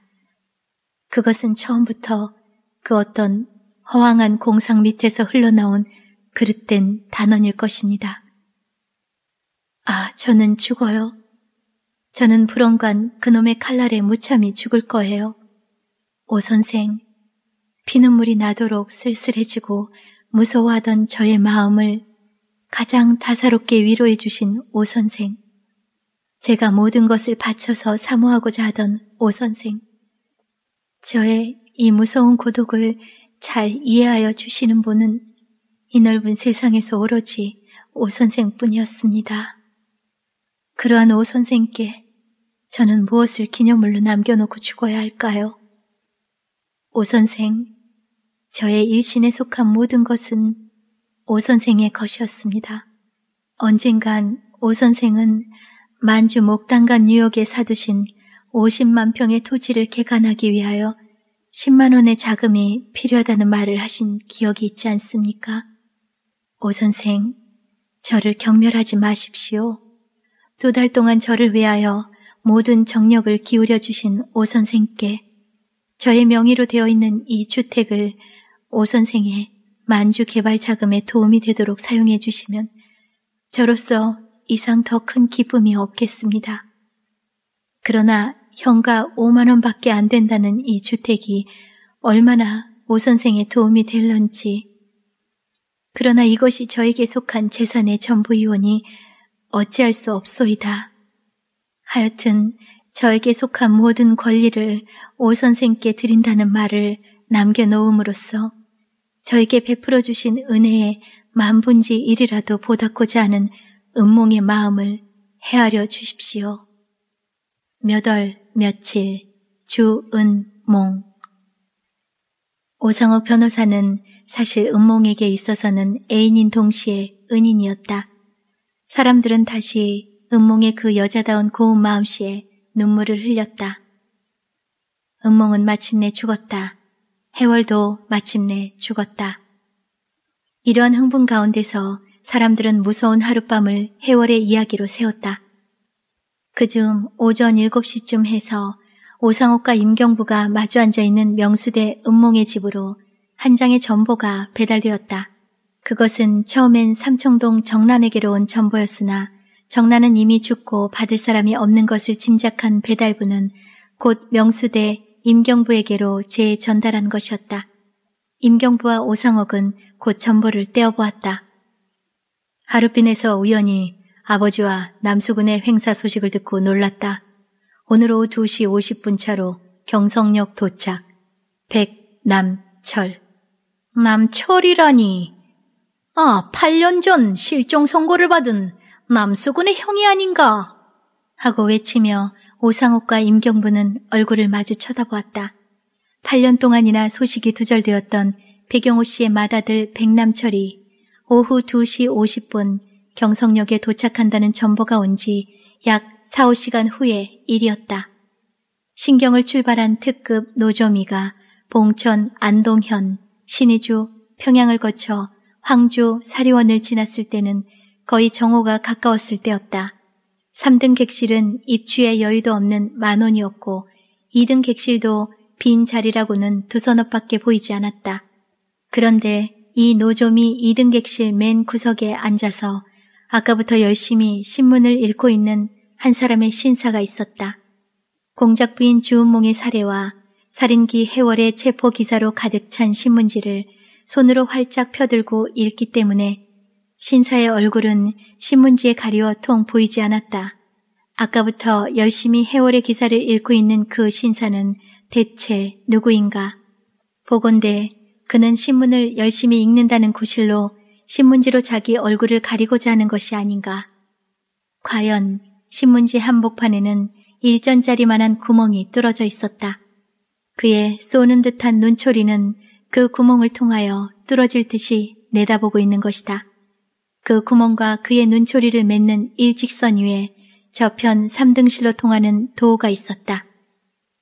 A: 그것은 처음부터 그 어떤 허황한 공상 밑에서 흘러나온 그릇된 단언일 것입니다. 아, 저는 죽어요. 저는 불언간 그놈의 칼날에 무참히 죽을 거예요. 오 선생, 피눈물이 나도록 쓸쓸해지고 무서워하던 저의 마음을 가장 다사롭게 위로해 주신 오 선생. 제가 모든 것을 바쳐서 사모하고자 하던 오 선생. 저의 이 무서운 고독을 잘 이해하여 주시는 분은 이 넓은 세상에서 오로지 오 선생뿐이었습니다. 그러한 오 선생께 저는 무엇을 기념물로 남겨놓고 죽어야 할까요? 오 선생, 저의 일신에 속한 모든 것은 오 선생의 것이었습니다. 언젠간 오 선생은 만주 목당간 뉴욕에 사두신 50만 평의 토지를 개간하기 위하여 10만 원의 자금이 필요하다는 말을 하신 기억이 있지 않습니까? 오 선생, 저를 경멸하지 마십시오. 두 달 동안 저를 위하여 모든 정력을 기울여 주신 오 선생께 저의 명의로 되어 있는 이 주택을 오 선생의 만주 개발 자금에 도움이 되도록 사용해 주시면 저로서 이상 더 큰 기쁨이 없겠습니다. 그러나 현가 5만원 밖에 안 된다는 이 주택이 얼마나 오 선생의 도움이 될런지 그러나 이것이 저에게 속한 재산의 전부이오니 어찌할 수 없소이다. 하여튼 저에게 속한 모든 권리를 오 선생께 드린다는 말을 남겨놓음으로써 저에게 베풀어 주신 은혜에 만분지 일이라도 보답고자 하는 음몽의 마음을 헤아려 주십시오. 몇 월 며칠 주은몽 오상욱 변호사는 사실 은몽에게 있어서는 애인인 동시에 은인이었다. 사람들은 다시 은몽의 그 여자다운 고운 마음씨에 눈물을 흘렸다. 은몽은 마침내 죽었다. 해월도 마침내 죽었다. 이러한 흥분 가운데서 사람들은 무서운 하룻밤을 해월의 이야기로 세웠다. 그 중 오전 7시쯤 해서 오상옥과 임경부가 마주 앉아 있는 명수대 음몽의 집으로 한 장의 전보가 배달되었다. 그것은 처음엔 삼청동 정란에게로 온 전보였으나 정란은 이미 죽고 받을 사람이 없는 것을 짐작한 배달부는 곧 명수대 임경부에게로 재전달한 것이었다. 임경부와 오상옥은 곧 전보를 떼어보았다. 하루빈에서 우연히 아버지와 남수군의 행사 소식을 듣고 놀랐다. 오늘 오후 2시 50분 차로 경성역 도착. 백남철. 남철이라니. 아, 8년 전 실종 선고를 받은 남수군의 형이 아닌가? 하고 외치며 오상옥과 임경부는 얼굴을 마주 쳐다보았다. 8년 동안이나 소식이 두절되었던 백영호 씨의 맏아들 백남철이 오후 2시 50분 경성역에 도착한다는 전보가 온 지 약 4, 5시간 후에 일이었다. 신경을 출발한 특급 노조미가 봉천, 안동현, 신의주, 평양을 거쳐 황주, 사리원을 지났을 때는 거의 정오가 가까웠을 때였다. 3등 객실은 입추에 여유도 없는 만원이었고 2등 객실도 빈 자리라고는 두서너 밖에 보이지 않았다. 그런데 이노점이 2등 객실 맨 구석에 앉아서 아까부터 열심히 신문을 읽고 있는 한 사람의 신사가 있었다. 공작 부인 주은몽의 사례와 살인기 해월의 체포 기사로 가득 찬 신문지를 손으로 활짝 펴들고 읽기 때문에 신사의 얼굴은 신문지에 가리워 통 보이지 않았다. 아까부터 열심히 해월의 기사를 읽고 있는 그 신사는 대체 누구인가? 보건대 그는 신문을 열심히 읽는다는 구실로 신문지로 자기 얼굴을 가리고자 하는 것이 아닌가. 과연 신문지 한복판에는 일전짜리만한 구멍이 뚫어져 있었다. 그의 쏘는 듯한 눈초리는 그 구멍을 통하여 뚫어질 듯이 내다보고 있는 것이다. 그 구멍과 그의 눈초리를 맺는 일직선 위에 저편 3등실로 통하는 도가 어 있었다.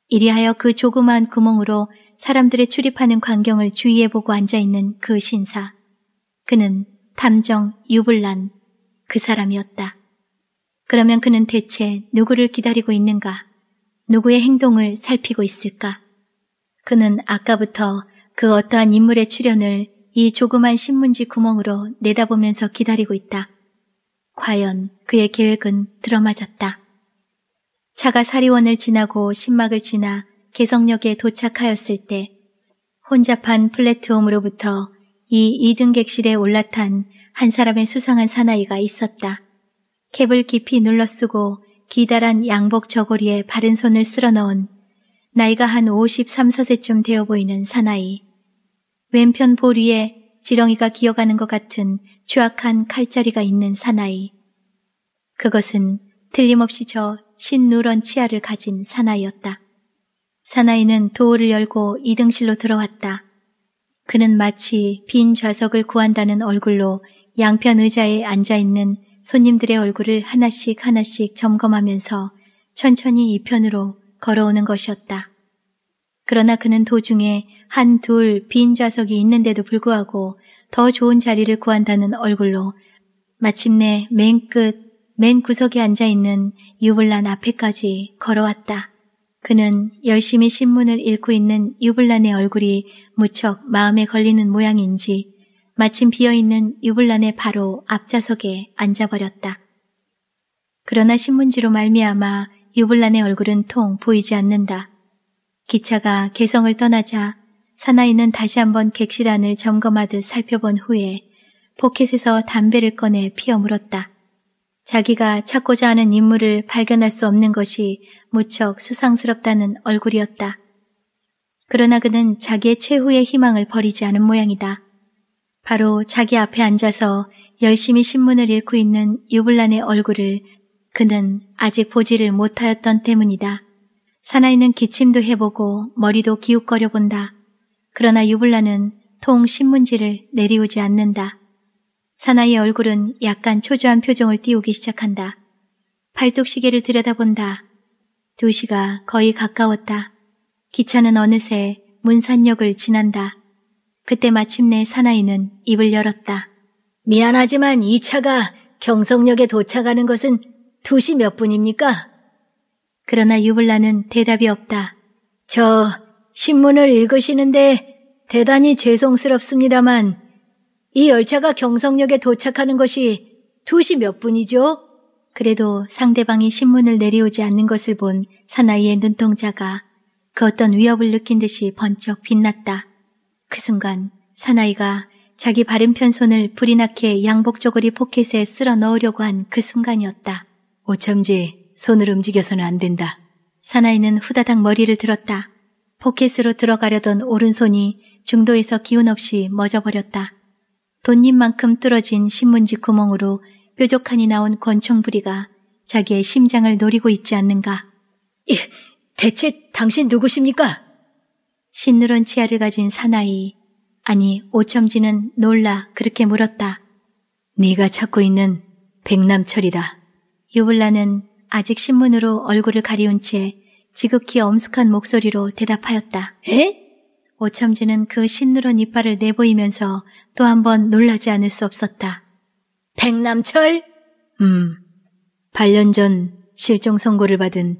A: 이리하여 그 조그마한 구멍으로 사람들의 출입하는 광경을 주의해보고 앉아있는 그 신사. 그는 탐정 유불란 그 사람이었다. 그러면 그는 대체 누구를 기다리고 있는가? 누구의 행동을 살피고 있을까? 그는 아까부터 그 어떠한 인물의 출연을 이 조그만 신문지 구멍으로 내다보면서 기다리고 있다. 과연 그의 계획은 들어맞았다. 차가 사리원을 지나고 신막을 지나 개성역에 도착하였을 때 혼잡한 플랫폼으로부터 트이 2등 객실에 올라탄 한 사람의 수상한 사나이가 있었다. 캡을 깊이 눌러쓰고 기다란 양복 저고리에 바른 손을 쓸어 넣은 나이가 한 53, 4세쯤 되어 보이는 사나이. 왼편 보리에 지렁이가 기어가는 것 같은 추악한 칼자리가 있는 사나이. 그것은 틀림없이 저 신누런 치아를 가진 사나이였다. 사나이는 도어를 열고 이등실로 들어왔다. 그는 마치 빈 좌석을 구한다는 얼굴로 양편 의자에 앉아있는 손님들의 얼굴을 하나씩 하나씩 점검하면서 천천히 이편으로 걸어오는 것이었다. 그러나 그는 도중에 한, 둘, 빈 좌석이 있는데도 불구하고 더 좋은 자리를 구한다는 얼굴로 마침내 맨 끝, 맨 구석에 앉아있는 유블란 앞에까지 걸어왔다. 그는 열심히 신문을 읽고 있는 유블란의 얼굴이 무척 마음에 걸리는 모양인지 마침 비어있는 유블란의 바로 앞좌석에 앉아버렸다. 그러나 신문지로 말미암아 유블란의 얼굴은 통 보이지 않는다. 기차가 개성을 떠나자 사나이는 다시 한번 객실 안을 점검하듯 살펴본 후에 포켓에서 담배를 꺼내 피어 물었다. 자기가 찾고자 하는 인물을 발견할 수 없는 것이 무척 수상스럽다는 얼굴이었다. 그러나 그는 자기의 최후의 희망을 버리지 않은 모양이다. 바로 자기 앞에 앉아서 열심히 신문을 읽고 있는 유블란의 얼굴을 그는 아직 보지를 못하였던 때문이다. 사나이는 기침도 해보고 머리도 기웃거려 본다. 그러나 유블라는 통 신문지를 내리우지 않는다. 사나이의 얼굴은 약간 초조한 표정을 띄우기 시작한다. 팔뚝 시계를 들여다본다. 두시가 거의 가까웠다. 기차는 어느새 문산역을 지난다. 그때 마침내 사나이는 입을 열었다. 미안하지만 이 차가 경성역에 도착하는 것은 두 시 몇 분입니까? 그러나 유블라는 대답이 없다. 저 신문을 읽으시는데 대단히 죄송스럽습니다만 이 열차가 경성역에 도착하는 것이 2시 몇 분이죠? 그래도 상대방이 신문을 내려오지 않는 것을 본 사나이의 눈동자가 그 어떤 위협을 느낀 듯이 번쩍 빛났다. 그 순간 사나이가 자기 바른편 손을 불이 나게 양복 조거리 포켓에 쓸어 넣으려고 한 그 순간이었다. 오참지, 손을 움직여서는 안 된다. 사나이는 후다닥 머리를 들었다. 포켓으로 들어가려던 오른손이 중도에서 기운 없이 멎어버렸다. 돈잎만큼 뚫어진 신문지 구멍으로 뾰족하니 나온 권총부리가 자기의 심장을 노리고 있지 않는가. 예, 대체 당신 누구십니까? 신누런 치아를 가진 사나이, 아니 오첨지는 놀라 그렇게 물었다. 네가 찾고 있는 백남철이다. 유블라는 아직 신문으로 얼굴을 가리운 채 지극히 엄숙한 목소리로 대답하였다. 에? 오참지는그 신누런 이빨을 내보이면서 또 한 번 놀라지 않을 수 없었다. 백남철? 음, 8년 전 실종 선고를 받은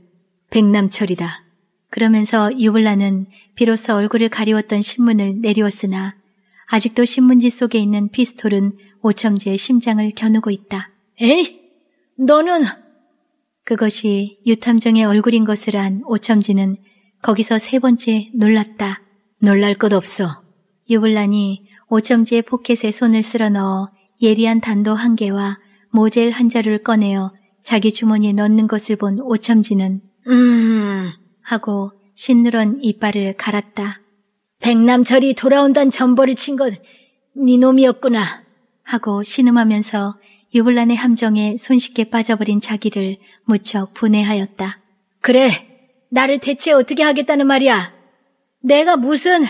A: 백남철이다. 그러면서 유블라는 비로소 얼굴을 가리웠던 신문을 내리웠으나 아직도 신문지 속에 있는 피스톨은 오첨지의 심장을 겨누고 있다. 에이, 너는 그것이 유탐정의 얼굴인 것을 안 오첨지는 거기서 세 번째 놀랐다. 놀랄 것 없어. 유블란이 오첨지의 포켓에 손을 쓸어 넣어 예리한 단도 한 개와 모젤 한 자루를 꺼내어 자기 주머니에 넣는 것을 본 오첨지는 음 하고 신누런 이빨을 갈았다. 백남철이 돌아온단 전보를 친 건 니놈이었구나 하고 신음하면서 유블란의 함정에 손쉽게 빠져버린 자기를 무척 분해하였다. 그래, 나를 대체 어떻게 하겠다는 말이야. 내가 무슨...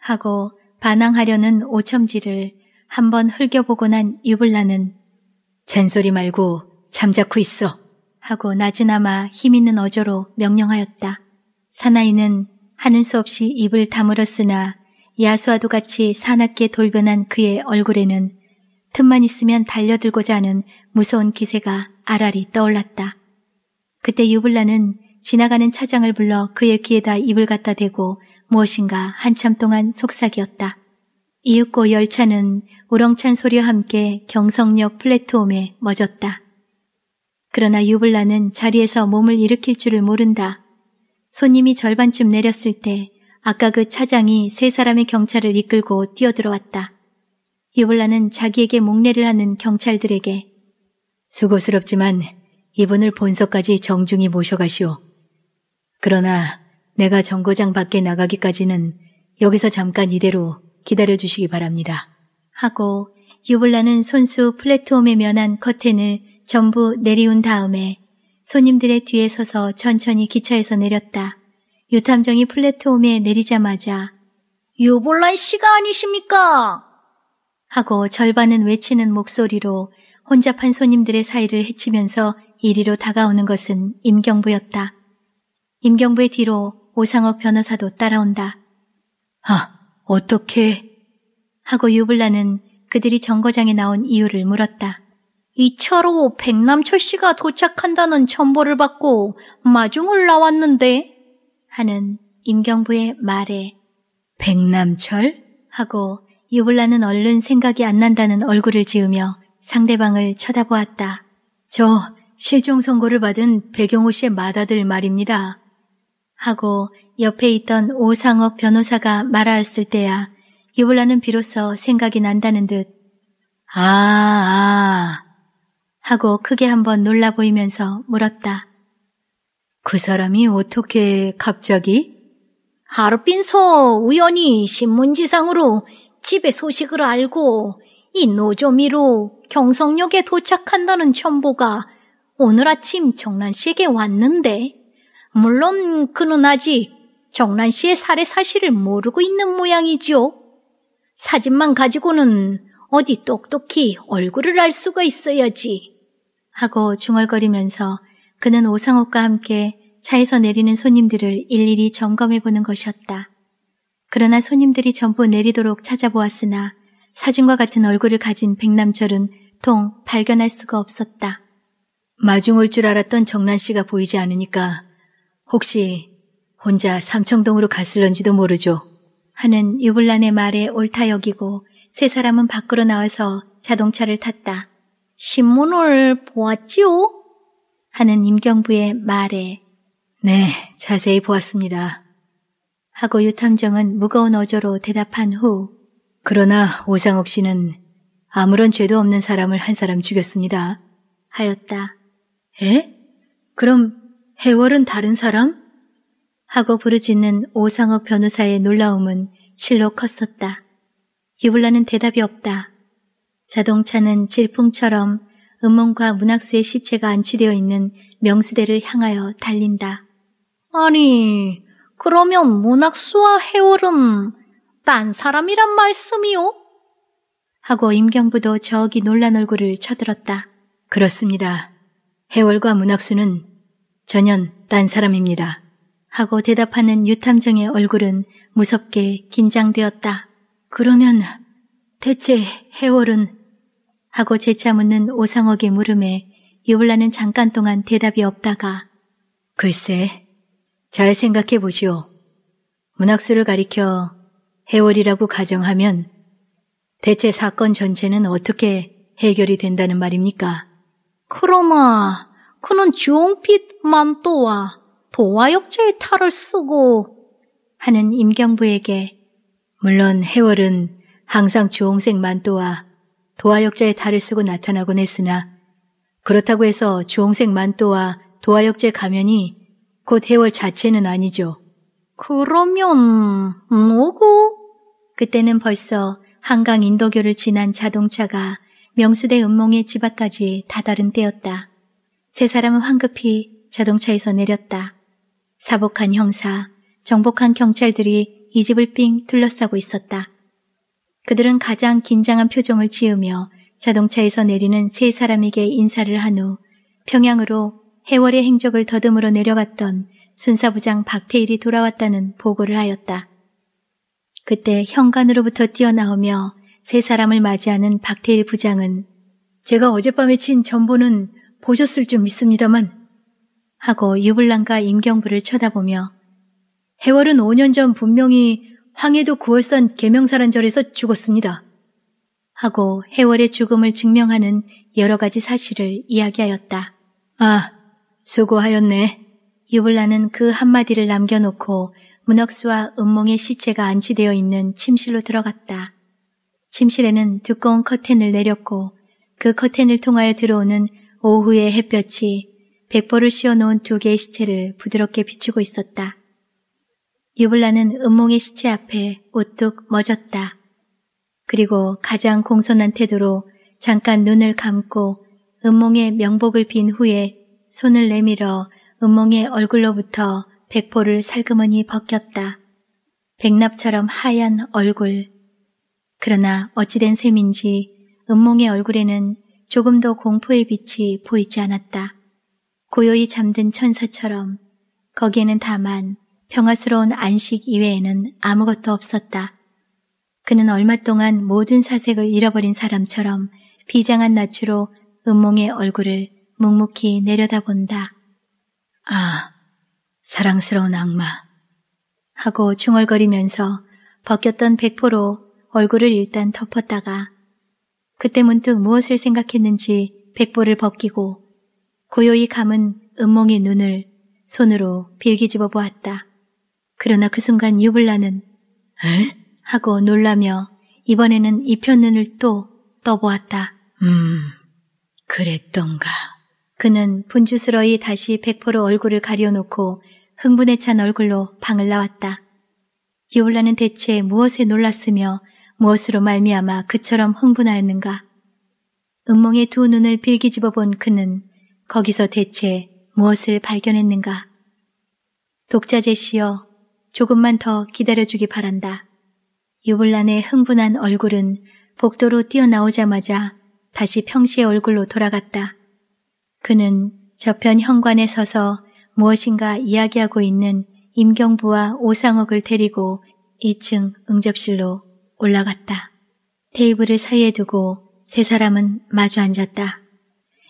A: 하고 반항하려는 오첨지를 한 번 흘겨보고 난 유블란은 잔소리 말고 잠자코 있어. 하고 낮은나마 힘있는 어조로 명령하였다. 사나이는 하는 수 없이 입을 다물었으나 야수와도 같이 사납게 돌변한 그의 얼굴에는 틈만 있으면 달려들고자 하는 무서운 기세가 알알이 떠올랐다. 그때 유블라는 지나가는 차장을 불러 그의 귀에다 입을 갖다 대고 무엇인가 한참 동안 속삭이었다. 이윽고 열차는 우렁찬 소리와 함께 경성역 플랫폼에 멎었다. 그러나 유블라는 자리에서 몸을 일으킬 줄을 모른다. 손님이 절반쯤 내렸을 때 아까 그 차장이 세 사람의 경찰을 이끌고 뛰어들어왔다. 유블라는 자기에게 목례를 하는 경찰들에게 수고스럽지만 이분을 본서까지 정중히 모셔가시오. 그러나 내가 정거장 밖에 나가기까지는 여기서 잠깐 이대로 기다려주시기 바랍니다. 하고 유블라는 손수 플랫폼에 면한 커튼을 전부 내리운 다음에 손님들의 뒤에 서서 천천히 기차에서 내렸다. 유탐정이 플랫폼에 내리자마자 유블란 씨가 아니십니까? 하고 절반은 외치는 목소리로 혼잡한 손님들의 사이를 헤치면서 이리로 다가오는 것은 임경부였다. 임경부의 뒤로 오상옥 변호사도 따라온다. 아, 어떻게? 하고 유블라는 그들이 정거장에 나온 이유를 물었다. 이 차로 백남철 씨가 도착한다는 첨보를 받고 마중을 나왔는데 하는 임경부의 말에 백남철? 하고 유블라는 얼른 생각이 안 난다는 얼굴을 지으며 상대방을 쳐다보았다. 저 실종 선고를 받은 배경호 씨의 맏아들 말입니다. 하고 옆에 있던 오상업 변호사가 말하였을 때야 유블라는 비로소 생각이 난다는 듯 아, 아, 하고 크게 한번 놀라 보이면서 물었다. 그 사람이 어떻게 갑자기? 하루빈소 우연히 신문지상으로 집의 소식을 알고 이 노조미로 경성역에 도착한다는 첨보가 오늘 아침 정란 씨에게 왔는데, 물론 그는 아직 정란 씨의 살해 사실을 모르고 있는 모양이지요. 사진만 가지고는 어디 똑똑히 얼굴을 알 수가 있어야지. 하고 중얼거리면서 그는 오상옥과 함께 차에서 내리는 손님들을 일일이 점검해 보는 것이었다. 그러나 손님들이 전부 내리도록 찾아보았으나 사진과 같은 얼굴을 가진 백남철은 통 발견할 수가 없었다. 마중 올 줄 알았던 정란 씨가 보이지 않으니까 혹시 혼자 삼청동으로 갔을런지도 모르죠. 하는 유불란의 말에 옳다 여기고 세 사람은 밖으로 나와서 자동차를 탔다. 신문을 보았지요? 하는 임경부의 말에 네, 자세히 보았습니다. 하고 유탐정은 무거운 어조로 대답한 후 그러나 오상옥 씨는 아무런 죄도 없는 사람을 한 사람 죽였습니다. 하였다. 에? 그럼 해월은 다른 사람? 하고 부르짖는 오상옥 변호사의 놀라움은 실로 컸었다. 유불라는 대답이 없다. 자동차는 질풍처럼 음몽과 문학수의 시체가 안치되어 있는 명수대를 향하여 달린다. 아니, 그러면 문학수와 해월은 딴 사람이란 말씀이요? 하고 임경부도 저기 놀란 얼굴을 쳐들었다. 그렇습니다. 해월과 문학수는 전연 딴 사람입니다. 하고 대답하는 유탐정의 얼굴은 무섭게 긴장되었다. 그러면 대체 해월은 하고 재차 묻는 오상옥의 물음에 유블라는 잠깐 동안 대답이 없다가 글쎄 잘 생각해 보시오. 문학수를 가리켜 해월이라고 가정하면 대체 사건 전체는 어떻게 해결이 된다는 말입니까? 그러마, 그는 주홍빛만 또와 도화역자의 탈을 쓰고 하는 임경부에게 물론 해월은 항상 주홍색 만또와 도화역자의 탈을 쓰고 나타나곤 했으나 그렇다고 해서 주홍색 만또와 도화역자의 가면이 곧 해월 자체는 아니죠. 그러면 뭐고? 그때는 벌써 한강 인도교를 지난 자동차가 명수대 음몽의 집 앞까지 다다른 때였다. 세 사람은 황급히 자동차에서 내렸다. 사복한 형사, 정복한 경찰들이 이 집을 삥 둘러싸고 있었다. 그들은 가장 긴장한 표정을 지으며 자동차에서 내리는 세 사람에게 인사를 한 후 평양으로 해월의 행적을 더듬으러 내려갔던 순사부장 박태일이 돌아왔다는 보고를 하였다. 그때 현관으로부터 뛰어나오며 세 사람을 맞이하는 박태일 부장은 제가 어젯밤에 친 전보는 보셨을 줄 믿습니다만 하고 유불랑과 임경부를 쳐다보며 해월은 5년 전 분명히 황해도 9월산 계명사란절에서 죽었습니다. 하고 해월의 죽음을 증명하는 여러 가지 사실을 이야기하였다. 아, 수고하였네. 유블라는 그 한마디를 남겨놓고 문혁수와 음몽의 시체가 안치되어 있는 침실로 들어갔다. 침실에는 두꺼운 커튼을 내렸고 그 커튼을 통하여 들어오는 오후의 햇볕이 백보를 씌워놓은 두 개의 시체를 부드럽게 비추고 있었다. 유블라는 음몽의 시체 앞에 우뚝 멎었다. 그리고 가장 공손한 태도로 잠깐 눈을 감고 음몽의 명복을 빈 후에 손을 내밀어 은몽의 얼굴로부터 백포를 살그머니 벗겼다. 백납처럼 하얀 얼굴. 그러나 어찌된 셈인지 은몽의 얼굴에는 조금도 공포의 빛이 보이지 않았다. 고요히 잠든 천사처럼 거기에는 다만 평화스러운 안식 이외에는 아무것도 없었다. 그는 얼마 동안 모든 사색을 잃어버린 사람처럼 비장한 낯으로 은몽의 얼굴을 묵묵히 내려다본다. 아, 사랑스러운 악마. 하고 중얼거리면서 벗겼던 백포로 얼굴을 일단 덮었다가 그때 문득 무엇을 생각했는지 백보를 벗기고 고요히 감은 은몽의 눈을 손으로 빌기집어 보았다. 그러나 그 순간 유블라는 에? 하고 놀라며 이번에는 이편 눈을 또 떠보았다. 음, 그랬던가. 그는 분주스러이 다시 백포로 얼굴을 가려놓고 흥분에 찬 얼굴로 방을 나왔다. 요울라는 대체 무엇에 놀랐으며 무엇으로 말미암아 그처럼 흥분하였는가? 음몽의 두 눈을 빌기집어 본 그는 거기서 대체 무엇을 발견했는가? 독자 제시여 조금만 더 기다려주기 바란다. 유불란의 흥분한 얼굴은 복도로 뛰어나오자마자 다시 평시의 얼굴로 돌아갔다. 그는 저편 현관에 서서 무엇인가 이야기하고 있는 임경부와 오상옥을 데리고 2층 응접실로 올라갔다. 테이블을 사이에 두고 세 사람은 마주 앉았다.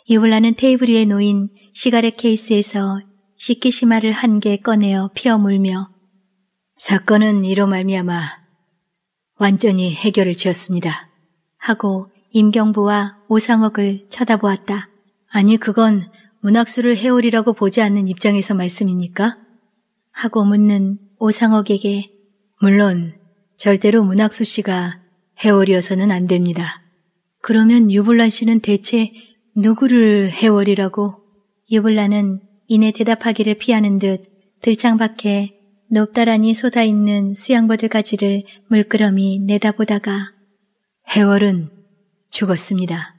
A: 이올라는 테이블 위에 놓인 시가렛 케이스에서 시키시마를 한 개 꺼내어 피어 물며 사건은 이로 말미암아 완전히 해결을 지었습니다. 하고 임경부와 오상옥을 쳐다보았다. 아니, 그건 문학수를 해오리라고 보지 않는 입장에서 말씀입니까? 하고 묻는 오상옥에게 물론 절대로 문학수 씨가 해월이어서는 안 됩니다. 그러면 유불란 씨는 대체 누구를 해월이라고? 유불란은 이내 대답하기를 피하는 듯 들창 밖에 높다라니 쏟아있는 수양버들 가지를 물끄러미 내다보다가 해월은 죽었습니다.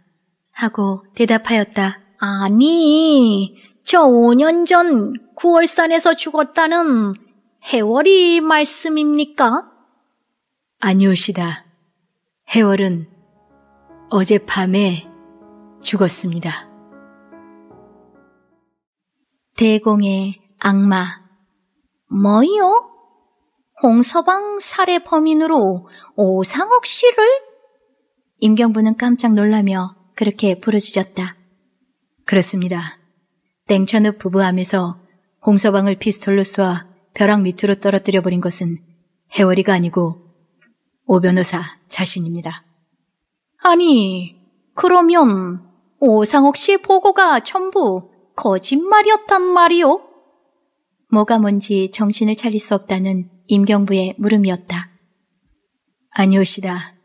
A: 하고 대답하였다. 아니, 저 5년 전 구월산에서 죽었다는 해월이 말씀입니까? 아니오시다. 해월은 어젯밤에 죽었습니다. 대공의 악마. 뭐요? 홍서방 살해 범인으로 오상옥 씨를? 임경부는 깜짝 놀라며 그렇게 부르짖었다. 그렇습니다. 땡천읍 부부함에서 홍서방을 피스톨로 쏴 벼락 밑으로 떨어뜨려 버린 것은 해월이가 아니고 오 변호사 자신입니다. 아니, 그러면 오상옥 씨 보고가 전부 거짓말이었단 말이오? 뭐가 뭔지 정신을 차릴 수 없다는 임경부의 물음이었다. 아니오시다.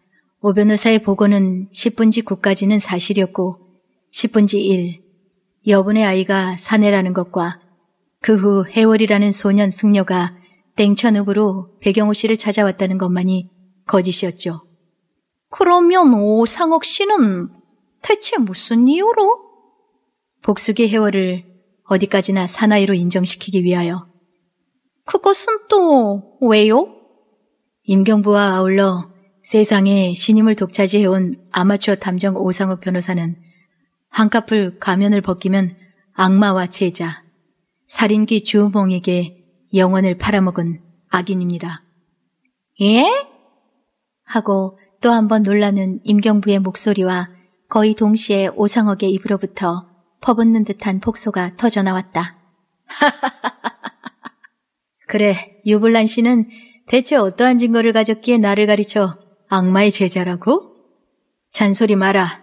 A: 오 변호사의 보고는 10분지 9까지는 사실이었고 10분지 1, 여분의 아이가 사내라는 것과 그 후 해월이라는 소년 승려가 땡천읍으로 배경호 씨를 찾아왔다는 것만이 거짓이었죠. 그러면 오상옥 씨는 대체 무슨 이유로? 복숙이 해월을 어디까지나 사나이로 인정시키기 위하여. 그것은 또 왜요? 임경부와 아울러 세상에 신임을 독차지해온 아마추어 탐정 오상욱 변호사는 한카풀 가면을 벗기면 악마와 제자, 살인기 주봉에게 영혼을 팔아먹은 악인입니다. 예? 하고 또 한 번 놀라는 임경부의 목소리와 거의 동시에 오상옥의 입으로부터 퍼붓는 듯한 폭소가 터져나왔다. 그래, 유블란 씨는 대체 어떠한 증거를 가졌기에 나를 가르쳐 악마의 제자라고? 잔소리 마라.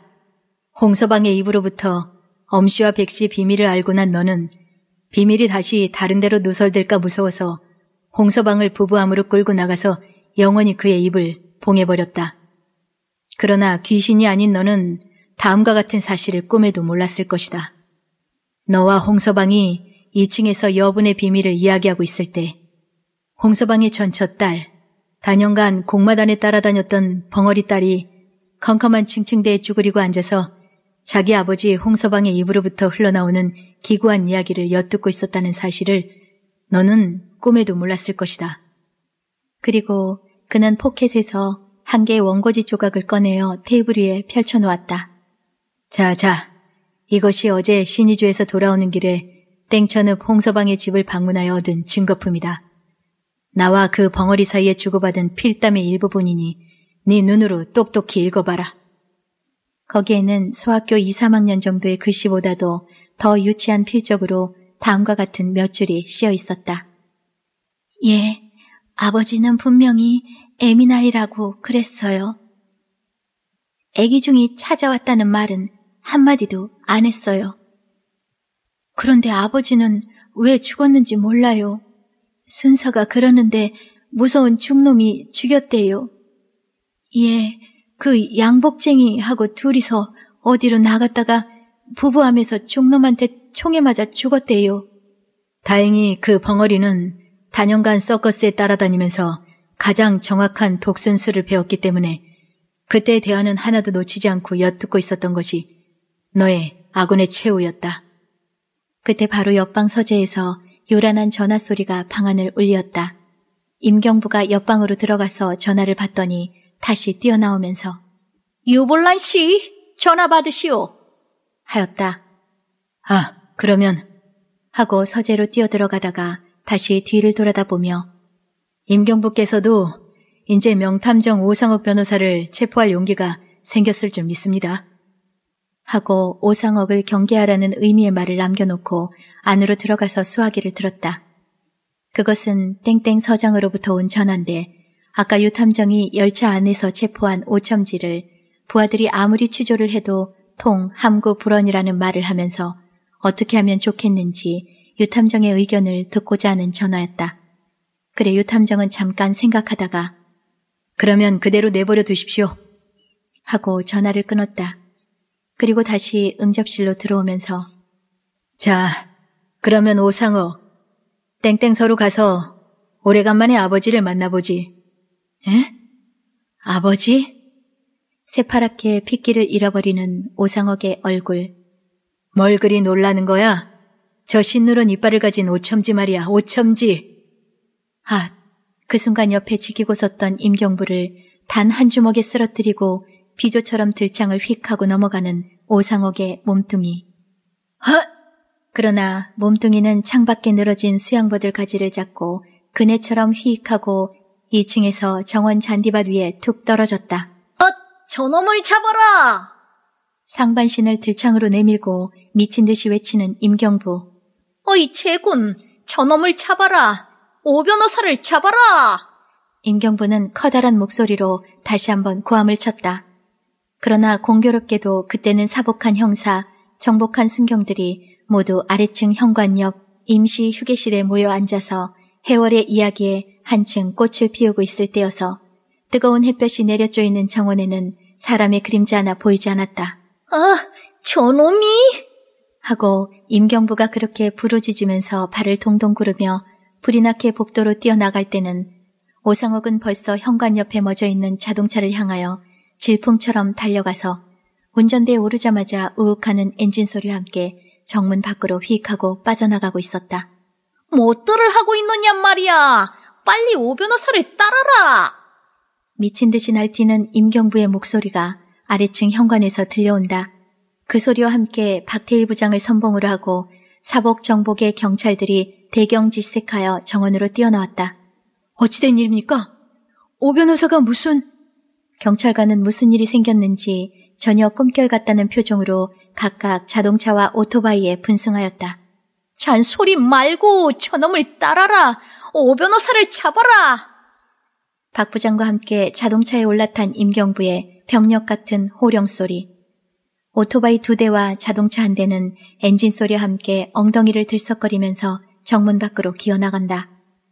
A: 홍서방의 입으로부터 엄씨와 백씨 비밀을 알고 난 너는 비밀이 다시 다른 데로 누설될까 무서워서 홍서방을 부부함으로 끌고 나가서 영원히 그의 입을 봉해버렸다. 그러나 귀신이 아닌 너는 다음과 같은 사실을 꿈에도 몰랐을 것이다. 너와 홍서방이 2층에서 여분의 비밀을 이야기하고 있을 때 홍서방의 전처 딸, 다년간 공마단에 따라다녔던 벙어리 딸이 컴컴한 층층대에 쭈그리고 앉아서 자기 아버지 홍서방의 입으로부터 흘러나오는 기구한 이야기를 엿듣고 있었다는 사실을 너는 꿈에도 몰랐을 것이다. 그리고 그는 포켓에서 한 개의 원고지 조각을 꺼내어 테이블 위에 펼쳐놓았다. 자, 자, 이것이 어제 신의주에서 돌아오는 길에 땡천읍 홍서방의 집을 방문하여 얻은 증거품이다. 나와 그 벙어리 사이에 주고받은 필담의 일부분이니 네 눈으로 똑똑히 읽어봐라. 거기에는 소학교 2, 3학년 정도의 글씨보다도 더 유치한 필적으로 다음과 같은 몇 줄이 씌어 있었다. 예, 아버지는 분명히 에미나이라고 그랬어요. 애기 중이 찾아왔다는 말은 한마디도 안 했어요. 그런데 아버지는 왜 죽었는지 몰라요. 순서가 그러는데 무서운 죽놈이 죽였대요. 예, 그 양복쟁이 하고 둘이서 어디로 나갔다가 부부함에서 종놈한테 총에 맞아 죽었대요. 다행히 그 벙어리는 단연간 서커스에 따라다니면서 가장 정확한 독순수를 배웠기 때문에 그때 대화는 하나도 놓치지 않고 엿듣고 있었던 것이 너의 아군의 최후였다. 그때 바로 옆방 서재에서 요란한 전화 소리가 방안을 울렸다. 임경부가 옆방으로 들어가서 전화를 받더니 다시 뛰어나오면서 유볼란 씨 전화 받으시오 하였다. 아 그러면 하고 서재로 뛰어들어가다가 다시 뒤를 돌아다보며 임경부께서도 이제 명탐정 오상욱 변호사를 체포할 용기가 생겼을 줄 믿습니다. 하고 오상욱을 경계하라는 의미의 말을 남겨놓고 안으로 들어가서 수화기를 들었다. 그것은 땡땡 서장으로부터 온 전화인데 아까 유 탐정이 열차 안에서 체포한 오청지를 부하들이 아무리 취조를 해도 통, 함구, 불언이라는 말을 하면서 어떻게 하면 좋겠는지 유탐정의 의견을 듣고자 하는 전화였다. 그래 유탐정은 잠깐 생각하다가 그러면 그대로 내버려 두십시오. 하고 전화를 끊었다. 그리고 다시 응접실로 들어오면서 자, 그러면 오상어 땡땡서로 가서 오래간만에 아버지를 만나보지. 에? 아버지? 새파랗게 핏기를 잃어버리는 오상옥의 얼굴. 뭘 그리 놀라는 거야? 저 신누런 이빨을 가진 오첨지 말이야, 오첨지. 아, 그 순간 옆에 지키고 섰던 임경부를 단 한 주먹에 쓰러뜨리고 비조처럼 들창을 휙 하고 넘어가는 오상옥의 몸뚱이. 헛! 그러나 몸뚱이는 창밖에 늘어진 수양버들 가지를 잡고 그네처럼 휙 하고 2층에서 정원 잔디밭 위에 툭 떨어졌다. 어, 저놈을 잡아라! 상반신을 들창으로 내밀고 미친 듯이 외치는 임경부. 어이 제군, 저놈을 잡아라! 오 변호사를 잡아라! 임경부는 커다란 목소리로 다시 한번 고함을 쳤다. 그러나 공교롭게도 그때는 사복한 형사, 정복한 순경들이 모두 아래층 현관옆 임시 휴게실에 모여 앉아서 해월의 이야기에 한층 꽃을 피우고 있을 때여서 뜨거운 햇볕이 내려져 있는 정원에는 사람의 그림자 하나 보이지 않았다. 아, 저놈이! 하고 임경부가 그렇게 부르짖으면서 발을 동동 구르며 불이 나게 복도로 뛰어나갈 때는 오상욱은 벌써 현관 옆에 멎어 있는 자동차를 향하여 질풍처럼 달려가서 운전대에 오르자마자 우욱하는 엔진 소리와 함께 정문 밖으로 휙 하고 빠져나가고 있었다. 뭣들을 뭐 하고 있느냐 말이야! 빨리 오 변호사를 따라라! 미친 듯이 날뛰는 임경부의 목소리가 아래층 현관에서 들려온다. 그 소리와 함께 박태일 부장을 선봉으로 하고 사복 정복의 경찰들이 대경질색하여 정원으로 뛰어나왔다. 어찌된 일입니까? 오 변호사가 무슨... 경찰관은 무슨 일이 생겼는지 전혀 꿈결 같다는 표정으로 각각 자동차와 오토바이에 분승하였다. 잔소리 말고 저놈을 따라라! 어, 오 변호사를 잡아라! 박 부장과 함께 자동차에 올라탄 임경부의 병력 같은 호령 소리. 오토바이 두 대와 자동차 한 대는 엔진 소리와 함께 엉덩이를 들썩거리면서 정문 밖으로 기어나간다.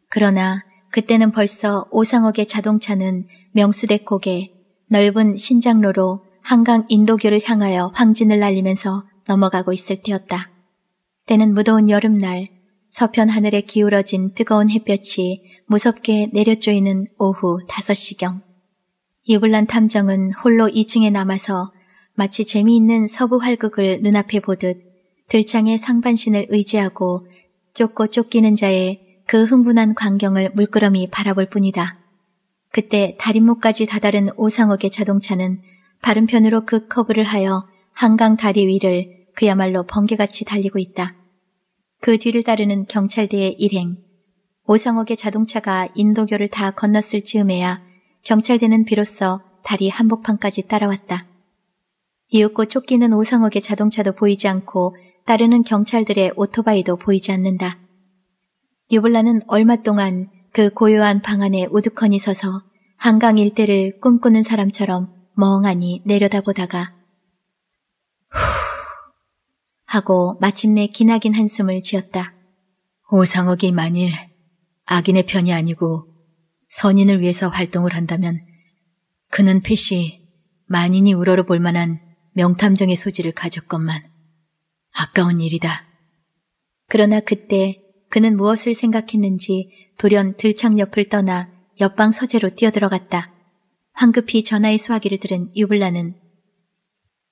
A: 그러나 그때는 벌써 오상옥의 자동차는 명수대곡에 넓은 신장로로 한강 인도교를 향하여 황진을 날리면서 넘어가고 있을 때였다. 때는 무더운 여름날 서편 하늘에 기울어진 뜨거운 햇볕이 무섭게 내려쪼이는 오후 5시경. 유블란 탐정은 홀로 2층에 남아서 마치 재미있는 서부 활극을 눈앞에 보듯 들창의 상반신을 의지하고 쫓고 쫓기는 자의 그 흥분한 광경을 물끄러미 바라볼 뿐이다. 그때 다림목까지 다다른 오상옥의 자동차는 바른편으로 그 커브를 하여 한강 다리 위를 그야말로 번개같이 달리고 있다. 그 뒤를 따르는 경찰대의 일행. 오상옥의 자동차가 인도교를 다 건넜을 즈음에야 경찰대는 비로소 다리 한복판까지 따라왔다. 이윽고 쫓기는 오상옥의 자동차도 보이지 않고 따르는 경찰들의 오토바이도 보이지 않는다. 유블라는 얼마 동안 그 고요한 방 안에 우두커니 서서 한강 일대를 꿈꾸는 사람처럼 멍하니 내려다보다가 후 하고 마침내 기나긴 한숨을 지었다. 오상옥이 만일 악인의 편이 아니고 선인을 위해서 활동을 한다면 그는 필시 만인이 우러러볼 만한 명탐정의 소지를 가졌건만 아까운 일이다. 그러나 그때 그는 무엇을 생각했는지 돌연 들창 옆을 떠나 옆방 서재로 뛰어들어갔다. 황급히 전화의 수화기를 들은 유블라는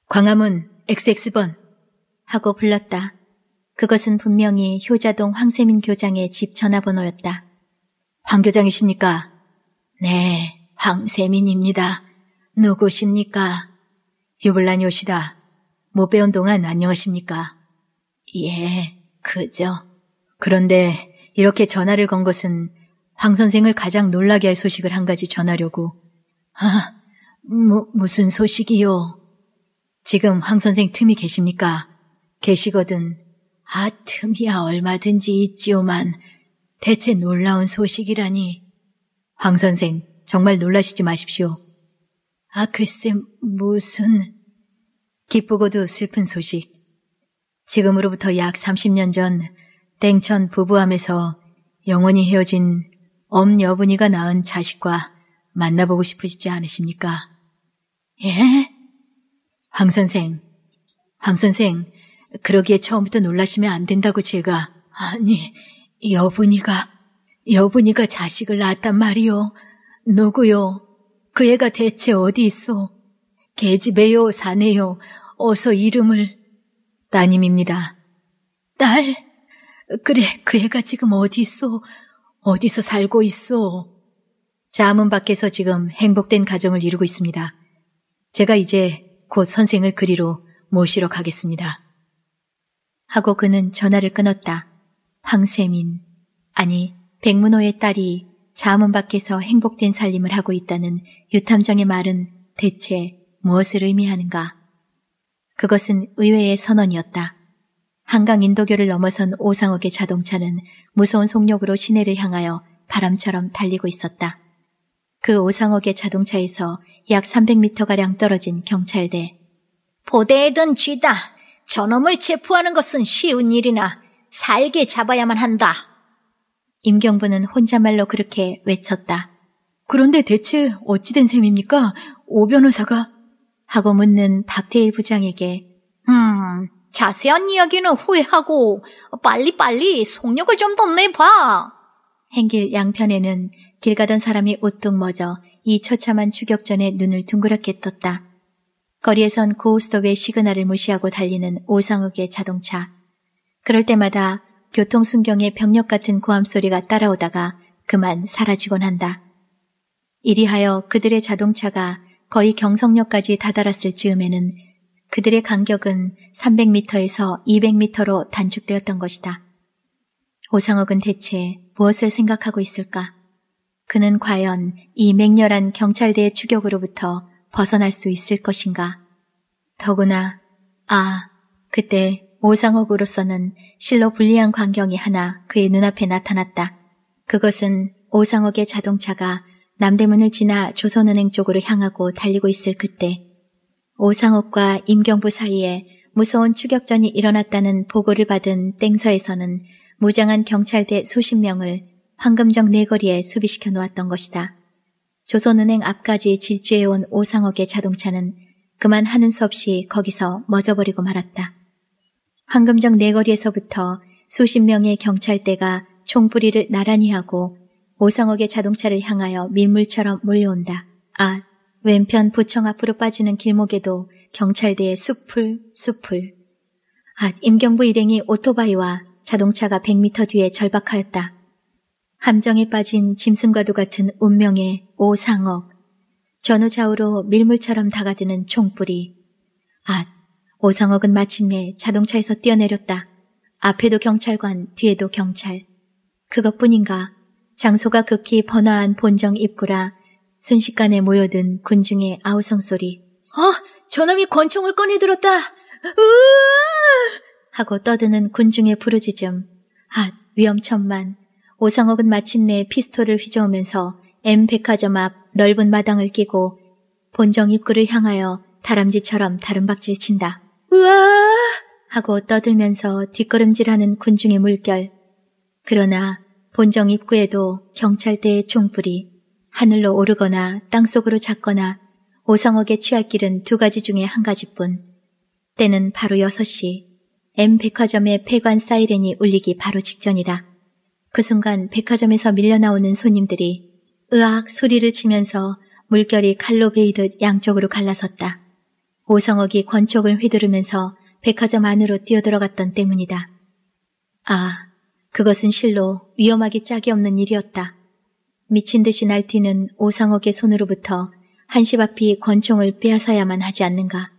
A: 광화문 XX번 하고 불렀다. 그것은 분명히 효자동 황세민 교장의 집 전화번호였다. 황 교장이십니까? 네, 황세민입니다. 누구십니까? 유블란 요시다. 못 배운 동안 안녕하십니까? 예, 그죠. 그런데 이렇게 전화를 건 것은 황 선생을 가장 놀라게 할 소식을 한 가지 전하려고. 아, 뭐, 무슨 소식이요? 지금 황 선생 틈이 계십니까? 계시거든 아 틈이야 얼마든지 있지요만 대체 놀라운 소식이라니. 황 선생 정말 놀라시지 마십시오. 아 글쎄 무슨 기쁘고도 슬픈 소식. 지금으로부터 약 30년 전 땡천 부부함에서 영원히 헤어진 엄 여분이가 낳은 자식과 만나보고 싶으시지 않으십니까? 예? 황 선생, 황 선생, 그러기에 처음부터 놀라시면 안 된다고 제가. 아니, 여분이가, 여분이가 자식을 낳았단 말이요. 누구요? 그 애가 대체 어디 있어? 계집애요, 사내요. 어서 이름을. 따님입니다. 딸? 그래, 그 애가 지금 어디 있어? 어디서 살고 있어? 자문 밖에서 지금 행복된 가정을 이루고 있습니다. 제가 이제 곧 선생을 그리로 모시러 가겠습니다. 하고 그는 전화를 끊었다. 황세민, 아니 백문호의 딸이 자문 밖에서 행복된 살림을 하고 있다는 유탐정의 말은 대체 무엇을 의미하는가? 그것은 의외의 선언이었다. 한강 인도교를 넘어선 오상옥의 자동차는 무서운 속력으로 시내를 향하여 바람처럼 달리고 있었다. 그오상옥의 자동차에서 약 300m가량 떨어진 경찰대. 보대든 에 쥐다! 저놈을 체포하는 것은 쉬운 일이나 살게 잡아야만 한다. 임경부는 혼자말로 그렇게 외쳤다. 그런데 대체 어찌된 셈입니까? 오 변호사가? 하고 묻는 박태일 부장에게 음, 자세한 이야기는 후회하고 빨리빨리 속력을 좀 더 내봐. 행길 양편에는 길 가던 사람이 오뚝 멎어 이 처참한 추격전에 눈을 둥그렇게 떴다. 거리에선 고스톱의 시그널을 무시하고 달리는 오상욱의 자동차. 그럴 때마다 교통 순경의 병력 같은 고함 소리가 따라오다가 그만 사라지곤 한다. 이리하여 그들의 자동차가 거의 경성역까지 다다랐을 즈음에는 그들의 간격은 300m에서 200m로 단축되었던 것이다. 오상욱은 대체 무엇을 생각하고 있을까? 그는 과연 이 맹렬한 경찰대의 추격으로부터 벗어날 수 있을 것인가. 더구나, 아, 그때 오상옥으로서는 실로 불리한 광경이 하나 그의 눈앞에 나타났다. 그것은 오상옥의 자동차가 남대문을 지나 조선은행 쪽으로 향하고 달리고 있을 그때 오상옥과 임경부 사이에 무서운 추격전이 일어났다는 보고를 받은 땡서에서는 무장한 경찰대 수십 명을 황금정 네거리에 수비시켜 놓았던 것이다. 조선은행 앞까지 질주해온 오상옥의 자동차는 그만 하는 수 없이 거기서 멎어버리고 말았다. 황금정 내거리에서부터 네 수십 명의 경찰대가 총부리를 나란히 하고 오상옥의 자동차를 향하여 민물처럼 몰려온다. 아, 왼편 부청 앞으로 빠지는 길목에도 경찰대의 수풀, 수풀. 아, 임경부 일행이 오토바이와 자동차가 100m 뒤에 절박하였다. 함정에 빠진 짐승과도 같은 운명의 오상옥, 전후좌우로 밀물처럼 다가드는 총뿌리 앗, 오상옥은 마침내 자동차에서 뛰어내렸다. 앞에도 경찰관, 뒤에도 경찰. 그것뿐인가 장소가 극히 번화한 본정 입구라 순식간에 모여든 군중의 아우성 소리. 어! 저놈이 권총을 꺼내들었다! 으아! 하고 떠드는 군중의 부르짖음. 앗, 위험천만. 오상옥은 마침내 피스톨을 휘저으면서 M 백화점 앞 넓은 마당을 끼고 본정 입구를 향하여 다람쥐처럼 다른박질 친다. 우와! 하고 떠들면서 뒷걸음질하는 군중의 물결. 그러나 본정 입구에도 경찰대의 총불이 하늘로 오르거나 땅속으로 작거나 오성옥의 취할 길은 두 가지 중에 한 가지뿐. 때는 바로 6시. M 백화점의 폐관 사이렌이 울리기 바로 직전이다. 그 순간 백화점에서 밀려나오는 손님들이 으악 소리를 치면서 물결이 칼로 베이듯 양쪽으로 갈라섰다. 오성옥이 권총을 휘두르면서 백화점 안으로 뛰어들어갔던 때문이다. 아, 그것은 실로 위험하기 짝이 없는 일이었다. 미친 듯이 날뛰는 오상옥의 손으로부터 한시 앞이 권총을 빼앗아야만 하지 않는가.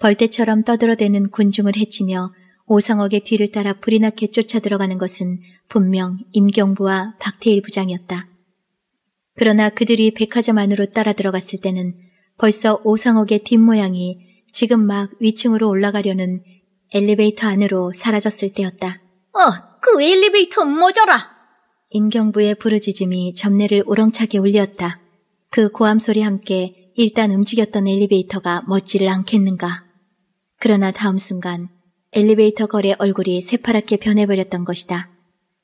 A: 벌떼처럼 떠들어대는 군중을 해치며 오상옥의 뒤를 따라 불이 나게 쫓아 들어가는 것은 분명 임경부와 박태일 부장이었다. 그러나 그들이 백화점 안으로 따라 들어갔을 때는 벌써 오상옥의 뒷모양이 지금 막 위층으로 올라가려는 엘리베이터 안으로 사라졌을 때였다. 어, 그 엘리베이터 뭐자라 임경부의 부르짖음이 점례를 우렁차게 울렸다. 그 고함 소리 함께 일단 움직였던 엘리베이터가 멋지를 않겠는가. 그러나 다음 순간 엘리베이터 거래 얼굴이 새파랗게 변해버렸던 것이다.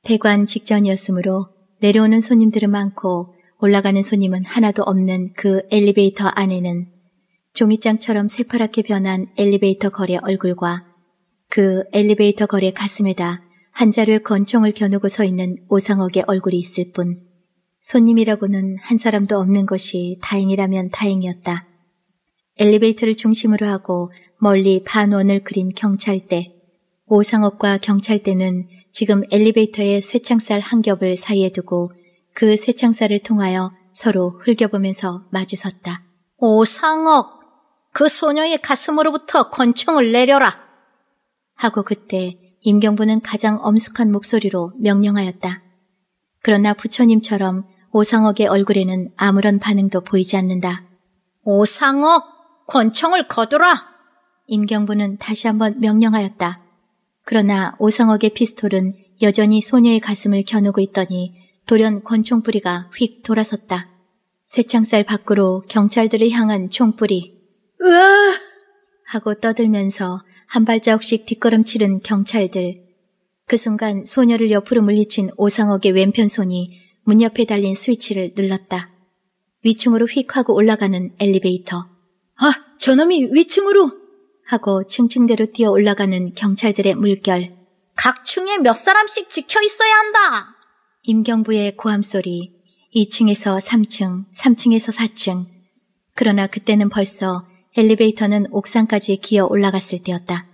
A: 배관 직전이었으므로 내려오는 손님들은 많고 올라가는 손님은 하나도 없는 그 엘리베이터 안에는 종이장처럼 새파랗게 변한 엘리베이터 거래 얼굴과 그 엘리베이터 거래 가슴에다 한 자루의 권총을 겨누고 서 있는 오상옥의 얼굴이 있을 뿐 손님이라고는 한 사람도 없는 것이 다행이라면 다행이었다. 엘리베이터를 중심으로 하고 멀리 반원을 그린 경찰대 오상옥과 경찰대는 지금 엘리베이터에 쇠창살 한 겹을 사이에 두고 그 쇠창살을 통하여 서로 흘겨보면서 마주섰다. 오 상옥! 그 소녀의 가슴으로부터 권총을 내려라! 하고 그때 임경부는 가장 엄숙한 목소리로 명령하였다. 그러나 부처님처럼 오상옥의 얼굴에는 아무런 반응도 보이지 않는다. 오상옥! 권총을 거두라! 임경부는 다시 한번 명령하였다. 그러나 오상옥의 피스톨은 여전히 소녀의 가슴을 겨누고 있더니 돌연 권총뿌리가 휙 돌아섰다. 쇠창살 밖으로 경찰들을 향한 총뿌리. 으아! 하고 떠들면서 한 발자국씩 뒷걸음치는 경찰들. 그 순간 소녀를 옆으로 물리친 오상옥의 왼편손이 문 옆에 달린 스위치를 눌렀다. 위층으로 휙 하고 올라가는 엘리베이터. 아, 저놈이 위층으로! 하고 층층대로 뛰어 올라가는 경찰들의 물결. 각 층에 몇 사람씩 지켜 있어야 한다! 임경부의 고함소리, 2층에서 3층, 3층에서 4층. 그러나 그때는 벌써 엘리베이터는 옥상까지 기어 올라갔을 때였다.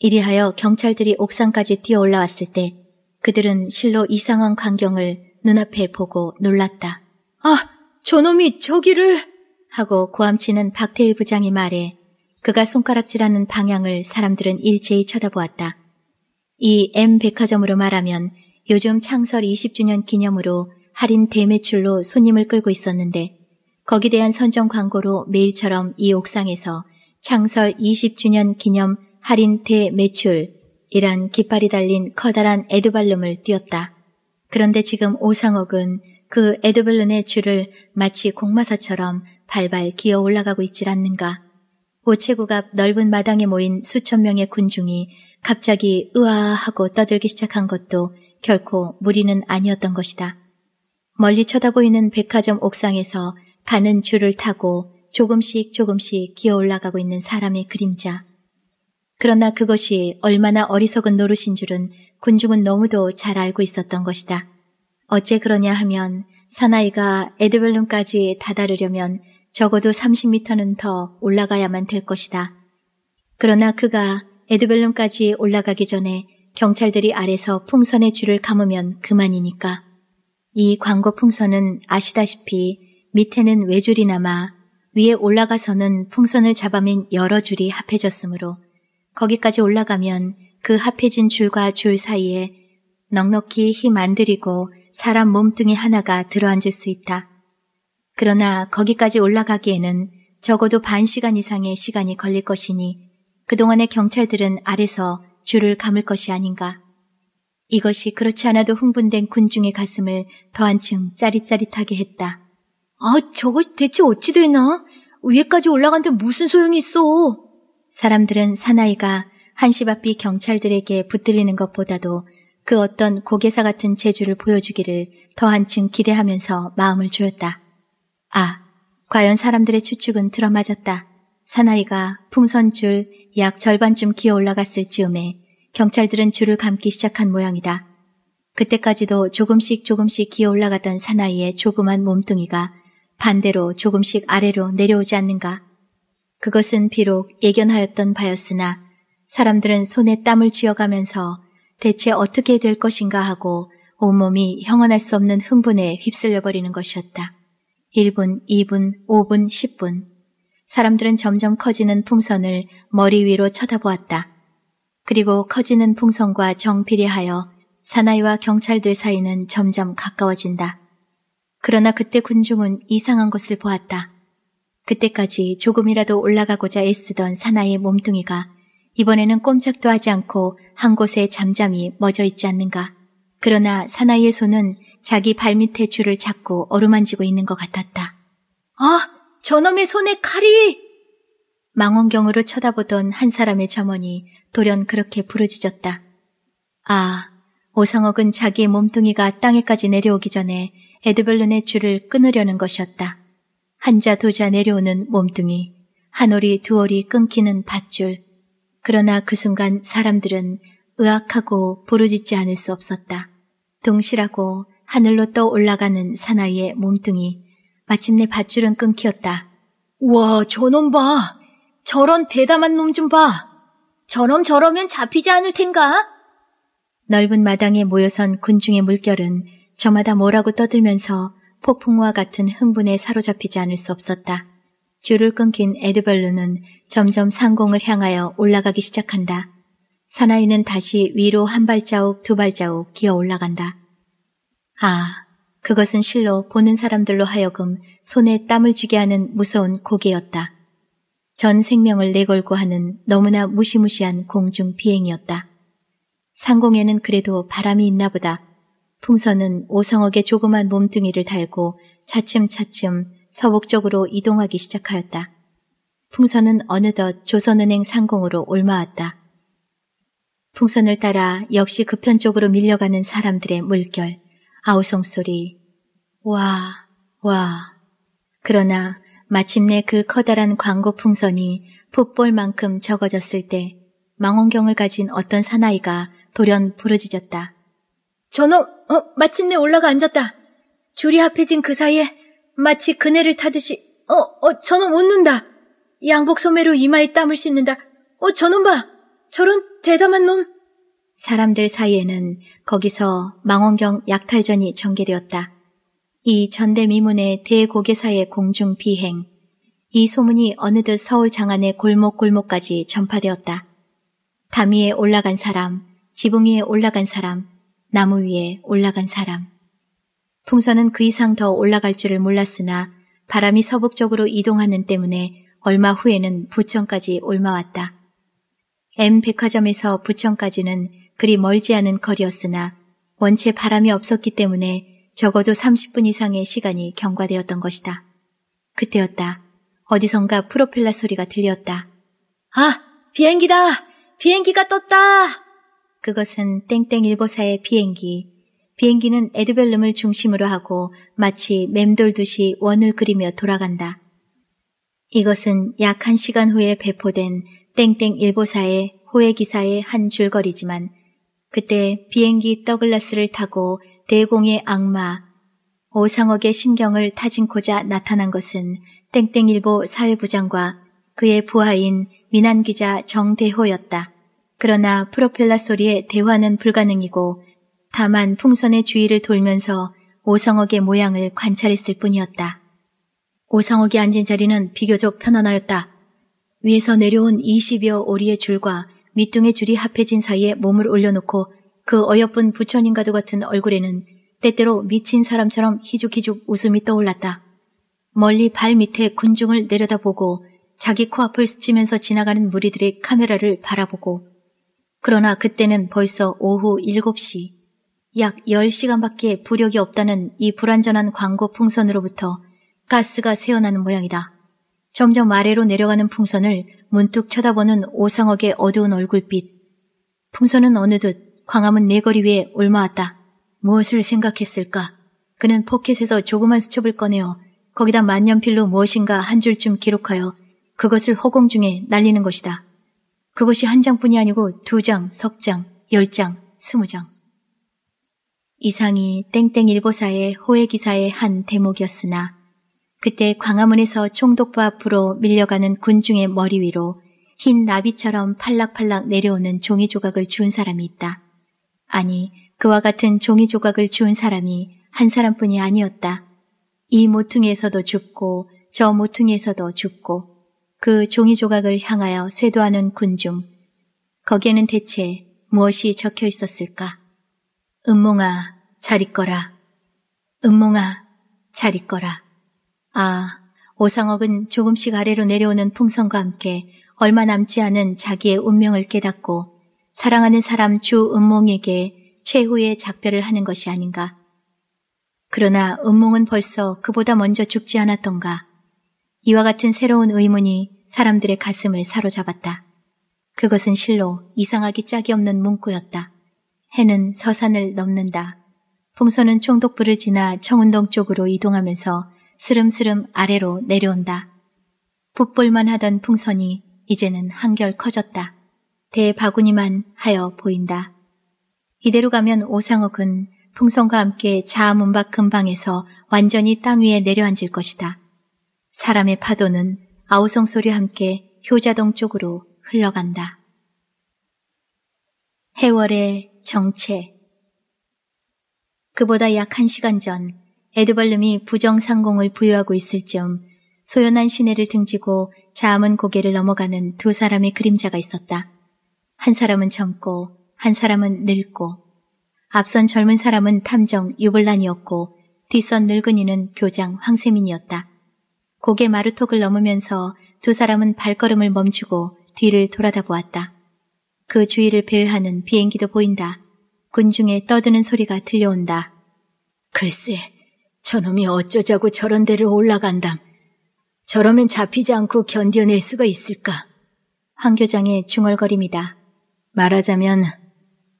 A: 이리하여 경찰들이 옥상까지 뛰어 올라왔을 때 그들은 실로 이상한 광경을 눈앞에 보고 놀랐다. 아, 저놈이 저기를! 하고 고함치는 박태일 부장이 말해 그가 손가락질하는 방향을 사람들은 일제히 쳐다보았다. 이 M 백화점으로 말하면 요즘 창설 20주년 기념으로 할인 대매출로 손님을 끌고 있었는데 거기 대한 선정 광고로 매일처럼 이 옥상에서 창설 20주년 기념 할인 대매출이란 깃발이 달린 커다란 에드발룸을 띄었다. 그런데 지금 오상옥은 그 에드블룬의 줄을 마치 공마사처럼 발발 기어 올라가고 있질 않는가. 오체국 앞 넓은 마당에 모인 수천 명의 군중이 갑자기 으아 하고 떠들기 시작한 것도 결코 무리는 아니었던 것이다. 멀리 쳐다보이는 백화점 옥상에서 가는 줄을 타고 조금씩 조금씩 기어 올라가고 있는 사람의 그림자. 그러나 그것이 얼마나 어리석은 노릇인 줄은 군중은 너무도 잘 알고 있었던 것이다. 어째 그러냐 하면 사나이가 에드벨룸까지 다다르려면 적어도 3 0미터는더 올라가야만 될 것이다. 그러나 그가 에드벨룸까지 올라가기 전에 경찰들이 아래서 풍선의 줄을 감으면 그만이니까. 이 광고 풍선은 아시다시피 밑에는 외줄이 남아 위에 올라가서는 풍선을 잡아민 여러 줄이 합해졌으므로 거기까지 올라가면 그 합해진 줄과 줄 사이에 넉넉히 힘안 들이고 사람 몸뚱이 하나가 들어앉을 수 있다. 그러나 거기까지 올라가기에는 적어도 반 시간 이상의 시간이 걸릴 것이니 그동안의 경찰들은 아래서 줄을 감을 것이 아닌가. 이것이 그렇지 않아도 흥분된 군중의 가슴을 더한층 짜릿짜릿하게 했다. 아, 저것이 대체 어찌 되나? 위에까지 올라간데 무슨 소용이 있어? 사람들은 사나이가 한시 바삐 경찰들에게 붙들리는 것보다도 그 어떤 고개사 같은 재주를 보여주기를 더한층 기대하면서 마음을 조였다. 아, 과연 사람들의 추측은 들어맞았다. 사나이가 풍선줄 약 절반쯤 기어 올라갔을 즈음에 경찰들은 줄을 감기 시작한 모양이다. 그때까지도 조금씩 조금씩 기어 올라갔던 사나이의 조그만 몸뚱이가 반대로 조금씩 아래로 내려오지 않는가. 그것은 비록 예견하였던 바였으나 사람들은 손에 땀을 쥐어가면서 대체 어떻게 될 것인가 하고 온몸이 형언할 수 없는 흥분에 휩쓸려버리는 것이었다. 1분, 2분, 5분, 10분. 사람들은 점점 커지는 풍선을 머리 위로 쳐다보았다. 그리고 커지는 풍선과 정비례하여 사나이와 경찰들 사이는 점점 가까워진다. 그러나 그때 군중은 이상한 것을 보았다. 그때까지 조금이라도 올라가고자 애쓰던 사나이의 몸뚱이가 이번에는 꼼짝도 하지 않고 한 곳에 잠잠히 멎어 있지 않는가. 그러나 사나이의 손은 자기 발밑에 줄을 잡고 어루만지고 있는 것 같았다. 아! 저놈의 손에 칼이! 망원경으로 쳐다보던 한 사람의 점원이 돌연 그렇게 부르짖었다. 아, 오상옥은 자기의 몸뚱이가 땅에까지 내려오기 전에 에드벌룬의 줄을 끊으려는 것이었다. 한자두자 내려오는 몸뚱이, 한 오리 두 오리 끊기는 밧줄. 그러나 그 순간 사람들은 의악하고 부르짖지 않을 수 없었다. 동실하고 하늘로 떠 올라가는 사나이의 몸뚱이, 마침내 밧줄은 끊기었다 우와, 저놈 봐. 저런 대담한 놈 좀 봐. 저놈 저러면 잡히지 않을 텐가? 넓은 마당에 모여선 군중의 물결은 저마다 뭐라고 떠들면서 폭풍우와 같은 흥분에 사로잡히지 않을 수 없었다. 줄을 끊긴 에드벌루는 점점 상공을 향하여 올라가기 시작한다. 사나이는 다시 위로 한 발자국 두 발자국 기어 올라간다. 아, 그것은 실로 보는 사람들로 하여금 손에 땀을 쥐게 하는 무서운 고개였다. 전 생명을 내걸고 하는 너무나 무시무시한 공중 비행이었다. 상공에는 그래도 바람이 있나 보다. 풍선은 오성옥의 조그만 몸뚱이를 달고 차츰차츰 서북 쪽으로 이동하기 시작하였다. 풍선은 어느덧 조선은행 상공으로 올라왔다 풍선을 따라 역시 그편 쪽으로 밀려가는 사람들의 물결. 아우성 소리, 와, 와. 그러나 마침내 그 커다란 광고 풍선이 풋볼만큼 적어졌을 때 망원경을 가진 어떤 사나이가 돌연 부르짖었다. 저놈, 어, 마침내 올라가 앉았다. 줄이 합해진 그 사이에 마치 그네를 타듯이, 어, 어, 저놈 웃는다. 양복 소매로 이마에 땀을 씻는다. 어, 저놈 봐. 저런 대담한 놈. 사람들 사이에는 거기서 망원경 약탈전이 전개되었다. 이 전대미문의 대고개사의 공중 비행, 이 소문이 어느덧 서울 장안의 골목골목까지 전파되었다. 담 위에 올라간 사람, 지붕 위에 올라간 사람, 나무 위에 올라간 사람. 풍선은 그 이상 더 올라갈 줄을 몰랐으나 바람이 서북쪽으로 이동하는 때문에 얼마 후에는 부천까지 올라왔다. M 백화점에서 부천까지는 그리 멀지 않은 거리였으나 원체 바람이 없었기 때문에 적어도 30분 이상의 시간이 경과되었던 것이다. 그때였다. 어디선가 프로펠러 소리가 들렸다. 아! 비행기다! 비행기가 떴다! 그것은 땡땡 일보사의 비행기. 비행기는 에드벨름을 중심으로 하고 마치 맴돌듯이 원을 그리며 돌아간다. 이것은 약 한 시간 후에 배포된 땡땡 일보사의 호외기사의 한 줄거리지만 그때 비행기 더글라스를 타고 대공의 악마 오상옥의 신경을 타진코자 나타난 것은 땡땡일보 사회부장과 그의 부하인 민한기자 정대호였다. 그러나 프로펠러 소리의 대화는 불가능이고 다만 풍선의 주위를 돌면서 오성옥의 모양을 관찰했을 뿐이었다. 오성옥이 앉은 자리는 비교적 편안하였다. 위에서 내려온 20여 오리의 줄과 밑둥의 줄이 합해진 사이에 몸을 올려놓고 그 어여쁜 부처님과도 같은 얼굴에는 때때로 미친 사람처럼 희죽희죽 웃음이 떠올랐다. 멀리 발 밑에 군중을 내려다보고 자기 코앞을 스치면서 지나가는 무리들의 카메라를 바라보고 그러나 그때는 벌써 오후 7시 약 10시간밖에 부력이 없다는 이 불완전한 광고 풍선으로부터 가스가 새어나는 모양이다. 점점 아래로 내려가는 풍선을 문득 쳐다보는 오상옥의 어두운 얼굴빛. 풍선은 어느 듯광암은 네거리 위에 올라왔다. 무엇을 생각했을까? 그는 포켓에서 조그만 수첩을 꺼내어 거기다 만년필로 무엇인가 한 줄쯤 기록하여 그것을 허공 중에 날리는 것이다. 그것이 한 장뿐이 아니고 두 장, 석 장, 열 장, 스무 장. 이상이 땡땡일보사의 호외기사의 한 대목이었으나 그때 광화문에서 총독부 앞으로 밀려가는 군중의 머리 위로 흰 나비처럼 팔락팔락 내려오는 종이 조각을 주운 사람이 있다. 아니, 그와 같은 종이 조각을 주운 사람이 한 사람뿐이 아니었다. 이 모퉁이에서도 죽고 저 모퉁이에서도 죽고 그 종이 조각을 향하여 쇄도하는 군중. 거기에는 대체 무엇이 적혀 있었을까? 음몽아, 잘 있거라. 음몽아, 잘 있거라. 아, 오상옥은 조금씩 아래로 내려오는 풍선과 함께 얼마 남지 않은 자기의 운명을 깨닫고 사랑하는 사람 주 은몽에게 최후의 작별을 하는 것이 아닌가. 그러나 은몽은 벌써 그보다 먼저 죽지 않았던가. 이와 같은 새로운 의문이 사람들의 가슴을 사로잡았다. 그것은 실로 이상하기 짝이 없는 문구였다. 해는 서산을 넘는다. 풍선은 총독부를 지나 청운동 쪽으로 이동하면서 스름스름 아래로 내려온다. 붓볼만 하던 풍선이 이제는 한결 커졌다. 대바구니만 하여 보인다. 이대로 가면 오상옥은 풍선과 함께 자아 문박 근방에서 완전히 땅 위에 내려앉을 것이다. 사람의 파도는 아우성 소리와 함께 효자동 쪽으로 흘러간다. 해월의 정체 그보다 약 한 시간 전 에드벌름이 부정상공을 부여하고 있을 즈음 소연한 시내를 등지고 자음은 고개를 넘어가는 두 사람의 그림자가 있었다. 한 사람은 젊고 한 사람은 늙고 앞선 젊은 사람은 탐정 유블란이었고 뒷선 늙은이는 교장 황세민이었다. 고개 마루톡을 넘으면서 두 사람은 발걸음을 멈추고 뒤를 돌아다 보았다. 그 주위를 배회하는 비행기도 보인다. 군중에 떠드는 소리가 들려온다. 글쎄, 저놈이 어쩌자고 저런 데를 올라간담. 저러면 잡히지 않고 견뎌낼 수가 있을까? 황 교장의 중얼거립니다. 말하자면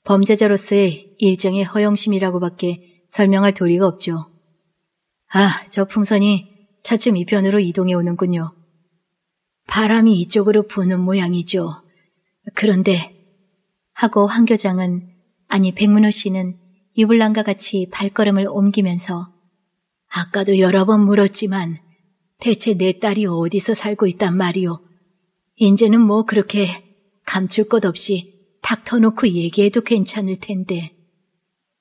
A: 범죄자로서의 일정의 허영심이라고밖에 설명할 도리가 없죠. 아, 저 풍선이 차츰 이편으로 이동해 오는군요. 바람이 이쪽으로 부는 모양이죠. 그런데 하고 황 교장은 아니 백문호 씨는 유불랑과 같이 발걸음을 옮기면서 아까도 여러 번 물었지만 대체 내 딸이 어디서 살고 있단 말이오. 이제는 뭐 그렇게 감출 것 없이 탁 터놓고 얘기해도 괜찮을 텐데.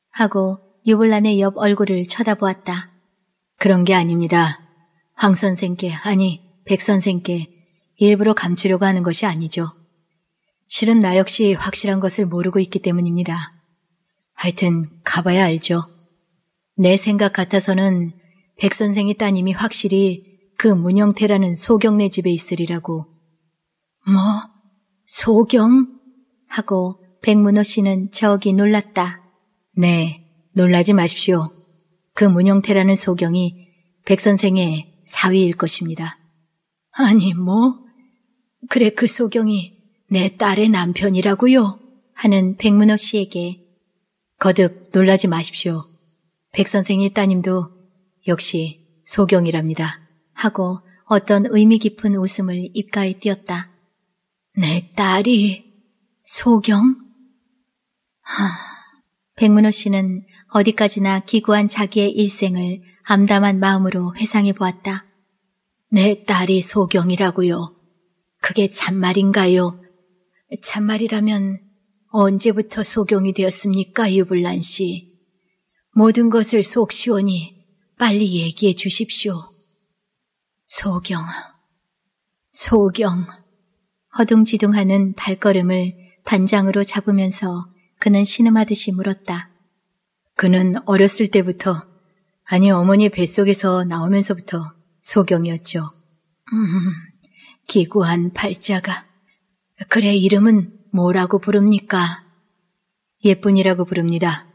A: 하고 유불란의 옆 얼굴을 쳐다보았다. 그런 게 아닙니다. 황 선생께, 아니, 백 선생께 일부러 감추려고 하는 것이 아니죠. 실은 나 역시 확실한 것을 모르고 있기 때문입니다. 하여튼 가봐야 알죠. 내 생각 같아서는 백 선생의 따님이 확실히 그 문영태라는 소경네 집에 있으리라고. 뭐? 소경? 하고 백문호 씨는 저기 놀랐다. 네, 놀라지 마십시오. 그 문영태라는 소경이 백 선생의 사위일 것입니다. 아니, 뭐? 그래, 그 소경이 내 딸의 남편이라고요? 하는 백문호 씨에게 거듭 놀라지 마십시오. 백 선생의 따님도 역시 소경이랍니다. 하고 어떤 의미 깊은 웃음을 입가에 띄었다. 내 딸이 소경? 하... 백문호 씨는 어디까지나 기구한 자기의 일생을 암담한 마음으로 회상해 보았다. 내 딸이 소경이라고요. 그게 참말인가요? 참말이라면 언제부터 소경이 되었습니까, 유불란 씨? 모든 것을 속 시원히 빨리 얘기해 주십시오. 소경, 소경. 허둥지둥하는 발걸음을 단장으로 잡으면서 그는 신음하듯이 물었다. 그는 어렸을 때부터, 아니 어머니 뱃속에서 나오면서부터 소경이었죠. 음, 기구한 팔자가. 그래 이름은 뭐라고 부릅니까? 예쁜이라고 부릅니다.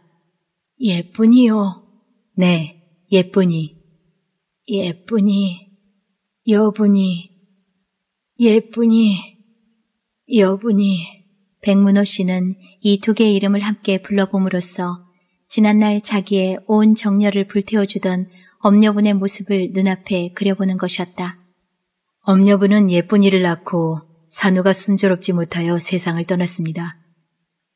A: 예쁜이요? 네. 예쁘니, 예쁘니, 여분이, 예쁘니, 여분이. 백문호 씨는 이 두 개의 이름을 함께 불러봄으로써 지난날 자기의 온 정열을 불태워주던 엄녀분의 모습을 눈앞에 그려보는 것이었다. 엄녀분은 예쁜이를 낳고 산후가 순조롭지 못하여 세상을 떠났습니다.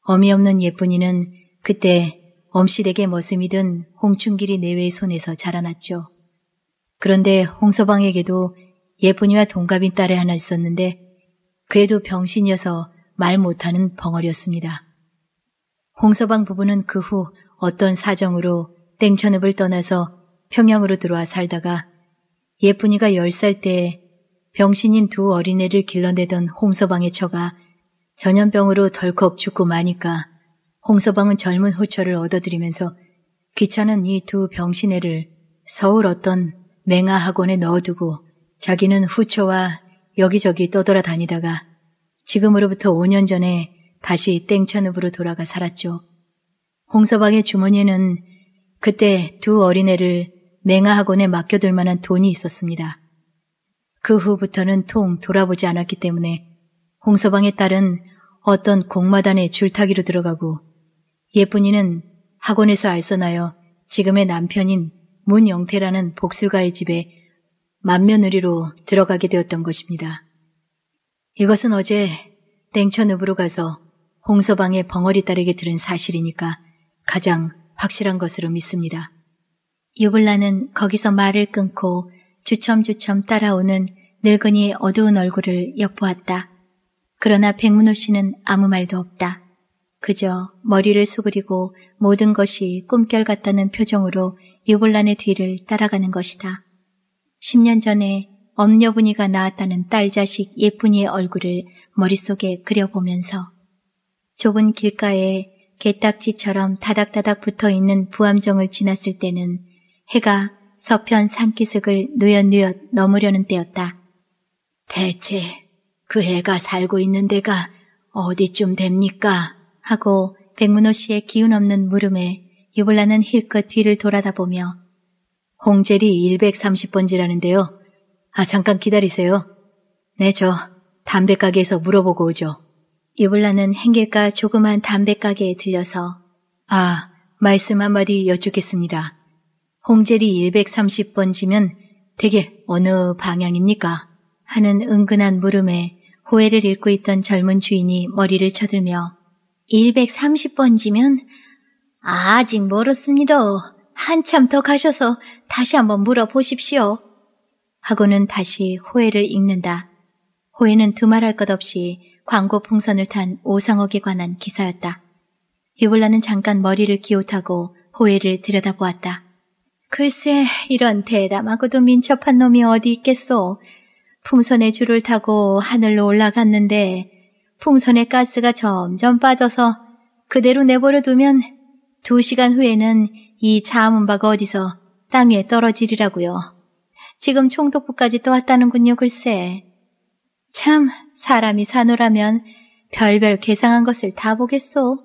A: 어미없는 예쁜이는 그때 엄씨댁의 머슴이든 홍춘길이 내외의 손에서 자라났죠. 그런데 홍서방에게도 예쁜이와 동갑인 딸이 하나 있었는데 그에도 병신이어서 말 못하는 벙어리였습니다. 홍서방 부부는 그 후 어떤 사정으로 땡천읍을 떠나서 평양으로 들어와 살다가 예쁜이가 10살 때에 병신인 두 어린애를 길러내던 홍서방의 처가 전염병으로 덜컥 죽고 마니까 홍서방은 젊은 호철을 얻어들이면서 귀찮은 이 두 병신애를 서울 어떤 맹아 학원에 넣어두고 자기는 후처와 여기저기 떠돌아 다니다가 지금으로부터 5년 전에 다시 땡천읍으로 돌아가 살았죠. 홍서방의 주머니에는 그때 두 어린애를 맹아학원에 맡겨둘 만한 돈이 있었습니다. 그 후부터는 통 돌아보지 않았기 때문에 홍서방의 딸은 어떤 공마단의 줄타기로 들어가고 예쁜이는 학원에서 알선하여 지금의 남편인 문영태라는 복술가의 집에 만며느리로 들어가게 되었던 것입니다. 이것은 어제 땡천읍으로 가서 홍서방의 벙어리 딸에게 들은 사실이니까 가장 확실한 것으로 믿습니다. 유블라는 거기서 말을 끊고 주첨주첨 따라오는 늙은이의 어두운 얼굴을 엿보았다. 그러나 백문호 씨는 아무 말도 없다. 그저 머리를 수그리고 모든 것이 꿈결 같다는 표정으로 유불란의 뒤를 따라가는 것이다. 10년 전에 엄녀분이가 낳았다는 딸 자식 예쁜이의 얼굴을 머릿속에 그려보면서 좁은 길가에 개딱지처럼 다닥다닥 붙어있는 부암정을 지났을 때는 해가 서편 산기슭을 누엿누엿 넘으려는 때였다. 대체 그 해가 살고 있는 데가 어디쯤 됩니까? 하고 백문호 씨의 기운 없는 물음에 유불라는 힐끗 뒤를 돌아다 보며 홍제리 130번지라는데요. 아 잠깐 기다리세요. 네 저 담배 가게에서 물어보고 오죠. 유불라는 행길가 조그만 담배 가게에 들려서 아 말씀 한마디 여쭙겠습니다. 홍제리 130번지면 대개 어느 방향입니까? 하는 은근한 물음에 호해를 읽고 있던 젊은 주인이 머리를 쳐들며 130번지면 아직 멀었습니다. 한참 더 가셔서 다시 한번 물어보십시오. 하고는 다시 호해를 읽는다. 호해는 두말할 것 없이 광고 풍선을 탄 오상옥에 관한 기사였다. 유블라는 잠깐 머리를 기웃하고 호해를 들여다보았다. 글쎄, 이런 대담하고도 민첩한 놈이 어디 있겠소. 풍선의 줄을 타고 하늘로 올라갔는데 풍선의 가스가 점점 빠져서 그대로 내버려 두면 두 시간 후에는 이 자음음바가 어디서 땅 위에 떨어지리라고요. 지금 총독부까지 떠왔다는군요, 글쎄. 참, 사람이 사호라면 별별 계상한 것을 다 보겠소.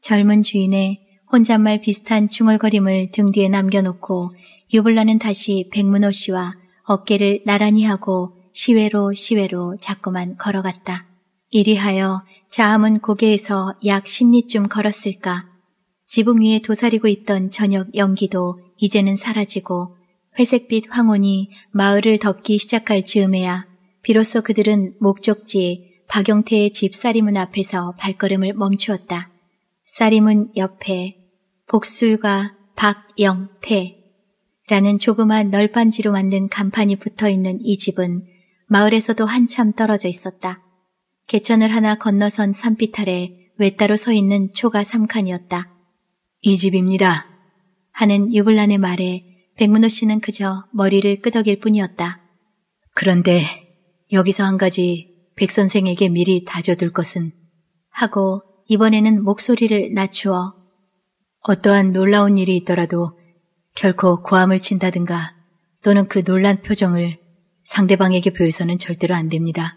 A: 젊은 주인의 혼잣말 비슷한 중얼거림을 등 뒤에 남겨놓고 유블라는 다시 백문호 씨와 어깨를 나란히 하고 시외로 시외로 자꾸만 걸어갔다. 이리하여 자함은 고개에서 약 10리쯤 걸었을까. 지붕 위에 도사리고 있던 저녁 연기도 이제는 사라지고 회색빛 황혼이 마을을 덮기 시작할 즈음에야 비로소 그들은 목적지 박영태의집 사리문 앞에서 발걸음을 멈추었다. 사리문 옆에 복술과 박영태라는 조그만 널판지로 만든 간판이 붙어 있는 이 집은 마을에서도 한참 떨어져 있었다. 개천을 하나 건너선 산비탈에 외따로 서 있는 초가 삼칸이었다이 집입니다. 하는 유불란의 말에 백문호 씨는 그저 머리를 끄덕일 뿐이었다. 그런데 여기서 한 가지 백 선생에게 미리 다져둘 것은 하고 이번에는 목소리를 낮추어 어떠한 놀라운 일이 있더라도 결코 고함을 친다든가 또는 그 놀란 표정을 상대방에게 보여서는 절대로 안 됩니다.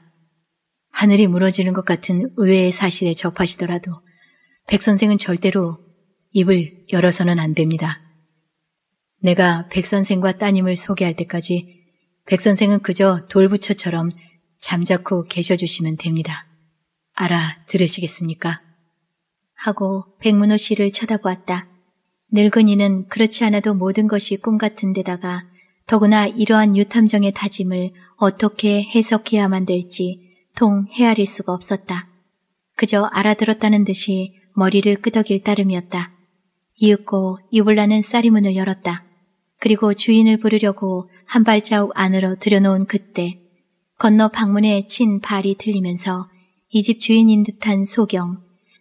A: 하늘이 무너지는 것 같은 의외의 사실에 접하시더라도 백 선생은 절대로 입을 열어서는 안 됩니다. 내가 백 선생과 따님을 소개할 때까지 백 선생은 그저 돌부처처럼 잠자코 계셔주시면 됩니다. 알아 들으시겠습니까? 하고 백문호 씨를 쳐다보았다. 늙은이는 그렇지 않아도 모든 것이 꿈 같은 데다가 더구나 이러한 유탐정의 다짐을 어떻게 해석해야만 될지 통 헤아릴 수가 없었다. 그저 알아들었다는 듯이 머리를 끄덕일 따름이었다. 이윽고 유불 나는 쌀이문을 열었다. 그리고 주인을 부르려고 한 발자국 안으로 들여놓은 그때 건너 방문에 친 발이 들리면서 이 집 주인인 듯한 소경,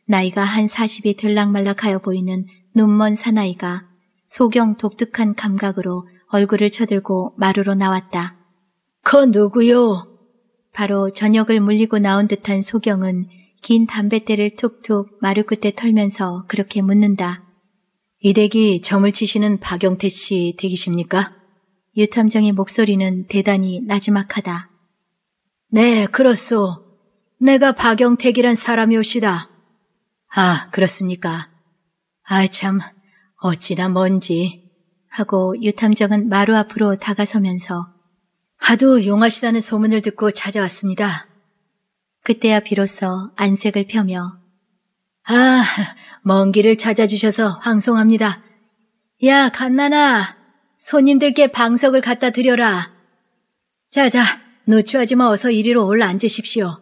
A: 나이가 한 40이 들락말락하여 보이는 눈먼 사나이가 소경 독특한 감각으로 얼굴을 쳐들고 마루로 나왔다. 그 누구요? 바로 저녁을 물리고 나온 듯한 소경은 긴 담뱃대를 툭툭 마루 끝에 털면서 그렇게 묻는다. 이 댁이 점을 치시는 박영태 씨 댁이십니까? 유탐정의 목소리는 대단히 나지막하다. 네, 그렇소. 내가 박영택이란 사람이옵시다. 아, 그렇습니까. 아 참, 어찌나 먼지. 하고 유탐정은 마루 앞으로 다가서면서 하도 용하시다는 소문을 듣고 찾아왔습니다. 그때야 비로소 안색을 펴며 아, 먼 길을 찾아주셔서 황송합니다. 야, 갓나나, 손님들께 방석을 갖다 드려라. 자자, 노추하지 마 어서 이리로 올라 앉으십시오.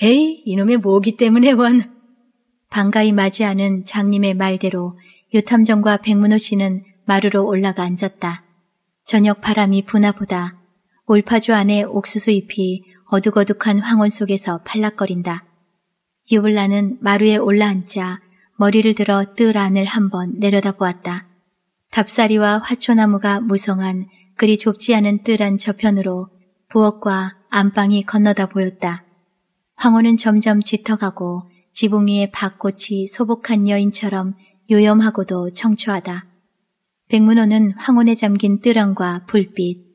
A: 에이, 이놈의 모기 때문에 원. 반가이 맞이하는 장님의 말대로 유탐정과 백문호 씨는 마루로 올라가 앉았다. 저녁 바람이 부나보다 올파주 안에 옥수수 잎이 어둑어둑한 황혼 속에서 팔락거린다. 유블라는 마루에 올라앉자 머리를 들어 뜰 안을 한 번 내려다보았다. 답사리와 화초나무가 무성한 그리 좁지 않은 뜰한 저편으로 부엌과 안방이 건너다 보였다. 황혼은 점점 짙어가고 지붕 위의 밭꽃이 소복한 여인처럼 요염하고도 청초하다. 백문호는 황혼에 잠긴 뜨랑과 불빛,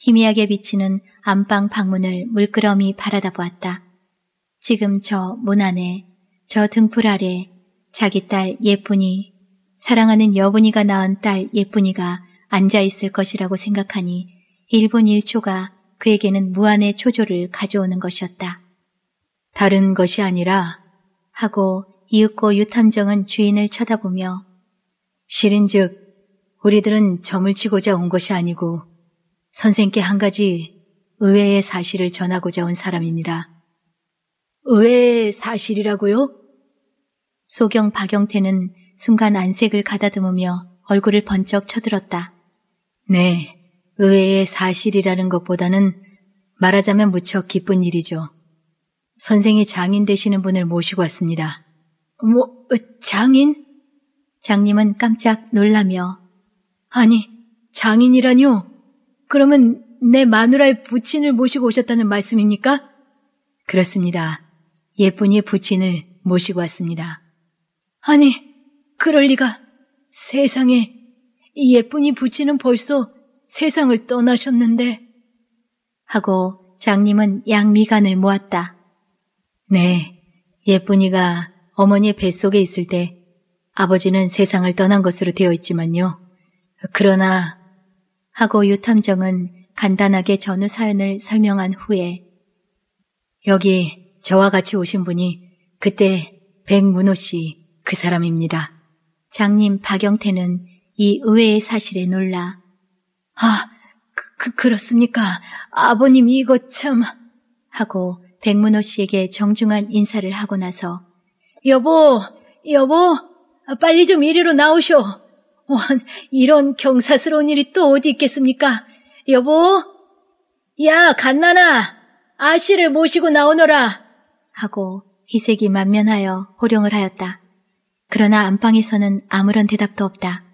A: 희미하게 비치는 안방 방문을 물끄러미 바라다 보았다. 지금 저 문 안에, 저 등불 아래 자기 딸 예쁜이, 사랑하는 여분이가 낳은 딸 예쁜이가 앉아있을 것이라고 생각하니 1분 1초가 그에게는 무한의 초조를 가져오는 것이었다. 다른 것이 아니라 하고 이윽고 유탐정은 주인을 쳐다보며 실은 즉 우리들은 점을 치고자 온 것이 아니고 선생께 한 가지 의외의 사실을 전하고자 온 사람입니다. 의외의 사실이라고요? 소경 박영태는 순간 안색을 가다듬으며 얼굴을 번쩍 쳐들었다. 네, 의외의 사실이라는 것보다는 말하자면 무척 기쁜 일이죠. 선생이 장인 되시는 분을 모시고 왔습니다. 뭐, 장인? 장님은 깜짝 놀라며. 아니, 장인이라뇨? 그러면 내 마누라의 부친을 모시고 오셨다는 말씀입니까? 그렇습니다. 예쁜이의 부친을 모시고 왔습니다. 아니, 그럴 리가. 세상에, 이 예쁜이 부친은 벌써 세상을 떠나셨는데. 하고 장님은 양미간을 모았다. 네, 예쁜이가 어머니의 뱃속에 있을 때 아버지는 세상을 떠난 것으로 되어 있지만요. 그러나 하고 유탐정은 간단하게 전우 사연을 설명한 후에 여기 저와 같이 오신 분이 그때 백문호 씨 그 사람입니다. 장님 박영태는 이 의외의 사실에 놀라 아, 그, 그, 렇습니까 아버님 이거 참 하고 백문호 씨에게 정중한 인사를 하고 나서 여보, 여보, 빨리 좀 이리로 나오쇼. 이런 경사스러운 일이 또 어디 있겠습니까? 여보, 야, 갓나나, 아씨를 모시고 나오너라. 하고 희색이 만면하여 호령을 하였다. 그러나 안방에서는 아무런 대답도 없다.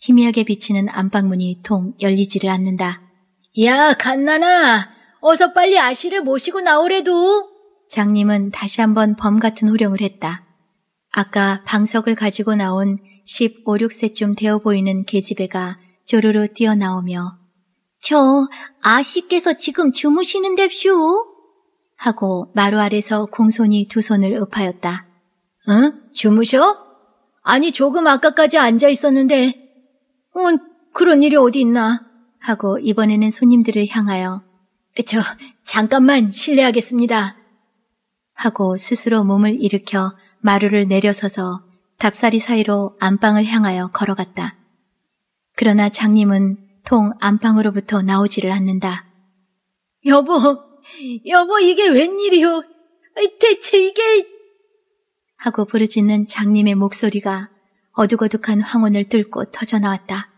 A: 희미하게 비치는 안방문이 통 열리지를 않는다. 야, 갓나나, 어서 빨리 아씨를 모시고 나오래도. 장님은 다시 한번 범 같은 호령을 했다. 아까 방석을 가지고 나온 15, 6세쯤 되어 보이는 계집애가 조르르 뛰어나오며 저 아씨께서 지금 주무시는 뎁슈 하고 마루 아래서 공손히 두 손을 읍하였다. 응? 어? 주무셔? 아니 조금 아까까지 앉아 있었는데 온 그런 일이 어디 있나 하고 이번에는 손님들을 향하여 저 잠깐만 실례하겠습니다 하고 스스로 몸을 일으켜 마루를 내려서서 답사리 사이로 안방을 향하여 걸어갔다. 그러나 장님은 통 안방으로부터 나오지를 않는다. 여보, 여보 이게 웬일이오? 대체 이게... 하고 부르짖는 장님의 목소리가 어둑어둑한 황혼을 뚫고 터져나왔다.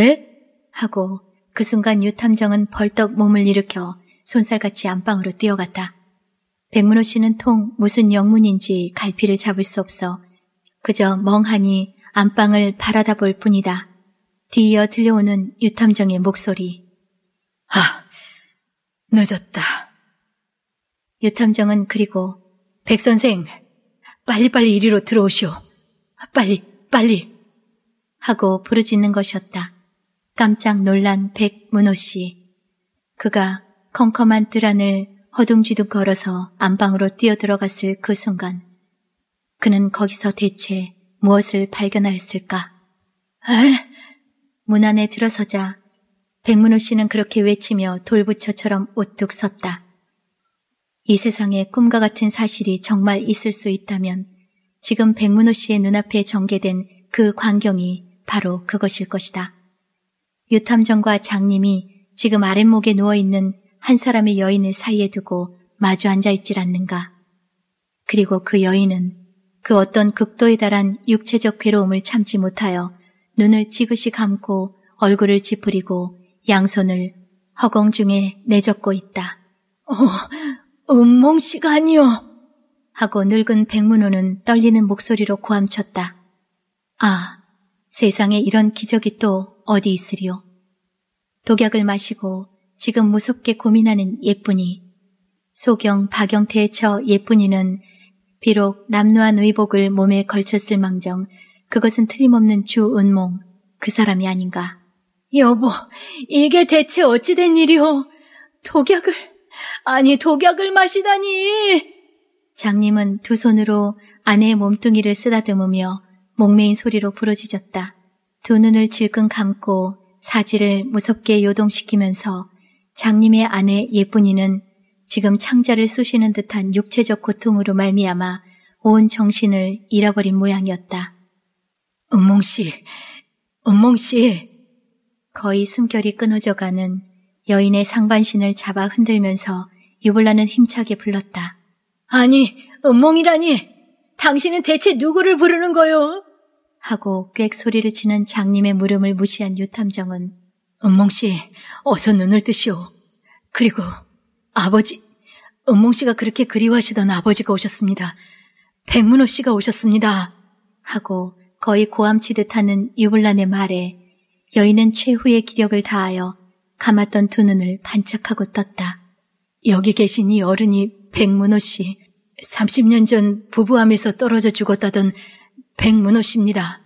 A: 에? 하고 그 순간 유탐정은 벌떡 몸을 일으켜 손살같이 안방으로 뛰어갔다. 백문호 씨는 통 무슨 영문인지 갈피를 잡을 수 없어 그저 멍하니 안방을 바라다 볼 뿐이다. 뒤이어 들려오는 유탐정의 목소리. 아, 늦었다. 유탐정은 그리고 백 선생, 빨리빨리 이리로 들어오시오. 빨리, 빨리. 하고 부르짖는 것이었다. 깜짝 놀란 백문호 씨. 그가 컴컴한 뜰 안을 허둥지둥 걸어서 안방으로 뛰어들어갔을 그 순간 그는 거기서 대체 무엇을 발견하였을까? 에? 문 안에 들어서자 백문호 씨는 그렇게 외치며 돌부처처럼 우뚝 섰다. 이 세상에 꿈과 같은 사실이 정말 있을 수 있다면 지금 백문호 씨의 눈앞에 전개된 그 광경이 바로 그것일 것이다. 유탐정과 장님이 지금 아랫목에 누워있는 한 사람의 여인을 사이에 두고 마주 앉아있질 않는가. 그리고 그 여인은 그 어떤 극도에 달한 육체적 괴로움을 참지 못하여 눈을 지그시 감고 얼굴을 찌푸리고 양손을 허공 중에 내젓고 있다. 어, 음몽 시간이요. 하고 늙은 백문호는 떨리는 목소리로 고함쳤다. 아, 세상에 이런 기적이 또 어디 있으리오 독약을 마시고 지금 무섭게 고민하는 예쁜이. 소경 박영태의 처 예쁜이는 비록 남루한 의복을 몸에 걸쳤을 망정 그것은 틀림없는 주 은몽 그 사람이 아닌가. 여보, 이게 대체 어찌된 일이오? 독약을, 아니 독약을 마시다니! 장님은 두 손으로 아내의 몸뚱이를 쓰다듬으며 목매인 소리로 부러지졌다. 두 눈을 질끈 감고 사지를 무섭게 요동시키면서 장님의 아내 예쁜이는 지금 창자를 쑤시는 듯한 육체적 고통으로 말미암아 온 정신을 잃어버린 모양이었다. 은몽씨, 은몽씨. 거의 숨결이 끊어져가는 여인의 상반신을 잡아 흔들면서 유불라는 힘차게 불렀다. 아니, 은몽이라니! 당신은 대체 누구를 부르는 거요? 하고 꽥 소리를 치는 장님의 물음을 무시한 유탐정은 은몽씨, 어서 눈을 뜨시오. 그리고 아버지, 은몽 씨가 그렇게 그리워하시던 아버지가 오셨습니다. 백문호 씨가 오셨습니다. 하고 거의 고함치듯 하는 유불란의 말에 여인은 최후의 기력을 다하여 감았던 두 눈을 반짝하고 떴다. 여기 계신 이 어른이 백문호 씨, 30년 전부부함에서 떨어져 죽었다던 백문호 씨입니다.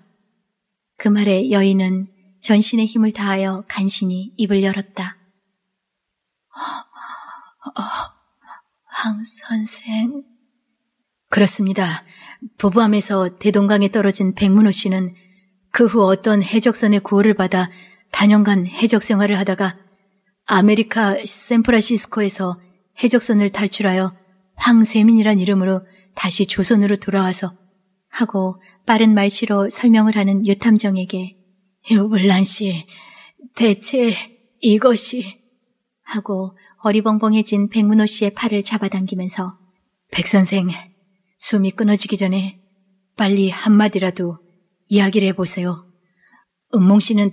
A: 그 말에 여인은 전신의 힘을 다하여 간신히 입을 열었다. 어, 황 선생. 그렇습니다. 부부함에서 대동강에 떨어진 백문호 씨는 그 후 어떤 해적선의 구호를 받아 단연간 해적 생활을 하다가 아메리카 샌프란시스코에서 해적선을 탈출하여 황세민이란 이름으로 다시 조선으로 돌아와서 하고 빠른 말씨로 설명을 하는 유탐정에게 유블란 씨, 대체 이것이 하고 어리벙벙해진 백문호 씨의 팔을 잡아당기면서 백 선생, 숨이 끊어지기 전에 빨리 한마디라도 이야기를 해보세요. 은몽 씨는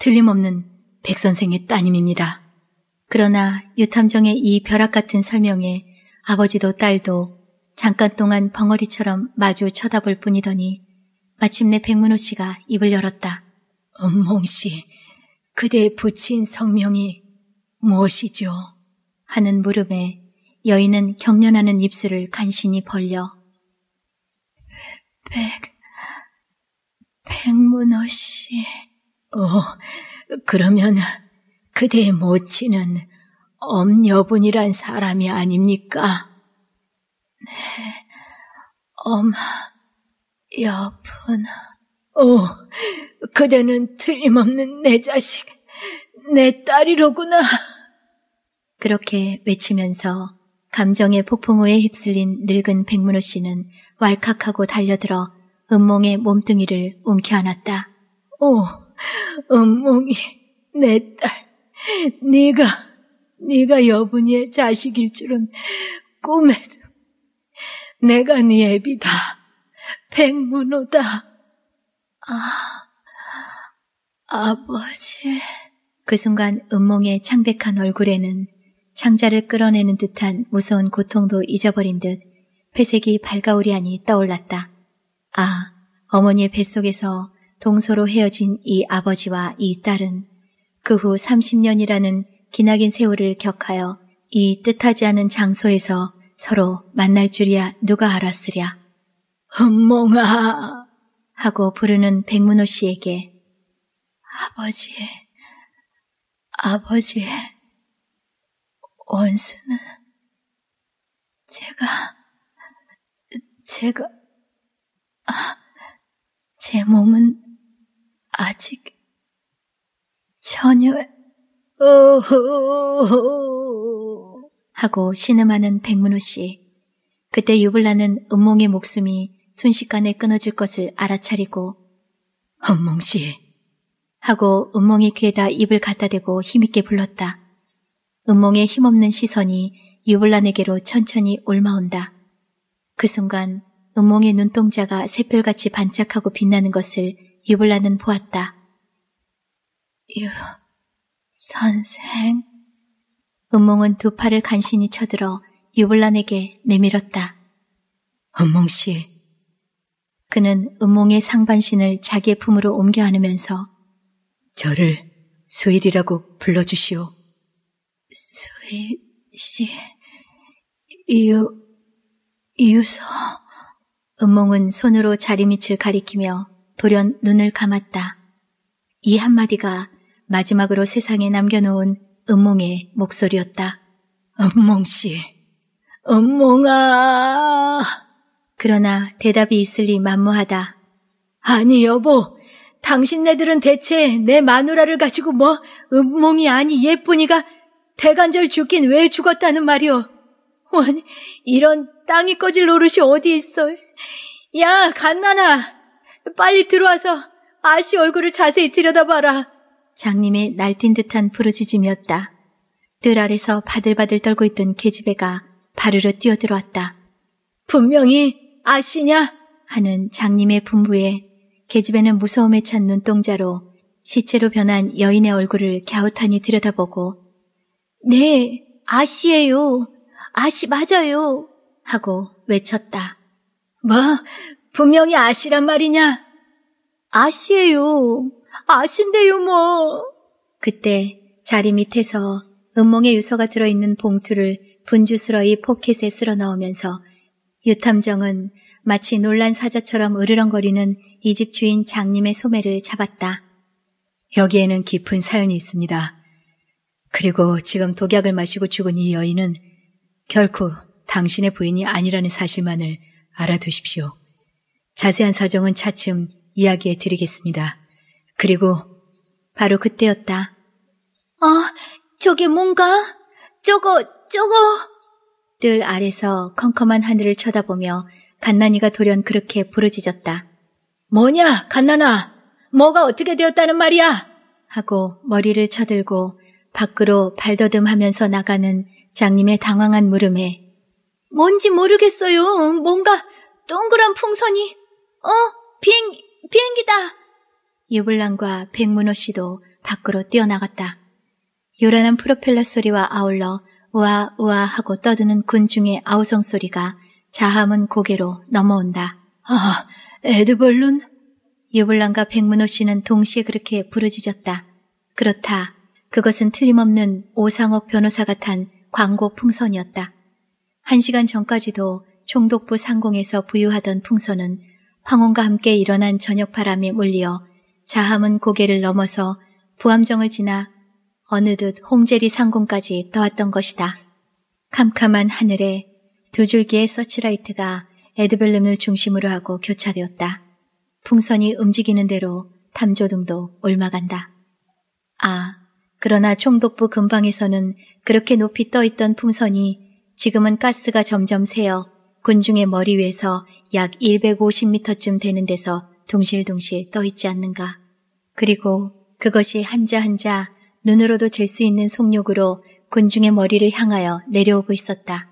A: 틀림없는 백 선생의 따님입니다. 그러나 유탐정의 이 벼락 같은 설명에 아버지도 딸도 잠깐 동안 벙어리처럼 마주 쳐다볼 뿐이더니 마침내 백문호 씨가 입을 열었다. 은몽 씨, 그대의 부친 성명이 무엇이죠? 하는 물음에 여인은 경련하는 입술을 간신히 벌려 백, 백문호 씨. 어, 그러면 그대의 모친은 엄여분이란 사람이 아닙니까? 네, 엄여분. 마 어, 오, 그대는 틀림없는 내 자식, 내 딸이로구나. 그렇게 외치면서 감정의 폭풍우에 휩쓸린 늙은 백문호 씨는 왈칵하고 달려들어 음몽의 몸뚱이를 움켜안았다. 오, 음몽이 내 딸, 네가 네가 여분이의 자식일 줄은 꿈에도 내가 네 애비다, 백문호다. 아, 아버지. 그 순간 음몽의 창백한 얼굴에는 창자를 끌어내는 듯한 무서운 고통도 잊어버린 듯 회색이 발가우리하니 떠올랐다. 아, 어머니의 뱃속에서 동서로 헤어진 이 아버지와 이 딸은 그 후 30년이라는 기나긴 세월을 격하여 이 뜻하지 않은 장소에서 서로 만날 줄이야 누가 알았으랴. 흠몽아! 하고 부르는 백문호 씨에게 아버지, 아버지. 원수는 제가 제가 아, 제 몸은 아직 전혀 오호호 하고 신음하는 백문우 씨. 그때 유불라는음몽의 목숨이 순식간에 끊어질 것을 알아차리고 음몽씨 하고 음몽의 귀에다 입을 갖다 대고 힘있게 불렀다. 음몽의 힘없는 시선이 유블란에게로 천천히 올마온다. 그 순간 음몽의 눈동자가 새별같이 반짝하고 빛나는 것을 유블란은 보았다. 유, 선생. 음몽은 두 팔을 간신히 쳐들어 유블란에게 내밀었다. 음몽씨. 그는 음몽의 상반신을 자기의 품으로 옮겨 안으면서 저를 수일이라고 불러주시오. 소희 씨, 유, 유서. 은몽은 손으로 자리 밑을 가리키며 돌연 눈을 감았다. 이 한마디가 마지막으로 세상에 남겨놓은 은몽의 목소리였다. 은몽씨, 은몽아. 그러나 대답이 있을리 만무하다. 아니 여보, 당신네들은 대체 내 마누라를 가지고 뭐 은몽이 아니 예쁜이가 대관절 죽긴 왜 죽었다는 말이오? 원, 이런 땅이 꺼질 노릇이 어디 있어? 야, 갓나나! 빨리 들어와서 아씨 얼굴을 자세히 들여다봐라. 장님의 날뛴 듯한 부르짖음이었다. 뜰 아래서 바들바들 떨고 있던 계집애가 바르르 뛰어들어왔다. 분명히 아씨냐? 하는 장님의 분부에 계집애는 무서움에 찬 눈동자로 시체로 변한 여인의 얼굴을 갸웃하니 들여다보고 네, 아씨예요. 아씨 맞아요. 하고 외쳤다. 뭐, 분명히 아씨란 말이냐? 아씨예요. 아신데요, 뭐. 그때 자리 밑에서 음몽의 유서가 들어있는 봉투를 분주스러이 포켓에 쓸어 넣으면서 유탐정은 마치 놀란 사자처럼 으르렁거리는 이 집 주인 장님의 소매를 잡았다. 여기에는 깊은 사연이 있습니다. 그리고 지금 독약을 마시고 죽은 이 여인은 결코 당신의 부인이 아니라는 사실만을 알아두십시오. 자세한 사정은 차츰 이야기해 드리겠습니다. 그리고 바로 그때였다. 어, 저게 뭔가? 저거, 저거! 뜰 아래서 컴컴한 하늘을 쳐다보며 갓난이가 돌연 그렇게 부르짖었다. 뭐냐, 갓난아! 뭐가 어떻게 되었다는 말이야! 하고 머리를 쳐들고 밖으로 발더듬하면서 나가는 장님의 당황한 물음에 뭔지 모르겠어요. 뭔가 동그란 풍선이 어 비행 비행기다. 유불랑과 백문호 씨도 밖으로 뛰어나갔다. 요란한 프로펠러 소리와 아울러 우아우아 하고 떠드는 군중의 아우성 소리가 자함은 고개로 넘어온다. 아, 에드벌룬? 유불랑과 백문호 씨는 동시에 그렇게 부르짖었다. 그렇다. 그것은 틀림없는 오상옥 변호사가 탄 광고 풍선이었다. 한 시간 전까지도 총독부 상공에서 부유하던 풍선은 황혼과 함께 일어난 저녁 바람에 몰리어 자함은 고개를 넘어서 부암정을 지나 어느덧 홍제리 상공까지 떠왔던 것이다. 캄캄한 하늘에 두 줄기의 서치라이트가 에드벨름을 중심으로 하고 교차되었다. 풍선이 움직이는 대로 탐조등도 올라간다 아, 그러나 총독부 근방에서는 그렇게 높이 떠 있던 풍선이 지금은 가스가 점점 새어 군중의 머리 위에서 약 150m쯤 되는 데서 동실동실 떠 있지 않는가. 그리고 그것이 한자 한자 눈으로도 잴수 있는 속력으로 군중의 머리를 향하여 내려오고 있었다.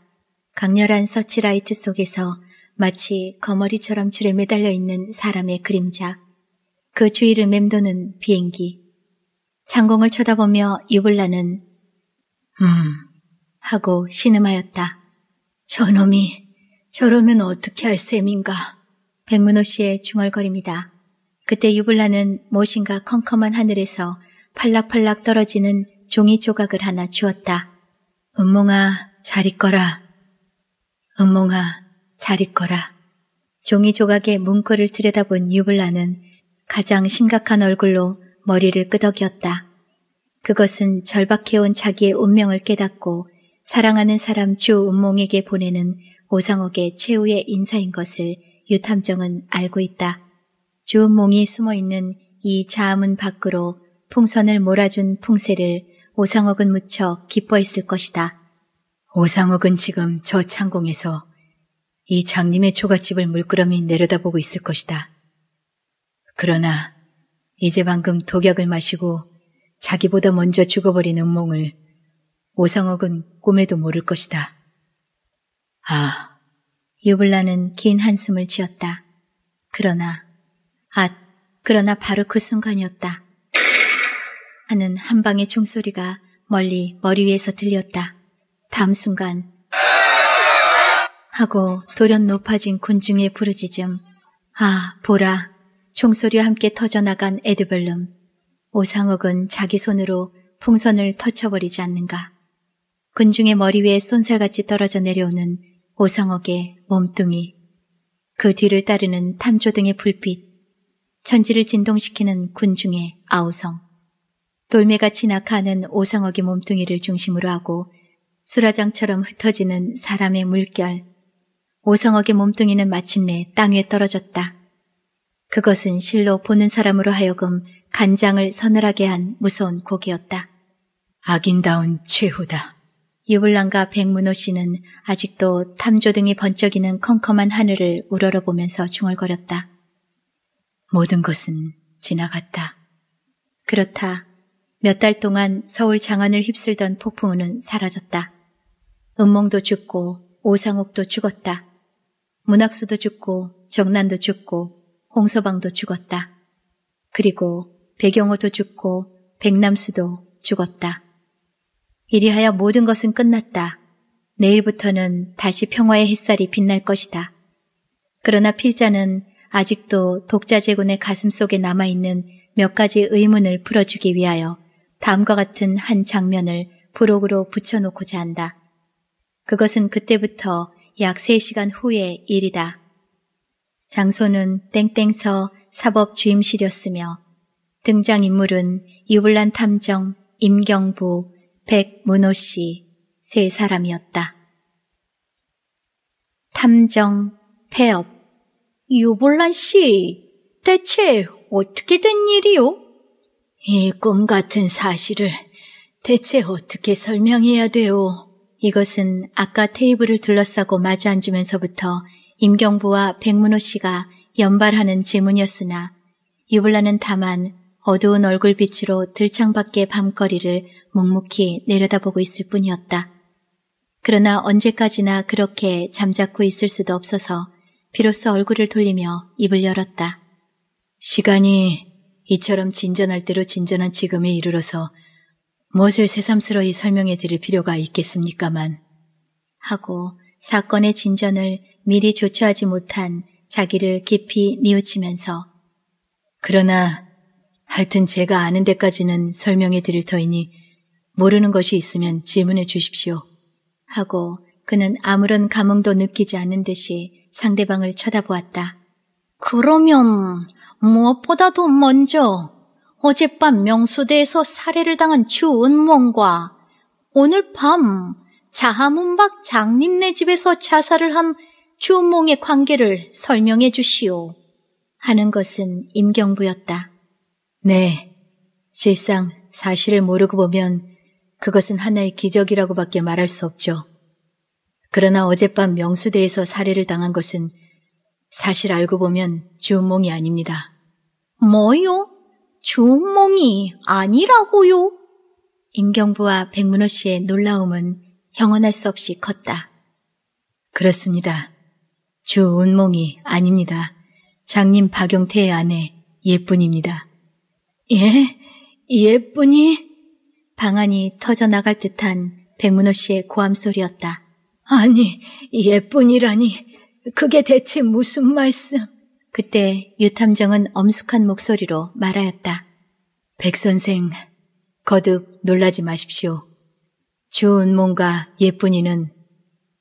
A: 강렬한 서치라이트 속에서 마치 거머리처럼 줄에 매달려 있는 사람의 그림자. 그 주위를 맴도는 비행기. 장공을 쳐다보며 이블라는 음 하고 신음하였다. 저놈이 저러면 어떻게 할 셈인가. 백문호 씨의 중얼거립니다. 그때 유블라는 무엇인가 컴컴한 하늘에서 팔락팔락 떨어지는 종이 조각을 하나 주었다. 음몽아, 잘 있거라. 음몽아, 잘 있거라. 종이 조각의 문구를 들여다본 유블라는 가장 심각한 얼굴로 머리를 끄덕였다. 그것은 절박해온 자기의 운명을 깨닫고 사랑하는 사람 주 운몽에게 보내는 오상옥의 최후의 인사인 것을 유탐정은 알고 있다. 주 운몽이 숨어있는 이 자음은 밖으로 풍선을 몰아준 풍세를 오상옥은 무척 기뻐했을 것이다. 오상옥은 지금 저 창공에서 이 장님의 초가집을 물끄러미 내려다보고 있을 것이다. 그러나 이제 방금 독약을 마시고 자기보다 먼저 죽어버린 음몽을 오상옥은 꿈에도 모를 것이다. 아, 유블라는 긴 한숨을 지었다. 그러나, 앗, 그러나 바로 그 순간이었다. 하는 한 방의 총소리가 멀리 머리 위에서 들렸다. 다음 순간 하고 돌연 높아진 군중의 부르짖음. 아, 보라. 총소리와 함께 터져나간 에드벌름. 오상욱은 자기 손으로 풍선을 터쳐버리지 않는가. 군중의 머리 위에 쏜살같이 떨어져 내려오는 오상욱의 몸뚱이. 그 뒤를 따르는 탐조 등의 불빛. 천지를 진동시키는 군중의 아우성. 돌매같이 낙하하는 오상욱의 몸뚱이를 중심으로 하고 수라장처럼 흩어지는 사람의 물결. 오상욱의 몸뚱이는 마침내 땅 위에 떨어졌다. 그것은 실로 보는 사람으로 하여금 간장을 서늘하게 한 무서운 곡이었다. 악인다운 최후다. 유불랑과 백문호 씨는 아직도 탐조등이 번쩍이는 컴컴한 하늘을 우러러보면서 중얼거렸다. 모든 것은 지나갔다. 그렇다. 몇 달 동안 서울 장안을 휩쓸던 폭풍우는 사라졌다. 음몽도 죽고 오상옥도 죽었다. 문학수도 죽고 정난도 죽고 홍서방도 죽었다. 그리고 배경호도 죽고 백남수도 죽었다. 이리하여 모든 것은 끝났다. 내일부터는 다시 평화의 햇살이 빛날 것이다. 그러나 필자는 아직도 독자제군의 가슴 속에 남아있는 몇 가지 의문을 풀어주기 위하여 다음과 같은 한 장면을 부록으로 붙여놓고자 한다. 그것은 그때부터 약 3시간 후의 일이다. 장소는 땡땡서 사법 주임실이었으며 등장인물은 유블란 탐정 임경부, 백문호 씨 세 사람이었다. 탐정, 폐업, 유볼란 씨, 대체 어떻게 된 일이요? 이 꿈 같은 사실을 대체 어떻게 설명해야 돼요? 이것은 아까 테이블을 둘러싸고 마주 앉으면서부터 임경부와 백문호 씨가 연발하는 질문이었으나 유블라는 다만 어두운 얼굴빛으로 들창 밖의 밤거리를 묵묵히 내려다보고 있을 뿐이었다. 그러나 언제까지나 그렇게 잠자코 있을 수도 없어서 비로소 얼굴을 돌리며 입을 열었다. 시간이 이처럼 진전할 대로 진전한 지금에 이르러서 무엇을 새삼스러이 설명해 드릴 필요가 있겠습니까만 하고 사건의 진전을 미리 조처하지 못한 자기를 깊이 뉘우치면서 그러나 하여튼 제가 아는 데까지는 설명해 드릴 터이니 모르는 것이 있으면 질문해 주십시오. 하고 그는 아무런 감흥도 느끼지 않는 듯이 상대방을 쳐다보았다. 그러면 무엇보다도 먼저 어젯밤 명수대에서 살해를 당한 주은몽과 오늘 밤 자하문박 장님네 집에서 자살을 한 주홍몽의 관계를 설명해 주시오. 하는 것은 임경부였다. 네. 실상 사실을 모르고 보면 그것은 하나의 기적이라고밖에 말할 수 없죠. 그러나 어젯밤 명수대에서 살해를 당한 것은 사실 알고 보면 주홍몽이 아닙니다. 뭐요? 주홍몽이 아니라고요? 임경부와 백문호 씨의 놀라움은 형언할 수 없이 컸다. 그렇습니다. 주운몽이 아닙니다. 장님 박영태의 아내 예쁜입니다. 예? 예쁜이? 방안이 터져나갈 듯한 백문호 씨의 고함 소리였다. 아니, 예쁜이라니. 그게 대체 무슨 말씀? 그때 유탐정은 엄숙한 목소리로 말하였다. 백선생, 거듭 놀라지 마십시오. 좋은 몸과 예쁜이는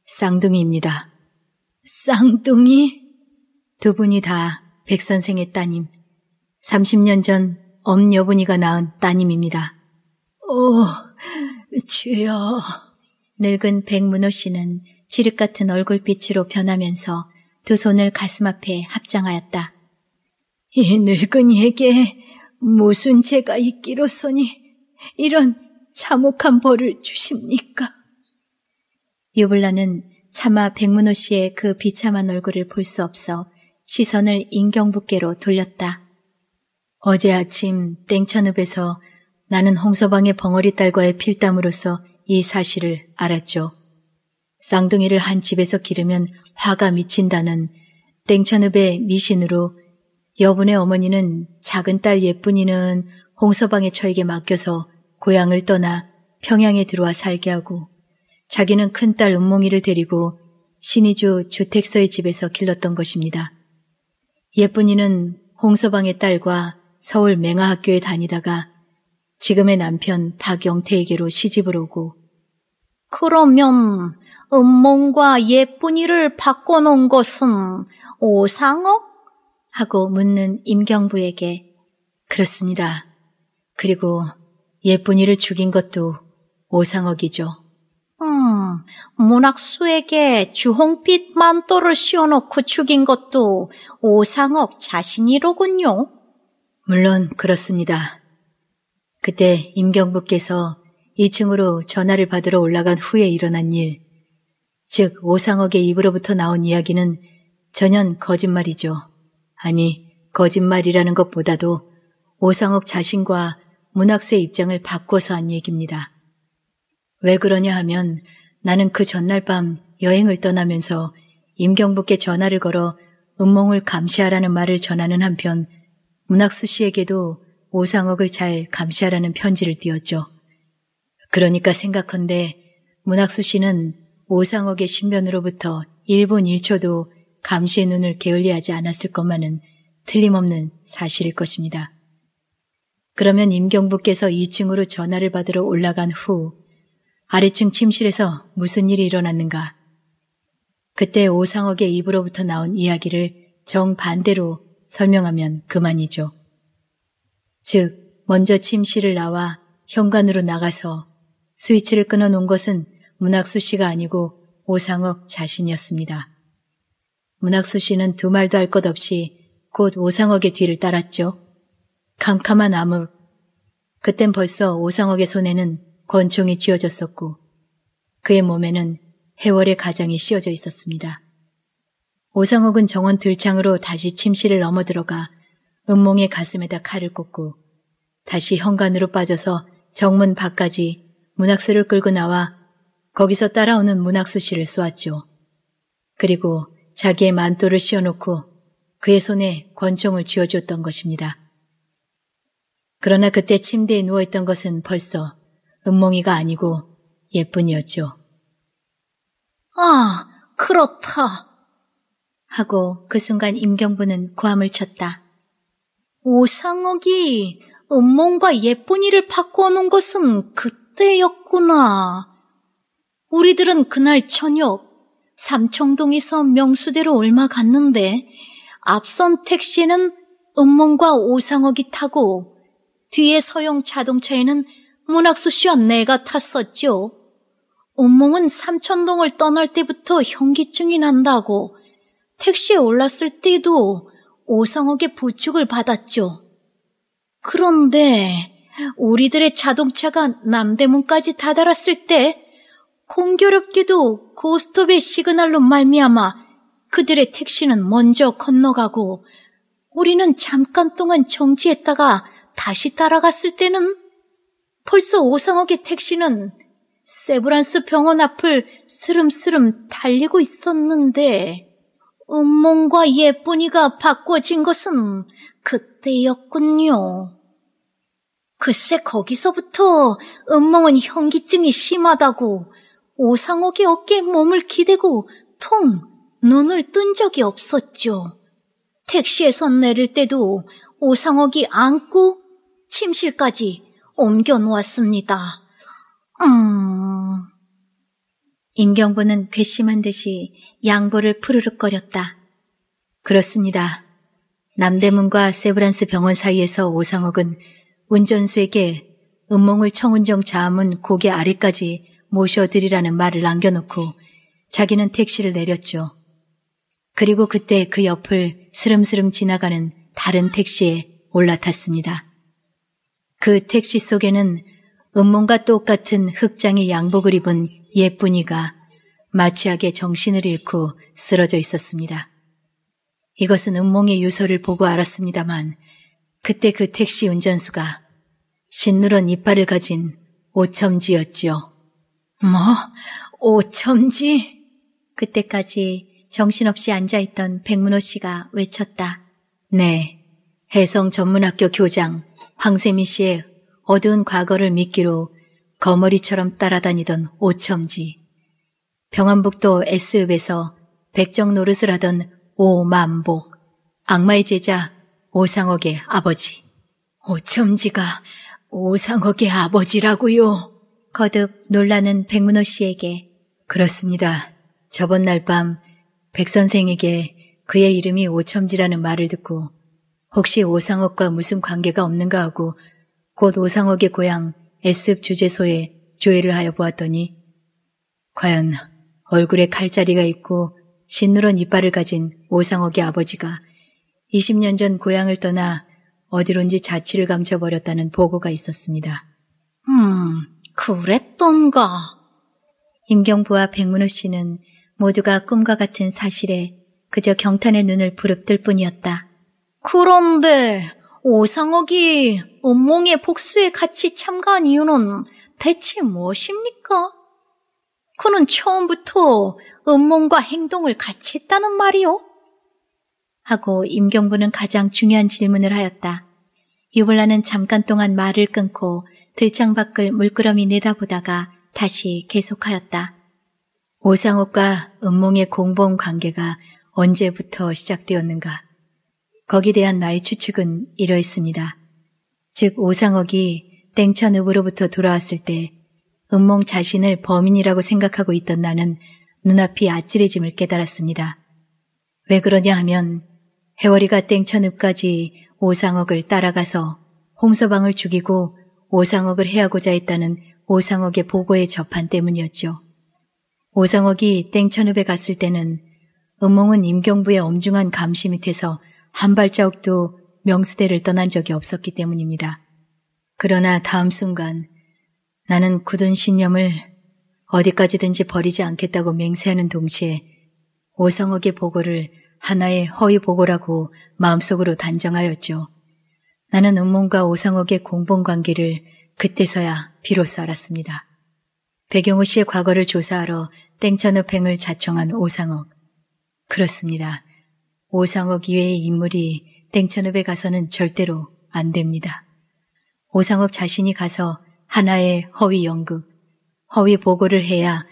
A: 쌍둥이입니다. 쌍둥이? 두 분이 다 백선생의 따님, 30년 전 엄여분이가 낳은 따님입니다. 오, 주여. 늙은 백문호 씨는 지륵 같은 얼굴빛으로 변하면서 두 손을 가슴 앞에 합장하였다. 이 늙은이에게 무슨 죄가 있기로서니 이런 참혹한 벌을 주십니까? 유블라는 차마 백문호 씨의 그 비참한 얼굴을 볼 수 없어 시선을 인경부께로 돌렸다. 어제 아침 땡천읍에서 나는 홍서방의 벙어리 딸과의 필담으로서 이 사실을 알았죠. 쌍둥이를 한 집에서 기르면 화가 미친다는 땡천읍의 미신으로 여분의 어머니는 작은 딸 예쁜이는 홍서방의 처에게 맡겨서 고향을 떠나 평양에 들어와 살게 하고 자기는 큰딸 은몽이를 데리고 신의주 주택서의 집에서 길렀던 것입니다. 예쁜이는 홍서방의 딸과 서울 맹아학교에 다니다가 지금의 남편 박영태에게로 시집을 오고 그러면 은몽과 예쁜이를 바꿔놓은 것은 오상옥? 하고 묻는 임경부에게 그렇습니다. 그리고 예쁜이를 죽인 것도 오상억이죠. 음, 문학수에게 주홍빛 만또를 씌워놓고 죽인 것도 오상억 자신이로군요. 물론 그렇습니다. 그때 임경부께서 2층으로 전화를 받으러 올라간 후에 일어난 일, 즉 오상억의 입으로부터 나온 이야기는 전연 거짓말이죠. 아니, 거짓말이라는 것보다도 오상억 자신과 문학수의 입장을 바꿔서 한 얘기입니다. 왜 그러냐 하면 나는 그 전날 밤 여행을 떠나면서 임경북께 전화를 걸어 음몽을 감시하라는 말을 전하는 한편 문학수 씨에게도 오상옥을 잘 감시하라는 편지를 띄웠죠 그러니까 생각컨대 문학수 씨는 오상옥의 신변으로부터 1분 1초도 감시의 눈을 게을리하지 않았을 것만은 틀림없는 사실일 것입니다. 그러면 임경부께서 2층으로 전화를 받으러 올라간 후 아래층 침실에서 무슨 일이 일어났는가. 그때 오상옥의 입으로부터 나온 이야기를 정반대로 설명하면 그만이죠. 즉, 먼저 침실을 나와 현관으로 나가서 스위치를 끊어놓은 것은 문학수 씨가 아니고 오상옥 자신이었습니다. 문학수 씨는 두 말도 할 것 없이 곧 오상옥의 뒤를 따랐죠. 캄캄한 암흑. 그땐 벌써 오상옥의 손에는 권총이 쥐어졌었고 그의 몸에는 해월의 가장이 씌어져 있었습니다. 오상옥은 정원 들창으로 다시 침실을 넘어 들어가 은몽의 가슴에다 칼을 꽂고 다시 현관으로 빠져서 정문 밖까지 문학수를 끌고 나와 거기서 따라오는 문학수 씨를 쏘았죠. 그리고 자기의 만토를 씌워놓고 그의 손에 권총을 쥐어줬던 것입니다. 그러나 그때 침대에 누워있던 것은 벌써 은몽이가 아니고 예쁜이었죠. 아, 그렇다. 하고 그 순간 임경부는 고함을 쳤다. 오상옥이 음몽과 예쁜이를 바꾸어놓은 것은 그때였구나. 우리들은 그날 저녁 삼청동에서 명수대로 올마 갔는데 앞선 택시는 에음몽과 오상옥이 타고 뒤에 서용 자동차에는 문학수 씨와 내가 탔었죠. 온몸은 삼천동을 떠날 때부터 현기증이 난다고 택시에 올랐을 때도 오성옥의 부축을 받았죠. 그런데 우리들의 자동차가 남대문까지 다다랐을 때 공교롭게도 고스톱의 시그널로 말미암아 그들의 택시는 먼저 건너가고 우리는 잠깐 동안 정지했다가 다시 따라갔을 때는 벌써 오상옥의 택시는 세브란스 병원 앞을 스름스름 달리고 있었는데 음몽과 예쁜이가 바꿔진 것은 그때였군요. 글쎄 거기서부터 음몽은 현기증이 심하다고 오상옥의 어깨에 몸을 기대고 통 눈을 뜬 적이 없었죠. 택시에서 내릴 때도 오상옥이 안고 침실까지 옮겨 놓았습니다. 음. 임경보는 괘씸한 듯이 양보를 푸르륵거렸다. 그렇습니다. 남대문과 세브란스 병원 사이에서 오상옥은 운전수에게 음몽을 청운정 자문 고개 아래까지 모셔드리라는 말을 남겨놓고 자기는 택시를 내렸죠. 그리고 그때 그 옆을 스름스름 지나가는 다른 택시에 올라탔습니다. 그 택시 속에는 음몽과 똑같은 흑장의 양복을 입은 예쁜이가 마취하게 정신을 잃고 쓰러져 있었습니다. 이것은 음몽의 유서를 보고 알았습니다만 그때 그 택시 운전수가 신누런 이빨을 가진 오첨지였지요. 뭐? 오첨지? 그때까지 정신없이 앉아있던 백문호 씨가 외쳤다. 네, 해성 전문학교 교장 황세미 씨의 어두운 과거를 믿기로 거머리처럼 따라다니던 오첨지, 병안북도 S읍에서 백정 노릇을 하던 오만복, 악마의 제자 오상옥의 아버지. 오첨지가 오상옥의 아버지라고요. 거듭 놀라는 백문호 씨에게 그렇습니다. 저번 날 밤 백선생에게 그의 이름이 오첨지라는 말을 듣고 혹시 오상옥과 무슨 관계가 없는가 하고 곧 오상옥의 고향 에습 주재소에 조회를 하여 보았더니 과연 얼굴에 칼자리가 있고 신누런 이빨을 가진 오상옥의 아버지가 20년 전 고향을 떠나 어디론지 자취를 감춰버렸다는 보고가 있었습니다. 음, 그랬던가. 임경부와 백문호 씨는 모두가 꿈과 같은 사실에 그저 경탄의 눈을 부릅뜰 뿐이었다. 그런데 오상옥이 음몽의 복수에 같이 참가한 이유는 대체 무엇입니까? 그는 처음부터 음몽과 행동을 같이 했다는 말이요? 하고 임경부는 가장 중요한 질문을 하였다. 유블라는 잠깐 동안 말을 끊고 들창 밖을 물끄러미 내다보다가 다시 계속하였다. 오상옥과 음몽의 공범 관계가 언제부터 시작되었는가? 거기 대한 나의 추측은 이러했습니다. 즉 오상옥이 땡천읍으로부터 돌아왔을 때 음몽 자신을 범인이라고 생각하고 있던 나는 눈앞이 아찔해짐을 깨달았습니다. 왜 그러냐 하면 해월이가 땡천읍까지 오상옥을 따라가서 홍서방을 죽이고 오상옥을 해하고자 했다는 오상옥의 보고에 접한 때문이었죠. 오상옥이 땡천읍에 갔을 때는 음몽은 임경부의 엄중한 감시 밑에서 한 발자국도 명수대를 떠난 적이 없었기 때문입니다. 그러나 다음 순간 나는 굳은 신념을 어디까지든지 버리지 않겠다고 맹세하는 동시에 오성옥의 보고를 하나의 허위 보고라고 마음속으로 단정하였죠. 나는 은몽과 오성옥의 공범 관계를 그때서야 비로소 알았습니다. 배경우 씨의 과거를 조사하러 땡천읍행을 자청한 오상옥 그렇습니다. 오상억 이외의 인물이 땡천읍에 가서는 절대로 안 됩니다. 오상업 자신이 가서 하나의 허위 연극, 허위 보고를 해야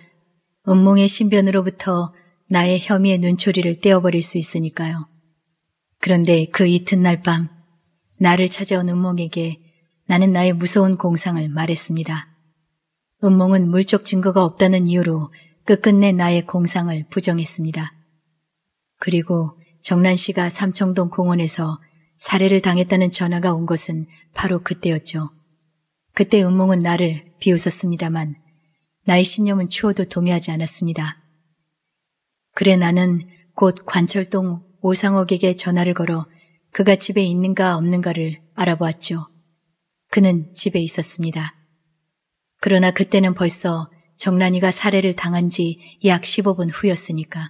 A: 음몽의 신변으로부터 나의 혐의의 눈초리를 떼어버릴 수 있으니까요. 그런데 그 이튿날 밤 나를 찾아온 음몽에게 나는 나의 무서운 공상을 말했습니다. 음몽은 물적 증거가 없다는 이유로 끝끝내 나의 공상을 부정했습니다. 그리고 정란 씨가 삼청동 공원에서 살해를 당했다는 전화가 온 것은 바로 그때였죠. 그때 은몽은 나를 비웃었습니다만 나의 신념은 추워도 동의하지 않았습니다. 그래 나는 곧 관철동 오상옥에게 전화를 걸어 그가 집에 있는가 없는가를 알아보았죠. 그는 집에 있었습니다. 그러나 그때는 벌써 정란이가 살해를 당한 지 약 15분 후였으니까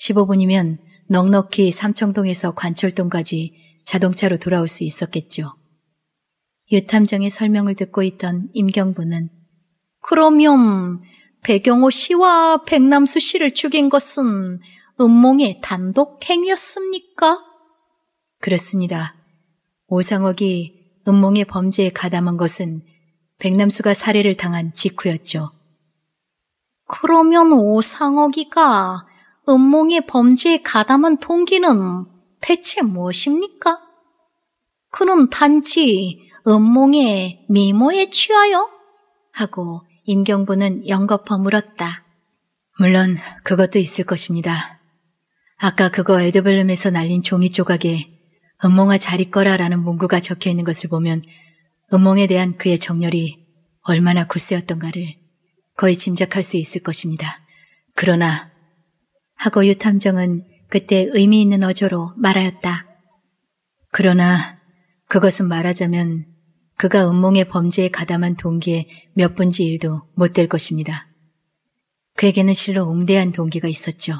A: 15분이면 넉넉히 삼청동에서 관철동까지 자동차로 돌아올 수 있었겠죠. 유탐정의 설명을 듣고 있던 임경부는 그러면 배경호 씨와 백남수 씨를 죽인 것은 음몽의 단독 행위였습니까? 그렇습니다. 오상옥이 음몽의 범죄에 가담한 것은 백남수가 살해를 당한 직후였죠. 그러면 오상옥이가 음몽의 범죄에 가담한 동기는 대체 무엇입니까? 그는 단지 음몽의 미모에 취하여? 하고 임경부는 영겁퍼 물었다. 물론 그것도 있을 것입니다. 아까 그거 에드블룸에서 날린 종이 조각에 음몽아 잘 있거라라는 문구가 적혀 있는 것을 보면 음몽에 대한 그의 정열이 얼마나 굳세었던가를 거의 짐작할 수 있을 것입니다. 그러나 하고 유탐정은 그때 의미 있는 어조로 말하였다. 그러나 그것은 말하자면 그가 음몽의 범죄에 가담한 동기에몇 분지 일도 못 될 것입니다. 그에게는 실로 웅대한 동기가 있었죠.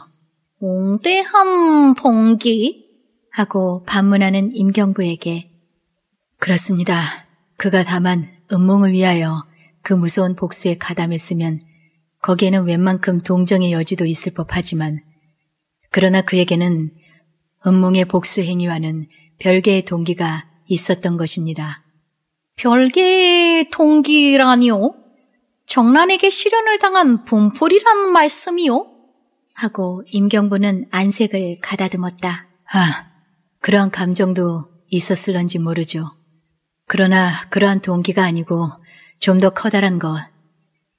A: 웅대한 동기? 하고 반문하는 임경부에게 그렇습니다. 그가 다만 음몽을 위하여 그 무서운 복수에 가담했으면 거기에는 웬만큼 동정의 여지도 있을 법하지만 그러나 그에게는 음몽의 복수 행위와는 별개의 동기가 있었던 것입니다. 별개의 동기라니요? 정란에게 실현을 당한 본풀이란 말씀이요? 하고 임경부는 안색을 가다듬었다. 아, 그러한 감정도 있었을런지 모르죠. 그러나 그러한 동기가 아니고 좀 더 커다란 것,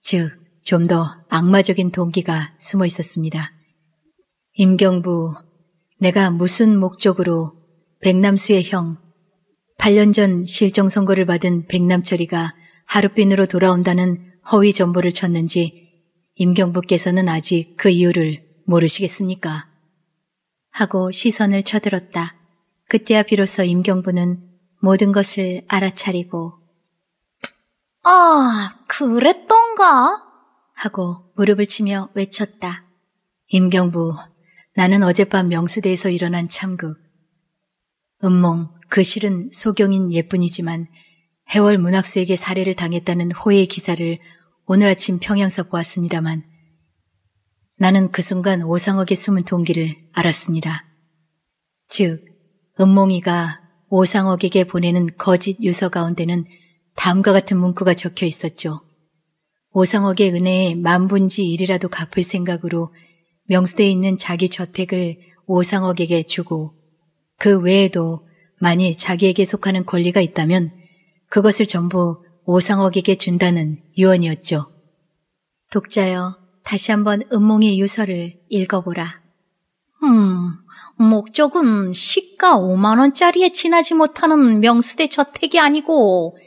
A: 즉, 좀 더 악마적인 동기가 숨어 있었습니다. 임경부, 내가 무슨 목적으로 백남수의 형, 8년 전실종 선고를 받은 백남철이가 하룻빈으로 돌아온다는 허위 정보를 쳤는지 임경부께서는 아직 그 이유를 모르시겠습니까? 하고 시선을 쳐들었다. 그때야 비로소 임경부는 모든 것을 알아차리고 아, 그랬던가? 하고 무릎을 치며 외쳤다. 임경부, 나는 어젯밤 명수대에서 일어난 참극. 음몽, 그 실은 소경인 예쁜이지만 해월 문학수에게 살해를 당했다는 호의 기사를 오늘 아침 평양서 보았습니다만 나는 그 순간 오상옥의 숨은 동기를 알았습니다. 즉, 음몽이가 오상옥에게 보내는 거짓 유서 가운데는 다음과 같은 문구가 적혀 있었죠. 오상옥의 은혜에 만분지 일이라도 갚을 생각으로 명수대에 있는 자기 저택을 오상옥에게 주고 그 외에도 만일 자기에게 속하는 권리가 있다면 그것을 전부 오상옥에게 준다는 유언이었죠. 독자여, 다시 한번 음몽의 유서를 읽어보라. 음, 목적은 시가 5만원짜리에 지나지 못하는 명수대 저택이 아니고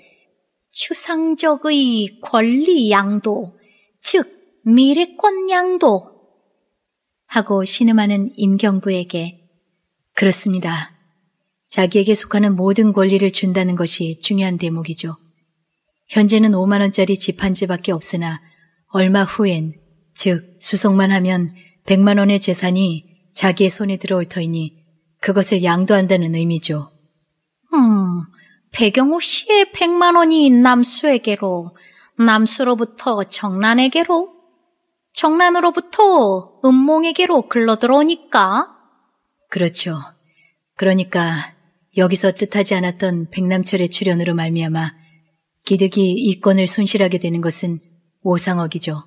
A: 추상적의 권리 양도, 즉 미래권 양도, 하고 신음하는 임경부에게 그렇습니다. 자기에게 속하는 모든 권리를 준다는 것이 중요한 대목이죠. 현재는 5만원짜리 집한지밖에 없으나 얼마 후엔, 즉, 수속만 하면 100만원의 재산이 자기의 손에 들어올 터이니 그것을 양도한다는 의미죠. 음, 배경호 씨의 100만원이 남수에게로, 남수로부터 정란에게로 정란으로부터 음몽에게로 글러들어오니까 그렇죠. 그러니까 여기서 뜻하지 않았던 백남철의 출연으로 말미암아 기득이 이권을 손실하게 되는 것은 오상억이죠.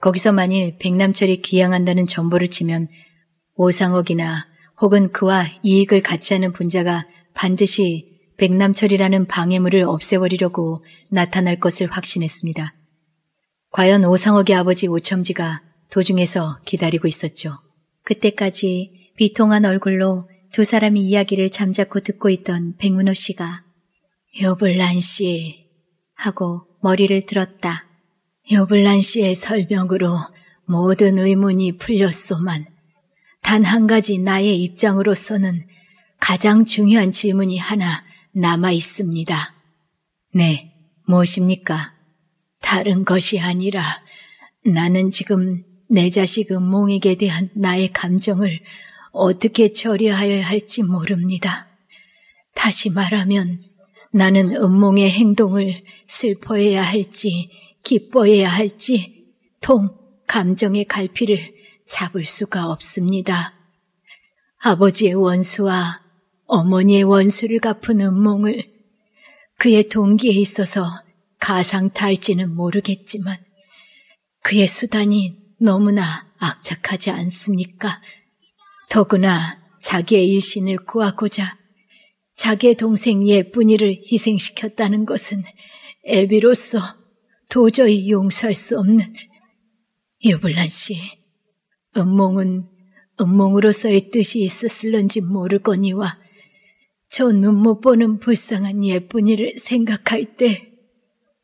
A: 거기서 만일 백남철이 귀향한다는 정보를 치면 오상억이나 혹은 그와 이익을 같이 하는 분자가 반드시 백남철이라는 방해물을 없애버리려고 나타날 것을 확신했습니다. 과연 오상옥의 아버지 오첨지가 도중에서 기다리고 있었죠. 그때까지 비통한 얼굴로 두 사람이 이야기를 잠자코 듣고 있던 백문호 씨가 여블란 씨 하고 머리를 들었다. 여블란 씨의 설명으로 모든 의문이 풀렸소만 단 한 가지 나의 입장으로서는 가장 중요한 질문이 하나 남아 있습니다. 네, 무엇입니까? 다른 것이 아니라 나는 지금 내 자식 은몽에게 대한 나의 감정을 어떻게 처리하여야 할지 모릅니다. 다시 말하면 나는 은몽의 행동을 슬퍼해야 할지 기뻐해야 할지 통 감정의 갈피를 잡을 수가 없습니다. 아버지의 원수와 어머니의 원수를 갚은 은몽을 그의 동기에 있어서 가상탈지는 모르겠지만 그의 수단이 너무나 악착하지 않습니까? 더구나 자기의 일신을 구하고자 자기의 동생 예쁜이를 희생시켰다는 것은 애비로서 도저히 용서할 수 없는 유불란 씨, 음몽은 음몽으로서의 뜻이 있었을런지 모르거니와 저 눈 못 보는 불쌍한 예쁜이를 생각할 때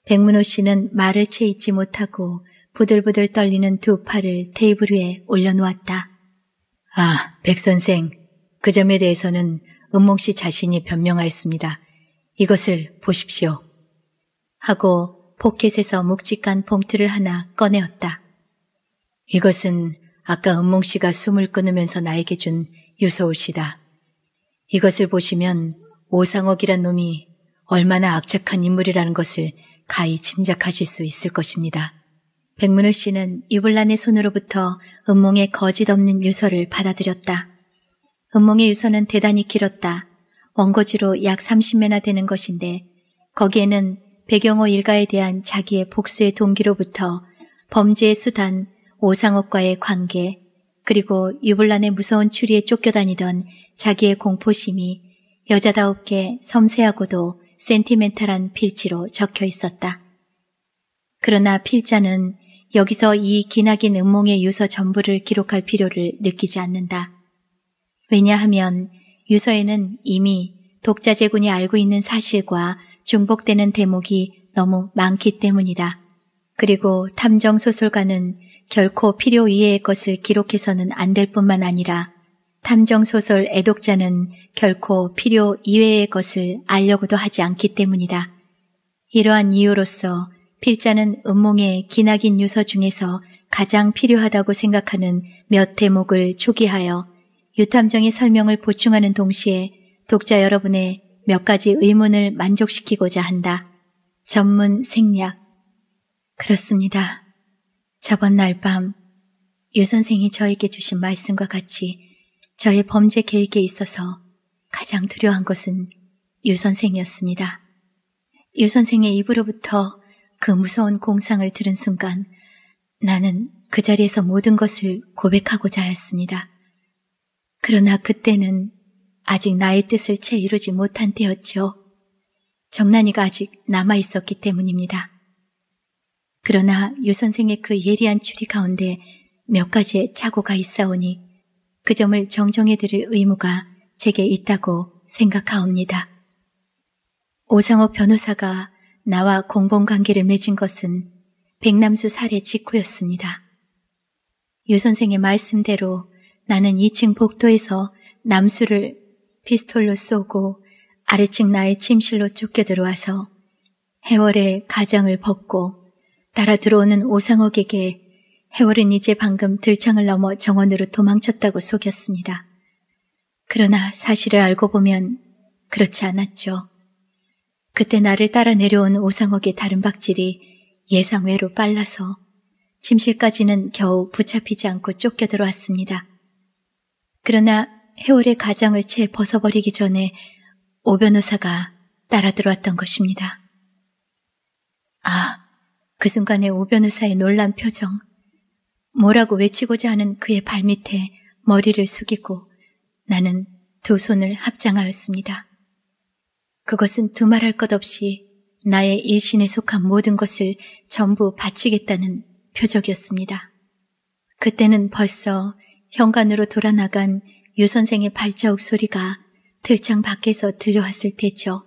A: 백문호 씨는 말을 채 잊지 못하고 부들부들 떨리는 두 팔을 테이블 위에 올려놓았다. 아, 백 선생. 그 점에 대해서는 은몽 씨 자신이 변명하였습니다. 이것을 보십시오. 하고 포켓에서 묵직한 봉투를 하나 꺼내었다. 이것은 아까 은몽 씨가 숨을 끊으면서 나에게 준 유서울 씨다. 이것을 보시면 오상옥이란 놈이 얼마나 악착한 인물이라는 것을 가히 짐작하실 수 있을 것입니다. 백문우 씨는 유불란의 손으로부터 음몽의 거짓 없는 유서를 받아들였다. 음몽의 유서는 대단히 길었다. 원고지로 약 30매나 되는 것인데 거기에는 배경호 일가에 대한 자기의 복수의 동기로부터 범죄의 수단, 오상업과의 관계, 그리고 유불란의 무서운 추리에 쫓겨다니던 자기의 공포심이 여자다웠게 섬세하고도 센티멘탈한 필지로 적혀 있었다. 그러나 필자는 여기서 이 기나긴 음몽의 유서 전부를 기록할 필요를 느끼지 않는다. 왜냐하면 유서에는 이미 독자 제군이 알고 있는 사실과 중복되는 대목이 너무 많기 때문이다. 그리고 탐정 소설가는 결코 필요 이외의 것을 기록해서는 안 될 뿐만 아니라 탐정소설 애독자는 결코 필요 이외의 것을 알려고도 하지 않기 때문이다. 이러한 이유로서 필자는 음몽의 기나긴 유서 중에서 가장 필요하다고 생각하는 몇 대목을 초기하여 유탐정의 설명을 보충하는 동시에 독자 여러분의 몇 가지 의문을 만족시키고자 한다. 전문 생략. 그렇습니다. 저번 날 밤 유 선생이 저에게 주신 말씀과 같이 저의 범죄 계획에 있어서 가장 두려운 것은 유 선생이었습니다. 유 선생의 입으로부터 그 무서운 공상을 들은 순간 나는 그 자리에서 모든 것을 고백하고자 했습니다. 그러나 그때는 아직 나의 뜻을 채 이루지 못한 때였지요. 정난이가 아직 남아 있었기 때문입니다. 그러나 유 선생의 그 예리한 추리 가운데 몇 가지의 착오가 있어오니 그 점을 정정해 드릴 의무가 제게 있다고 생각하옵니다. 오상옥 변호사가 나와 공범 관계를 맺은 것은 백남수 살해 직후였습니다. 유 선생의 말씀대로 나는 2층 복도에서 남수를 피스톨로 쏘고 아래층 나의 침실로 쫓겨 들어와서 해월의 가장을 벗고 따라 들어오는 오상옥에게 해월은 이제 방금 들창을 넘어 정원으로 도망쳤다고 속였습니다. 그러나 사실을 알고 보면 그렇지 않았죠. 그때 나를 따라 내려온 오상옥의 다른 박질이 예상외로 빨라서 침실까지는 겨우 붙잡히지 않고 쫓겨 들어왔습니다. 그러나 해월의 가장을 채 벗어버리기 전에 오 변호사가 따라 들어왔던 것입니다. 아, 그 순간에 오 변호사의 놀란 표정. 뭐라고 외치고자 하는 그의 발밑에 머리를 숙이고 나는 두 손을 합장하였습니다. 그것은 두말할 것 없이 나의 일신에 속한 모든 것을 전부 바치겠다는 표적이었습니다. 그때는 벌써 현관으로 돌아나간 유 선생의 발자국 소리가 들창 밖에서 들려왔을 때죠.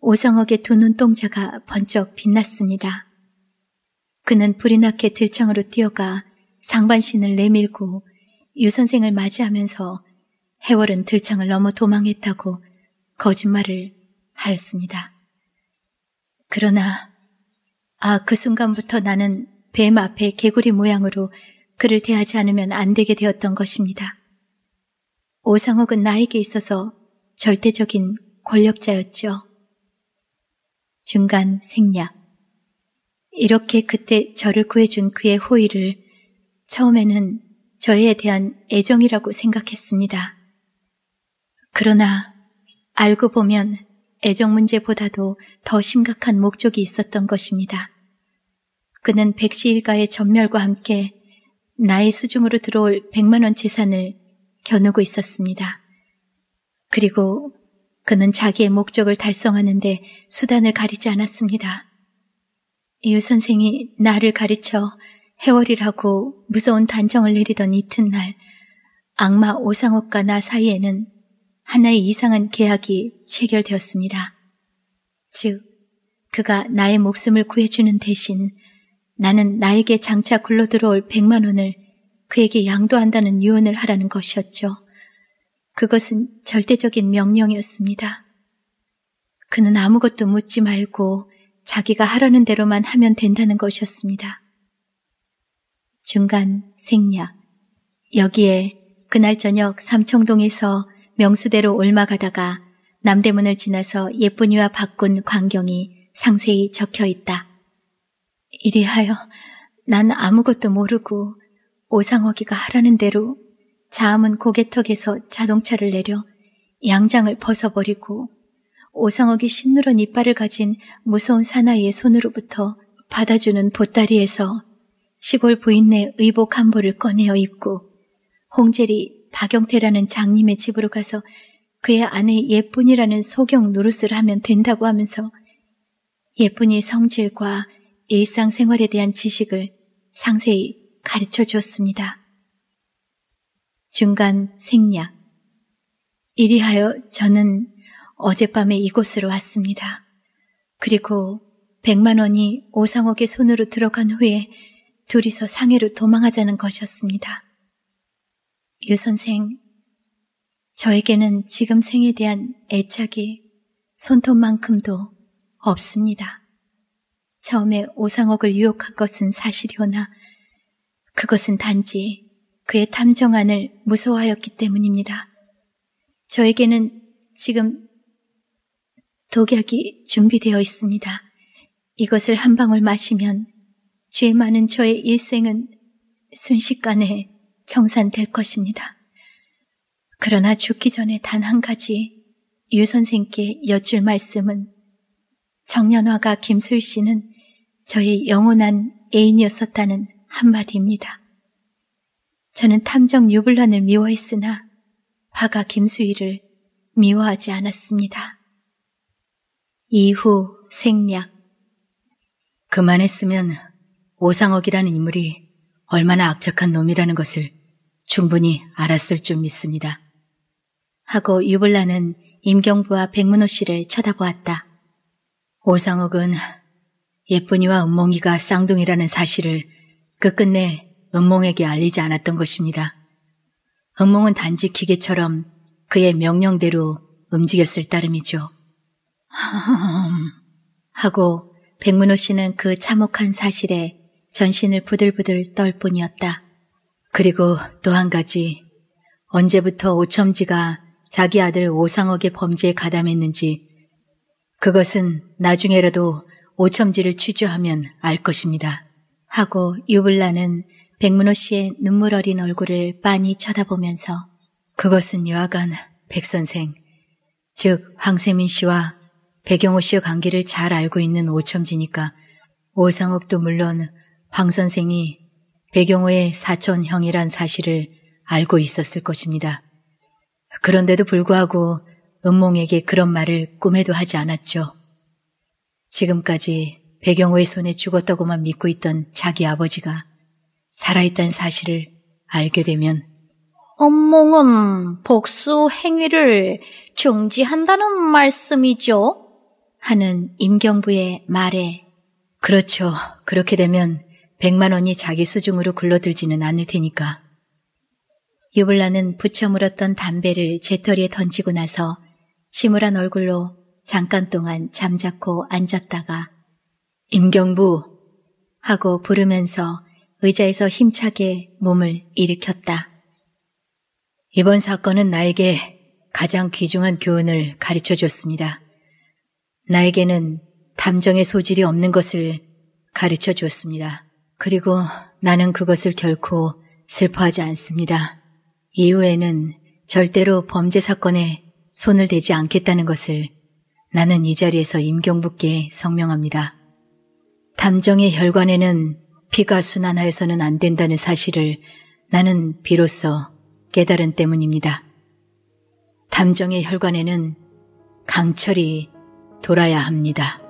A: 오성옥의 두 눈동자가 번쩍 빛났습니다. 그는 불이나 게 들창으로 뛰어가 상반신을 내밀고 유 선생을 맞이하면서 해월은 들창을 넘어 도망했다고 거짓말을 하였습니다. 그러나 아 그 순간부터 나는 뱀 앞에 개구리 모양으로 그를 대하지 않으면 안 되게 되었던 것입니다. 오상욱은 나에게 있어서 절대적인 권력자였죠. 중간 생략 이렇게 그때 저를 구해준 그의 호의를 처음에는 저에 대한 애정이라고 생각했습니다. 그러나 알고 보면 애정 문제보다도 더 심각한 목적이 있었던 것입니다. 그는 백시 일가의 전멸과 함께 나의 수중으로 들어올 100만원 재산을 겨누고 있었습니다. 그리고 그는 자기의 목적을 달성하는데 수단을 가리지 않았습니다. 이유 선생이 나를 가르쳐 해월이라고 무서운 단정을 내리던 이튿날 악마 오상옥과나 사이에는 하나의 이상한 계약이 체결되었습니다. 즉, 그가 나의 목숨을 구해주는 대신 나는 나에게 장차 굴러 들어올 100만 원을 그에게 양도한다는 유언을 하라는 것이었죠. 그것은 절대적인 명령이었습니다. 그는 아무것도 묻지 말고 자기가 하라는 대로만 하면 된다는 것이었습니다. 중간 생략. 여기에 그날 저녁 삼청동에서 명수대로 올라가다가 남대문을 지나서 예쁜이와 바꾼 광경이 상세히 적혀 있다. 이리하여 난 아무것도 모르고 오상호기가 하라는 대로 자음은 고개턱에서 자동차를 내려 양장을 벗어버리고 오상옥이 신누런 이빨을 가진 무서운 사나이의 손으로부터 받아주는 보따리에서 시골 부인네 의복 한보를 꺼내어 입고 홍재리 박영태라는 장님의 집으로 가서 그의 아내 예쁜이라는 소경 노릇을 하면 된다고 하면서 예쁜이 성질과 일상생활에 대한 지식을 상세히 가르쳐 주었습니다. 중간 생략 이리하여 저는 어젯밤에 이곳으로 왔습니다. 그리고 100만 원이 오상옥의 손으로 들어간 후에 둘이서 상해로 도망하자는 것이었습니다. 유 선생, 저에게는 지금 생에 대한 애착이 손톱만큼도 없습니다. 처음에 오상옥을 유혹한 것은 사실이오나 그것은 단지 그의 탐정안을 무서워하였기 때문입니다. 저에게는 지금 독약이 준비되어 있습니다. 이것을 한 방울 마시면 죄 많은 저의 일생은 순식간에 정산될 것입니다. 그러나 죽기 전에 단 한 가지 유 선생께 여쭐 말씀은 정년화가 김소희 씨는 저의 영원한 애인이었었다는 한마디입니다. 저는 탐정 유불란을 미워했으나 화가 김수희를 미워하지 않았습니다. 이후 생략. 그만했으면 오상옥이라는 인물이 얼마나 악적한 놈이라는 것을 충분히 알았을 줄 믿습니다. 하고 유블라는 임경부와 백문호 씨를 쳐다보았다. 오상옥은 예쁜이와 은몽이가 쌍둥이라는 사실을 끝끝내 그 은몽에게 알리지 않았던 것입니다. 은몽은 단지 기계처럼 그의 명령대로 움직였을 따름이죠. 하고 백문호 씨는 그 참혹한 사실에 전신을 부들부들 떨 뿐이었다. 그리고 또 한 가지 언제부터 오첨지가 자기 아들 오상옥의 범죄에 가담했는지 그것은 나중에라도 오첨지를 취조하면 알 것입니다. 하고 유블라는 백문호 씨의 눈물 어린 얼굴을 빤히 쳐다보면서 그것은 여하간 백선생, 즉 황세민 씨와 배경호 씨의 관계를 잘 알고 있는 오첨지니까 오상옥도 물론 황 선생이 배경호의 사촌 형이란 사실을 알고 있었을 것입니다. 그런데도 불구하고 은몽에게 그런 말을 꿈에도 하지 않았죠. 지금까지 배경호의 손에 죽었다고만 믿고 있던 자기 아버지가 살아있다는 사실을 알게 되면 엄몽은 복수 행위를 중지한다는 말씀이죠? 하는 임경부의 말에 그렇죠. 그렇게 되면 100만 원이 자기 수중으로 굴러들지는 않을 테니까. 유블라는 부처 물었던 담배를 제털이에 던지고 나서 침울한 얼굴로 잠깐 동안 잠자코 앉았다가 임경부 하고 부르면서 의자에서 힘차게 몸을 일으켰다. 이번 사건은 나에게 가장 귀중한 교훈을 가르쳐 줬습니다. 나에게는 감정의 소질이 없는 것을 가르쳐 주었습니다. 그리고 나는 그것을 결코 슬퍼하지 않습니다. 이후에는 절대로 범죄 사건에 손을 대지 않겠다는 것을 나는 이 자리에서 임경북께 성명합니다. 담정의 혈관에는 피가 순환하여서는 안 된다는 사실을 나는 비로소 깨달은 때문입니다. 담정의 혈관에는 강철이 돌아야 합니다.